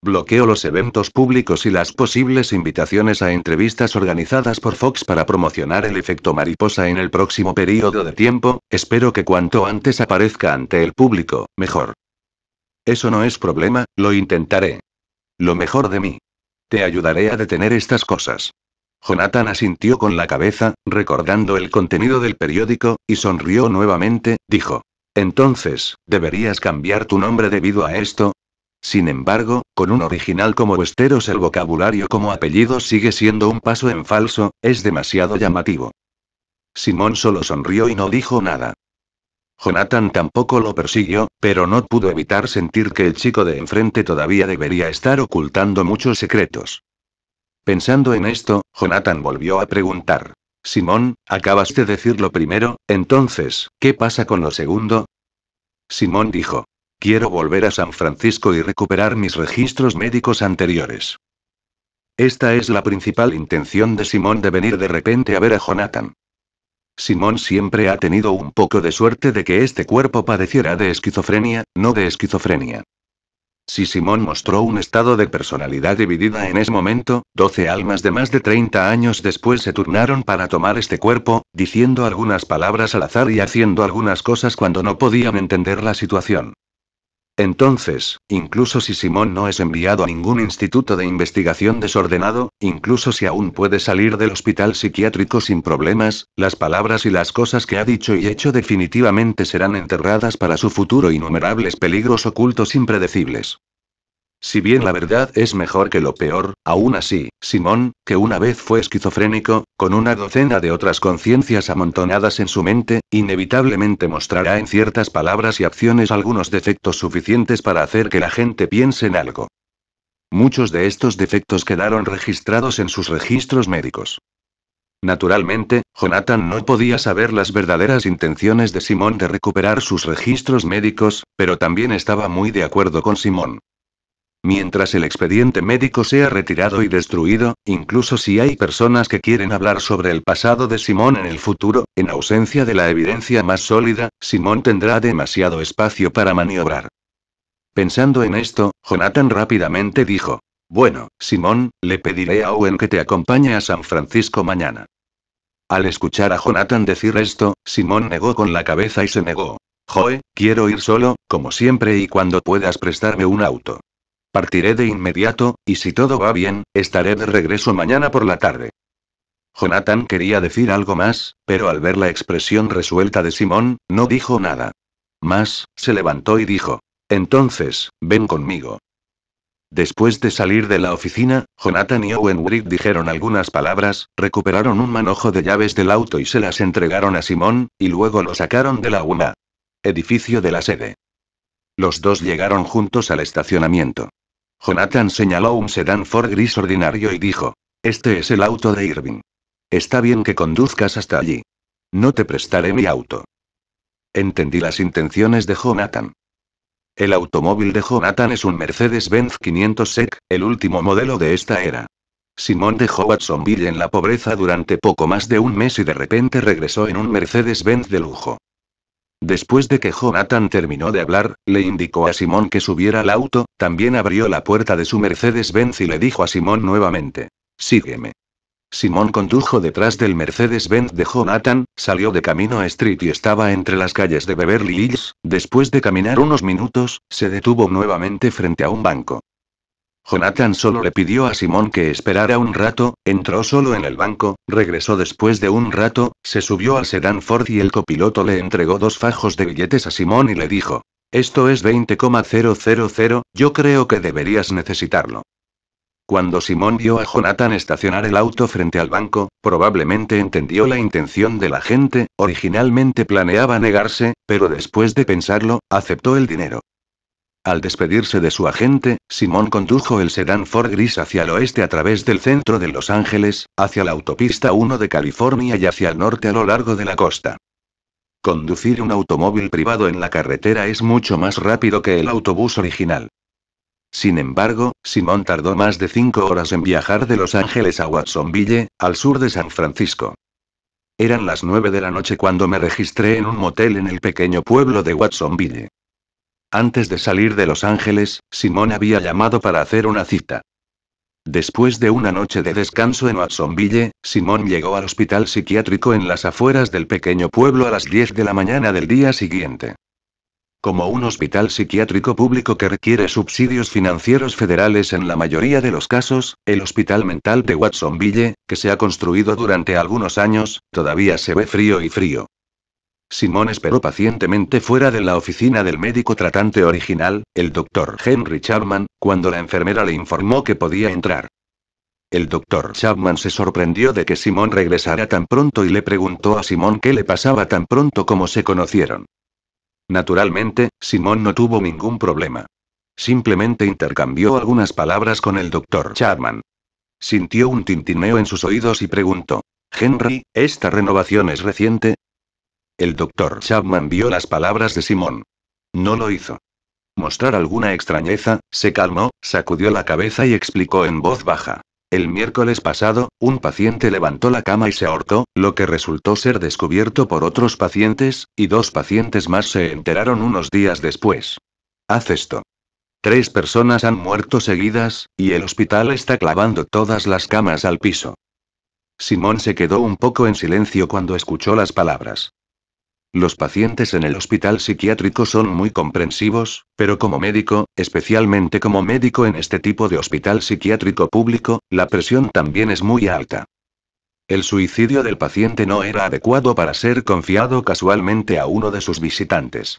Bloqueo los eventos públicos y las posibles invitaciones a entrevistas organizadas por Fox para promocionar el efecto mariposa en el próximo periodo de tiempo, espero que cuanto antes aparezca ante el público, mejor. Eso no es problema, lo intentaré. Lo mejor de mí. Te ayudaré a detener estas cosas. Jonathan asintió con la cabeza, recordando el contenido del periódico, y sonrió nuevamente, dijo. Entonces, ¿deberías cambiar tu nombre debido a esto? Sin embargo, con un original como Westeros el vocabulario como apellido sigue siendo un paso en falso, es demasiado llamativo. Simón solo sonrió y no dijo nada. Jonathan tampoco lo persiguió, pero no pudo evitar sentir que el chico de enfrente todavía debería estar ocultando muchos secretos. Pensando en esto, Jonathan volvió a preguntar. Simón, acabas de decir lo primero, entonces, ¿qué pasa con lo segundo? Simón dijo. Quiero volver a San Francisco y recuperar mis registros médicos anteriores. Esta es la principal intención de Simón de venir de repente a ver a Jonathan. Simón siempre ha tenido un poco de suerte de que este cuerpo padeciera de esquizofrenia, no de esquizofrenia. Si Simón mostró un estado de personalidad dividida en ese momento, doce almas de más de 30 años después se turnaron para tomar este cuerpo, diciendo algunas palabras al azar y haciendo algunas cosas cuando no podían entender la situación. Entonces, incluso si Simón no es enviado a ningún instituto de investigación desordenado, incluso si aún puede salir del hospital psiquiátrico sin problemas, las palabras y las cosas que ha dicho y hecho definitivamente serán enterradas para su futuro innumerables peligros ocultos impredecibles. Si bien la verdad es mejor que lo peor, aún así, Simón, que una vez fue esquizofrénico, con una docena de otras conciencias amontonadas en su mente, inevitablemente mostrará en ciertas palabras y acciones algunos defectos suficientes para hacer que la gente piense en algo. Muchos de estos defectos quedaron registrados en sus registros médicos. Naturalmente, Jonathan no podía saber las verdaderas intenciones de Simón de recuperar sus registros médicos, pero también estaba muy de acuerdo con Simón. Mientras el expediente médico sea retirado y destruido, incluso si hay personas que quieren hablar sobre el pasado de Simón en el futuro, en ausencia de la evidencia más sólida, Simón tendrá demasiado espacio para maniobrar. Pensando en esto, Jonathan rápidamente dijo, Bueno, Simón, le pediré a Owen que te acompañe a San Francisco mañana. Al escuchar a Jonathan decir esto, Simón negó con la cabeza y se negó. Joe, quiero ir solo, como siempre y cuando puedas prestarme un auto. Partiré de inmediato, y si todo va bien, estaré de regreso mañana por la tarde. Jonathan quería decir algo más, pero al ver la expresión resuelta de Simón, no dijo nada. Más, se levantó y dijo, Entonces, ven conmigo. Después de salir de la oficina, Jonathan y Owen Wright dijeron algunas palabras, recuperaron un manojo de llaves del auto y se las entregaron a Simón, y luego lo sacaron de la una. Edificio de la sede. Los dos llegaron juntos al estacionamiento. Jonathan señaló un sedán Ford gris ordinario y dijo. Este es el auto de Irving. Está bien que conduzcas hasta allí. No te prestaré mi auto. Entendí las intenciones de Jonathan. El automóvil de Jonathan es un Mercedes-Benz 500 SEC, el último modelo de esta era. Simón dejó Watsonville en la pobreza durante poco más de un mes y de repente regresó en un Mercedes-Benz de lujo. Después de que Jonathan terminó de hablar, le indicó a Simón que subiera al auto, también abrió la puerta de su Mercedes-Benz y le dijo a Simón nuevamente, sígueme. Simón condujo detrás del Mercedes-Benz de Jonathan, salió de Camino Street y estaba entre las calles de Beverly Hills. Después de caminar unos minutos, se detuvo nuevamente frente a un banco. Jonathan solo le pidió a Simón que esperara un rato, entró solo en el banco, regresó después de un rato, se subió al sedán Ford y el copiloto le entregó dos fajos de billetes a Simón y le dijo, esto es 20,000, yo creo que deberías necesitarlo. Cuando Simón vio a Jonathan estacionar el auto frente al banco, probablemente entendió la intención de la gente, originalmente planeaba negarse, pero después de pensarlo, aceptó el dinero. Al despedirse de su agente, Simón condujo el sedán Ford Gris hacia el oeste a través del centro de Los Ángeles, hacia la autopista 1 de California y hacia el norte a lo largo de la costa. Conducir un automóvil privado en la carretera es mucho más rápido que el autobús original. Sin embargo, Simón tardó más de cinco horas en viajar de Los Ángeles a Watsonville, al sur de San Francisco. Eran las nueve de la noche cuando me registré en un motel en el pequeño pueblo de Watsonville. Antes de salir de Los Ángeles, Simón había llamado para hacer una cita. Después de una noche de descanso en Watsonville, Simón llegó al hospital psiquiátrico en las afueras del pequeño pueblo a las 10 de la mañana del día siguiente. Como un hospital psiquiátrico público que requiere subsidios financieros federales en la mayoría de los casos, el Hospital Mental de Watsonville, que se ha construido durante algunos años, todavía se ve frío y frío. Simón esperó pacientemente fuera de la oficina del médico tratante original, el doctor Henry Chapman, cuando la enfermera le informó que podía entrar. El doctor Chapman se sorprendió de que Simón regresara tan pronto y le preguntó a Simón qué le pasaba tan pronto como se conocieron. Naturalmente, Simón no tuvo ningún problema. Simplemente intercambió algunas palabras con el doctor Chapman. Sintió un tintineo en sus oídos y preguntó, Henry, ¿esta renovación es reciente? El doctor Chapman vio las palabras de Simón. No lo hizo. Mostrar alguna extrañeza, se calmó, sacudió la cabeza y explicó en voz baja. El miércoles pasado, un paciente levantó la cama y se ahorcó, lo que resultó ser descubierto por otros pacientes, y dos pacientes más se enteraron unos días después. Haz esto. Tres personas han muerto seguidas, y el hospital está clavando todas las camas al piso. Simón se quedó un poco en silencio cuando escuchó las palabras. Los pacientes en el hospital psiquiátrico son muy comprensivos, pero como médico, especialmente como médico en este tipo de hospital psiquiátrico público, la presión también es muy alta. El suicidio del paciente no era adecuado para ser confiado casualmente a uno de sus visitantes.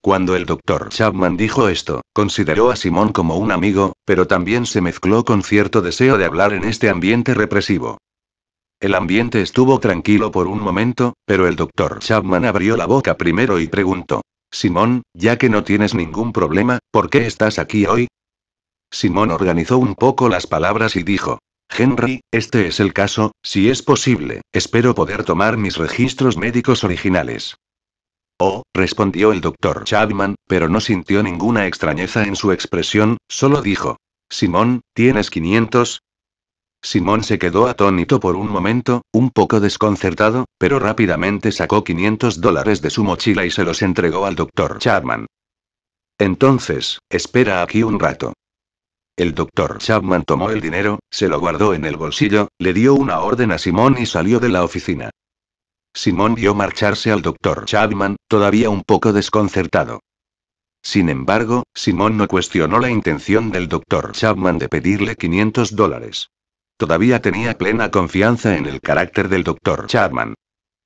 Cuando el doctor Chapman dijo esto, consideró a Simón como un amigo, pero también se mezcló con cierto deseo de hablar en este ambiente represivo. El ambiente estuvo tranquilo por un momento, pero el doctor Chapman abrió la boca primero y preguntó. Simón, ya que no tienes ningún problema, ¿por qué estás aquí hoy? Simón organizó un poco las palabras y dijo. Henry, este es el caso, si es posible, espero poder tomar mis registros médicos originales. Oh, respondió el doctor Chapman, pero no sintió ninguna extrañeza en su expresión, solo dijo. Simón, tienes 500, Simón se quedó atónito por un momento, un poco desconcertado, pero rápidamente sacó 500 dólares de su mochila y se los entregó al doctor Chapman. Entonces, espera aquí un rato. El doctor Chapman tomó el dinero, se lo guardó en el bolsillo, le dio una orden a Simón y salió de la oficina. Simón vio marcharse al doctor Chapman, todavía un poco desconcertado. Sin embargo, Simón no cuestionó la intención del doctor Chapman de pedirle 500 dólares. Todavía tenía plena confianza en el carácter del doctor Chapman.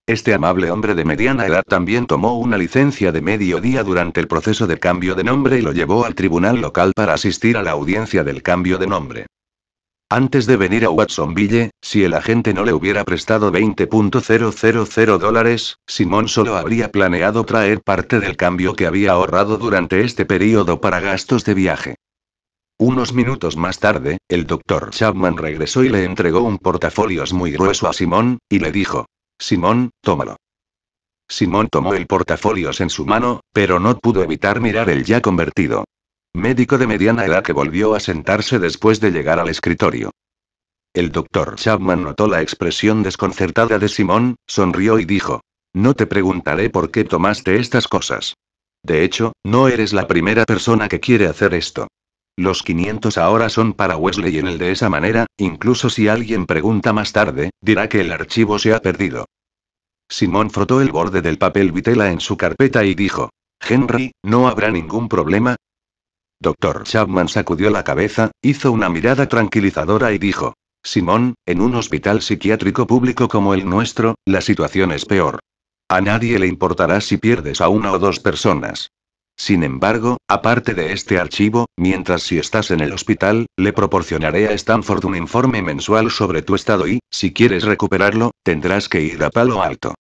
Este amable hombre de mediana edad también tomó una licencia de mediodía durante el proceso de cambio de nombre y lo llevó al tribunal local para asistir a la audiencia del cambio de nombre. Antes de venir a Watsonville, si el agente no le hubiera prestado 20.000 dólares, Simón solo habría planeado traer parte del cambio que había ahorrado durante este periodo para gastos de viaje. Unos minutos más tarde, el doctor Chapman regresó y le entregó un portafolios muy grueso a Simón, y le dijo, Simón, tómalo. Simón tomó el portafolios en su mano, pero no pudo evitar mirar el ya convertido. Médico de mediana edad que volvió a sentarse después de llegar al escritorio. El doctor Chapman notó la expresión desconcertada de Simón, sonrió y dijo, No te preguntaré por qué tomaste estas cosas. De hecho, no eres la primera persona que quiere hacer esto. Los 500 ahora son para Wesley en el de esa manera, incluso si alguien pregunta más tarde, dirá que el archivo se ha perdido. Simón frotó el borde del papel vitela en su carpeta y dijo, Henry, ¿no habrá ningún problema? Doctor Chapman sacudió la cabeza, hizo una mirada tranquilizadora y dijo, Simón, en un hospital psiquiátrico público como el nuestro, la situación es peor. A nadie le importará si pierdes a una o dos personas. Sin embargo, aparte de este archivo, mientras si estás en el hospital, le proporcionaré a Stanford un informe mensual sobre tu estado y, si quieres recuperarlo, tendrás que ir a Palo Alto.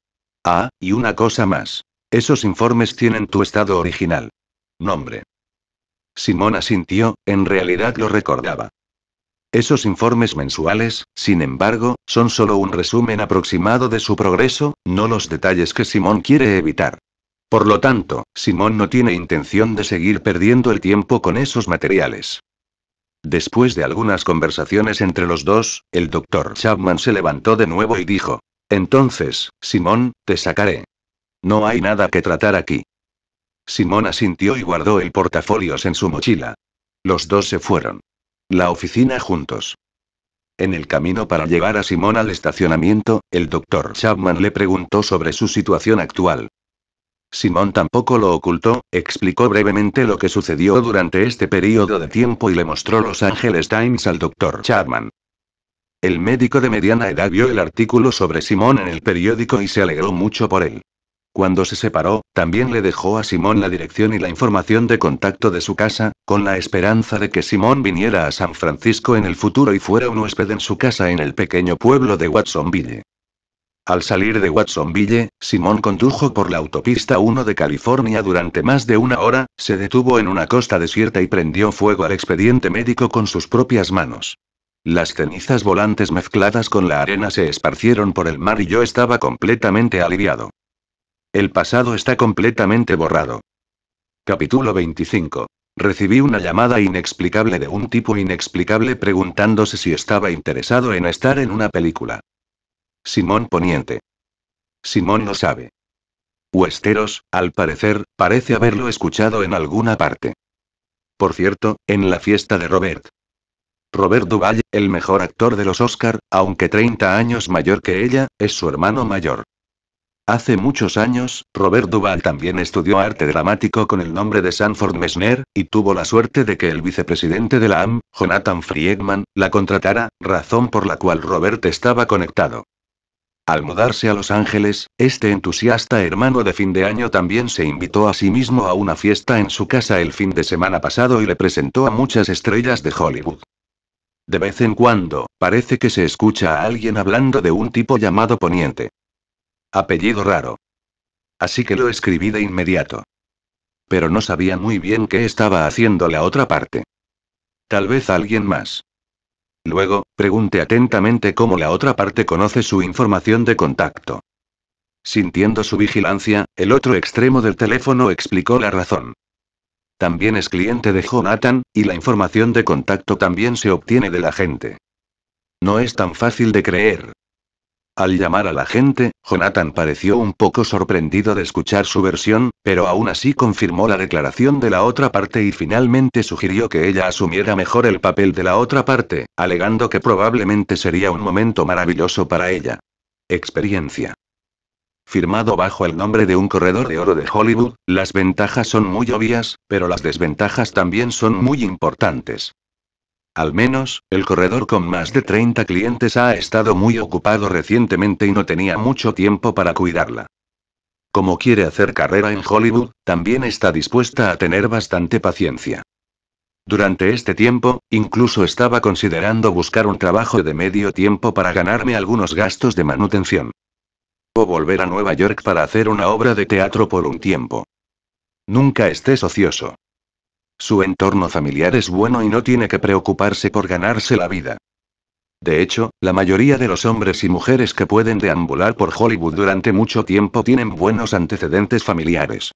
Ah, y una cosa más. Esos informes tienen tu estado original. Nombre. Simón asintió, en realidad lo recordaba. Esos informes mensuales, sin embargo, son solo un resumen aproximado de su progreso, no los detalles que Simón quiere evitar. Por lo tanto, Simón no tiene intención de seguir perdiendo el tiempo con esos materiales. Después de algunas conversaciones entre los dos, el doctor Chapman se levantó de nuevo y dijo, Entonces, Simón, te sacaré. No hay nada que tratar aquí. Simón asintió y guardó el portafolios en su mochila. Los dos se fueron. La oficina juntos. En el camino para llegar a Simón al estacionamiento, el doctor Chapman le preguntó sobre su situación actual. Simón tampoco lo ocultó, explicó brevemente lo que sucedió durante este periodo de tiempo y le mostró Los Angeles Times al doctor Chapman. El médico de mediana edad vio el artículo sobre Simón en el periódico y se alegró mucho por él. Cuando se separó, también le dejó a Simón la dirección y la información de contacto de su casa, con la esperanza de que Simón viniera a San Francisco en el futuro y fuera un huésped en su casa en el pequeño pueblo de Watsonville. Al salir de Watsonville, Simón condujo por la autopista 1 de California durante más de una hora, se detuvo en una costa desierta y prendió fuego al expediente médico con sus propias manos. Las cenizas volantes mezcladas con la arena se esparcieron por el mar y yo estaba completamente aliviado. El pasado está completamente borrado. Capítulo 25. Recibí una llamada inexplicable de un tipo inexplicable preguntándose si estaba interesado en estar en una película. Simón Poniente. Simón lo sabe. Westeros, al parecer, parece haberlo escuchado en alguna parte. Por cierto, en la fiesta de Robert. Robert Duval, el mejor actor de los Oscar, aunque 30 años mayor que ella, es su hermano mayor. Hace muchos años, Robert Duval también estudió arte dramático con el nombre de Sanford Mesner y tuvo la suerte de que el vicepresidente de la AM, Jonathan Friedman, la contratara, razón por la cual Robert estaba conectado. Al mudarse a Los Ángeles, este entusiasta hermano de fin de año también se invitó a sí mismo a una fiesta en su casa el fin de semana pasado y le presentó a muchas estrellas de Hollywood. De vez en cuando, parece que se escucha a alguien hablando de un tipo llamado Poniente. Apellido raro. Así que lo escribí de inmediato. Pero no sabía muy bien qué estaba haciendo la otra parte. Tal vez alguien más. Luego, pregunte atentamente cómo la otra parte conoce su información de contacto. Sintiendo su vigilancia, el otro extremo del teléfono explicó la razón. También es cliente de Jonathan, y la información de contacto también se obtiene de la gente. No es tan fácil de creer, al llamar a la gente, Jonathan pareció un poco sorprendido de escuchar su versión, pero aún así confirmó la declaración de la otra parte y finalmente sugirió que ella asumiera mejor el papel de la otra parte, alegando que probablemente sería un momento maravilloso para ella. Experiencia. Firmado bajo el nombre de un corredor de oro de Hollywood, las ventajas son muy obvias, pero las desventajas también son muy importantes. Al menos, el corredor con más de 30 clientes ha estado muy ocupado recientemente y no tenía mucho tiempo para cuidarla. Como quiere hacer carrera en Hollywood, también está dispuesta a tener bastante paciencia. Durante este tiempo, incluso estaba considerando buscar un trabajo de medio tiempo para ganarme algunos gastos de manutención. O volver a Nueva York para hacer una obra de teatro por un tiempo. Nunca estés ocioso. Su entorno familiar es bueno y no tiene que preocuparse por ganarse la vida. De hecho, la mayoría de los hombres y mujeres que pueden deambular por Hollywood durante mucho tiempo tienen buenos antecedentes familiares.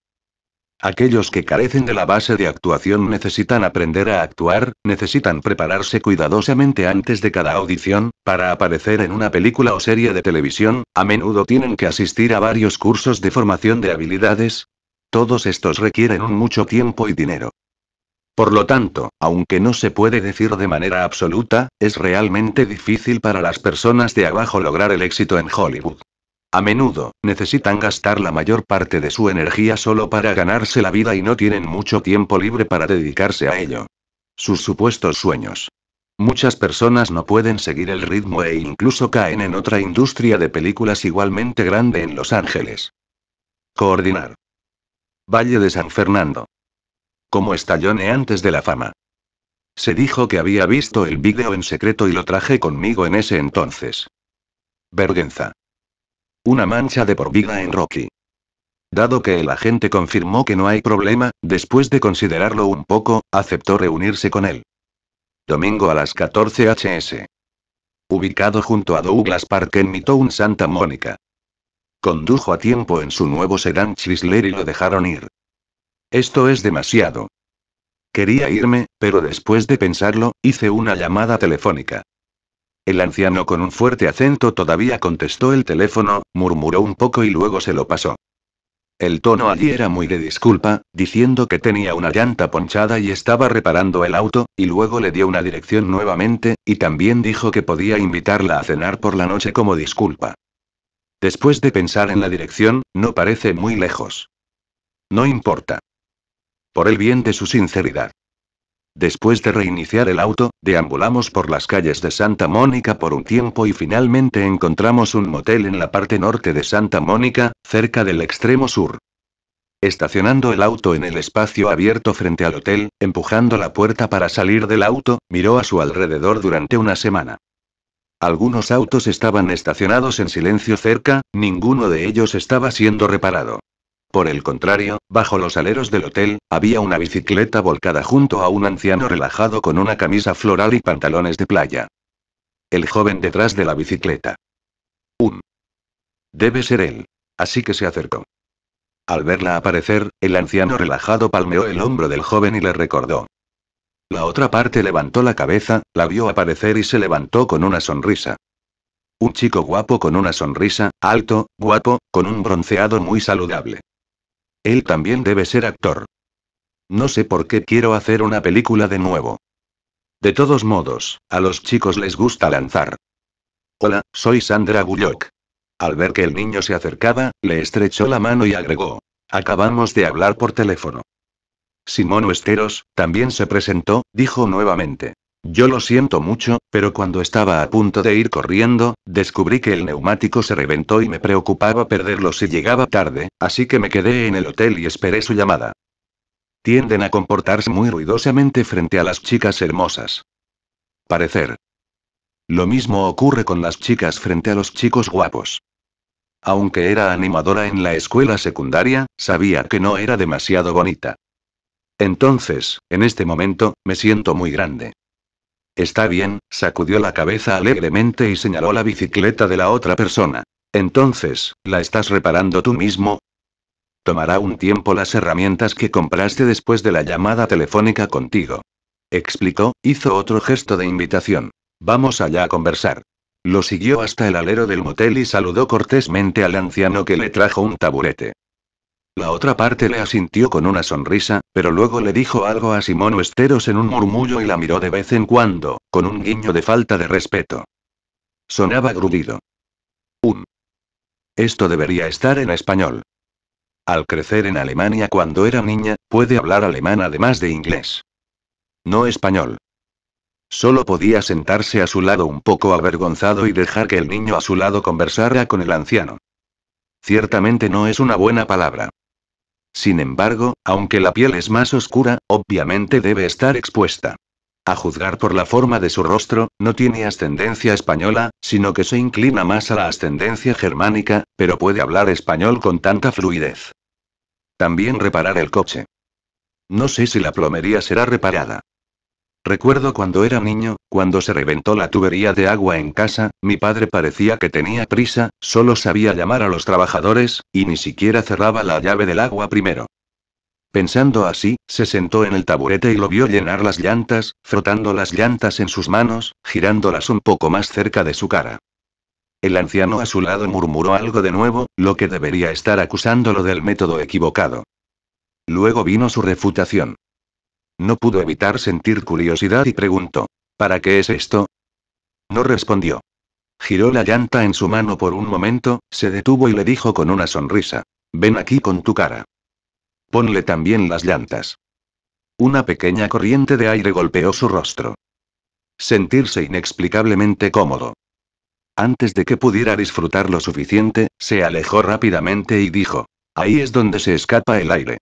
Aquellos que carecen de la base de actuación necesitan aprender a actuar, necesitan prepararse cuidadosamente antes de cada audición, para aparecer en una película o serie de televisión, a menudo tienen que asistir a varios cursos de formación de habilidades. Todos estos requieren mucho tiempo y dinero. Por lo tanto, aunque no se puede decir de manera absoluta, es realmente difícil para las personas de abajo lograr el éxito en Hollywood. A menudo, necesitan gastar la mayor parte de su energía solo para ganarse la vida y no tienen mucho tiempo libre para dedicarse a ello. Sus supuestos sueños. Muchas personas no pueden seguir el ritmo e incluso caen en otra industria de películas igualmente grande en Los Ángeles. Coordinar. Valle de San Fernando. Como estallone antes de la fama. Se dijo que había visto el vídeo en secreto y lo traje conmigo en ese entonces. Vergüenza. Una mancha de por vida en Rocky. Dado que el agente confirmó que no hay problema, después de considerarlo un poco, aceptó reunirse con él. Domingo a las 14 hs. Ubicado junto a Douglas Park en Midtown Santa Mónica. Condujo a tiempo en su nuevo sedán Chrysler y lo dejaron ir. Esto es demasiado. Quería irme, pero después de pensarlo, hice una llamada telefónica. El anciano con un fuerte acento todavía contestó el teléfono, murmuró un poco y luego se lo pasó. El tono allí era muy de disculpa, diciendo que tenía una llanta ponchada y estaba reparando el auto, y luego le dio una dirección nuevamente, y también dijo que podía invitarla a cenar por la noche como disculpa. Después de pensar en la dirección, no parece muy lejos. No importa. Por el bien de su sinceridad. Después de reiniciar el auto, deambulamos por las calles de Santa Mónica por un tiempo y finalmente encontramos un motel en la parte norte de Santa Mónica, cerca del extremo sur. Estacionando el auto en el espacio abierto frente al hotel, empujando la puerta para salir del auto, miró a su alrededor durante una semana. Algunos autos estaban estacionados en silencio cerca, ninguno de ellos estaba siendo reparado. Por el contrario, bajo los aleros del hotel, había una bicicleta volcada junto a un anciano relajado con una camisa floral y pantalones de playa. El joven detrás de la bicicleta. Un. Debe ser él. Así que se acercó. Al verla aparecer, el anciano relajado palmeó el hombro del joven y le recordó. La otra parte levantó la cabeza, la vio aparecer y se levantó con una sonrisa. Un chico guapo con una sonrisa, alto, guapo, con un bronceado muy saludable. Él también debe ser actor. No sé por qué quiero hacer una película de nuevo. De todos modos, a los chicos les gusta lanzar. Hola, soy Sandra Bullock. Al ver que el niño se acercaba, le estrechó la mano y agregó. Acabamos de hablar por teléfono. Simón Oesteros, también se presentó, dijo nuevamente. Yo lo siento mucho, pero cuando estaba a punto de ir corriendo, descubrí que el neumático se reventó y me preocupaba perderlo si llegaba tarde, así que me quedé en el hotel y esperé su llamada. Tienden a comportarse muy ruidosamente frente a las chicas hermosas. Parecer. Lo mismo ocurre con las chicas frente a los chicos guapos. Aunque era animadora en la escuela secundaria, sabía que no era demasiado bonita. Entonces, en este momento, me siento muy grande. Está bien, sacudió la cabeza alegremente y señaló la bicicleta de la otra persona. Entonces, ¿la estás reparando tú mismo? Tomará un tiempo las herramientas que compraste después de la llamada telefónica contigo. Explicó, hizo otro gesto de invitación. Vamos allá a conversar. Lo siguió hasta el alero del motel y saludó cortésmente al anciano que le trajo un taburete. La otra parte le asintió con una sonrisa, pero luego le dijo algo a Simón Oesteros en un murmullo y la miró de vez en cuando, con un guiño de falta de respeto. Sonaba grudido. Un. Esto debería estar en español. Al crecer en Alemania cuando era niña, puede hablar alemán además de inglés. No español. Solo podía sentarse a su lado un poco avergonzado y dejar que el niño a su lado conversara con el anciano. Ciertamente no es una buena palabra. Sin embargo, aunque la piel es más oscura, obviamente debe estar expuesta. A juzgar por la forma de su rostro, no tiene ascendencia española, sino que se inclina más a la ascendencia germánica, pero puede hablar español con tanta fluidez. También reparar el coche. No sé si la plomería será reparada. Recuerdo cuando era niño, cuando se reventó la tubería de agua en casa, mi padre parecía que tenía prisa, solo sabía llamar a los trabajadores, y ni siquiera cerraba la llave del agua primero. Pensando así, se sentó en el taburete y lo vio llenar las llantas, frotando las llantas en sus manos, girándolas un poco más cerca de su cara. El anciano a su lado murmuró algo de nuevo, lo que debería estar acusándolo del método equivocado. Luego vino su refutación. No pudo evitar sentir curiosidad y preguntó. ¿Para qué es esto? No respondió. Giró la llanta en su mano por un momento, se detuvo y le dijo con una sonrisa. Ven aquí con tu cara. Ponle también las llantas. Una pequeña corriente de aire golpeó su rostro. Sentirse inexplicablemente cómodo. Antes de que pudiera disfrutar lo suficiente, se alejó rápidamente y dijo. Ahí es donde se escapa el aire.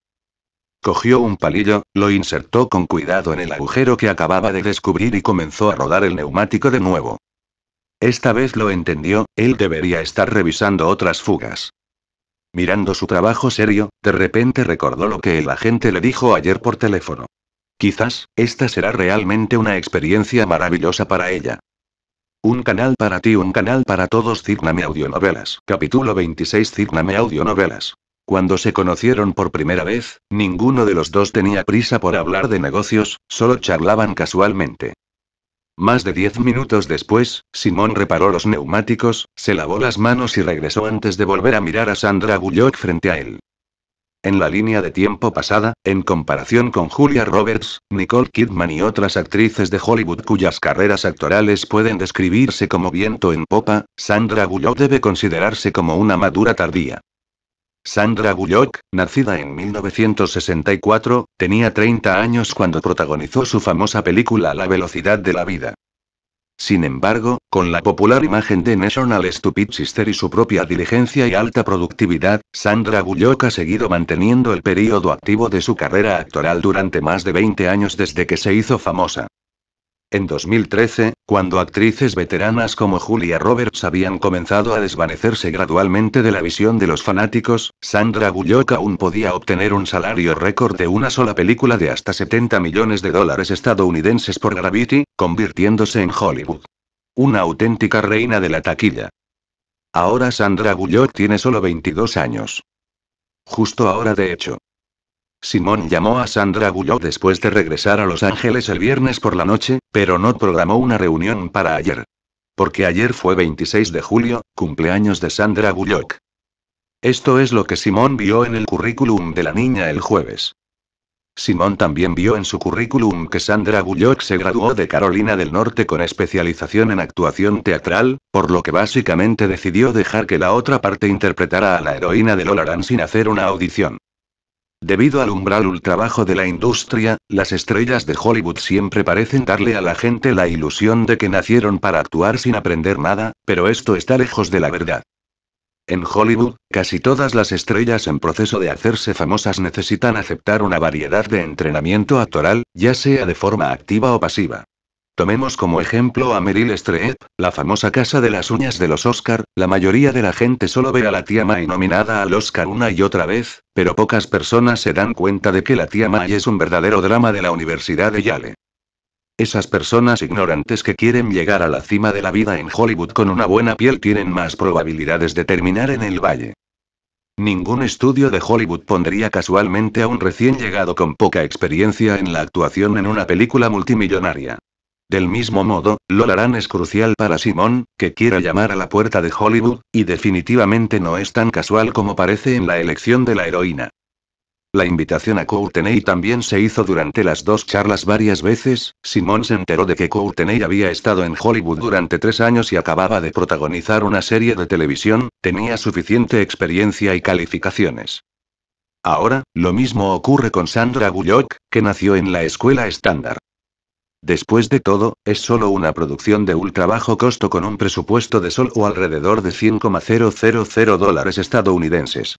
Cogió un palillo, lo insertó con cuidado en el agujero que acababa de descubrir y comenzó a rodar el neumático de nuevo. Esta vez lo entendió, él debería estar revisando otras fugas. Mirando su trabajo serio, de repente recordó lo que el agente le dijo ayer por teléfono. Quizás, esta será realmente una experiencia maravillosa para ella. Un canal para ti, un canal para todos, Cigname Novelas, Capítulo 26 Cigname Audionovelas. Cuando se conocieron por primera vez, ninguno de los dos tenía prisa por hablar de negocios, solo charlaban casualmente. Más de diez minutos después, Simón reparó los neumáticos, se lavó las manos y regresó antes de volver a mirar a Sandra Bullock frente a él. En la línea de tiempo pasada, en comparación con Julia Roberts, Nicole Kidman y otras actrices de Hollywood cuyas carreras actorales pueden describirse como viento en popa, Sandra Bullock debe considerarse como una madura tardía. Sandra Bullock, nacida en 1964, tenía 30 años cuando protagonizó su famosa película La velocidad de la vida. Sin embargo, con la popular imagen de National Stupid Sister y su propia diligencia y alta productividad, Sandra Bullock ha seguido manteniendo el periodo activo de su carrera actoral durante más de 20 años desde que se hizo famosa. En 2013, cuando actrices veteranas como Julia Roberts habían comenzado a desvanecerse gradualmente de la visión de los fanáticos, Sandra Bullock aún podía obtener un salario récord de una sola película de hasta 70 millones de dólares estadounidenses por Gravity, convirtiéndose en Hollywood. Una auténtica reina de la taquilla. Ahora Sandra Bullock tiene solo 22 años. Justo ahora de hecho. Simón llamó a Sandra Bullock después de regresar a Los Ángeles el viernes por la noche, pero no programó una reunión para ayer. Porque ayer fue 26 de julio, cumpleaños de Sandra Bullock. Esto es lo que Simón vio en el currículum de la niña el jueves. Simón también vio en su currículum que Sandra Bullock se graduó de Carolina del Norte con especialización en actuación teatral, por lo que básicamente decidió dejar que la otra parte interpretara a la heroína de Lolaran sin hacer una audición. Debido al umbral ultrabajo de la industria, las estrellas de Hollywood siempre parecen darle a la gente la ilusión de que nacieron para actuar sin aprender nada, pero esto está lejos de la verdad. En Hollywood, casi todas las estrellas en proceso de hacerse famosas necesitan aceptar una variedad de entrenamiento actoral, ya sea de forma activa o pasiva. Tomemos como ejemplo a Meryl Streep, la famosa casa de las uñas de los Oscar, la mayoría de la gente solo ve a la tía May nominada al Oscar una y otra vez, pero pocas personas se dan cuenta de que la tía May es un verdadero drama de la Universidad de Yale. Esas personas ignorantes que quieren llegar a la cima de la vida en Hollywood con una buena piel tienen más probabilidades de terminar en el valle. Ningún estudio de Hollywood pondría casualmente a un recién llegado con poca experiencia en la actuación en una película multimillonaria. Del mismo modo, Lolaran es crucial para Simon, que quiera llamar a la puerta de Hollywood, y definitivamente no es tan casual como parece en la elección de la heroína. La invitación a Courtenay también se hizo durante las dos charlas varias veces. Simón se enteró de que Courtenay había estado en Hollywood durante tres años y acababa de protagonizar una serie de televisión, tenía suficiente experiencia y calificaciones. Ahora, lo mismo ocurre con Sandra Bullock, que nació en la escuela estándar. Después de todo, es solo una producción de ultra bajo costo con un presupuesto de sol o alrededor de 100,000 dólares estadounidenses.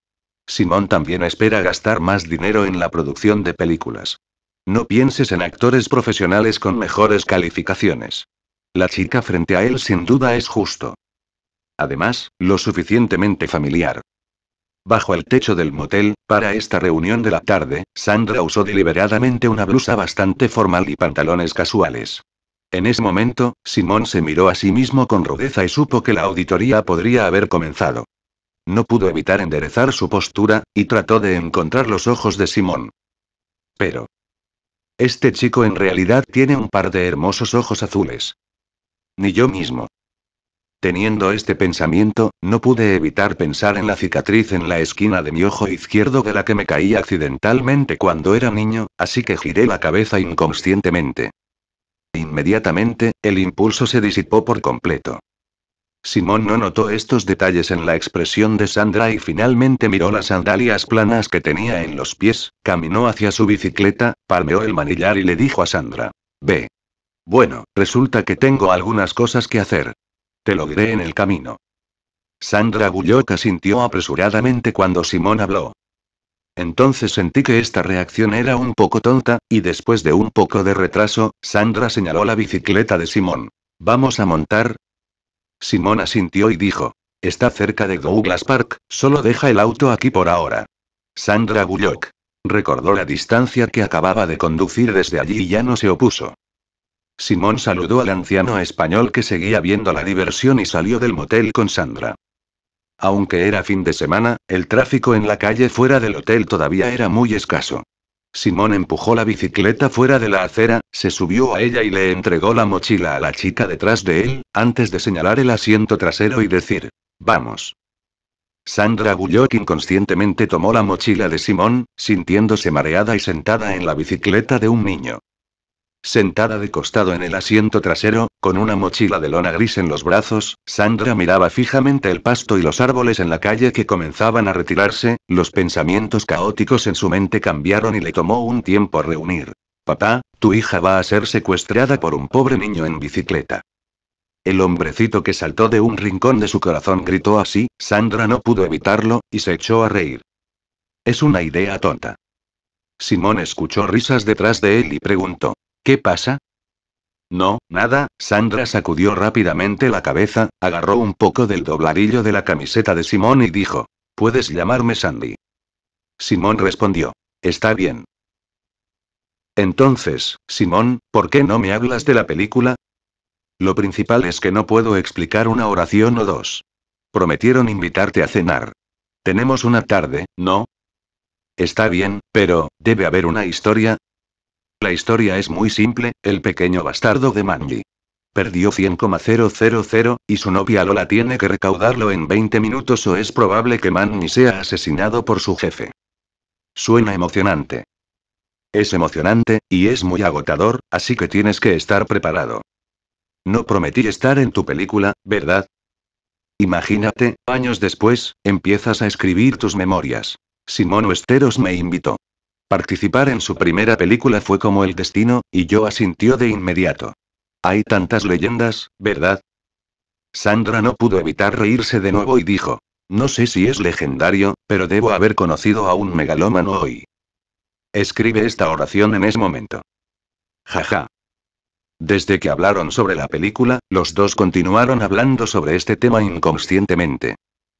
Simón también espera gastar más dinero en la producción de películas. No pienses en actores profesionales con mejores calificaciones. La chica frente a él sin duda es justo. Además, lo suficientemente familiar. Bajo el techo del motel, para esta reunión de la tarde, Sandra usó deliberadamente una blusa bastante formal y pantalones casuales. En ese momento, Simón se miró a sí mismo con rudeza y supo que la auditoría podría haber comenzado. No pudo evitar enderezar su postura, y trató de encontrar los ojos de Simón. Pero... Este chico en realidad tiene un par de hermosos ojos azules. Ni yo mismo. Teniendo este pensamiento, no pude evitar pensar en la cicatriz en la esquina de mi ojo izquierdo de la que me caí accidentalmente cuando era niño, así que giré la cabeza inconscientemente. Inmediatamente, el impulso se disipó por completo. Simón no notó estos detalles en la expresión de Sandra y finalmente miró las sandalias planas que tenía en los pies, caminó hacia su bicicleta, palmeó el manillar y le dijo a Sandra. Ve. Bueno, resulta que tengo algunas cosas que hacer. Te lo en el camino. Sandra Bullock asintió apresuradamente cuando Simón habló. Entonces sentí que esta reacción era un poco tonta, y después de un poco de retraso, Sandra señaló la bicicleta de Simón. ¿Vamos a montar? Simón asintió y dijo. Está cerca de Douglas Park, solo deja el auto aquí por ahora. Sandra Bullock. Recordó la distancia que acababa de conducir desde allí y ya no se opuso. Simón saludó al anciano español que seguía viendo la diversión y salió del motel con Sandra. Aunque era fin de semana, el tráfico en la calle fuera del hotel todavía era muy escaso. Simón empujó la bicicleta fuera de la acera, se subió a ella y le entregó la mochila a la chica detrás de él, antes de señalar el asiento trasero y decir, vamos. Sandra Bullock inconscientemente tomó la mochila de Simón, sintiéndose mareada y sentada en la bicicleta de un niño. Sentada de costado en el asiento trasero, con una mochila de lona gris en los brazos, Sandra miraba fijamente el pasto y los árboles en la calle que comenzaban a retirarse, los pensamientos caóticos en su mente cambiaron y le tomó un tiempo reunir. Papá, tu hija va a ser secuestrada por un pobre niño en bicicleta. El hombrecito que saltó de un rincón de su corazón gritó así, Sandra no pudo evitarlo, y se echó a reír. Es una idea tonta. Simón escuchó risas detrás de él y preguntó, ¿Qué pasa? No, nada, Sandra sacudió rápidamente la cabeza, agarró un poco del dobladillo de la camiseta de Simón y dijo, puedes llamarme Sandy. Simón respondió, está bien. Entonces, Simón, ¿por qué no me hablas de la película? Lo principal es que no puedo explicar una oración o dos. Prometieron invitarte a cenar. Tenemos una tarde, ¿no? Está bien, pero, debe haber una historia, la historia es muy simple, el pequeño bastardo de Manly. Perdió 100,000 y su novia Lola tiene que recaudarlo en 20 minutos o es probable que Manly sea asesinado por su jefe. Suena emocionante. Es emocionante, y es muy agotador, así que tienes que estar preparado. No prometí estar en tu película, ¿verdad? Imagínate, años después, empiezas a escribir tus memorias. Simón esteros me invitó. Participar en su primera película fue como el destino, y yo asintió de inmediato. Hay tantas leyendas, ¿verdad? Sandra no pudo evitar reírse de nuevo y dijo, no sé si es legendario, pero debo haber conocido a un megalómano hoy. Escribe esta oración en ese momento. Jaja. Desde que hablaron sobre la película, los dos continuaron hablando sobre este tema inconscientemente.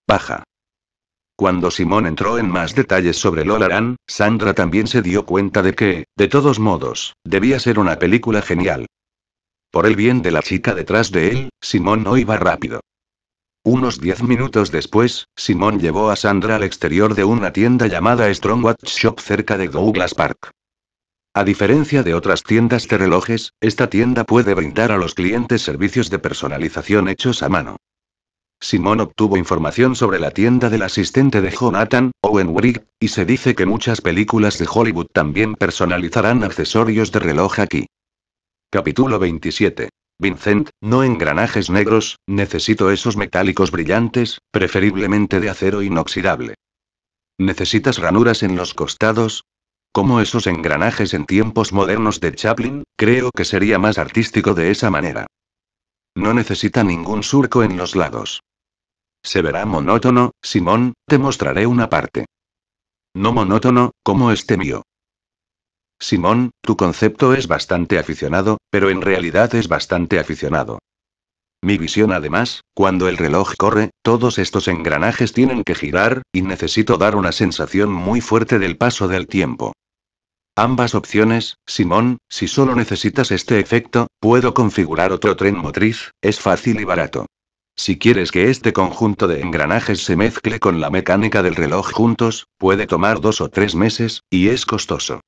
Baja. Cuando Simón entró en más detalles sobre Lolaran, Sandra también se dio cuenta de que, de todos modos, debía ser una película genial. Por el bien de la chica detrás de él, Simón no iba rápido. Unos diez minutos después, Simón llevó a Sandra al exterior de una tienda llamada Strongwatch Shop cerca de Douglas Park. A diferencia de otras tiendas de relojes, esta tienda puede brindar a los clientes servicios de personalización hechos a mano. Simón obtuvo información sobre la tienda del asistente de Jonathan, Owen Wright, y se dice que muchas películas de Hollywood también personalizarán accesorios de reloj aquí. Capítulo 27. Vincent, no engranajes negros, necesito esos metálicos brillantes, preferiblemente de acero inoxidable. ¿Necesitas ranuras en los costados? Como esos engranajes en tiempos modernos de Chaplin, creo que sería más artístico de esa manera. No necesita ningún surco en los lados. Se verá monótono, Simón, te mostraré una parte. No monótono, como este mío. Simón, tu concepto es bastante aficionado, pero en realidad es bastante aficionado. Mi visión además, cuando el reloj corre, todos estos engranajes tienen que girar, y necesito dar una sensación muy fuerte del paso del tiempo. Ambas opciones, Simón, si solo necesitas este efecto, puedo configurar otro tren motriz, es fácil y barato. Si quieres que este conjunto de engranajes se mezcle con la mecánica del reloj juntos, puede tomar dos o tres meses, y es costoso.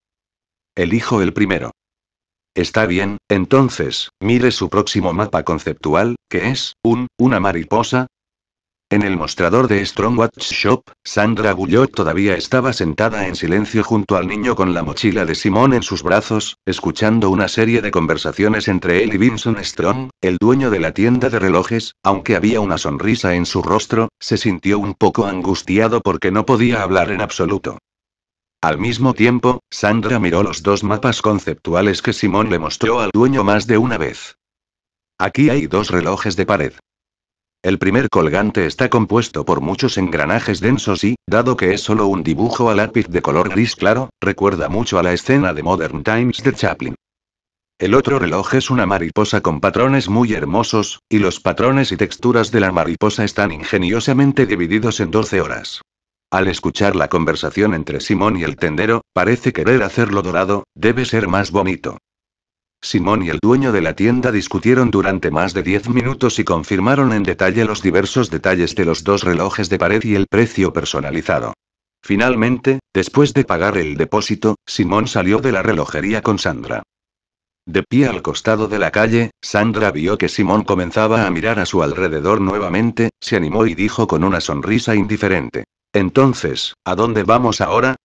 Elijo el primero. Está bien, entonces, mire su próximo mapa conceptual, que es, un, una mariposa, en el mostrador de Strongwatch Shop, Sandra Bullot todavía estaba sentada en silencio junto al niño con la mochila de Simón en sus brazos, escuchando una serie de conversaciones entre él y Vincent Strong, el dueño de la tienda de relojes, aunque había una sonrisa en su rostro, se sintió un poco angustiado porque no podía hablar en absoluto. Al mismo tiempo, Sandra miró los dos mapas conceptuales que Simón le mostró al dueño más de una vez. Aquí hay dos relojes de pared. El primer colgante está compuesto por muchos engranajes densos y, dado que es solo un dibujo a lápiz de color gris claro, recuerda mucho a la escena de Modern Times de Chaplin. El otro reloj es una mariposa con patrones muy hermosos, y los patrones y texturas de la mariposa están ingeniosamente divididos en 12 horas. Al escuchar la conversación entre Simón y el tendero, parece querer hacerlo dorado, debe ser más bonito. Simón y el dueño de la tienda discutieron durante más de 10 minutos y confirmaron en detalle los diversos detalles de los dos relojes de pared y el precio personalizado. Finalmente, después de pagar el depósito, Simón salió de la relojería con Sandra. De pie al costado de la calle, Sandra vio que Simón comenzaba a mirar a su alrededor nuevamente, se animó y dijo con una sonrisa indiferente. Entonces, ¿a dónde vamos ahora?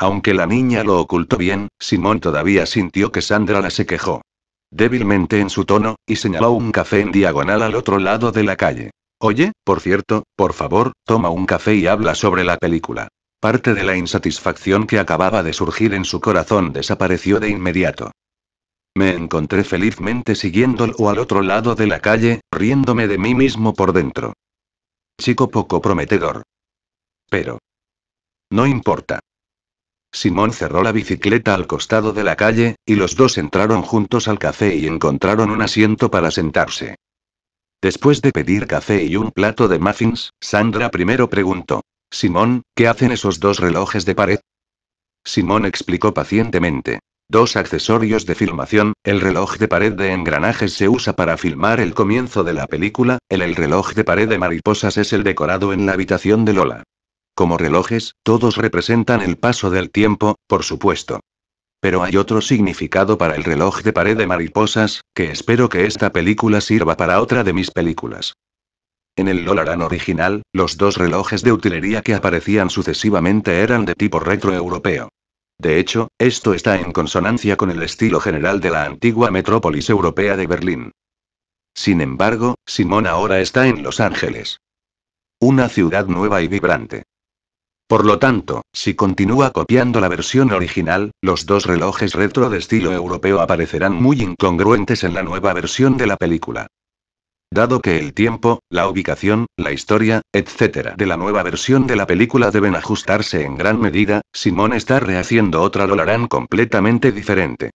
Aunque la niña lo ocultó bien, Simón todavía sintió que Sandra la se quejó. Débilmente en su tono, y señaló un café en diagonal al otro lado de la calle. Oye, por cierto, por favor, toma un café y habla sobre la película. Parte de la insatisfacción que acababa de surgir en su corazón desapareció de inmediato. Me encontré felizmente siguiéndolo al otro lado de la calle, riéndome de mí mismo por dentro. Chico poco prometedor. Pero. No importa. Simón cerró la bicicleta al costado de la calle, y los dos entraron juntos al café y encontraron un asiento para sentarse. Después de pedir café y un plato de muffins, Sandra primero preguntó, Simón, ¿qué hacen esos dos relojes de pared? Simón explicó pacientemente. Dos accesorios de filmación, el reloj de pared de engranajes se usa para filmar el comienzo de la película, el, el reloj de pared de mariposas es el decorado en la habitación de Lola como relojes, todos representan el paso del tiempo, por supuesto. Pero hay otro significado para el reloj de pared de mariposas, que espero que esta película sirva para otra de mis películas. En el Lolaran original, los dos relojes de utilería que aparecían sucesivamente eran de tipo retroeuropeo. De hecho, esto está en consonancia con el estilo general de la antigua metrópolis europea de Berlín. Sin embargo, Simón ahora está en Los Ángeles. Una ciudad nueva y vibrante. Por lo tanto, si continúa copiando la versión original, los dos relojes retro de estilo europeo aparecerán muy incongruentes en la nueva versión de la película. Dado que el tiempo, la ubicación, la historia, etc. de la nueva versión de la película deben ajustarse en gran medida, Simón está rehaciendo otra Dolaran completamente diferente.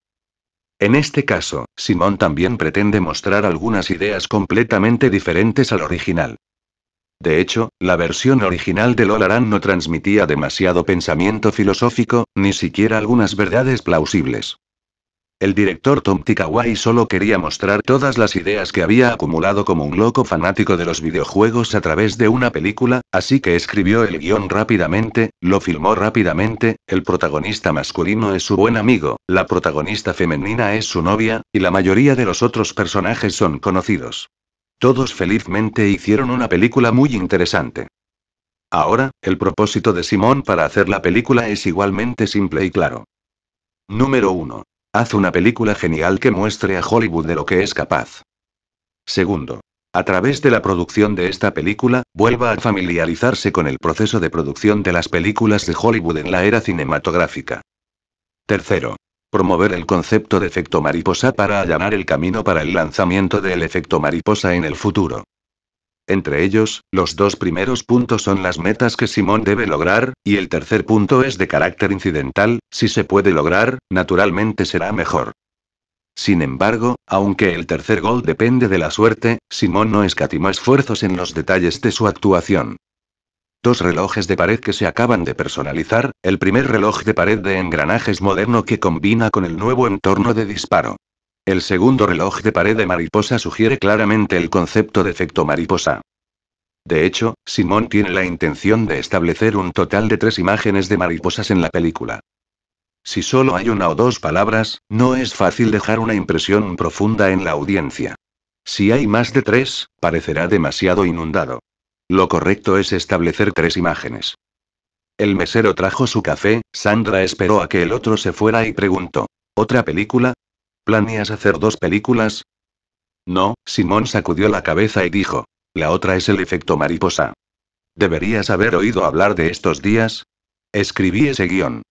En este caso, Simón también pretende mostrar algunas ideas completamente diferentes al original. De hecho, la versión original de Lolaran no transmitía demasiado pensamiento filosófico, ni siquiera algunas verdades plausibles. El director Tom Tikawai solo quería mostrar todas las ideas que había acumulado como un loco fanático de los videojuegos a través de una película, así que escribió el guión rápidamente, lo filmó rápidamente, el protagonista masculino es su buen amigo, la protagonista femenina es su novia, y la mayoría de los otros personajes son conocidos. Todos felizmente hicieron una película muy interesante. Ahora, el propósito de Simón para hacer la película es igualmente simple y claro. Número 1. Haz una película genial que muestre a Hollywood de lo que es capaz. Segundo. A través de la producción de esta película, vuelva a familiarizarse con el proceso de producción de las películas de Hollywood en la era cinematográfica. Tercero promover el concepto de efecto mariposa para allanar el camino para el lanzamiento del efecto mariposa en el futuro. Entre ellos, los dos primeros puntos son las metas que Simón debe lograr, y el tercer punto es de carácter incidental, si se puede lograr, naturalmente será mejor. Sin embargo, aunque el tercer gol depende de la suerte, Simón no escatimó esfuerzos en los detalles de su actuación. Dos relojes de pared que se acaban de personalizar, el primer reloj de pared de engranajes moderno que combina con el nuevo entorno de disparo. El segundo reloj de pared de mariposa sugiere claramente el concepto de efecto mariposa. De hecho, Simón tiene la intención de establecer un total de tres imágenes de mariposas en la película. Si solo hay una o dos palabras, no es fácil dejar una impresión profunda en la audiencia. Si hay más de tres, parecerá demasiado inundado. Lo correcto es establecer tres imágenes. El mesero trajo su café, Sandra esperó a que el otro se fuera y preguntó. ¿Otra película? ¿Planeas hacer dos películas? No, Simón sacudió la cabeza y dijo. La otra es el efecto mariposa. Deberías haber oído hablar de estos días. Escribí ese guión.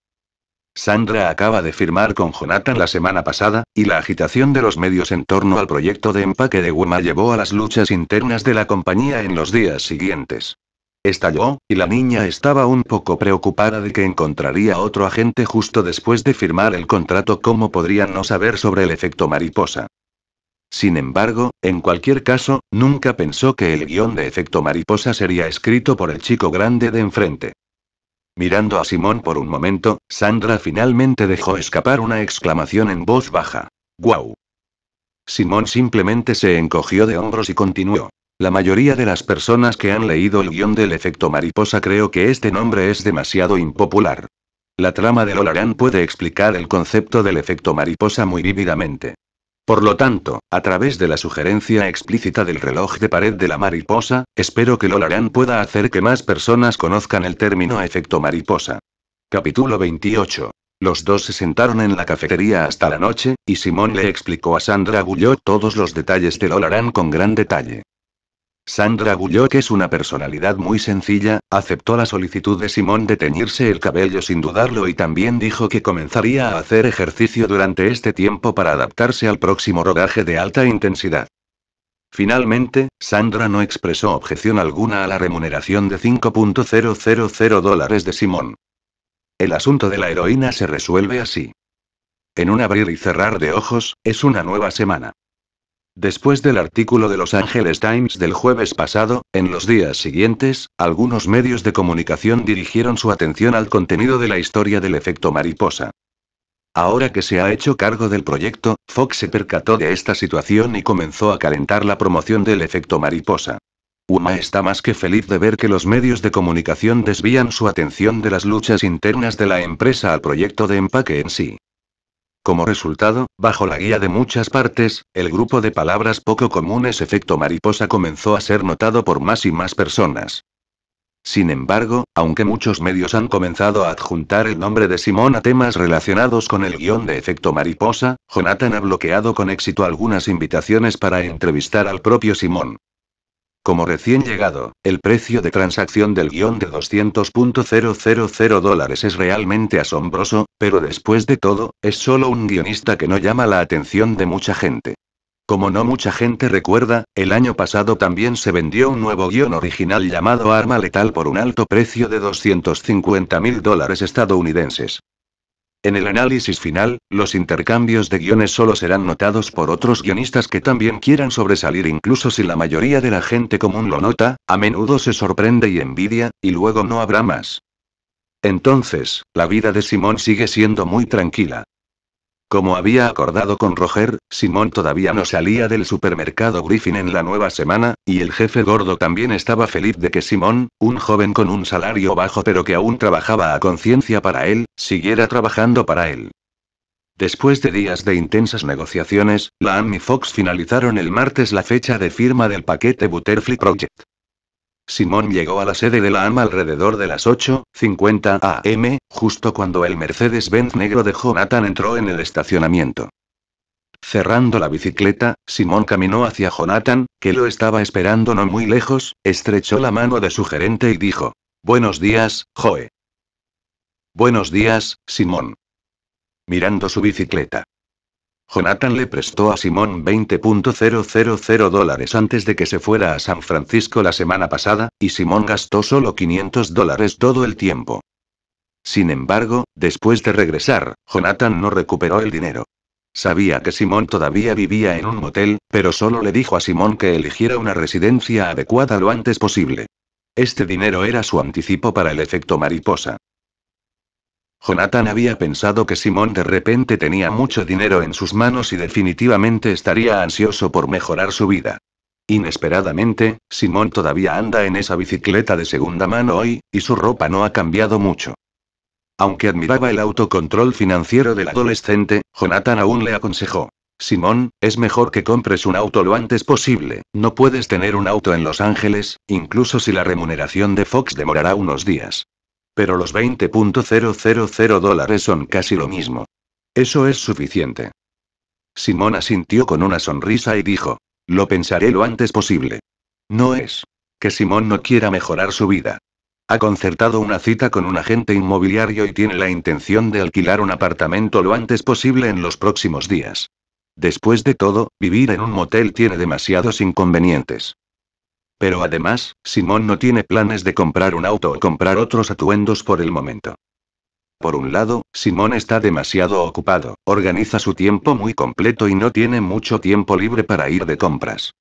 Sandra acaba de firmar con Jonathan la semana pasada, y la agitación de los medios en torno al proyecto de empaque de Wema llevó a las luchas internas de la compañía en los días siguientes. Estalló, y la niña estaba un poco preocupada de que encontraría otro agente justo después de firmar el contrato, como podrían no saber sobre el efecto mariposa. Sin embargo, en cualquier caso, nunca pensó que el guión de efecto mariposa sería escrito por el chico grande de enfrente. Mirando a Simón por un momento, Sandra finalmente dejó escapar una exclamación en voz baja. ¡Guau! Simón simplemente se encogió de hombros y continuó. La mayoría de las personas que han leído el guión del efecto mariposa creo que este nombre es demasiado impopular. La trama de Lolaran puede explicar el concepto del efecto mariposa muy vívidamente. Por lo tanto, a través de la sugerencia explícita del reloj de pared de la mariposa, espero que Lolaran pueda hacer que más personas conozcan el término efecto mariposa. Capítulo 28. Los dos se sentaron en la cafetería hasta la noche, y Simón le explicó a Sandra Gullot todos los detalles de Lolaran con gran detalle. Sandra que es una personalidad muy sencilla, aceptó la solicitud de Simón de teñirse el cabello sin dudarlo y también dijo que comenzaría a hacer ejercicio durante este tiempo para adaptarse al próximo rodaje de alta intensidad. Finalmente, Sandra no expresó objeción alguna a la remuneración de 5.000 dólares de Simón. El asunto de la heroína se resuelve así. En un abrir y cerrar de ojos, es una nueva semana. Después del artículo de Los Angeles Times del jueves pasado, en los días siguientes, algunos medios de comunicación dirigieron su atención al contenido de la historia del efecto mariposa. Ahora que se ha hecho cargo del proyecto, Fox se percató de esta situación y comenzó a calentar la promoción del efecto mariposa. Uma está más que feliz de ver que los medios de comunicación desvían su atención de las luchas internas de la empresa al proyecto de empaque en sí. Como resultado, bajo la guía de muchas partes, el grupo de palabras poco comunes efecto mariposa comenzó a ser notado por más y más personas. Sin embargo, aunque muchos medios han comenzado a adjuntar el nombre de Simón a temas relacionados con el guión de efecto mariposa, Jonathan ha bloqueado con éxito algunas invitaciones para entrevistar al propio Simón. Como recién llegado, el precio de transacción del guión de 200.000 dólares es realmente asombroso, pero después de todo, es solo un guionista que no llama la atención de mucha gente. Como no mucha gente recuerda, el año pasado también se vendió un nuevo guión original llamado Arma Letal por un alto precio de 250.000 dólares estadounidenses. En el análisis final, los intercambios de guiones solo serán notados por otros guionistas que también quieran sobresalir incluso si la mayoría de la gente común lo nota, a menudo se sorprende y envidia, y luego no habrá más. Entonces, la vida de Simón sigue siendo muy tranquila. Como había acordado con Roger, Simón todavía no salía del supermercado Griffin en la nueva semana, y el jefe gordo también estaba feliz de que Simón, un joven con un salario bajo pero que aún trabajaba a conciencia para él, siguiera trabajando para él. Después de días de intensas negociaciones, la Am y Fox finalizaron el martes la fecha de firma del paquete Butterfly Project. Simón llegó a la sede de la AMA alrededor de las 8.50 am, justo cuando el Mercedes-Benz negro de Jonathan entró en el estacionamiento. Cerrando la bicicleta, Simón caminó hacia Jonathan, que lo estaba esperando no muy lejos, estrechó la mano de su gerente y dijo, Buenos días, Joe. Buenos días, Simón. Mirando su bicicleta. Jonathan le prestó a Simón 20.000 dólares antes de que se fuera a San Francisco la semana pasada, y Simón gastó solo 500 dólares todo el tiempo. Sin embargo, después de regresar, Jonathan no recuperó el dinero. Sabía que Simón todavía vivía en un motel, pero solo le dijo a Simón que eligiera una residencia adecuada lo antes posible. Este dinero era su anticipo para el efecto mariposa. Jonathan había pensado que Simón de repente tenía mucho dinero en sus manos y definitivamente estaría ansioso por mejorar su vida. Inesperadamente, Simón todavía anda en esa bicicleta de segunda mano hoy, y su ropa no ha cambiado mucho. Aunque admiraba el autocontrol financiero del adolescente, Jonathan aún le aconsejó. Simón, es mejor que compres un auto lo antes posible, no puedes tener un auto en Los Ángeles, incluso si la remuneración de Fox demorará unos días. Pero los 20.000 dólares son casi lo mismo. Eso es suficiente. Simón asintió con una sonrisa y dijo, lo pensaré lo antes posible. No es que Simón no quiera mejorar su vida. Ha concertado una cita con un agente inmobiliario y tiene la intención de alquilar un apartamento lo antes posible en los próximos días. Después de todo, vivir en un motel tiene demasiados inconvenientes. Pero además, Simón no tiene planes de comprar un auto o comprar otros atuendos por el momento. Por un lado, Simón está demasiado ocupado, organiza su tiempo muy completo y no tiene mucho tiempo libre para ir de compras.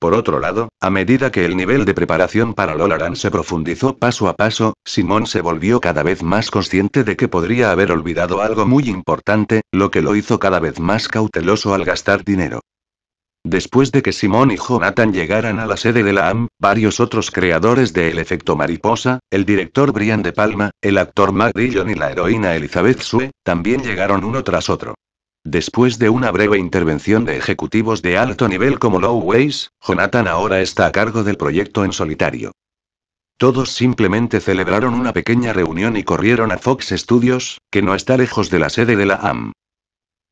Por otro lado, a medida que el nivel de preparación para Lolaran se profundizó paso a paso, Simón se volvió cada vez más consciente de que podría haber olvidado algo muy importante, lo que lo hizo cada vez más cauteloso al gastar dinero. Después de que Simón y Jonathan llegaran a la sede de la AM, varios otros creadores de El efecto mariposa, el director Brian De Palma, el actor Matt Dillon y la heroína Elizabeth Sue, también llegaron uno tras otro. Después de una breve intervención de ejecutivos de alto nivel como Low Ways, Jonathan ahora está a cargo del proyecto en solitario. Todos simplemente celebraron una pequeña reunión y corrieron a Fox Studios, que no está lejos de la sede de la AM.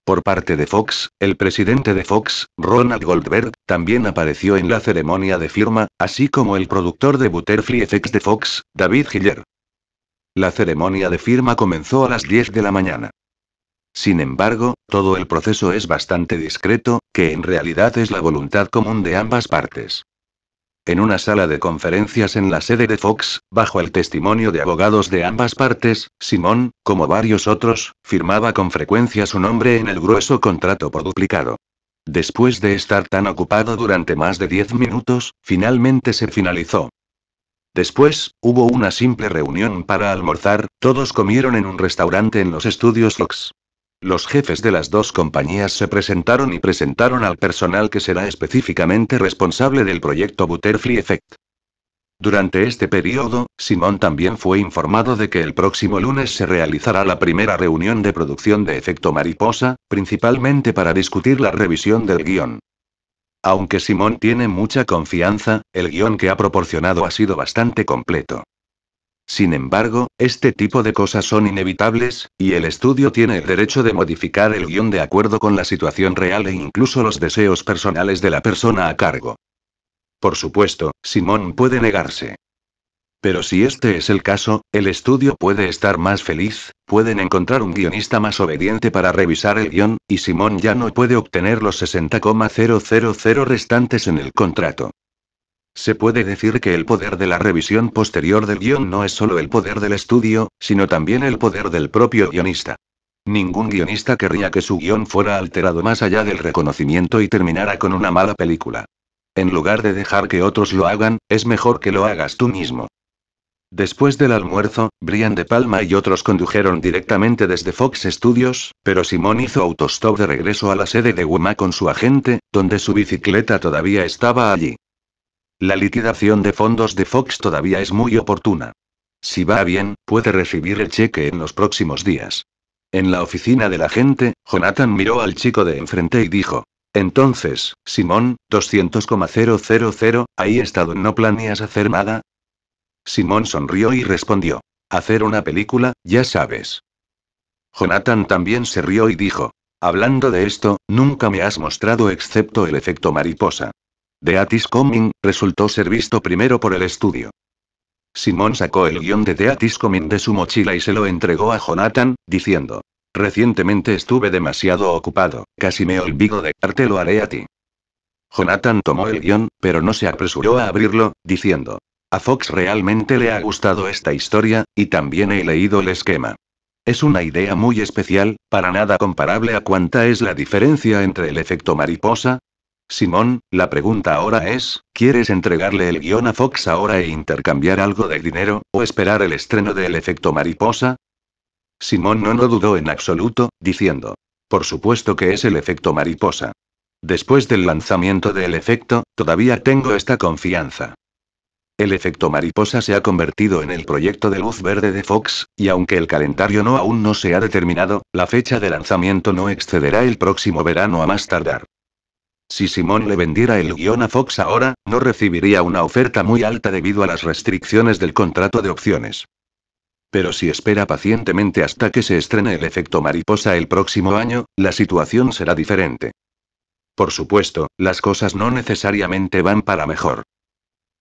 Por parte de Fox, el presidente de Fox, Ronald Goldberg, también apareció en la ceremonia de firma, así como el productor de Butterfly Effects de Fox, David Hiller. La ceremonia de firma comenzó a las 10 de la mañana. Sin embargo, todo el proceso es bastante discreto, que en realidad es la voluntad común de ambas partes en una sala de conferencias en la sede de Fox, bajo el testimonio de abogados de ambas partes, Simón, como varios otros, firmaba con frecuencia su nombre en el grueso contrato por duplicado. Después de estar tan ocupado durante más de diez minutos, finalmente se finalizó. Después, hubo una simple reunión para almorzar, todos comieron en un restaurante en los estudios Fox. Los jefes de las dos compañías se presentaron y presentaron al personal que será específicamente responsable del proyecto Butterfly Effect. Durante este periodo, Simón también fue informado de que el próximo lunes se realizará la primera reunión de producción de efecto mariposa, principalmente para discutir la revisión del guión. Aunque Simón tiene mucha confianza, el guión que ha proporcionado ha sido bastante completo. Sin embargo, este tipo de cosas son inevitables, y el estudio tiene el derecho de modificar el guión de acuerdo con la situación real e incluso los deseos personales de la persona a cargo. Por supuesto, Simón puede negarse. Pero si este es el caso, el estudio puede estar más feliz, pueden encontrar un guionista más obediente para revisar el guión, y Simón ya no puede obtener los 60,000 restantes en el contrato. Se puede decir que el poder de la revisión posterior del guión no es solo el poder del estudio, sino también el poder del propio guionista. Ningún guionista querría que su guión fuera alterado más allá del reconocimiento y terminara con una mala película. En lugar de dejar que otros lo hagan, es mejor que lo hagas tú mismo. Después del almuerzo, Brian De Palma y otros condujeron directamente desde Fox Studios, pero Simón hizo autostop de regreso a la sede de Wema con su agente, donde su bicicleta todavía estaba allí. La liquidación de fondos de Fox todavía es muy oportuna. Si va bien, puede recibir el cheque en los próximos días. En la oficina del agente, Jonathan miró al chico de enfrente y dijo. Entonces, Simón, 200,000, ahí estado no planeas hacer nada. Simón sonrió y respondió. Hacer una película, ya sabes. Jonathan también se rió y dijo. Hablando de esto, nunca me has mostrado excepto el efecto mariposa. De Atis Coming, resultó ser visto primero por el estudio. Simón sacó el guión de The Atis Coming de su mochila y se lo entregó a Jonathan, diciendo, Recientemente estuve demasiado ocupado, casi me olvido de darte lo haré a ti. Jonathan tomó el guión, pero no se apresuró a abrirlo, diciendo, a Fox realmente le ha gustado esta historia, y también he leído el esquema. Es una idea muy especial, para nada comparable a cuánta es la diferencia entre el efecto mariposa, Simón, la pregunta ahora es, ¿quieres entregarle el guión a Fox ahora e intercambiar algo de dinero, o esperar el estreno del efecto mariposa? Simón no lo dudó en absoluto, diciendo, por supuesto que es el efecto mariposa. Después del lanzamiento del efecto, todavía tengo esta confianza. El efecto mariposa se ha convertido en el proyecto de luz verde de Fox, y aunque el calendario no aún no se ha determinado, la fecha de lanzamiento no excederá el próximo verano a más tardar. Si Simón le vendiera el guión a Fox ahora, no recibiría una oferta muy alta debido a las restricciones del contrato de opciones. Pero si espera pacientemente hasta que se estrene el efecto mariposa el próximo año, la situación será diferente. Por supuesto, las cosas no necesariamente van para mejor.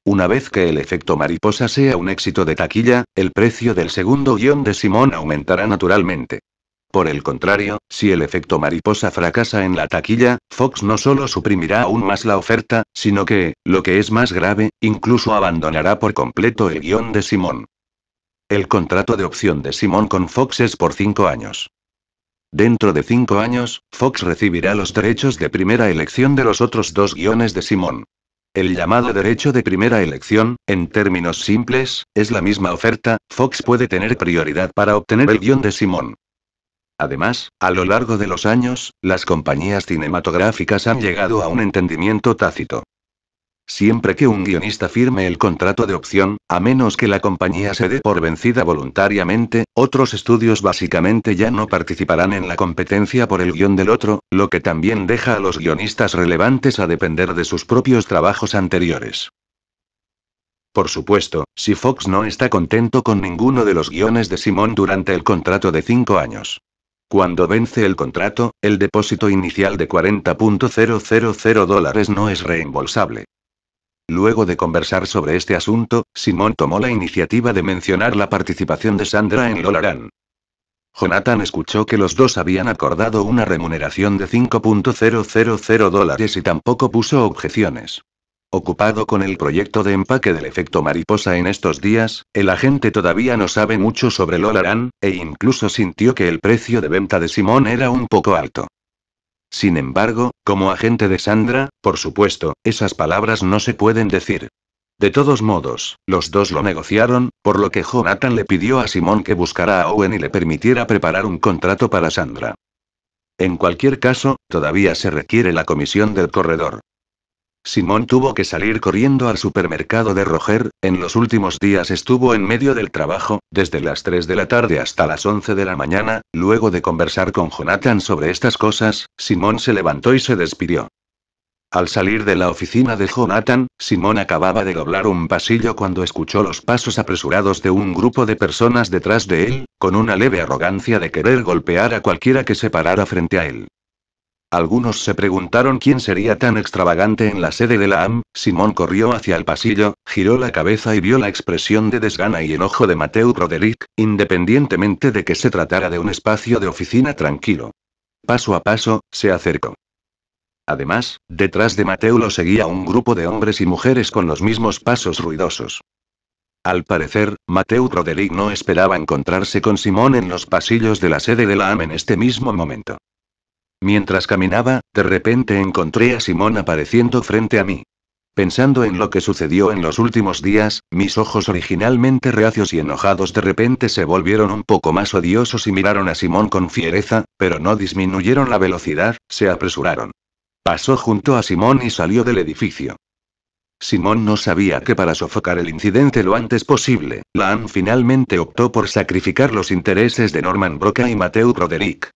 Una vez que el efecto mariposa sea un éxito de taquilla, el precio del segundo guión de Simón aumentará naturalmente. Por el contrario, si el efecto mariposa fracasa en la taquilla, Fox no solo suprimirá aún más la oferta, sino que, lo que es más grave, incluso abandonará por completo el guión de Simón. El contrato de opción de Simón con Fox es por cinco años. Dentro de cinco años, Fox recibirá los derechos de primera elección de los otros dos guiones de Simón. El llamado derecho de primera elección, en términos simples, es la misma oferta, Fox puede tener prioridad para obtener el guión de Simón. Además, a lo largo de los años, las compañías cinematográficas han llegado a un entendimiento tácito. Siempre que un guionista firme el contrato de opción, a menos que la compañía se dé por vencida voluntariamente, otros estudios básicamente ya no participarán en la competencia por el guión del otro, lo que también deja a los guionistas relevantes a depender de sus propios trabajos anteriores. Por supuesto, si Fox no está contento con ninguno de los guiones de Simón durante el contrato de cinco años, cuando vence el contrato, el depósito inicial de 40.000 dólares no es reembolsable. Luego de conversar sobre este asunto, Simón tomó la iniciativa de mencionar la participación de Sandra en Lolarán. Jonathan escuchó que los dos habían acordado una remuneración de 5.000 dólares y tampoco puso objeciones. Ocupado con el proyecto de empaque del efecto mariposa en estos días, el agente todavía no sabe mucho sobre Lolaran, e incluso sintió que el precio de venta de Simón era un poco alto. Sin embargo, como agente de Sandra, por supuesto, esas palabras no se pueden decir. De todos modos, los dos lo negociaron, por lo que Jonathan le pidió a Simón que buscara a Owen y le permitiera preparar un contrato para Sandra. En cualquier caso, todavía se requiere la comisión del corredor. Simón tuvo que salir corriendo al supermercado de Roger, en los últimos días estuvo en medio del trabajo, desde las 3 de la tarde hasta las 11 de la mañana, luego de conversar con Jonathan sobre estas cosas, Simón se levantó y se despidió. Al salir de la oficina de Jonathan, Simón acababa de doblar un pasillo cuando escuchó los pasos apresurados de un grupo de personas detrás de él, con una leve arrogancia de querer golpear a cualquiera que se parara frente a él. Algunos se preguntaron quién sería tan extravagante en la sede de la AM. Simón corrió hacia el pasillo, giró la cabeza y vio la expresión de desgana y enojo de Mateo Roderick, independientemente de que se tratara de un espacio de oficina tranquilo. Paso a paso, se acercó. Además, detrás de Mateo lo seguía un grupo de hombres y mujeres con los mismos pasos ruidosos. Al parecer, Mateo Roderick no esperaba encontrarse con Simón en los pasillos de la sede de la AM en este mismo momento. Mientras caminaba, de repente encontré a Simón apareciendo frente a mí. Pensando en lo que sucedió en los últimos días, mis ojos originalmente reacios y enojados de repente se volvieron un poco más odiosos y miraron a Simón con fiereza, pero no disminuyeron la velocidad, se apresuraron. Pasó junto a Simón y salió del edificio. Simón no sabía que para sofocar el incidente lo antes posible, Lan finalmente optó por sacrificar los intereses de Norman Broca y Mateo Roderick.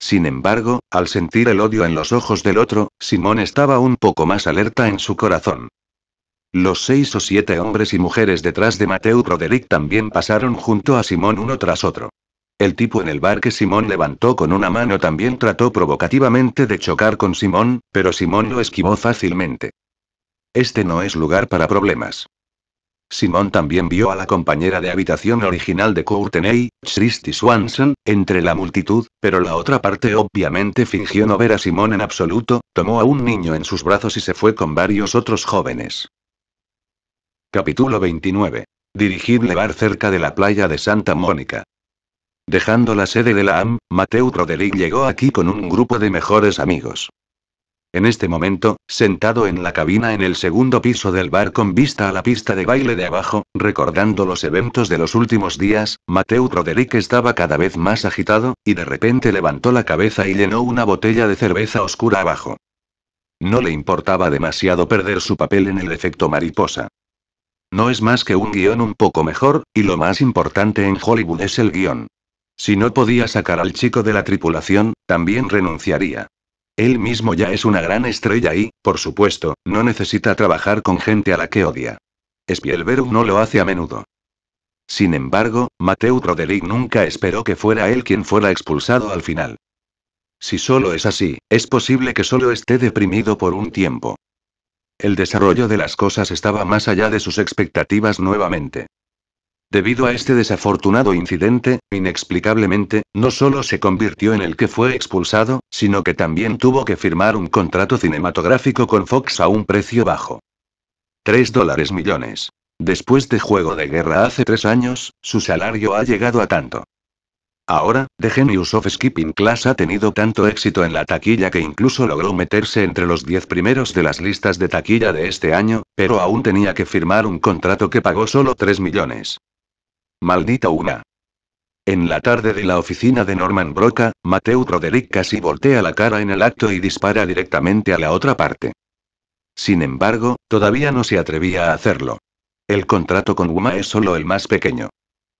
Sin embargo, al sentir el odio en los ojos del otro, Simón estaba un poco más alerta en su corazón. Los seis o siete hombres y mujeres detrás de Mateo Roderick también pasaron junto a Simón uno tras otro. El tipo en el bar que Simón levantó con una mano también trató provocativamente de chocar con Simón, pero Simón lo esquivó fácilmente. Este no es lugar para problemas. Simón también vio a la compañera de habitación original de Courtenay, Christy Swanson, entre la multitud, pero la otra parte obviamente fingió no ver a Simón en absoluto, tomó a un niño en sus brazos y se fue con varios otros jóvenes. Capítulo 29. Dirigible bar cerca de la playa de Santa Mónica. Dejando la sede de la AM, Mateo Roderick llegó aquí con un grupo de mejores amigos. En este momento, sentado en la cabina en el segundo piso del bar con vista a la pista de baile de abajo, recordando los eventos de los últimos días, Mateo Roderick estaba cada vez más agitado, y de repente levantó la cabeza y llenó una botella de cerveza oscura abajo. No le importaba demasiado perder su papel en el efecto mariposa. No es más que un guión un poco mejor, y lo más importante en Hollywood es el guión. Si no podía sacar al chico de la tripulación, también renunciaría. Él mismo ya es una gran estrella y, por supuesto, no necesita trabajar con gente a la que odia. Spielberg no lo hace a menudo. Sin embargo, Mateo Roderick nunca esperó que fuera él quien fuera expulsado al final. Si solo es así, es posible que solo esté deprimido por un tiempo. El desarrollo de las cosas estaba más allá de sus expectativas nuevamente. Debido a este desafortunado incidente, inexplicablemente, no solo se convirtió en el que fue expulsado, sino que también tuvo que firmar un contrato cinematográfico con Fox a un precio bajo. 3 dólares millones. Después de Juego de Guerra hace tres años, su salario ha llegado a tanto. Ahora, The Genius of Skipping Class ha tenido tanto éxito en la taquilla que incluso logró meterse entre los 10 primeros de las listas de taquilla de este año, pero aún tenía que firmar un contrato que pagó solo 3 millones. Maldita una. En la tarde de la oficina de Norman Broca, Mateo Roderick casi voltea la cara en el acto y dispara directamente a la otra parte. Sin embargo, todavía no se atrevía a hacerlo. El contrato con Uma es solo el más pequeño.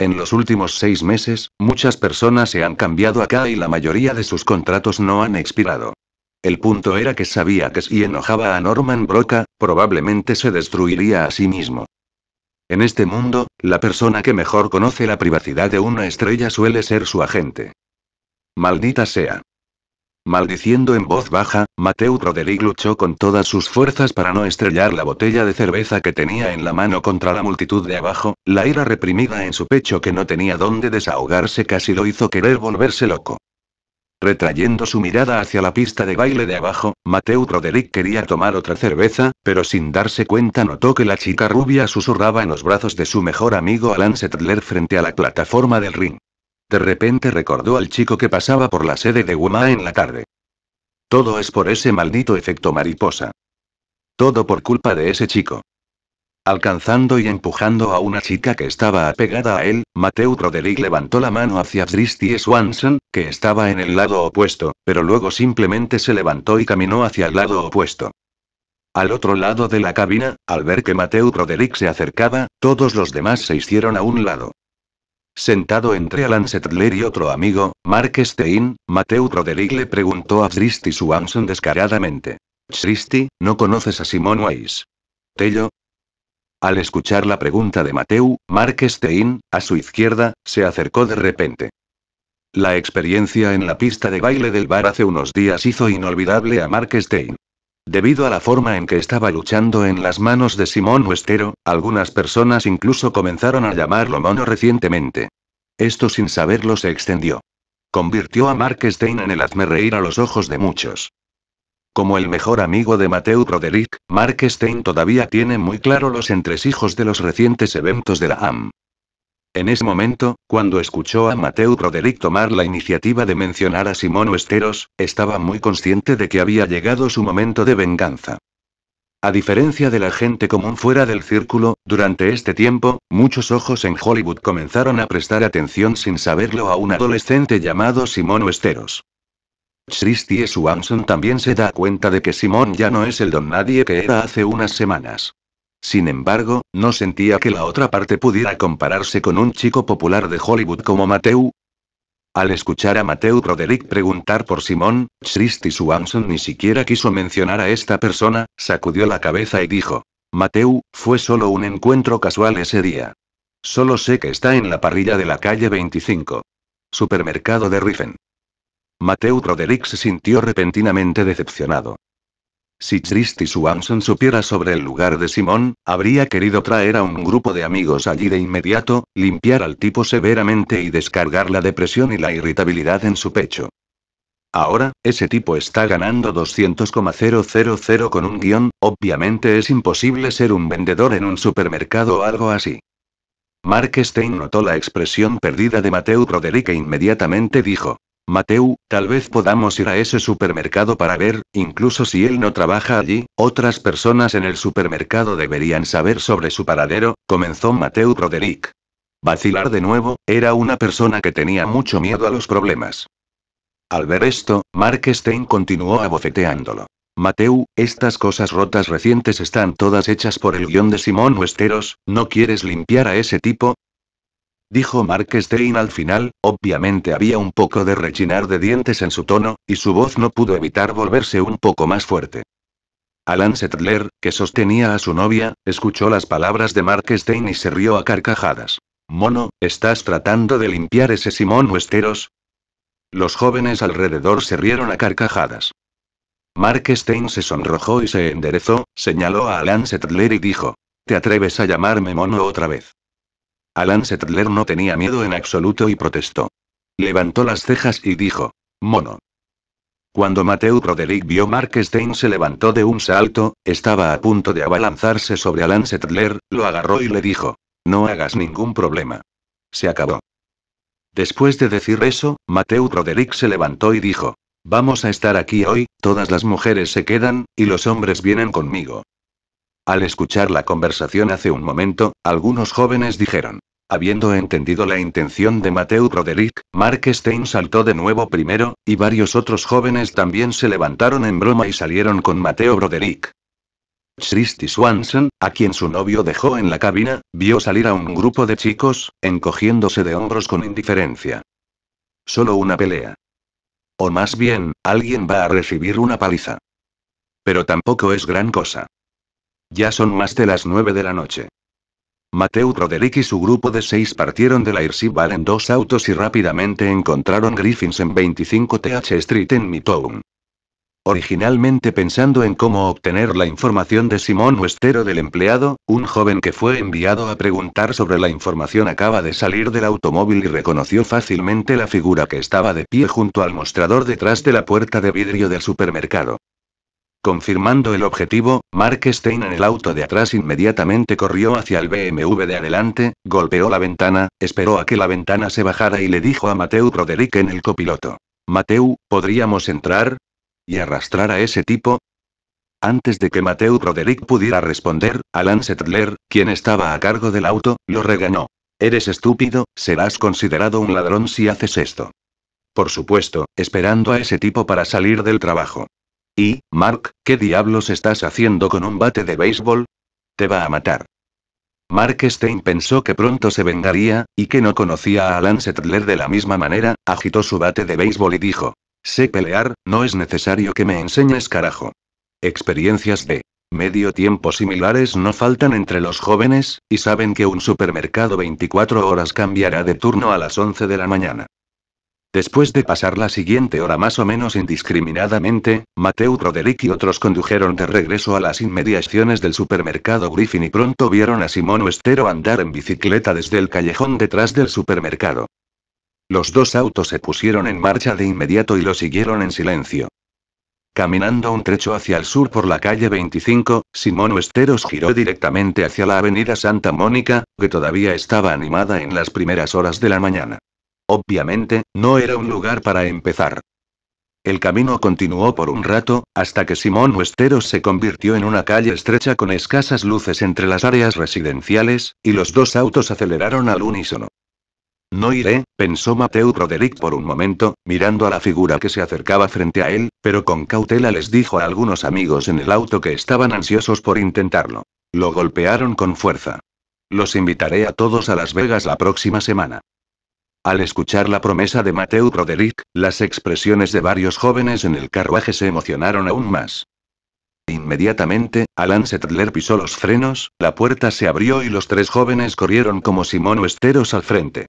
En los últimos seis meses, muchas personas se han cambiado acá y la mayoría de sus contratos no han expirado. El punto era que sabía que si enojaba a Norman Broca, probablemente se destruiría a sí mismo. En este mundo, la persona que mejor conoce la privacidad de una estrella suele ser su agente. Maldita sea. Maldiciendo en voz baja, Mateo Roderick luchó con todas sus fuerzas para no estrellar la botella de cerveza que tenía en la mano contra la multitud de abajo, la ira reprimida en su pecho que no tenía dónde desahogarse casi lo hizo querer volverse loco. Retrayendo su mirada hacia la pista de baile de abajo, Mateo Roderick quería tomar otra cerveza, pero sin darse cuenta notó que la chica rubia susurraba en los brazos de su mejor amigo Alan Settler frente a la plataforma del ring. De repente recordó al chico que pasaba por la sede de Wuma en la tarde. Todo es por ese maldito efecto mariposa. Todo por culpa de ese chico. Alcanzando y empujando a una chica que estaba apegada a él, Mateo Roderick levantó la mano hacia Dristy Swanson, que estaba en el lado opuesto, pero luego simplemente se levantó y caminó hacia el lado opuesto. Al otro lado de la cabina, al ver que Mateo Roderick se acercaba, todos los demás se hicieron a un lado. Sentado entre Alan Settler y otro amigo, Mark Stein, Mateo Roderick le preguntó a Dristy Swanson descaradamente. Dristy, ¿no conoces a Simon Weiss? Tello, al escuchar la pregunta de Mateu, Mark Stein, a su izquierda, se acercó de repente. La experiencia en la pista de baile del bar hace unos días hizo inolvidable a Mark Stein. Debido a la forma en que estaba luchando en las manos de Simón Westero, algunas personas incluso comenzaron a llamarlo mono recientemente. Esto sin saberlo se extendió. Convirtió a Mark Stein en el reír a los ojos de muchos. Como el mejor amigo de Mateo Roderick, Mark Stein todavía tiene muy claro los entresijos de los recientes eventos de la AM. En ese momento, cuando escuchó a Mateo Roderick tomar la iniciativa de mencionar a Simón Esteros, estaba muy consciente de que había llegado su momento de venganza. A diferencia de la gente común fuera del círculo, durante este tiempo, muchos ojos en Hollywood comenzaron a prestar atención sin saberlo a un adolescente llamado Simón Esteros. Christie Swanson también se da cuenta de que Simón ya no es el don nadie que era hace unas semanas. Sin embargo, no sentía que la otra parte pudiera compararse con un chico popular de Hollywood como Mateu. Al escuchar a Mateo Roderick preguntar por Simón, Christy Swanson ni siquiera quiso mencionar a esta persona, sacudió la cabeza y dijo, Mateu, fue solo un encuentro casual ese día. Solo sé que está en la parrilla de la calle 25. Supermercado de Riffen. Mateu Roderick se sintió repentinamente decepcionado. Si Tristy Swanson supiera sobre el lugar de Simón, habría querido traer a un grupo de amigos allí de inmediato, limpiar al tipo severamente y descargar la depresión y la irritabilidad en su pecho. Ahora, ese tipo está ganando 200,000 con un guión, obviamente es imposible ser un vendedor en un supermercado o algo así. Mark Stein notó la expresión perdida de Mateu Roderick e inmediatamente dijo, Mateu, tal vez podamos ir a ese supermercado para ver, incluso si él no trabaja allí, otras personas en el supermercado deberían saber sobre su paradero, comenzó Mateu Roderick. Vacilar de nuevo, era una persona que tenía mucho miedo a los problemas. Al ver esto, Mark Stein continuó abofeteándolo. Mateu, estas cosas rotas recientes están todas hechas por el guión de Simón Huesteros, ¿no quieres limpiar a ese tipo? dijo Markstein al final, obviamente había un poco de rechinar de dientes en su tono, y su voz no pudo evitar volverse un poco más fuerte. Alan Settler, que sostenía a su novia, escuchó las palabras de Markstein y se rió a carcajadas. Mono, ¿estás tratando de limpiar ese Simón Westeros? Los jóvenes alrededor se rieron a carcajadas. Markstein se sonrojó y se enderezó, señaló a Alan Settler y dijo, ¿te atreves a llamarme mono otra vez? Alan Settler no tenía miedo en absoluto y protestó. Levantó las cejas y dijo. Mono. Cuando Mateo Roderick vio Mark Stein se levantó de un salto, estaba a punto de abalanzarse sobre Alan Settler, lo agarró y le dijo. No hagas ningún problema. Se acabó. Después de decir eso, Mateo Roderick se levantó y dijo. Vamos a estar aquí hoy, todas las mujeres se quedan, y los hombres vienen conmigo. Al escuchar la conversación hace un momento, algunos jóvenes dijeron. Habiendo entendido la intención de Mateo Broderick, Mark Stein saltó de nuevo primero, y varios otros jóvenes también se levantaron en broma y salieron con Mateo Broderick. Christy Swanson, a quien su novio dejó en la cabina, vio salir a un grupo de chicos, encogiéndose de hombros con indiferencia. Solo una pelea. O más bien, alguien va a recibir una paliza. Pero tampoco es gran cosa. Ya son más de las nueve de la noche. Mateo Roderick y su grupo de seis partieron de la Irsival en dos autos y rápidamente encontraron Griffins en 25th Street en Midtown. Originalmente pensando en cómo obtener la información de Simón Westero del empleado, un joven que fue enviado a preguntar sobre la información acaba de salir del automóvil y reconoció fácilmente la figura que estaba de pie junto al mostrador detrás de la puerta de vidrio del supermercado. Confirmando el objetivo, Mark Stein en el auto de atrás inmediatamente corrió hacia el BMW de adelante, golpeó la ventana, esperó a que la ventana se bajara y le dijo a Mateu Roderick en el copiloto. Mateu, ¿podríamos entrar? ¿Y arrastrar a ese tipo? Antes de que Mateu Roderick pudiera responder, Alan Settler, quien estaba a cargo del auto, lo regañó. Eres estúpido, serás considerado un ladrón si haces esto. Por supuesto, esperando a ese tipo para salir del trabajo. Y, Mark, ¿qué diablos estás haciendo con un bate de béisbol? Te va a matar. Mark Stein pensó que pronto se vengaría, y que no conocía a Alan Settler de la misma manera, agitó su bate de béisbol y dijo, sé pelear, no es necesario que me enseñes carajo. Experiencias de medio tiempo similares no faltan entre los jóvenes, y saben que un supermercado 24 horas cambiará de turno a las 11 de la mañana. Después de pasar la siguiente hora más o menos indiscriminadamente, Mateo Roderick y otros condujeron de regreso a las inmediaciones del supermercado Griffin y pronto vieron a Simón Estero andar en bicicleta desde el callejón detrás del supermercado. Los dos autos se pusieron en marcha de inmediato y lo siguieron en silencio. Caminando un trecho hacia el sur por la calle 25, Simón Oesteros giró directamente hacia la avenida Santa Mónica, que todavía estaba animada en las primeras horas de la mañana. Obviamente, no era un lugar para empezar. El camino continuó por un rato, hasta que Simón Westeros se convirtió en una calle estrecha con escasas luces entre las áreas residenciales, y los dos autos aceleraron al unísono. No iré, pensó Mateo Roderick por un momento, mirando a la figura que se acercaba frente a él, pero con cautela les dijo a algunos amigos en el auto que estaban ansiosos por intentarlo. Lo golpearon con fuerza. Los invitaré a todos a Las Vegas la próxima semana. Al escuchar la promesa de Mateo Roderick, las expresiones de varios jóvenes en el carruaje se emocionaron aún más. Inmediatamente, Alan Settler pisó los frenos, la puerta se abrió y los tres jóvenes corrieron como Simón Oesteros al frente.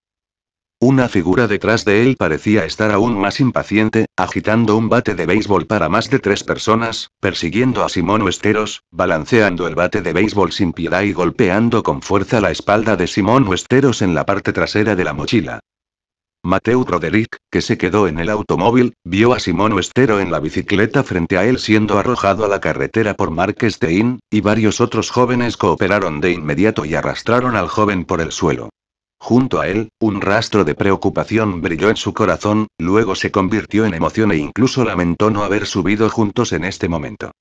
Una figura detrás de él parecía estar aún más impaciente, agitando un bate de béisbol para más de tres personas, persiguiendo a Simón Oesteros, balanceando el bate de béisbol sin piedad y golpeando con fuerza la espalda de Simón Oesteros en la parte trasera de la mochila. Mateu Roderick, que se quedó en el automóvil, vio a Simón Estero en la bicicleta frente a él siendo arrojado a la carretera por Mark Stein, y varios otros jóvenes cooperaron de inmediato y arrastraron al joven por el suelo. Junto a él, un rastro de preocupación brilló en su corazón, luego se convirtió en emoción e incluso lamentó no haber subido juntos en este momento.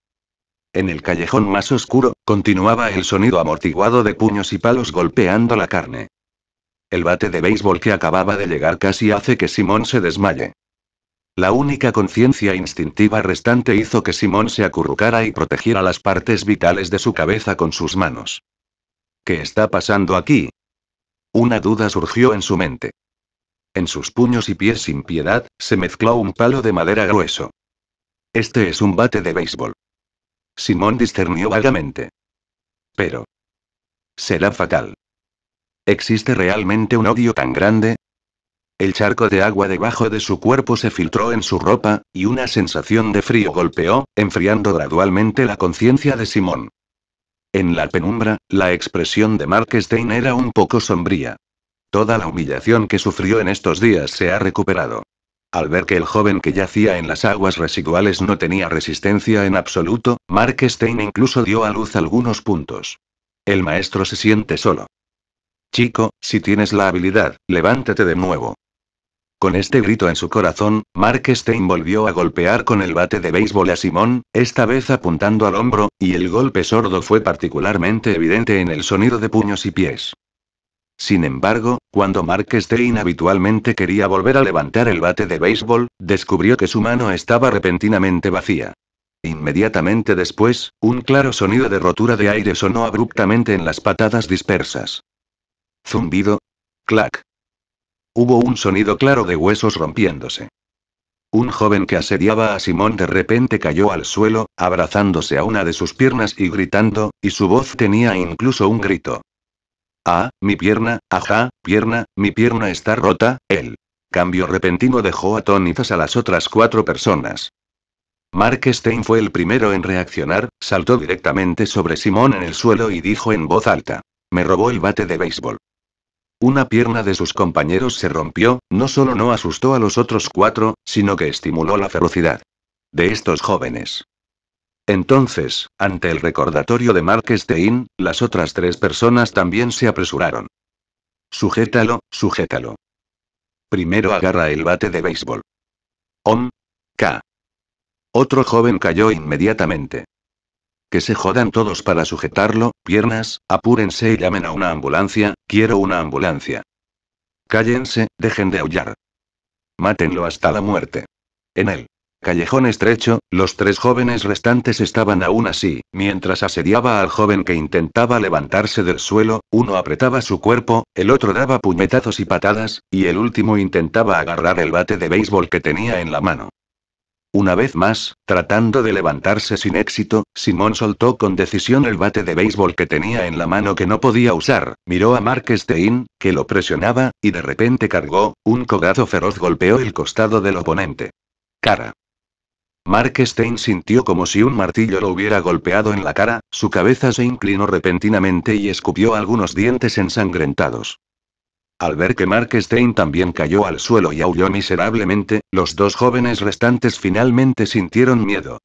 En el callejón más oscuro, continuaba el sonido amortiguado de puños y palos golpeando la carne. El bate de béisbol que acababa de llegar casi hace que Simón se desmaye. La única conciencia instintiva restante hizo que Simón se acurrucara y protegiera las partes vitales de su cabeza con sus manos. ¿Qué está pasando aquí? Una duda surgió en su mente. En sus puños y pies sin piedad, se mezcló un palo de madera grueso. Este es un bate de béisbol. Simón discernió vagamente. Pero. Será fatal. ¿Existe realmente un odio tan grande? El charco de agua debajo de su cuerpo se filtró en su ropa, y una sensación de frío golpeó, enfriando gradualmente la conciencia de Simón. En la penumbra, la expresión de Mark Stein era un poco sombría. Toda la humillación que sufrió en estos días se ha recuperado. Al ver que el joven que yacía en las aguas residuales no tenía resistencia en absoluto, Mark Stein incluso dio a luz algunos puntos. El maestro se siente solo. Chico, si tienes la habilidad, levántate de nuevo. Con este grito en su corazón, Mark Stein volvió a golpear con el bate de béisbol a Simón, esta vez apuntando al hombro, y el golpe sordo fue particularmente evidente en el sonido de puños y pies. Sin embargo, cuando Mark Stein habitualmente quería volver a levantar el bate de béisbol, descubrió que su mano estaba repentinamente vacía. Inmediatamente después, un claro sonido de rotura de aire sonó abruptamente en las patadas dispersas. Zumbido. Clac. Hubo un sonido claro de huesos rompiéndose. Un joven que asediaba a Simón de repente cayó al suelo, abrazándose a una de sus piernas y gritando, y su voz tenía incluso un grito. Ah, mi pierna, ajá, pierna, mi pierna está rota, el cambio repentino dejó atónitas a las otras cuatro personas. Mark Stein fue el primero en reaccionar, saltó directamente sobre Simón en el suelo y dijo en voz alta. Me robó el bate de béisbol. Una pierna de sus compañeros se rompió, no solo no asustó a los otros cuatro, sino que estimuló la ferocidad de estos jóvenes. Entonces, ante el recordatorio de Stein, las otras tres personas también se apresuraron. Sujétalo, sujétalo. Primero agarra el bate de béisbol. Om. K. Otro joven cayó inmediatamente. Que se jodan todos para sujetarlo, piernas, apúrense y llamen a una ambulancia, quiero una ambulancia. Cállense, dejen de aullar. Mátenlo hasta la muerte. En el callejón estrecho, los tres jóvenes restantes estaban aún así, mientras asediaba al joven que intentaba levantarse del suelo, uno apretaba su cuerpo, el otro daba puñetazos y patadas, y el último intentaba agarrar el bate de béisbol que tenía en la mano. Una vez más, tratando de levantarse sin éxito, Simón soltó con decisión el bate de béisbol que tenía en la mano que no podía usar, miró a Mark Stein, que lo presionaba, y de repente cargó, un cogazo feroz golpeó el costado del oponente. Cara. Mark Stein sintió como si un martillo lo hubiera golpeado en la cara, su cabeza se inclinó repentinamente y escupió algunos dientes ensangrentados. Al ver que Stein también cayó al suelo y aulló miserablemente, los dos jóvenes restantes finalmente sintieron miedo.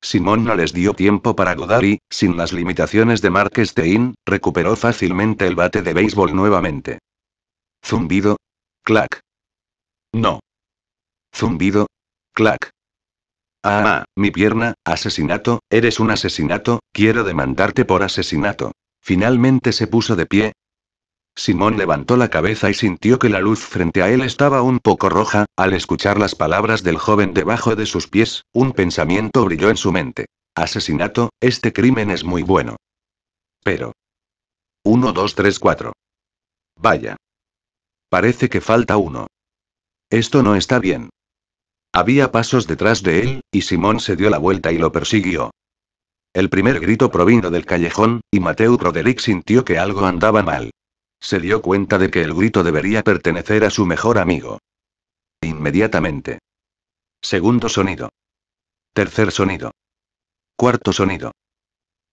Simón no les dio tiempo para dudar y, sin las limitaciones de Stein, recuperó fácilmente el bate de béisbol nuevamente. Zumbido. Clac. No. Zumbido. Clac. ah, mi pierna, asesinato, eres un asesinato, quiero demandarte por asesinato. Finalmente se puso de pie, Simón levantó la cabeza y sintió que la luz frente a él estaba un poco roja, al escuchar las palabras del joven debajo de sus pies, un pensamiento brilló en su mente. Asesinato, este crimen es muy bueno. Pero... 1, 2, 3, 4. Vaya. Parece que falta uno. Esto no está bien. Había pasos detrás de él, y Simón se dio la vuelta y lo persiguió. El primer grito provino del callejón, y Mateo Roderick sintió que algo andaba mal. Se dio cuenta de que el grito debería pertenecer a su mejor amigo. Inmediatamente. Segundo sonido. Tercer sonido. Cuarto sonido.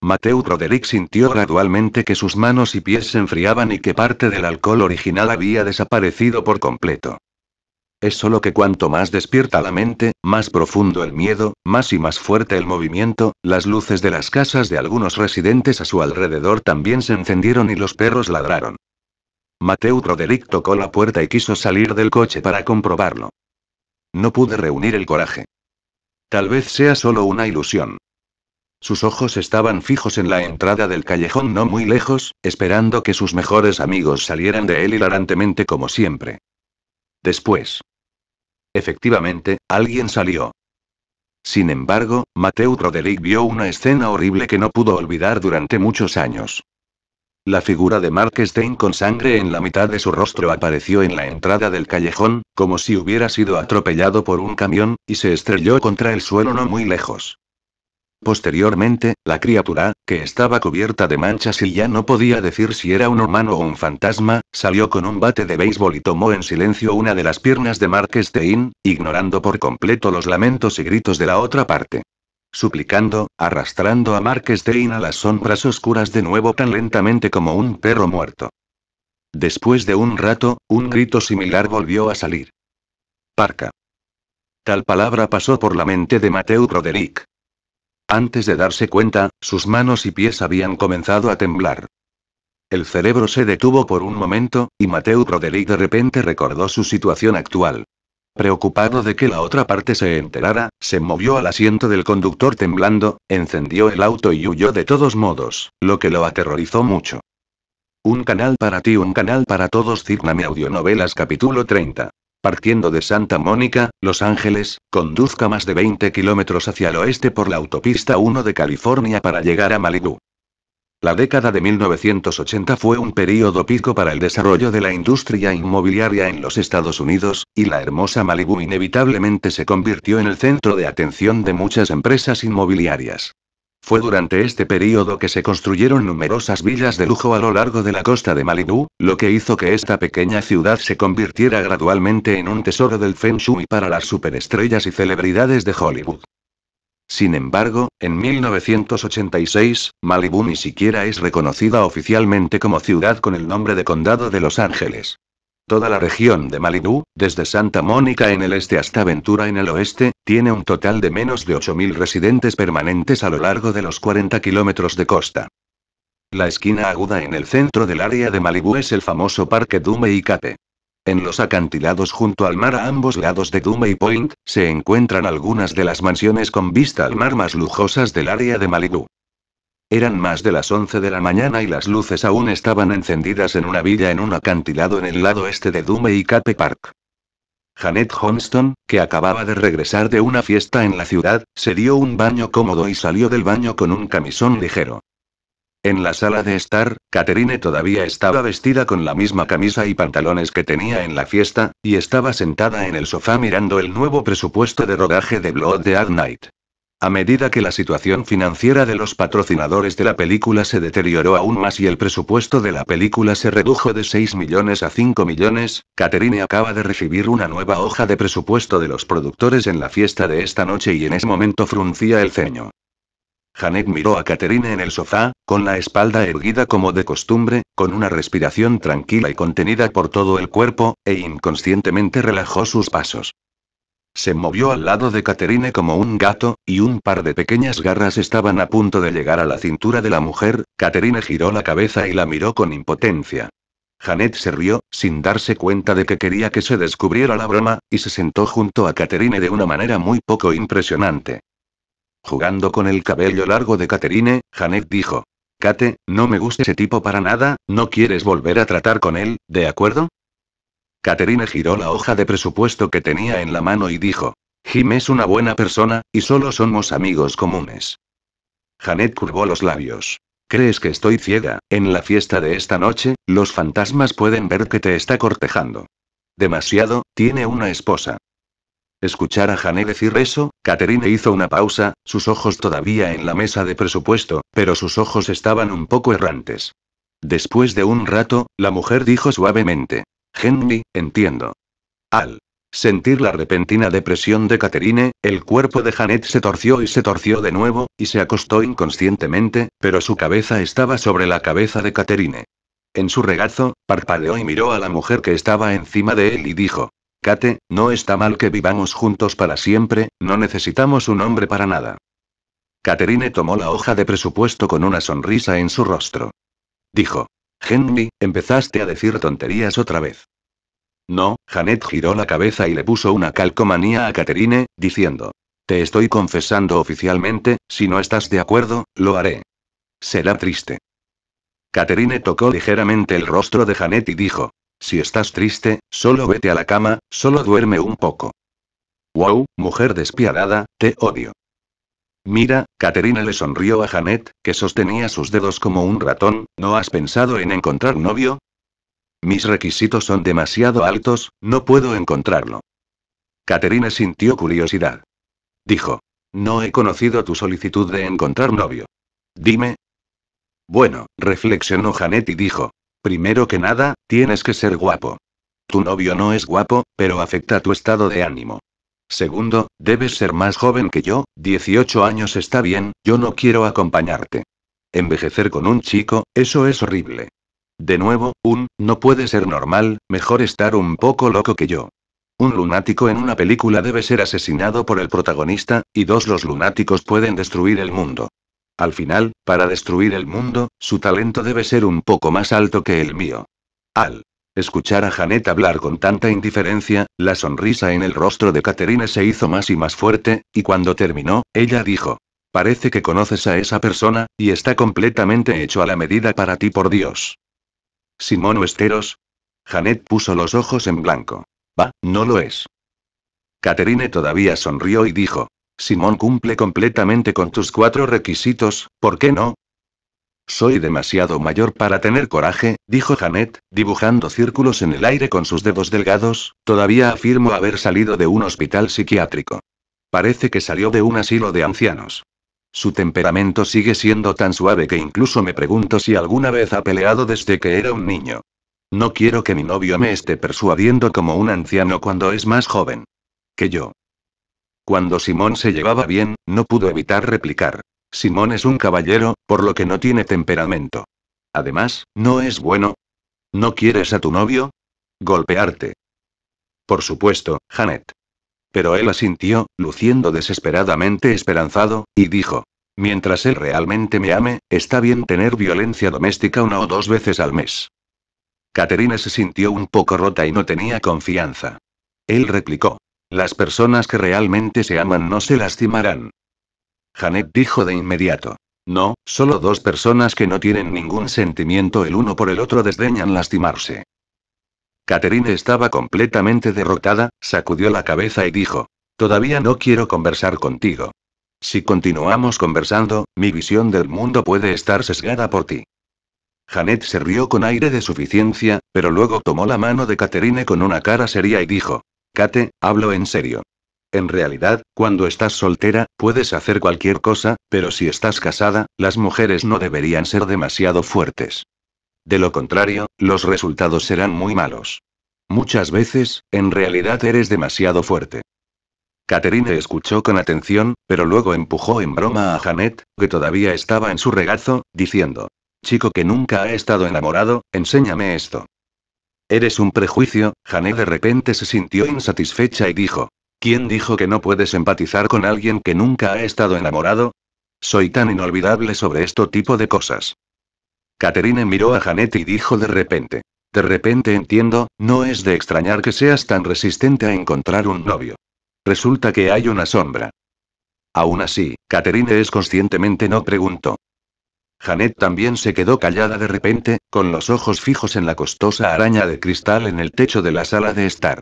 Mateo Roderick sintió gradualmente que sus manos y pies se enfriaban y que parte del alcohol original había desaparecido por completo. Es solo que cuanto más despierta la mente, más profundo el miedo, más y más fuerte el movimiento, las luces de las casas de algunos residentes a su alrededor también se encendieron y los perros ladraron. Mateo Roderick tocó la puerta y quiso salir del coche para comprobarlo. No pude reunir el coraje. Tal vez sea solo una ilusión. Sus ojos estaban fijos en la entrada del callejón no muy lejos, esperando que sus mejores amigos salieran de él hilarantemente como siempre. Después. Efectivamente, alguien salió. Sin embargo, Mateo Roderick vio una escena horrible que no pudo olvidar durante muchos años. La figura de Stein con sangre en la mitad de su rostro apareció en la entrada del callejón, como si hubiera sido atropellado por un camión, y se estrelló contra el suelo no muy lejos. Posteriormente, la criatura, que estaba cubierta de manchas y ya no podía decir si era un humano o un fantasma, salió con un bate de béisbol y tomó en silencio una de las piernas de Stein, ignorando por completo los lamentos y gritos de la otra parte suplicando, arrastrando a Marques de a las sombras oscuras de nuevo tan lentamente como un perro muerto. Después de un rato, un grito similar volvió a salir. Parca. Tal palabra pasó por la mente de Mateo Broderick. Antes de darse cuenta, sus manos y pies habían comenzado a temblar. El cerebro se detuvo por un momento, y Mateu Broderick de repente recordó su situación actual. Preocupado de que la otra parte se enterara, se movió al asiento del conductor temblando, encendió el auto y huyó de todos modos, lo que lo aterrorizó mucho. Un canal para ti, un canal para todos. Cigname Audionovelas capítulo 30. Partiendo de Santa Mónica, Los Ángeles, conduzca más de 20 kilómetros hacia el oeste por la autopista 1 de California para llegar a Malibu. La década de 1980 fue un período pico para el desarrollo de la industria inmobiliaria en los Estados Unidos, y la hermosa Malibu inevitablemente se convirtió en el centro de atención de muchas empresas inmobiliarias. Fue durante este período que se construyeron numerosas villas de lujo a lo largo de la costa de Malibu, lo que hizo que esta pequeña ciudad se convirtiera gradualmente en un tesoro del Feng Shui para las superestrellas y celebridades de Hollywood. Sin embargo, en 1986, Malibu ni siquiera es reconocida oficialmente como ciudad con el nombre de Condado de Los Ángeles. Toda la región de Malibu, desde Santa Mónica en el este hasta Ventura en el oeste, tiene un total de menos de 8.000 residentes permanentes a lo largo de los 40 kilómetros de costa. La esquina aguda en el centro del área de Malibú es el famoso Parque Dume y Cape. En los acantilados junto al mar a ambos lados de Dumey Point, se encuentran algunas de las mansiones con vista al mar más lujosas del área de Malibu. Eran más de las 11 de la mañana y las luces aún estaban encendidas en una villa en un acantilado en el lado este de y Cape Park. Janet Johnston, que acababa de regresar de una fiesta en la ciudad, se dio un baño cómodo y salió del baño con un camisón ligero. En la sala de estar, Caterine todavía estaba vestida con la misma camisa y pantalones que tenía en la fiesta, y estaba sentada en el sofá mirando el nuevo presupuesto de rodaje de Blood the Night. A medida que la situación financiera de los patrocinadores de la película se deterioró aún más y el presupuesto de la película se redujo de 6 millones a 5 millones, Caterine acaba de recibir una nueva hoja de presupuesto de los productores en la fiesta de esta noche y en ese momento fruncía el ceño. Janet miró a Caterine en el sofá, con la espalda erguida como de costumbre, con una respiración tranquila y contenida por todo el cuerpo, e inconscientemente relajó sus pasos. Se movió al lado de Caterine como un gato, y un par de pequeñas garras estaban a punto de llegar a la cintura de la mujer, Caterine giró la cabeza y la miró con impotencia. Janet se rió, sin darse cuenta de que quería que se descubriera la broma, y se sentó junto a Caterine de una manera muy poco impresionante. Jugando con el cabello largo de Catherine, Janet dijo. Kate, no me gusta ese tipo para nada, ¿no quieres volver a tratar con él, de acuerdo? Catherine giró la hoja de presupuesto que tenía en la mano y dijo. Jim es una buena persona, y solo somos amigos comunes. Janet curvó los labios. ¿Crees que estoy ciega? En la fiesta de esta noche, los fantasmas pueden ver que te está cortejando. Demasiado, tiene una esposa. Escuchar a Janet decir eso, Catherine hizo una pausa, sus ojos todavía en la mesa de presupuesto, pero sus ojos estaban un poco errantes. Después de un rato, la mujer dijo suavemente. Henry, entiendo. Al sentir la repentina depresión de Catherine, el cuerpo de Janet se torció y se torció de nuevo, y se acostó inconscientemente, pero su cabeza estaba sobre la cabeza de Catherine. En su regazo, parpadeó y miró a la mujer que estaba encima de él y dijo, Kate, no está mal que vivamos juntos para siempre, no necesitamos un hombre para nada. Caterine tomó la hoja de presupuesto con una sonrisa en su rostro. Dijo. Henry, empezaste a decir tonterías otra vez. No, Janet giró la cabeza y le puso una calcomanía a Caterine, diciendo. Te estoy confesando oficialmente, si no estás de acuerdo, lo haré. Será triste. Caterine tocó ligeramente el rostro de Janet y dijo. Si estás triste, solo vete a la cama, solo duerme un poco. Wow, mujer despiadada, te odio. Mira, Caterina le sonrió a Janet, que sostenía sus dedos como un ratón, ¿no has pensado en encontrar novio? Mis requisitos son demasiado altos, no puedo encontrarlo. Caterina sintió curiosidad. Dijo. No he conocido tu solicitud de encontrar novio. Dime. Bueno, reflexionó Janet y dijo. Primero que nada, tienes que ser guapo. Tu novio no es guapo, pero afecta tu estado de ánimo. Segundo, debes ser más joven que yo, 18 años está bien, yo no quiero acompañarte. Envejecer con un chico, eso es horrible. De nuevo, un, no puede ser normal, mejor estar un poco loco que yo. Un lunático en una película debe ser asesinado por el protagonista, y dos, los lunáticos pueden destruir el mundo. Al final, para destruir el mundo, su talento debe ser un poco más alto que el mío. Al escuchar a Janet hablar con tanta indiferencia, la sonrisa en el rostro de Caterine se hizo más y más fuerte, y cuando terminó, ella dijo, Parece que conoces a esa persona, y está completamente hecho a la medida para ti por Dios. Simón esteros Janet puso los ojos en blanco. Va, no lo es. Caterine todavía sonrió y dijo, Simón cumple completamente con tus cuatro requisitos, ¿por qué no? Soy demasiado mayor para tener coraje, dijo Janet, dibujando círculos en el aire con sus dedos delgados, todavía afirmo haber salido de un hospital psiquiátrico. Parece que salió de un asilo de ancianos. Su temperamento sigue siendo tan suave que incluso me pregunto si alguna vez ha peleado desde que era un niño. No quiero que mi novio me esté persuadiendo como un anciano cuando es más joven. Que yo. Cuando Simón se llevaba bien, no pudo evitar replicar. Simón es un caballero, por lo que no tiene temperamento. Además, ¿no es bueno? ¿No quieres a tu novio? Golpearte. Por supuesto, Janet. Pero él asintió, luciendo desesperadamente esperanzado, y dijo, Mientras él realmente me ame, está bien tener violencia doméstica una o dos veces al mes. Caterina se sintió un poco rota y no tenía confianza. Él replicó. Las personas que realmente se aman no se lastimarán. Janet dijo de inmediato. No, solo dos personas que no tienen ningún sentimiento el uno por el otro desdeñan lastimarse. Catherine estaba completamente derrotada, sacudió la cabeza y dijo. Todavía no quiero conversar contigo. Si continuamos conversando, mi visión del mundo puede estar sesgada por ti. Janet se rió con aire de suficiencia, pero luego tomó la mano de Catherine con una cara seria y dijo, Kate, hablo en serio. En realidad, cuando estás soltera, puedes hacer cualquier cosa, pero si estás casada, las mujeres no deberían ser demasiado fuertes. De lo contrario, los resultados serán muy malos. Muchas veces, en realidad eres demasiado fuerte. Caterine escuchó con atención, pero luego empujó en broma a Janet, que todavía estaba en su regazo, diciendo, Chico que nunca ha estado enamorado, enséñame esto. Eres un prejuicio, Janet de repente se sintió insatisfecha y dijo. ¿Quién dijo que no puedes empatizar con alguien que nunca ha estado enamorado? Soy tan inolvidable sobre este tipo de cosas. Caterine miró a Janet y dijo de repente. De repente entiendo, no es de extrañar que seas tan resistente a encontrar un novio. Resulta que hay una sombra. Aún así, Caterine es conscientemente no preguntó. Janet también se quedó callada de repente, con los ojos fijos en la costosa araña de cristal en el techo de la sala de estar.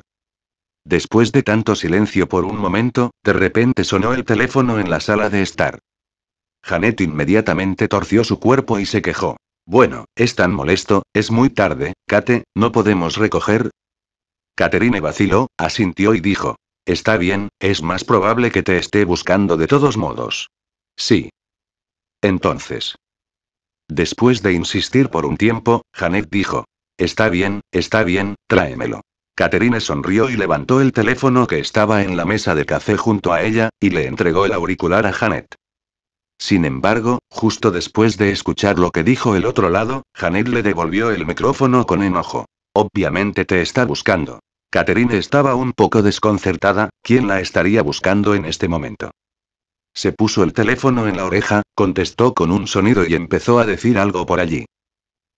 Después de tanto silencio por un momento, de repente sonó el teléfono en la sala de estar. Janet inmediatamente torció su cuerpo y se quejó. Bueno, es tan molesto, es muy tarde, Kate, ¿no podemos recoger? Caterine vaciló, asintió y dijo. Está bien, es más probable que te esté buscando de todos modos. Sí. Entonces. Después de insistir por un tiempo, Janet dijo. Está bien, está bien, tráemelo. Caterine sonrió y levantó el teléfono que estaba en la mesa de café junto a ella, y le entregó el auricular a Janet. Sin embargo, justo después de escuchar lo que dijo el otro lado, Janet le devolvió el micrófono con enojo. Obviamente te está buscando. Caterine estaba un poco desconcertada, ¿quién la estaría buscando en este momento? Se puso el teléfono en la oreja, contestó con un sonido y empezó a decir algo por allí.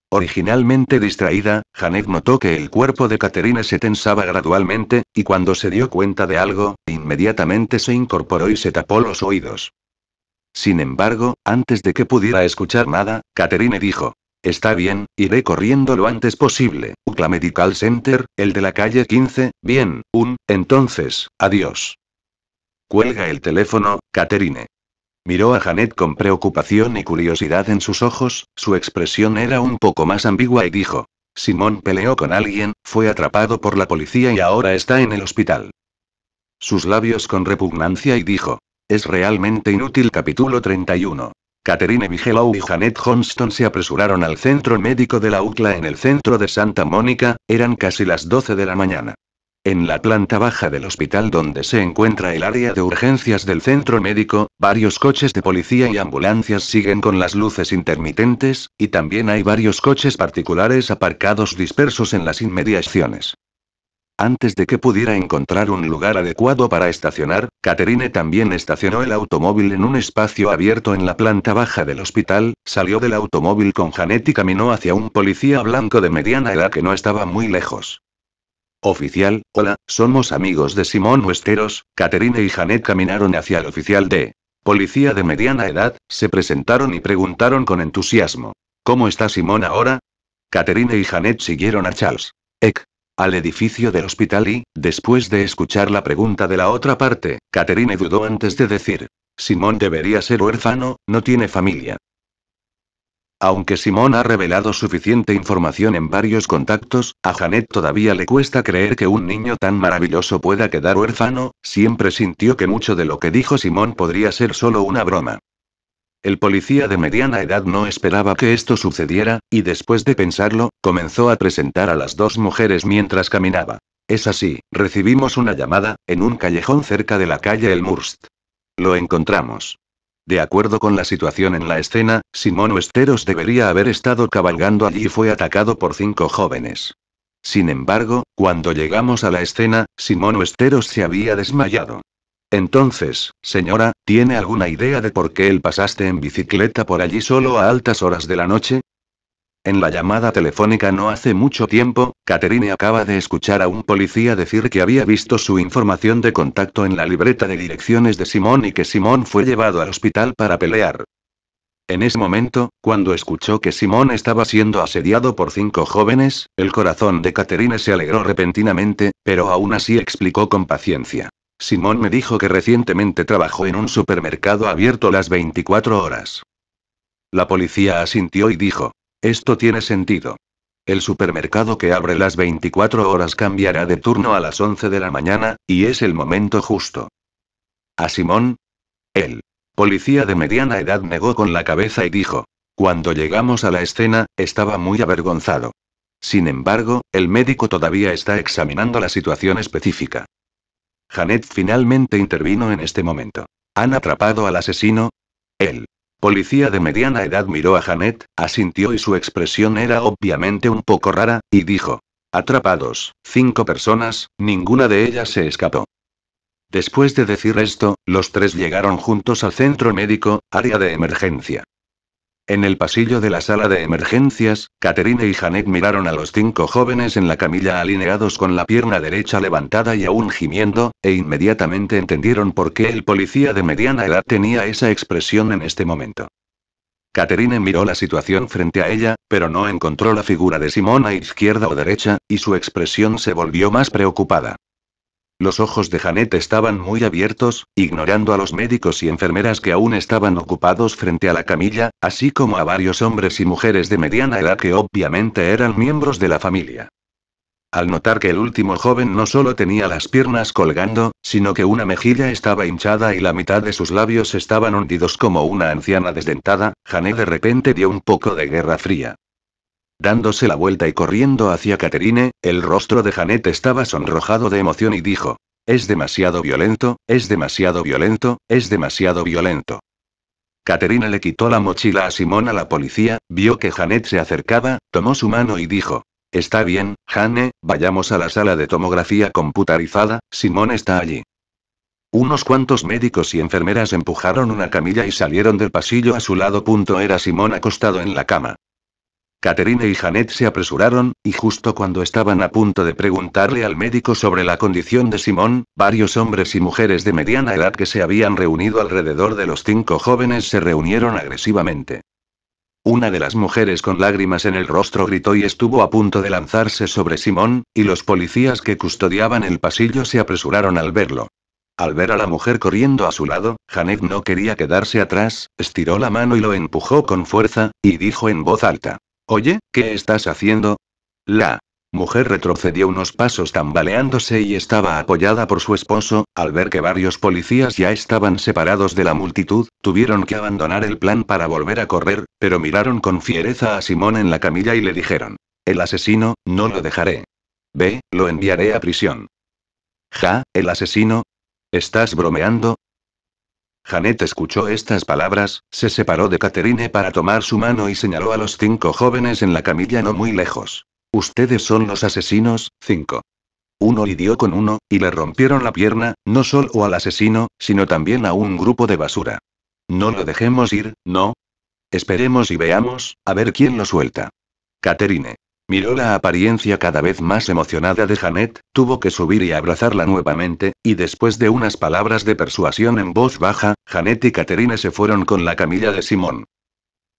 Originalmente distraída, Janet notó que el cuerpo de Caterina se tensaba gradualmente, y cuando se dio cuenta de algo, inmediatamente se incorporó y se tapó los oídos. Sin embargo, antes de que pudiera escuchar nada, Caterine dijo, Está bien, iré corriendo lo antes posible. UCLA Medical Center, el de la calle 15, bien, un, entonces, adiós. Huelga el teléfono, Caterine. Miró a Janet con preocupación y curiosidad en sus ojos, su expresión era un poco más ambigua y dijo, Simón peleó con alguien, fue atrapado por la policía y ahora está en el hospital. Sus labios con repugnancia y dijo, es realmente inútil capítulo 31. Caterine Vigelow y Janet Johnston se apresuraron al centro médico de la UCLA en el centro de Santa Mónica, eran casi las 12 de la mañana. En la planta baja del hospital donde se encuentra el área de urgencias del centro médico, varios coches de policía y ambulancias siguen con las luces intermitentes, y también hay varios coches particulares aparcados dispersos en las inmediaciones. Antes de que pudiera encontrar un lugar adecuado para estacionar, Caterine también estacionó el automóvil en un espacio abierto en la planta baja del hospital, salió del automóvil con Janet y caminó hacia un policía blanco de mediana edad que no estaba muy lejos. Oficial, hola, somos amigos de Simón Huesteros. Caterine y Janet caminaron hacia el oficial de policía de mediana edad, se presentaron y preguntaron con entusiasmo. ¿Cómo está Simón ahora? Caterine y Janet siguieron a Charles. Eck. Al edificio del hospital y, después de escuchar la pregunta de la otra parte, Caterine dudó antes de decir. Simón debería ser huérfano, no tiene familia. Aunque Simón ha revelado suficiente información en varios contactos, a Janet todavía le cuesta creer que un niño tan maravilloso pueda quedar huérfano, siempre sintió que mucho de lo que dijo Simón podría ser solo una broma. El policía de mediana edad no esperaba que esto sucediera, y después de pensarlo, comenzó a presentar a las dos mujeres mientras caminaba. Es así, recibimos una llamada, en un callejón cerca de la calle El Murst. Lo encontramos. De acuerdo con la situación en la escena, Simón Esteros debería haber estado cabalgando allí y fue atacado por cinco jóvenes. Sin embargo, cuando llegamos a la escena, Simón Esteros se había desmayado. Entonces, señora, ¿tiene alguna idea de por qué él pasaste en bicicleta por allí solo a altas horas de la noche? En la llamada telefónica no hace mucho tiempo, Catherine acaba de escuchar a un policía decir que había visto su información de contacto en la libreta de direcciones de Simón y que Simón fue llevado al hospital para pelear. En ese momento, cuando escuchó que Simón estaba siendo asediado por cinco jóvenes, el corazón de Catherine se alegró repentinamente, pero aún así explicó con paciencia. Simón me dijo que recientemente trabajó en un supermercado abierto las 24 horas. La policía asintió y dijo, esto tiene sentido. El supermercado que abre las 24 horas cambiará de turno a las 11 de la mañana, y es el momento justo. A Simón. El policía de mediana edad negó con la cabeza y dijo. Cuando llegamos a la escena, estaba muy avergonzado. Sin embargo, el médico todavía está examinando la situación específica. Janet finalmente intervino en este momento. ¿Han atrapado al asesino? Él. Policía de mediana edad miró a Janet, asintió y su expresión era obviamente un poco rara, y dijo. Atrapados, cinco personas, ninguna de ellas se escapó. Después de decir esto, los tres llegaron juntos al centro médico, área de emergencia. En el pasillo de la sala de emergencias, Caterine y Janet miraron a los cinco jóvenes en la camilla alineados con la pierna derecha levantada y aún gimiendo, e inmediatamente entendieron por qué el policía de mediana edad tenía esa expresión en este momento. Caterine miró la situación frente a ella, pero no encontró la figura de Simón a izquierda o derecha, y su expresión se volvió más preocupada. Los ojos de Janet estaban muy abiertos, ignorando a los médicos y enfermeras que aún estaban ocupados frente a la camilla, así como a varios hombres y mujeres de mediana edad que obviamente eran miembros de la familia. Al notar que el último joven no solo tenía las piernas colgando, sino que una mejilla estaba hinchada y la mitad de sus labios estaban hundidos como una anciana desdentada, Janet de repente dio un poco de guerra fría. Dándose la vuelta y corriendo hacia Caterine, el rostro de Janet estaba sonrojado de emoción y dijo, es demasiado violento, es demasiado violento, es demasiado violento. Caterine le quitó la mochila a Simón a la policía, vio que Janet se acercaba, tomó su mano y dijo, Está bien, Jane, vayamos a la sala de tomografía computarizada, Simón está allí. Unos cuantos médicos y enfermeras empujaron una camilla y salieron del pasillo a su lado. era Simón acostado en la cama. Catherine y Janet se apresuraron, y justo cuando estaban a punto de preguntarle al médico sobre la condición de Simón, varios hombres y mujeres de mediana edad que se habían reunido alrededor de los cinco jóvenes se reunieron agresivamente. Una de las mujeres con lágrimas en el rostro gritó y estuvo a punto de lanzarse sobre Simón, y los policías que custodiaban el pasillo se apresuraron al verlo. Al ver a la mujer corriendo a su lado, Janet no quería quedarse atrás, estiró la mano y lo empujó con fuerza, y dijo en voz alta. Oye, ¿qué estás haciendo? La mujer retrocedió unos pasos tambaleándose y estaba apoyada por su esposo, al ver que varios policías ya estaban separados de la multitud, tuvieron que abandonar el plan para volver a correr, pero miraron con fiereza a Simón en la camilla y le dijeron, el asesino, no lo dejaré. Ve, lo enviaré a prisión. Ja, el asesino. ¿Estás bromeando? Janet escuchó estas palabras, se separó de Caterine para tomar su mano y señaló a los cinco jóvenes en la camilla no muy lejos. Ustedes son los asesinos, cinco. Uno lidió con uno, y le rompieron la pierna, no solo al asesino, sino también a un grupo de basura. No lo dejemos ir, no. Esperemos y veamos, a ver quién lo suelta. Caterine. Miró la apariencia cada vez más emocionada de Janet, tuvo que subir y abrazarla nuevamente, y después de unas palabras de persuasión en voz baja, Janet y Caterine se fueron con la camilla de Simón.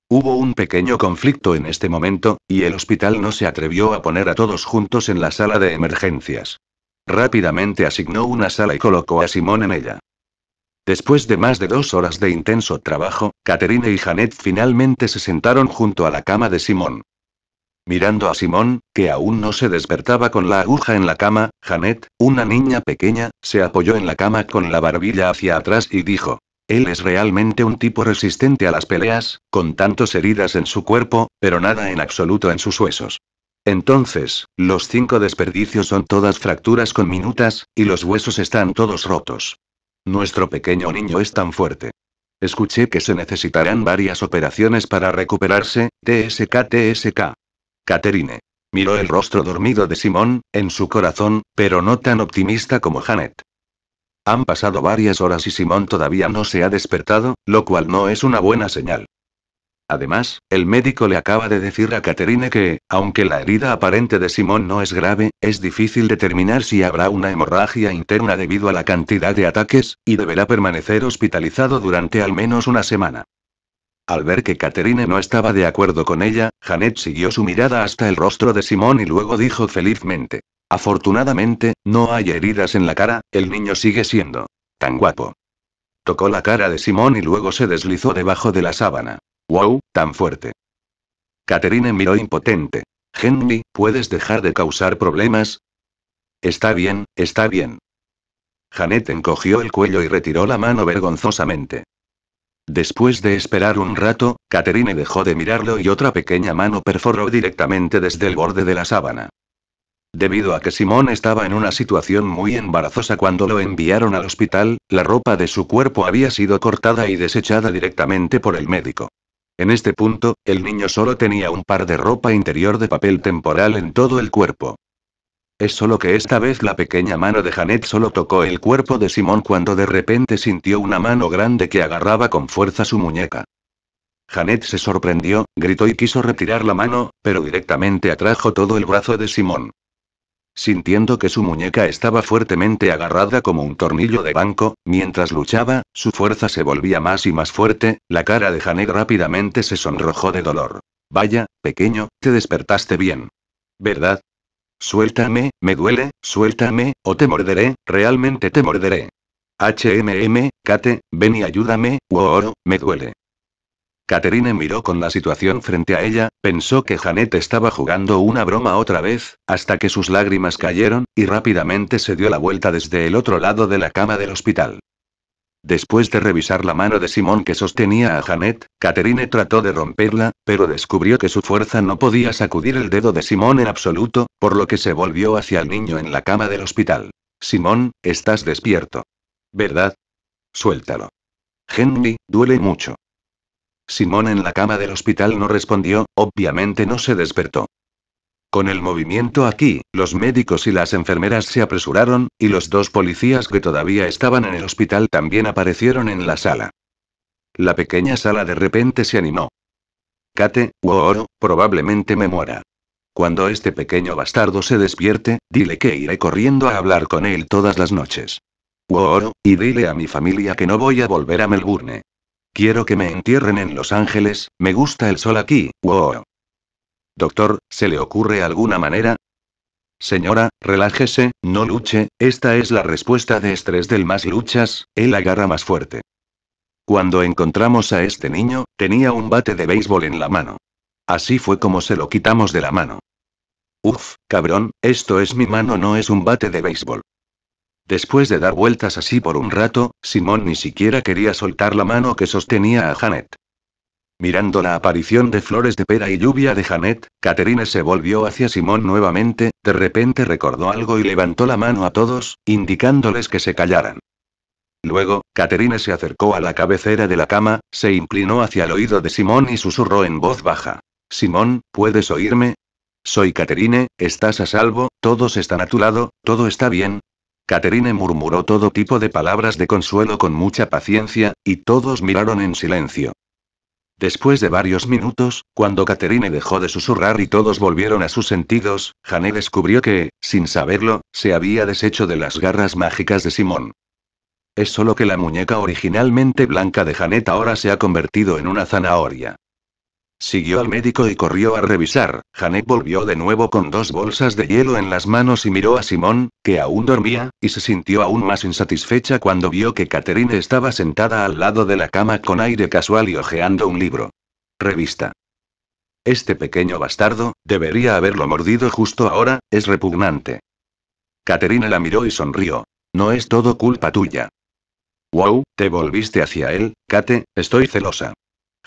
Hubo un pequeño conflicto en este momento, y el hospital no se atrevió a poner a todos juntos en la sala de emergencias. Rápidamente asignó una sala y colocó a Simón en ella. Después de más de dos horas de intenso trabajo, Caterine y Janet finalmente se sentaron junto a la cama de Simón. Mirando a Simón, que aún no se despertaba con la aguja en la cama, Janet, una niña pequeña, se apoyó en la cama con la barbilla hacia atrás y dijo, él es realmente un tipo resistente a las peleas, con tantas heridas en su cuerpo, pero nada en absoluto en sus huesos. Entonces, los cinco desperdicios son todas fracturas con minutas, y los huesos están todos rotos. Nuestro pequeño niño es tan fuerte. Escuché que se necesitarán varias operaciones para recuperarse, TSK TSK. Catherine. Miró el rostro dormido de Simón, en su corazón, pero no tan optimista como Janet. Han pasado varias horas y Simón todavía no se ha despertado, lo cual no es una buena señal. Además, el médico le acaba de decir a Catherine que, aunque la herida aparente de Simón no es grave, es difícil determinar si habrá una hemorragia interna debido a la cantidad de ataques, y deberá permanecer hospitalizado durante al menos una semana. Al ver que Caterine no estaba de acuerdo con ella, Janet siguió su mirada hasta el rostro de Simón y luego dijo felizmente. Afortunadamente, no hay heridas en la cara, el niño sigue siendo tan guapo. Tocó la cara de Simón y luego se deslizó debajo de la sábana. ¡Wow! Tan fuerte. Catherine miró impotente. Henry, ¿puedes dejar de causar problemas? Está bien, está bien. Janet encogió el cuello y retiró la mano vergonzosamente. Después de esperar un rato, Caterine dejó de mirarlo y otra pequeña mano perforó directamente desde el borde de la sábana. Debido a que Simón estaba en una situación muy embarazosa cuando lo enviaron al hospital, la ropa de su cuerpo había sido cortada y desechada directamente por el médico. En este punto, el niño solo tenía un par de ropa interior de papel temporal en todo el cuerpo. Es solo que esta vez la pequeña mano de Janet solo tocó el cuerpo de Simón cuando de repente sintió una mano grande que agarraba con fuerza su muñeca. Janet se sorprendió, gritó y quiso retirar la mano, pero directamente atrajo todo el brazo de Simón. Sintiendo que su muñeca estaba fuertemente agarrada como un tornillo de banco, mientras luchaba, su fuerza se volvía más y más fuerte, la cara de Janet rápidamente se sonrojó de dolor. Vaya, pequeño, te despertaste bien. ¿Verdad? Suéltame, me duele, suéltame, o te morderé, realmente te morderé. HMM, Kate, ven y ayúdame, oro, me duele. Caterine miró con la situación frente a ella, pensó que Janet estaba jugando una broma otra vez, hasta que sus lágrimas cayeron, y rápidamente se dio la vuelta desde el otro lado de la cama del hospital. Después de revisar la mano de Simón que sostenía a Janet, Catherine trató de romperla, pero descubrió que su fuerza no podía sacudir el dedo de Simón en absoluto, por lo que se volvió hacia el niño en la cama del hospital. Simón, estás despierto. ¿Verdad? Suéltalo. Henry, duele mucho. Simón en la cama del hospital no respondió, obviamente no se despertó. Con el movimiento aquí, los médicos y las enfermeras se apresuraron, y los dos policías que todavía estaban en el hospital también aparecieron en la sala. La pequeña sala de repente se animó. Kate, Woro, probablemente me muera. Cuando este pequeño bastardo se despierte, dile que iré corriendo a hablar con él todas las noches. Woro, y dile a mi familia que no voy a volver a Melbourne. Quiero que me entierren en Los Ángeles, me gusta el sol aquí, wow. Doctor, ¿se le ocurre alguna manera? Señora, relájese, no luche, esta es la respuesta de estrés del más luchas, él agarra más fuerte. Cuando encontramos a este niño, tenía un bate de béisbol en la mano. Así fue como se lo quitamos de la mano. Uf, cabrón, esto es mi mano, no es un bate de béisbol. Después de dar vueltas así por un rato, Simón ni siquiera quería soltar la mano que sostenía a Janet. Mirando la aparición de flores de pera y lluvia de Janet, Caterine se volvió hacia Simón nuevamente, de repente recordó algo y levantó la mano a todos, indicándoles que se callaran. Luego, Caterine se acercó a la cabecera de la cama, se inclinó hacia el oído de Simón y susurró en voz baja. Simón, ¿puedes oírme? Soy Caterine, estás a salvo, todos están a tu lado, todo está bien, Caterine murmuró todo tipo de palabras de consuelo con mucha paciencia, y todos miraron en silencio. Después de varios minutos, cuando Caterine dejó de susurrar y todos volvieron a sus sentidos, Janet descubrió que, sin saberlo, se había deshecho de las garras mágicas de Simón. Es solo que la muñeca originalmente blanca de Janet ahora se ha convertido en una zanahoria. Siguió al médico y corrió a revisar. Janet volvió de nuevo con dos bolsas de hielo en las manos y miró a Simón, que aún dormía, y se sintió aún más insatisfecha cuando vio que Catherine estaba sentada al lado de la cama con aire casual y hojeando un libro. Revista. Este pequeño bastardo, debería haberlo mordido justo ahora, es repugnante. Catherine la miró y sonrió. No es todo culpa tuya. Wow, te volviste hacia él, Kate, estoy celosa.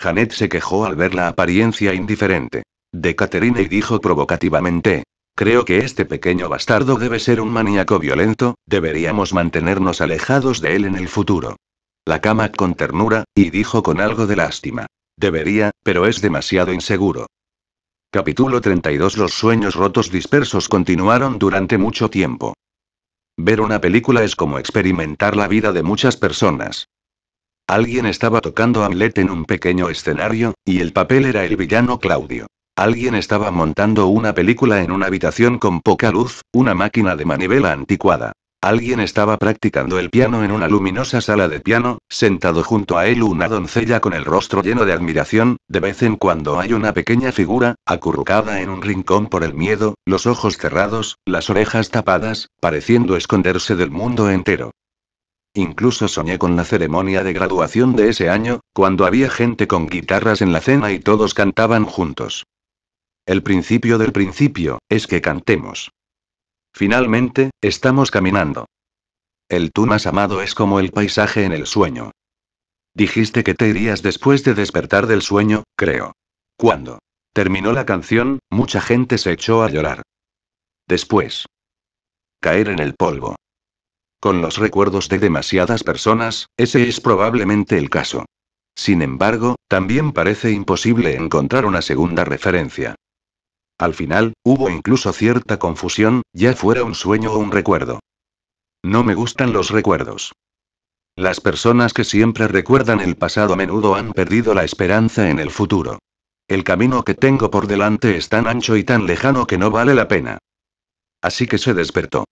Janet se quejó al ver la apariencia indiferente de Caterina y dijo provocativamente. Creo que este pequeño bastardo debe ser un maníaco violento, deberíamos mantenernos alejados de él en el futuro. La cama con ternura, y dijo con algo de lástima. Debería, pero es demasiado inseguro. Capítulo 32 Los sueños rotos dispersos continuaron durante mucho tiempo. Ver una película es como experimentar la vida de muchas personas. Alguien estaba tocando Hamlet en un pequeño escenario, y el papel era el villano Claudio. Alguien estaba montando una película en una habitación con poca luz, una máquina de manivela anticuada. Alguien estaba practicando el piano en una luminosa sala de piano, sentado junto a él una doncella con el rostro lleno de admiración, de vez en cuando hay una pequeña figura, acurrucada en un rincón por el miedo, los ojos cerrados, las orejas tapadas, pareciendo esconderse del mundo entero. Incluso soñé con la ceremonia de graduación de ese año, cuando había gente con guitarras en la cena y todos cantaban juntos. El principio del principio, es que cantemos. Finalmente, estamos caminando. El tú más amado es como el paisaje en el sueño. Dijiste que te irías después de despertar del sueño, creo. Cuando terminó la canción, mucha gente se echó a llorar. Después. Caer en el polvo. Con los recuerdos de demasiadas personas, ese es probablemente el caso. Sin embargo, también parece imposible encontrar una segunda referencia. Al final, hubo incluso cierta confusión, ya fuera un sueño o un recuerdo. No me gustan los recuerdos. Las personas que siempre recuerdan el pasado a menudo han perdido la esperanza en el futuro. El camino que tengo por delante es tan ancho y tan lejano que no vale la pena. Así que se despertó.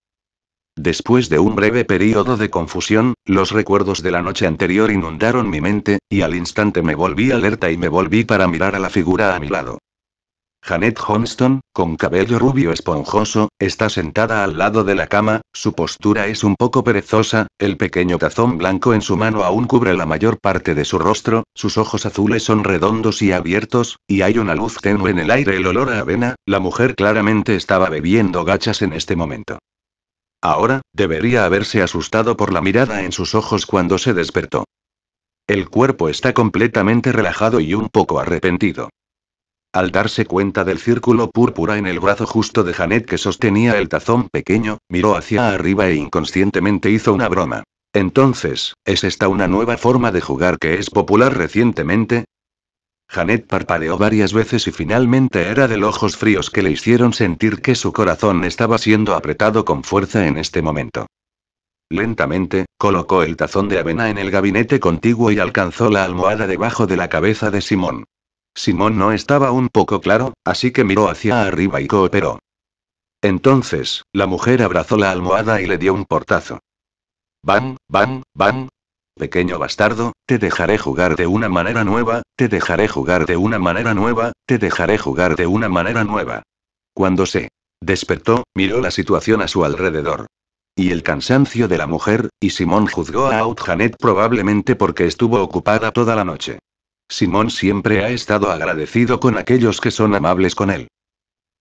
Después de un breve periodo de confusión, los recuerdos de la noche anterior inundaron mi mente, y al instante me volví alerta y me volví para mirar a la figura a mi lado. Janet Johnston, con cabello rubio esponjoso, está sentada al lado de la cama, su postura es un poco perezosa, el pequeño tazón blanco en su mano aún cubre la mayor parte de su rostro, sus ojos azules son redondos y abiertos, y hay una luz tenue en el aire. El olor a avena, la mujer claramente estaba bebiendo gachas en este momento. Ahora, debería haberse asustado por la mirada en sus ojos cuando se despertó. El cuerpo está completamente relajado y un poco arrepentido. Al darse cuenta del círculo púrpura en el brazo justo de Janet que sostenía el tazón pequeño, miró hacia arriba e inconscientemente hizo una broma. Entonces, ¿es esta una nueva forma de jugar que es popular recientemente? Janet parpadeó varias veces y finalmente era de los ojos fríos que le hicieron sentir que su corazón estaba siendo apretado con fuerza en este momento. Lentamente, colocó el tazón de avena en el gabinete contiguo y alcanzó la almohada debajo de la cabeza de Simón. Simón no estaba un poco claro, así que miró hacia arriba y cooperó. Entonces, la mujer abrazó la almohada y le dio un portazo. Bang, bang, van. Pequeño bastardo, te dejaré jugar de una manera nueva, te dejaré jugar de una manera nueva, te dejaré jugar de una manera nueva. Cuando se despertó, miró la situación a su alrededor. Y el cansancio de la mujer, y Simón juzgó a Outjanet probablemente porque estuvo ocupada toda la noche. Simón siempre ha estado agradecido con aquellos que son amables con él.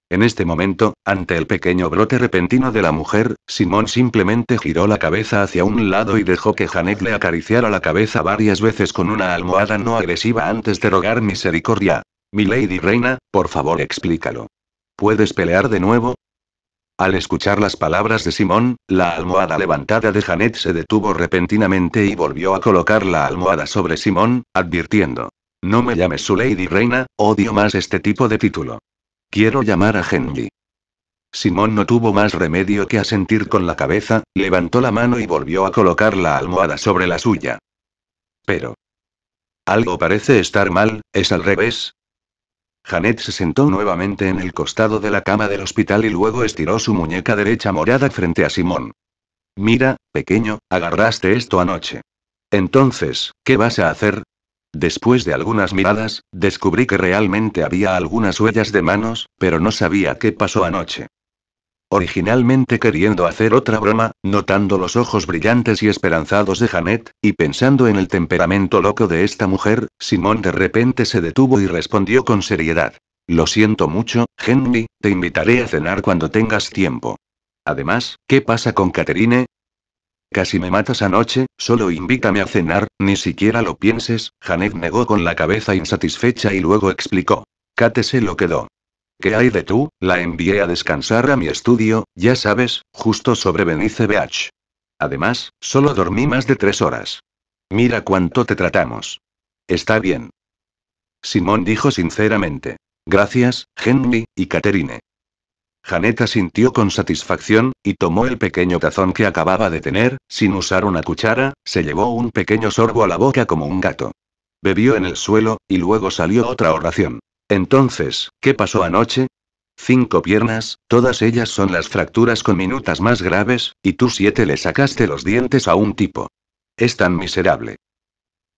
En este momento, ante el pequeño brote repentino de la mujer, Simón simplemente giró la cabeza hacia un lado y dejó que Janet le acariciara la cabeza varias veces con una almohada no agresiva antes de rogar misericordia. Mi lady reina, por favor explícalo. ¿Puedes pelear de nuevo? Al escuchar las palabras de Simón, la almohada levantada de Janet se detuvo repentinamente y volvió a colocar la almohada sobre Simón, advirtiendo. No me llames su lady reina, odio más este tipo de título. Quiero llamar a Henry. Simón no tuvo más remedio que asentir con la cabeza, levantó la mano y volvió a colocar la almohada sobre la suya. Pero. Algo parece estar mal, es al revés. Janet se sentó nuevamente en el costado de la cama del hospital y luego estiró su muñeca derecha morada frente a Simón. Mira, pequeño, agarraste esto anoche. Entonces, ¿qué vas a hacer? Después de algunas miradas, descubrí que realmente había algunas huellas de manos, pero no sabía qué pasó anoche. Originalmente queriendo hacer otra broma, notando los ojos brillantes y esperanzados de Janet, y pensando en el temperamento loco de esta mujer, Simón de repente se detuvo y respondió con seriedad. Lo siento mucho, Henry, te invitaré a cenar cuando tengas tiempo. Además, ¿qué pasa con Caterine? Casi me matas anoche, solo invítame a cenar, ni siquiera lo pienses, Janet negó con la cabeza insatisfecha y luego explicó. Kate se lo quedó. ¿Qué hay de tú? La envié a descansar a mi estudio, ya sabes, justo sobre Benice Beach. Además, solo dormí más de tres horas. Mira cuánto te tratamos. Está bien. Simón dijo sinceramente. Gracias, Henry, y Catherine. Janeta sintió con satisfacción, y tomó el pequeño tazón que acababa de tener, sin usar una cuchara, se llevó un pequeño sorbo a la boca como un gato. Bebió en el suelo, y luego salió otra oración. Entonces, ¿qué pasó anoche? Cinco piernas, todas ellas son las fracturas con minutas más graves, y tú siete le sacaste los dientes a un tipo. Es tan miserable.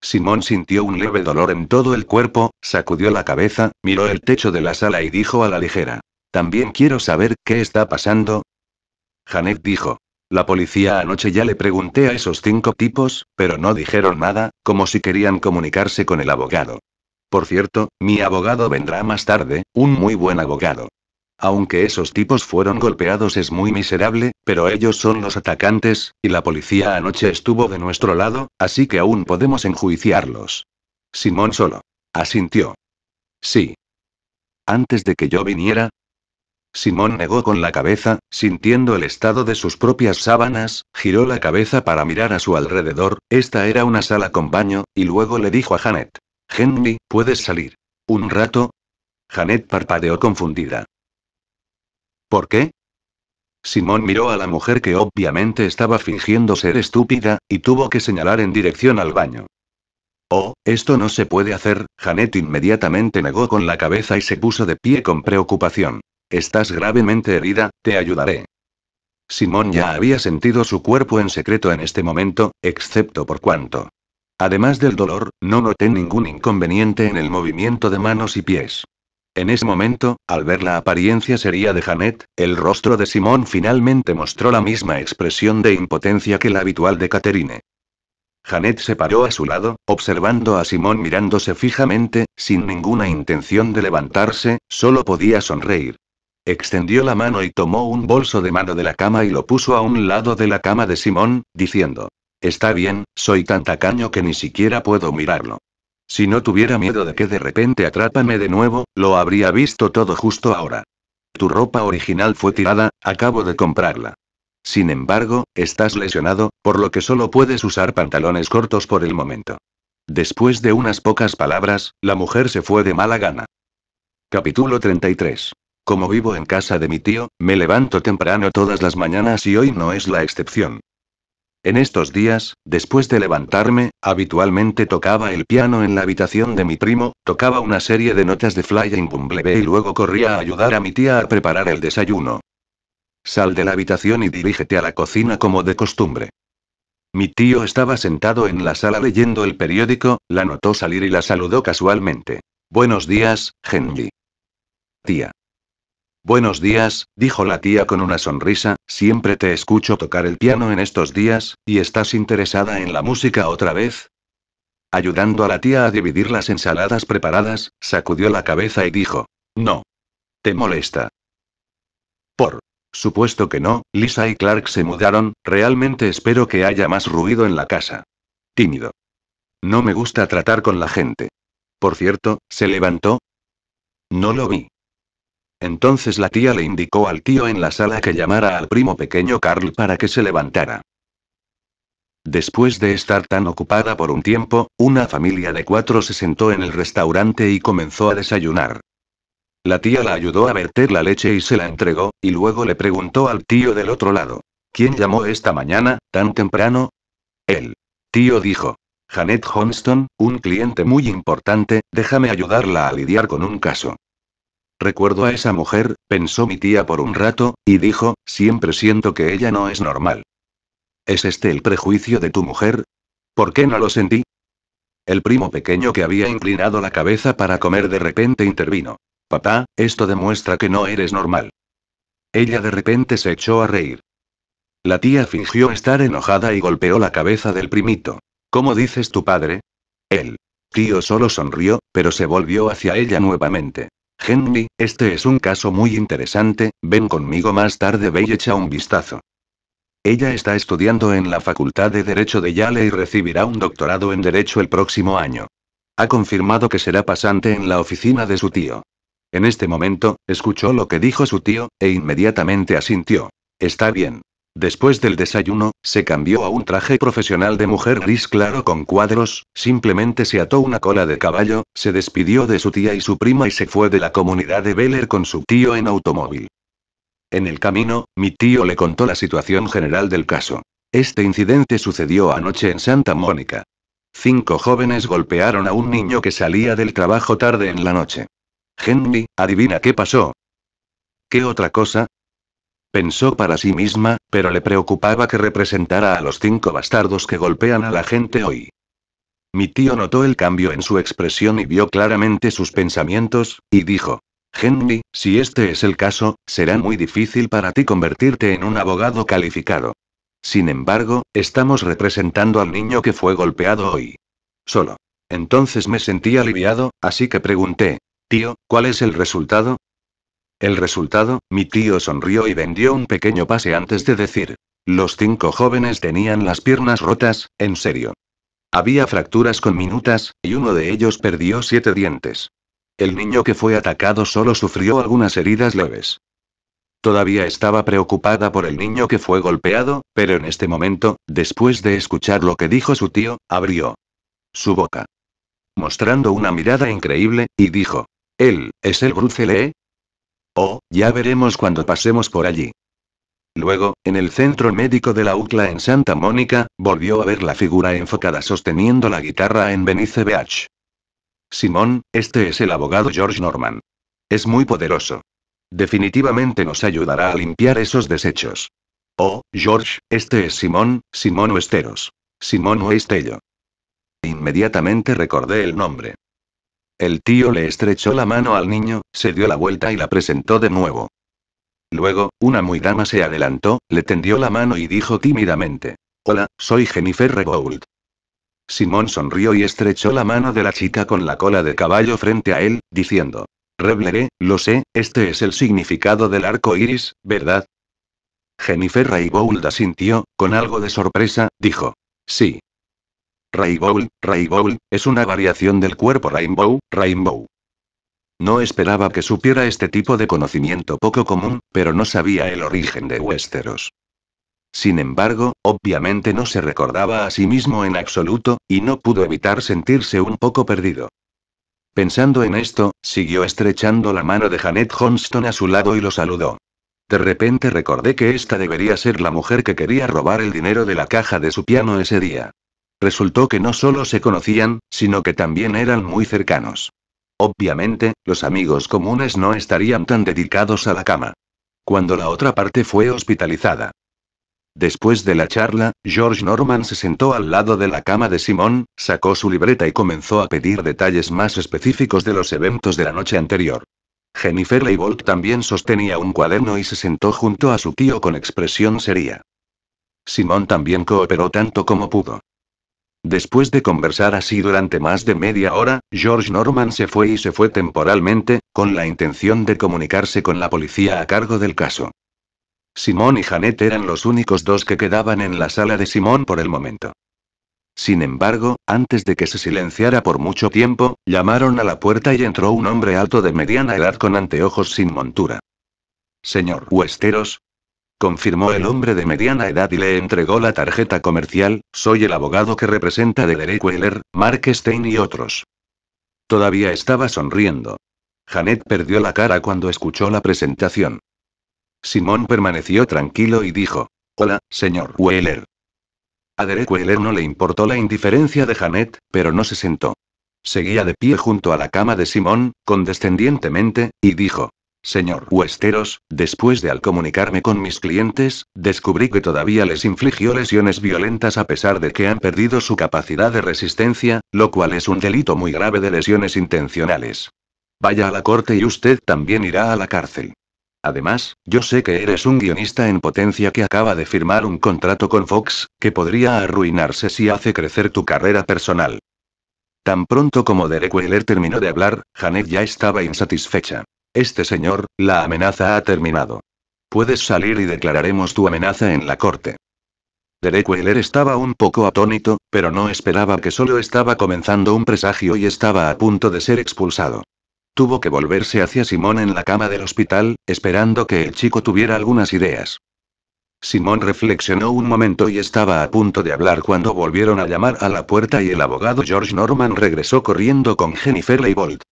Simón sintió un leve dolor en todo el cuerpo, sacudió la cabeza, miró el techo de la sala y dijo a la ligera, también quiero saber qué está pasando. Janet dijo. La policía anoche ya le pregunté a esos cinco tipos, pero no dijeron nada, como si querían comunicarse con el abogado. Por cierto, mi abogado vendrá más tarde, un muy buen abogado. Aunque esos tipos fueron golpeados es muy miserable, pero ellos son los atacantes, y la policía anoche estuvo de nuestro lado, así que aún podemos enjuiciarlos. Simón solo. Asintió. Sí. Antes de que yo viniera, Simón negó con la cabeza, sintiendo el estado de sus propias sábanas, giró la cabeza para mirar a su alrededor, esta era una sala con baño, y luego le dijo a Janet. Henry, ¿puedes salir? ¿Un rato? Janet parpadeó confundida. ¿Por qué? Simón miró a la mujer que obviamente estaba fingiendo ser estúpida, y tuvo que señalar en dirección al baño. Oh, esto no se puede hacer, Janet inmediatamente negó con la cabeza y se puso de pie con preocupación. Estás gravemente herida, te ayudaré. Simón ya había sentido su cuerpo en secreto en este momento, excepto por cuanto. Además del dolor, no noté ningún inconveniente en el movimiento de manos y pies. En ese momento, al ver la apariencia seria de Janet, el rostro de Simón finalmente mostró la misma expresión de impotencia que la habitual de Caterine. Janet se paró a su lado, observando a Simón mirándose fijamente, sin ninguna intención de levantarse, solo podía sonreír. Extendió la mano y tomó un bolso de mano de la cama y lo puso a un lado de la cama de Simón, diciendo, Está bien, soy tan tacaño que ni siquiera puedo mirarlo. Si no tuviera miedo de que de repente atrápame de nuevo, lo habría visto todo justo ahora. Tu ropa original fue tirada, acabo de comprarla. Sin embargo, estás lesionado, por lo que solo puedes usar pantalones cortos por el momento. Después de unas pocas palabras, la mujer se fue de mala gana. Capítulo 33. Como vivo en casa de mi tío, me levanto temprano todas las mañanas y hoy no es la excepción. En estos días, después de levantarme, habitualmente tocaba el piano en la habitación de mi primo, tocaba una serie de notas de Flying Bumblebee y luego corría a ayudar a mi tía a preparar el desayuno. Sal de la habitación y dirígete a la cocina como de costumbre. Mi tío estaba sentado en la sala leyendo el periódico, la notó salir y la saludó casualmente. Buenos días, Henry. Tía. Buenos días, dijo la tía con una sonrisa, siempre te escucho tocar el piano en estos días, ¿y estás interesada en la música otra vez? Ayudando a la tía a dividir las ensaladas preparadas, sacudió la cabeza y dijo, No. ¿Te molesta? Por supuesto que no, Lisa y Clark se mudaron, realmente espero que haya más ruido en la casa. Tímido. No me gusta tratar con la gente. Por cierto, ¿se levantó? No lo vi. Entonces la tía le indicó al tío en la sala que llamara al primo pequeño Carl para que se levantara. Después de estar tan ocupada por un tiempo, una familia de cuatro se sentó en el restaurante y comenzó a desayunar. La tía la ayudó a verter la leche y se la entregó, y luego le preguntó al tío del otro lado. ¿Quién llamó esta mañana, tan temprano? Él. Tío dijo. Janet Johnston, un cliente muy importante, déjame ayudarla a lidiar con un caso. Recuerdo a esa mujer, pensó mi tía por un rato, y dijo, siempre siento que ella no es normal. ¿Es este el prejuicio de tu mujer? ¿Por qué no lo sentí? El primo pequeño que había inclinado la cabeza para comer de repente intervino. Papá, esto demuestra que no eres normal. Ella de repente se echó a reír. La tía fingió estar enojada y golpeó la cabeza del primito. ¿Cómo dices tu padre? Él. Tío solo sonrió, pero se volvió hacia ella nuevamente. Henry, este es un caso muy interesante, ven conmigo más tarde ve y echa un vistazo. Ella está estudiando en la Facultad de Derecho de Yale y recibirá un doctorado en Derecho el próximo año. Ha confirmado que será pasante en la oficina de su tío. En este momento, escuchó lo que dijo su tío, e inmediatamente asintió. Está bien. Después del desayuno, se cambió a un traje profesional de mujer gris claro con cuadros, simplemente se ató una cola de caballo, se despidió de su tía y su prima y se fue de la comunidad de Beller con su tío en automóvil. En el camino, mi tío le contó la situación general del caso. Este incidente sucedió anoche en Santa Mónica. Cinco jóvenes golpearon a un niño que salía del trabajo tarde en la noche. Henry, adivina qué pasó. ¿Qué otra cosa? Pensó para sí misma, pero le preocupaba que representara a los cinco bastardos que golpean a la gente hoy. Mi tío notó el cambio en su expresión y vio claramente sus pensamientos, y dijo, Henry, si este es el caso, será muy difícil para ti convertirte en un abogado calificado. Sin embargo, estamos representando al niño que fue golpeado hoy. Solo. Entonces me sentí aliviado, así que pregunté, tío, ¿cuál es el resultado? El resultado, mi tío sonrió y vendió un pequeño pase antes de decir. Los cinco jóvenes tenían las piernas rotas, en serio. Había fracturas con minutas, y uno de ellos perdió siete dientes. El niño que fue atacado solo sufrió algunas heridas leves. Todavía estaba preocupada por el niño que fue golpeado, pero en este momento, después de escuchar lo que dijo su tío, abrió su boca. Mostrando una mirada increíble, y dijo, Él, es el Bruce Lee, Oh, ya veremos cuando pasemos por allí. Luego, en el centro médico de la UCLA en Santa Mónica, volvió a ver la figura enfocada sosteniendo la guitarra en Benice Beach. Simón, este es el abogado George Norman. Es muy poderoso. Definitivamente nos ayudará a limpiar esos desechos. Oh, George, este es Simón, Simón Oesteros. Simón Oestello. Inmediatamente recordé el nombre. El tío le estrechó la mano al niño, se dio la vuelta y la presentó de nuevo. Luego, una muy dama se adelantó, le tendió la mano y dijo tímidamente: Hola, soy Jennifer Rebold. Simón sonrió y estrechó la mano de la chica con la cola de caballo frente a él, diciendo: Rebleré, lo sé, este es el significado del arco iris, ¿verdad? Jennifer Rebould asintió, con algo de sorpresa, dijo: Sí. Rainbow, Rainbow, es una variación del cuerpo Rainbow, Rainbow. No esperaba que supiera este tipo de conocimiento poco común, pero no sabía el origen de Westeros. Sin embargo, obviamente no se recordaba a sí mismo en absoluto, y no pudo evitar sentirse un poco perdido. Pensando en esto, siguió estrechando la mano de Janet Johnston a su lado y lo saludó. De repente recordé que esta debería ser la mujer que quería robar el dinero de la caja de su piano ese día. Resultó que no solo se conocían, sino que también eran muy cercanos. Obviamente, los amigos comunes no estarían tan dedicados a la cama. Cuando la otra parte fue hospitalizada. Después de la charla, George Norman se sentó al lado de la cama de Simón, sacó su libreta y comenzó a pedir detalles más específicos de los eventos de la noche anterior. Jennifer Leibold también sostenía un cuaderno y se sentó junto a su tío con expresión seria. Simón también cooperó tanto como pudo. Después de conversar así durante más de media hora, George Norman se fue y se fue temporalmente, con la intención de comunicarse con la policía a cargo del caso. Simón y Janet eran los únicos dos que quedaban en la sala de Simón por el momento. Sin embargo, antes de que se silenciara por mucho tiempo, llamaron a la puerta y entró un hombre alto de mediana edad con anteojos sin montura. Señor Westeros, confirmó el hombre de mediana edad y le entregó la tarjeta comercial, soy el abogado que representa a Derek Weller, Mark Stein y otros. Todavía estaba sonriendo. Janet perdió la cara cuando escuchó la presentación. Simón permaneció tranquilo y dijo, Hola, señor Weller. A Derek Weller no le importó la indiferencia de Janet, pero no se sentó. Seguía de pie junto a la cama de Simón, condescendientemente, y dijo, Señor Westeros, después de al comunicarme con mis clientes, descubrí que todavía les infligió lesiones violentas a pesar de que han perdido su capacidad de resistencia, lo cual es un delito muy grave de lesiones intencionales. Vaya a la corte y usted también irá a la cárcel. Además, yo sé que eres un guionista en potencia que acaba de firmar un contrato con Fox, que podría arruinarse si hace crecer tu carrera personal. Tan pronto como Derek Wheeler terminó de hablar, Janet ya estaba insatisfecha. Este señor, la amenaza ha terminado. Puedes salir y declararemos tu amenaza en la corte. Derek Weller estaba un poco atónito, pero no esperaba que solo estaba comenzando un presagio y estaba a punto de ser expulsado. Tuvo que volverse hacia Simón en la cama del hospital, esperando que el chico tuviera algunas ideas. Simón reflexionó un momento y estaba a punto de hablar cuando volvieron a llamar a la puerta y el abogado George Norman regresó corriendo con Jennifer Leibold.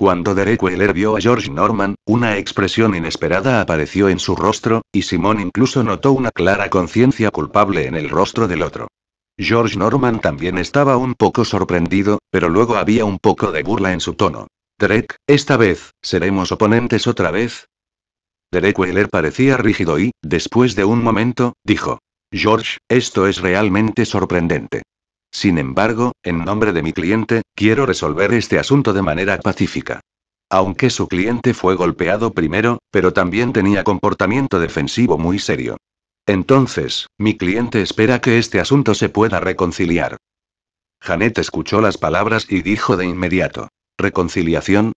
Cuando Derek vio a George Norman, una expresión inesperada apareció en su rostro, y Simón incluso notó una clara conciencia culpable en el rostro del otro. George Norman también estaba un poco sorprendido, pero luego había un poco de burla en su tono. Derek, esta vez, ¿seremos oponentes otra vez? Derek Weller parecía rígido y, después de un momento, dijo. George, esto es realmente sorprendente. Sin embargo, en nombre de mi cliente, quiero resolver este asunto de manera pacífica. Aunque su cliente fue golpeado primero, pero también tenía comportamiento defensivo muy serio. Entonces, mi cliente espera que este asunto se pueda reconciliar. Janet escuchó las palabras y dijo de inmediato. ¿Reconciliación?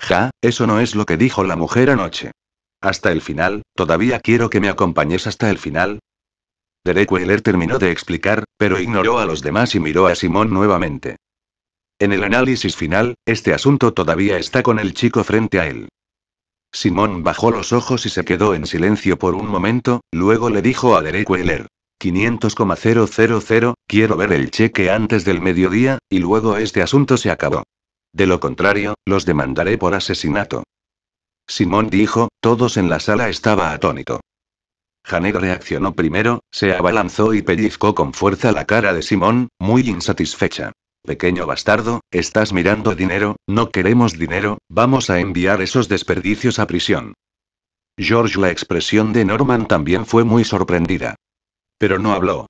Ja, eso no es lo que dijo la mujer anoche. Hasta el final, todavía quiero que me acompañes hasta el final, Derek Weller terminó de explicar, pero ignoró a los demás y miró a Simón nuevamente. En el análisis final, este asunto todavía está con el chico frente a él. Simón bajó los ojos y se quedó en silencio por un momento, luego le dijo a Derek Weller. 500,000, quiero ver el cheque antes del mediodía, y luego este asunto se acabó. De lo contrario, los demandaré por asesinato. Simón dijo, todos en la sala estaba atónito. Janet reaccionó primero, se abalanzó y pellizcó con fuerza la cara de Simón, muy insatisfecha. Pequeño bastardo, estás mirando dinero, no queremos dinero, vamos a enviar esos desperdicios a prisión. George la expresión de Norman también fue muy sorprendida. Pero no habló.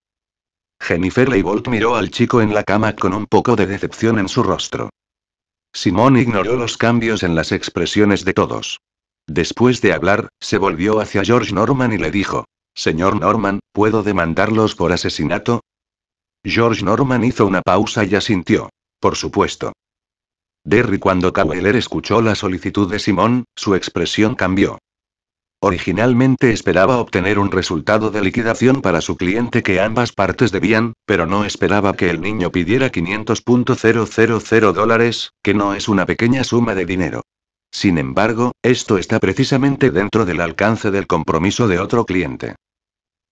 Jennifer Leibold miró al chico en la cama con un poco de decepción en su rostro. Simón ignoró los cambios en las expresiones de todos. Después de hablar, se volvió hacia George Norman y le dijo, Señor Norman, ¿puedo demandarlos por asesinato? George Norman hizo una pausa y asintió. Por supuesto. Derry cuando Kaweler escuchó la solicitud de Simón, su expresión cambió. Originalmente esperaba obtener un resultado de liquidación para su cliente que ambas partes debían, pero no esperaba que el niño pidiera 500.000 dólares, que no es una pequeña suma de dinero. Sin embargo, esto está precisamente dentro del alcance del compromiso de otro cliente.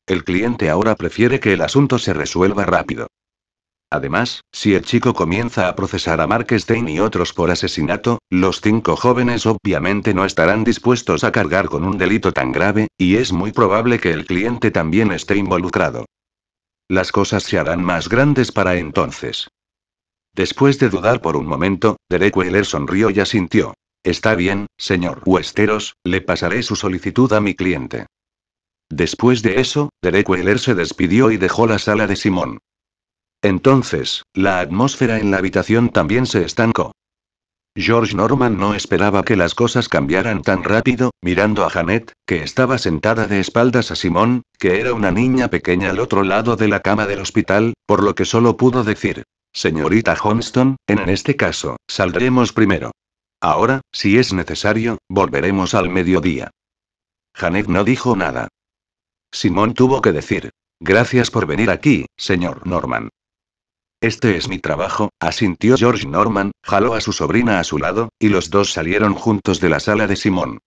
El cliente ahora prefiere que el asunto se resuelva rápido. Además, si el chico comienza a procesar a Mark Stein y otros por asesinato, los cinco jóvenes obviamente no estarán dispuestos a cargar con un delito tan grave, y es muy probable que el cliente también esté involucrado. Las cosas se harán más grandes para entonces. Después de dudar por un momento, Derek Wheeler sonrió y asintió. Está bien, señor Westeros, le pasaré su solicitud a mi cliente. Después de eso, Derek Wheeler se despidió y dejó la sala de Simón. Entonces, la atmósfera en la habitación también se estancó. George Norman no esperaba que las cosas cambiaran tan rápido, mirando a Janet, que estaba sentada de espaldas a Simón, que era una niña pequeña al otro lado de la cama del hospital, por lo que solo pudo decir, Señorita Johnston, en este caso, saldremos primero. Ahora, si es necesario, volveremos al mediodía. Janet no dijo nada. Simón tuvo que decir, gracias por venir aquí, señor Norman. Este es mi trabajo, asintió George Norman, jaló a su sobrina a su lado, y los dos salieron juntos de la sala de Simón.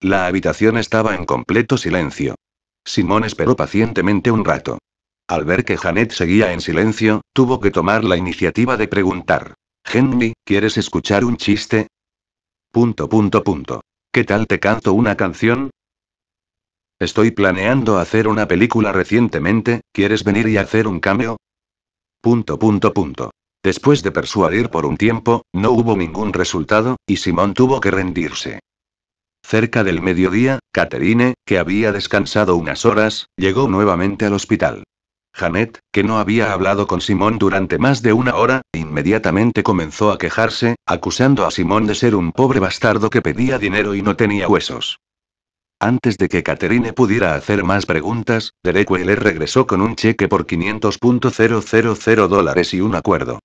La habitación estaba en completo silencio. Simón esperó pacientemente un rato. Al ver que Janet seguía en silencio, tuvo que tomar la iniciativa de preguntar. Henry, ¿Quieres escuchar un chiste? Punto, punto, punto. ¿Qué tal te canto una canción? Estoy planeando hacer una película recientemente, ¿quieres venir y hacer un cameo? Punto, punto, punto. Después de persuadir por un tiempo, no hubo ningún resultado, y Simón tuvo que rendirse. Cerca del mediodía, Caterine, que había descansado unas horas, llegó nuevamente al hospital. Janet, que no había hablado con Simón durante más de una hora, inmediatamente comenzó a quejarse, acusando a Simón de ser un pobre bastardo que pedía dinero y no tenía huesos. Antes de que Catherine pudiera hacer más preguntas, Derek regresó con un cheque por 500.000 dólares y un acuerdo.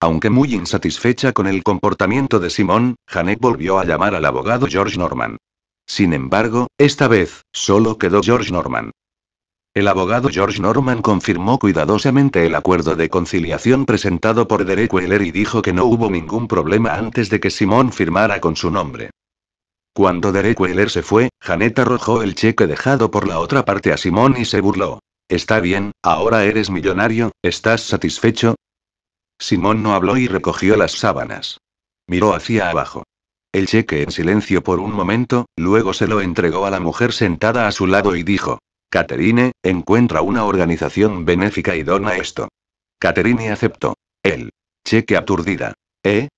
Aunque muy insatisfecha con el comportamiento de Simón, Janet volvió a llamar al abogado George Norman. Sin embargo, esta vez, solo quedó George Norman. El abogado George Norman confirmó cuidadosamente el acuerdo de conciliación presentado por Derek Weller y dijo que no hubo ningún problema antes de que Simón firmara con su nombre. Cuando Derek Weller se fue, Janet arrojó el cheque dejado por la otra parte a Simón y se burló. Está bien, ahora eres millonario, ¿estás satisfecho? Simón no habló y recogió las sábanas. Miró hacia abajo. El cheque en silencio por un momento, luego se lo entregó a la mujer sentada a su lado y dijo, Catherine, encuentra una organización benéfica y dona esto. Catherine aceptó. El cheque aturdida. ¿Eh?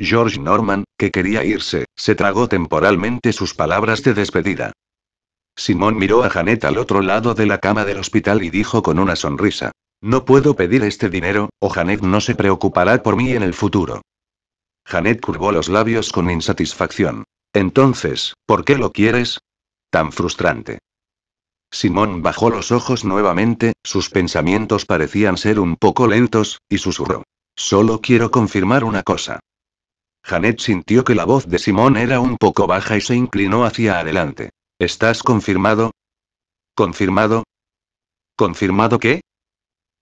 George Norman, que quería irse, se tragó temporalmente sus palabras de despedida. Simón miró a Janet al otro lado de la cama del hospital y dijo con una sonrisa. No puedo pedir este dinero, o Janet no se preocupará por mí en el futuro. Janet curvó los labios con insatisfacción. Entonces, ¿por qué lo quieres? Tan frustrante. Simón bajó los ojos nuevamente, sus pensamientos parecían ser un poco lentos, y susurró. Solo quiero confirmar una cosa. Janet sintió que la voz de Simón era un poco baja y se inclinó hacia adelante. ¿Estás confirmado? ¿Confirmado? ¿Confirmado qué?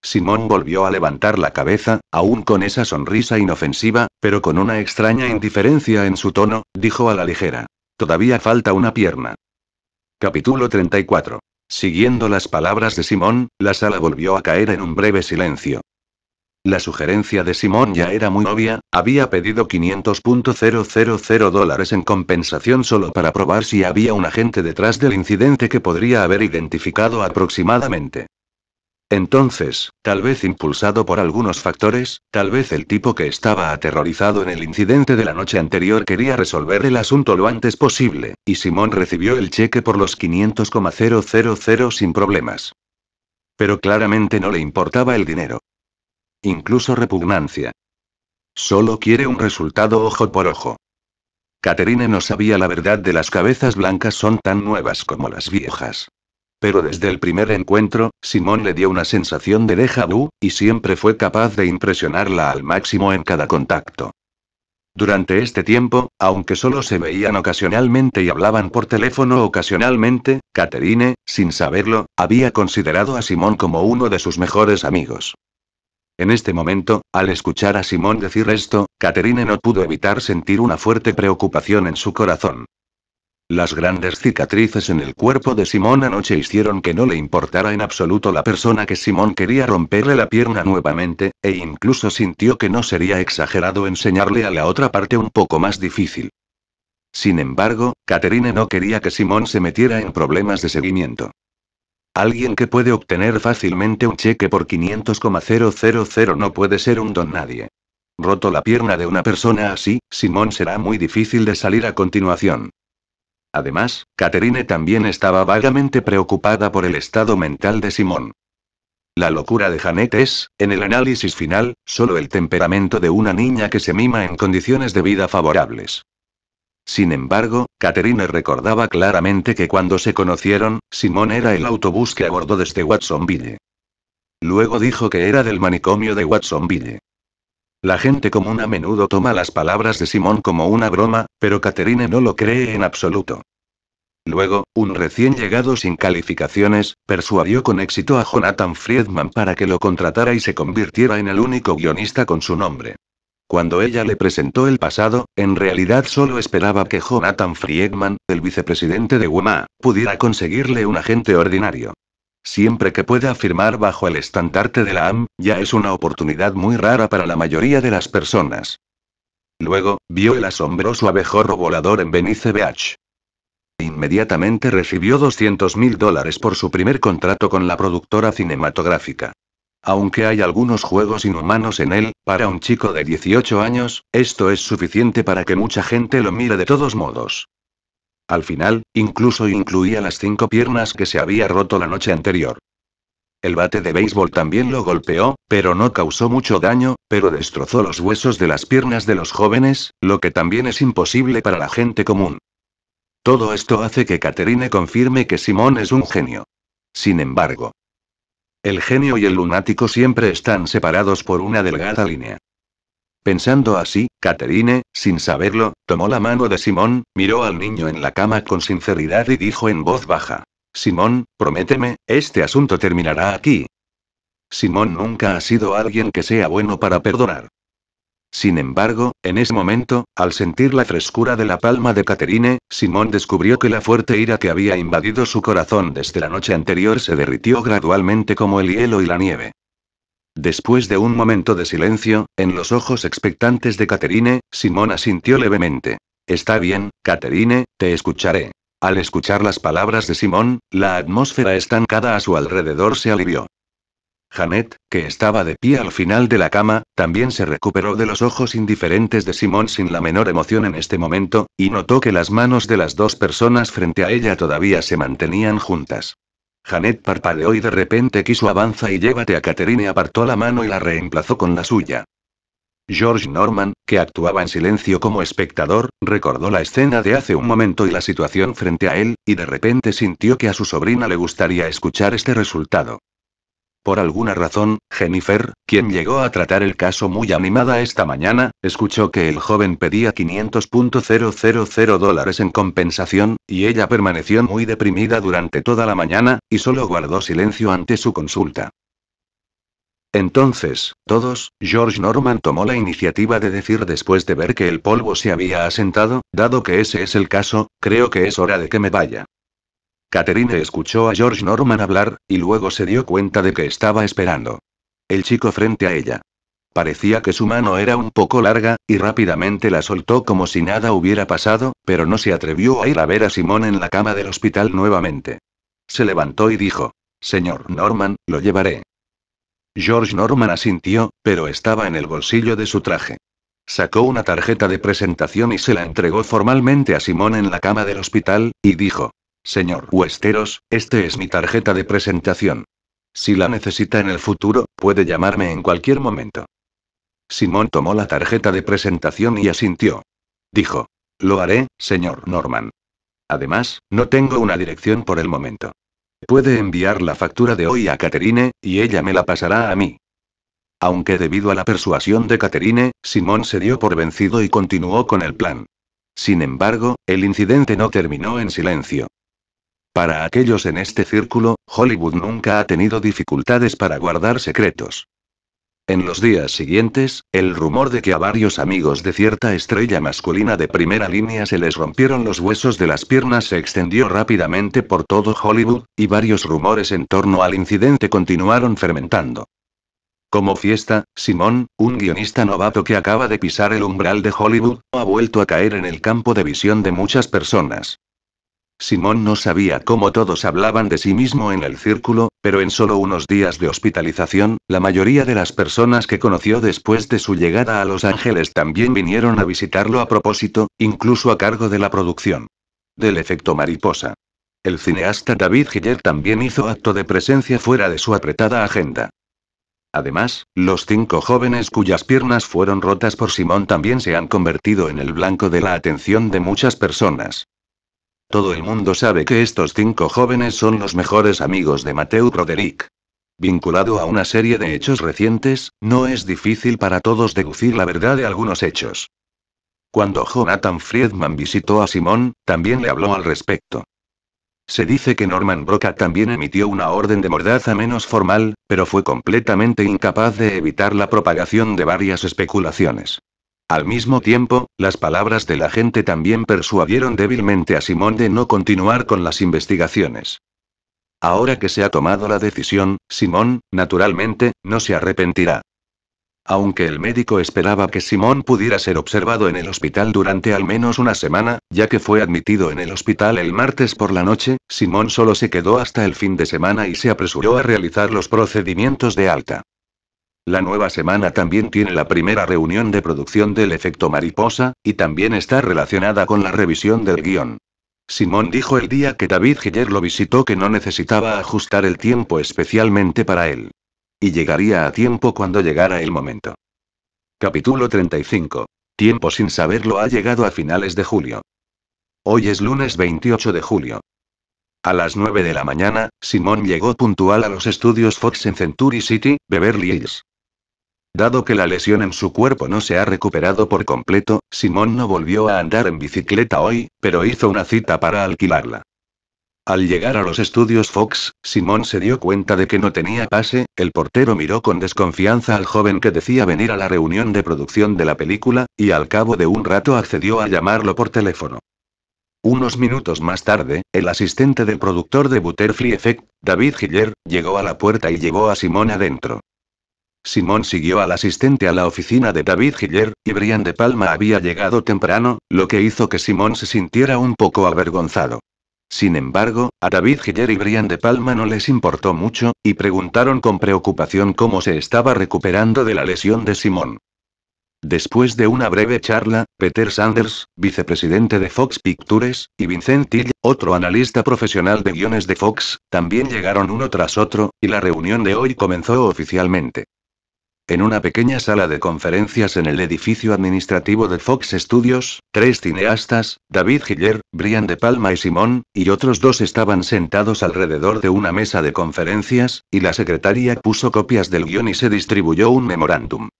Simón volvió a levantar la cabeza, aún con esa sonrisa inofensiva, pero con una extraña indiferencia en su tono, dijo a la ligera. Todavía falta una pierna. Capítulo 34. Siguiendo las palabras de Simón, la sala volvió a caer en un breve silencio. La sugerencia de Simón ya era muy obvia, había pedido 500.000 dólares en compensación solo para probar si había un agente detrás del incidente que podría haber identificado aproximadamente entonces, tal vez impulsado por algunos factores, tal vez el tipo que estaba aterrorizado en el incidente de la noche anterior quería resolver el asunto lo antes posible, y Simón recibió el cheque por los 500,000 sin problemas. Pero claramente no le importaba el dinero. Incluso repugnancia. Solo quiere un resultado ojo por ojo. Caterine no sabía la verdad de las cabezas blancas son tan nuevas como las viejas pero desde el primer encuentro, Simón le dio una sensación de déjà vu, y siempre fue capaz de impresionarla al máximo en cada contacto. Durante este tiempo, aunque solo se veían ocasionalmente y hablaban por teléfono ocasionalmente, Caterine, sin saberlo, había considerado a Simón como uno de sus mejores amigos. En este momento, al escuchar a Simón decir esto, Caterine no pudo evitar sentir una fuerte preocupación en su corazón. Las grandes cicatrices en el cuerpo de Simón anoche hicieron que no le importara en absoluto la persona que Simón quería romperle la pierna nuevamente, e incluso sintió que no sería exagerado enseñarle a la otra parte un poco más difícil. Sin embargo, Caterine no quería que Simón se metiera en problemas de seguimiento. Alguien que puede obtener fácilmente un cheque por 500,000 no puede ser un don nadie. Roto la pierna de una persona así, Simón será muy difícil de salir a continuación. Además, Caterine también estaba vagamente preocupada por el estado mental de Simón. La locura de Janet es, en el análisis final, solo el temperamento de una niña que se mima en condiciones de vida favorables. Sin embargo, Catherine recordaba claramente que cuando se conocieron, Simón era el autobús que abordó desde Watsonville. Luego dijo que era del manicomio de Watsonville. La gente común a menudo toma las palabras de Simón como una broma, pero Catherine no lo cree en absoluto. Luego, un recién llegado sin calificaciones, persuadió con éxito a Jonathan Friedman para que lo contratara y se convirtiera en el único guionista con su nombre. Cuando ella le presentó el pasado, en realidad solo esperaba que Jonathan Friedman, el vicepresidente de WMA, pudiera conseguirle un agente ordinario. Siempre que pueda firmar bajo el estandarte de la AM, ya es una oportunidad muy rara para la mayoría de las personas. Luego, vio el asombroso abejorro volador en Benice Beach. Inmediatamente recibió 200 mil dólares por su primer contrato con la productora cinematográfica. Aunque hay algunos juegos inhumanos en él, para un chico de 18 años, esto es suficiente para que mucha gente lo mire de todos modos. Al final, incluso incluía las cinco piernas que se había roto la noche anterior. El bate de béisbol también lo golpeó, pero no causó mucho daño, pero destrozó los huesos de las piernas de los jóvenes, lo que también es imposible para la gente común. Todo esto hace que Caterine confirme que Simón es un genio. Sin embargo, el genio y el lunático siempre están separados por una delgada línea. Pensando así, Caterine, sin saberlo, tomó la mano de Simón, miró al niño en la cama con sinceridad y dijo en voz baja. Simón, prométeme, este asunto terminará aquí. Simón nunca ha sido alguien que sea bueno para perdonar. Sin embargo, en ese momento, al sentir la frescura de la palma de Caterine, Simón descubrió que la fuerte ira que había invadido su corazón desde la noche anterior se derritió gradualmente como el hielo y la nieve. Después de un momento de silencio, en los ojos expectantes de Caterine, Simón asintió levemente. Está bien, Caterine, te escucharé. Al escuchar las palabras de Simón, la atmósfera estancada a su alrededor se alivió. Janet, que estaba de pie al final de la cama, también se recuperó de los ojos indiferentes de Simón sin la menor emoción en este momento, y notó que las manos de las dos personas frente a ella todavía se mantenían juntas. Janet parpadeó y de repente quiso avanza y llévate a Catherine apartó la mano y la reemplazó con la suya. George Norman, que actuaba en silencio como espectador, recordó la escena de hace un momento y la situación frente a él, y de repente sintió que a su sobrina le gustaría escuchar este resultado. Por alguna razón, Jennifer, quien llegó a tratar el caso muy animada esta mañana, escuchó que el joven pedía 500.000 dólares en compensación, y ella permaneció muy deprimida durante toda la mañana, y solo guardó silencio ante su consulta. Entonces, todos, George Norman tomó la iniciativa de decir después de ver que el polvo se había asentado, dado que ese es el caso, creo que es hora de que me vaya. Catherine escuchó a George Norman hablar, y luego se dio cuenta de que estaba esperando. El chico frente a ella. Parecía que su mano era un poco larga, y rápidamente la soltó como si nada hubiera pasado, pero no se atrevió a ir a ver a Simón en la cama del hospital nuevamente. Se levantó y dijo, Señor Norman, lo llevaré. George Norman asintió, pero estaba en el bolsillo de su traje. Sacó una tarjeta de presentación y se la entregó formalmente a Simón en la cama del hospital, y dijo, Señor Westeros, esta es mi tarjeta de presentación. Si la necesita en el futuro, puede llamarme en cualquier momento. Simón tomó la tarjeta de presentación y asintió. Dijo. Lo haré, señor Norman. Además, no tengo una dirección por el momento. Puede enviar la factura de hoy a Caterine, y ella me la pasará a mí. Aunque debido a la persuasión de Caterine, Simón se dio por vencido y continuó con el plan. Sin embargo, el incidente no terminó en silencio. Para aquellos en este círculo, Hollywood nunca ha tenido dificultades para guardar secretos. En los días siguientes, el rumor de que a varios amigos de cierta estrella masculina de primera línea se les rompieron los huesos de las piernas se extendió rápidamente por todo Hollywood, y varios rumores en torno al incidente continuaron fermentando. Como fiesta, Simón, un guionista novato que acaba de pisar el umbral de Hollywood, ha vuelto a caer en el campo de visión de muchas personas. Simón no sabía cómo todos hablaban de sí mismo en el círculo, pero en solo unos días de hospitalización, la mayoría de las personas que conoció después de su llegada a Los Ángeles también vinieron a visitarlo a propósito, incluso a cargo de la producción. Del efecto mariposa. El cineasta David Gillet también hizo acto de presencia fuera de su apretada agenda. Además, los cinco jóvenes cuyas piernas fueron rotas por Simón también se han convertido en el blanco de la atención de muchas personas. Todo el mundo sabe que estos cinco jóvenes son los mejores amigos de Mateo Roderick. Vinculado a una serie de hechos recientes, no es difícil para todos deducir la verdad de algunos hechos. Cuando Jonathan Friedman visitó a Simón, también le habló al respecto. Se dice que Norman Broca también emitió una orden de mordaza menos formal, pero fue completamente incapaz de evitar la propagación de varias especulaciones. Al mismo tiempo, las palabras de la gente también persuadieron débilmente a Simón de no continuar con las investigaciones. Ahora que se ha tomado la decisión, Simón, naturalmente, no se arrepentirá. Aunque el médico esperaba que Simón pudiera ser observado en el hospital durante al menos una semana, ya que fue admitido en el hospital el martes por la noche, Simón solo se quedó hasta el fin de semana y se apresuró a realizar los procedimientos de alta. La nueva semana también tiene la primera reunión de producción del efecto mariposa, y también está relacionada con la revisión del guión. Simón dijo el día que David Hiller lo visitó que no necesitaba ajustar el tiempo especialmente para él. Y llegaría a tiempo cuando llegara el momento. Capítulo 35. Tiempo sin saberlo ha llegado a finales de julio. Hoy es lunes 28 de julio. A las 9 de la mañana, Simón llegó puntual a los estudios Fox en Century City, Beverly Hills. Dado que la lesión en su cuerpo no se ha recuperado por completo, Simón no volvió a andar en bicicleta hoy, pero hizo una cita para alquilarla. Al llegar a los estudios Fox, Simón se dio cuenta de que no tenía pase, el portero miró con desconfianza al joven que decía venir a la reunión de producción de la película, y al cabo de un rato accedió a llamarlo por teléfono. Unos minutos más tarde, el asistente del productor de Butterfly Effect, David Hiller, llegó a la puerta y llevó a Simón adentro. Simón siguió al asistente a la oficina de David Hiller, y Brian de Palma había llegado temprano, lo que hizo que Simón se sintiera un poco avergonzado. Sin embargo, a David Hiller y Brian de Palma no les importó mucho, y preguntaron con preocupación cómo se estaba recuperando de la lesión de Simón. Después de una breve charla, Peter Sanders, vicepresidente de Fox Pictures, y Vincent Till, otro analista profesional de guiones de Fox, también llegaron uno tras otro, y la reunión de hoy comenzó oficialmente. En una pequeña sala de conferencias en el edificio administrativo de Fox Studios, tres cineastas, David Hiller, Brian De Palma y Simón, y otros dos estaban sentados alrededor de una mesa de conferencias, y la secretaria puso copias del guión y se distribuyó un memorándum.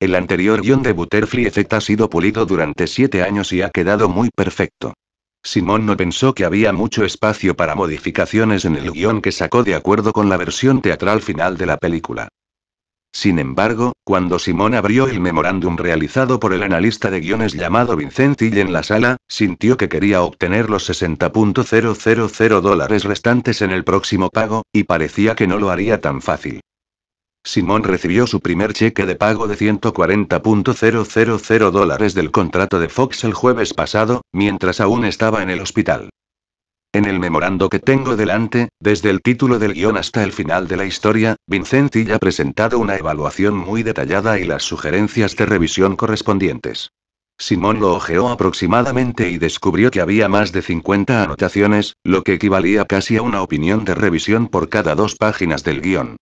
El anterior guión de Butterfly Effect ha sido pulido durante siete años y ha quedado muy perfecto. Simón no pensó que había mucho espacio para modificaciones en el guión que sacó de acuerdo con la versión teatral final de la película. Sin embargo, cuando Simón abrió el memorándum realizado por el analista de guiones llamado y en la sala, sintió que quería obtener los 60.000 dólares restantes en el próximo pago, y parecía que no lo haría tan fácil. Simón recibió su primer cheque de pago de 140.000 dólares del contrato de Fox el jueves pasado, mientras aún estaba en el hospital. En el memorando que tengo delante, desde el título del guión hasta el final de la historia, Vincenti ha presentado una evaluación muy detallada y las sugerencias de revisión correspondientes. Simón lo ojeó aproximadamente y descubrió que había más de 50 anotaciones, lo que equivalía casi a una opinión de revisión por cada dos páginas del guión.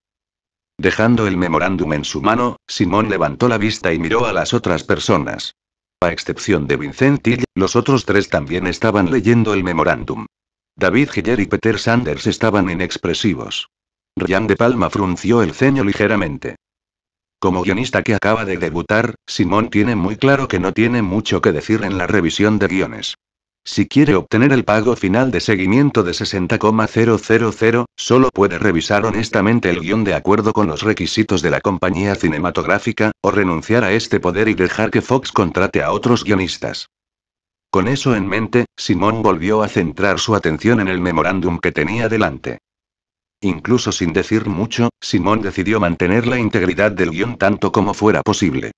Dejando el memorándum en su mano, Simón levantó la vista y miró a las otras personas. A excepción de Vincenti, los otros tres también estaban leyendo el memorándum. David Hiller y Peter Sanders estaban inexpresivos. Ryan de Palma frunció el ceño ligeramente. Como guionista que acaba de debutar, Simón tiene muy claro que no tiene mucho que decir en la revisión de guiones. Si quiere obtener el pago final de seguimiento de 60,000, solo puede revisar honestamente el guión de acuerdo con los requisitos de la compañía cinematográfica, o renunciar a este poder y dejar que Fox contrate a otros guionistas. Con eso en mente, Simón volvió a centrar su atención en el memorándum que tenía delante. Incluso sin decir mucho, Simón decidió mantener la integridad del guión tanto como fuera posible.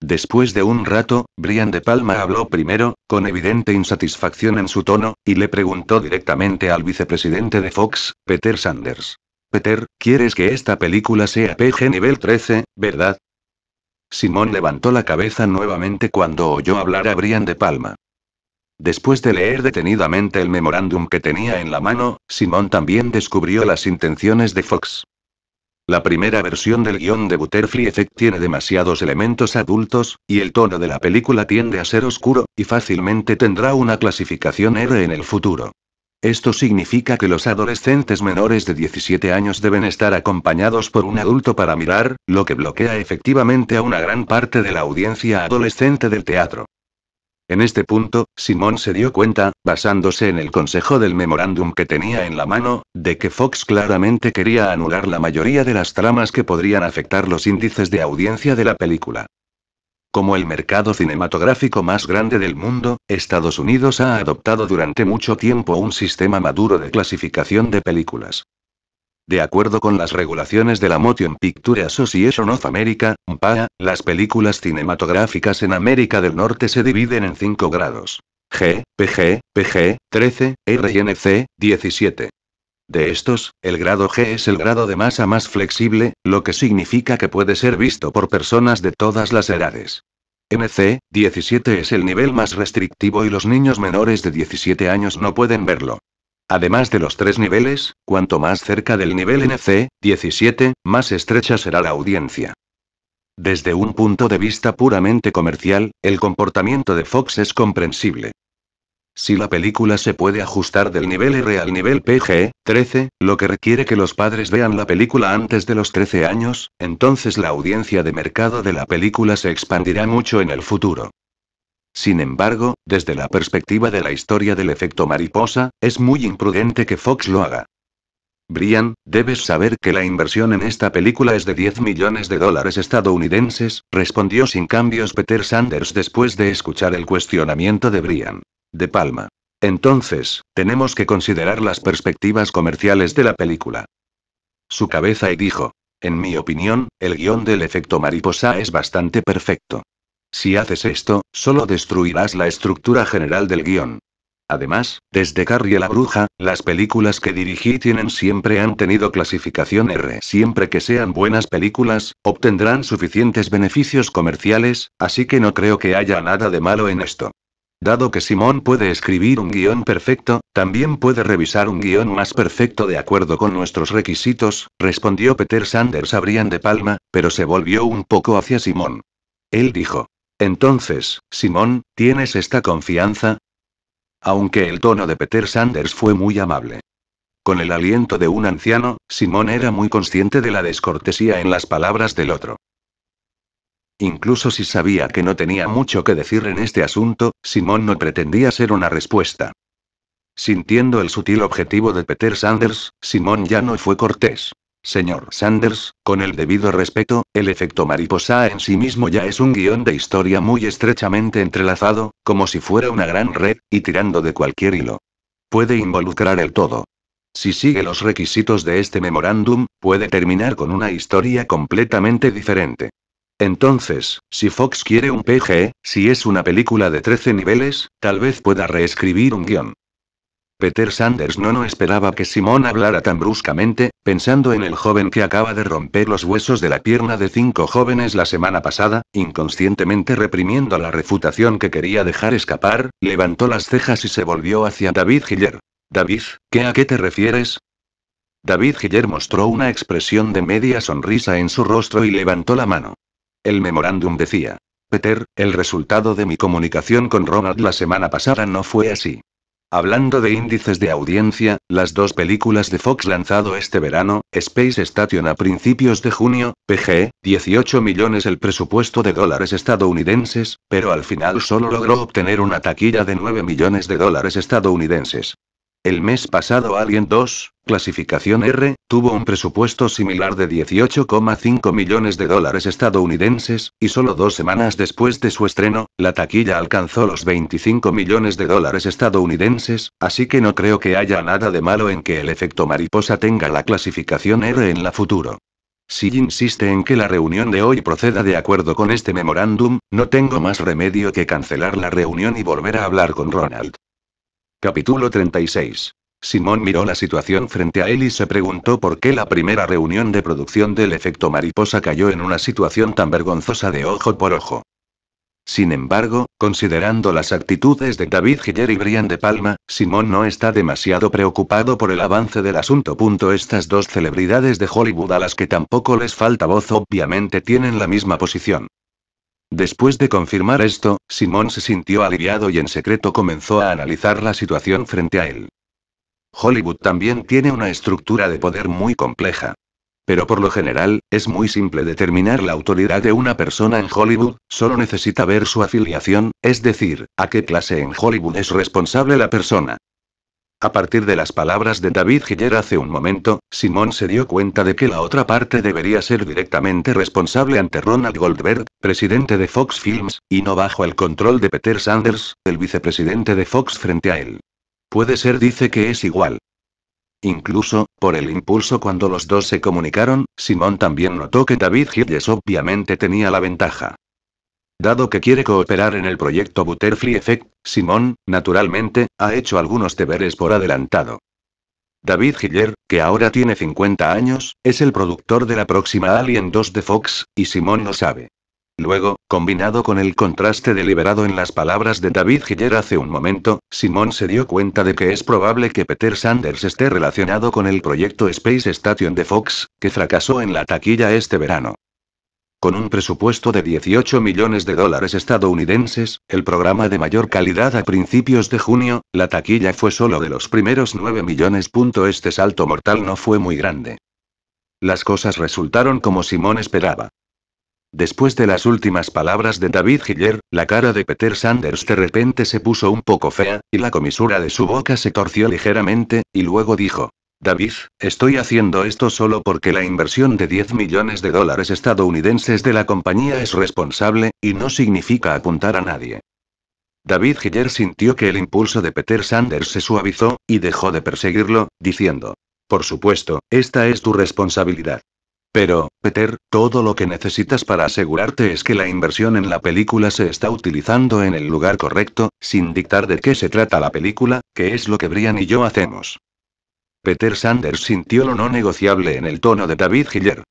Después de un rato, Brian de Palma habló primero, con evidente insatisfacción en su tono, y le preguntó directamente al vicepresidente de Fox, Peter Sanders. Peter, ¿quieres que esta película sea PG nivel 13, verdad? Simón levantó la cabeza nuevamente cuando oyó hablar a Brian de Palma. Después de leer detenidamente el memorándum que tenía en la mano, Simón también descubrió las intenciones de Fox. La primera versión del guión de Butterfly Effect tiene demasiados elementos adultos, y el tono de la película tiende a ser oscuro, y fácilmente tendrá una clasificación R en el futuro. Esto significa que los adolescentes menores de 17 años deben estar acompañados por un adulto para mirar, lo que bloquea efectivamente a una gran parte de la audiencia adolescente del teatro. En este punto, Simón se dio cuenta, basándose en el consejo del memorándum que tenía en la mano, de que Fox claramente quería anular la mayoría de las tramas que podrían afectar los índices de audiencia de la película. Como el mercado cinematográfico más grande del mundo, Estados Unidos ha adoptado durante mucho tiempo un sistema maduro de clasificación de películas. De acuerdo con las regulaciones de la Motion Picture Association of America, MPAA, las películas cinematográficas en América del Norte se dividen en 5 grados. G, PG, PG, 13, R y NC, 17. De estos, el grado G es el grado de masa más flexible, lo que significa que puede ser visto por personas de todas las edades. NC, 17 es el nivel más restrictivo y los niños menores de 17 años no pueden verlo. Además de los tres niveles, cuanto más cerca del nivel NC 17, más estrecha será la audiencia. Desde un punto de vista puramente comercial, el comportamiento de Fox es comprensible. Si la película se puede ajustar del nivel R al nivel PG 13, lo que requiere que los padres vean la película antes de los 13 años, entonces la audiencia de mercado de la película se expandirá mucho en el futuro. Sin embargo, desde la perspectiva de la historia del efecto mariposa, es muy imprudente que Fox lo haga. Brian, debes saber que la inversión en esta película es de 10 millones de dólares estadounidenses, respondió sin cambios Peter Sanders después de escuchar el cuestionamiento de Brian. De Palma. Entonces, tenemos que considerar las perspectivas comerciales de la película. Su cabeza y dijo. En mi opinión, el guión del efecto mariposa es bastante perfecto. Si haces esto, solo destruirás la estructura general del guión. Además, desde Carrie la Bruja, las películas que dirigí tienen siempre han tenido clasificación R. Siempre que sean buenas películas, obtendrán suficientes beneficios comerciales, así que no creo que haya nada de malo en esto. Dado que Simón puede escribir un guión perfecto, también puede revisar un guión más perfecto de acuerdo con nuestros requisitos, respondió Peter Sanders a Brian De Palma, pero se volvió un poco hacia Simón. Él dijo. Entonces, Simón, ¿tienes esta confianza? Aunque el tono de Peter Sanders fue muy amable. Con el aliento de un anciano, Simón era muy consciente de la descortesía en las palabras del otro. Incluso si sabía que no tenía mucho que decir en este asunto, Simón no pretendía ser una respuesta. Sintiendo el sutil objetivo de Peter Sanders, Simón ya no fue cortés. Señor Sanders, con el debido respeto, el efecto mariposa en sí mismo ya es un guión de historia muy estrechamente entrelazado, como si fuera una gran red, y tirando de cualquier hilo. Puede involucrar el todo. Si sigue los requisitos de este memorándum, puede terminar con una historia completamente diferente. Entonces, si Fox quiere un PG, e, si es una película de 13 niveles, tal vez pueda reescribir un guión. Peter Sanders no no esperaba que Simón hablara tan bruscamente, pensando en el joven que acaba de romper los huesos de la pierna de cinco jóvenes la semana pasada, inconscientemente reprimiendo la refutación que quería dejar escapar, levantó las cejas y se volvió hacia David Hiller. David, ¿qué a qué te refieres? David Hiller mostró una expresión de media sonrisa en su rostro y levantó la mano. El memorándum decía, Peter, el resultado de mi comunicación con Ronald la semana pasada no fue así. Hablando de índices de audiencia, las dos películas de Fox lanzado este verano, Space Station a principios de junio, PG, 18 millones el presupuesto de dólares estadounidenses, pero al final solo logró obtener una taquilla de 9 millones de dólares estadounidenses. El mes pasado Alien 2, clasificación R, tuvo un presupuesto similar de 18,5 millones de dólares estadounidenses, y solo dos semanas después de su estreno, la taquilla alcanzó los 25 millones de dólares estadounidenses, así que no creo que haya nada de malo en que el efecto mariposa tenga la clasificación R en la futuro. Si insiste en que la reunión de hoy proceda de acuerdo con este memorándum, no tengo más remedio que cancelar la reunión y volver a hablar con Ronald. Capítulo 36. Simón miró la situación frente a él y se preguntó por qué la primera reunión de producción del efecto mariposa cayó en una situación tan vergonzosa de ojo por ojo. Sin embargo, considerando las actitudes de David Hiller y Brian de Palma, Simón no está demasiado preocupado por el avance del asunto. Estas dos celebridades de Hollywood a las que tampoco les falta voz obviamente tienen la misma posición. Después de confirmar esto, Simón se sintió aliviado y en secreto comenzó a analizar la situación frente a él. Hollywood también tiene una estructura de poder muy compleja. Pero por lo general, es muy simple determinar la autoridad de una persona en Hollywood, solo necesita ver su afiliación, es decir, a qué clase en Hollywood es responsable la persona. A partir de las palabras de David Hiller hace un momento, Simón se dio cuenta de que la otra parte debería ser directamente responsable ante Ronald Goldberg, presidente de Fox Films, y no bajo el control de Peter Sanders, el vicepresidente de Fox frente a él. Puede ser dice que es igual. Incluso, por el impulso cuando los dos se comunicaron, Simón también notó que David Hilles obviamente tenía la ventaja. Dado que quiere cooperar en el proyecto Butterfly Effect, Simón, naturalmente, ha hecho algunos deberes por adelantado. David Hiller, que ahora tiene 50 años, es el productor de la próxima Alien 2 de Fox, y Simón lo sabe. Luego, combinado con el contraste deliberado en las palabras de David Hiller hace un momento, Simón se dio cuenta de que es probable que Peter Sanders esté relacionado con el proyecto Space Station de Fox, que fracasó en la taquilla este verano. Con un presupuesto de 18 millones de dólares estadounidenses, el programa de mayor calidad a principios de junio, la taquilla fue solo de los primeros 9 millones. Este salto mortal no fue muy grande. Las cosas resultaron como Simón esperaba. Después de las últimas palabras de David Hiller, la cara de Peter Sanders de repente se puso un poco fea, y la comisura de su boca se torció ligeramente, y luego dijo, David, estoy haciendo esto solo porque la inversión de 10 millones de dólares estadounidenses de la compañía es responsable, y no significa apuntar a nadie. David Hiller sintió que el impulso de Peter Sanders se suavizó, y dejó de perseguirlo, diciendo, Por supuesto, esta es tu responsabilidad. Pero, Peter, todo lo que necesitas para asegurarte es que la inversión en la película se está utilizando en el lugar correcto, sin dictar de qué se trata la película, que es lo que Brian y yo hacemos. Peter Sanders sintió lo no negociable en el tono de David Hiller.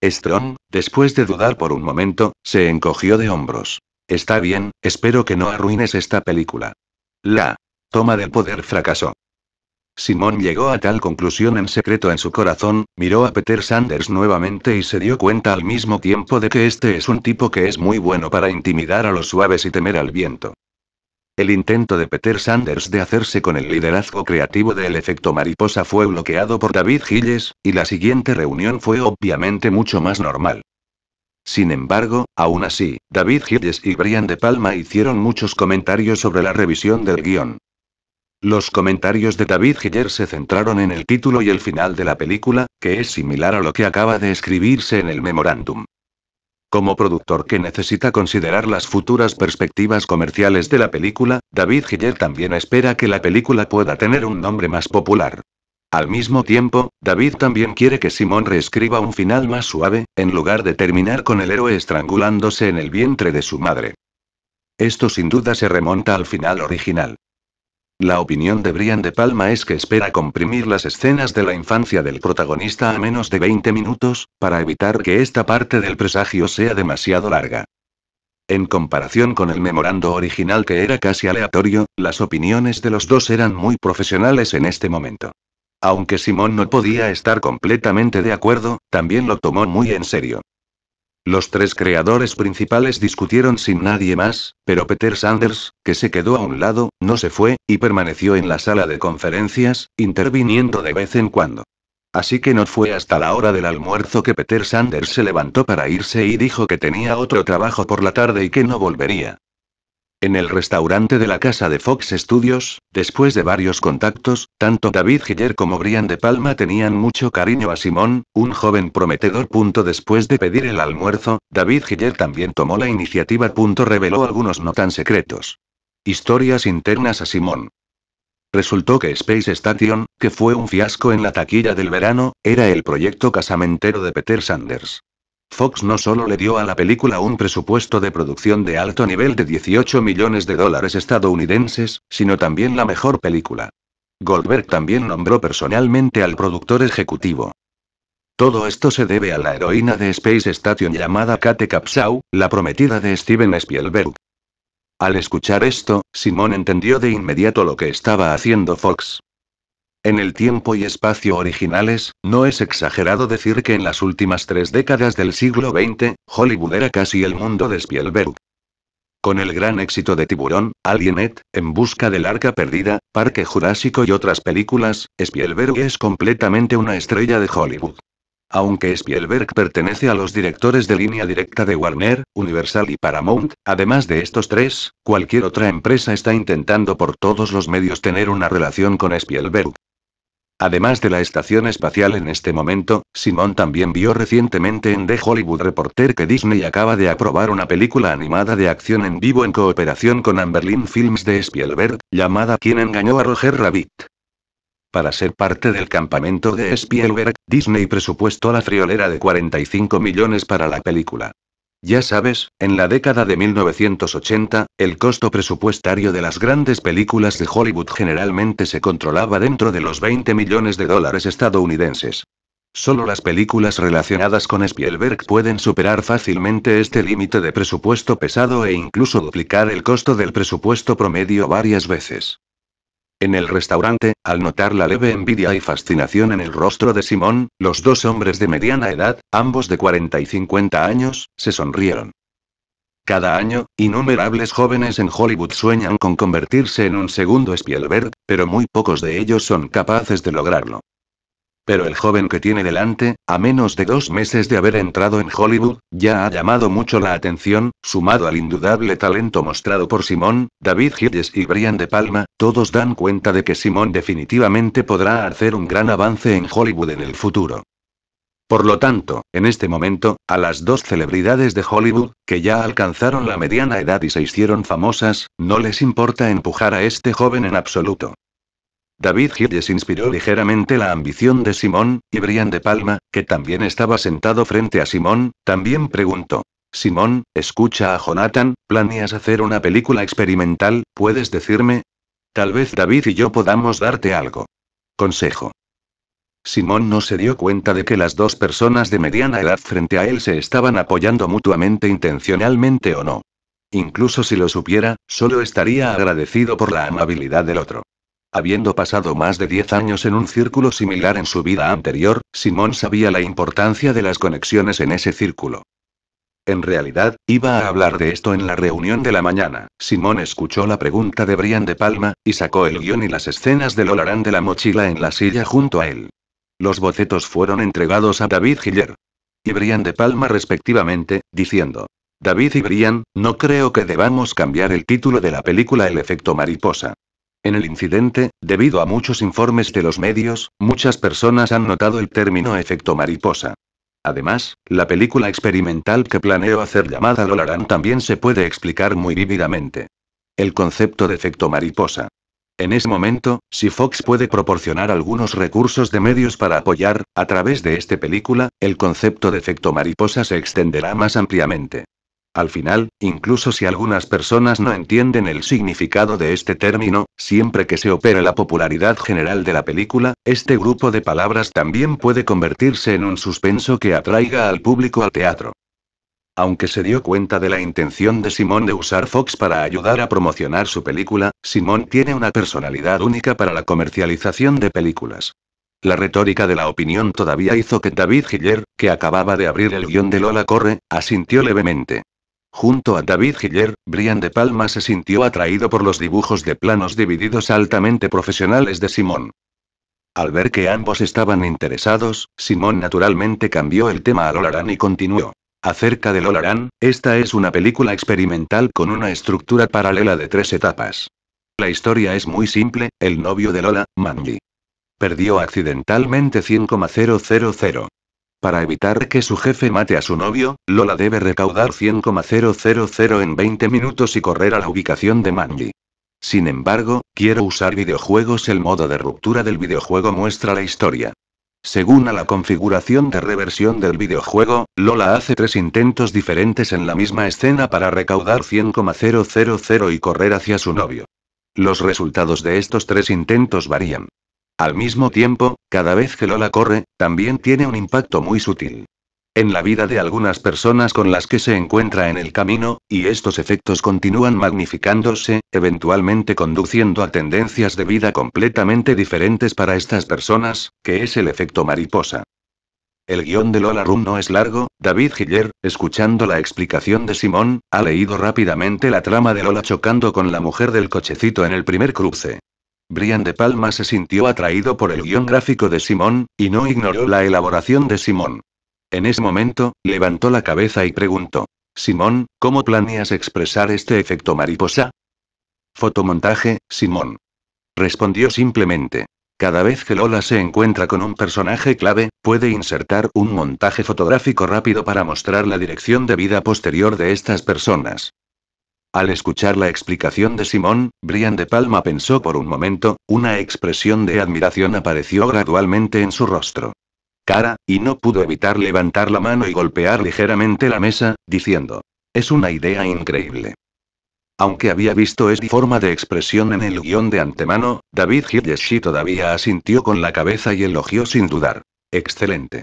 Strong, después de dudar por un momento, se encogió de hombros. Está bien, espero que no arruines esta película. La toma del poder fracasó. Simón llegó a tal conclusión en secreto en su corazón, miró a Peter Sanders nuevamente y se dio cuenta al mismo tiempo de que este es un tipo que es muy bueno para intimidar a los suaves y temer al viento. El intento de Peter Sanders de hacerse con el liderazgo creativo del efecto mariposa fue bloqueado por David Gilles, y la siguiente reunión fue obviamente mucho más normal. Sin embargo, aún así, David Gilles y Brian De Palma hicieron muchos comentarios sobre la revisión del guión. Los comentarios de David Gilles se centraron en el título y el final de la película, que es similar a lo que acaba de escribirse en el memorándum. Como productor que necesita considerar las futuras perspectivas comerciales de la película, David Giller también espera que la película pueda tener un nombre más popular. Al mismo tiempo, David también quiere que Simón reescriba un final más suave, en lugar de terminar con el héroe estrangulándose en el vientre de su madre. Esto sin duda se remonta al final original. La opinión de Brian De Palma es que espera comprimir las escenas de la infancia del protagonista a menos de 20 minutos, para evitar que esta parte del presagio sea demasiado larga. En comparación con el memorando original que era casi aleatorio, las opiniones de los dos eran muy profesionales en este momento. Aunque Simón no podía estar completamente de acuerdo, también lo tomó muy en serio. Los tres creadores principales discutieron sin nadie más, pero Peter Sanders, que se quedó a un lado, no se fue, y permaneció en la sala de conferencias, interviniendo de vez en cuando. Así que no fue hasta la hora del almuerzo que Peter Sanders se levantó para irse y dijo que tenía otro trabajo por la tarde y que no volvería. En el restaurante de la casa de Fox Studios, después de varios contactos, tanto David Hiller como Brian De Palma tenían mucho cariño a Simón, un joven prometedor. Después de pedir el almuerzo, David Hiller también tomó la iniciativa. Reveló algunos no tan secretos. Historias internas a Simón. Resultó que Space Station, que fue un fiasco en la taquilla del verano, era el proyecto casamentero de Peter Sanders. Fox no solo le dio a la película un presupuesto de producción de alto nivel de 18 millones de dólares estadounidenses, sino también la mejor película. Goldberg también nombró personalmente al productor ejecutivo. Todo esto se debe a la heroína de Space Station llamada Kate Capshaw, la prometida de Steven Spielberg. Al escuchar esto, Simón entendió de inmediato lo que estaba haciendo Fox. En el tiempo y espacio originales, no es exagerado decir que en las últimas tres décadas del siglo XX, Hollywood era casi el mundo de Spielberg. Con el gran éxito de Tiburón, Alienet, En Busca del Arca Perdida, Parque Jurásico y otras películas, Spielberg es completamente una estrella de Hollywood. Aunque Spielberg pertenece a los directores de línea directa de Warner, Universal y Paramount, además de estos tres, cualquier otra empresa está intentando por todos los medios tener una relación con Spielberg. Además de la estación espacial en este momento, Simon también vio recientemente en The Hollywood Reporter que Disney acaba de aprobar una película animada de acción en vivo en cooperación con Amberlin Films de Spielberg, llamada Quien engañó a Roger Rabbit. Para ser parte del campamento de Spielberg, Disney presupuestó la friolera de 45 millones para la película. Ya sabes, en la década de 1980, el costo presupuestario de las grandes películas de Hollywood generalmente se controlaba dentro de los 20 millones de dólares estadounidenses. Solo las películas relacionadas con Spielberg pueden superar fácilmente este límite de presupuesto pesado e incluso duplicar el costo del presupuesto promedio varias veces. En el restaurante, al notar la leve envidia y fascinación en el rostro de Simón, los dos hombres de mediana edad, ambos de 40 y 50 años, se sonrieron. Cada año, innumerables jóvenes en Hollywood sueñan con convertirse en un segundo Spielberg, pero muy pocos de ellos son capaces de lograrlo. Pero el joven que tiene delante, a menos de dos meses de haber entrado en Hollywood, ya ha llamado mucho la atención, sumado al indudable talento mostrado por Simón, David Gilles y Brian De Palma, todos dan cuenta de que Simón definitivamente podrá hacer un gran avance en Hollywood en el futuro. Por lo tanto, en este momento, a las dos celebridades de Hollywood, que ya alcanzaron la mediana edad y se hicieron famosas, no les importa empujar a este joven en absoluto. David Hilles inspiró ligeramente la ambición de Simón, y Brian de Palma, que también estaba sentado frente a Simón, también preguntó. Simón, escucha a Jonathan, ¿planeas hacer una película experimental? ¿Puedes decirme? Tal vez David y yo podamos darte algo. Consejo. Simón no se dio cuenta de que las dos personas de mediana edad frente a él se estaban apoyando mutuamente intencionalmente o no. Incluso si lo supiera, solo estaría agradecido por la amabilidad del otro. Habiendo pasado más de 10 años en un círculo similar en su vida anterior, Simón sabía la importancia de las conexiones en ese círculo. En realidad, iba a hablar de esto en la reunión de la mañana. Simón escuchó la pregunta de Brian de Palma, y sacó el guión y las escenas del Olarán de la mochila en la silla junto a él. Los bocetos fueron entregados a David Hiller. y Brian de Palma respectivamente, diciendo, David y Brian, no creo que debamos cambiar el título de la película El efecto mariposa. En el incidente, debido a muchos informes de los medios, muchas personas han notado el término efecto mariposa. Además, la película experimental que planeo hacer llamada Lolaran también se puede explicar muy vívidamente. El concepto de efecto mariposa. En ese momento, si Fox puede proporcionar algunos recursos de medios para apoyar, a través de esta película, el concepto de efecto mariposa se extenderá más ampliamente. Al final, incluso si algunas personas no entienden el significado de este término, siempre que se opere la popularidad general de la película, este grupo de palabras también puede convertirse en un suspenso que atraiga al público al teatro. Aunque se dio cuenta de la intención de Simón de usar Fox para ayudar a promocionar su película, Simón tiene una personalidad única para la comercialización de películas. La retórica de la opinión todavía hizo que David Hiller, que acababa de abrir el guión de Lola Corre, asintió levemente. Junto a David Hiller, Brian De Palma se sintió atraído por los dibujos de planos divididos altamente profesionales de Simón. Al ver que ambos estaban interesados, Simón naturalmente cambió el tema a Lolaran y continuó. Acerca de Ran, esta es una película experimental con una estructura paralela de tres etapas. La historia es muy simple, el novio de Lola, Manly. Perdió accidentalmente 100,000 para evitar que su jefe mate a su novio, Lola debe recaudar 100,000 en 20 minutos y correr a la ubicación de Manji. Sin embargo, quiero usar videojuegos. El modo de ruptura del videojuego muestra la historia. Según a la configuración de reversión del videojuego, Lola hace tres intentos diferentes en la misma escena para recaudar 100,000 y correr hacia su novio. Los resultados de estos tres intentos varían. Al mismo tiempo, cada vez que Lola corre, también tiene un impacto muy sutil en la vida de algunas personas con las que se encuentra en el camino, y estos efectos continúan magnificándose, eventualmente conduciendo a tendencias de vida completamente diferentes para estas personas, que es el efecto mariposa. El guión de Lola Room no es largo, David Giller, escuchando la explicación de Simón, ha leído rápidamente la trama de Lola chocando con la mujer del cochecito en el primer cruce. Brian De Palma se sintió atraído por el guión gráfico de Simón, y no ignoró la elaboración de Simón. En ese momento, levantó la cabeza y preguntó, Simón, ¿cómo planeas expresar este efecto mariposa? Fotomontaje, Simón. Respondió simplemente. Cada vez que Lola se encuentra con un personaje clave, puede insertar un montaje fotográfico rápido para mostrar la dirección de vida posterior de estas personas. Al escuchar la explicación de Simón, Brian de Palma pensó por un momento, una expresión de admiración apareció gradualmente en su rostro. Cara, y no pudo evitar levantar la mano y golpear ligeramente la mesa, diciendo, es una idea increíble. Aunque había visto esa forma de expresión en el guión de antemano, David Hideshi todavía asintió con la cabeza y elogió sin dudar. Excelente.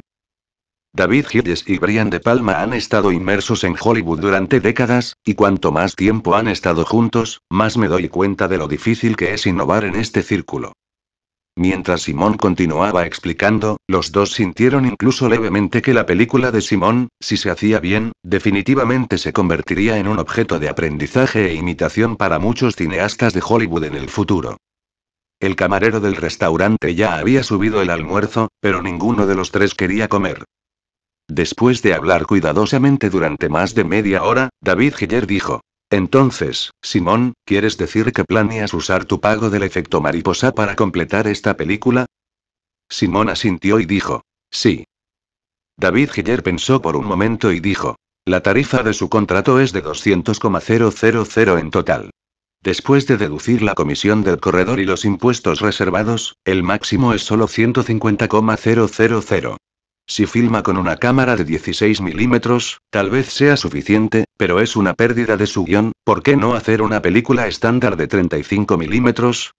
David Hughes y Brian De Palma han estado inmersos en Hollywood durante décadas, y cuanto más tiempo han estado juntos, más me doy cuenta de lo difícil que es innovar en este círculo. Mientras Simón continuaba explicando, los dos sintieron incluso levemente que la película de Simón, si se hacía bien, definitivamente se convertiría en un objeto de aprendizaje e imitación para muchos cineastas de Hollywood en el futuro. El camarero del restaurante ya había subido el almuerzo, pero ninguno de los tres quería comer. Después de hablar cuidadosamente durante más de media hora, David Hiller dijo. Entonces, Simón, ¿quieres decir que planeas usar tu pago del efecto mariposa para completar esta película? Simón asintió y dijo. Sí. David Hiller pensó por un momento y dijo. La tarifa de su contrato es de 200,000 en total. Después de deducir la comisión del corredor y los impuestos reservados, el máximo es solo 150,000. Si filma con una cámara de 16 milímetros, tal vez sea suficiente, pero es una pérdida de su guión, ¿por qué no hacer una película estándar de 35 milímetros?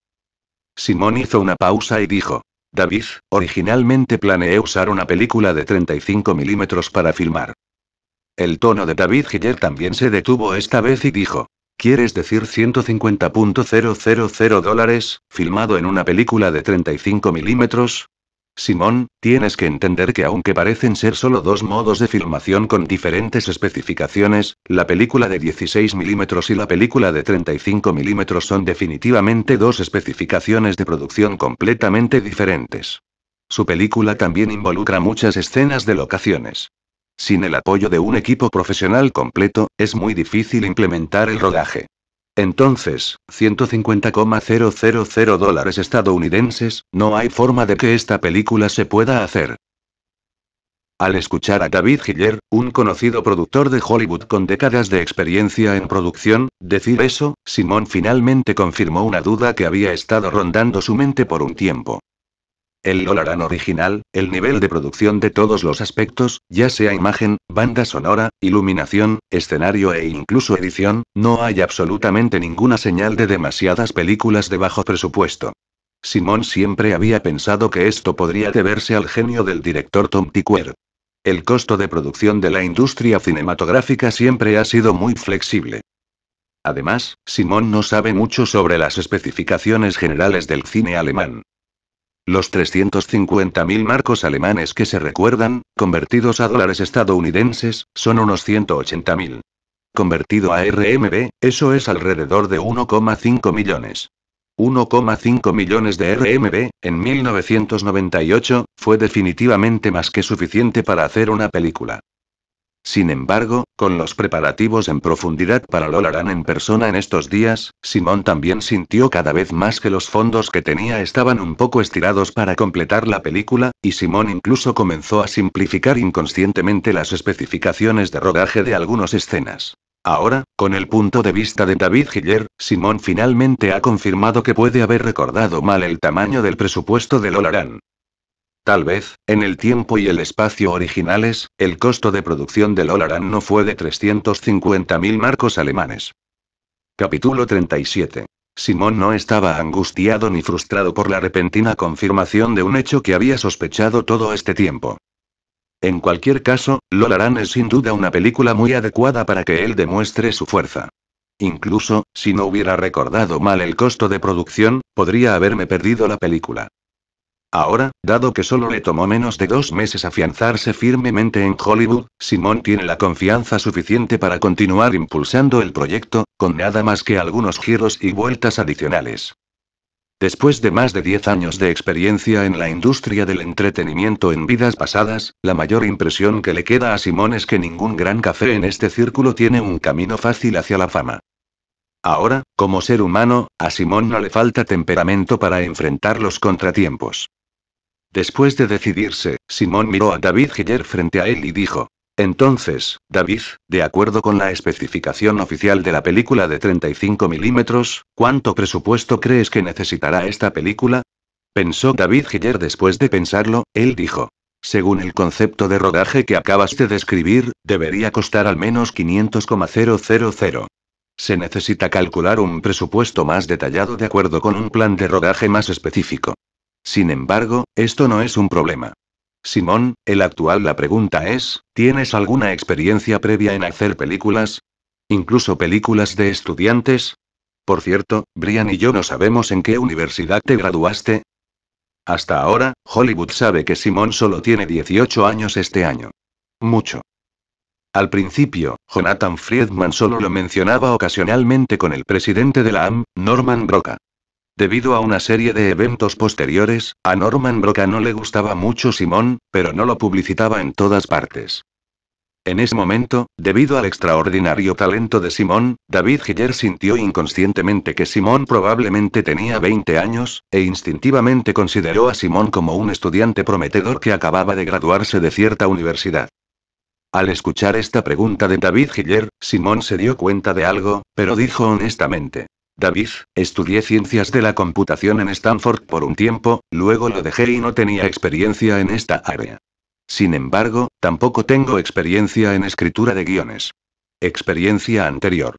Simón hizo una pausa y dijo. David, originalmente planeé usar una película de 35 milímetros para filmar. El tono de David Hiller también se detuvo esta vez y dijo. ¿Quieres decir 150.000 dólares, filmado en una película de 35 milímetros? Simón, tienes que entender que aunque parecen ser solo dos modos de filmación con diferentes especificaciones, la película de 16 milímetros y la película de 35 milímetros son definitivamente dos especificaciones de producción completamente diferentes. Su película también involucra muchas escenas de locaciones. Sin el apoyo de un equipo profesional completo, es muy difícil implementar el rodaje. Entonces, 150,000 dólares estadounidenses, no hay forma de que esta película se pueda hacer. Al escuchar a David Hiller, un conocido productor de Hollywood con décadas de experiencia en producción, decir eso, Simón finalmente confirmó una duda que había estado rondando su mente por un tiempo. El Lolaran original, el nivel de producción de todos los aspectos, ya sea imagen, banda sonora, iluminación, escenario e incluso edición, no hay absolutamente ninguna señal de demasiadas películas de bajo presupuesto. Simón siempre había pensado que esto podría deberse al genio del director Tom Tykwer. El costo de producción de la industria cinematográfica siempre ha sido muy flexible. Además, Simón no sabe mucho sobre las especificaciones generales del cine alemán. Los 350.000 marcos alemanes que se recuerdan, convertidos a dólares estadounidenses, son unos 180.000. Convertido a RMB, eso es alrededor de 1,5 millones. 1,5 millones de RMB, en 1998, fue definitivamente más que suficiente para hacer una película. Sin embargo, con los preparativos en profundidad para Lolaran en persona en estos días, Simón también sintió cada vez más que los fondos que tenía estaban un poco estirados para completar la película, y Simón incluso comenzó a simplificar inconscientemente las especificaciones de rodaje de algunas escenas. Ahora, con el punto de vista de David Hiller, Simón finalmente ha confirmado que puede haber recordado mal el tamaño del presupuesto de Lolaran. Tal vez, en el tiempo y el espacio originales, el costo de producción de Lolaran no fue de 350.000 marcos alemanes. Capítulo 37. Simón no estaba angustiado ni frustrado por la repentina confirmación de un hecho que había sospechado todo este tiempo. En cualquier caso, Lolaran es sin duda una película muy adecuada para que él demuestre su fuerza. Incluso, si no hubiera recordado mal el costo de producción, podría haberme perdido la película. Ahora, dado que solo le tomó menos de dos meses afianzarse firmemente en Hollywood, Simón tiene la confianza suficiente para continuar impulsando el proyecto, con nada más que algunos giros y vueltas adicionales. Después de más de 10 años de experiencia en la industria del entretenimiento en vidas pasadas, la mayor impresión que le queda a Simón es que ningún gran café en este círculo tiene un camino fácil hacia la fama. Ahora, como ser humano, a Simón no le falta temperamento para enfrentar los contratiempos. Después de decidirse, Simón miró a David Hiller frente a él y dijo. Entonces, David, de acuerdo con la especificación oficial de la película de 35 milímetros, ¿cuánto presupuesto crees que necesitará esta película? Pensó David Hiller después de pensarlo, él dijo. Según el concepto de rodaje que acabas de describir, debería costar al menos 500,000. Se necesita calcular un presupuesto más detallado de acuerdo con un plan de rodaje más específico. Sin embargo, esto no es un problema. Simón, el actual la pregunta es, ¿tienes alguna experiencia previa en hacer películas? Incluso películas de estudiantes. Por cierto, Brian y yo no sabemos en qué universidad te graduaste. Hasta ahora, Hollywood sabe que Simón solo tiene 18 años este año. Mucho. Al principio, Jonathan Friedman solo lo mencionaba ocasionalmente con el presidente de la AM, Norman Broca. Debido a una serie de eventos posteriores, a Norman Broca no le gustaba mucho Simón, pero no lo publicitaba en todas partes. En ese momento, debido al extraordinario talento de Simón, David Hiller sintió inconscientemente que Simón probablemente tenía 20 años, e instintivamente consideró a Simón como un estudiante prometedor que acababa de graduarse de cierta universidad. Al escuchar esta pregunta de David Hiller, Simón se dio cuenta de algo, pero dijo honestamente, «David, estudié ciencias de la computación en Stanford por un tiempo, luego lo dejé y no tenía experiencia en esta área. Sin embargo, tampoco tengo experiencia en escritura de guiones. Experiencia anterior.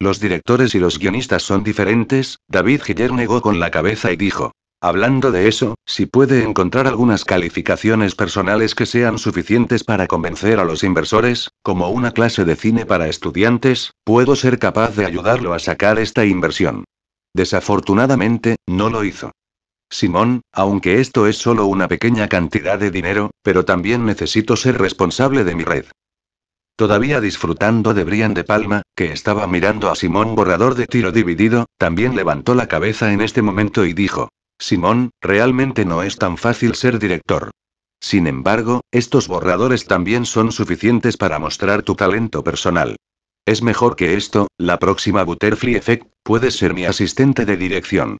Los directores y los guionistas son diferentes, David Giller negó con la cabeza y dijo, Hablando de eso, si puede encontrar algunas calificaciones personales que sean suficientes para convencer a los inversores, como una clase de cine para estudiantes, puedo ser capaz de ayudarlo a sacar esta inversión. Desafortunadamente, no lo hizo. Simón, aunque esto es solo una pequeña cantidad de dinero, pero también necesito ser responsable de mi red. Todavía disfrutando de Brian de Palma, que estaba mirando a Simón borrador de tiro dividido, también levantó la cabeza en este momento y dijo, Simón, realmente no es tan fácil ser director. Sin embargo, estos borradores también son suficientes para mostrar tu talento personal. Es mejor que esto, la próxima Butterfly Effect, puedes ser mi asistente de dirección.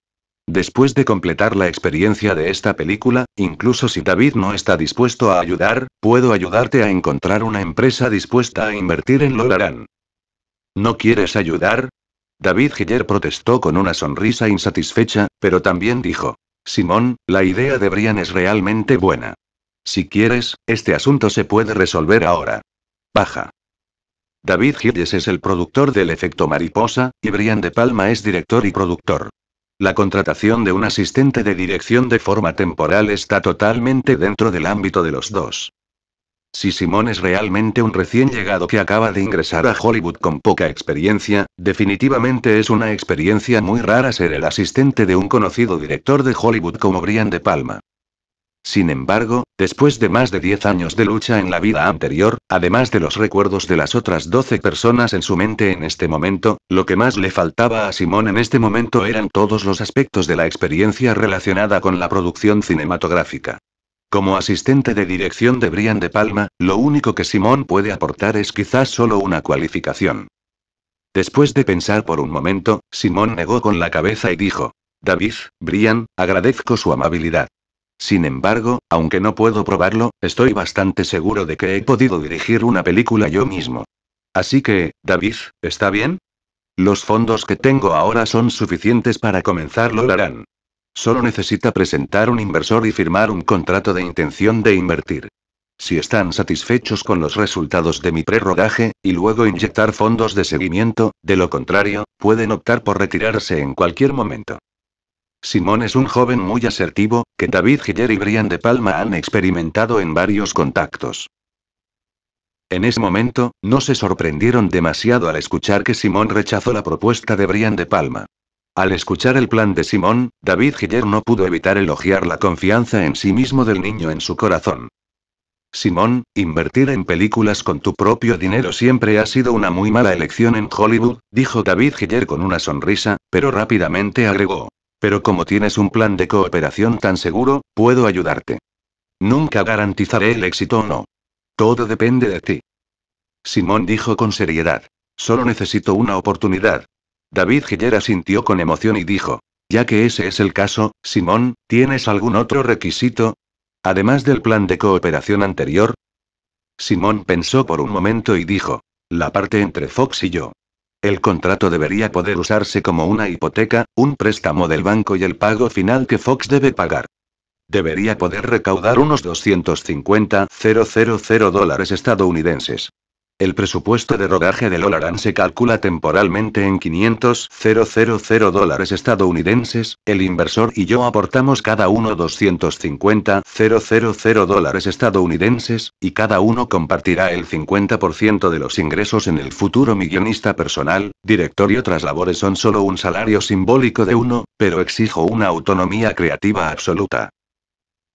Después de completar la experiencia de esta película, incluso si David no está dispuesto a ayudar, puedo ayudarte a encontrar una empresa dispuesta a invertir en Lolarán. ¿No quieres ayudar? David Hiller protestó con una sonrisa insatisfecha, pero también dijo. Simón, la idea de Brian es realmente buena. Si quieres, este asunto se puede resolver ahora. Baja. David hiller es el productor del efecto mariposa, y Brian De Palma es director y productor. La contratación de un asistente de dirección de forma temporal está totalmente dentro del ámbito de los dos. Si Simón es realmente un recién llegado que acaba de ingresar a Hollywood con poca experiencia, definitivamente es una experiencia muy rara ser el asistente de un conocido director de Hollywood como Brian De Palma. Sin embargo, después de más de 10 años de lucha en la vida anterior, además de los recuerdos de las otras 12 personas en su mente en este momento, lo que más le faltaba a Simón en este momento eran todos los aspectos de la experiencia relacionada con la producción cinematográfica. Como asistente de dirección de Brian De Palma, lo único que Simón puede aportar es quizás solo una cualificación. Después de pensar por un momento, Simón negó con la cabeza y dijo, David, Brian, agradezco su amabilidad. Sin embargo, aunque no puedo probarlo, estoy bastante seguro de que he podido dirigir una película yo mismo. Así que, David, ¿está bien? Los fondos que tengo ahora son suficientes para comenzarlo, Lolarán. Solo necesita presentar un inversor y firmar un contrato de intención de invertir. Si están satisfechos con los resultados de mi prerrogaje, y luego inyectar fondos de seguimiento, de lo contrario, pueden optar por retirarse en cualquier momento. Simón es un joven muy asertivo, que David Giller y Brian De Palma han experimentado en varios contactos. En ese momento, no se sorprendieron demasiado al escuchar que Simón rechazó la propuesta de Brian De Palma. Al escuchar el plan de Simón, David Hiller no pudo evitar elogiar la confianza en sí mismo del niño en su corazón. Simón, invertir en películas con tu propio dinero siempre ha sido una muy mala elección en Hollywood, dijo David Hiller con una sonrisa, pero rápidamente agregó. Pero como tienes un plan de cooperación tan seguro, puedo ayudarte. Nunca garantizaré el éxito o no. Todo depende de ti. Simón dijo con seriedad. Solo necesito una oportunidad, David Gillera sintió con emoción y dijo. Ya que ese es el caso, Simón, ¿tienes algún otro requisito? Además del plan de cooperación anterior. Simón pensó por un momento y dijo. La parte entre Fox y yo. El contrato debería poder usarse como una hipoteca, un préstamo del banco y el pago final que Fox debe pagar. Debería poder recaudar unos 250.000 dólares estadounidenses. El presupuesto de rodaje de Lolaran se calcula temporalmente en 500 000 dólares estadounidenses, el inversor y yo aportamos cada uno 250 000 dólares estadounidenses, y cada uno compartirá el 50% de los ingresos en el futuro millonista personal, director y otras labores son solo un salario simbólico de uno, pero exijo una autonomía creativa absoluta.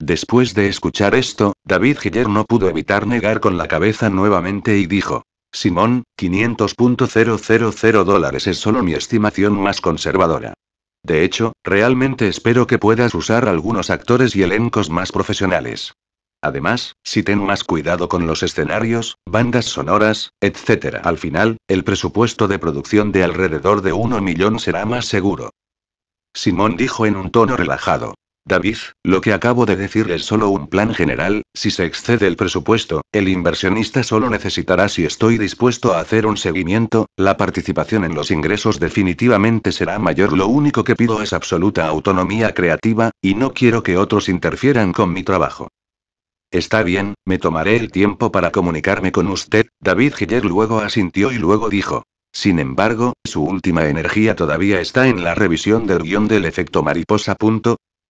Después de escuchar esto, David Hiller no pudo evitar negar con la cabeza nuevamente y dijo, Simón, 500.000 dólares es solo mi estimación más conservadora. De hecho, realmente espero que puedas usar algunos actores y elencos más profesionales. Además, si ten más cuidado con los escenarios, bandas sonoras, etc. Al final, el presupuesto de producción de alrededor de 1 millón será más seguro. Simón dijo en un tono relajado. David, lo que acabo de decir es solo un plan general, si se excede el presupuesto, el inversionista solo necesitará si estoy dispuesto a hacer un seguimiento, la participación en los ingresos definitivamente será mayor. Lo único que pido es absoluta autonomía creativa, y no quiero que otros interfieran con mi trabajo. Está bien, me tomaré el tiempo para comunicarme con usted, David Hiller luego asintió y luego dijo. Sin embargo, su última energía todavía está en la revisión del guión del efecto mariposa.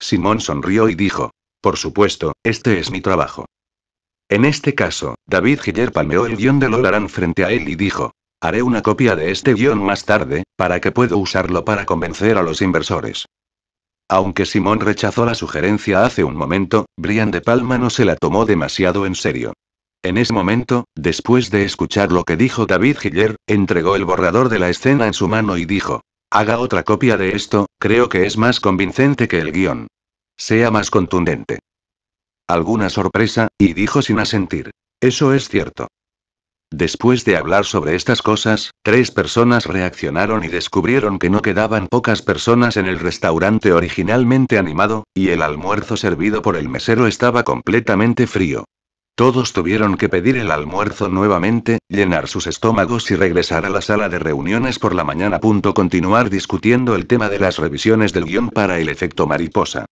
Simón sonrió y dijo. Por supuesto, este es mi trabajo. En este caso, David Giller palmeó el guión de Lolaran frente a él y dijo. Haré una copia de este guión más tarde, para que pueda usarlo para convencer a los inversores. Aunque Simón rechazó la sugerencia hace un momento, Brian de Palma no se la tomó demasiado en serio. En ese momento, después de escuchar lo que dijo David Giller, entregó el borrador de la escena en su mano y dijo, Haga otra copia de esto, creo que es más convincente que el guión. Sea más contundente. Alguna sorpresa, y dijo sin asentir. Eso es cierto. Después de hablar sobre estas cosas, tres personas reaccionaron y descubrieron que no quedaban pocas personas en el restaurante originalmente animado, y el almuerzo servido por el mesero estaba completamente frío. Todos tuvieron que pedir el almuerzo nuevamente, llenar sus estómagos y regresar a la sala de reuniones por la mañana. Punto continuar discutiendo el tema de las revisiones del guión para el efecto mariposa.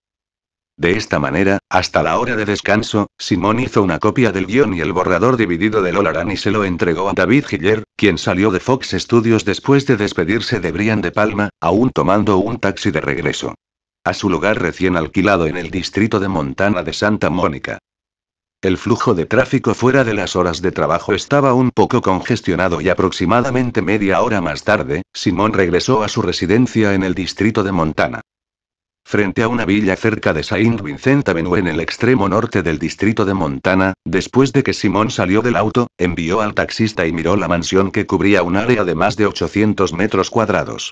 De esta manera, hasta la hora de descanso, Simón hizo una copia del guión y el borrador dividido de Lolaran y se lo entregó a David Hiller, quien salió de Fox Studios después de despedirse de Brian De Palma, aún tomando un taxi de regreso. A su lugar recién alquilado en el distrito de Montana de Santa Mónica. El flujo de tráfico fuera de las horas de trabajo estaba un poco congestionado y aproximadamente media hora más tarde, Simón regresó a su residencia en el distrito de Montana. Frente a una villa cerca de Saint Vincent Avenue en el extremo norte del distrito de Montana, después de que Simón salió del auto, envió al taxista y miró la mansión que cubría un área de más de 800 metros cuadrados.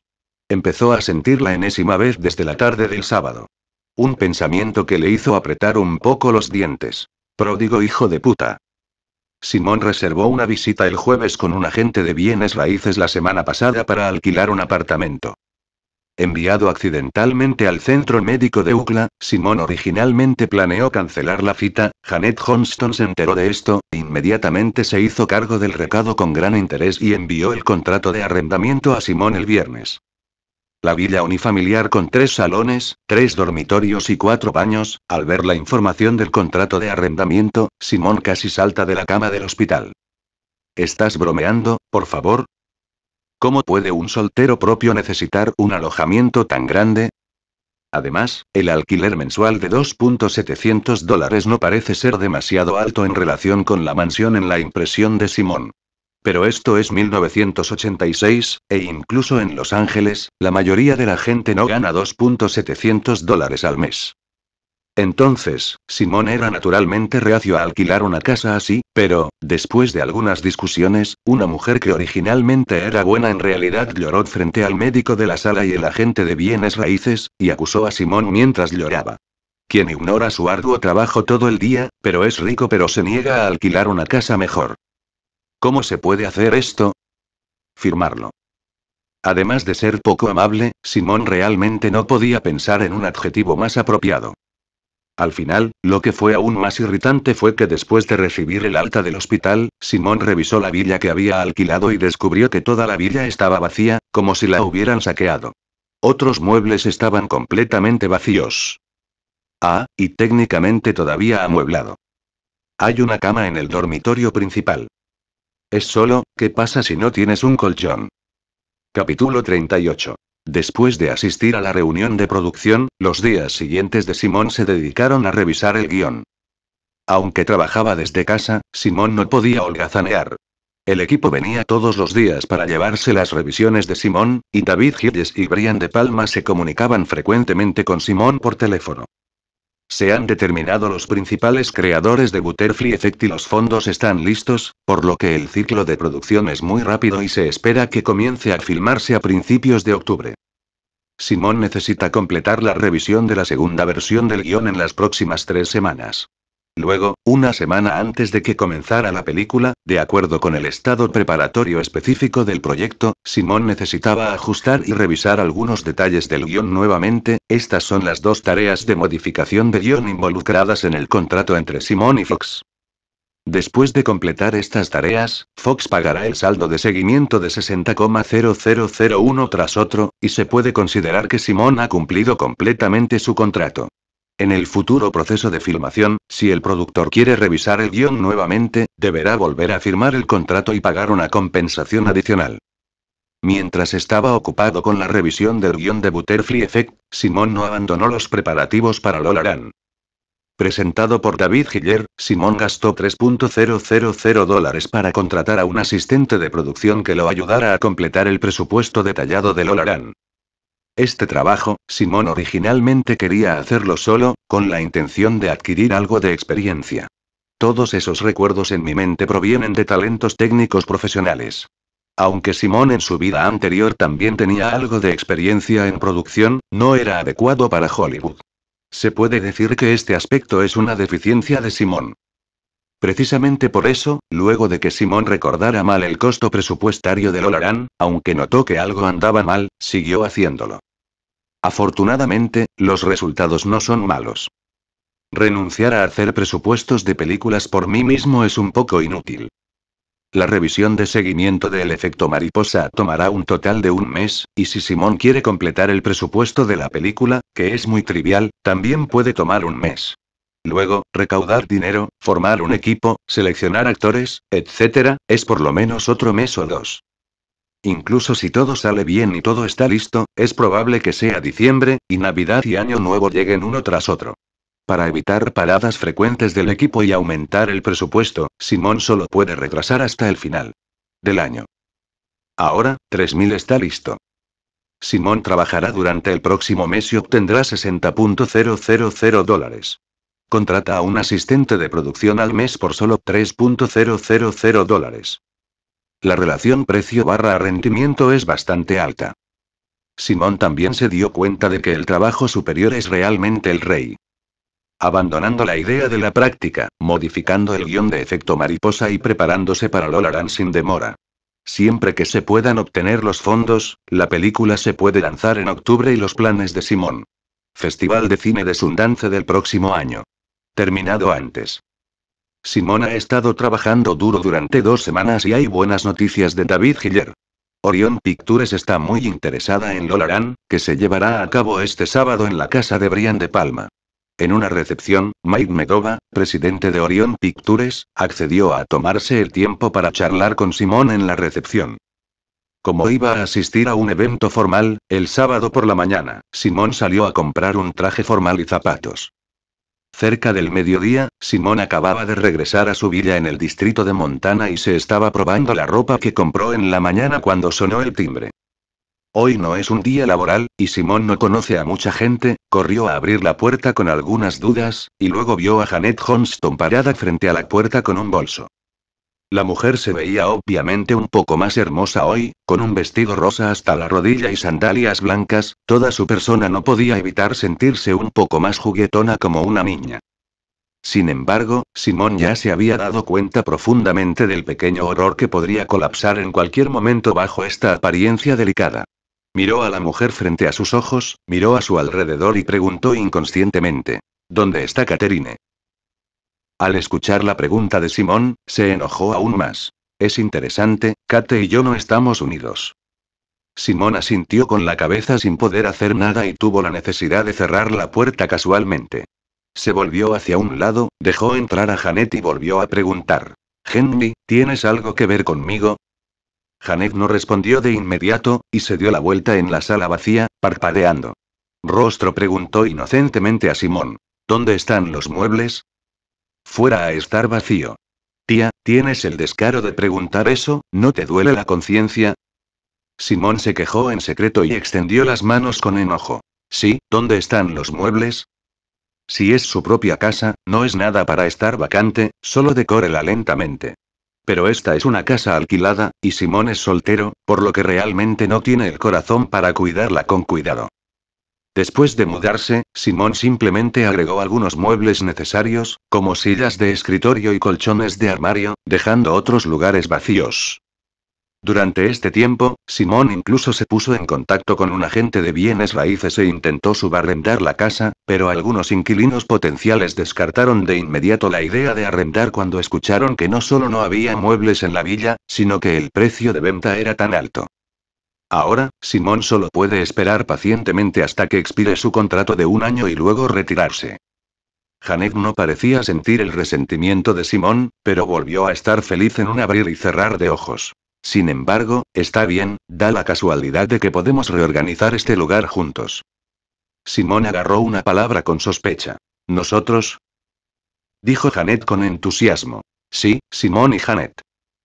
Empezó a sentirla enésima vez desde la tarde del sábado. Un pensamiento que le hizo apretar un poco los dientes. Pródigo hijo de puta. Simón reservó una visita el jueves con un agente de bienes raíces la semana pasada para alquilar un apartamento. Enviado accidentalmente al centro médico de UCLA, Simón originalmente planeó cancelar la cita, Janet Johnston se enteró de esto, e inmediatamente se hizo cargo del recado con gran interés y envió el contrato de arrendamiento a Simón el viernes la villa unifamiliar con tres salones, tres dormitorios y cuatro baños, al ver la información del contrato de arrendamiento, Simón casi salta de la cama del hospital. ¿Estás bromeando, por favor? ¿Cómo puede un soltero propio necesitar un alojamiento tan grande? Además, el alquiler mensual de 2.700 dólares no parece ser demasiado alto en relación con la mansión en la impresión de Simón. Pero esto es 1986, e incluso en Los Ángeles, la mayoría de la gente no gana 2.700 dólares al mes. Entonces, Simón era naturalmente reacio a alquilar una casa así, pero, después de algunas discusiones, una mujer que originalmente era buena en realidad lloró frente al médico de la sala y el agente de bienes raíces, y acusó a Simón mientras lloraba. Quien ignora su arduo trabajo todo el día, pero es rico pero se niega a alquilar una casa mejor. ¿Cómo se puede hacer esto? Firmarlo. Además de ser poco amable, Simón realmente no podía pensar en un adjetivo más apropiado. Al final, lo que fue aún más irritante fue que después de recibir el alta del hospital, Simón revisó la villa que había alquilado y descubrió que toda la villa estaba vacía, como si la hubieran saqueado. Otros muebles estaban completamente vacíos. Ah, y técnicamente todavía amueblado. Hay una cama en el dormitorio principal. Es solo, ¿qué pasa si no tienes un colchón? Capítulo 38. Después de asistir a la reunión de producción, los días siguientes de Simón se dedicaron a revisar el guión. Aunque trabajaba desde casa, Simón no podía holgazanear. El equipo venía todos los días para llevarse las revisiones de Simón, y David Hilles y Brian De Palma se comunicaban frecuentemente con Simón por teléfono. Se han determinado los principales creadores de Butterfly Effect y los fondos están listos, por lo que el ciclo de producción es muy rápido y se espera que comience a filmarse a principios de octubre. Simón necesita completar la revisión de la segunda versión del guión en las próximas tres semanas. Luego, una semana antes de que comenzara la película, de acuerdo con el estado preparatorio específico del proyecto, Simón necesitaba ajustar y revisar algunos detalles del guión nuevamente, estas son las dos tareas de modificación de guión involucradas en el contrato entre Simón y Fox. Después de completar estas tareas, Fox pagará el saldo de seguimiento de 60,0001 tras otro, y se puede considerar que Simón ha cumplido completamente su contrato. En el futuro proceso de filmación, si el productor quiere revisar el guión nuevamente, deberá volver a firmar el contrato y pagar una compensación adicional. Mientras estaba ocupado con la revisión del guión de Butterfly Effect, Simón no abandonó los preparativos para Lolaran. Presentado por David Hiller, Simón gastó 3.000 dólares para contratar a un asistente de producción que lo ayudara a completar el presupuesto detallado de Lolaran. Este trabajo, Simón originalmente quería hacerlo solo, con la intención de adquirir algo de experiencia. Todos esos recuerdos en mi mente provienen de talentos técnicos profesionales. Aunque Simón en su vida anterior también tenía algo de experiencia en producción, no era adecuado para Hollywood. Se puede decir que este aspecto es una deficiencia de Simón. Precisamente por eso, luego de que Simón recordara mal el costo presupuestario del Lolarán, aunque notó que algo andaba mal, siguió haciéndolo. Afortunadamente, los resultados no son malos. Renunciar a hacer presupuestos de películas por mí mismo es un poco inútil. La revisión de seguimiento del efecto mariposa tomará un total de un mes, y si Simón quiere completar el presupuesto de la película, que es muy trivial, también puede tomar un mes. Luego, recaudar dinero, formar un equipo, seleccionar actores, etc., es por lo menos otro mes o dos. Incluso si todo sale bien y todo está listo, es probable que sea diciembre, y Navidad y Año Nuevo lleguen uno tras otro. Para evitar paradas frecuentes del equipo y aumentar el presupuesto, Simón solo puede retrasar hasta el final del año. Ahora, 3000 está listo. Simón trabajará durante el próximo mes y obtendrá 60.000 dólares. Contrata a un asistente de producción al mes por solo 3.000 dólares. La relación precio barra rendimiento es bastante alta. Simón también se dio cuenta de que el trabajo superior es realmente el rey. Abandonando la idea de la práctica, modificando el guión de efecto mariposa y preparándose para Lolarán sin demora. Siempre que se puedan obtener los fondos, la película se puede lanzar en octubre y los planes de Simón. Festival de Cine de Sundance del próximo año. Terminado antes. Simón ha estado trabajando duro durante dos semanas y hay buenas noticias de David Hiller. Orion Pictures está muy interesada en Lolarán, que se llevará a cabo este sábado en la casa de Brian de Palma. En una recepción, Mike Medova, presidente de Orion Pictures, accedió a tomarse el tiempo para charlar con Simón en la recepción. Como iba a asistir a un evento formal, el sábado por la mañana, Simón salió a comprar un traje formal y zapatos. Cerca del mediodía, Simón acababa de regresar a su villa en el distrito de Montana y se estaba probando la ropa que compró en la mañana cuando sonó el timbre. Hoy no es un día laboral, y Simón no conoce a mucha gente, corrió a abrir la puerta con algunas dudas, y luego vio a Janet Johnston parada frente a la puerta con un bolso. La mujer se veía obviamente un poco más hermosa hoy, con un vestido rosa hasta la rodilla y sandalias blancas, Toda su persona no podía evitar sentirse un poco más juguetona como una niña. Sin embargo, Simón ya se había dado cuenta profundamente del pequeño horror que podría colapsar en cualquier momento bajo esta apariencia delicada. Miró a la mujer frente a sus ojos, miró a su alrededor y preguntó inconscientemente, ¿Dónde está Caterine? Al escuchar la pregunta de Simón, se enojó aún más. Es interesante, Kate y yo no estamos unidos. Simón asintió con la cabeza sin poder hacer nada y tuvo la necesidad de cerrar la puerta casualmente. Se volvió hacia un lado, dejó entrar a Janet y volvió a preguntar. Henry, ¿tienes algo que ver conmigo? Janet no respondió de inmediato, y se dio la vuelta en la sala vacía, parpadeando. Rostro preguntó inocentemente a Simón. ¿Dónde están los muebles? Fuera a estar vacío. Tía, ¿tienes el descaro de preguntar eso? ¿No te duele la conciencia? Simón se quejó en secreto y extendió las manos con enojo. Sí, ¿dónde están los muebles? Si es su propia casa, no es nada para estar vacante, solo decórela lentamente. Pero esta es una casa alquilada, y Simón es soltero, por lo que realmente no tiene el corazón para cuidarla con cuidado. Después de mudarse, Simón simplemente agregó algunos muebles necesarios, como sillas de escritorio y colchones de armario, dejando otros lugares vacíos. Durante este tiempo, Simón incluso se puso en contacto con un agente de bienes raíces e intentó subarrendar la casa, pero algunos inquilinos potenciales descartaron de inmediato la idea de arrendar cuando escucharon que no solo no había muebles en la villa, sino que el precio de venta era tan alto. Ahora, Simón solo puede esperar pacientemente hasta que expire su contrato de un año y luego retirarse. Janet no parecía sentir el resentimiento de Simón, pero volvió a estar feliz en un abrir y cerrar de ojos. Sin embargo, está bien, da la casualidad de que podemos reorganizar este lugar juntos. Simón agarró una palabra con sospecha. ¿Nosotros? Dijo Janet con entusiasmo. Sí, Simón y Janet.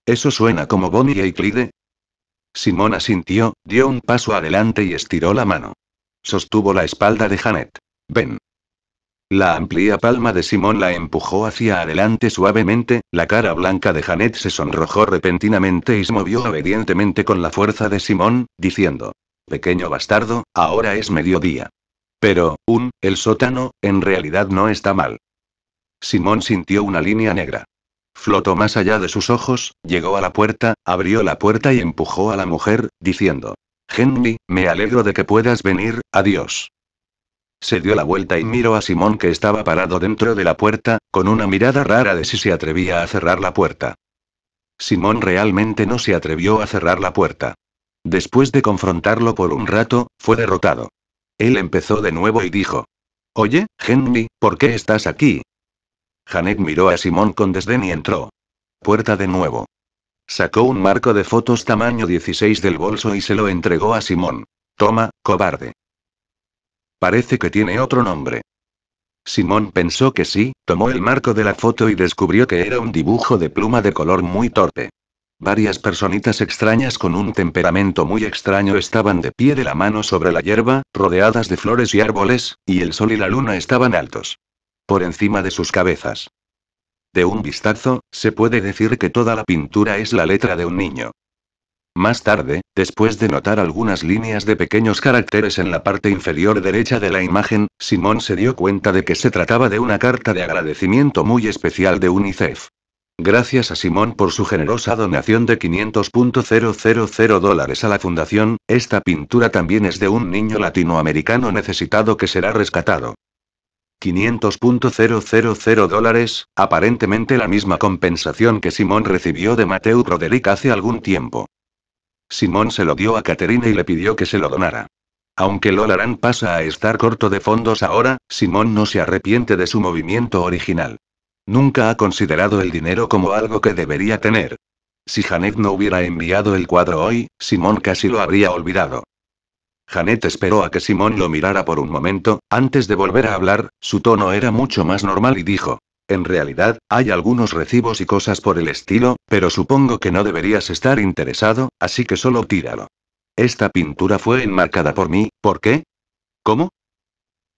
¿Eso suena como Bonnie y Clyde? Simón asintió, dio un paso adelante y estiró la mano. Sostuvo la espalda de Janet. Ven. La amplia palma de Simón la empujó hacia adelante suavemente, la cara blanca de Janet se sonrojó repentinamente y se movió obedientemente con la fuerza de Simón, diciendo, Pequeño bastardo, ahora es mediodía. Pero, un, el sótano, en realidad no está mal. Simón sintió una línea negra. Flotó más allá de sus ojos, llegó a la puerta, abrió la puerta y empujó a la mujer, diciendo, Henry, me alegro de que puedas venir, adiós. Se dio la vuelta y miró a Simón que estaba parado dentro de la puerta, con una mirada rara de si se atrevía a cerrar la puerta. Simón realmente no se atrevió a cerrar la puerta. Después de confrontarlo por un rato, fue derrotado. Él empezó de nuevo y dijo. Oye, Henry, ¿por qué estás aquí? Janet miró a Simón con desdén y entró. Puerta de nuevo. Sacó un marco de fotos tamaño 16 del bolso y se lo entregó a Simón. Toma, cobarde. Parece que tiene otro nombre. Simón pensó que sí, tomó el marco de la foto y descubrió que era un dibujo de pluma de color muy torpe. Varias personitas extrañas con un temperamento muy extraño estaban de pie de la mano sobre la hierba, rodeadas de flores y árboles, y el sol y la luna estaban altos. Por encima de sus cabezas. De un vistazo, se puede decir que toda la pintura es la letra de un niño. Más tarde, después de notar algunas líneas de pequeños caracteres en la parte inferior derecha de la imagen, Simón se dio cuenta de que se trataba de una carta de agradecimiento muy especial de UNICEF. Gracias a Simón por su generosa donación de 500.000 dólares a la fundación, esta pintura también es de un niño latinoamericano necesitado que será rescatado. 500.000 dólares, aparentemente la misma compensación que Simón recibió de Mateo Roderick hace algún tiempo. Simón se lo dio a Caterina y le pidió que se lo donara. Aunque Lolaran pasa a estar corto de fondos ahora, Simón no se arrepiente de su movimiento original. Nunca ha considerado el dinero como algo que debería tener. Si Janet no hubiera enviado el cuadro hoy, Simón casi lo habría olvidado. Janet esperó a que Simón lo mirara por un momento, antes de volver a hablar, su tono era mucho más normal y dijo, en realidad, hay algunos recibos y cosas por el estilo, pero supongo que no deberías estar interesado, así que solo tíralo. Esta pintura fue enmarcada por mí, ¿por qué? ¿Cómo?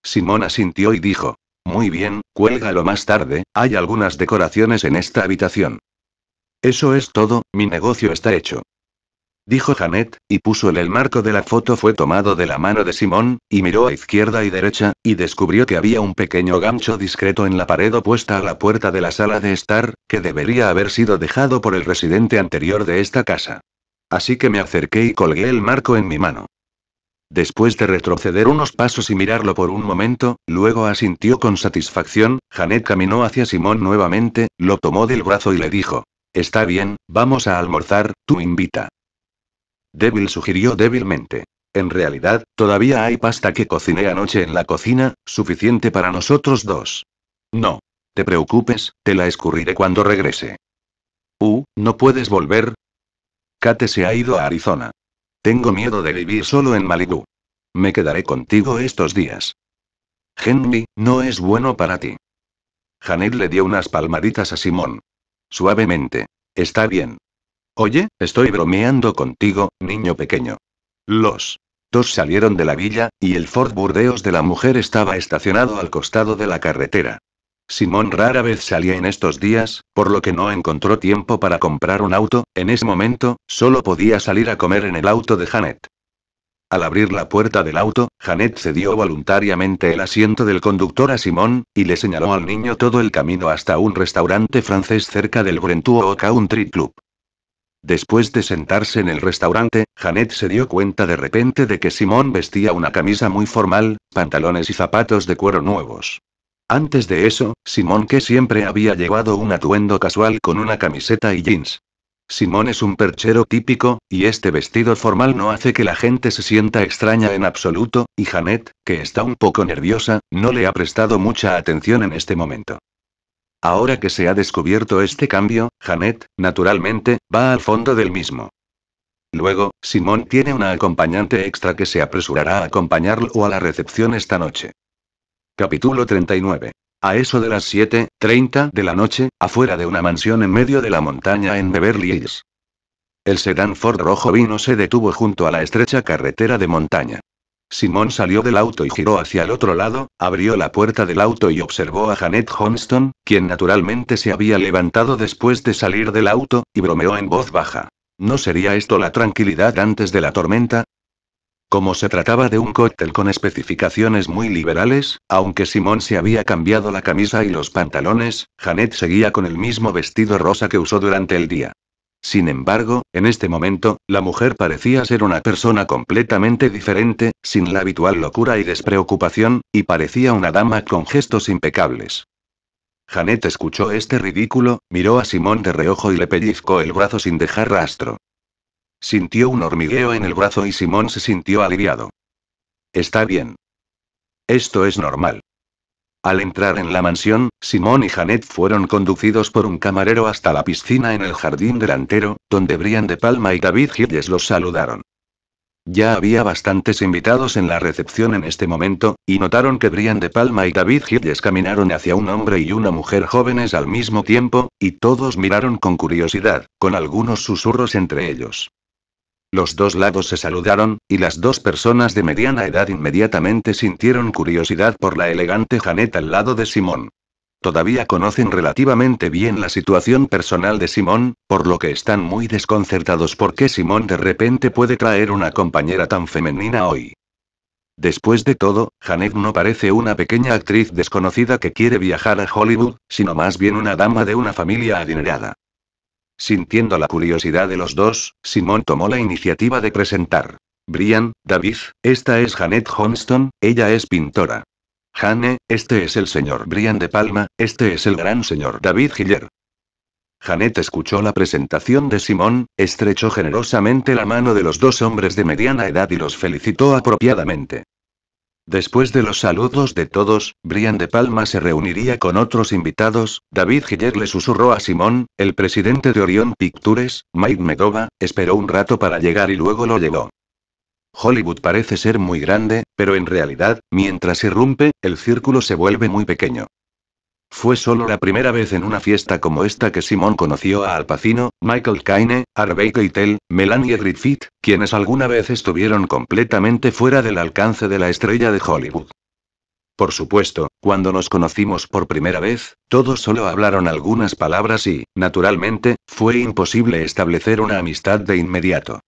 Simona sintió y dijo. Muy bien, cuélgalo más tarde, hay algunas decoraciones en esta habitación. Eso es todo, mi negocio está hecho dijo Janet, y puso el marco de la foto fue tomado de la mano de Simón, y miró a izquierda y derecha, y descubrió que había un pequeño gancho discreto en la pared opuesta a la puerta de la sala de estar, que debería haber sido dejado por el residente anterior de esta casa. Así que me acerqué y colgué el marco en mi mano. Después de retroceder unos pasos y mirarlo por un momento, luego asintió con satisfacción, Janet caminó hacia Simón nuevamente, lo tomó del brazo y le dijo, Está bien, vamos a almorzar, tú invita. Débil sugirió débilmente. En realidad, todavía hay pasta que cociné anoche en la cocina, suficiente para nosotros dos. No. Te preocupes, te la escurriré cuando regrese. Uh, ¿no puedes volver? Kate se ha ido a Arizona. Tengo miedo de vivir solo en Malibu. Me quedaré contigo estos días. Henry, no es bueno para ti. Janet le dio unas palmaditas a Simón. Suavemente. Está bien. Oye, estoy bromeando contigo, niño pequeño. Los dos salieron de la villa, y el Ford Burdeos de la mujer estaba estacionado al costado de la carretera. Simón rara vez salía en estos días, por lo que no encontró tiempo para comprar un auto, en ese momento, solo podía salir a comer en el auto de Janet. Al abrir la puerta del auto, Janet cedió voluntariamente el asiento del conductor a Simón, y le señaló al niño todo el camino hasta un restaurante francés cerca del Brentuo Country Club. Después de sentarse en el restaurante, Janet se dio cuenta de repente de que Simón vestía una camisa muy formal, pantalones y zapatos de cuero nuevos. Antes de eso, Simón que siempre había llevado un atuendo casual con una camiseta y jeans. Simón es un perchero típico, y este vestido formal no hace que la gente se sienta extraña en absoluto, y Janet, que está un poco nerviosa, no le ha prestado mucha atención en este momento. Ahora que se ha descubierto este cambio, Janet, naturalmente, va al fondo del mismo. Luego, Simón tiene una acompañante extra que se apresurará a acompañarlo a la recepción esta noche. Capítulo 39. A eso de las 7.30 de la noche, afuera de una mansión en medio de la montaña en Beverly Hills. El sedán Ford rojo vino se detuvo junto a la estrecha carretera de montaña. Simón salió del auto y giró hacia el otro lado, abrió la puerta del auto y observó a Janet Johnston, quien naturalmente se había levantado después de salir del auto, y bromeó en voz baja. ¿No sería esto la tranquilidad antes de la tormenta? Como se trataba de un cóctel con especificaciones muy liberales, aunque Simón se había cambiado la camisa y los pantalones, Janet seguía con el mismo vestido rosa que usó durante el día. Sin embargo, en este momento, la mujer parecía ser una persona completamente diferente, sin la habitual locura y despreocupación, y parecía una dama con gestos impecables. Janet escuchó este ridículo, miró a Simón de reojo y le pellizcó el brazo sin dejar rastro. Sintió un hormigueo en el brazo y Simón se sintió aliviado. Está bien. Esto es normal. Al entrar en la mansión, Simón y Janet fueron conducidos por un camarero hasta la piscina en el jardín delantero, donde Brian De Palma y David Hilles los saludaron. Ya había bastantes invitados en la recepción en este momento, y notaron que Brian De Palma y David Hilles caminaron hacia un hombre y una mujer jóvenes al mismo tiempo, y todos miraron con curiosidad, con algunos susurros entre ellos. Los dos lados se saludaron, y las dos personas de mediana edad inmediatamente sintieron curiosidad por la elegante Janet al lado de Simón. Todavía conocen relativamente bien la situación personal de Simón, por lo que están muy desconcertados por qué Simón de repente puede traer una compañera tan femenina hoy. Después de todo, Janet no parece una pequeña actriz desconocida que quiere viajar a Hollywood, sino más bien una dama de una familia adinerada. Sintiendo la curiosidad de los dos, Simón tomó la iniciativa de presentar. Brian, David, esta es Janet Johnston, ella es pintora. Jane, este es el señor Brian de Palma, este es el gran señor David Giller. Janet escuchó la presentación de Simón, estrechó generosamente la mano de los dos hombres de mediana edad y los felicitó apropiadamente. Después de los saludos de todos, Brian de Palma se reuniría con otros invitados, David Hiller le susurró a Simón, el presidente de Orion Pictures, Mike Medova, esperó un rato para llegar y luego lo llegó. Hollywood parece ser muy grande, pero en realidad, mientras irrumpe, el círculo se vuelve muy pequeño. Fue solo la primera vez en una fiesta como esta que Simón conoció a Al Pacino, Michael Caine, Harvey Keitel, Melanie Griffith, quienes alguna vez estuvieron completamente fuera del alcance de la estrella de Hollywood. Por supuesto, cuando nos conocimos por primera vez, todos solo hablaron algunas palabras y, naturalmente, fue imposible establecer una amistad de inmediato.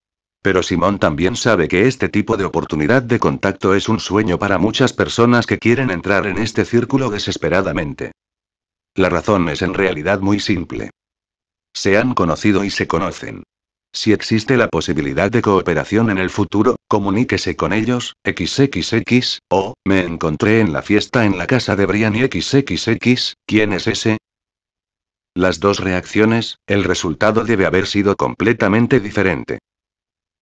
Pero Simón también sabe que este tipo de oportunidad de contacto es un sueño para muchas personas que quieren entrar en este círculo desesperadamente. La razón es en realidad muy simple. Se han conocido y se conocen. Si existe la posibilidad de cooperación en el futuro, comuníquese con ellos, XXX, o, me encontré en la fiesta en la casa de Brian y XXX, ¿quién es ese? Las dos reacciones, el resultado debe haber sido completamente diferente.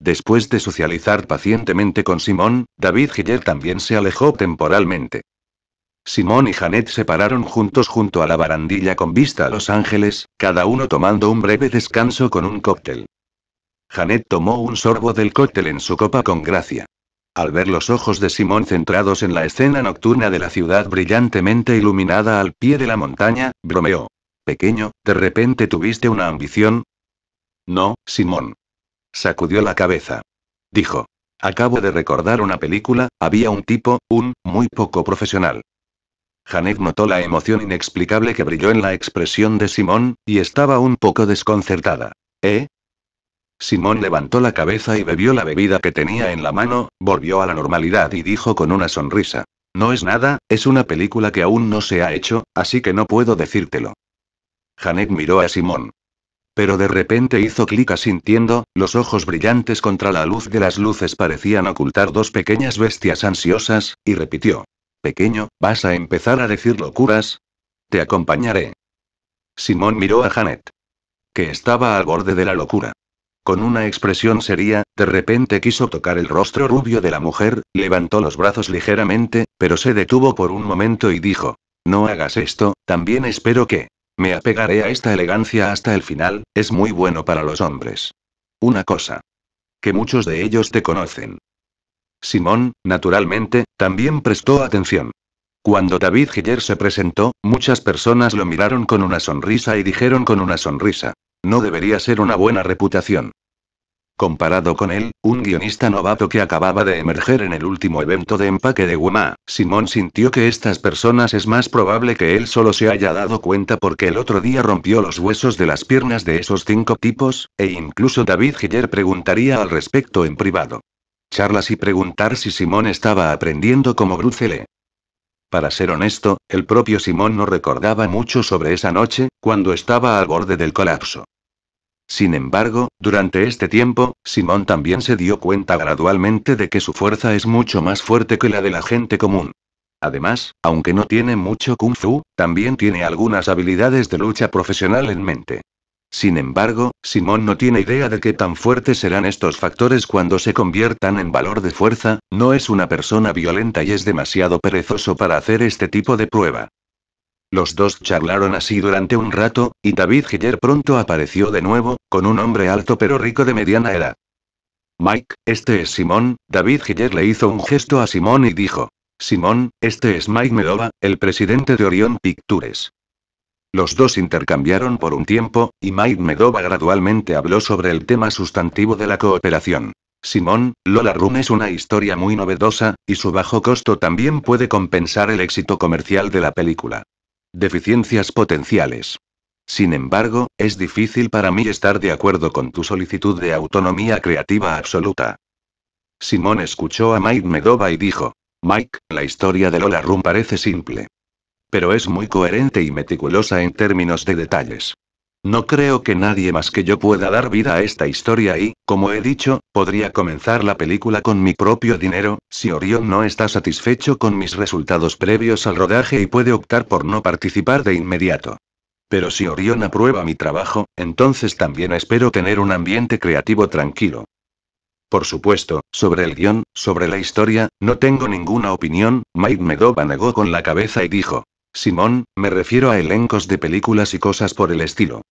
Después de socializar pacientemente con Simón, David Hiller también se alejó temporalmente. Simón y Janet se pararon juntos junto a la barandilla con vista a Los Ángeles, cada uno tomando un breve descanso con un cóctel. Janet tomó un sorbo del cóctel en su copa con gracia. Al ver los ojos de Simón centrados en la escena nocturna de la ciudad brillantemente iluminada al pie de la montaña, bromeó. Pequeño, ¿de repente tuviste una ambición? No, Simón. Sacudió la cabeza. Dijo. Acabo de recordar una película, había un tipo, un, muy poco profesional. Janet notó la emoción inexplicable que brilló en la expresión de Simón, y estaba un poco desconcertada. ¿Eh? Simón levantó la cabeza y bebió la bebida que tenía en la mano, volvió a la normalidad y dijo con una sonrisa. No es nada, es una película que aún no se ha hecho, así que no puedo decírtelo. Janet miró a Simón. Pero de repente hizo clic asintiendo, los ojos brillantes contra la luz de las luces parecían ocultar dos pequeñas bestias ansiosas, y repitió. Pequeño, ¿vas a empezar a decir locuras? Te acompañaré. Simón miró a Janet. Que estaba al borde de la locura. Con una expresión seria, de repente quiso tocar el rostro rubio de la mujer, levantó los brazos ligeramente, pero se detuvo por un momento y dijo, No hagas esto, también espero que... Me apegaré a esta elegancia hasta el final, es muy bueno para los hombres. Una cosa. Que muchos de ellos te conocen. Simón, naturalmente, también prestó atención. Cuando David Giller se presentó, muchas personas lo miraron con una sonrisa y dijeron con una sonrisa. No debería ser una buena reputación. Comparado con él, un guionista novato que acababa de emerger en el último evento de empaque de Wuma, Simón sintió que estas personas es más probable que él solo se haya dado cuenta porque el otro día rompió los huesos de las piernas de esos cinco tipos, e incluso David Giller preguntaría al respecto en privado charlas y preguntar si Simón estaba aprendiendo como Bruce Lee. Para ser honesto, el propio Simón no recordaba mucho sobre esa noche, cuando estaba al borde del colapso. Sin embargo, durante este tiempo, Simón también se dio cuenta gradualmente de que su fuerza es mucho más fuerte que la de la gente común. Además, aunque no tiene mucho kung fu, también tiene algunas habilidades de lucha profesional en mente. Sin embargo, Simón no tiene idea de qué tan fuertes serán estos factores cuando se conviertan en valor de fuerza, no es una persona violenta y es demasiado perezoso para hacer este tipo de prueba. Los dos charlaron así durante un rato, y David Hiller pronto apareció de nuevo, con un hombre alto pero rico de mediana edad. Mike, este es Simón, David Hiller le hizo un gesto a Simón y dijo. Simón, este es Mike Medova, el presidente de Orion Pictures. Los dos intercambiaron por un tiempo, y Medova gradualmente habló sobre el tema sustantivo de la cooperación. Simón, Lola Room es una historia muy novedosa, y su bajo costo también puede compensar el éxito comercial de la película. Deficiencias potenciales. Sin embargo, es difícil para mí estar de acuerdo con tu solicitud de autonomía creativa absoluta. Simón escuchó a Mike Medova y dijo, Mike, la historia de Lola Room parece simple pero es muy coherente y meticulosa en términos de detalles. No creo que nadie más que yo pueda dar vida a esta historia y, como he dicho, podría comenzar la película con mi propio dinero, si Orión no está satisfecho con mis resultados previos al rodaje y puede optar por no participar de inmediato. Pero si Orión aprueba mi trabajo, entonces también espero tener un ambiente creativo tranquilo. Por supuesto, sobre el guión, sobre la historia, no tengo ninguna opinión, Mike Medoba negó con la cabeza y dijo, Simón, me refiero a elencos de películas y cosas por el estilo.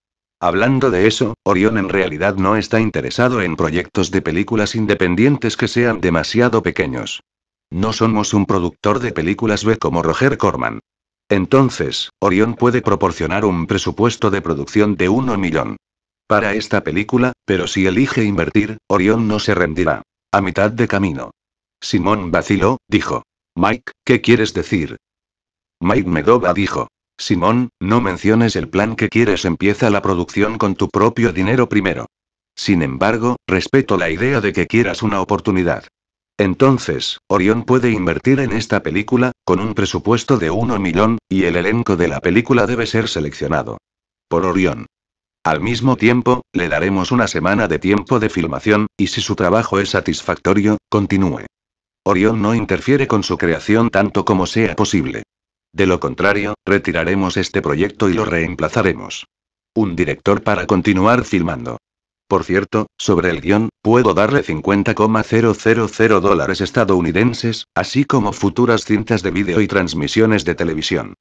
Hablando de eso, Orión en realidad no está interesado en proyectos de películas independientes que sean demasiado pequeños. No somos un productor de películas B como Roger Corman. Entonces, Orión puede proporcionar un presupuesto de producción de 1 millón. Para esta película, pero si elige invertir, Orión no se rendirá. A mitad de camino. Simón vaciló, dijo. Mike, ¿qué quieres decir? Mike Medova dijo. Simón, no menciones el plan que quieres, empieza la producción con tu propio dinero primero. Sin embargo, respeto la idea de que quieras una oportunidad. Entonces, Orión puede invertir en esta película, con un presupuesto de 1 millón, y el elenco de la película debe ser seleccionado. Por Orión. Al mismo tiempo, le daremos una semana de tiempo de filmación, y si su trabajo es satisfactorio, continúe. Orión no interfiere con su creación tanto como sea posible. De lo contrario, retiraremos este proyecto y lo reemplazaremos. Un director para continuar filmando. Por cierto, sobre el guión, puedo darle 50,000 dólares estadounidenses, así como futuras cintas de vídeo y transmisiones de televisión.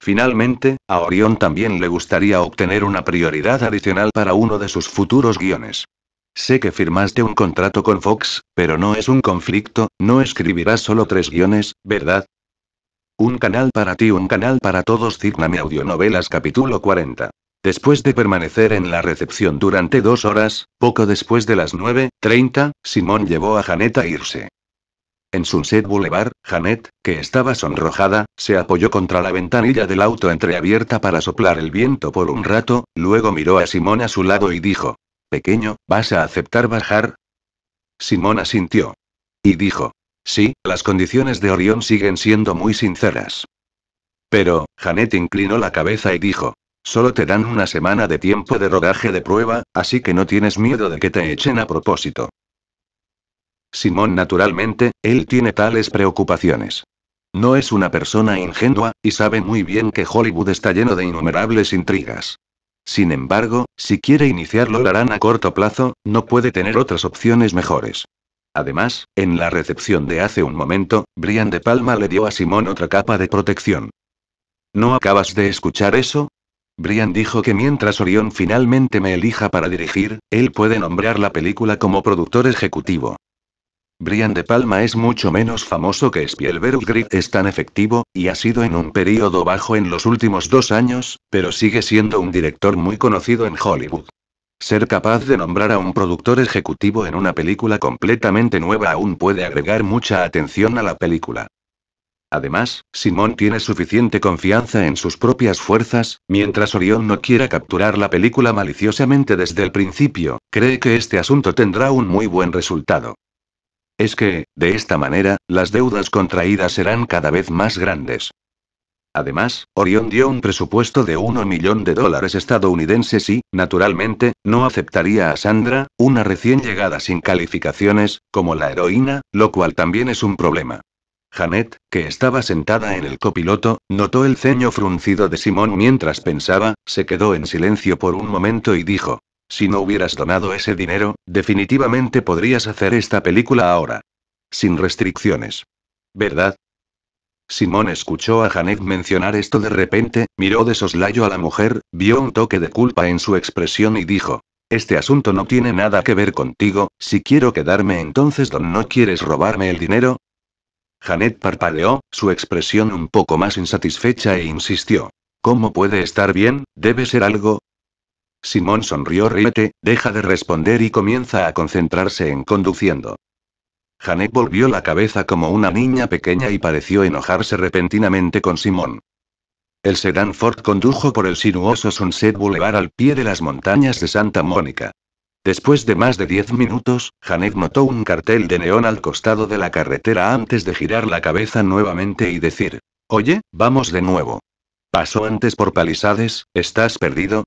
Finalmente, a Orión también le gustaría obtener una prioridad adicional para uno de sus futuros guiones. Sé que firmaste un contrato con Fox, pero no es un conflicto, no escribirás solo tres guiones, ¿verdad? Un canal para ti, un canal para todos. mi Audionovelas capítulo 40. Después de permanecer en la recepción durante dos horas, poco después de las 9.30, Simón llevó a Janet a irse. En Sunset Boulevard, Janet, que estaba sonrojada, se apoyó contra la ventanilla del auto entreabierta para soplar el viento por un rato, luego miró a Simón a su lado y dijo, Pequeño, ¿vas a aceptar bajar? Simón asintió. Y dijo, Sí, las condiciones de Orión siguen siendo muy sinceras. Pero, Janet inclinó la cabeza y dijo, solo te dan una semana de tiempo de rodaje de prueba, así que no tienes miedo de que te echen a propósito. Simón naturalmente, él tiene tales preocupaciones. No es una persona ingenua, y sabe muy bien que Hollywood está lleno de innumerables intrigas. Sin embargo, si quiere iniciarlo lo harán a corto plazo, no puede tener otras opciones mejores. Además, en la recepción de hace un momento, Brian de Palma le dio a Simón otra capa de protección. ¿No acabas de escuchar eso? Brian dijo que mientras Orión finalmente me elija para dirigir, él puede nombrar la película como productor ejecutivo. Brian De Palma es mucho menos famoso que Spielberg Grid es tan efectivo, y ha sido en un período bajo en los últimos dos años, pero sigue siendo un director muy conocido en Hollywood. Ser capaz de nombrar a un productor ejecutivo en una película completamente nueva aún puede agregar mucha atención a la película. Además, Simón tiene suficiente confianza en sus propias fuerzas, mientras Orión no quiera capturar la película maliciosamente desde el principio, cree que este asunto tendrá un muy buen resultado. Es que, de esta manera, las deudas contraídas serán cada vez más grandes. Además, Orion dio un presupuesto de 1 millón de dólares estadounidenses y, naturalmente, no aceptaría a Sandra, una recién llegada sin calificaciones, como la heroína, lo cual también es un problema. Janet, que estaba sentada en el copiloto, notó el ceño fruncido de Simón mientras pensaba, se quedó en silencio por un momento y dijo, si no hubieras donado ese dinero, definitivamente podrías hacer esta película ahora. Sin restricciones. ¿Verdad? Simón escuchó a Janet mencionar esto de repente, miró de soslayo a la mujer, vio un toque de culpa en su expresión y dijo, este asunto no tiene nada que ver contigo, si quiero quedarme entonces don no quieres robarme el dinero. Janet parpadeó, su expresión un poco más insatisfecha e insistió. ¿Cómo puede estar bien? Debe ser algo. Simón sonrió ríete, deja de responder y comienza a concentrarse en conduciendo. Janek volvió la cabeza como una niña pequeña y pareció enojarse repentinamente con Simón. El sedán Ford condujo por el sinuoso Sunset Boulevard al pie de las montañas de Santa Mónica. Después de más de diez minutos, Janet notó un cartel de neón al costado de la carretera antes de girar la cabeza nuevamente y decir, Oye, vamos de nuevo. Pasó antes por Palisades, ¿estás perdido?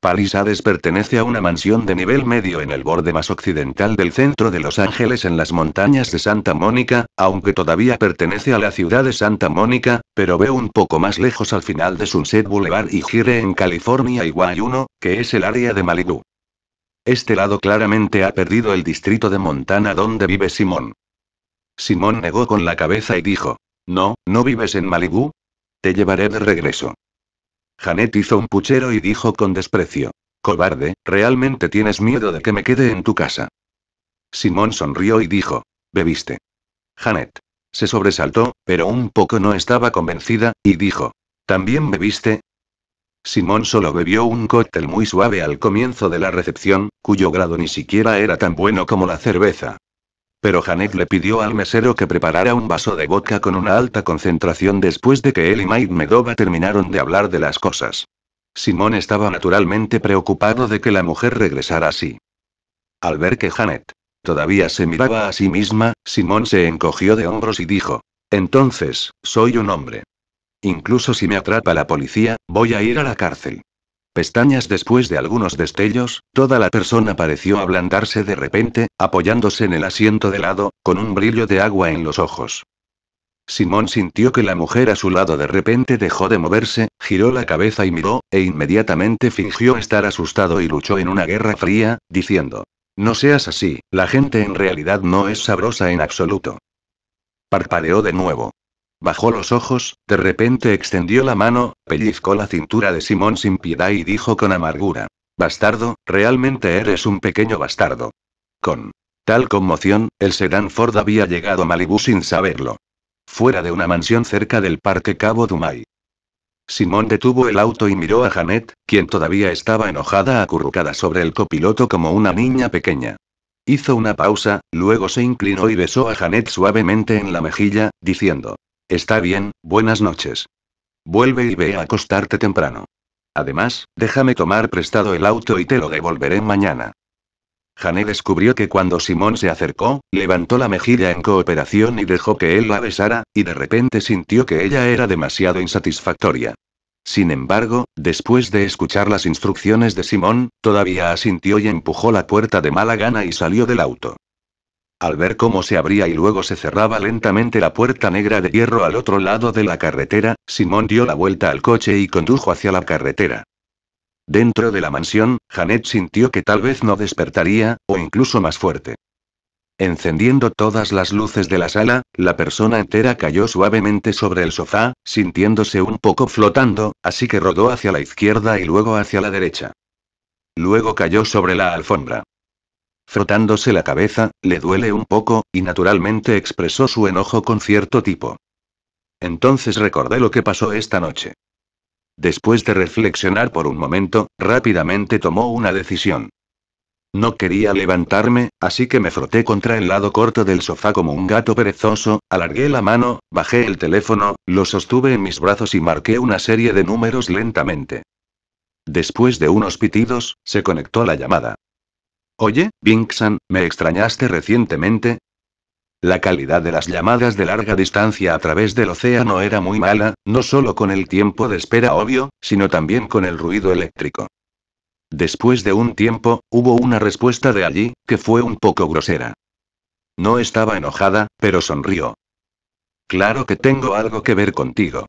Palisades pertenece a una mansión de nivel medio en el borde más occidental del centro de Los Ángeles en las montañas de Santa Mónica, aunque todavía pertenece a la ciudad de Santa Mónica, pero ve un poco más lejos al final de Sunset Boulevard y gire en California y Guayuno, que es el área de Malibu. Este lado claramente ha perdido el distrito de Montana donde vive Simón. Simón negó con la cabeza y dijo, No, no vives en Malibu. Te llevaré de regreso. Janet hizo un puchero y dijo con desprecio. Cobarde, ¿realmente tienes miedo de que me quede en tu casa? Simón sonrió y dijo. Bebiste. Janet. Se sobresaltó, pero un poco no estaba convencida, y dijo. ¿También bebiste? Simón solo bebió un cóctel muy suave al comienzo de la recepción, cuyo grado ni siquiera era tan bueno como la cerveza, pero Janet le pidió al mesero que preparara un vaso de vodka con una alta concentración después de que él y Mike Medova terminaron de hablar de las cosas. Simón estaba naturalmente preocupado de que la mujer regresara así. Al ver que Janet todavía se miraba a sí misma, Simón se encogió de hombros y dijo, Entonces, soy un hombre. Incluso si me atrapa la policía, voy a ir a la cárcel pestañas después de algunos destellos, toda la persona pareció ablandarse de repente, apoyándose en el asiento de lado, con un brillo de agua en los ojos. Simón sintió que la mujer a su lado de repente dejó de moverse, giró la cabeza y miró, e inmediatamente fingió estar asustado y luchó en una guerra fría, diciendo, No seas así, la gente en realidad no es sabrosa en absoluto. Parpadeó de nuevo. Bajó los ojos, de repente extendió la mano, pellizcó la cintura de Simón sin piedad y dijo con amargura. Bastardo, realmente eres un pequeño bastardo. Con tal conmoción, el sedán Ford había llegado a Malibú sin saberlo. Fuera de una mansión cerca del parque Cabo Dumay. Simón detuvo el auto y miró a Janet, quien todavía estaba enojada acurrucada sobre el copiloto como una niña pequeña. Hizo una pausa, luego se inclinó y besó a Janet suavemente en la mejilla, diciendo, Está bien, buenas noches. Vuelve y ve a acostarte temprano. Además, déjame tomar prestado el auto y te lo devolveré mañana. Jané descubrió que cuando Simón se acercó, levantó la mejilla en cooperación y dejó que él la besara, y de repente sintió que ella era demasiado insatisfactoria. Sin embargo, después de escuchar las instrucciones de Simón, todavía asintió y empujó la puerta de mala gana y salió del auto. Al ver cómo se abría y luego se cerraba lentamente la puerta negra de hierro al otro lado de la carretera, Simón dio la vuelta al coche y condujo hacia la carretera. Dentro de la mansión, Janet sintió que tal vez no despertaría, o incluso más fuerte. Encendiendo todas las luces de la sala, la persona entera cayó suavemente sobre el sofá, sintiéndose un poco flotando, así que rodó hacia la izquierda y luego hacia la derecha. Luego cayó sobre la alfombra. Frotándose la cabeza, le duele un poco, y naturalmente expresó su enojo con cierto tipo. Entonces recordé lo que pasó esta noche. Después de reflexionar por un momento, rápidamente tomó una decisión. No quería levantarme, así que me froté contra el lado corto del sofá como un gato perezoso, alargué la mano, bajé el teléfono, lo sostuve en mis brazos y marqué una serie de números lentamente. Después de unos pitidos, se conectó la llamada. Oye, Vinc-san, ¿me extrañaste recientemente? La calidad de las llamadas de larga distancia a través del océano era muy mala, no solo con el tiempo de espera obvio, sino también con el ruido eléctrico. Después de un tiempo, hubo una respuesta de allí, que fue un poco grosera. No estaba enojada, pero sonrió. Claro que tengo algo que ver contigo.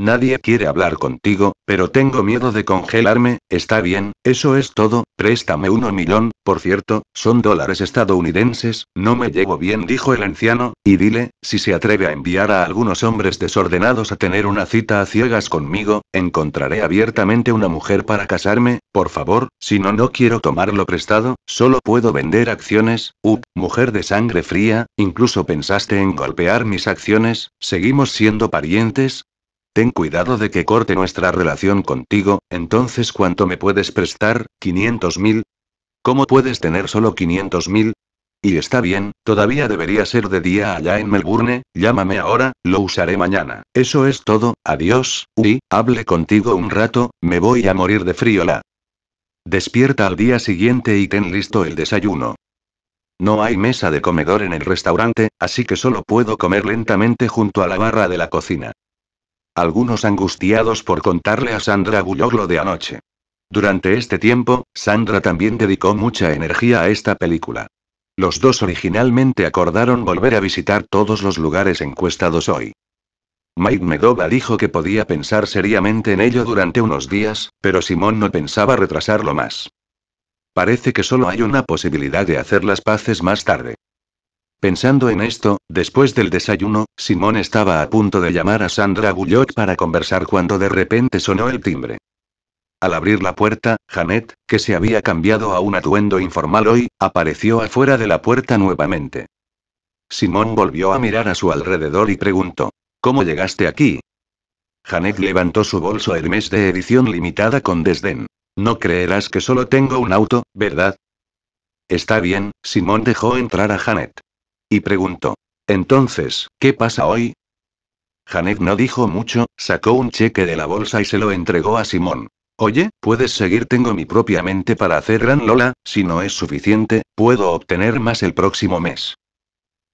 Nadie quiere hablar contigo, pero tengo miedo de congelarme, está bien, eso es todo, préstame uno millón, por cierto, son dólares estadounidenses, no me llevo bien, dijo el anciano, y dile, si se atreve a enviar a algunos hombres desordenados a tener una cita a ciegas conmigo, encontraré abiertamente una mujer para casarme, por favor, si no, no quiero tomarlo prestado, solo puedo vender acciones, uh, mujer de sangre fría, incluso pensaste en golpear mis acciones, seguimos siendo parientes, Ten cuidado de que corte nuestra relación contigo, entonces ¿cuánto me puedes prestar? 500.000? ¿Cómo puedes tener solo 500.000? Y está bien, todavía debería ser de día allá en Melbourne, llámame ahora, lo usaré mañana. Eso es todo, adiós, uy, hable contigo un rato, me voy a morir de frío la. Despierta al día siguiente y ten listo el desayuno. No hay mesa de comedor en el restaurante, así que solo puedo comer lentamente junto a la barra de la cocina algunos angustiados por contarle a Sandra Bullock de anoche. Durante este tiempo, Sandra también dedicó mucha energía a esta película. Los dos originalmente acordaron volver a visitar todos los lugares encuestados hoy. Mike Medoba dijo que podía pensar seriamente en ello durante unos días, pero Simón no pensaba retrasarlo más. Parece que solo hay una posibilidad de hacer las paces más tarde. Pensando en esto, después del desayuno, Simón estaba a punto de llamar a Sandra Bullock para conversar cuando de repente sonó el timbre. Al abrir la puerta, Janet, que se había cambiado a un atuendo informal hoy, apareció afuera de la puerta nuevamente. Simón volvió a mirar a su alrededor y preguntó, ¿Cómo llegaste aquí? Janet levantó su bolso Hermes de edición limitada con desdén. No creerás que solo tengo un auto, ¿verdad? Está bien, Simón dejó entrar a Janet. Y preguntó. Entonces, ¿qué pasa hoy? Janet no dijo mucho, sacó un cheque de la bolsa y se lo entregó a Simón. Oye, puedes seguir, tengo mi propia mente para hacer Gran Lola, si no es suficiente, puedo obtener más el próximo mes.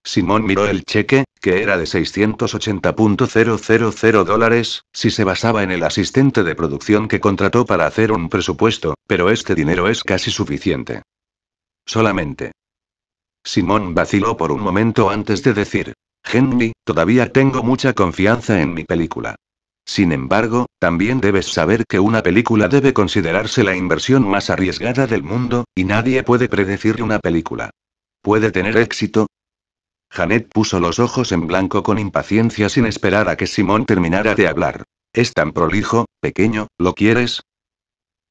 Simón miró el cheque, que era de 680.000 dólares, si se basaba en el asistente de producción que contrató para hacer un presupuesto, pero este dinero es casi suficiente. Solamente, Simón vaciló por un momento antes de decir, Henry, todavía tengo mucha confianza en mi película. Sin embargo, también debes saber que una película debe considerarse la inversión más arriesgada del mundo, y nadie puede predecir una película. ¿Puede tener éxito? Janet puso los ojos en blanco con impaciencia sin esperar a que Simón terminara de hablar. Es tan prolijo, pequeño, ¿lo quieres?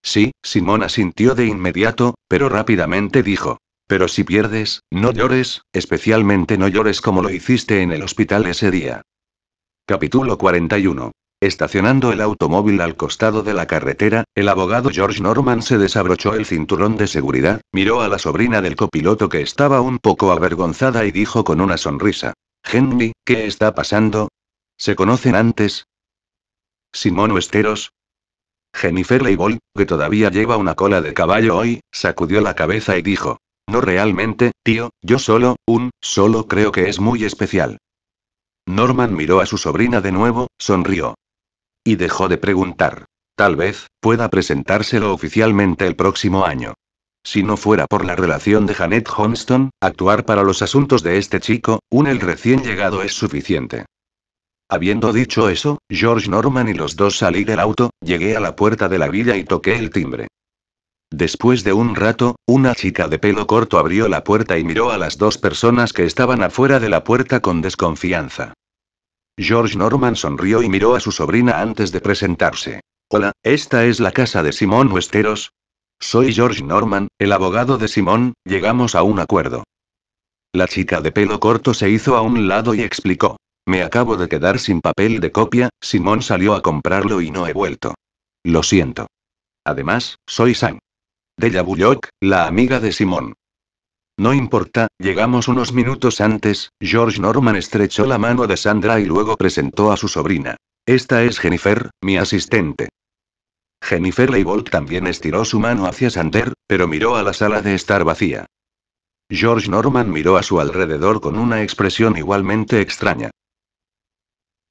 Sí, Simón asintió de inmediato, pero rápidamente dijo, pero si pierdes, no llores, especialmente no llores como lo hiciste en el hospital ese día. Capítulo 41. Estacionando el automóvil al costado de la carretera, el abogado George Norman se desabrochó el cinturón de seguridad, miró a la sobrina del copiloto que estaba un poco avergonzada y dijo con una sonrisa. Henry, ¿qué está pasando? ¿Se conocen antes? Simón Oesteros? Jennifer Leibold, que todavía lleva una cola de caballo hoy, sacudió la cabeza y dijo, no realmente, tío, yo solo, un, solo creo que es muy especial. Norman miró a su sobrina de nuevo, sonrió. Y dejó de preguntar. Tal vez, pueda presentárselo oficialmente el próximo año. Si no fuera por la relación de Janet Johnston, actuar para los asuntos de este chico, un el recién llegado es suficiente. Habiendo dicho eso, George Norman y los dos salí del auto, llegué a la puerta de la villa y toqué el timbre. Después de un rato, una chica de pelo corto abrió la puerta y miró a las dos personas que estaban afuera de la puerta con desconfianza. George Norman sonrió y miró a su sobrina antes de presentarse. Hola, esta es la casa de Simón Westeros. Soy George Norman, el abogado de Simón, llegamos a un acuerdo. La chica de pelo corto se hizo a un lado y explicó. Me acabo de quedar sin papel de copia, Simón salió a comprarlo y no he vuelto. Lo siento. Además, soy Sam. De Bullock, la amiga de Simón. No importa, llegamos unos minutos antes, George Norman estrechó la mano de Sandra y luego presentó a su sobrina. Esta es Jennifer, mi asistente. Jennifer Leibold también estiró su mano hacia Sander, pero miró a la sala de estar vacía. George Norman miró a su alrededor con una expresión igualmente extraña.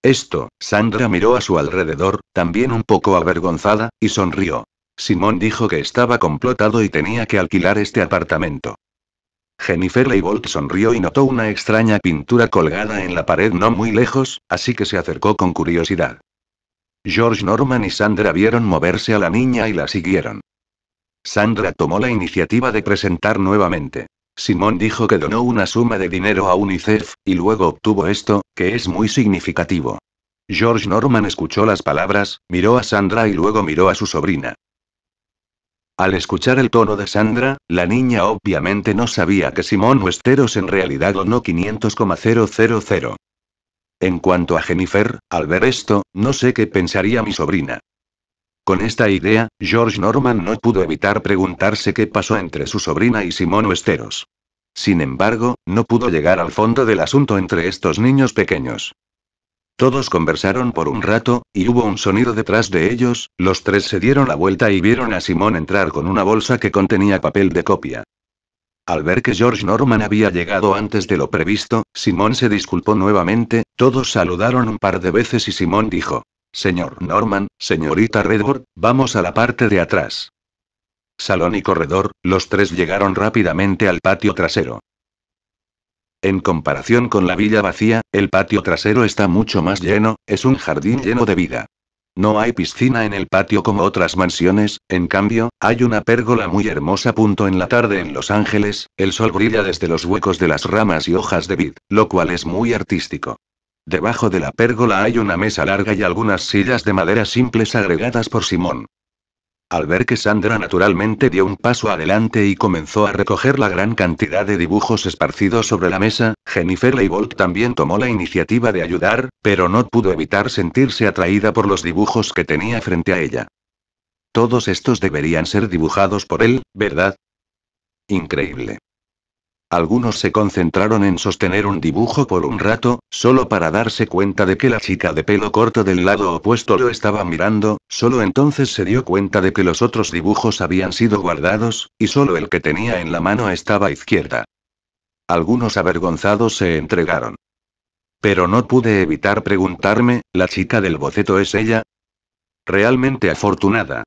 Esto, Sandra miró a su alrededor, también un poco avergonzada, y sonrió. Simón dijo que estaba complotado y tenía que alquilar este apartamento. Jennifer Leibold sonrió y notó una extraña pintura colgada en la pared no muy lejos, así que se acercó con curiosidad. George Norman y Sandra vieron moverse a la niña y la siguieron. Sandra tomó la iniciativa de presentar nuevamente. Simón dijo que donó una suma de dinero a UNICEF, y luego obtuvo esto, que es muy significativo. George Norman escuchó las palabras, miró a Sandra y luego miró a su sobrina. Al escuchar el tono de Sandra, la niña obviamente no sabía que Simón Westeros en realidad donó 500,000. En cuanto a Jennifer, al ver esto, no sé qué pensaría mi sobrina. Con esta idea, George Norman no pudo evitar preguntarse qué pasó entre su sobrina y Simón Westeros. Sin embargo, no pudo llegar al fondo del asunto entre estos niños pequeños. Todos conversaron por un rato, y hubo un sonido detrás de ellos, los tres se dieron la vuelta y vieron a Simón entrar con una bolsa que contenía papel de copia. Al ver que George Norman había llegado antes de lo previsto, Simón se disculpó nuevamente, todos saludaron un par de veces y Simón dijo, Señor Norman, señorita Redwood, vamos a la parte de atrás. Salón y corredor, los tres llegaron rápidamente al patio trasero. En comparación con la villa vacía, el patio trasero está mucho más lleno, es un jardín lleno de vida. No hay piscina en el patio como otras mansiones, en cambio, hay una pérgola muy hermosa. Punto en la tarde en Los Ángeles, el sol brilla desde los huecos de las ramas y hojas de vid, lo cual es muy artístico. Debajo de la pérgola hay una mesa larga y algunas sillas de madera simples agregadas por Simón al ver que Sandra naturalmente dio un paso adelante y comenzó a recoger la gran cantidad de dibujos esparcidos sobre la mesa, Jennifer Leibold también tomó la iniciativa de ayudar, pero no pudo evitar sentirse atraída por los dibujos que tenía frente a ella. Todos estos deberían ser dibujados por él, ¿verdad? Increíble. Algunos se concentraron en sostener un dibujo por un rato, solo para darse cuenta de que la chica de pelo corto del lado opuesto lo estaba mirando, solo entonces se dio cuenta de que los otros dibujos habían sido guardados, y solo el que tenía en la mano estaba izquierda. Algunos avergonzados se entregaron. Pero no pude evitar preguntarme, ¿la chica del boceto es ella? Realmente afortunada,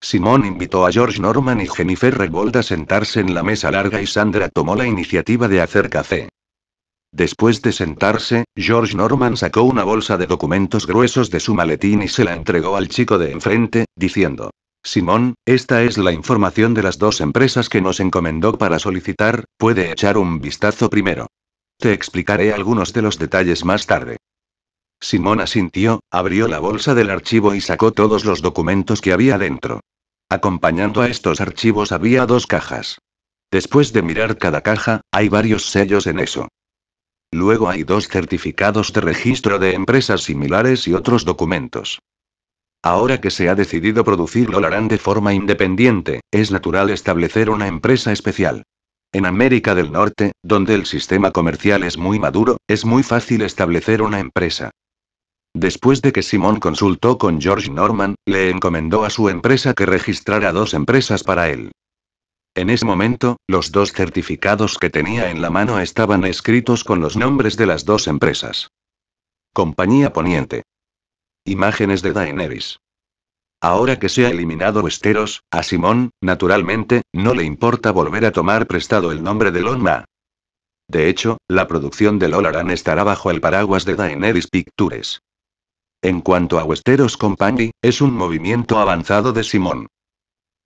Simón invitó a George Norman y Jennifer Regold a sentarse en la mesa larga y Sandra tomó la iniciativa de hacer café. Después de sentarse, George Norman sacó una bolsa de documentos gruesos de su maletín y se la entregó al chico de enfrente, diciendo, Simón, esta es la información de las dos empresas que nos encomendó para solicitar, puede echar un vistazo primero. Te explicaré algunos de los detalles más tarde. Simón asintió, abrió la bolsa del archivo y sacó todos los documentos que había dentro. Acompañando a estos archivos había dos cajas. Después de mirar cada caja, hay varios sellos en eso. Luego hay dos certificados de registro de empresas similares y otros documentos. Ahora que se ha decidido producirlo, lo harán de forma independiente, es natural establecer una empresa especial. En América del Norte, donde el sistema comercial es muy maduro, es muy fácil establecer una empresa. Después de que Simón consultó con George Norman, le encomendó a su empresa que registrara dos empresas para él. En ese momento, los dos certificados que tenía en la mano estaban escritos con los nombres de las dos empresas. Compañía Poniente. Imágenes de Daenerys. Ahora que se ha eliminado Westeros, a Simón, naturalmente, no le importa volver a tomar prestado el nombre de Loma. De hecho, la producción de Lolaran estará bajo el paraguas de Daenerys Pictures. En cuanto a Westeros Company, es un movimiento avanzado de Simón.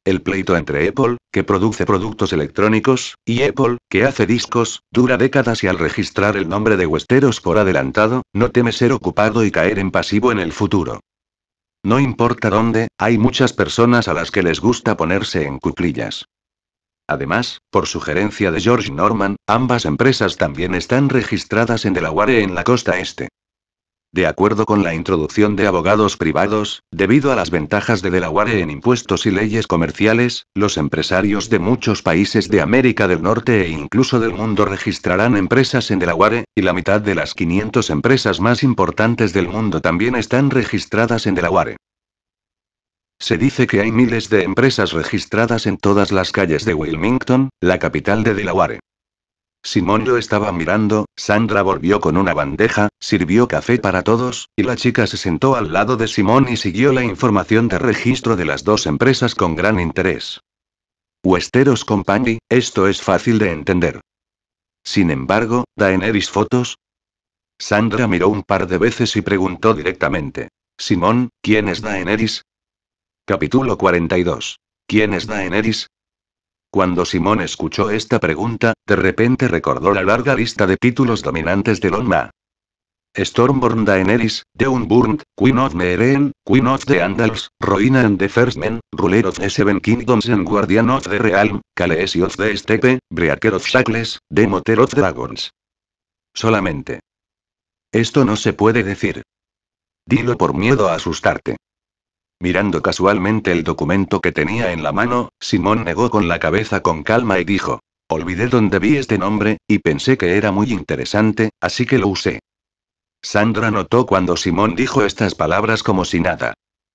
El pleito entre Apple, que produce productos electrónicos, y Apple, que hace discos, dura décadas y al registrar el nombre de Westeros por adelantado, no teme ser ocupado y caer en pasivo en el futuro. No importa dónde, hay muchas personas a las que les gusta ponerse en cuclillas. Además, por sugerencia de George Norman, ambas empresas también están registradas en Delaware en la costa este. De acuerdo con la introducción de abogados privados, debido a las ventajas de Delaware en impuestos y leyes comerciales, los empresarios de muchos países de América del Norte e incluso del mundo registrarán empresas en Delaware, y la mitad de las 500 empresas más importantes del mundo también están registradas en Delaware. Se dice que hay miles de empresas registradas en todas las calles de Wilmington, la capital de Delaware. Simón lo estaba mirando, Sandra volvió con una bandeja, sirvió café para todos, y la chica se sentó al lado de Simón y siguió la información de registro de las dos empresas con gran interés. Westeros Company, esto es fácil de entender. Sin embargo, Daenerys Fotos. Sandra miró un par de veces y preguntó directamente. Simón, ¿quién es Daenerys? Capítulo 42. ¿Quién es Daenerys? Cuando Simón escuchó esta pregunta, de repente recordó la larga lista de títulos dominantes de Ma Stormborn Daenerys, Deunburnt, Queen of Meeren, Queen of the Andals, Roina and the First Men, Ruler of the Seven Kingdoms and Guardian of the Realm, Khaleesi of the Steppe, Breaker of Shackles, Demoter of Dragons. Solamente. Esto no se puede decir. Dilo por miedo a asustarte. Mirando casualmente el documento que tenía en la mano, Simón negó con la cabeza con calma y dijo, Olvidé dónde vi este nombre, y pensé que era muy interesante, así que lo usé. Sandra notó cuando Simón dijo estas palabras como si nada.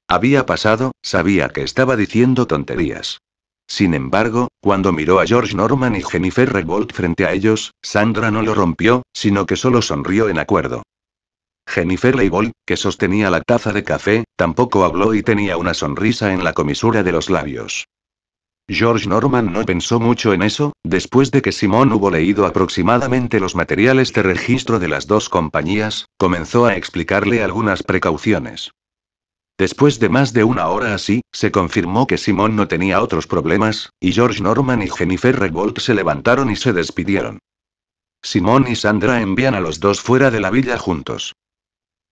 Había pasado, sabía que estaba diciendo tonterías. Sin embargo, cuando miró a George Norman y Jennifer Revolt frente a ellos, Sandra no lo rompió, sino que solo sonrió en acuerdo. Jennifer Leibold, que sostenía la taza de café, tampoco habló y tenía una sonrisa en la comisura de los labios. George Norman no pensó mucho en eso, después de que Simón hubo leído aproximadamente los materiales de registro de las dos compañías, comenzó a explicarle algunas precauciones. Después de más de una hora así, se confirmó que Simón no tenía otros problemas, y George Norman y Jennifer Revolt se levantaron y se despidieron. Simón y Sandra envían a los dos fuera de la villa juntos.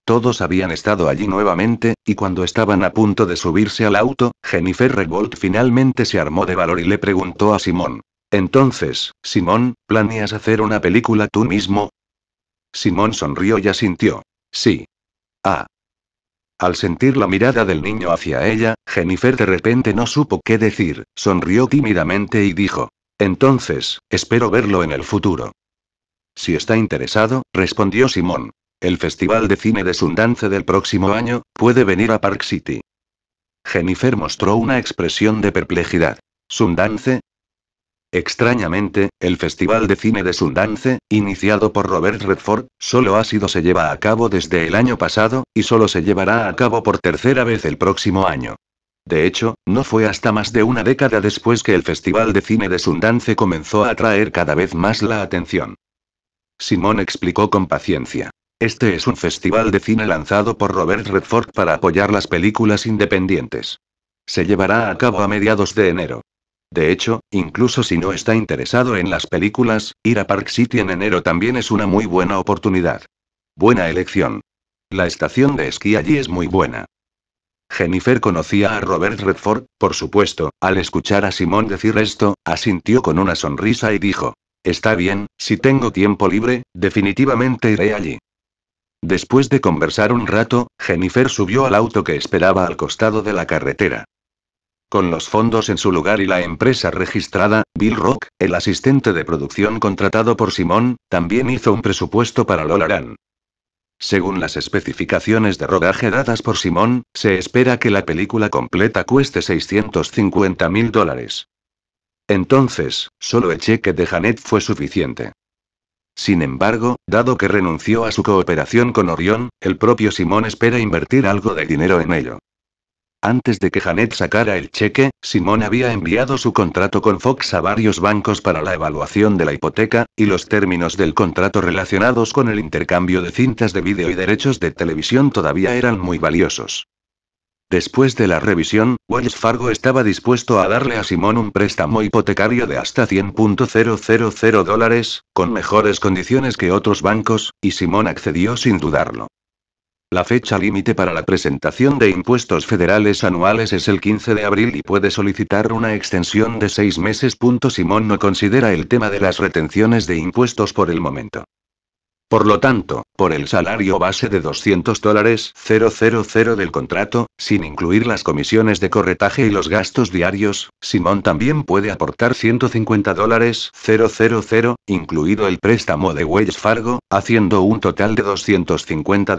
Todos habían estado allí nuevamente, y cuando estaban a punto de subirse al auto, Jennifer Revolt finalmente se armó de valor y le preguntó a Simón. Entonces, Simón, ¿planeas hacer una película tú mismo? Simón sonrió y asintió. Sí. Ah. Al sentir la mirada del niño hacia ella, Jennifer de repente no supo qué decir, sonrió tímidamente y dijo. Entonces, espero verlo en el futuro. Si está interesado, respondió Simón el Festival de Cine de Sundance del próximo año, puede venir a Park City. Jennifer mostró una expresión de perplejidad. ¿Sundance? Extrañamente, el Festival de Cine de Sundance, iniciado por Robert Redford, solo ha sido se lleva a cabo desde el año pasado, y solo se llevará a cabo por tercera vez el próximo año. De hecho, no fue hasta más de una década después que el Festival de Cine de Sundance comenzó a atraer cada vez más la atención. Simón explicó con paciencia. Este es un festival de cine lanzado por Robert Redford para apoyar las películas independientes. Se llevará a cabo a mediados de enero. De hecho, incluso si no está interesado en las películas, ir a Park City en enero también es una muy buena oportunidad. Buena elección. La estación de esquí allí es muy buena. Jennifer conocía a Robert Redford, por supuesto, al escuchar a Simón decir esto, asintió con una sonrisa y dijo, Está bien, si tengo tiempo libre, definitivamente iré allí. Después de conversar un rato, Jennifer subió al auto que esperaba al costado de la carretera. Con los fondos en su lugar y la empresa registrada, Bill Rock, el asistente de producción contratado por Simón, también hizo un presupuesto para Lolaran. Según las especificaciones de rodaje dadas por Simón, se espera que la película completa cueste 650 mil dólares. Entonces, solo el cheque de Janet fue suficiente. Sin embargo, dado que renunció a su cooperación con Orión, el propio Simón espera invertir algo de dinero en ello. Antes de que Janet sacara el cheque, Simón había enviado su contrato con Fox a varios bancos para la evaluación de la hipoteca, y los términos del contrato relacionados con el intercambio de cintas de vídeo y derechos de televisión todavía eran muy valiosos. Después de la revisión, Wells Fargo estaba dispuesto a darle a Simón un préstamo hipotecario de hasta 100.000 dólares, con mejores condiciones que otros bancos, y Simón accedió sin dudarlo. La fecha límite para la presentación de impuestos federales anuales es el 15 de abril y puede solicitar una extensión de seis meses. Simón no considera el tema de las retenciones de impuestos por el momento. Por lo tanto, por el salario base de 200 del contrato, sin incluir las comisiones de corretaje y los gastos diarios, Simón también puede aportar 150 incluido el préstamo de Wells Fargo, haciendo un total de 250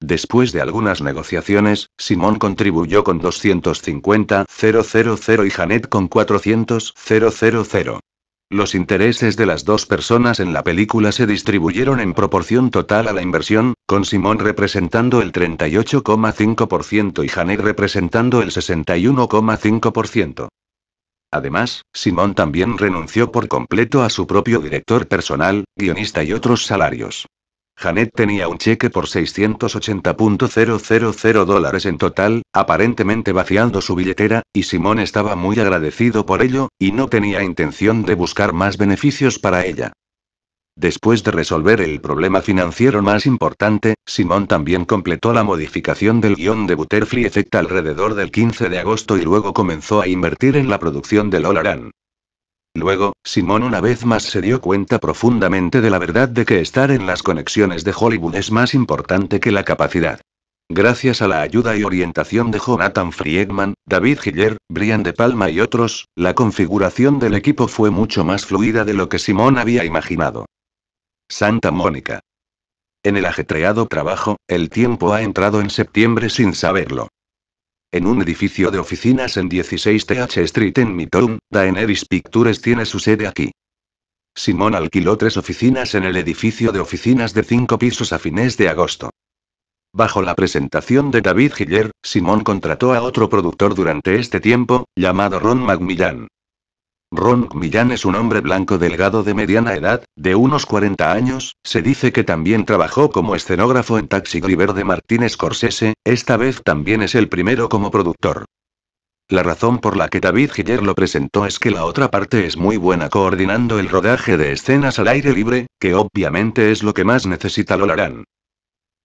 Después de algunas negociaciones, Simón contribuyó con $250.000 y Janet con 400 los intereses de las dos personas en la película se distribuyeron en proporción total a la inversión, con Simón representando el 38,5% y Janet representando el 61,5%. Además, Simón también renunció por completo a su propio director personal, guionista y otros salarios. Janet tenía un cheque por 680.000 dólares en total, aparentemente vaciando su billetera, y Simón estaba muy agradecido por ello, y no tenía intención de buscar más beneficios para ella. Después de resolver el problema financiero más importante, Simón también completó la modificación del guión de Butterfly Effect alrededor del 15 de agosto y luego comenzó a invertir en la producción de Lolaran. Luego, Simón una vez más se dio cuenta profundamente de la verdad de que estar en las conexiones de Hollywood es más importante que la capacidad. Gracias a la ayuda y orientación de Jonathan Friedman, David Hiller, Brian De Palma y otros, la configuración del equipo fue mucho más fluida de lo que Simón había imaginado. Santa Mónica. En el ajetreado trabajo, el tiempo ha entrado en septiembre sin saberlo. En un edificio de oficinas en 16 TH Street en Midtown, Daenerys Pictures tiene su sede aquí. Simón alquiló tres oficinas en el edificio de oficinas de cinco pisos a fines de agosto. Bajo la presentación de David Hiller, Simón contrató a otro productor durante este tiempo, llamado Ron Macmillan. Ron Millán es un hombre blanco delgado de mediana edad, de unos 40 años, se dice que también trabajó como escenógrafo en Taxi Driver de Martin Scorsese, esta vez también es el primero como productor. La razón por la que David Giller lo presentó es que la otra parte es muy buena coordinando el rodaje de escenas al aire libre, que obviamente es lo que más necesita Lolaran.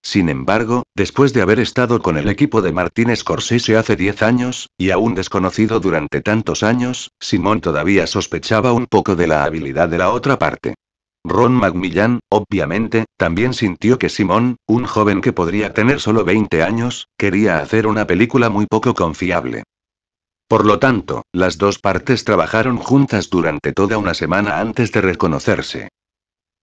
Sin embargo, después de haber estado con el equipo de Martínez Scorsese hace 10 años, y aún desconocido durante tantos años, Simón todavía sospechaba un poco de la habilidad de la otra parte. Ron Macmillan, obviamente, también sintió que Simón, un joven que podría tener solo 20 años, quería hacer una película muy poco confiable. Por lo tanto, las dos partes trabajaron juntas durante toda una semana antes de reconocerse.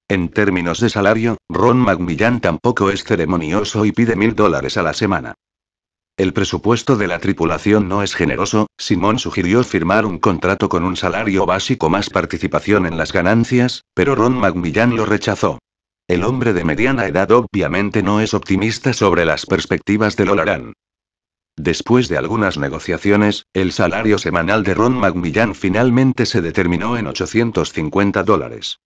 En términos de salario, Ron McMillan tampoco es ceremonioso y pide mil dólares a la semana. El presupuesto de la tripulación no es generoso, Simón sugirió firmar un contrato con un salario básico más participación en las ganancias, pero Ron McMillan lo rechazó. El hombre de mediana edad obviamente no es optimista sobre las perspectivas del Olarán. Después de algunas negociaciones, el salario semanal de Ron McMillan finalmente se determinó en 850 dólares.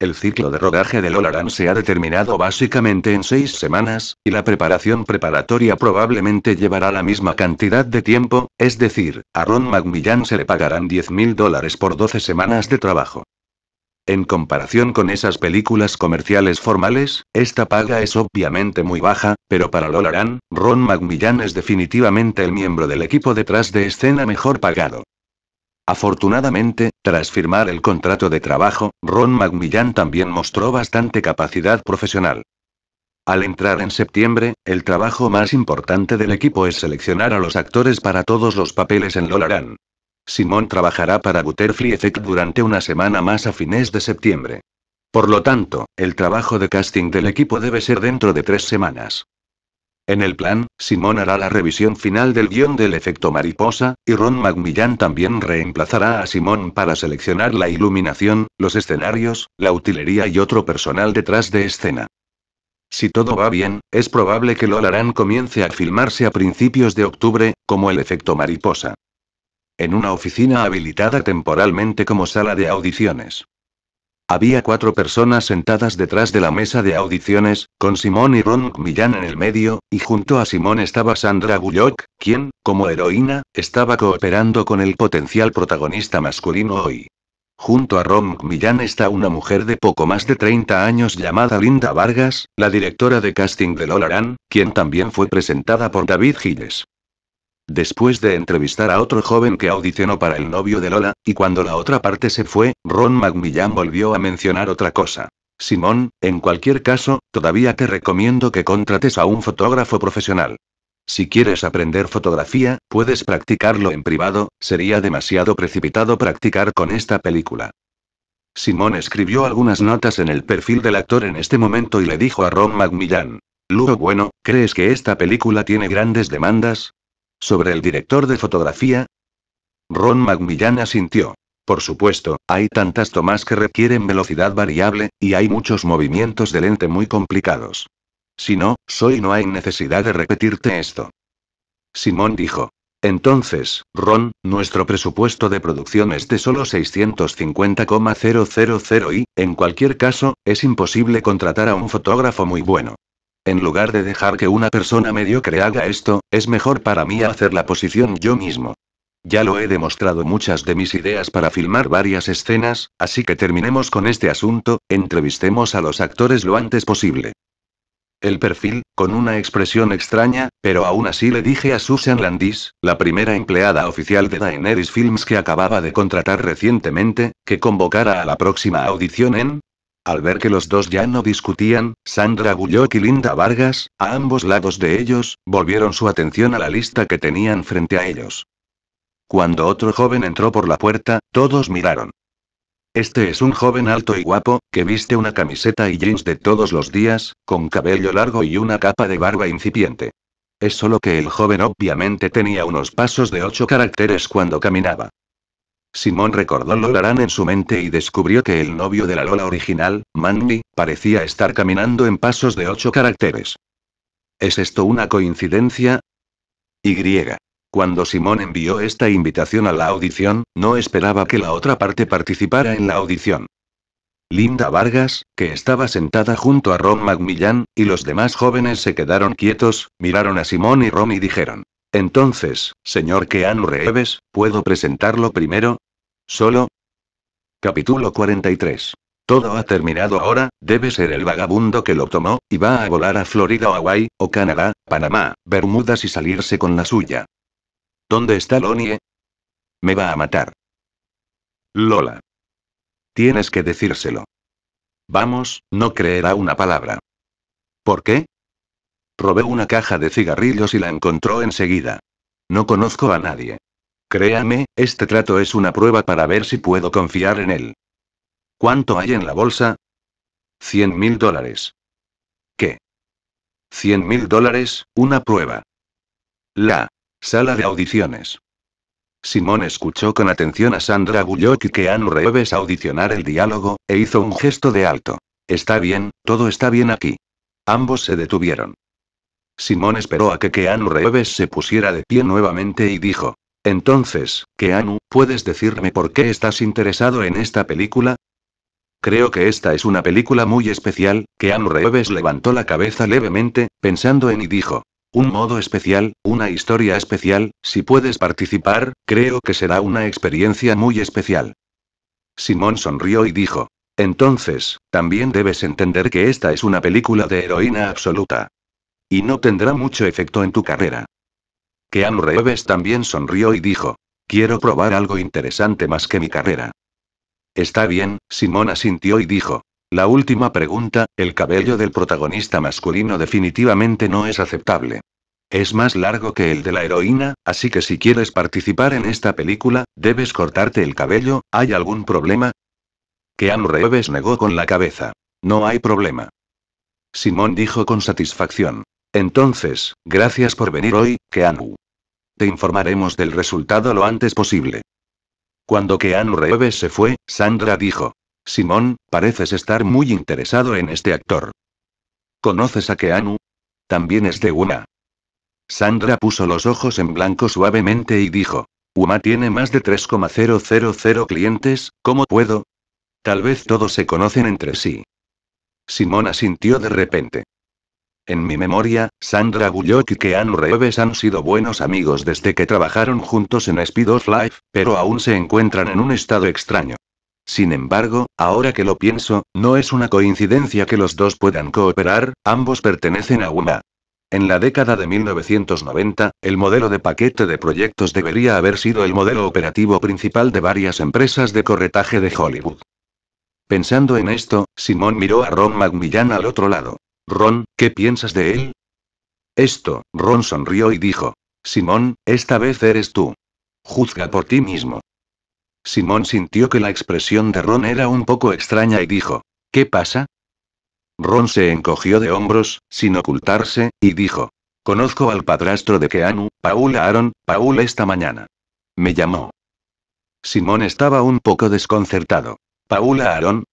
El ciclo de rodaje de Lolaran se ha determinado básicamente en seis semanas, y la preparación preparatoria probablemente llevará la misma cantidad de tiempo, es decir, a Ron McMillan se le pagarán 10.000 dólares por 12 semanas de trabajo. En comparación con esas películas comerciales formales, esta paga es obviamente muy baja, pero para Lolaran, Ron McMillan es definitivamente el miembro del equipo detrás de escena mejor pagado. Afortunadamente, tras firmar el contrato de trabajo, Ron Macmillan también mostró bastante capacidad profesional. Al entrar en septiembre, el trabajo más importante del equipo es seleccionar a los actores para todos los papeles en Lolaran. Simón trabajará para Butterfly Effect durante una semana más a fines de septiembre. Por lo tanto, el trabajo de casting del equipo debe ser dentro de tres semanas. En el plan, Simón hará la revisión final del guión del efecto mariposa, y Ron Macmillan también reemplazará a Simón para seleccionar la iluminación, los escenarios, la utilería y otro personal detrás de escena. Si todo va bien, es probable que Lolaran comience a filmarse a principios de octubre, como el efecto mariposa. En una oficina habilitada temporalmente como sala de audiciones. Había cuatro personas sentadas detrás de la mesa de audiciones, con Simón y Ron Millán en el medio, y junto a Simón estaba Sandra Bullock, quien, como heroína, estaba cooperando con el potencial protagonista masculino hoy. Junto a Ron Millán está una mujer de poco más de 30 años llamada Linda Vargas, la directora de casting de Lolarán, quien también fue presentada por David Gilles. Después de entrevistar a otro joven que audicionó para el novio de Lola, y cuando la otra parte se fue, Ron McMillan volvió a mencionar otra cosa. Simón, en cualquier caso, todavía te recomiendo que contrates a un fotógrafo profesional. Si quieres aprender fotografía, puedes practicarlo en privado, sería demasiado precipitado practicar con esta película. Simón escribió algunas notas en el perfil del actor en este momento y le dijo a Ron McMillan. Lugo bueno, ¿crees que esta película tiene grandes demandas? sobre el director de fotografía? Ron McMillan asintió. Por supuesto, hay tantas tomas que requieren velocidad variable, y hay muchos movimientos de lente muy complicados. Si no, soy no hay necesidad de repetirte esto. Simón dijo. Entonces, Ron, nuestro presupuesto de producción es de solo 650,000 y, en cualquier caso, es imposible contratar a un fotógrafo muy bueno. En lugar de dejar que una persona mediocre haga esto, es mejor para mí hacer la posición yo mismo. Ya lo he demostrado muchas de mis ideas para filmar varias escenas, así que terminemos con este asunto, entrevistemos a los actores lo antes posible. El perfil, con una expresión extraña, pero aún así le dije a Susan Landis, la primera empleada oficial de Daenerys Films que acababa de contratar recientemente, que convocara a la próxima audición en al ver que los dos ya no discutían, Sandra Bullock y Linda Vargas, a ambos lados de ellos, volvieron su atención a la lista que tenían frente a ellos. Cuando otro joven entró por la puerta, todos miraron. Este es un joven alto y guapo, que viste una camiseta y jeans de todos los días, con cabello largo y una capa de barba incipiente. Es solo que el joven obviamente tenía unos pasos de ocho caracteres cuando caminaba. Simón recordó Lola en su mente y descubrió que el novio de la Lola original, Manly, parecía estar caminando en pasos de ocho caracteres. ¿Es esto una coincidencia? Y. Cuando Simón envió esta invitación a la audición, no esperaba que la otra parte participara en la audición. Linda Vargas, que estaba sentada junto a Ron Macmillan, y los demás jóvenes se quedaron quietos, miraron a Simón y Ron y dijeron, entonces, señor Keanu Reeves, ¿puedo presentarlo primero? ¿Solo? Capítulo 43. Todo ha terminado ahora, debe ser el vagabundo que lo tomó, y va a volar a Florida o Hawái, o Canadá, Panamá, Bermudas y salirse con la suya. ¿Dónde está Lonie? Me va a matar. Lola. Tienes que decírselo. Vamos, no creerá una palabra. ¿Por qué? Robé una caja de cigarrillos y la encontró enseguida. No conozco a nadie. Créame, este trato es una prueba para ver si puedo confiar en él. ¿Cuánto hay en la bolsa? Cien mil dólares. ¿Qué? Cien mil dólares, una prueba. La sala de audiciones. Simón escuchó con atención a Sandra Bullock y han Reeves audicionar el diálogo, e hizo un gesto de alto. Está bien, todo está bien aquí. Ambos se detuvieron. Simón esperó a que Keanu Reeves se pusiera de pie nuevamente y dijo. Entonces, Keanu, ¿puedes decirme por qué estás interesado en esta película? Creo que esta es una película muy especial, Keanu Reeves levantó la cabeza levemente, pensando en y dijo. Un modo especial, una historia especial, si puedes participar, creo que será una experiencia muy especial. Simón sonrió y dijo. Entonces, también debes entender que esta es una película de heroína absoluta. Y no tendrá mucho efecto en tu carrera. Keanu Reeves también sonrió y dijo. Quiero probar algo interesante más que mi carrera. Está bien, Simón asintió y dijo. La última pregunta, el cabello del protagonista masculino definitivamente no es aceptable. Es más largo que el de la heroína, así que si quieres participar en esta película, debes cortarte el cabello, ¿hay algún problema? Keanu Reeves negó con la cabeza. No hay problema. Simón dijo con satisfacción. Entonces, gracias por venir hoy, Keanu. Te informaremos del resultado lo antes posible. Cuando Keanu Reeves se fue, Sandra dijo. Simón, pareces estar muy interesado en este actor. ¿Conoces a Keanu? También es de Uma. Sandra puso los ojos en blanco suavemente y dijo. Uma tiene más de 3,000 clientes, ¿cómo puedo? Tal vez todos se conocen entre sí. Simón asintió de repente. En mi memoria, Sandra Bullock y Keanu Reeves han sido buenos amigos desde que trabajaron juntos en Speed of Life, pero aún se encuentran en un estado extraño. Sin embargo, ahora que lo pienso, no es una coincidencia que los dos puedan cooperar, ambos pertenecen a UMA. En la década de 1990, el modelo de paquete de proyectos debería haber sido el modelo operativo principal de varias empresas de corretaje de Hollywood. Pensando en esto, Simón miró a Ron McMillan al otro lado. Ron, ¿qué piensas de él? Esto, Ron sonrió y dijo. Simón, esta vez eres tú. Juzga por ti mismo. Simón sintió que la expresión de Ron era un poco extraña y dijo, ¿qué pasa? Ron se encogió de hombros, sin ocultarse, y dijo, conozco al padrastro de Keanu, Paul Aaron, Paul esta mañana. Me llamó. Simón estaba un poco desconcertado. Paula Aaron?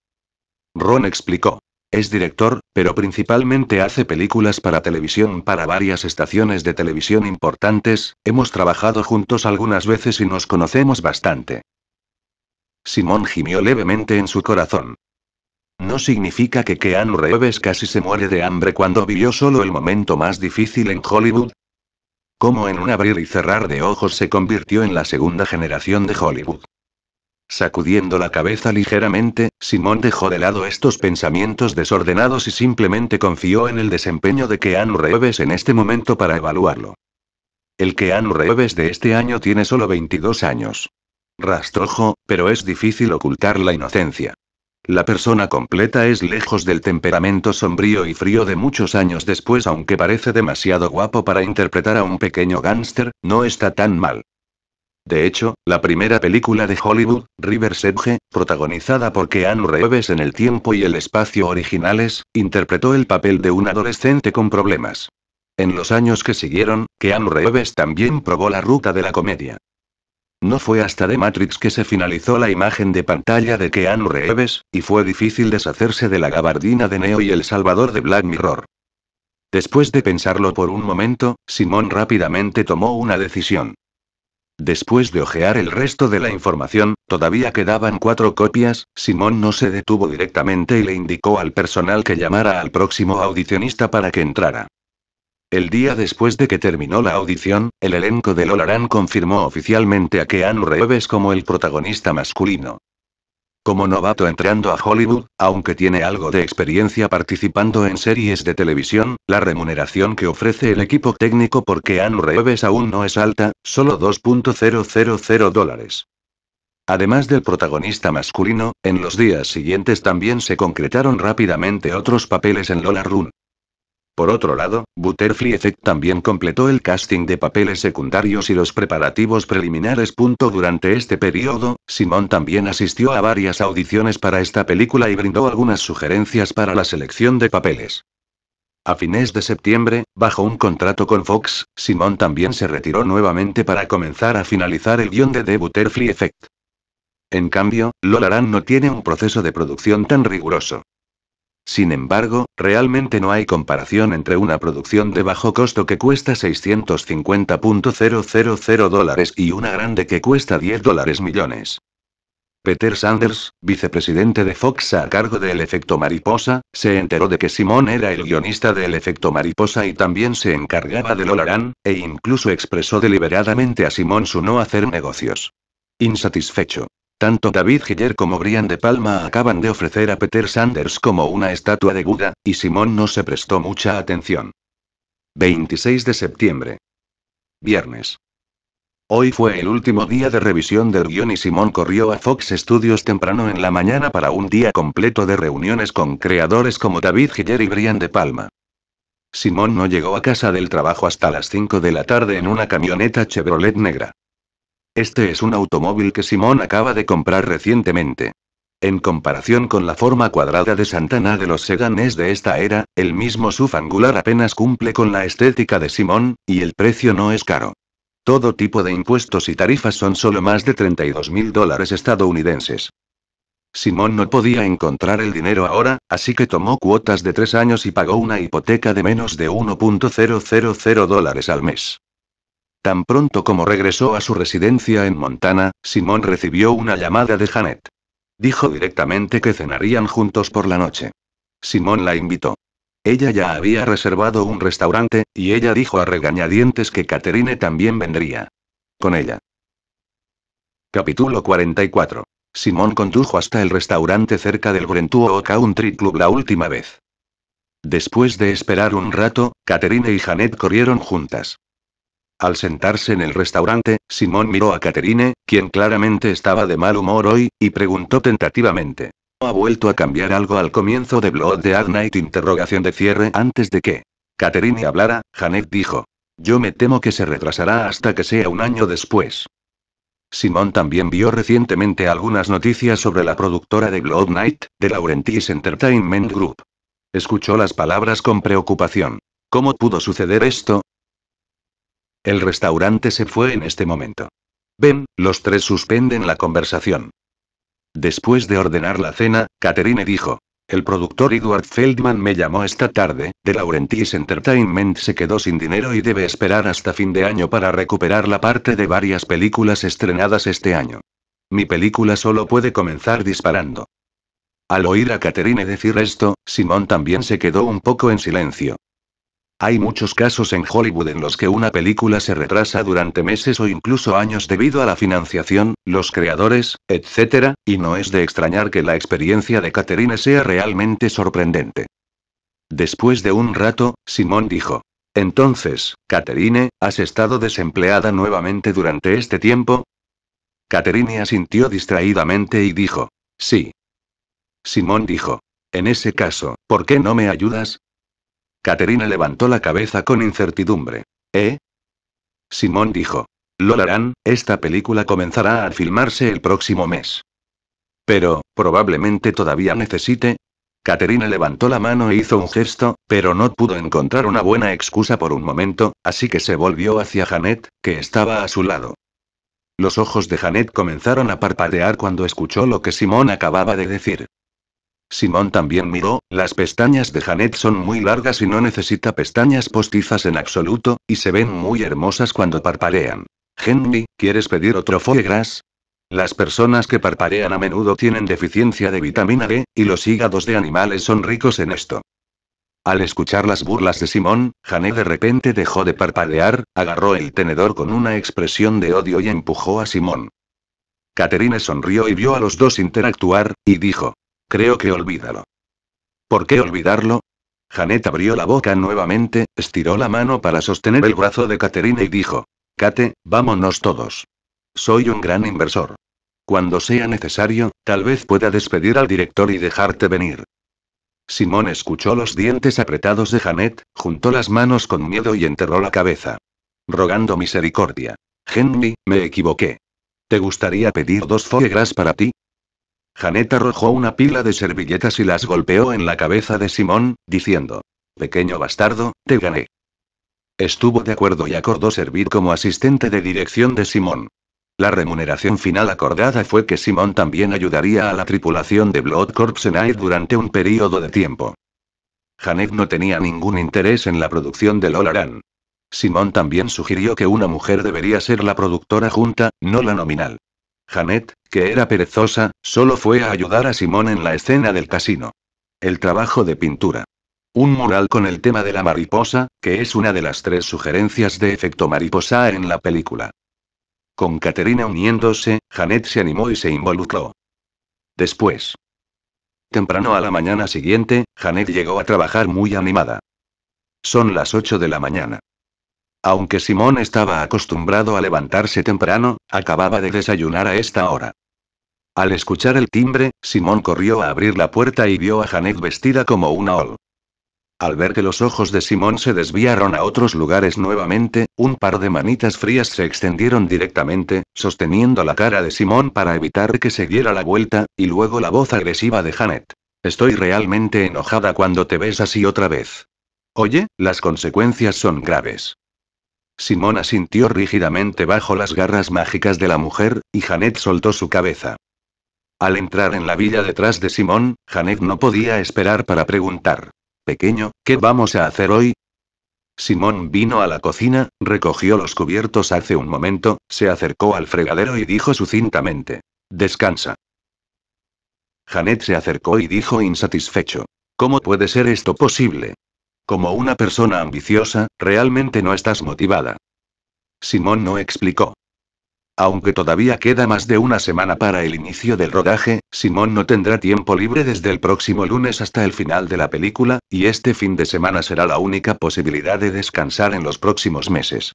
Ron explicó. Es director, pero principalmente hace películas para televisión para varias estaciones de televisión importantes, hemos trabajado juntos algunas veces y nos conocemos bastante. Simón gimió levemente en su corazón. No significa que Keanu Reeves casi se muere de hambre cuando vivió solo el momento más difícil en Hollywood. Como en un abrir y cerrar de ojos se convirtió en la segunda generación de Hollywood. Sacudiendo la cabeza ligeramente, Simón dejó de lado estos pensamientos desordenados y simplemente confió en el desempeño de Keanu Reeves en este momento para evaluarlo. El Keanu Reeves de este año tiene solo 22 años. Rastrojo, pero es difícil ocultar la inocencia. La persona completa es lejos del temperamento sombrío y frío de muchos años después, aunque parece demasiado guapo para interpretar a un pequeño gánster, no está tan mal. De hecho, la primera película de Hollywood, River Edge, protagonizada por Keanu Reeves en el tiempo y el espacio originales, interpretó el papel de un adolescente con problemas. En los años que siguieron, Keanu Reeves también probó la ruta de la comedia. No fue hasta The Matrix que se finalizó la imagen de pantalla de Keanu Reeves, y fue difícil deshacerse de la gabardina de Neo y el salvador de Black Mirror. Después de pensarlo por un momento, Simón rápidamente tomó una decisión. Después de ojear el resto de la información, todavía quedaban cuatro copias, Simón no se detuvo directamente y le indicó al personal que llamara al próximo audicionista para que entrara. El día después de que terminó la audición, el elenco de Lolarán confirmó oficialmente a Keanu Reeves como el protagonista masculino como novato entrando a Hollywood, aunque tiene algo de experiencia participando en series de televisión, la remuneración que ofrece el equipo técnico porque Anu Reeves aún no es alta, solo 2.000 dólares. Además del protagonista masculino, en los días siguientes también se concretaron rápidamente otros papeles en Lola Run. Por otro lado, Butterfly Effect también completó el casting de papeles secundarios y los preparativos preliminares. Durante este periodo, Simon también asistió a varias audiciones para esta película y brindó algunas sugerencias para la selección de papeles. A fines de septiembre, bajo un contrato con Fox, Simon también se retiró nuevamente para comenzar a finalizar el guión de The Butterfly Effect. En cambio, Lolaran no tiene un proceso de producción tan riguroso. Sin embargo, realmente no hay comparación entre una producción de bajo costo que cuesta 650.000 dólares y una grande que cuesta 10 dólares millones. Peter Sanders, vicepresidente de Fox a cargo del efecto mariposa, se enteró de que Simón era el guionista del efecto mariposa y también se encargaba de Lolaran, e incluso expresó deliberadamente a Simón su no hacer negocios. Insatisfecho. Tanto David Hiller como Brian De Palma acaban de ofrecer a Peter Sanders como una estatua de Buda, y Simón no se prestó mucha atención. 26 de septiembre. Viernes. Hoy fue el último día de revisión del guión y Simón corrió a Fox Studios temprano en la mañana para un día completo de reuniones con creadores como David Hiller y Brian De Palma. Simón no llegó a casa del trabajo hasta las 5 de la tarde en una camioneta Chevrolet negra. Este es un automóvil que Simón acaba de comprar recientemente. En comparación con la forma cuadrada de Santana de los Seganes de esta era, el mismo SUV angular apenas cumple con la estética de Simón, y el precio no es caro. Todo tipo de impuestos y tarifas son solo más de 32 mil dólares estadounidenses. Simón no podía encontrar el dinero ahora, así que tomó cuotas de tres años y pagó una hipoteca de menos de 1.000 dólares al mes. Tan pronto como regresó a su residencia en Montana, Simón recibió una llamada de Janet. Dijo directamente que cenarían juntos por la noche. Simón la invitó. Ella ya había reservado un restaurante, y ella dijo a regañadientes que Caterine también vendría. Con ella. Capítulo 44. Simón condujo hasta el restaurante cerca del Grentuo Country Club la última vez. Después de esperar un rato, Caterine y Janet corrieron juntas. Al sentarse en el restaurante, Simón miró a Caterine, quien claramente estaba de mal humor hoy, y preguntó tentativamente. ¿Ha vuelto a cambiar algo al comienzo de Blood the Night? Interrogación de cierre antes de que Caterine hablara, Janet dijo. Yo me temo que se retrasará hasta que sea un año después. Simón también vio recientemente algunas noticias sobre la productora de Blood Night, de Laurentiis Entertainment Group. Escuchó las palabras con preocupación. ¿Cómo pudo suceder esto? El restaurante se fue en este momento. Ven, los tres suspenden la conversación. Después de ordenar la cena, Catherine dijo. El productor Edward Feldman me llamó esta tarde, de Laurentiis Entertainment se quedó sin dinero y debe esperar hasta fin de año para recuperar la parte de varias películas estrenadas este año. Mi película solo puede comenzar disparando. Al oír a Catherine decir esto, Simón también se quedó un poco en silencio. Hay muchos casos en Hollywood en los que una película se retrasa durante meses o incluso años debido a la financiación, los creadores, etc., y no es de extrañar que la experiencia de Catherine sea realmente sorprendente. Después de un rato, Simón dijo. Entonces, Catherine, ¿has estado desempleada nuevamente durante este tiempo? Catherine asintió distraídamente y dijo. Sí. Simón dijo. En ese caso, ¿por qué no me ayudas? Caterina levantó la cabeza con incertidumbre. ¿Eh? Simón dijo. Lo harán, esta película comenzará a filmarse el próximo mes. Pero, probablemente todavía necesite. Caterina levantó la mano e hizo un gesto, pero no pudo encontrar una buena excusa por un momento, así que se volvió hacia Janet, que estaba a su lado. Los ojos de Janet comenzaron a parpadear cuando escuchó lo que Simón acababa de decir. Simón también miró, las pestañas de Janet son muy largas y no necesita pestañas postizas en absoluto, y se ven muy hermosas cuando parpadean. Henry, ¿quieres pedir otro foie gras? Las personas que parpadean a menudo tienen deficiencia de vitamina D, y los hígados de animales son ricos en esto. Al escuchar las burlas de Simón, Janet de repente dejó de parpadear, agarró el tenedor con una expresión de odio y empujó a Simón. Caterine sonrió y vio a los dos interactuar, y dijo, Creo que olvídalo. ¿Por qué olvidarlo? Janet abrió la boca nuevamente, estiró la mano para sostener el brazo de Caterina y dijo, Kate, vámonos todos. Soy un gran inversor. Cuando sea necesario, tal vez pueda despedir al director y dejarte venir. Simón escuchó los dientes apretados de Janet, juntó las manos con miedo y enterró la cabeza. Rogando misericordia. Henry, me equivoqué. ¿Te gustaría pedir dos foie para ti? Janet arrojó una pila de servilletas y las golpeó en la cabeza de Simón, diciendo, Pequeño bastardo, te gané. Estuvo de acuerdo y acordó servir como asistente de dirección de Simón. La remuneración final acordada fue que Simón también ayudaría a la tripulación de Blood Corps en durante un periodo de tiempo. Janet no tenía ningún interés en la producción de Lolaran. Simón también sugirió que una mujer debería ser la productora junta, no la nominal. Janet, que era perezosa, solo fue a ayudar a Simón en la escena del casino. El trabajo de pintura. Un mural con el tema de la mariposa, que es una de las tres sugerencias de efecto mariposa en la película. Con Caterina uniéndose, Janet se animó y se involucró. Después. Temprano a la mañana siguiente, Janet llegó a trabajar muy animada. Son las 8 de la mañana. Aunque Simón estaba acostumbrado a levantarse temprano, acababa de desayunar a esta hora. Al escuchar el timbre, Simón corrió a abrir la puerta y vio a Janet vestida como una ol. Al ver que los ojos de Simón se desviaron a otros lugares nuevamente, un par de manitas frías se extendieron directamente, sosteniendo la cara de Simón para evitar que se diera la vuelta, y luego la voz agresiva de Janet. Estoy realmente enojada cuando te ves así otra vez. Oye, las consecuencias son graves. Simón asintió rígidamente bajo las garras mágicas de la mujer, y Janet soltó su cabeza. Al entrar en la villa detrás de Simón, Janet no podía esperar para preguntar. Pequeño, ¿qué vamos a hacer hoy? Simón vino a la cocina, recogió los cubiertos hace un momento, se acercó al fregadero y dijo sucintamente. Descansa. Janet se acercó y dijo insatisfecho. ¿Cómo puede ser esto posible? Como una persona ambiciosa, realmente no estás motivada. Simón no explicó. Aunque todavía queda más de una semana para el inicio del rodaje, Simón no tendrá tiempo libre desde el próximo lunes hasta el final de la película, y este fin de semana será la única posibilidad de descansar en los próximos meses.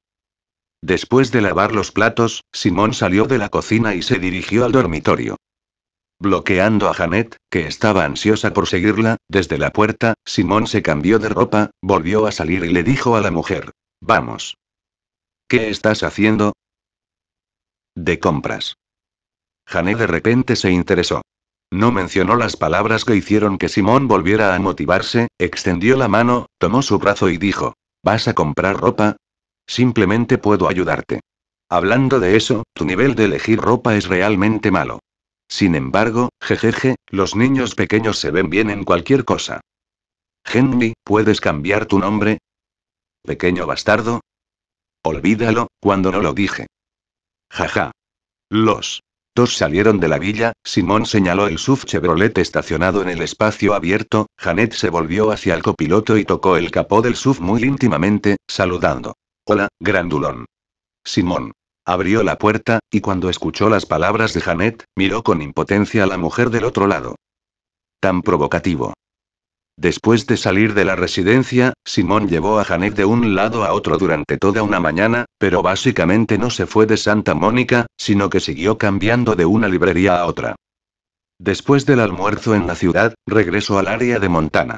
Después de lavar los platos, Simón salió de la cocina y se dirigió al dormitorio. Bloqueando a Janet, que estaba ansiosa por seguirla, desde la puerta, Simón se cambió de ropa, volvió a salir y le dijo a la mujer. Vamos. ¿Qué estás haciendo? De compras. Janet de repente se interesó. No mencionó las palabras que hicieron que Simón volviera a motivarse, extendió la mano, tomó su brazo y dijo, ¿vas a comprar ropa? Simplemente puedo ayudarte. Hablando de eso, tu nivel de elegir ropa es realmente malo. Sin embargo, jejeje, los niños pequeños se ven bien en cualquier cosa. Henry, ¿puedes cambiar tu nombre? Pequeño bastardo. Olvídalo, cuando no lo dije. Jaja. Los dos salieron de la villa, Simón señaló el SUV Chevrolet estacionado en el espacio abierto, Janet se volvió hacia el copiloto y tocó el capó del SUV muy íntimamente, saludando. Hola, grandulón. Simón. Abrió la puerta, y cuando escuchó las palabras de Janet, miró con impotencia a la mujer del otro lado. Tan provocativo. Después de salir de la residencia, Simón llevó a Janet de un lado a otro durante toda una mañana, pero básicamente no se fue de Santa Mónica, sino que siguió cambiando de una librería a otra. Después del almuerzo en la ciudad, regresó al área de Montana.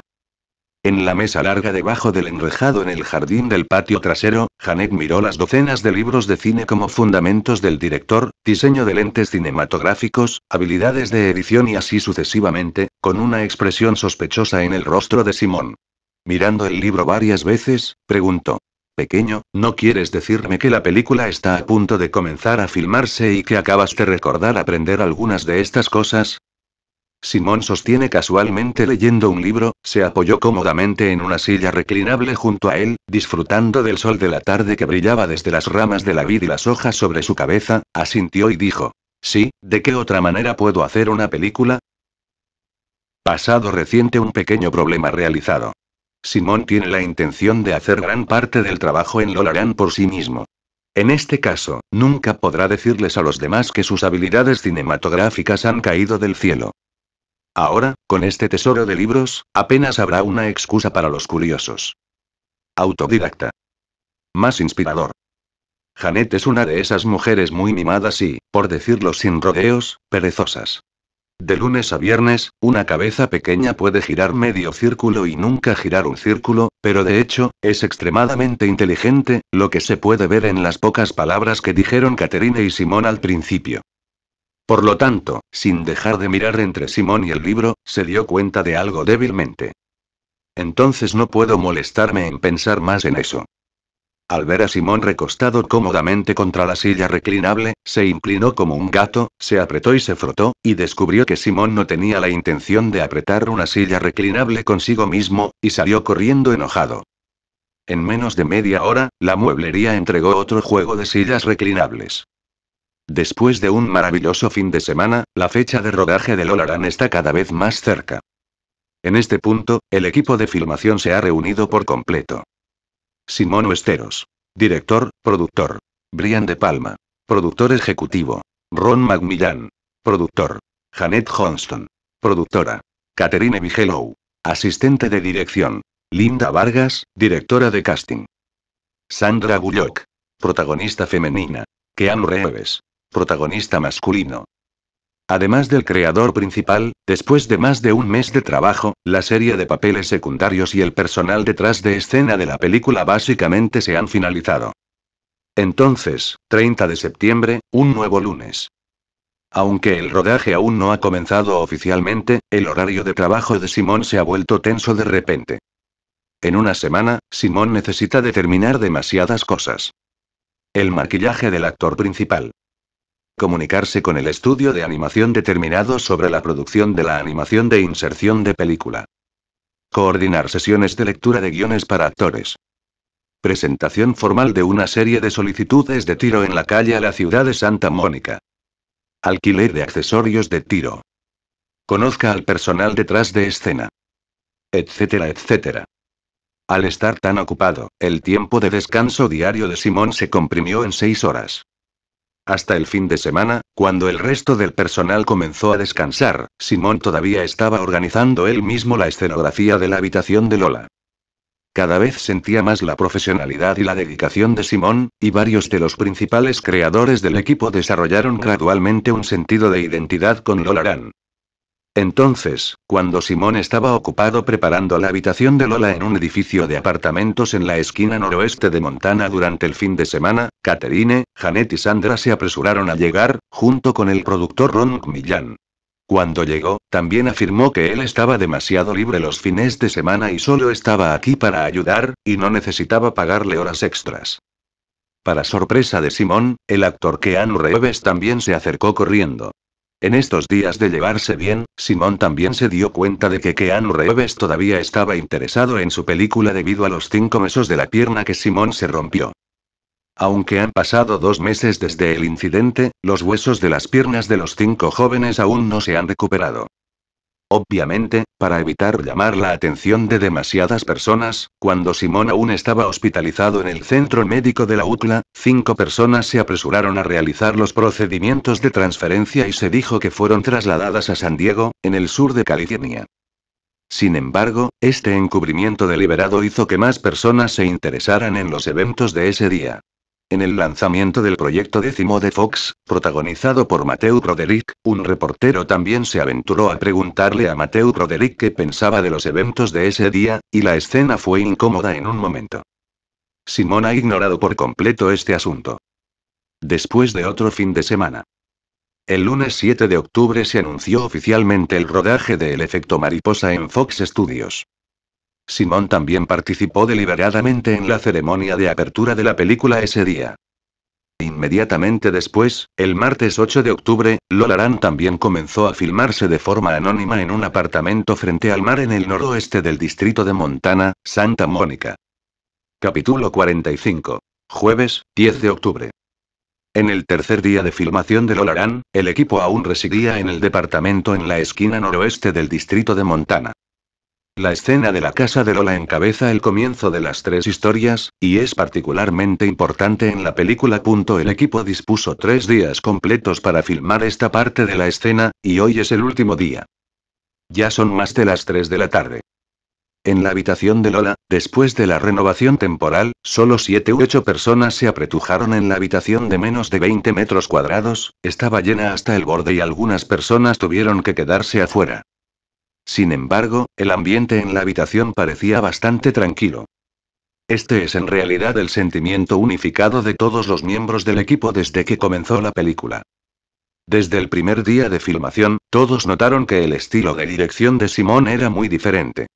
En la mesa larga debajo del enrejado en el jardín del patio trasero, Janet miró las docenas de libros de cine como fundamentos del director, diseño de lentes cinematográficos, habilidades de edición y así sucesivamente, con una expresión sospechosa en el rostro de Simón. Mirando el libro varias veces, preguntó. Pequeño, ¿no quieres decirme que la película está a punto de comenzar a filmarse y que acabas de recordar aprender algunas de estas cosas? Simón sostiene casualmente leyendo un libro, se apoyó cómodamente en una silla reclinable junto a él, disfrutando del sol de la tarde que brillaba desde las ramas de la vid y las hojas sobre su cabeza, asintió y dijo, Sí, ¿de qué otra manera puedo hacer una película? Pasado reciente un pequeño problema realizado. Simón tiene la intención de hacer gran parte del trabajo en Lolarán por sí mismo. En este caso, nunca podrá decirles a los demás que sus habilidades cinematográficas han caído del cielo. Ahora, con este tesoro de libros, apenas habrá una excusa para los curiosos. Autodidacta. Más inspirador. Janet es una de esas mujeres muy mimadas y, por decirlo sin rodeos, perezosas. De lunes a viernes, una cabeza pequeña puede girar medio círculo y nunca girar un círculo, pero de hecho, es extremadamente inteligente, lo que se puede ver en las pocas palabras que dijeron Caterine y Simón al principio. Por lo tanto, sin dejar de mirar entre Simón y el libro, se dio cuenta de algo débilmente. Entonces no puedo molestarme en pensar más en eso. Al ver a Simón recostado cómodamente contra la silla reclinable, se inclinó como un gato, se apretó y se frotó, y descubrió que Simón no tenía la intención de apretar una silla reclinable consigo mismo, y salió corriendo enojado. En menos de media hora, la mueblería entregó otro juego de sillas reclinables. Después de un maravilloso fin de semana, la fecha de rodaje de Lolaran está cada vez más cerca. En este punto, el equipo de filmación se ha reunido por completo. Simón Oesteros. Director, productor. Brian De Palma. Productor ejecutivo. Ron McMillan. Productor. Janet Johnston. Productora. Caterine Vigelow. Asistente de dirección. Linda Vargas, directora de casting. Sandra Bullock. Protagonista femenina. Keanu Reeves protagonista masculino. Además del creador principal, después de más de un mes de trabajo, la serie de papeles secundarios y el personal detrás de escena de la película básicamente se han finalizado. Entonces, 30 de septiembre, un nuevo lunes. Aunque el rodaje aún no ha comenzado oficialmente, el horario de trabajo de Simón se ha vuelto tenso de repente. En una semana, Simón necesita determinar demasiadas cosas. El maquillaje del actor principal comunicarse con el estudio de animación determinado sobre la producción de la animación de inserción de película. Coordinar sesiones de lectura de guiones para actores. Presentación formal de una serie de solicitudes de tiro en la calle a la ciudad de Santa Mónica. Alquiler de accesorios de tiro. Conozca al personal detrás de escena. Etcétera, etcétera. Al estar tan ocupado, el tiempo de descanso diario de Simón se comprimió en seis horas. Hasta el fin de semana, cuando el resto del personal comenzó a descansar, Simón todavía estaba organizando él mismo la escenografía de la habitación de Lola. Cada vez sentía más la profesionalidad y la dedicación de Simón, y varios de los principales creadores del equipo desarrollaron gradualmente un sentido de identidad con Lola Ran. Entonces, cuando Simón estaba ocupado preparando la habitación de Lola en un edificio de apartamentos en la esquina noroeste de Montana durante el fin de semana, Catherine, Janet y Sandra se apresuraron a llegar, junto con el productor Ron Millán. Cuando llegó, también afirmó que él estaba demasiado libre los fines de semana y solo estaba aquí para ayudar, y no necesitaba pagarle horas extras. Para sorpresa de Simón, el actor Keanu Reeves también se acercó corriendo. En estos días de llevarse bien, Simón también se dio cuenta de que Keanu Reeves todavía estaba interesado en su película debido a los cinco huesos de la pierna que Simón se rompió. Aunque han pasado dos meses desde el incidente, los huesos de las piernas de los cinco jóvenes aún no se han recuperado. Obviamente, para evitar llamar la atención de demasiadas personas, cuando Simón aún estaba hospitalizado en el centro médico de la UCLA, cinco personas se apresuraron a realizar los procedimientos de transferencia y se dijo que fueron trasladadas a San Diego, en el sur de California. Sin embargo, este encubrimiento deliberado hizo que más personas se interesaran en los eventos de ese día. En el lanzamiento del proyecto décimo de Fox, protagonizado por Mateo Roderick, un reportero también se aventuró a preguntarle a Mateo Roderick qué pensaba de los eventos de ese día, y la escena fue incómoda en un momento. Simón ha ignorado por completo este asunto. Después de otro fin de semana. El lunes 7 de octubre se anunció oficialmente el rodaje del efecto mariposa en Fox Studios. Simón también participó deliberadamente en la ceremonia de apertura de la película ese día. Inmediatamente después, el martes 8 de octubre, Lolaran también comenzó a filmarse de forma anónima en un apartamento frente al mar en el noroeste del distrito de Montana, Santa Mónica. Capítulo 45. Jueves, 10 de octubre. En el tercer día de filmación de Lolaran, el equipo aún residía en el departamento en la esquina noroeste del distrito de Montana. La escena de la casa de Lola encabeza el comienzo de las tres historias, y es particularmente importante en la película. El equipo dispuso tres días completos para filmar esta parte de la escena, y hoy es el último día. Ya son más de las 3 de la tarde. En la habitación de Lola, después de la renovación temporal, solo 7 u 8 personas se apretujaron en la habitación de menos de 20 metros cuadrados, estaba llena hasta el borde y algunas personas tuvieron que quedarse afuera. Sin embargo, el ambiente en la habitación parecía bastante tranquilo. Este es en realidad el sentimiento unificado de todos los miembros del equipo desde que comenzó la película. Desde el primer día de filmación, todos notaron que el estilo de dirección de Simón era muy diferente.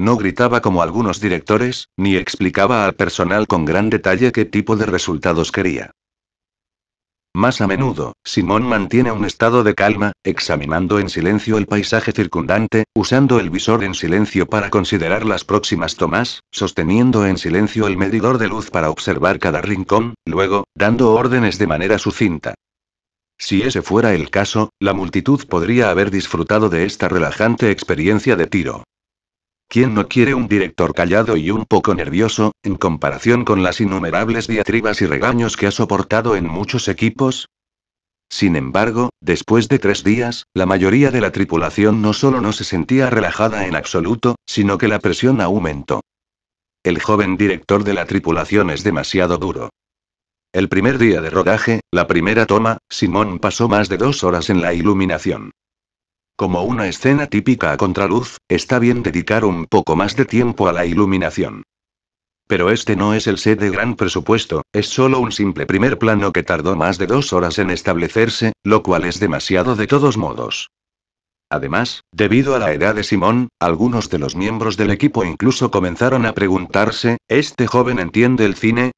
No gritaba como algunos directores, ni explicaba al personal con gran detalle qué tipo de resultados quería. Más a menudo, Simón mantiene un estado de calma, examinando en silencio el paisaje circundante, usando el visor en silencio para considerar las próximas tomas, sosteniendo en silencio el medidor de luz para observar cada rincón, luego, dando órdenes de manera sucinta. Si ese fuera el caso, la multitud podría haber disfrutado de esta relajante experiencia de tiro. ¿Quién no quiere un director callado y un poco nervioso, en comparación con las innumerables diatribas y regaños que ha soportado en muchos equipos? Sin embargo, después de tres días, la mayoría de la tripulación no solo no se sentía relajada en absoluto, sino que la presión aumentó. El joven director de la tripulación es demasiado duro. El primer día de rodaje, la primera toma, Simón pasó más de dos horas en la iluminación. Como una escena típica a contraluz, está bien dedicar un poco más de tiempo a la iluminación. Pero este no es el set de gran presupuesto, es solo un simple primer plano que tardó más de dos horas en establecerse, lo cual es demasiado de todos modos. Además, debido a la edad de Simón, algunos de los miembros del equipo incluso comenzaron a preguntarse, ¿este joven entiende el cine?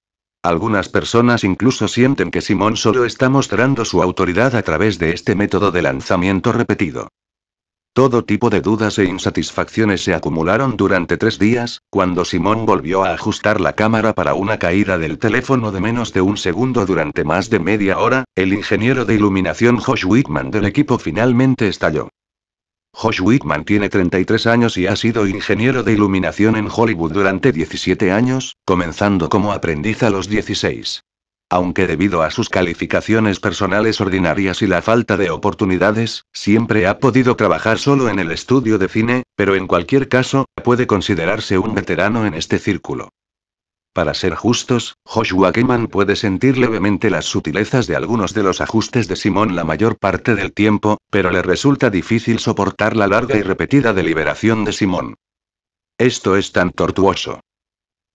Algunas personas incluso sienten que Simón solo está mostrando su autoridad a través de este método de lanzamiento repetido. Todo tipo de dudas e insatisfacciones se acumularon durante tres días, cuando Simón volvió a ajustar la cámara para una caída del teléfono de menos de un segundo durante más de media hora, el ingeniero de iluminación Josh Whitman del equipo finalmente estalló. Josh Whitman tiene 33 años y ha sido ingeniero de iluminación en Hollywood durante 17 años, comenzando como aprendiz a los 16 aunque debido a sus calificaciones personales ordinarias y la falta de oportunidades, siempre ha podido trabajar solo en el estudio de cine, pero en cualquier caso, puede considerarse un veterano en este círculo. Para ser justos, Joshua Keman puede sentir levemente las sutilezas de algunos de los ajustes de Simón la mayor parte del tiempo, pero le resulta difícil soportar la larga y repetida deliberación de Simón. Esto es tan tortuoso.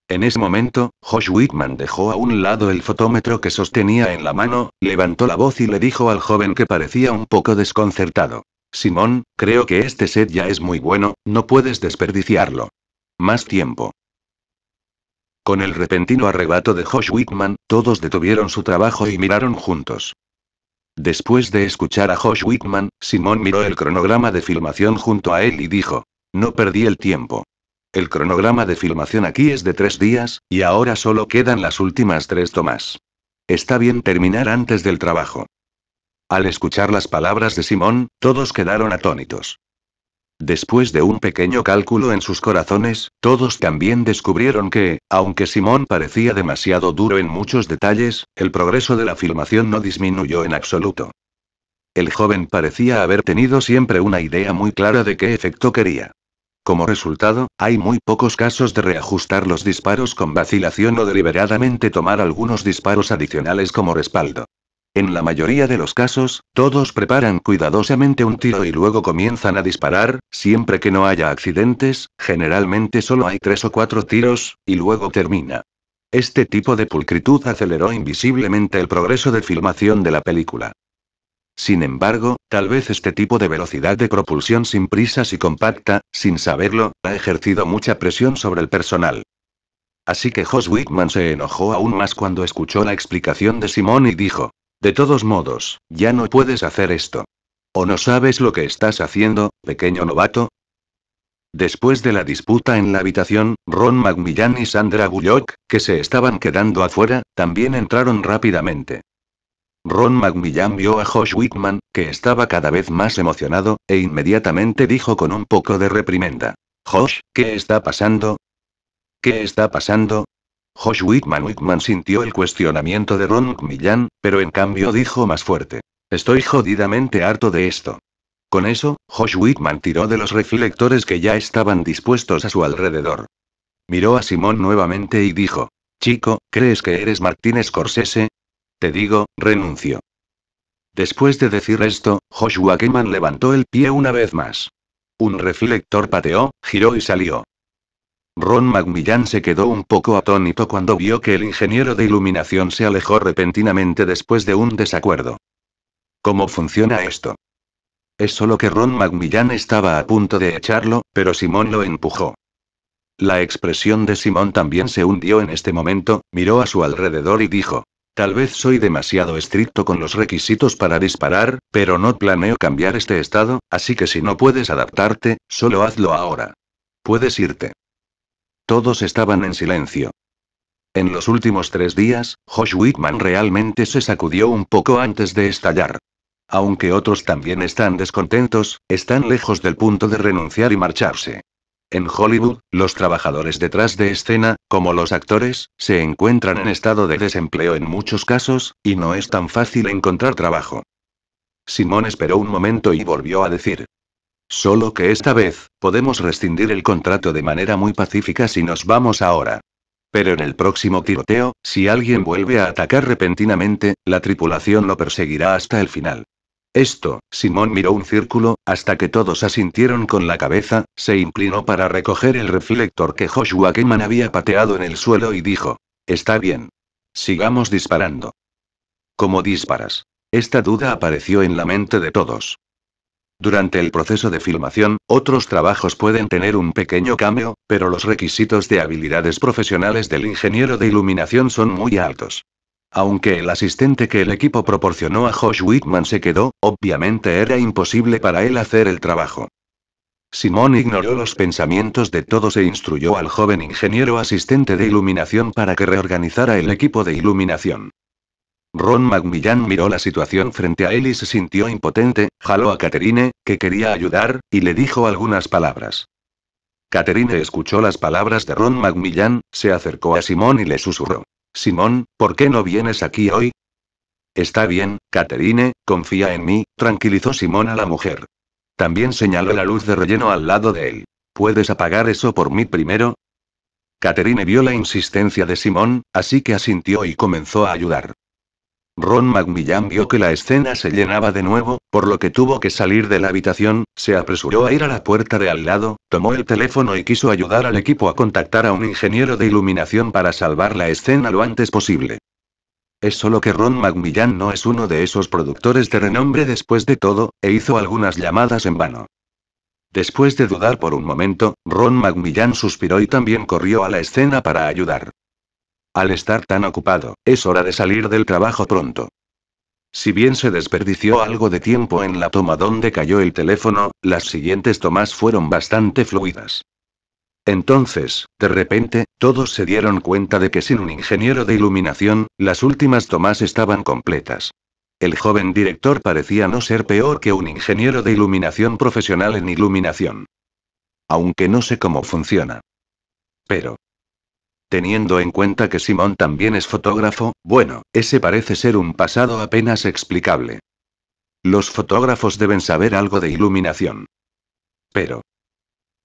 En ese momento, Josh Whitman dejó a un lado el fotómetro que sostenía en la mano, levantó la voz y le dijo al joven que parecía un poco desconcertado. Simón, creo que este set ya es muy bueno, no puedes desperdiciarlo. Más tiempo. Con el repentino arrebato de Josh Whitman, todos detuvieron su trabajo y miraron juntos. Después de escuchar a Josh Whitman, Simón miró el cronograma de filmación junto a él y dijo, no perdí el tiempo. El cronograma de filmación aquí es de tres días, y ahora solo quedan las últimas tres tomas. Está bien terminar antes del trabajo. Al escuchar las palabras de Simón, todos quedaron atónitos. Después de un pequeño cálculo en sus corazones, todos también descubrieron que, aunque Simón parecía demasiado duro en muchos detalles, el progreso de la filmación no disminuyó en absoluto. El joven parecía haber tenido siempre una idea muy clara de qué efecto quería. Como resultado, hay muy pocos casos de reajustar los disparos con vacilación o deliberadamente tomar algunos disparos adicionales como respaldo. En la mayoría de los casos, todos preparan cuidadosamente un tiro y luego comienzan a disparar, siempre que no haya accidentes, generalmente solo hay tres o cuatro tiros, y luego termina. Este tipo de pulcritud aceleró invisiblemente el progreso de filmación de la película. Sin embargo, tal vez este tipo de velocidad de propulsión sin prisas y compacta, sin saberlo, ha ejercido mucha presión sobre el personal. Así que Hoss Whitman se enojó aún más cuando escuchó la explicación de Simón y dijo, de todos modos, ya no puedes hacer esto. ¿O no sabes lo que estás haciendo, pequeño novato? Después de la disputa en la habitación, Ron Macmillan y Sandra Bullock, que se estaban quedando afuera, también entraron rápidamente. Ron McMillan vio a Josh Whitman, que estaba cada vez más emocionado, e inmediatamente dijo con un poco de reprimenda. Josh, ¿qué está pasando? ¿Qué está pasando? Josh Whitman Whitman sintió el cuestionamiento de Ron McMillan, pero en cambio dijo más fuerte. Estoy jodidamente harto de esto. Con eso, Josh Whitman tiró de los reflectores que ya estaban dispuestos a su alrededor. Miró a Simón nuevamente y dijo, Chico, ¿crees que eres Martín Scorsese? Te digo, renuncio. Después de decir esto, Joshua Keman levantó el pie una vez más. Un reflector pateó, giró y salió. Ron Macmillan se quedó un poco atónito cuando vio que el ingeniero de iluminación se alejó repentinamente después de un desacuerdo. ¿Cómo funciona esto? Es solo que Ron Macmillan estaba a punto de echarlo, pero Simón lo empujó. La expresión de Simón también se hundió en este momento, miró a su alrededor y dijo, Tal vez soy demasiado estricto con los requisitos para disparar, pero no planeo cambiar este estado, así que si no puedes adaptarte, solo hazlo ahora. Puedes irte. Todos estaban en silencio. En los últimos tres días, Josh Whitman realmente se sacudió un poco antes de estallar. Aunque otros también están descontentos, están lejos del punto de renunciar y marcharse. En Hollywood, los trabajadores detrás de escena, como los actores, se encuentran en estado de desempleo en muchos casos, y no es tan fácil encontrar trabajo. Simón esperó un momento y volvió a decir. Solo que esta vez, podemos rescindir el contrato de manera muy pacífica si nos vamos ahora. Pero en el próximo tiroteo, si alguien vuelve a atacar repentinamente, la tripulación lo perseguirá hasta el final. Esto, Simón miró un círculo, hasta que todos asintieron con la cabeza, se inclinó para recoger el reflector que Joshua Keman había pateado en el suelo y dijo. Está bien. Sigamos disparando. ¿Cómo disparas? Esta duda apareció en la mente de todos. Durante el proceso de filmación, otros trabajos pueden tener un pequeño cambio, pero los requisitos de habilidades profesionales del ingeniero de iluminación son muy altos. Aunque el asistente que el equipo proporcionó a Josh Whitman se quedó, obviamente era imposible para él hacer el trabajo. Simón ignoró los pensamientos de todos e instruyó al joven ingeniero asistente de iluminación para que reorganizara el equipo de iluminación. Ron Macmillan miró la situación frente a él y se sintió impotente, jaló a Caterine, que quería ayudar, y le dijo algunas palabras. Caterine escuchó las palabras de Ron Macmillan, se acercó a Simón y le susurró. Simón, ¿por qué no vienes aquí hoy? Está bien, Caterine, confía en mí, tranquilizó Simón a la mujer. También señaló la luz de relleno al lado de él. ¿Puedes apagar eso por mí primero? Caterine vio la insistencia de Simón, así que asintió y comenzó a ayudar. Ron Macmillan vio que la escena se llenaba de nuevo, por lo que tuvo que salir de la habitación, se apresuró a ir a la puerta de al lado, tomó el teléfono y quiso ayudar al equipo a contactar a un ingeniero de iluminación para salvar la escena lo antes posible. Es solo que Ron Macmillan no es uno de esos productores de renombre después de todo, e hizo algunas llamadas en vano. Después de dudar por un momento, Ron Macmillan suspiró y también corrió a la escena para ayudar al estar tan ocupado, es hora de salir del trabajo pronto. Si bien se desperdició algo de tiempo en la toma donde cayó el teléfono, las siguientes tomas fueron bastante fluidas. Entonces, de repente, todos se dieron cuenta de que sin un ingeniero de iluminación, las últimas tomas estaban completas. El joven director parecía no ser peor que un ingeniero de iluminación profesional en iluminación. Aunque no sé cómo funciona. Pero, Teniendo en cuenta que Simón también es fotógrafo, bueno, ese parece ser un pasado apenas explicable. Los fotógrafos deben saber algo de iluminación. Pero...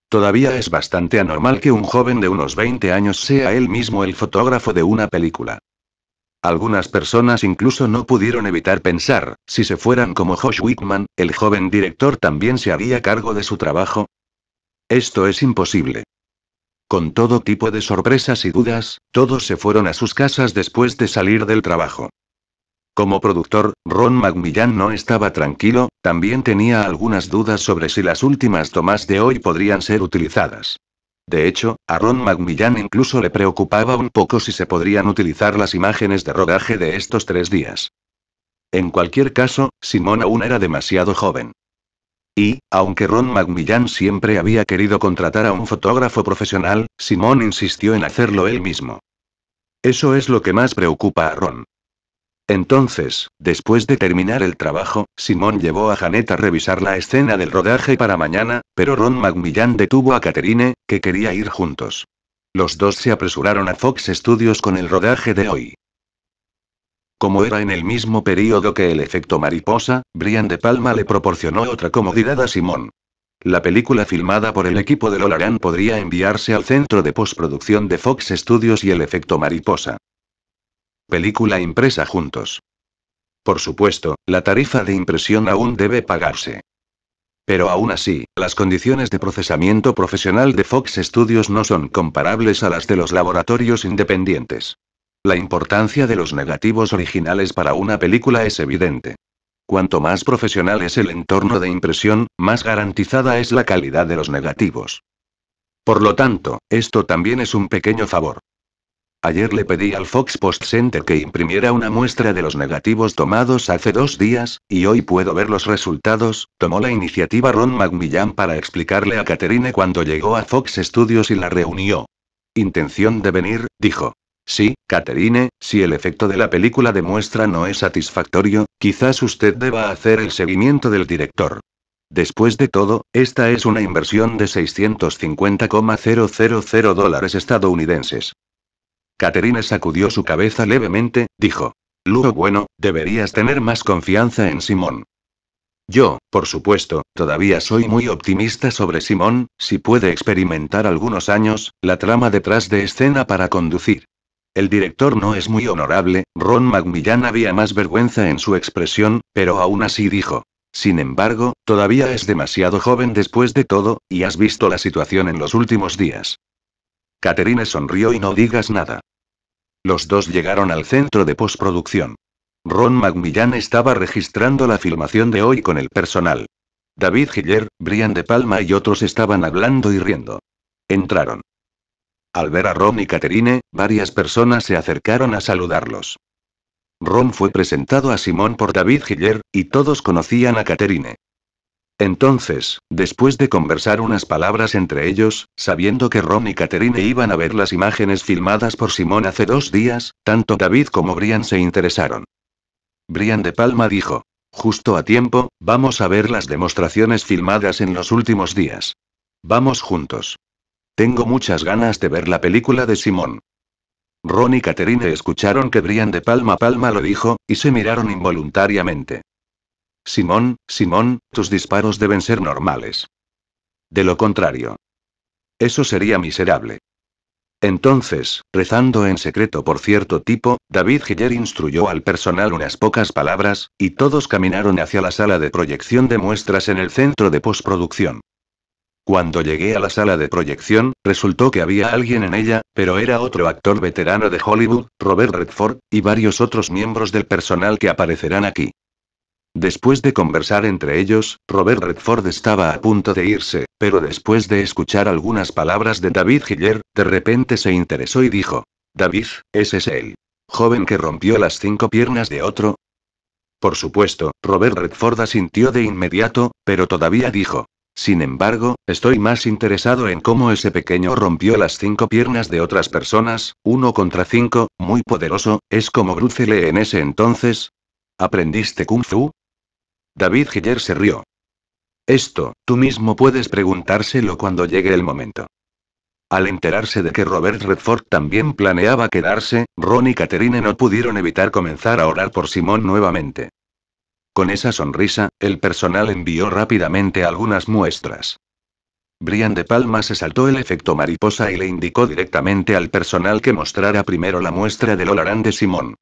Todavía es bastante anormal que un joven de unos 20 años sea él mismo el fotógrafo de una película. Algunas personas incluso no pudieron evitar pensar, si se fueran como Josh Whitman, el joven director también se haría cargo de su trabajo. Esto es imposible. Con todo tipo de sorpresas y dudas, todos se fueron a sus casas después de salir del trabajo. Como productor, Ron Macmillan no estaba tranquilo, también tenía algunas dudas sobre si las últimas tomas de hoy podrían ser utilizadas. De hecho, a Ron Macmillan incluso le preocupaba un poco si se podrían utilizar las imágenes de rodaje de estos tres días. En cualquier caso, Simón aún era demasiado joven. Y, aunque Ron Macmillan siempre había querido contratar a un fotógrafo profesional, Simón insistió en hacerlo él mismo. Eso es lo que más preocupa a Ron. Entonces, después de terminar el trabajo, Simón llevó a Janet a revisar la escena del rodaje para mañana, pero Ron Macmillan detuvo a Catherine, que quería ir juntos. Los dos se apresuraron a Fox Studios con el rodaje de hoy. Como era en el mismo período que el efecto mariposa, Brian De Palma le proporcionó otra comodidad a Simón. La película filmada por el equipo de Lolaran podría enviarse al centro de postproducción de Fox Studios y el efecto mariposa. Película impresa juntos. Por supuesto, la tarifa de impresión aún debe pagarse. Pero aún así, las condiciones de procesamiento profesional de Fox Studios no son comparables a las de los laboratorios independientes. La importancia de los negativos originales para una película es evidente. Cuanto más profesional es el entorno de impresión, más garantizada es la calidad de los negativos. Por lo tanto, esto también es un pequeño favor. Ayer le pedí al Fox Post Center que imprimiera una muestra de los negativos tomados hace dos días, y hoy puedo ver los resultados, tomó la iniciativa Ron McMillan para explicarle a Caterine cuando llegó a Fox Studios y la reunió. Intención de venir, dijo. Sí, Caterine, si el efecto de la película de muestra no es satisfactorio, quizás usted deba hacer el seguimiento del director. Después de todo, esta es una inversión de 650,000 dólares estadounidenses. Caterine sacudió su cabeza levemente, dijo. Luego bueno, deberías tener más confianza en Simón. Yo, por supuesto, todavía soy muy optimista sobre Simón, si puede experimentar algunos años, la trama detrás de escena para conducir. El director no es muy honorable, Ron Macmillan había más vergüenza en su expresión, pero aún así dijo. Sin embargo, todavía es demasiado joven después de todo, y has visto la situación en los últimos días. Caterine sonrió y no digas nada. Los dos llegaron al centro de postproducción. Ron Macmillan estaba registrando la filmación de hoy con el personal. David Hiller, Brian De Palma y otros estaban hablando y riendo. Entraron. Al ver a Ron y Catherine, varias personas se acercaron a saludarlos. Ron fue presentado a Simón por David Hiller, y todos conocían a Catherine. Entonces, después de conversar unas palabras entre ellos, sabiendo que Ron y Catherine iban a ver las imágenes filmadas por Simón hace dos días, tanto David como Brian se interesaron. Brian de Palma dijo, justo a tiempo, vamos a ver las demostraciones filmadas en los últimos días. Vamos juntos. Tengo muchas ganas de ver la película de Simón. Ron y Catherine escucharon que Brian de palma a palma lo dijo, y se miraron involuntariamente. Simón, Simón, tus disparos deben ser normales. De lo contrario. Eso sería miserable. Entonces, rezando en secreto por cierto tipo, David Hiller instruyó al personal unas pocas palabras, y todos caminaron hacia la sala de proyección de muestras en el centro de postproducción. Cuando llegué a la sala de proyección, resultó que había alguien en ella, pero era otro actor veterano de Hollywood, Robert Redford, y varios otros miembros del personal que aparecerán aquí. Después de conversar entre ellos, Robert Redford estaba a punto de irse, pero después de escuchar algunas palabras de David Hiller, de repente se interesó y dijo, David, ese es él. Joven que rompió las cinco piernas de otro. Por supuesto, Robert Redford asintió de inmediato, pero todavía dijo, sin embargo, estoy más interesado en cómo ese pequeño rompió las cinco piernas de otras personas, uno contra cinco, muy poderoso, es como Bruce Lee en ese entonces. ¿Aprendiste Kung Fu? David Hiller se rió. Esto, tú mismo puedes preguntárselo cuando llegue el momento. Al enterarse de que Robert Redford también planeaba quedarse, Ron y Catherine no pudieron evitar comenzar a orar por Simón nuevamente. Con esa sonrisa, el personal envió rápidamente algunas muestras. Brian de Palma se saltó el efecto mariposa y le indicó directamente al personal que mostrara primero la muestra del olarán de Simón.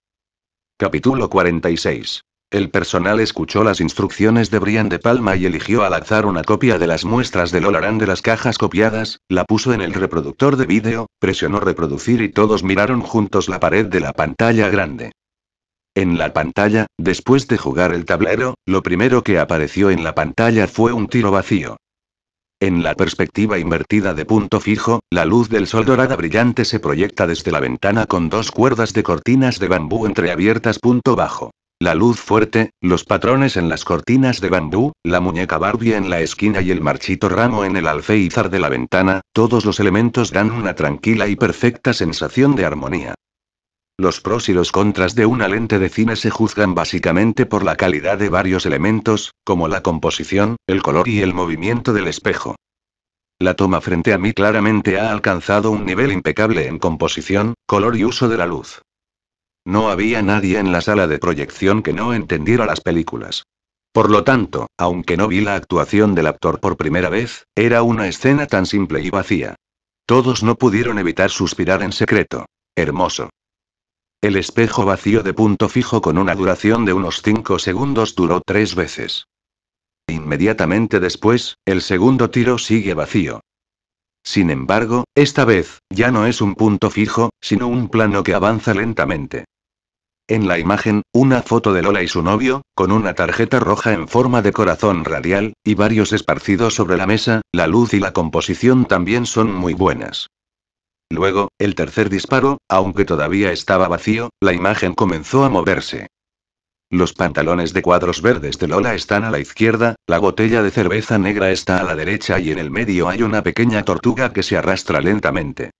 Capítulo 46. El personal escuchó las instrucciones de Brian de Palma y eligió al azar una copia de las muestras del olarán de las cajas copiadas, la puso en el reproductor de vídeo, presionó reproducir y todos miraron juntos la pared de la pantalla grande. En la pantalla, después de jugar el tablero, lo primero que apareció en la pantalla fue un tiro vacío. En la perspectiva invertida de punto fijo, la luz del sol dorada brillante se proyecta desde la ventana con dos cuerdas de cortinas de bambú entreabiertas punto bajo. La luz fuerte, los patrones en las cortinas de bambú, la muñeca Barbie en la esquina y el marchito ramo en el alféizar de la ventana, todos los elementos dan una tranquila y perfecta sensación de armonía. Los pros y los contras de una lente de cine se juzgan básicamente por la calidad de varios elementos, como la composición, el color y el movimiento del espejo. La toma frente a mí claramente ha alcanzado un nivel impecable en composición, color y uso de la luz. No había nadie en la sala de proyección que no entendiera las películas. Por lo tanto, aunque no vi la actuación del actor por primera vez, era una escena tan simple y vacía. Todos no pudieron evitar suspirar en secreto. Hermoso. El espejo vacío de punto fijo con una duración de unos 5 segundos duró tres veces. Inmediatamente después, el segundo tiro sigue vacío. Sin embargo, esta vez, ya no es un punto fijo, sino un plano que avanza lentamente. En la imagen, una foto de Lola y su novio, con una tarjeta roja en forma de corazón radial, y varios esparcidos sobre la mesa, la luz y la composición también son muy buenas. Luego, el tercer disparo, aunque todavía estaba vacío, la imagen comenzó a moverse. Los pantalones de cuadros verdes de Lola están a la izquierda, la botella de cerveza negra está a la derecha y en el medio hay una pequeña tortuga que se arrastra lentamente.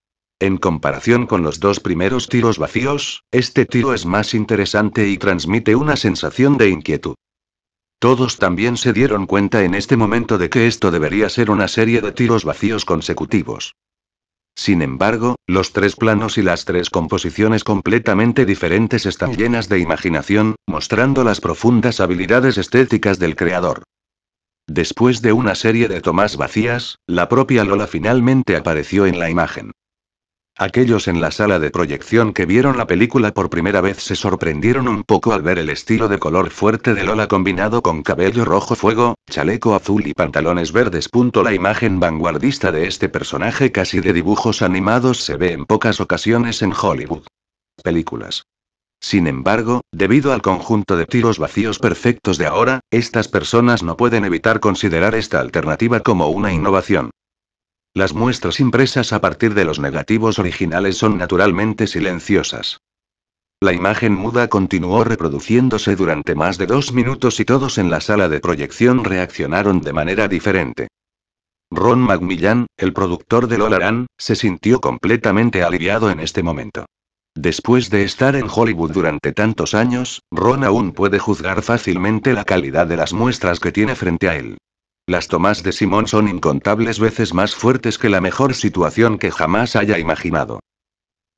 En comparación con los dos primeros tiros vacíos, este tiro es más interesante y transmite una sensación de inquietud. Todos también se dieron cuenta en este momento de que esto debería ser una serie de tiros vacíos consecutivos. Sin embargo, los tres planos y las tres composiciones completamente diferentes están llenas de imaginación, mostrando las profundas habilidades estéticas del creador. Después de una serie de tomas vacías, la propia Lola finalmente apareció en la imagen. Aquellos en la sala de proyección que vieron la película por primera vez se sorprendieron un poco al ver el estilo de color fuerte de Lola combinado con cabello rojo fuego, chaleco azul y pantalones verdes. La imagen vanguardista de este personaje casi de dibujos animados se ve en pocas ocasiones en Hollywood. Películas. Sin embargo, debido al conjunto de tiros vacíos perfectos de ahora, estas personas no pueden evitar considerar esta alternativa como una innovación. Las muestras impresas a partir de los negativos originales son naturalmente silenciosas. La imagen muda continuó reproduciéndose durante más de dos minutos y todos en la sala de proyección reaccionaron de manera diferente. Ron Macmillan, el productor de Lolaran, se sintió completamente aliviado en este momento. Después de estar en Hollywood durante tantos años, Ron aún puede juzgar fácilmente la calidad de las muestras que tiene frente a él. Las tomas de Simón son incontables veces más fuertes que la mejor situación que jamás haya imaginado.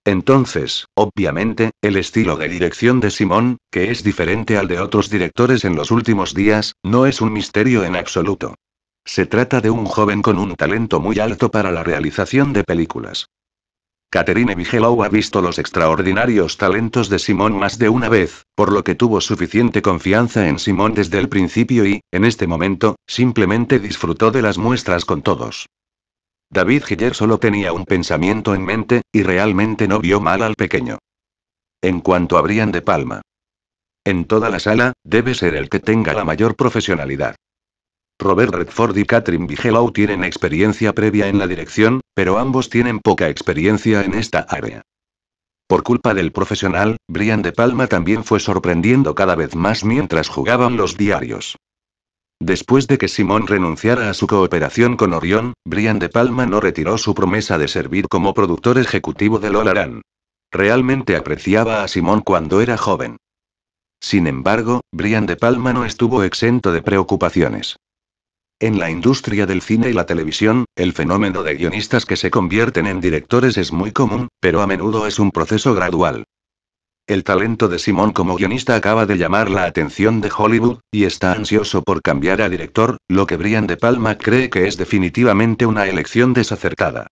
Entonces, obviamente, el estilo de dirección de Simón, que es diferente al de otros directores en los últimos días, no es un misterio en absoluto. Se trata de un joven con un talento muy alto para la realización de películas. Catherine Vigelow ha visto los extraordinarios talentos de Simón más de una vez, por lo que tuvo suficiente confianza en Simón desde el principio y, en este momento, simplemente disfrutó de las muestras con todos. David Giller solo tenía un pensamiento en mente, y realmente no vio mal al pequeño. En cuanto habrían de palma. En toda la sala, debe ser el que tenga la mayor profesionalidad. Robert Redford y Catherine Vigelow tienen experiencia previa en la dirección, pero ambos tienen poca experiencia en esta área. Por culpa del profesional, Brian De Palma también fue sorprendiendo cada vez más mientras jugaban los diarios. Después de que Simón renunciara a su cooperación con Orión, Brian De Palma no retiró su promesa de servir como productor ejecutivo de Lolaran. Realmente apreciaba a Simón cuando era joven. Sin embargo, Brian De Palma no estuvo exento de preocupaciones. En la industria del cine y la televisión, el fenómeno de guionistas que se convierten en directores es muy común, pero a menudo es un proceso gradual. El talento de Simón como guionista acaba de llamar la atención de Hollywood, y está ansioso por cambiar a director, lo que Brian De Palma cree que es definitivamente una elección desacertada.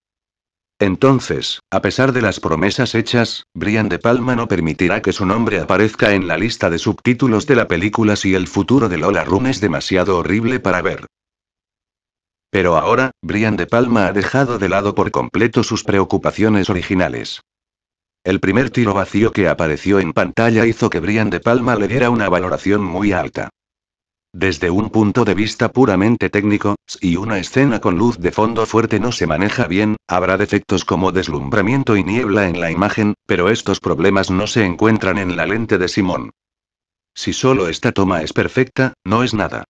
Entonces, a pesar de las promesas hechas, Brian De Palma no permitirá que su nombre aparezca en la lista de subtítulos de la película si el futuro de Lola Room es demasiado horrible para ver. Pero ahora, Brian De Palma ha dejado de lado por completo sus preocupaciones originales. El primer tiro vacío que apareció en pantalla hizo que Brian De Palma le diera una valoración muy alta. Desde un punto de vista puramente técnico, si una escena con luz de fondo fuerte no se maneja bien, habrá defectos como deslumbramiento y niebla en la imagen, pero estos problemas no se encuentran en la lente de Simón. Si solo esta toma es perfecta, no es nada.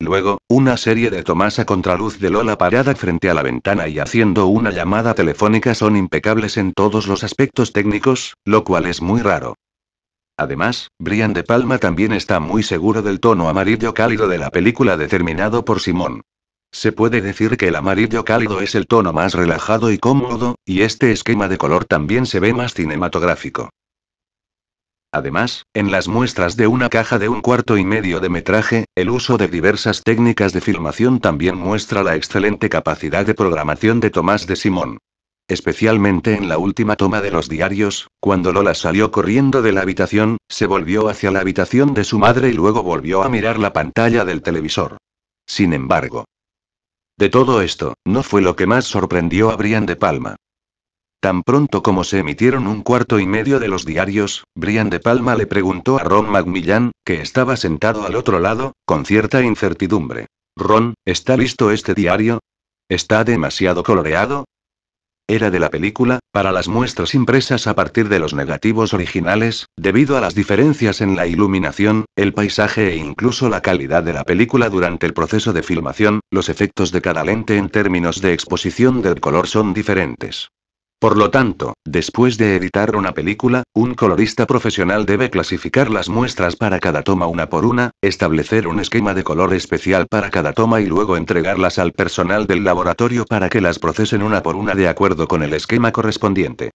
Luego, una serie de tomas a contraluz de Lola parada frente a la ventana y haciendo una llamada telefónica son impecables en todos los aspectos técnicos, lo cual es muy raro. Además, Brian De Palma también está muy seguro del tono amarillo cálido de la película determinado por Simón. Se puede decir que el amarillo cálido es el tono más relajado y cómodo, y este esquema de color también se ve más cinematográfico. Además, en las muestras de una caja de un cuarto y medio de metraje, el uso de diversas técnicas de filmación también muestra la excelente capacidad de programación de Tomás de Simón. Especialmente en la última toma de los diarios, cuando Lola salió corriendo de la habitación, se volvió hacia la habitación de su madre y luego volvió a mirar la pantalla del televisor. Sin embargo, de todo esto, no fue lo que más sorprendió a Brian de Palma. Tan pronto como se emitieron un cuarto y medio de los diarios, Brian de Palma le preguntó a Ron Macmillan, que estaba sentado al otro lado, con cierta incertidumbre. Ron, ¿está listo este diario? ¿Está demasiado coloreado? Era de la película, para las muestras impresas a partir de los negativos originales, debido a las diferencias en la iluminación, el paisaje e incluso la calidad de la película durante el proceso de filmación, los efectos de cada lente en términos de exposición del color son diferentes. Por lo tanto, después de editar una película, un colorista profesional debe clasificar las muestras para cada toma una por una, establecer un esquema de color especial para cada toma y luego entregarlas al personal del laboratorio para que las procesen una por una de acuerdo con el esquema correspondiente.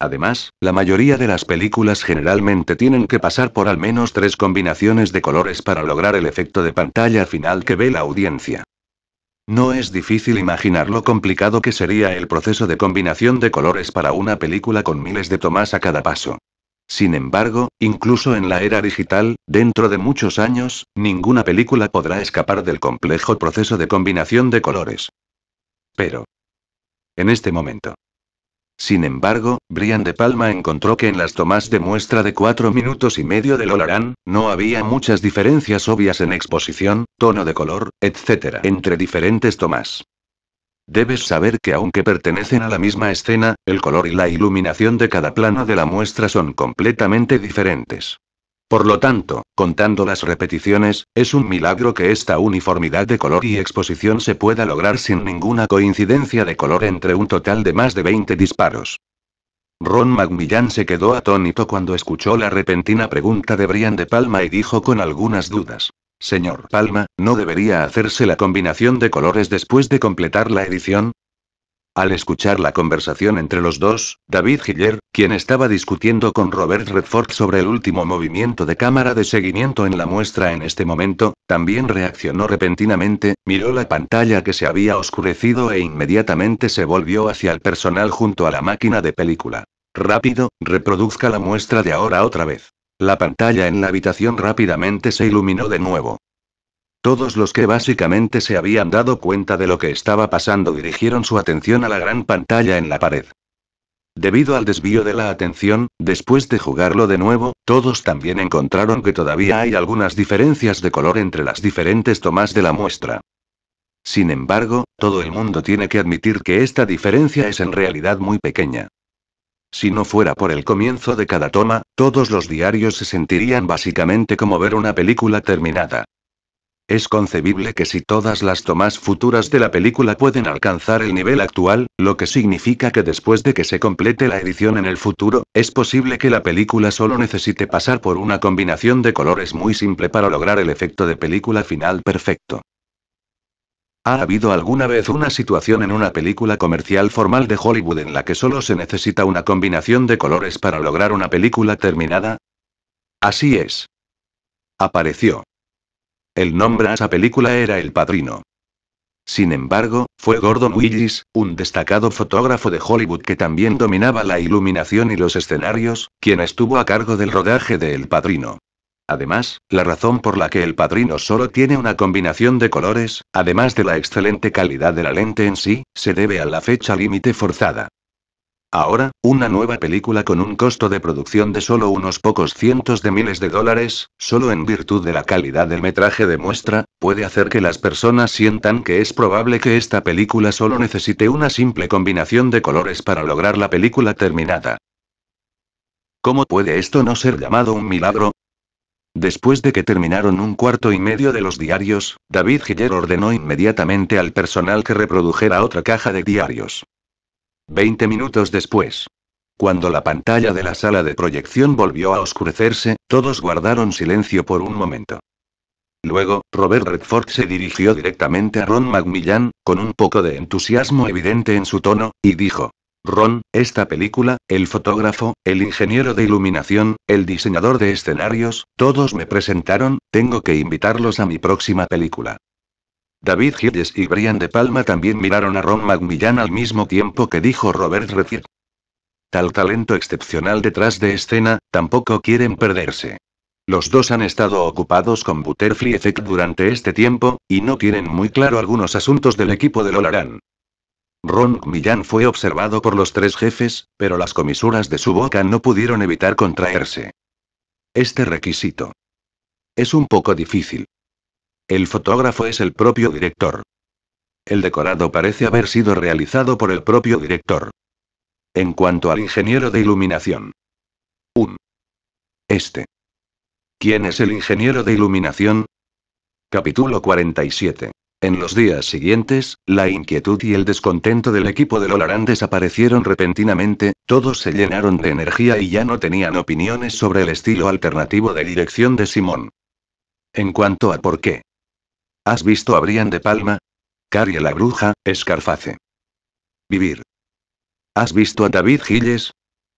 Además, la mayoría de las películas generalmente tienen que pasar por al menos tres combinaciones de colores para lograr el efecto de pantalla final que ve la audiencia. No es difícil imaginar lo complicado que sería el proceso de combinación de colores para una película con miles de tomas a cada paso. Sin embargo, incluso en la era digital, dentro de muchos años, ninguna película podrá escapar del complejo proceso de combinación de colores. Pero... En este momento. Sin embargo, Brian De Palma encontró que en las tomas de muestra de cuatro minutos y medio de Lolarán, no había muchas diferencias obvias en exposición, tono de color, etc. entre diferentes tomas. Debes saber que aunque pertenecen a la misma escena, el color y la iluminación de cada plano de la muestra son completamente diferentes. Por lo tanto, contando las repeticiones, es un milagro que esta uniformidad de color y exposición se pueda lograr sin ninguna coincidencia de color entre un total de más de 20 disparos. Ron Macmillan se quedó atónito cuando escuchó la repentina pregunta de Brian de Palma y dijo con algunas dudas. Señor Palma, ¿no debería hacerse la combinación de colores después de completar la edición? Al escuchar la conversación entre los dos, David Hiller, quien estaba discutiendo con Robert Redford sobre el último movimiento de cámara de seguimiento en la muestra en este momento, también reaccionó repentinamente, miró la pantalla que se había oscurecido e inmediatamente se volvió hacia el personal junto a la máquina de película. Rápido, reproduzca la muestra de ahora otra vez. La pantalla en la habitación rápidamente se iluminó de nuevo. Todos los que básicamente se habían dado cuenta de lo que estaba pasando dirigieron su atención a la gran pantalla en la pared. Debido al desvío de la atención, después de jugarlo de nuevo, todos también encontraron que todavía hay algunas diferencias de color entre las diferentes tomas de la muestra. Sin embargo, todo el mundo tiene que admitir que esta diferencia es en realidad muy pequeña. Si no fuera por el comienzo de cada toma, todos los diarios se sentirían básicamente como ver una película terminada. Es concebible que si todas las tomas futuras de la película pueden alcanzar el nivel actual, lo que significa que después de que se complete la edición en el futuro, es posible que la película solo necesite pasar por una combinación de colores muy simple para lograr el efecto de película final perfecto. ¿Ha habido alguna vez una situación en una película comercial formal de Hollywood en la que solo se necesita una combinación de colores para lograr una película terminada? Así es. Apareció. El nombre a esa película era El Padrino. Sin embargo, fue Gordon Willis, un destacado fotógrafo de Hollywood que también dominaba la iluminación y los escenarios, quien estuvo a cargo del rodaje de El Padrino. Además, la razón por la que El Padrino solo tiene una combinación de colores, además de la excelente calidad de la lente en sí, se debe a la fecha límite forzada. Ahora, una nueva película con un costo de producción de solo unos pocos cientos de miles de dólares, solo en virtud de la calidad del metraje de muestra, puede hacer que las personas sientan que es probable que esta película solo necesite una simple combinación de colores para lograr la película terminada. ¿Cómo puede esto no ser llamado un milagro? Después de que terminaron un cuarto y medio de los diarios, David Hiller ordenó inmediatamente al personal que reprodujera otra caja de diarios. Veinte minutos después. Cuando la pantalla de la sala de proyección volvió a oscurecerse, todos guardaron silencio por un momento. Luego, Robert Redford se dirigió directamente a Ron Macmillan, con un poco de entusiasmo evidente en su tono, y dijo, Ron, esta película, el fotógrafo, el ingeniero de iluminación, el diseñador de escenarios, todos me presentaron, tengo que invitarlos a mi próxima película. David Gilles y Brian De Palma también miraron a Ron McMillan al mismo tiempo que dijo Robert Retier. Tal talento excepcional detrás de escena, tampoco quieren perderse. Los dos han estado ocupados con Butterfly Effect durante este tiempo, y no tienen muy claro algunos asuntos del equipo de Lolaran. Ron Millán fue observado por los tres jefes, pero las comisuras de su boca no pudieron evitar contraerse. Este requisito es un poco difícil. El fotógrafo es el propio director. El decorado parece haber sido realizado por el propio director. En cuanto al ingeniero de iluminación. 1 Este. ¿Quién es el ingeniero de iluminación? Capítulo 47. En los días siguientes, la inquietud y el descontento del equipo de Lolarán desaparecieron repentinamente, todos se llenaron de energía y ya no tenían opiniones sobre el estilo alternativo de dirección de Simón. En cuanto a por qué, ¿Has visto a Brian de Palma? Carrie la bruja, Escarface. Vivir. ¿Has visto a David Gilles?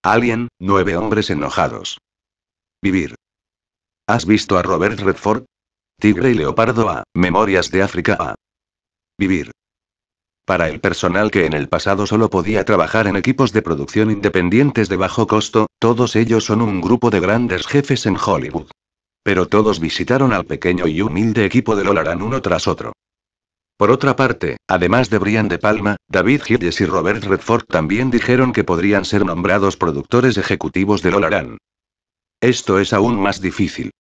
Alien, nueve hombres enojados. Vivir. ¿Has visto a Robert Redford? Tigre y Leopardo A, Memorias de África A. Vivir. Para el personal que en el pasado solo podía trabajar en equipos de producción independientes de bajo costo, todos ellos son un grupo de grandes jefes en Hollywood. Pero todos visitaron al pequeño y humilde equipo de Lolaran uno tras otro. Por otra parte, además de Brian De Palma, David Hughes y Robert Redford también dijeron que podrían ser nombrados productores ejecutivos de Lolaran. Esto es aún más difícil.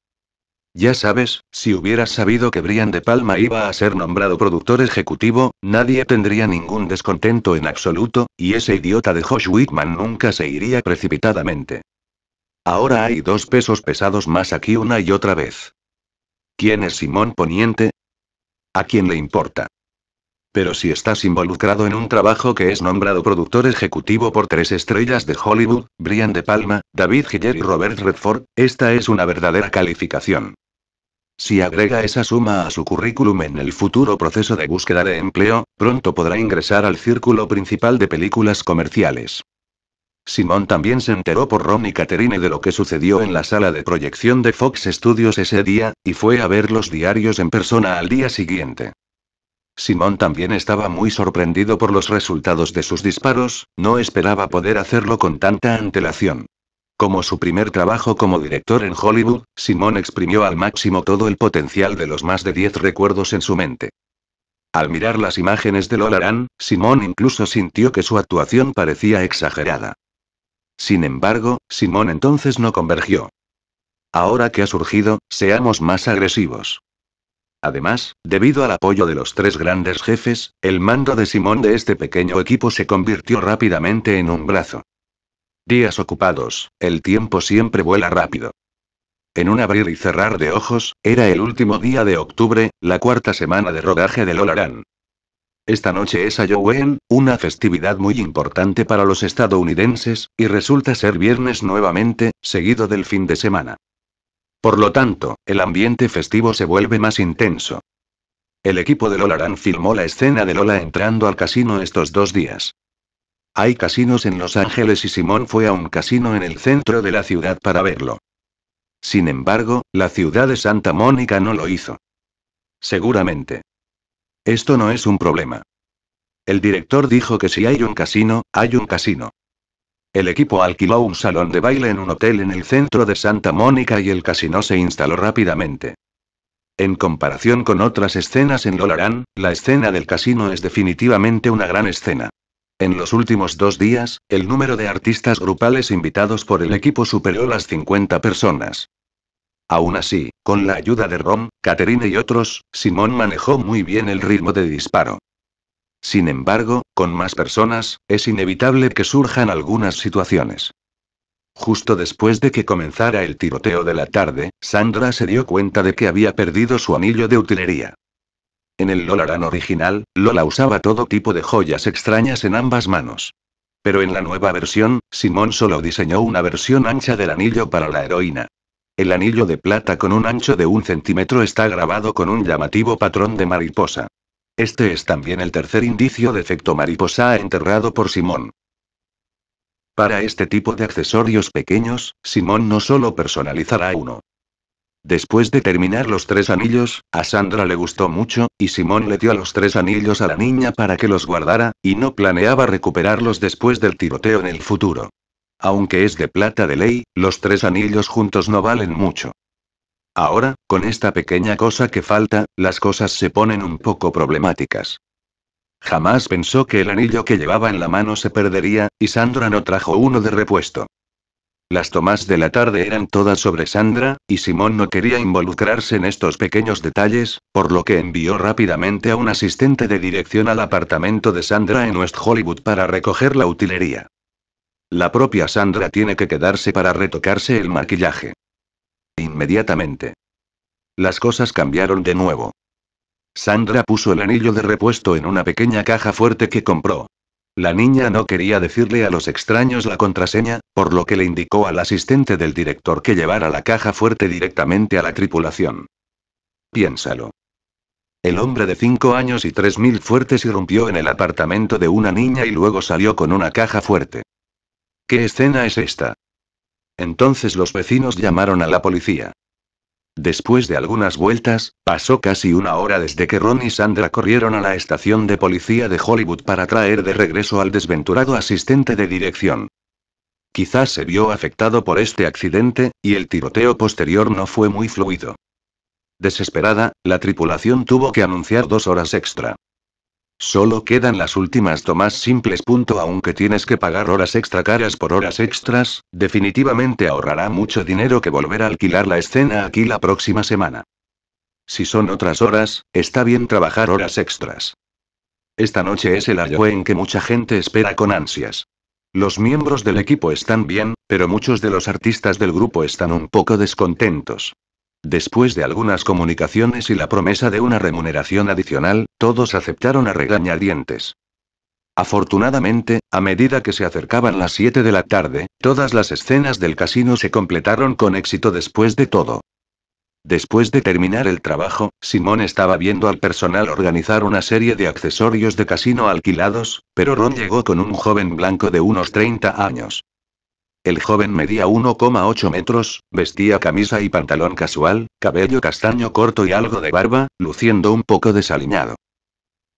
Ya sabes, si hubieras sabido que Brian De Palma iba a ser nombrado productor ejecutivo, nadie tendría ningún descontento en absoluto, y ese idiota de Josh Whitman nunca se iría precipitadamente. Ahora hay dos pesos pesados más aquí una y otra vez. ¿Quién es Simón Poniente? ¿A quién le importa? Pero si estás involucrado en un trabajo que es nombrado productor ejecutivo por tres estrellas de Hollywood, Brian De Palma, David Hiller y Robert Redford, esta es una verdadera calificación. Si agrega esa suma a su currículum en el futuro proceso de búsqueda de empleo, pronto podrá ingresar al círculo principal de películas comerciales. Simón también se enteró por Ron y Catherine de lo que sucedió en la sala de proyección de Fox Studios ese día, y fue a ver los diarios en persona al día siguiente. Simón también estaba muy sorprendido por los resultados de sus disparos, no esperaba poder hacerlo con tanta antelación. Como su primer trabajo como director en Hollywood, Simón exprimió al máximo todo el potencial de los más de 10 recuerdos en su mente. Al mirar las imágenes de Lolaran, Simón incluso sintió que su actuación parecía exagerada. Sin embargo, Simón entonces no convergió. Ahora que ha surgido, seamos más agresivos. Además, debido al apoyo de los tres grandes jefes, el mando de Simón de este pequeño equipo se convirtió rápidamente en un brazo. Días ocupados, el tiempo siempre vuela rápido. En un abrir y cerrar de ojos, era el último día de octubre, la cuarta semana de rodaje del Olarán. Esta noche es Halloween, una festividad muy importante para los estadounidenses, y resulta ser viernes nuevamente, seguido del fin de semana. Por lo tanto, el ambiente festivo se vuelve más intenso. El equipo de Lolaran filmó la escena de Lola entrando al casino estos dos días. Hay casinos en Los Ángeles y Simón fue a un casino en el centro de la ciudad para verlo. Sin embargo, la ciudad de Santa Mónica no lo hizo. Seguramente, esto no es un problema. El director dijo que si hay un casino, hay un casino. El equipo alquiló un salón de baile en un hotel en el centro de Santa Mónica y el casino se instaló rápidamente. En comparación con otras escenas en Lolarán, la escena del casino es definitivamente una gran escena. En los últimos dos días, el número de artistas grupales invitados por el equipo superó las 50 personas. Aún así, con la ayuda de Ron, Catherine y otros, Simón manejó muy bien el ritmo de disparo. Sin embargo, con más personas, es inevitable que surjan algunas situaciones. Justo después de que comenzara el tiroteo de la tarde, Sandra se dio cuenta de que había perdido su anillo de utilería. En el Lolaran original, Lola usaba todo tipo de joyas extrañas en ambas manos. Pero en la nueva versión, Simón solo diseñó una versión ancha del anillo para la heroína. El anillo de plata con un ancho de un centímetro está grabado con un llamativo patrón de mariposa. Este es también el tercer indicio de efecto mariposa enterrado por Simón. Para este tipo de accesorios pequeños, Simón no solo personalizará uno. Después de terminar los tres anillos, a Sandra le gustó mucho, y Simón le dio los tres anillos a la niña para que los guardara, y no planeaba recuperarlos después del tiroteo en el futuro. Aunque es de plata de ley, los tres anillos juntos no valen mucho. Ahora, con esta pequeña cosa que falta, las cosas se ponen un poco problemáticas. Jamás pensó que el anillo que llevaba en la mano se perdería, y Sandra no trajo uno de repuesto. Las tomas de la tarde eran todas sobre Sandra, y Simón no quería involucrarse en estos pequeños detalles, por lo que envió rápidamente a un asistente de dirección al apartamento de Sandra en West Hollywood para recoger la utilería. La propia Sandra tiene que quedarse para retocarse el maquillaje. Inmediatamente. Las cosas cambiaron de nuevo. Sandra puso el anillo de repuesto en una pequeña caja fuerte que compró. La niña no quería decirle a los extraños la contraseña, por lo que le indicó al asistente del director que llevara la caja fuerte directamente a la tripulación. Piénsalo. El hombre de 5 años y 3.000 fuertes irrumpió en el apartamento de una niña y luego salió con una caja fuerte. ¿Qué escena es esta? Entonces los vecinos llamaron a la policía. Después de algunas vueltas, pasó casi una hora desde que Ron y Sandra corrieron a la estación de policía de Hollywood para traer de regreso al desventurado asistente de dirección. Quizás se vio afectado por este accidente, y el tiroteo posterior no fue muy fluido. Desesperada, la tripulación tuvo que anunciar dos horas extra. Solo quedan las últimas tomas simples. aunque tienes que pagar horas extra caras por horas extras, definitivamente ahorrará mucho dinero que volver a alquilar la escena aquí la próxima semana. Si son otras horas, está bien trabajar horas extras. Esta noche es el año en que mucha gente espera con ansias. Los miembros del equipo están bien, pero muchos de los artistas del grupo están un poco descontentos. Después de algunas comunicaciones y la promesa de una remuneración adicional, todos aceptaron a regañadientes. Afortunadamente, a medida que se acercaban las 7 de la tarde, todas las escenas del casino se completaron con éxito después de todo. Después de terminar el trabajo, Simón estaba viendo al personal organizar una serie de accesorios de casino alquilados, pero Ron llegó con un joven blanco de unos 30 años. El joven medía 1,8 metros, vestía camisa y pantalón casual, cabello castaño corto y algo de barba, luciendo un poco desaliñado.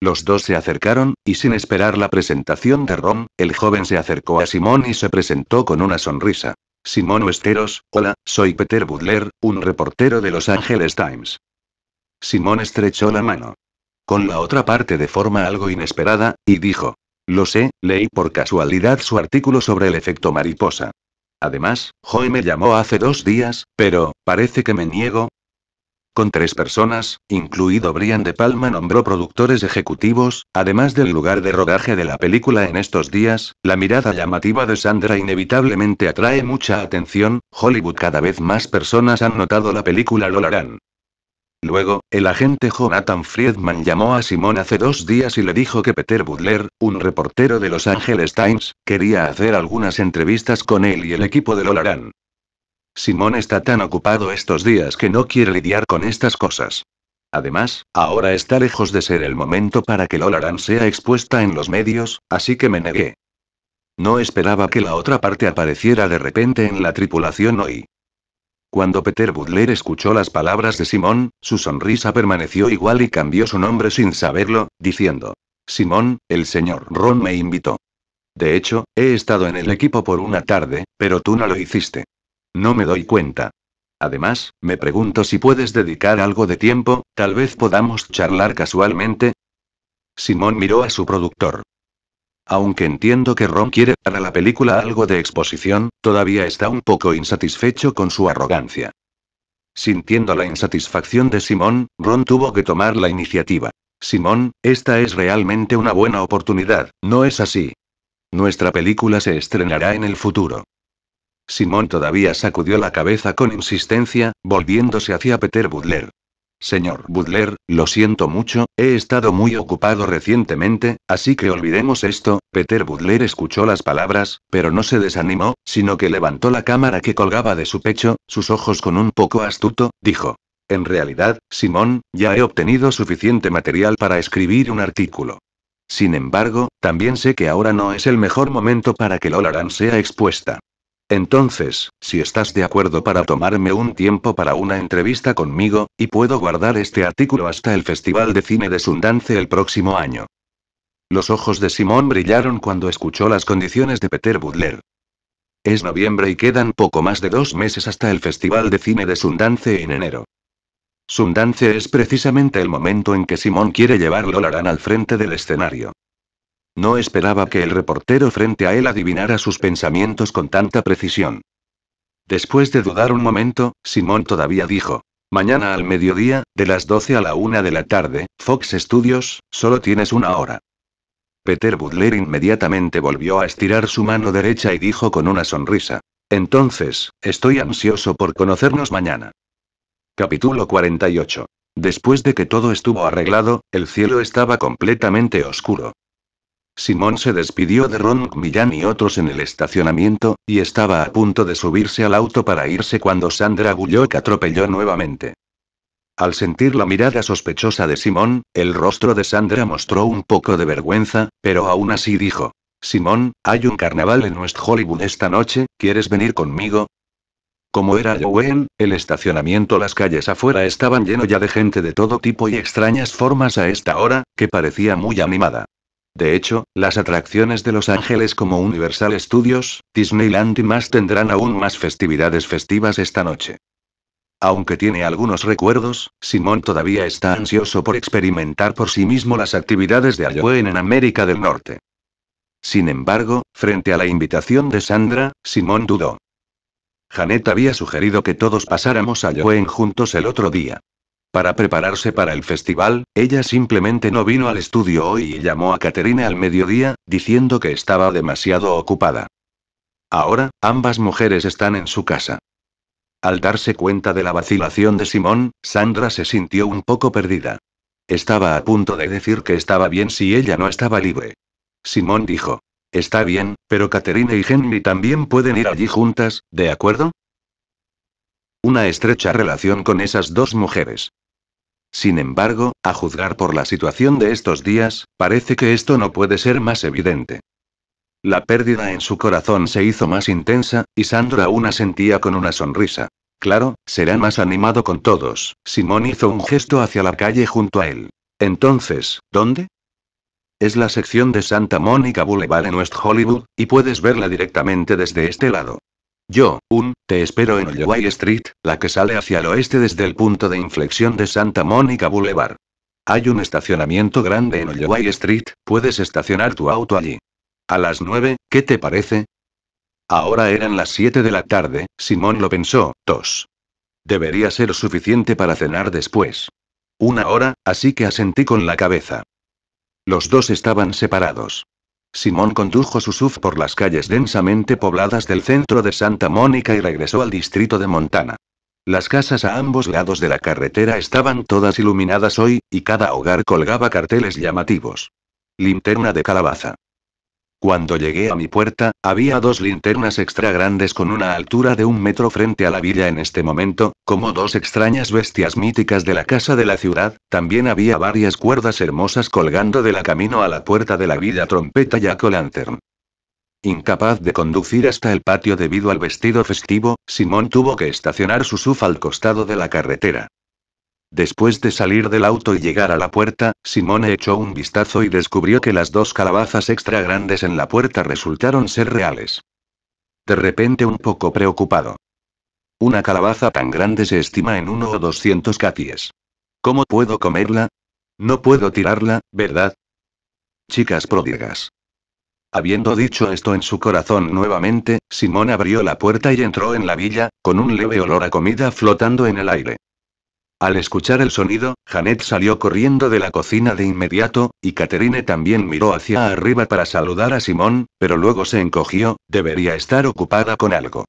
Los dos se acercaron, y sin esperar la presentación de Ron, el joven se acercó a Simón y se presentó con una sonrisa. Simón Oesteros, hola, soy Peter Butler, un reportero de Los Angeles Times. Simón estrechó la mano. Con la otra parte de forma algo inesperada, y dijo, lo sé, leí por casualidad su artículo sobre el efecto mariposa. Además, Joy me llamó hace dos días, pero, parece que me niego. Con tres personas, incluido Brian De Palma, nombró productores ejecutivos, además del lugar de rodaje de la película en estos días, la mirada llamativa de Sandra inevitablemente atrae mucha atención, Hollywood cada vez más personas han notado la película lo harán. Luego, el agente Jonathan Friedman llamó a Simón hace dos días y le dijo que Peter Butler, un reportero de Los Angeles Times, quería hacer algunas entrevistas con él y el equipo de Lolaran. Simón está tan ocupado estos días que no quiere lidiar con estas cosas. Además, ahora está lejos de ser el momento para que Lolaran sea expuesta en los medios, así que me negué. No esperaba que la otra parte apareciera de repente en la tripulación hoy. Cuando Peter Butler escuchó las palabras de Simón, su sonrisa permaneció igual y cambió su nombre sin saberlo, diciendo, Simón, el señor Ron me invitó. De hecho, he estado en el equipo por una tarde, pero tú no lo hiciste. No me doy cuenta. Además, me pregunto si puedes dedicar algo de tiempo, tal vez podamos charlar casualmente. Simón miró a su productor. Aunque entiendo que Ron quiere para la película algo de exposición, todavía está un poco insatisfecho con su arrogancia. Sintiendo la insatisfacción de Simón, Ron tuvo que tomar la iniciativa. Simón, esta es realmente una buena oportunidad, ¿no es así? Nuestra película se estrenará en el futuro. Simón todavía sacudió la cabeza con insistencia, volviéndose hacia Peter Butler. Señor Butler, lo siento mucho, he estado muy ocupado recientemente, así que olvidemos esto. Peter Butler escuchó las palabras, pero no se desanimó, sino que levantó la cámara que colgaba de su pecho, sus ojos con un poco astuto, dijo. En realidad, Simón, ya he obtenido suficiente material para escribir un artículo. Sin embargo, también sé que ahora no es el mejor momento para que Lolaran sea expuesta. Entonces, si estás de acuerdo para tomarme un tiempo para una entrevista conmigo, y puedo guardar este artículo hasta el Festival de Cine de Sundance el próximo año. Los ojos de Simón brillaron cuando escuchó las condiciones de Peter Butler. Es noviembre y quedan poco más de dos meses hasta el Festival de Cine de Sundance en enero. Sundance es precisamente el momento en que Simón quiere llevar Lolarán al frente del escenario. No esperaba que el reportero frente a él adivinara sus pensamientos con tanta precisión. Después de dudar un momento, Simón todavía dijo, Mañana al mediodía, de las 12 a la 1 de la tarde, Fox Studios, solo tienes una hora. Peter Butler inmediatamente volvió a estirar su mano derecha y dijo con una sonrisa, Entonces, estoy ansioso por conocernos mañana. Capítulo 48. Después de que todo estuvo arreglado, el cielo estaba completamente oscuro. Simón se despidió de Ron Millán y otros en el estacionamiento, y estaba a punto de subirse al auto para irse cuando Sandra que atropelló nuevamente. Al sentir la mirada sospechosa de Simón, el rostro de Sandra mostró un poco de vergüenza, pero aún así dijo, Simón, hay un carnaval en West Hollywood esta noche, ¿quieres venir conmigo? Como era bien el estacionamiento, las calles afuera estaban lleno ya de gente de todo tipo y extrañas formas a esta hora, que parecía muy animada. De hecho, las atracciones de Los Ángeles como Universal Studios, Disneyland y más tendrán aún más festividades festivas esta noche. Aunque tiene algunos recuerdos, Simón todavía está ansioso por experimentar por sí mismo las actividades de Halloween en América del Norte. Sin embargo, frente a la invitación de Sandra, Simón dudó. Janet había sugerido que todos pasáramos a Halloween juntos el otro día. Para prepararse para el festival, ella simplemente no vino al estudio hoy y llamó a Caterina al mediodía, diciendo que estaba demasiado ocupada. Ahora, ambas mujeres están en su casa. Al darse cuenta de la vacilación de Simón, Sandra se sintió un poco perdida. Estaba a punto de decir que estaba bien si ella no estaba libre. Simón dijo, Está bien, pero Caterine y Henry también pueden ir allí juntas, ¿de acuerdo? una estrecha relación con esas dos mujeres. Sin embargo, a juzgar por la situación de estos días, parece que esto no puede ser más evidente. La pérdida en su corazón se hizo más intensa, y Sandra aún asentía con una sonrisa. Claro, será más animado con todos. Simón hizo un gesto hacia la calle junto a él. Entonces, ¿dónde? Es la sección de Santa Mónica Boulevard en West Hollywood, y puedes verla directamente desde este lado. Yo, un, te espero en Olloway Street, la que sale hacia el oeste desde el punto de inflexión de Santa Mónica Boulevard. Hay un estacionamiento grande en Olloway Street, puedes estacionar tu auto allí. A las nueve, ¿qué te parece? Ahora eran las siete de la tarde, Simón lo pensó, dos. Debería ser suficiente para cenar después. Una hora, así que asentí con la cabeza. Los dos estaban separados. Simón condujo su SUV por las calles densamente pobladas del centro de Santa Mónica y regresó al distrito de Montana. Las casas a ambos lados de la carretera estaban todas iluminadas hoy, y cada hogar colgaba carteles llamativos. Linterna de calabaza. Cuando llegué a mi puerta, había dos linternas extra grandes con una altura de un metro frente a la villa en este momento, como dos extrañas bestias míticas de la casa de la ciudad, también había varias cuerdas hermosas colgando de la camino a la puerta de la villa trompeta y lantern. Incapaz de conducir hasta el patio debido al vestido festivo, Simón tuvo que estacionar su SUF al costado de la carretera. Después de salir del auto y llegar a la puerta, Simone echó un vistazo y descubrió que las dos calabazas extra grandes en la puerta resultaron ser reales. De repente un poco preocupado. Una calabaza tan grande se estima en uno o doscientos caties. ¿Cómo puedo comerla? No puedo tirarla, ¿verdad? Chicas pródigas. Habiendo dicho esto en su corazón nuevamente, Simone abrió la puerta y entró en la villa, con un leve olor a comida flotando en el aire. Al escuchar el sonido, Janet salió corriendo de la cocina de inmediato, y Catherine también miró hacia arriba para saludar a Simón, pero luego se encogió, debería estar ocupada con algo.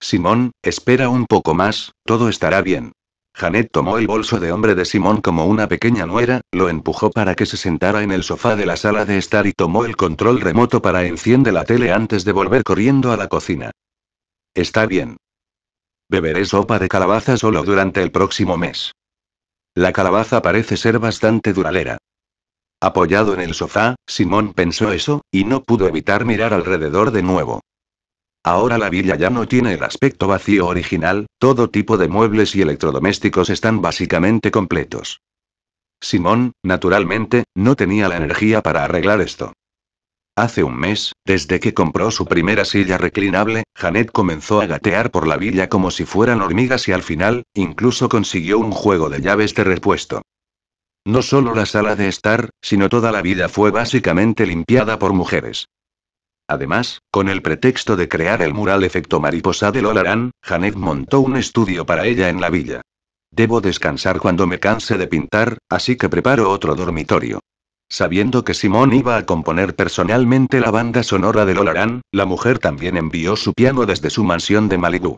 Simón, espera un poco más, todo estará bien. Janet tomó el bolso de hombre de Simón como una pequeña nuera, lo empujó para que se sentara en el sofá de la sala de estar y tomó el control remoto para enciende la tele antes de volver corriendo a la cocina. Está bien. Beberé sopa de calabaza solo durante el próximo mes. La calabaza parece ser bastante duradera. Apoyado en el sofá, Simón pensó eso, y no pudo evitar mirar alrededor de nuevo. Ahora la villa ya no tiene el aspecto vacío original, todo tipo de muebles y electrodomésticos están básicamente completos. Simón, naturalmente, no tenía la energía para arreglar esto. Hace un mes, desde que compró su primera silla reclinable, Janet comenzó a gatear por la villa como si fueran hormigas y al final, incluso consiguió un juego de llaves de repuesto. No solo la sala de estar, sino toda la vida fue básicamente limpiada por mujeres. Además, con el pretexto de crear el mural efecto mariposa de Lolaran, Janet montó un estudio para ella en la villa. Debo descansar cuando me canse de pintar, así que preparo otro dormitorio. Sabiendo que Simón iba a componer personalmente la banda sonora de Lolarán, la mujer también envió su piano desde su mansión de Malibu.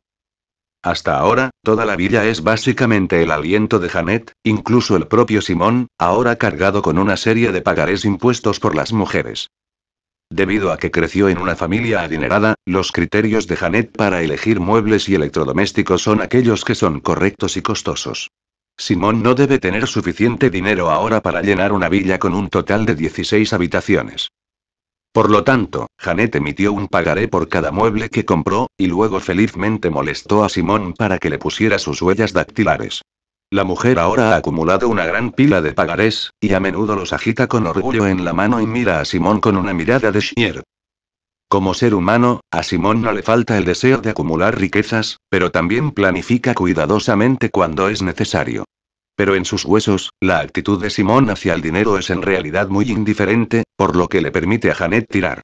Hasta ahora, toda la villa es básicamente el aliento de Janet, incluso el propio Simón, ahora cargado con una serie de pagarés impuestos por las mujeres. Debido a que creció en una familia adinerada, los criterios de Janet para elegir muebles y electrodomésticos son aquellos que son correctos y costosos. Simón no debe tener suficiente dinero ahora para llenar una villa con un total de 16 habitaciones. Por lo tanto, Janet emitió un pagaré por cada mueble que compró, y luego felizmente molestó a Simón para que le pusiera sus huellas dactilares. La mujer ahora ha acumulado una gran pila de pagarés, y a menudo los agita con orgullo en la mano y mira a Simón con una mirada de Schmier. Como ser humano, a Simón no le falta el deseo de acumular riquezas, pero también planifica cuidadosamente cuando es necesario. Pero en sus huesos, la actitud de Simón hacia el dinero es en realidad muy indiferente, por lo que le permite a Janet tirar.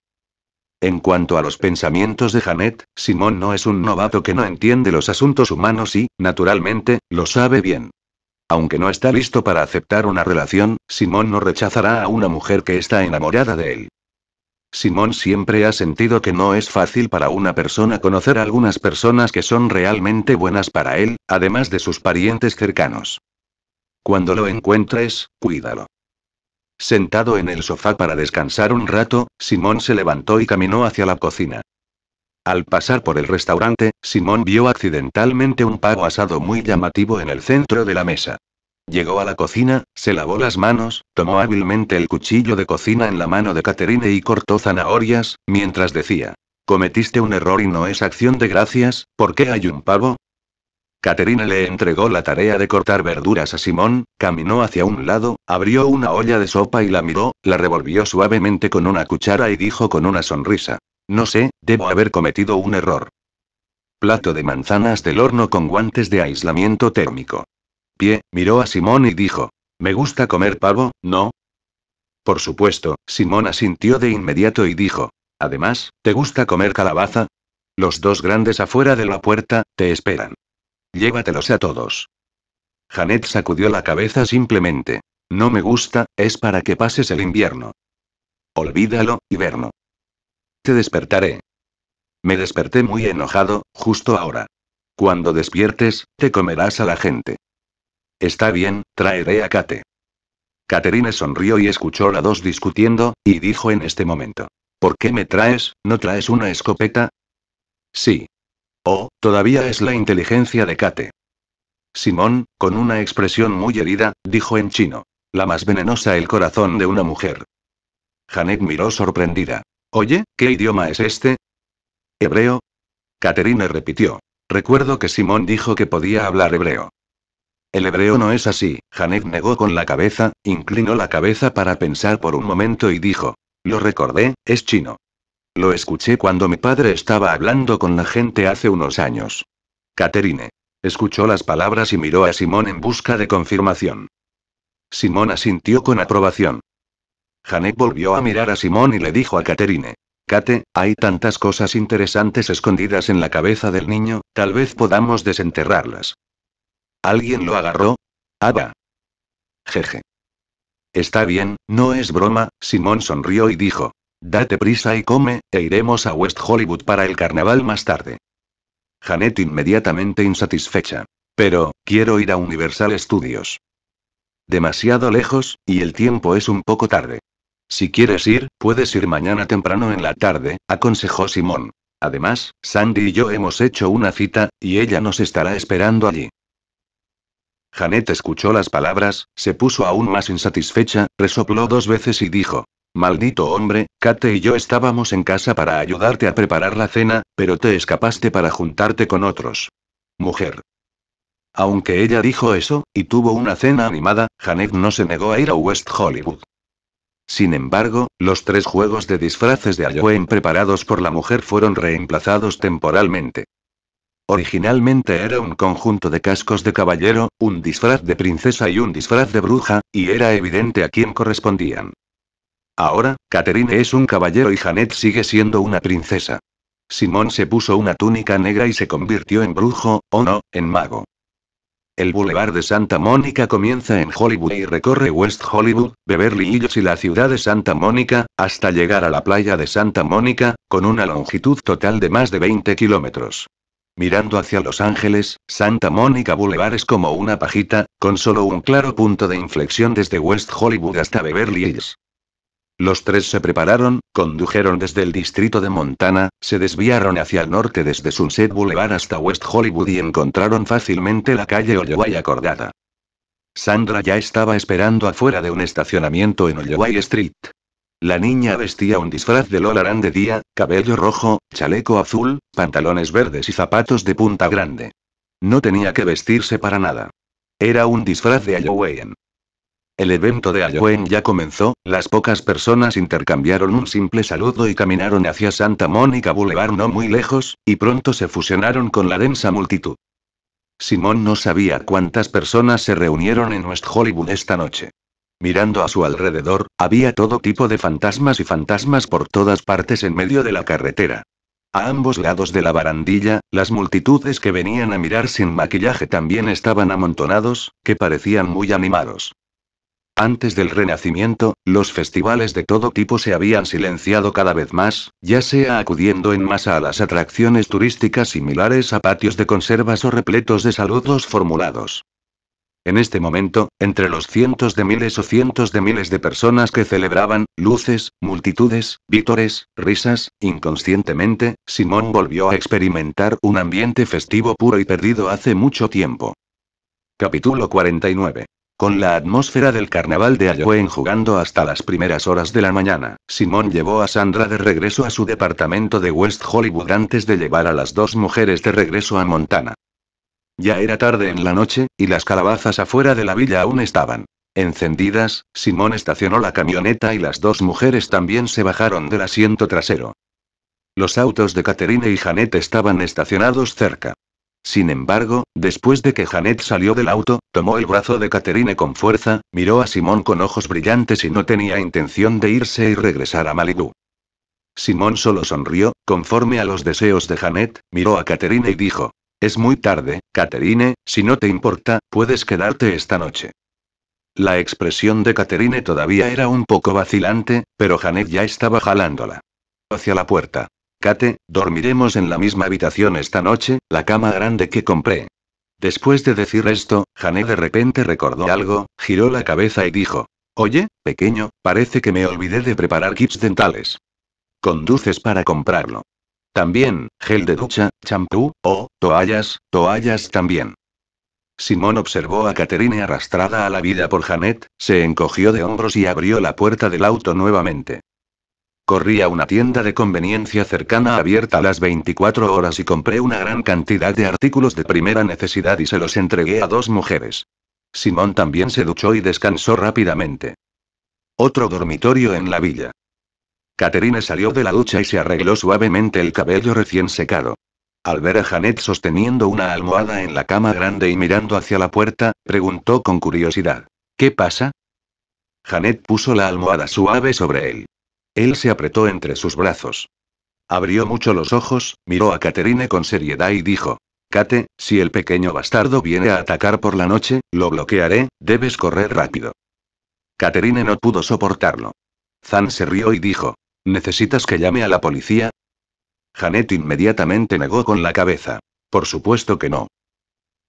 En cuanto a los pensamientos de Janet, Simón no es un novato que no entiende los asuntos humanos y, naturalmente, lo sabe bien. Aunque no está listo para aceptar una relación, Simón no rechazará a una mujer que está enamorada de él. Simón siempre ha sentido que no es fácil para una persona conocer a algunas personas que son realmente buenas para él, además de sus parientes cercanos. Cuando lo encuentres, cuídalo. Sentado en el sofá para descansar un rato, Simón se levantó y caminó hacia la cocina. Al pasar por el restaurante, Simón vio accidentalmente un pavo asado muy llamativo en el centro de la mesa. Llegó a la cocina, se lavó las manos, tomó hábilmente el cuchillo de cocina en la mano de Caterine y cortó zanahorias, mientras decía, Cometiste un error y no es acción de gracias, ¿por qué hay un pavo? Caterine le entregó la tarea de cortar verduras a Simón, caminó hacia un lado, abrió una olla de sopa y la miró, la revolvió suavemente con una cuchara y dijo con una sonrisa. No sé, debo haber cometido un error. Plato de manzanas del horno con guantes de aislamiento térmico pie, miró a Simón y dijo, ¿me gusta comer pavo, no? Por supuesto, Simón asintió de inmediato y dijo, además, ¿te gusta comer calabaza? Los dos grandes afuera de la puerta, te esperan. Llévatelos a todos. Janet sacudió la cabeza simplemente. No me gusta, es para que pases el invierno. Olvídalo, hiberno. Te despertaré. Me desperté muy enojado, justo ahora. Cuando despiertes, te comerás a la gente. Está bien, traeré a Kate. Caterine sonrió y escuchó a dos discutiendo, y dijo en este momento. ¿Por qué me traes, no traes una escopeta? Sí. Oh, todavía es la inteligencia de Kate. Simón, con una expresión muy herida, dijo en chino. La más venenosa el corazón de una mujer. Janet miró sorprendida. Oye, ¿qué idioma es este? Hebreo. Caterine repitió. Recuerdo que Simón dijo que podía hablar hebreo. El hebreo no es así. Janet negó con la cabeza, inclinó la cabeza para pensar por un momento y dijo. Lo recordé, es chino. Lo escuché cuando mi padre estaba hablando con la gente hace unos años. Caterine. Escuchó las palabras y miró a Simón en busca de confirmación. Simón asintió con aprobación. Janet volvió a mirar a Simón y le dijo a Caterine. Kate, hay tantas cosas interesantes escondidas en la cabeza del niño, tal vez podamos desenterrarlas. ¿Alguien lo agarró? Ada. Jeje. Está bien, no es broma, Simón sonrió y dijo. Date prisa y come, e iremos a West Hollywood para el carnaval más tarde. Janet inmediatamente insatisfecha. Pero, quiero ir a Universal Studios. Demasiado lejos, y el tiempo es un poco tarde. Si quieres ir, puedes ir mañana temprano en la tarde, aconsejó Simón. Además, Sandy y yo hemos hecho una cita, y ella nos estará esperando allí. Janet escuchó las palabras, se puso aún más insatisfecha, resopló dos veces y dijo, Maldito hombre, Kate y yo estábamos en casa para ayudarte a preparar la cena, pero te escapaste para juntarte con otros. Mujer. Aunque ella dijo eso, y tuvo una cena animada, Janet no se negó a ir a West Hollywood. Sin embargo, los tres juegos de disfraces de Halloween preparados por la mujer fueron reemplazados temporalmente. Originalmente era un conjunto de cascos de caballero, un disfraz de princesa y un disfraz de bruja, y era evidente a quién correspondían. Ahora, Catherine es un caballero y Janet sigue siendo una princesa. Simón se puso una túnica negra y se convirtió en brujo, o no, en mago. El Boulevard de Santa Mónica comienza en Hollywood y recorre West Hollywood, Beverly Hills y la ciudad de Santa Mónica, hasta llegar a la playa de Santa Mónica, con una longitud total de más de 20 kilómetros. Mirando hacia Los Ángeles, Santa Mónica Boulevard es como una pajita, con solo un claro punto de inflexión desde West Hollywood hasta Beverly Hills. Los tres se prepararon, condujeron desde el distrito de Montana, se desviaron hacia el norte desde Sunset Boulevard hasta West Hollywood y encontraron fácilmente la calle Olloway acordada. Sandra ya estaba esperando afuera de un estacionamiento en Olloway Street. La niña vestía un disfraz de Lola de día, cabello rojo, chaleco azul, pantalones verdes y zapatos de punta grande. No tenía que vestirse para nada. Era un disfraz de Halloween. El evento de Halloween ya comenzó, las pocas personas intercambiaron un simple saludo y caminaron hacia Santa Mónica Boulevard no muy lejos, y pronto se fusionaron con la densa multitud. Simón no sabía cuántas personas se reunieron en West Hollywood esta noche. Mirando a su alrededor, había todo tipo de fantasmas y fantasmas por todas partes en medio de la carretera. A ambos lados de la barandilla, las multitudes que venían a mirar sin maquillaje también estaban amontonados, que parecían muy animados. Antes del Renacimiento, los festivales de todo tipo se habían silenciado cada vez más, ya sea acudiendo en masa a las atracciones turísticas similares a patios de conservas o repletos de saludos formulados. En este momento, entre los cientos de miles o cientos de miles de personas que celebraban, luces, multitudes, vítores, risas, inconscientemente, Simón volvió a experimentar un ambiente festivo puro y perdido hace mucho tiempo. Capítulo 49. Con la atmósfera del carnaval de Ayoen jugando hasta las primeras horas de la mañana, Simón llevó a Sandra de regreso a su departamento de West Hollywood antes de llevar a las dos mujeres de regreso a Montana. Ya era tarde en la noche, y las calabazas afuera de la villa aún estaban encendidas, Simón estacionó la camioneta y las dos mujeres también se bajaron del asiento trasero. Los autos de Caterine y Janet estaban estacionados cerca. Sin embargo, después de que Janet salió del auto, tomó el brazo de Caterine con fuerza, miró a Simón con ojos brillantes y no tenía intención de irse y regresar a Malibu. Simón solo sonrió, conforme a los deseos de Janet, miró a Caterine y dijo, es muy tarde, Caterine, si no te importa, puedes quedarte esta noche. La expresión de Caterine todavía era un poco vacilante, pero Janet ya estaba jalándola. Hacia la puerta. Kate, dormiremos en la misma habitación esta noche, la cama grande que compré. Después de decir esto, Janet de repente recordó algo, giró la cabeza y dijo, Oye, pequeño, parece que me olvidé de preparar kits dentales. Conduces para comprarlo. También, gel de ducha, champú, o, toallas, toallas también. Simón observó a Caterine arrastrada a la vida por Janet, se encogió de hombros y abrió la puerta del auto nuevamente. Corrí a una tienda de conveniencia cercana abierta a las 24 horas y compré una gran cantidad de artículos de primera necesidad y se los entregué a dos mujeres. Simón también se duchó y descansó rápidamente. Otro dormitorio en la villa. Caterine salió de la ducha y se arregló suavemente el cabello recién secado. Al ver a Janet sosteniendo una almohada en la cama grande y mirando hacia la puerta, preguntó con curiosidad. ¿Qué pasa? Janet puso la almohada suave sobre él. Él se apretó entre sus brazos. Abrió mucho los ojos, miró a Caterine con seriedad y dijo. Kate, si el pequeño bastardo viene a atacar por la noche, lo bloquearé, debes correr rápido. Caterine no pudo soportarlo. Zan se rió y dijo, ¿Necesitas que llame a la policía? Janet inmediatamente negó con la cabeza. Por supuesto que no.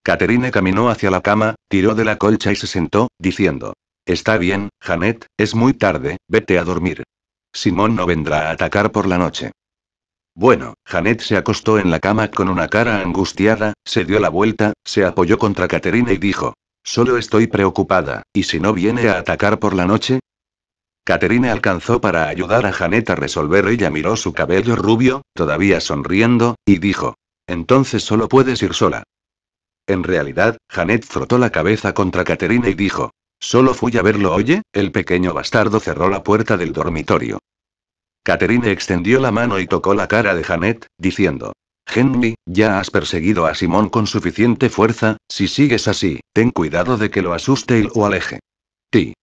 Caterine caminó hacia la cama, tiró de la colcha y se sentó, diciendo. Está bien, Janet, es muy tarde, vete a dormir. Simón no vendrá a atacar por la noche. Bueno, Janet se acostó en la cama con una cara angustiada, se dio la vuelta, se apoyó contra Caterina y dijo. Solo estoy preocupada, ¿y si no viene a atacar por la noche? Caterine alcanzó para ayudar a Janet a resolver. Ella miró su cabello rubio, todavía sonriendo, y dijo. Entonces solo puedes ir sola. En realidad, Janet frotó la cabeza contra Caterine y dijo. Solo fui a verlo, oye, el pequeño bastardo cerró la puerta del dormitorio. Caterine extendió la mano y tocó la cara de Janet, diciendo. Henry, ya has perseguido a Simón con suficiente fuerza, si sigues así, ten cuidado de que lo asuste y lo aleje. Ti.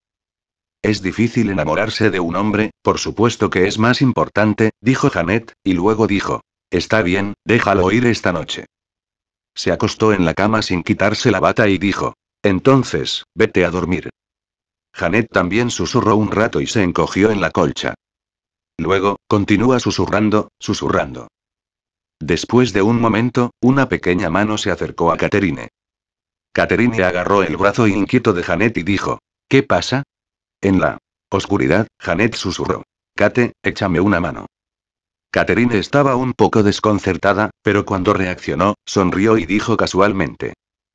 Es difícil enamorarse de un hombre, por supuesto que es más importante, dijo Janet, y luego dijo, Está bien, déjalo ir esta noche. Se acostó en la cama sin quitarse la bata y dijo, Entonces, vete a dormir. Janet también susurró un rato y se encogió en la colcha. Luego, continúa susurrando, susurrando. Después de un momento, una pequeña mano se acercó a Caterine. Caterine agarró el brazo inquieto de Janet y dijo, ¿Qué pasa? En la oscuridad, Janet susurró. Kate, échame una mano. Catherine estaba un poco desconcertada, pero cuando reaccionó, sonrió y dijo casualmente.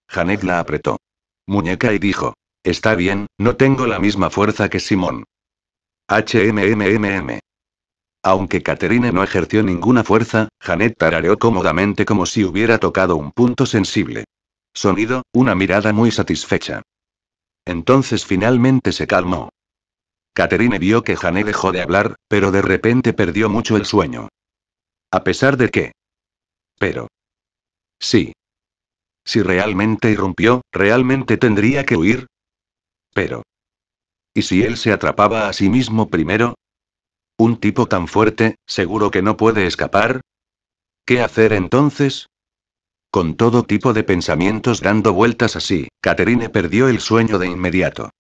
Janet la apretó. Muñeca y dijo. Está bien, no tengo la misma fuerza que Simón. HMMMM. Aunque katherine no ejerció ninguna fuerza, Janet tarareó cómodamente como si hubiera tocado un punto sensible. Sonido, una mirada muy satisfecha. Entonces finalmente se calmó. Caterine vio que Jané dejó de hablar, pero de repente perdió mucho el sueño. A pesar de que. Pero. Sí. Si realmente irrumpió, ¿realmente tendría que huir? Pero. ¿Y si él se atrapaba a sí mismo primero? Un tipo tan fuerte, seguro que no puede escapar. ¿Qué hacer entonces? Con todo tipo de pensamientos dando vueltas así, Caterine perdió el sueño de inmediato.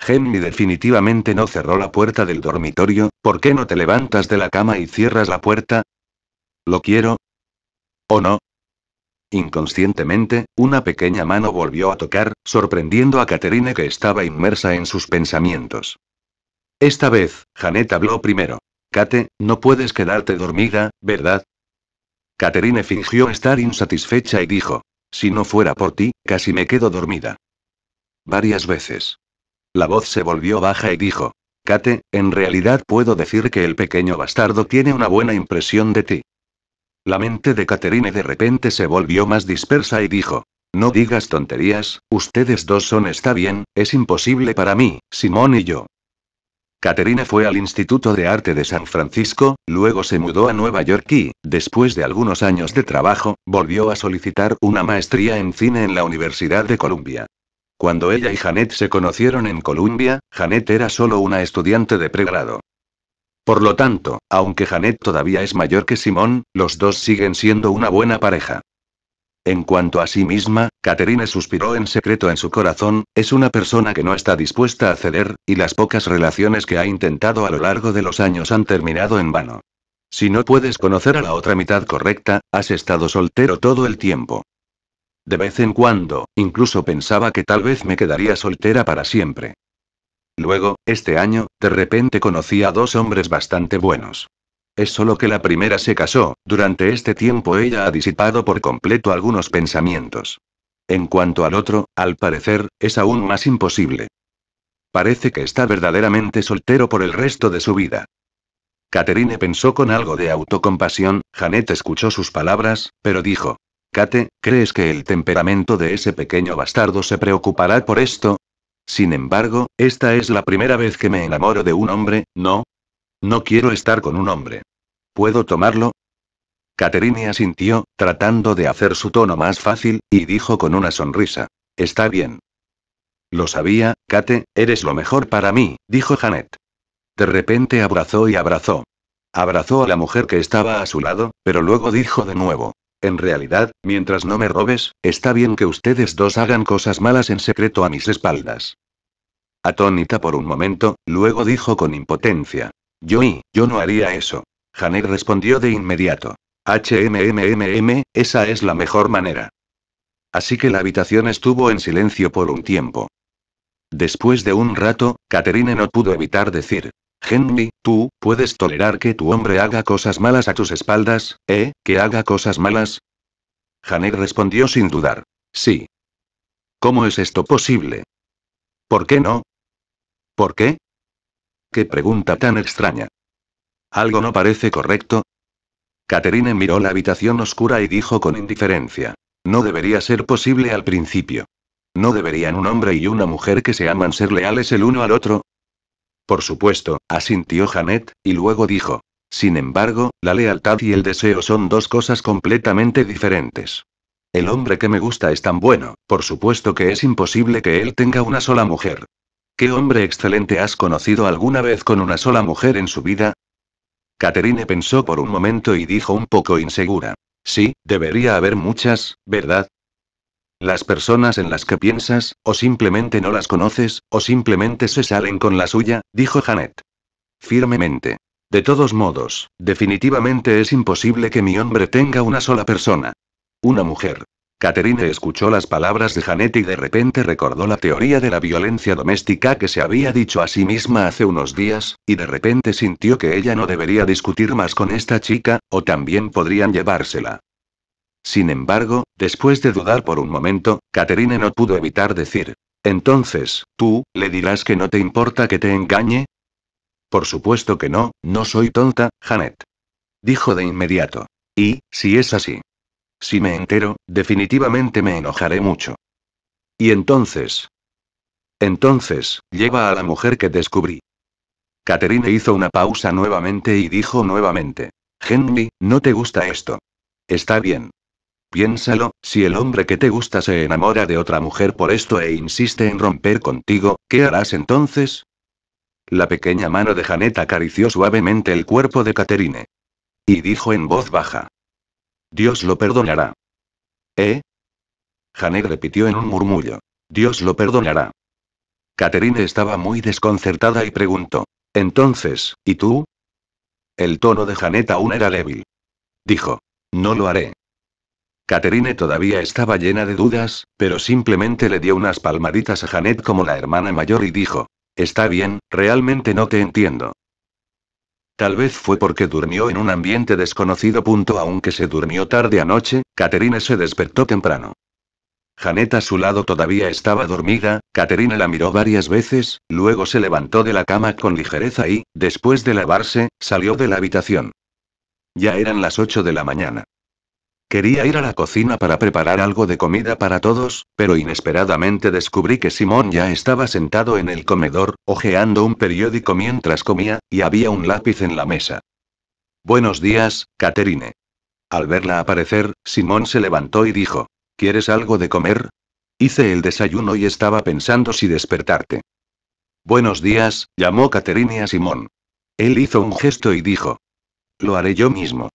Gemini definitivamente no cerró la puerta del dormitorio, ¿por qué no te levantas de la cama y cierras la puerta? ¿Lo quiero? ¿O no? Inconscientemente, una pequeña mano volvió a tocar, sorprendiendo a Caterine que estaba inmersa en sus pensamientos. Esta vez, Janet habló primero. Kate, no puedes quedarte dormida, ¿verdad? Caterine fingió estar insatisfecha y dijo, si no fuera por ti, casi me quedo dormida. Varias veces. La voz se volvió baja y dijo, Kate, en realidad puedo decir que el pequeño bastardo tiene una buena impresión de ti. La mente de Caterine de repente se volvió más dispersa y dijo, no digas tonterías, ustedes dos son está bien, es imposible para mí, Simón y yo, Caterina fue al Instituto de Arte de San Francisco, luego se mudó a Nueva York y, después de algunos años de trabajo, volvió a solicitar una maestría en cine en la Universidad de Columbia. Cuando ella y Janet se conocieron en Columbia, Janet era solo una estudiante de pregrado. Por lo tanto, aunque Janet todavía es mayor que Simón, los dos siguen siendo una buena pareja. En cuanto a sí misma, Caterine suspiró en secreto en su corazón, es una persona que no está dispuesta a ceder, y las pocas relaciones que ha intentado a lo largo de los años han terminado en vano. Si no puedes conocer a la otra mitad correcta, has estado soltero todo el tiempo. De vez en cuando, incluso pensaba que tal vez me quedaría soltera para siempre. Luego, este año, de repente conocí a dos hombres bastante buenos. Es solo que la primera se casó, durante este tiempo ella ha disipado por completo algunos pensamientos. En cuanto al otro, al parecer, es aún más imposible. Parece que está verdaderamente soltero por el resto de su vida. Caterine pensó con algo de autocompasión, Janet escuchó sus palabras, pero dijo, Kate, ¿crees que el temperamento de ese pequeño bastardo se preocupará por esto? Sin embargo, esta es la primera vez que me enamoro de un hombre, ¿no? No quiero estar con un hombre. ¿Puedo tomarlo? Caterina asintió, tratando de hacer su tono más fácil, y dijo con una sonrisa. Está bien. Lo sabía, Kate, eres lo mejor para mí, dijo Janet. De repente abrazó y abrazó. Abrazó a la mujer que estaba a su lado, pero luego dijo de nuevo. En realidad, mientras no me robes, está bien que ustedes dos hagan cosas malas en secreto a mis espaldas. Atónita por un momento, luego dijo con impotencia. Yo y, yo no haría eso. Janet respondió de inmediato. HMMMM, esa es la mejor manera. Así que la habitación estuvo en silencio por un tiempo. Después de un rato, Caterine no pudo evitar decir. Henry, tú, puedes tolerar que tu hombre haga cosas malas a tus espaldas, ¿eh? ¿Que haga cosas malas? Janet respondió sin dudar. Sí. ¿Cómo es esto posible? ¿Por qué no? ¿Por qué? Qué pregunta tan extraña. ¿Algo no parece correcto? Catherine miró la habitación oscura y dijo con indiferencia. No debería ser posible al principio. ¿No deberían un hombre y una mujer que se aman ser leales el uno al otro? Por supuesto, asintió Janet, y luego dijo. Sin embargo, la lealtad y el deseo son dos cosas completamente diferentes. El hombre que me gusta es tan bueno, por supuesto que es imposible que él tenga una sola mujer. ¿Qué hombre excelente has conocido alguna vez con una sola mujer en su vida? Caterine pensó por un momento y dijo un poco insegura. Sí, debería haber muchas, ¿verdad? Las personas en las que piensas, o simplemente no las conoces, o simplemente se salen con la suya, dijo Janet. Firmemente. De todos modos, definitivamente es imposible que mi hombre tenga una sola persona. Una mujer. Catherine escuchó las palabras de Janet y de repente recordó la teoría de la violencia doméstica que se había dicho a sí misma hace unos días, y de repente sintió que ella no debería discutir más con esta chica, o también podrían llevársela. Sin embargo, después de dudar por un momento, Caterine no pudo evitar decir, entonces, ¿tú, le dirás que no te importa que te engañe? Por supuesto que no, no soy tonta, Janet. Dijo de inmediato. Y, si es así, si me entero, definitivamente me enojaré mucho. Y entonces. Entonces, lleva a la mujer que descubrí. Caterine hizo una pausa nuevamente y dijo nuevamente. Henry, no te gusta esto. Está bien. Piénsalo, si el hombre que te gusta se enamora de otra mujer por esto e insiste en romper contigo, ¿qué harás entonces? La pequeña mano de Janet acarició suavemente el cuerpo de Caterine. Y dijo en voz baja, Dios lo perdonará. ¿Eh? Janet repitió en un murmullo. Dios lo perdonará. Catherine estaba muy desconcertada y preguntó. Entonces, ¿y tú? El tono de Janet aún era débil. Dijo. No lo haré. Catherine todavía estaba llena de dudas, pero simplemente le dio unas palmaditas a Janet como la hermana mayor y dijo. Está bien, realmente no te entiendo. Tal vez fue porque durmió en un ambiente desconocido. Aunque se durmió tarde anoche, Caterina se despertó temprano. Janet a su lado todavía estaba dormida, Caterina la miró varias veces, luego se levantó de la cama con ligereza y, después de lavarse, salió de la habitación. Ya eran las 8 de la mañana. Quería ir a la cocina para preparar algo de comida para todos, pero inesperadamente descubrí que Simón ya estaba sentado en el comedor, hojeando un periódico mientras comía, y había un lápiz en la mesa. Buenos días, Caterine. Al verla aparecer, Simón se levantó y dijo, ¿Quieres algo de comer? Hice el desayuno y estaba pensando si despertarte. Buenos días, llamó Caterine a Simón. Él hizo un gesto y dijo, Lo haré yo mismo.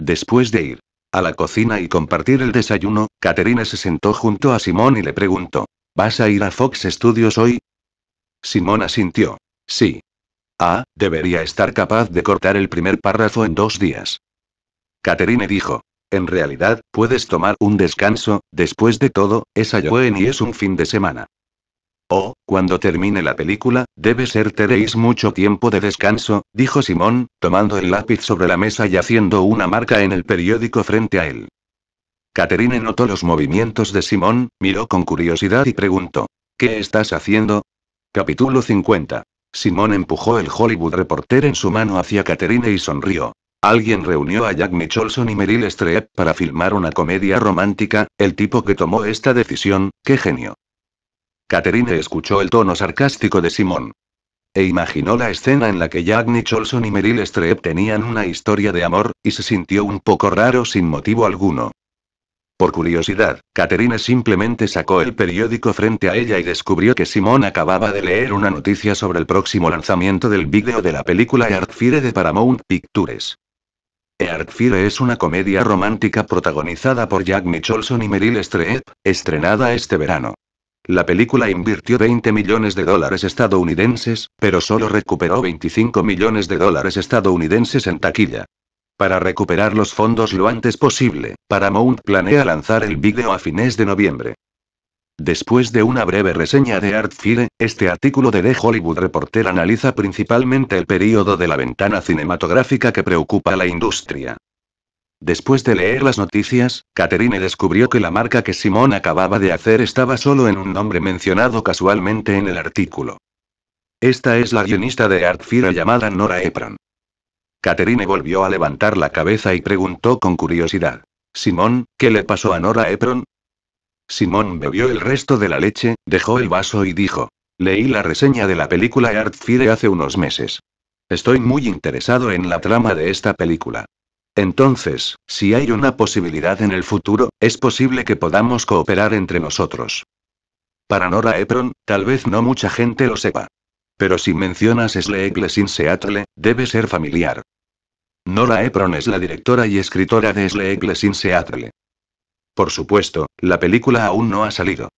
Después de ir a la cocina y compartir el desayuno, Caterine se sentó junto a Simón y le preguntó, ¿Vas a ir a Fox Studios hoy? Simón asintió. Sí. Ah, debería estar capaz de cortar el primer párrafo en dos días. Caterine dijo, en realidad, puedes tomar un descanso, después de todo, es Halloween y es un fin de semana. Oh, cuando termine la película, debe ser tenéis mucho tiempo de descanso, dijo Simón, tomando el lápiz sobre la mesa y haciendo una marca en el periódico frente a él. Caterine notó los movimientos de Simón, miró con curiosidad y preguntó, ¿qué estás haciendo? Capítulo 50. Simón empujó el Hollywood Reporter en su mano hacia Caterine y sonrió. Alguien reunió a Jack Nicholson y Meryl Streep para filmar una comedia romántica, el tipo que tomó esta decisión, qué genio. Catherine escuchó el tono sarcástico de Simón. E imaginó la escena en la que Jack Nicholson y Meryl Streep tenían una historia de amor, y se sintió un poco raro sin motivo alguno. Por curiosidad, Catherine simplemente sacó el periódico frente a ella y descubrió que Simón acababa de leer una noticia sobre el próximo lanzamiento del vídeo de la película Earthfire de Paramount Pictures. Earthfire es una comedia romántica protagonizada por Jack Nicholson y Meryl Streep, estrenada este verano. La película invirtió 20 millones de dólares estadounidenses, pero solo recuperó 25 millones de dólares estadounidenses en taquilla. Para recuperar los fondos lo antes posible, Paramount planea lanzar el vídeo a fines de noviembre. Después de una breve reseña de Artfire, este artículo de The Hollywood Reporter analiza principalmente el período de la ventana cinematográfica que preocupa a la industria, Después de leer las noticias, Catherine descubrió que la marca que Simón acababa de hacer estaba solo en un nombre mencionado casualmente en el artículo. Esta es la guionista de Artfire llamada Nora Epron. Catherine volvió a levantar la cabeza y preguntó con curiosidad. Simón, ¿qué le pasó a Nora Epron? Simón bebió el resto de la leche, dejó el vaso y dijo. Leí la reseña de la película Artfire hace unos meses. Estoy muy interesado en la trama de esta película. Entonces, si hay una posibilidad en el futuro, es posible que podamos cooperar entre nosotros. Para Nora Epron, tal vez no mucha gente lo sepa. Pero si mencionas Sleekle sin Seattle, debe ser familiar. Nora Epron es la directora y escritora de Sleegle sin Seattle. Por supuesto, la película aún no ha salido.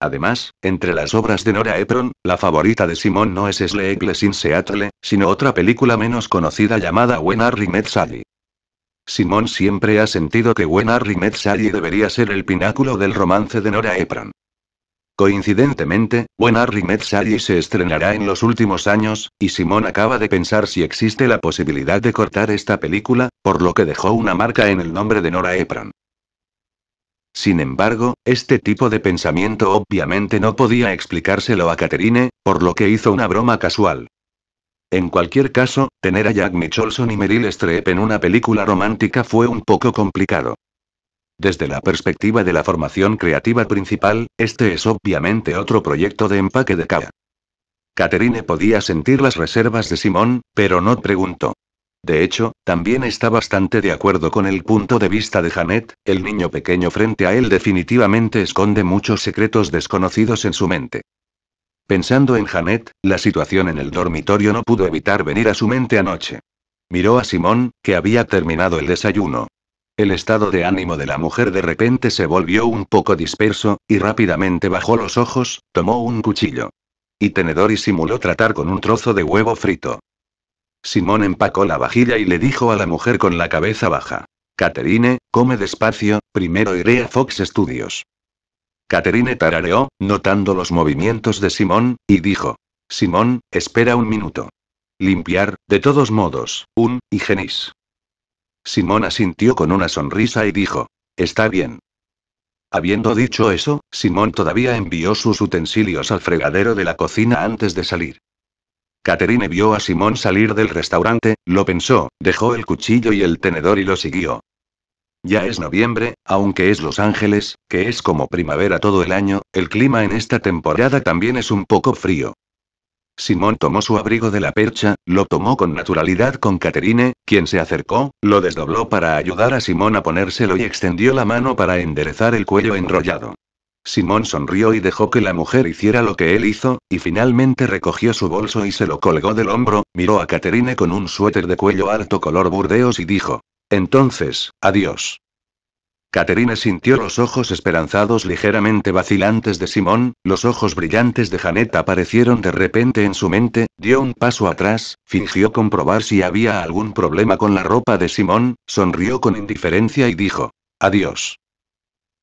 Además, entre las obras de Nora Epron, la favorita de Simon no es Sleekle sin Seattle, sino otra película menos conocida llamada When Harry Met Sally. Simón siempre ha sentido que Gwen Harry debería ser el pináculo del romance de Nora Ephron. Coincidentemente, Gwen Harry se estrenará en los últimos años, y Simón acaba de pensar si existe la posibilidad de cortar esta película, por lo que dejó una marca en el nombre de Nora Ephron. Sin embargo, este tipo de pensamiento obviamente no podía explicárselo a Caterine, por lo que hizo una broma casual. En cualquier caso, tener a Jack Nicholson y Meryl Streep en una película romántica fue un poco complicado. Desde la perspectiva de la formación creativa principal, este es obviamente otro proyecto de empaque de Kaya. Catherine podía sentir las reservas de Simón, pero no preguntó. De hecho, también está bastante de acuerdo con el punto de vista de Janet, el niño pequeño frente a él definitivamente esconde muchos secretos desconocidos en su mente. Pensando en Janet, la situación en el dormitorio no pudo evitar venir a su mente anoche. Miró a Simón, que había terminado el desayuno. El estado de ánimo de la mujer de repente se volvió un poco disperso, y rápidamente bajó los ojos, tomó un cuchillo y tenedor y simuló tratar con un trozo de huevo frito. Simón empacó la vajilla y le dijo a la mujer con la cabeza baja. Caterine, come despacio, primero iré a Fox Studios. Caterine tarareó, notando los movimientos de Simón, y dijo. Simón, espera un minuto. Limpiar, de todos modos, un, y Simón asintió con una sonrisa y dijo. Está bien. Habiendo dicho eso, Simón todavía envió sus utensilios al fregadero de la cocina antes de salir. Caterine vio a Simón salir del restaurante, lo pensó, dejó el cuchillo y el tenedor y lo siguió. Ya es noviembre, aunque es Los Ángeles, que es como primavera todo el año, el clima en esta temporada también es un poco frío. Simón tomó su abrigo de la percha, lo tomó con naturalidad con Caterine, quien se acercó, lo desdobló para ayudar a Simón a ponérselo y extendió la mano para enderezar el cuello enrollado. Simón sonrió y dejó que la mujer hiciera lo que él hizo, y finalmente recogió su bolso y se lo colgó del hombro, miró a Caterine con un suéter de cuello alto color burdeos y dijo, entonces, adiós. Caterina sintió los ojos esperanzados ligeramente vacilantes de Simón, los ojos brillantes de Janet aparecieron de repente en su mente, dio un paso atrás, fingió comprobar si había algún problema con la ropa de Simón, sonrió con indiferencia y dijo, adiós.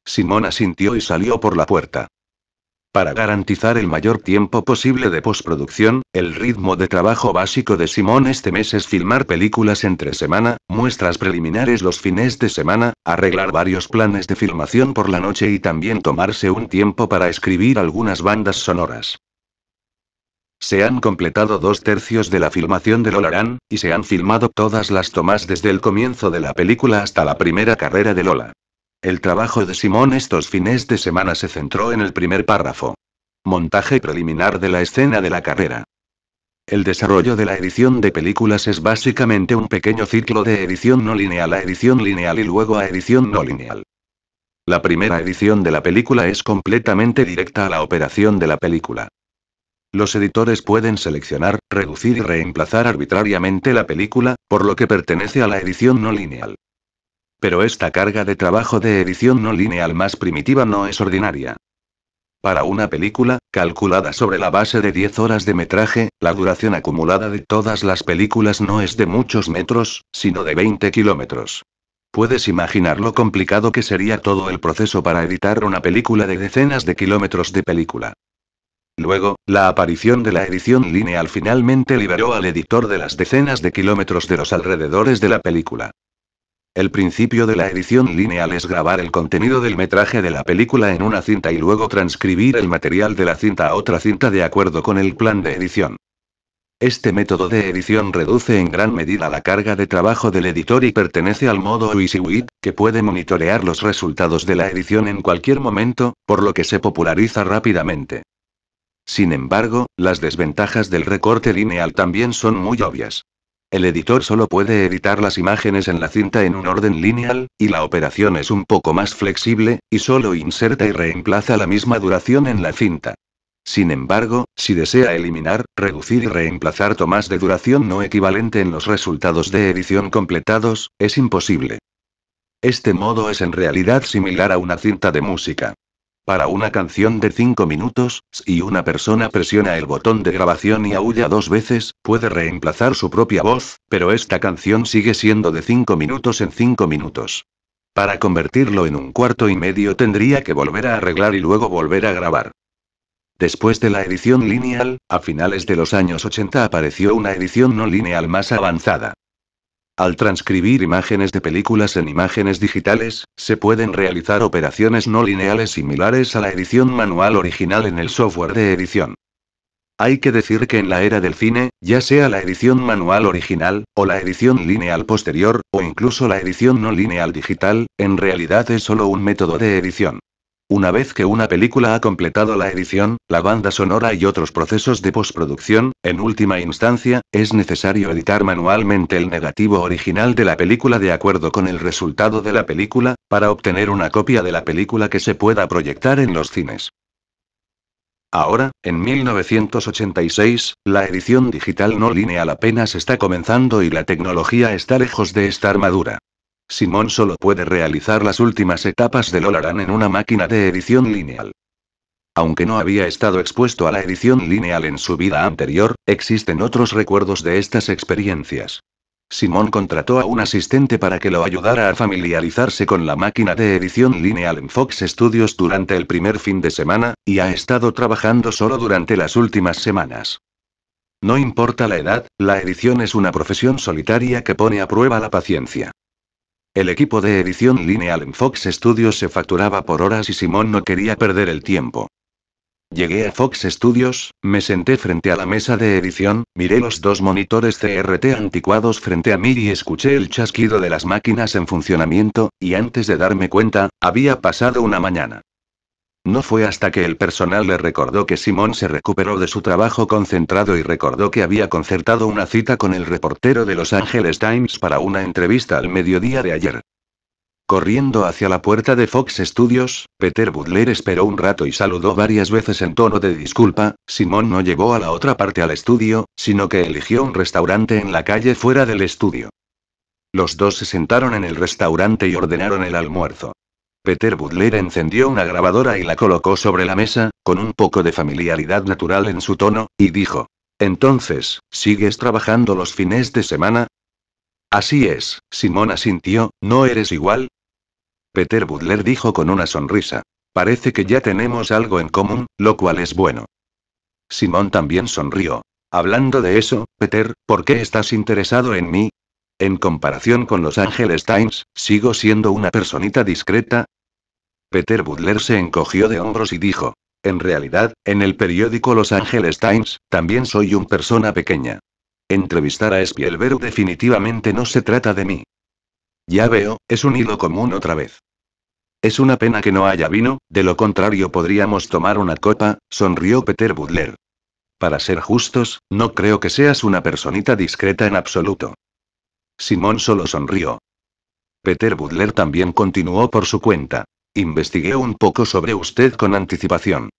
Simón asintió y salió por la puerta. Para garantizar el mayor tiempo posible de postproducción, el ritmo de trabajo básico de Simón este mes es filmar películas entre semana, muestras preliminares los fines de semana, arreglar varios planes de filmación por la noche y también tomarse un tiempo para escribir algunas bandas sonoras. Se han completado dos tercios de la filmación de Lola Ran, y se han filmado todas las tomas desde el comienzo de la película hasta la primera carrera de Lola. El trabajo de Simón estos fines de semana se centró en el primer párrafo. Montaje preliminar de la escena de la carrera. El desarrollo de la edición de películas es básicamente un pequeño ciclo de edición no lineal a edición lineal y luego a edición no lineal. La primera edición de la película es completamente directa a la operación de la película. Los editores pueden seleccionar, reducir y reemplazar arbitrariamente la película, por lo que pertenece a la edición no lineal. Pero esta carga de trabajo de edición no lineal más primitiva no es ordinaria. Para una película, calculada sobre la base de 10 horas de metraje, la duración acumulada de todas las películas no es de muchos metros, sino de 20 kilómetros. Puedes imaginar lo complicado que sería todo el proceso para editar una película de decenas de kilómetros de película. Luego, la aparición de la edición lineal finalmente liberó al editor de las decenas de kilómetros de los alrededores de la película. El principio de la edición lineal es grabar el contenido del metraje de la película en una cinta y luego transcribir el material de la cinta a otra cinta de acuerdo con el plan de edición. Este método de edición reduce en gran medida la carga de trabajo del editor y pertenece al modo WYSIWYG, que puede monitorear los resultados de la edición en cualquier momento, por lo que se populariza rápidamente. Sin embargo, las desventajas del recorte lineal también son muy obvias. El editor solo puede editar las imágenes en la cinta en un orden lineal, y la operación es un poco más flexible, y solo inserta y reemplaza la misma duración en la cinta. Sin embargo, si desea eliminar, reducir y reemplazar tomas de duración no equivalente en los resultados de edición completados, es imposible. Este modo es en realidad similar a una cinta de música. Para una canción de 5 minutos, si una persona presiona el botón de grabación y aúlla dos veces, puede reemplazar su propia voz, pero esta canción sigue siendo de 5 minutos en 5 minutos. Para convertirlo en un cuarto y medio tendría que volver a arreglar y luego volver a grabar. Después de la edición lineal, a finales de los años 80 apareció una edición no lineal más avanzada. Al transcribir imágenes de películas en imágenes digitales, se pueden realizar operaciones no lineales similares a la edición manual original en el software de edición. Hay que decir que en la era del cine, ya sea la edición manual original, o la edición lineal posterior, o incluso la edición no lineal digital, en realidad es solo un método de edición. Una vez que una película ha completado la edición, la banda sonora y otros procesos de postproducción, en última instancia, es necesario editar manualmente el negativo original de la película de acuerdo con el resultado de la película, para obtener una copia de la película que se pueda proyectar en los cines. Ahora, en 1986, la edición digital no lineal apenas está comenzando y la tecnología está lejos de estar madura. Simón solo puede realizar las últimas etapas del Olaran en una máquina de edición lineal. Aunque no había estado expuesto a la edición lineal en su vida anterior, existen otros recuerdos de estas experiencias. Simón contrató a un asistente para que lo ayudara a familiarizarse con la máquina de edición lineal en Fox Studios durante el primer fin de semana, y ha estado trabajando solo durante las últimas semanas. No importa la edad, la edición es una profesión solitaria que pone a prueba la paciencia. El equipo de edición lineal en Fox Studios se facturaba por horas y Simón no quería perder el tiempo. Llegué a Fox Studios, me senté frente a la mesa de edición, miré los dos monitores CRT anticuados frente a mí y escuché el chasquido de las máquinas en funcionamiento, y antes de darme cuenta, había pasado una mañana. No fue hasta que el personal le recordó que Simón se recuperó de su trabajo concentrado y recordó que había concertado una cita con el reportero de Los Angeles Times para una entrevista al mediodía de ayer. Corriendo hacia la puerta de Fox Studios, Peter Butler esperó un rato y saludó varias veces en tono de disculpa, Simón no llevó a la otra parte al estudio, sino que eligió un restaurante en la calle fuera del estudio. Los dos se sentaron en el restaurante y ordenaron el almuerzo. Peter Butler encendió una grabadora y la colocó sobre la mesa, con un poco de familiaridad natural en su tono, y dijo. Entonces, ¿sigues trabajando los fines de semana? Así es, Simón asintió, ¿no eres igual? Peter Butler dijo con una sonrisa. Parece que ya tenemos algo en común, lo cual es bueno. Simón también sonrió. Hablando de eso, Peter, ¿por qué estás interesado en mí? En comparación con los Angeles Times, sigo siendo una personita discreta. Peter Butler se encogió de hombros y dijo, en realidad, en el periódico Los Angeles Times, también soy una persona pequeña. Entrevistar a Spielberg definitivamente no se trata de mí. Ya veo, es un hilo común otra vez. Es una pena que no haya vino, de lo contrario podríamos tomar una copa, sonrió Peter Butler. Para ser justos, no creo que seas una personita discreta en absoluto. Simón solo sonrió. Peter Butler también continuó por su cuenta. Investigué un poco sobre usted con anticipación.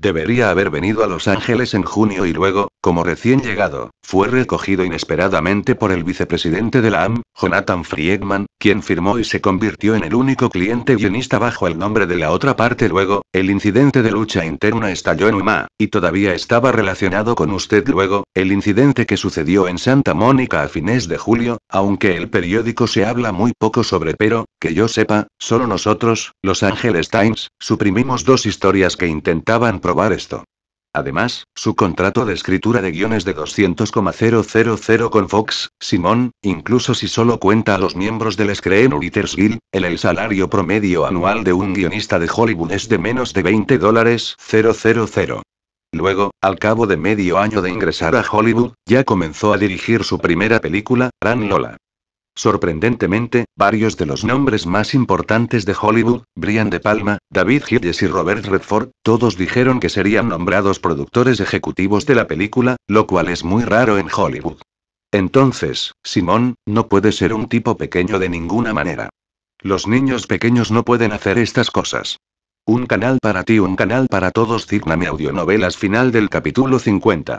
Debería haber venido a Los Ángeles en junio y luego, como recién llegado, fue recogido inesperadamente por el vicepresidente de la AM, Jonathan Friedman, quien firmó y se convirtió en el único cliente guionista bajo el nombre de la otra parte. Luego, el incidente de lucha interna estalló en UMA, y todavía estaba relacionado con usted. Luego, el incidente que sucedió en Santa Mónica a fines de julio, aunque el periódico se habla muy poco sobre, pero, que yo sepa, solo nosotros, Los Angeles Times, suprimimos dos historias que intentaban probar esto. Además, su contrato de escritura de guiones de 200,000 con Fox, Simon, incluso si solo cuenta a los miembros del Screenwriters Guild, el, salario promedio anual de un guionista de Hollywood es de menos de 20 dólares Luego, al cabo de medio año de ingresar a Hollywood, ya comenzó a dirigir su primera película, Gran Lola. Sorprendentemente, varios de los nombres más importantes de Hollywood, Brian De Palma, David Hughes y Robert Redford, todos dijeron que serían nombrados productores ejecutivos de la película, lo cual es muy raro en Hollywood. Entonces, Simón, no puede ser un tipo pequeño de ninguna manera. Los niños pequeños no pueden hacer estas cosas. Un canal para ti, un canal para todos. mi Audionovelas final del capítulo 50.